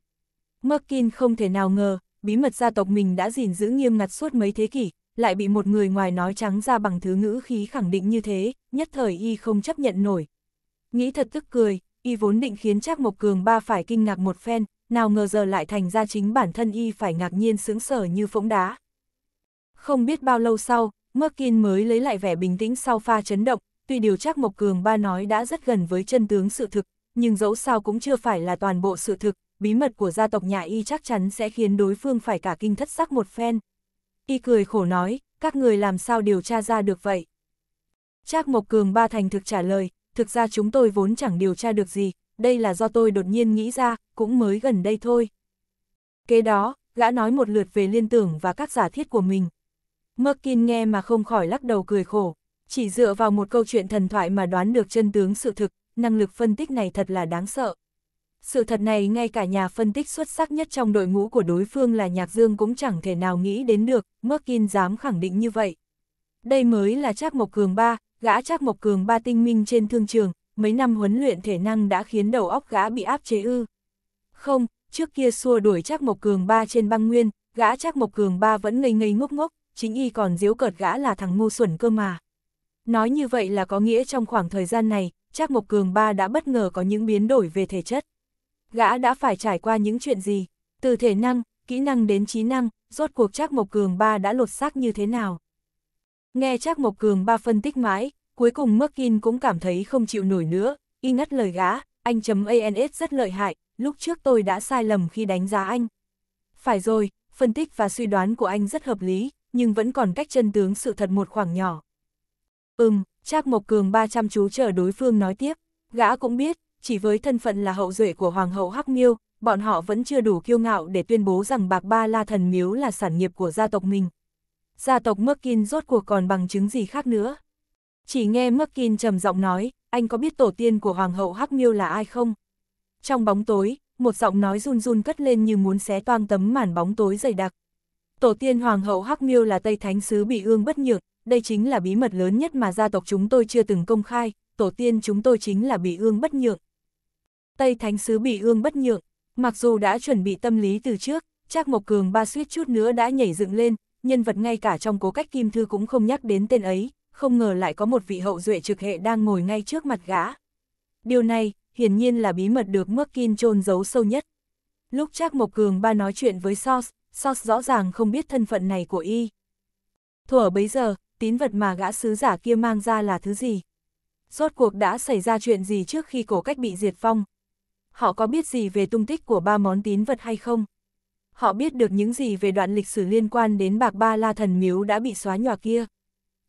Merkin không thể nào ngờ, bí mật gia tộc mình đã gìn giữ nghiêm ngặt suốt mấy thế kỷ, lại bị một người ngoài nói trắng ra bằng thứ ngữ khí khẳng định như thế, nhất thời y không chấp nhận nổi. Nghĩ thật tức cười, y vốn định khiến Trác Mộc Cường ba phải kinh ngạc một phen, nào ngờ giờ lại thành ra chính bản thân y phải ngạc nhiên sướng sở như phỗng đá. Không biết bao lâu sau, Merkin mới lấy lại vẻ bình tĩnh sau pha chấn động, tuy điều Trác Mộc Cường ba nói đã rất gần với chân tướng sự thực, nhưng dẫu sao cũng chưa phải là toàn bộ sự thực, bí mật của gia tộc nhà y chắc chắn sẽ khiến đối phương phải cả kinh thất sắc một phen. Y cười khổ nói, các người làm sao điều tra ra được vậy? Trác Mộc Cường ba thành thực trả lời, thực ra chúng tôi vốn chẳng điều tra được gì, đây là do tôi đột nhiên nghĩ ra, cũng mới gần đây thôi. Kế đó, gã nói một lượt về liên tưởng và các giả thiết của mình. Mơ Merkin nghe mà không khỏi lắc đầu cười khổ, chỉ dựa vào một câu chuyện thần thoại mà đoán được chân tướng sự thực, năng lực phân tích này thật là đáng sợ. Sự thật này ngay cả nhà phân tích xuất sắc nhất trong đội ngũ của đối phương là Nhạc Dương cũng chẳng thể nào nghĩ đến được, Merkin dám khẳng định như vậy. Đây mới là Trác Mộc Cường ba, gã Trác Mộc Cường ba tinh minh trên thương trường, mấy năm huấn luyện thể năng đã khiến đầu óc gã bị áp chế ư. Không, trước kia xua đuổi Trác Mộc Cường ba trên băng nguyên, gã Trác Mộc Cường ba vẫn ngây ngây ngốc ngốc, chính y còn diếu cợt gã là thằng ngu xuẩn cơ mà. Nói như vậy là có nghĩa trong khoảng thời gian này, Trác Mộc Cường ba đã bất ngờ có những biến đổi về thể chất gã đã phải trải qua những chuyện gì, từ thể năng, kỹ năng đến trí năng, rốt cuộc Trác Mộc Cường ba đã lột xác như thế nào. Nghe Trác Mộc Cường ba phân tích mãi, cuối cùng Merkin cũng cảm thấy không chịu nổi nữa, y ngắt lời gã, anh chấm ANS rất lợi hại, lúc trước tôi đã sai lầm khi đánh giá anh. Phải rồi, phân tích và suy đoán của anh rất hợp lý, nhưng vẫn còn cách chân tướng sự thật một khoảng nhỏ. Ừm, Trác Mộc Cường ba chăm chú chờ đối phương nói tiếp, gã cũng biết, chỉ với thân phận là hậu duệ của Hoàng hậu Hắc Miêu, bọn họ vẫn chưa đủ kiêu ngạo để tuyên bố rằng Bạc Ba La Thần Miếu là sản nghiệp của gia tộc mình. Gia tộc Merkin rốt cuộc còn bằng chứng gì khác nữa? Chỉ nghe Merkin trầm giọng nói, anh có biết tổ tiên của Hoàng hậu Hắc Miêu là ai không? Trong bóng tối, một giọng nói run run cất lên như muốn xé toang tấm màn bóng tối dày đặc. Tổ tiên Hoàng hậu Hắc Miêu là Tây Thánh Sứ bị ương bất nhược, đây chính là bí mật lớn nhất mà gia tộc chúng tôi chưa từng công khai, tổ tiên chúng tôi chính là bị ương bất nhược. Tây Thánh Sứ bị ương bất nhượng, mặc dù đã chuẩn bị tâm lý từ trước, Trác Mộc Cường ba suýt chút nữa đã nhảy dựng lên, nhân vật ngay cả trong cố cách kim thư cũng không nhắc đến tên ấy, không ngờ lại có một vị hậu duệ trực hệ đang ngồi ngay trước mặt gã. Điều này, hiển nhiên là bí mật được kim chôn giấu sâu nhất. Lúc Trác Mộc Cường ba nói chuyện với Sos, Sos rõ ràng không biết thân phận này của y. Thuở bấy giờ, tín vật mà gã sứ giả kia mang ra là thứ gì? Rốt cuộc đã xảy ra chuyện gì trước khi cổ cách bị diệt phong? họ có biết gì về tung tích của ba món tín vật hay không? Họ biết được những gì về đoạn lịch sử liên quan đến bạc ba la thần miếu đã bị xóa nhòa kia?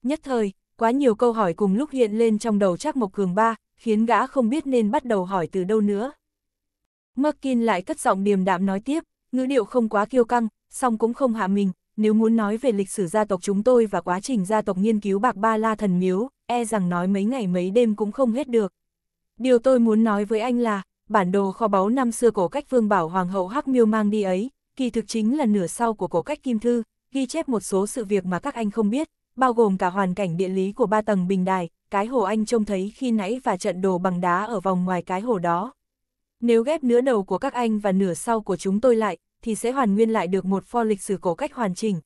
Nhất thời, quá nhiều câu hỏi cùng lúc hiện lên trong đầu Trác Mộc Cường ba, khiến gã không biết nên bắt đầu hỏi từ đâu nữa. Merkin lại cất giọng điềm đạm nói tiếp, ngữ điệu không quá kiêu căng, song cũng không hạ mình, nếu muốn nói về lịch sử gia tộc chúng tôi và quá trình gia tộc nghiên cứu bạc ba la thần miếu, e rằng nói mấy ngày mấy đêm cũng không hết được. Điều tôi muốn nói với anh là, bản đồ kho báu năm xưa cổ cách Vương Bảo Hoàng hậu Hắc Miêu mang đi ấy, kỳ thực chính là nửa sau của cổ cách Kim Thư, ghi chép một số sự việc mà các anh không biết, bao gồm cả hoàn cảnh địa lý của ba tầng bình đài, cái hồ anh trông thấy khi nãy và trận đồ bằng đá ở vòng ngoài cái hồ đó. Nếu ghép nửa đầu của các anh và nửa sau của chúng tôi lại, thì sẽ hoàn nguyên lại được một pho lịch sử cổ cách hoàn chỉnh.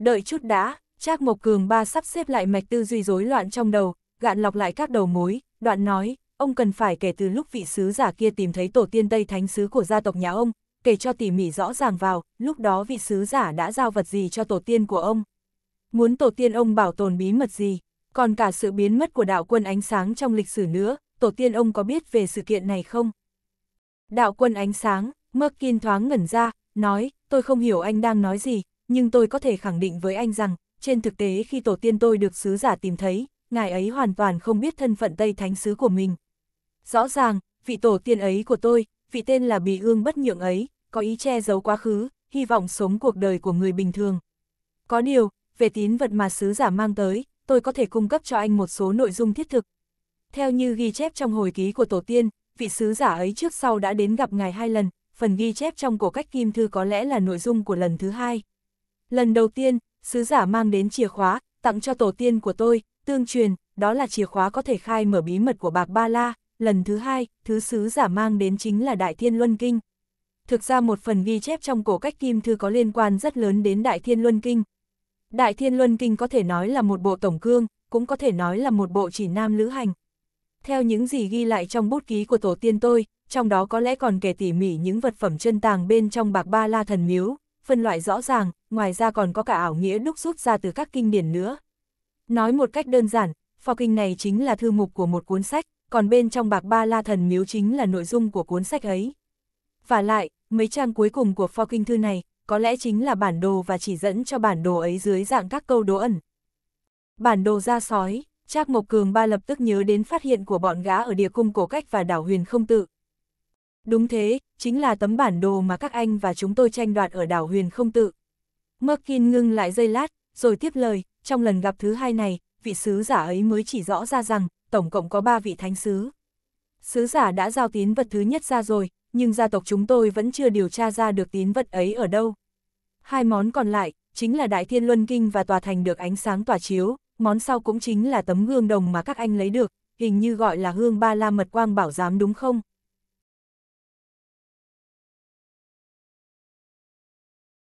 Đợi chút đã, Trác Mộc Cường ba sắp xếp lại mạch tư duy rối loạn trong đầu, gạn lọc lại các đầu mối, đoạn nói, ông cần phải kể từ lúc vị sứ giả kia tìm thấy tổ tiên Tây Thánh Sứ của gia tộc nhà ông, kể cho tỉ mỉ rõ ràng vào, lúc đó vị sứ giả đã giao vật gì cho tổ tiên của ông. Muốn tổ tiên ông bảo tồn bí mật gì, còn cả sự biến mất của đạo quân ánh sáng trong lịch sử nữa, tổ tiên ông có biết về sự kiện này không? Đạo quân ánh sáng, Merkin thoáng ngẩn ra, nói, tôi không hiểu anh đang nói gì, nhưng tôi có thể khẳng định với anh rằng, trên thực tế khi tổ tiên tôi được sứ giả tìm thấy, ngài ấy hoàn toàn không biết thân phận Tây Thánh Sứ của mình, Rõ ràng, vị tổ tiên ấy của tôi, vị tên là Bì Ương bất nhượng ấy, có ý che giấu quá khứ, hy vọng sống cuộc đời của người bình thường. Có điều, về tín vật mà sứ giả mang tới, tôi có thể cung cấp cho anh một số nội dung thiết thực. Theo như ghi chép trong hồi ký của tổ tiên, vị sứ giả ấy trước sau đã đến gặp ngài hai lần, phần ghi chép trong cổ cách kim thư có lẽ là nội dung của lần thứ hai. Lần đầu tiên, sứ giả mang đến chìa khóa, tặng cho tổ tiên của tôi, tương truyền, đó là chìa khóa có thể khai mở bí mật của bạc ba la, lần thứ hai, thứ sứ giả mang đến chính là Đại Thiên Luân Kinh. Thực ra một phần ghi chép trong cổ cách kim thư có liên quan rất lớn đến Đại Thiên Luân Kinh. Đại Thiên Luân Kinh có thể nói là một bộ tổng cương, cũng có thể nói là một bộ chỉ nam lữ hành. Theo những gì ghi lại trong bút ký của tổ tiên tôi, trong đó có lẽ còn kể tỉ mỉ những vật phẩm chân tàng bên trong bạc ba la thần miếu, phân loại rõ ràng, ngoài ra còn có cả ảo nghĩa đúc rút ra từ các kinh điển nữa. Nói một cách đơn giản, phò kinh này chính là thư mục của một cuốn sách, còn bên trong bạc ba la thần miếu chính là nội dung của cuốn sách ấy. Và lại, mấy trang cuối cùng của pho kinh thư này, có lẽ chính là bản đồ và chỉ dẫn cho bản đồ ấy dưới dạng các câu đố ẩn. Bản đồ ra sói, Trác Mộc Cường ba lập tức nhớ đến phát hiện của bọn gã ở địa cung cổ cách và đảo huyền không tự. Đúng thế, chính là tấm bản đồ mà các anh và chúng tôi tranh đoạt ở đảo huyền không tự. Merkin ngưng lại giây lát, rồi tiếp lời, trong lần gặp thứ hai này, vị sứ giả ấy mới chỉ rõ ra rằng, tổng cộng có 3 vị thánh sứ. Sứ giả đã giao tín vật thứ nhất ra rồi, nhưng gia tộc chúng tôi vẫn chưa điều tra ra được tín vật ấy ở đâu. Hai món còn lại, chính là Đại Thiên Luân Kinh và Tòa Thành được ánh sáng tỏa chiếu, món sau cũng chính là tấm gương đồng mà các anh lấy được, hình như gọi là hương ba la mật quang bảo giám đúng không?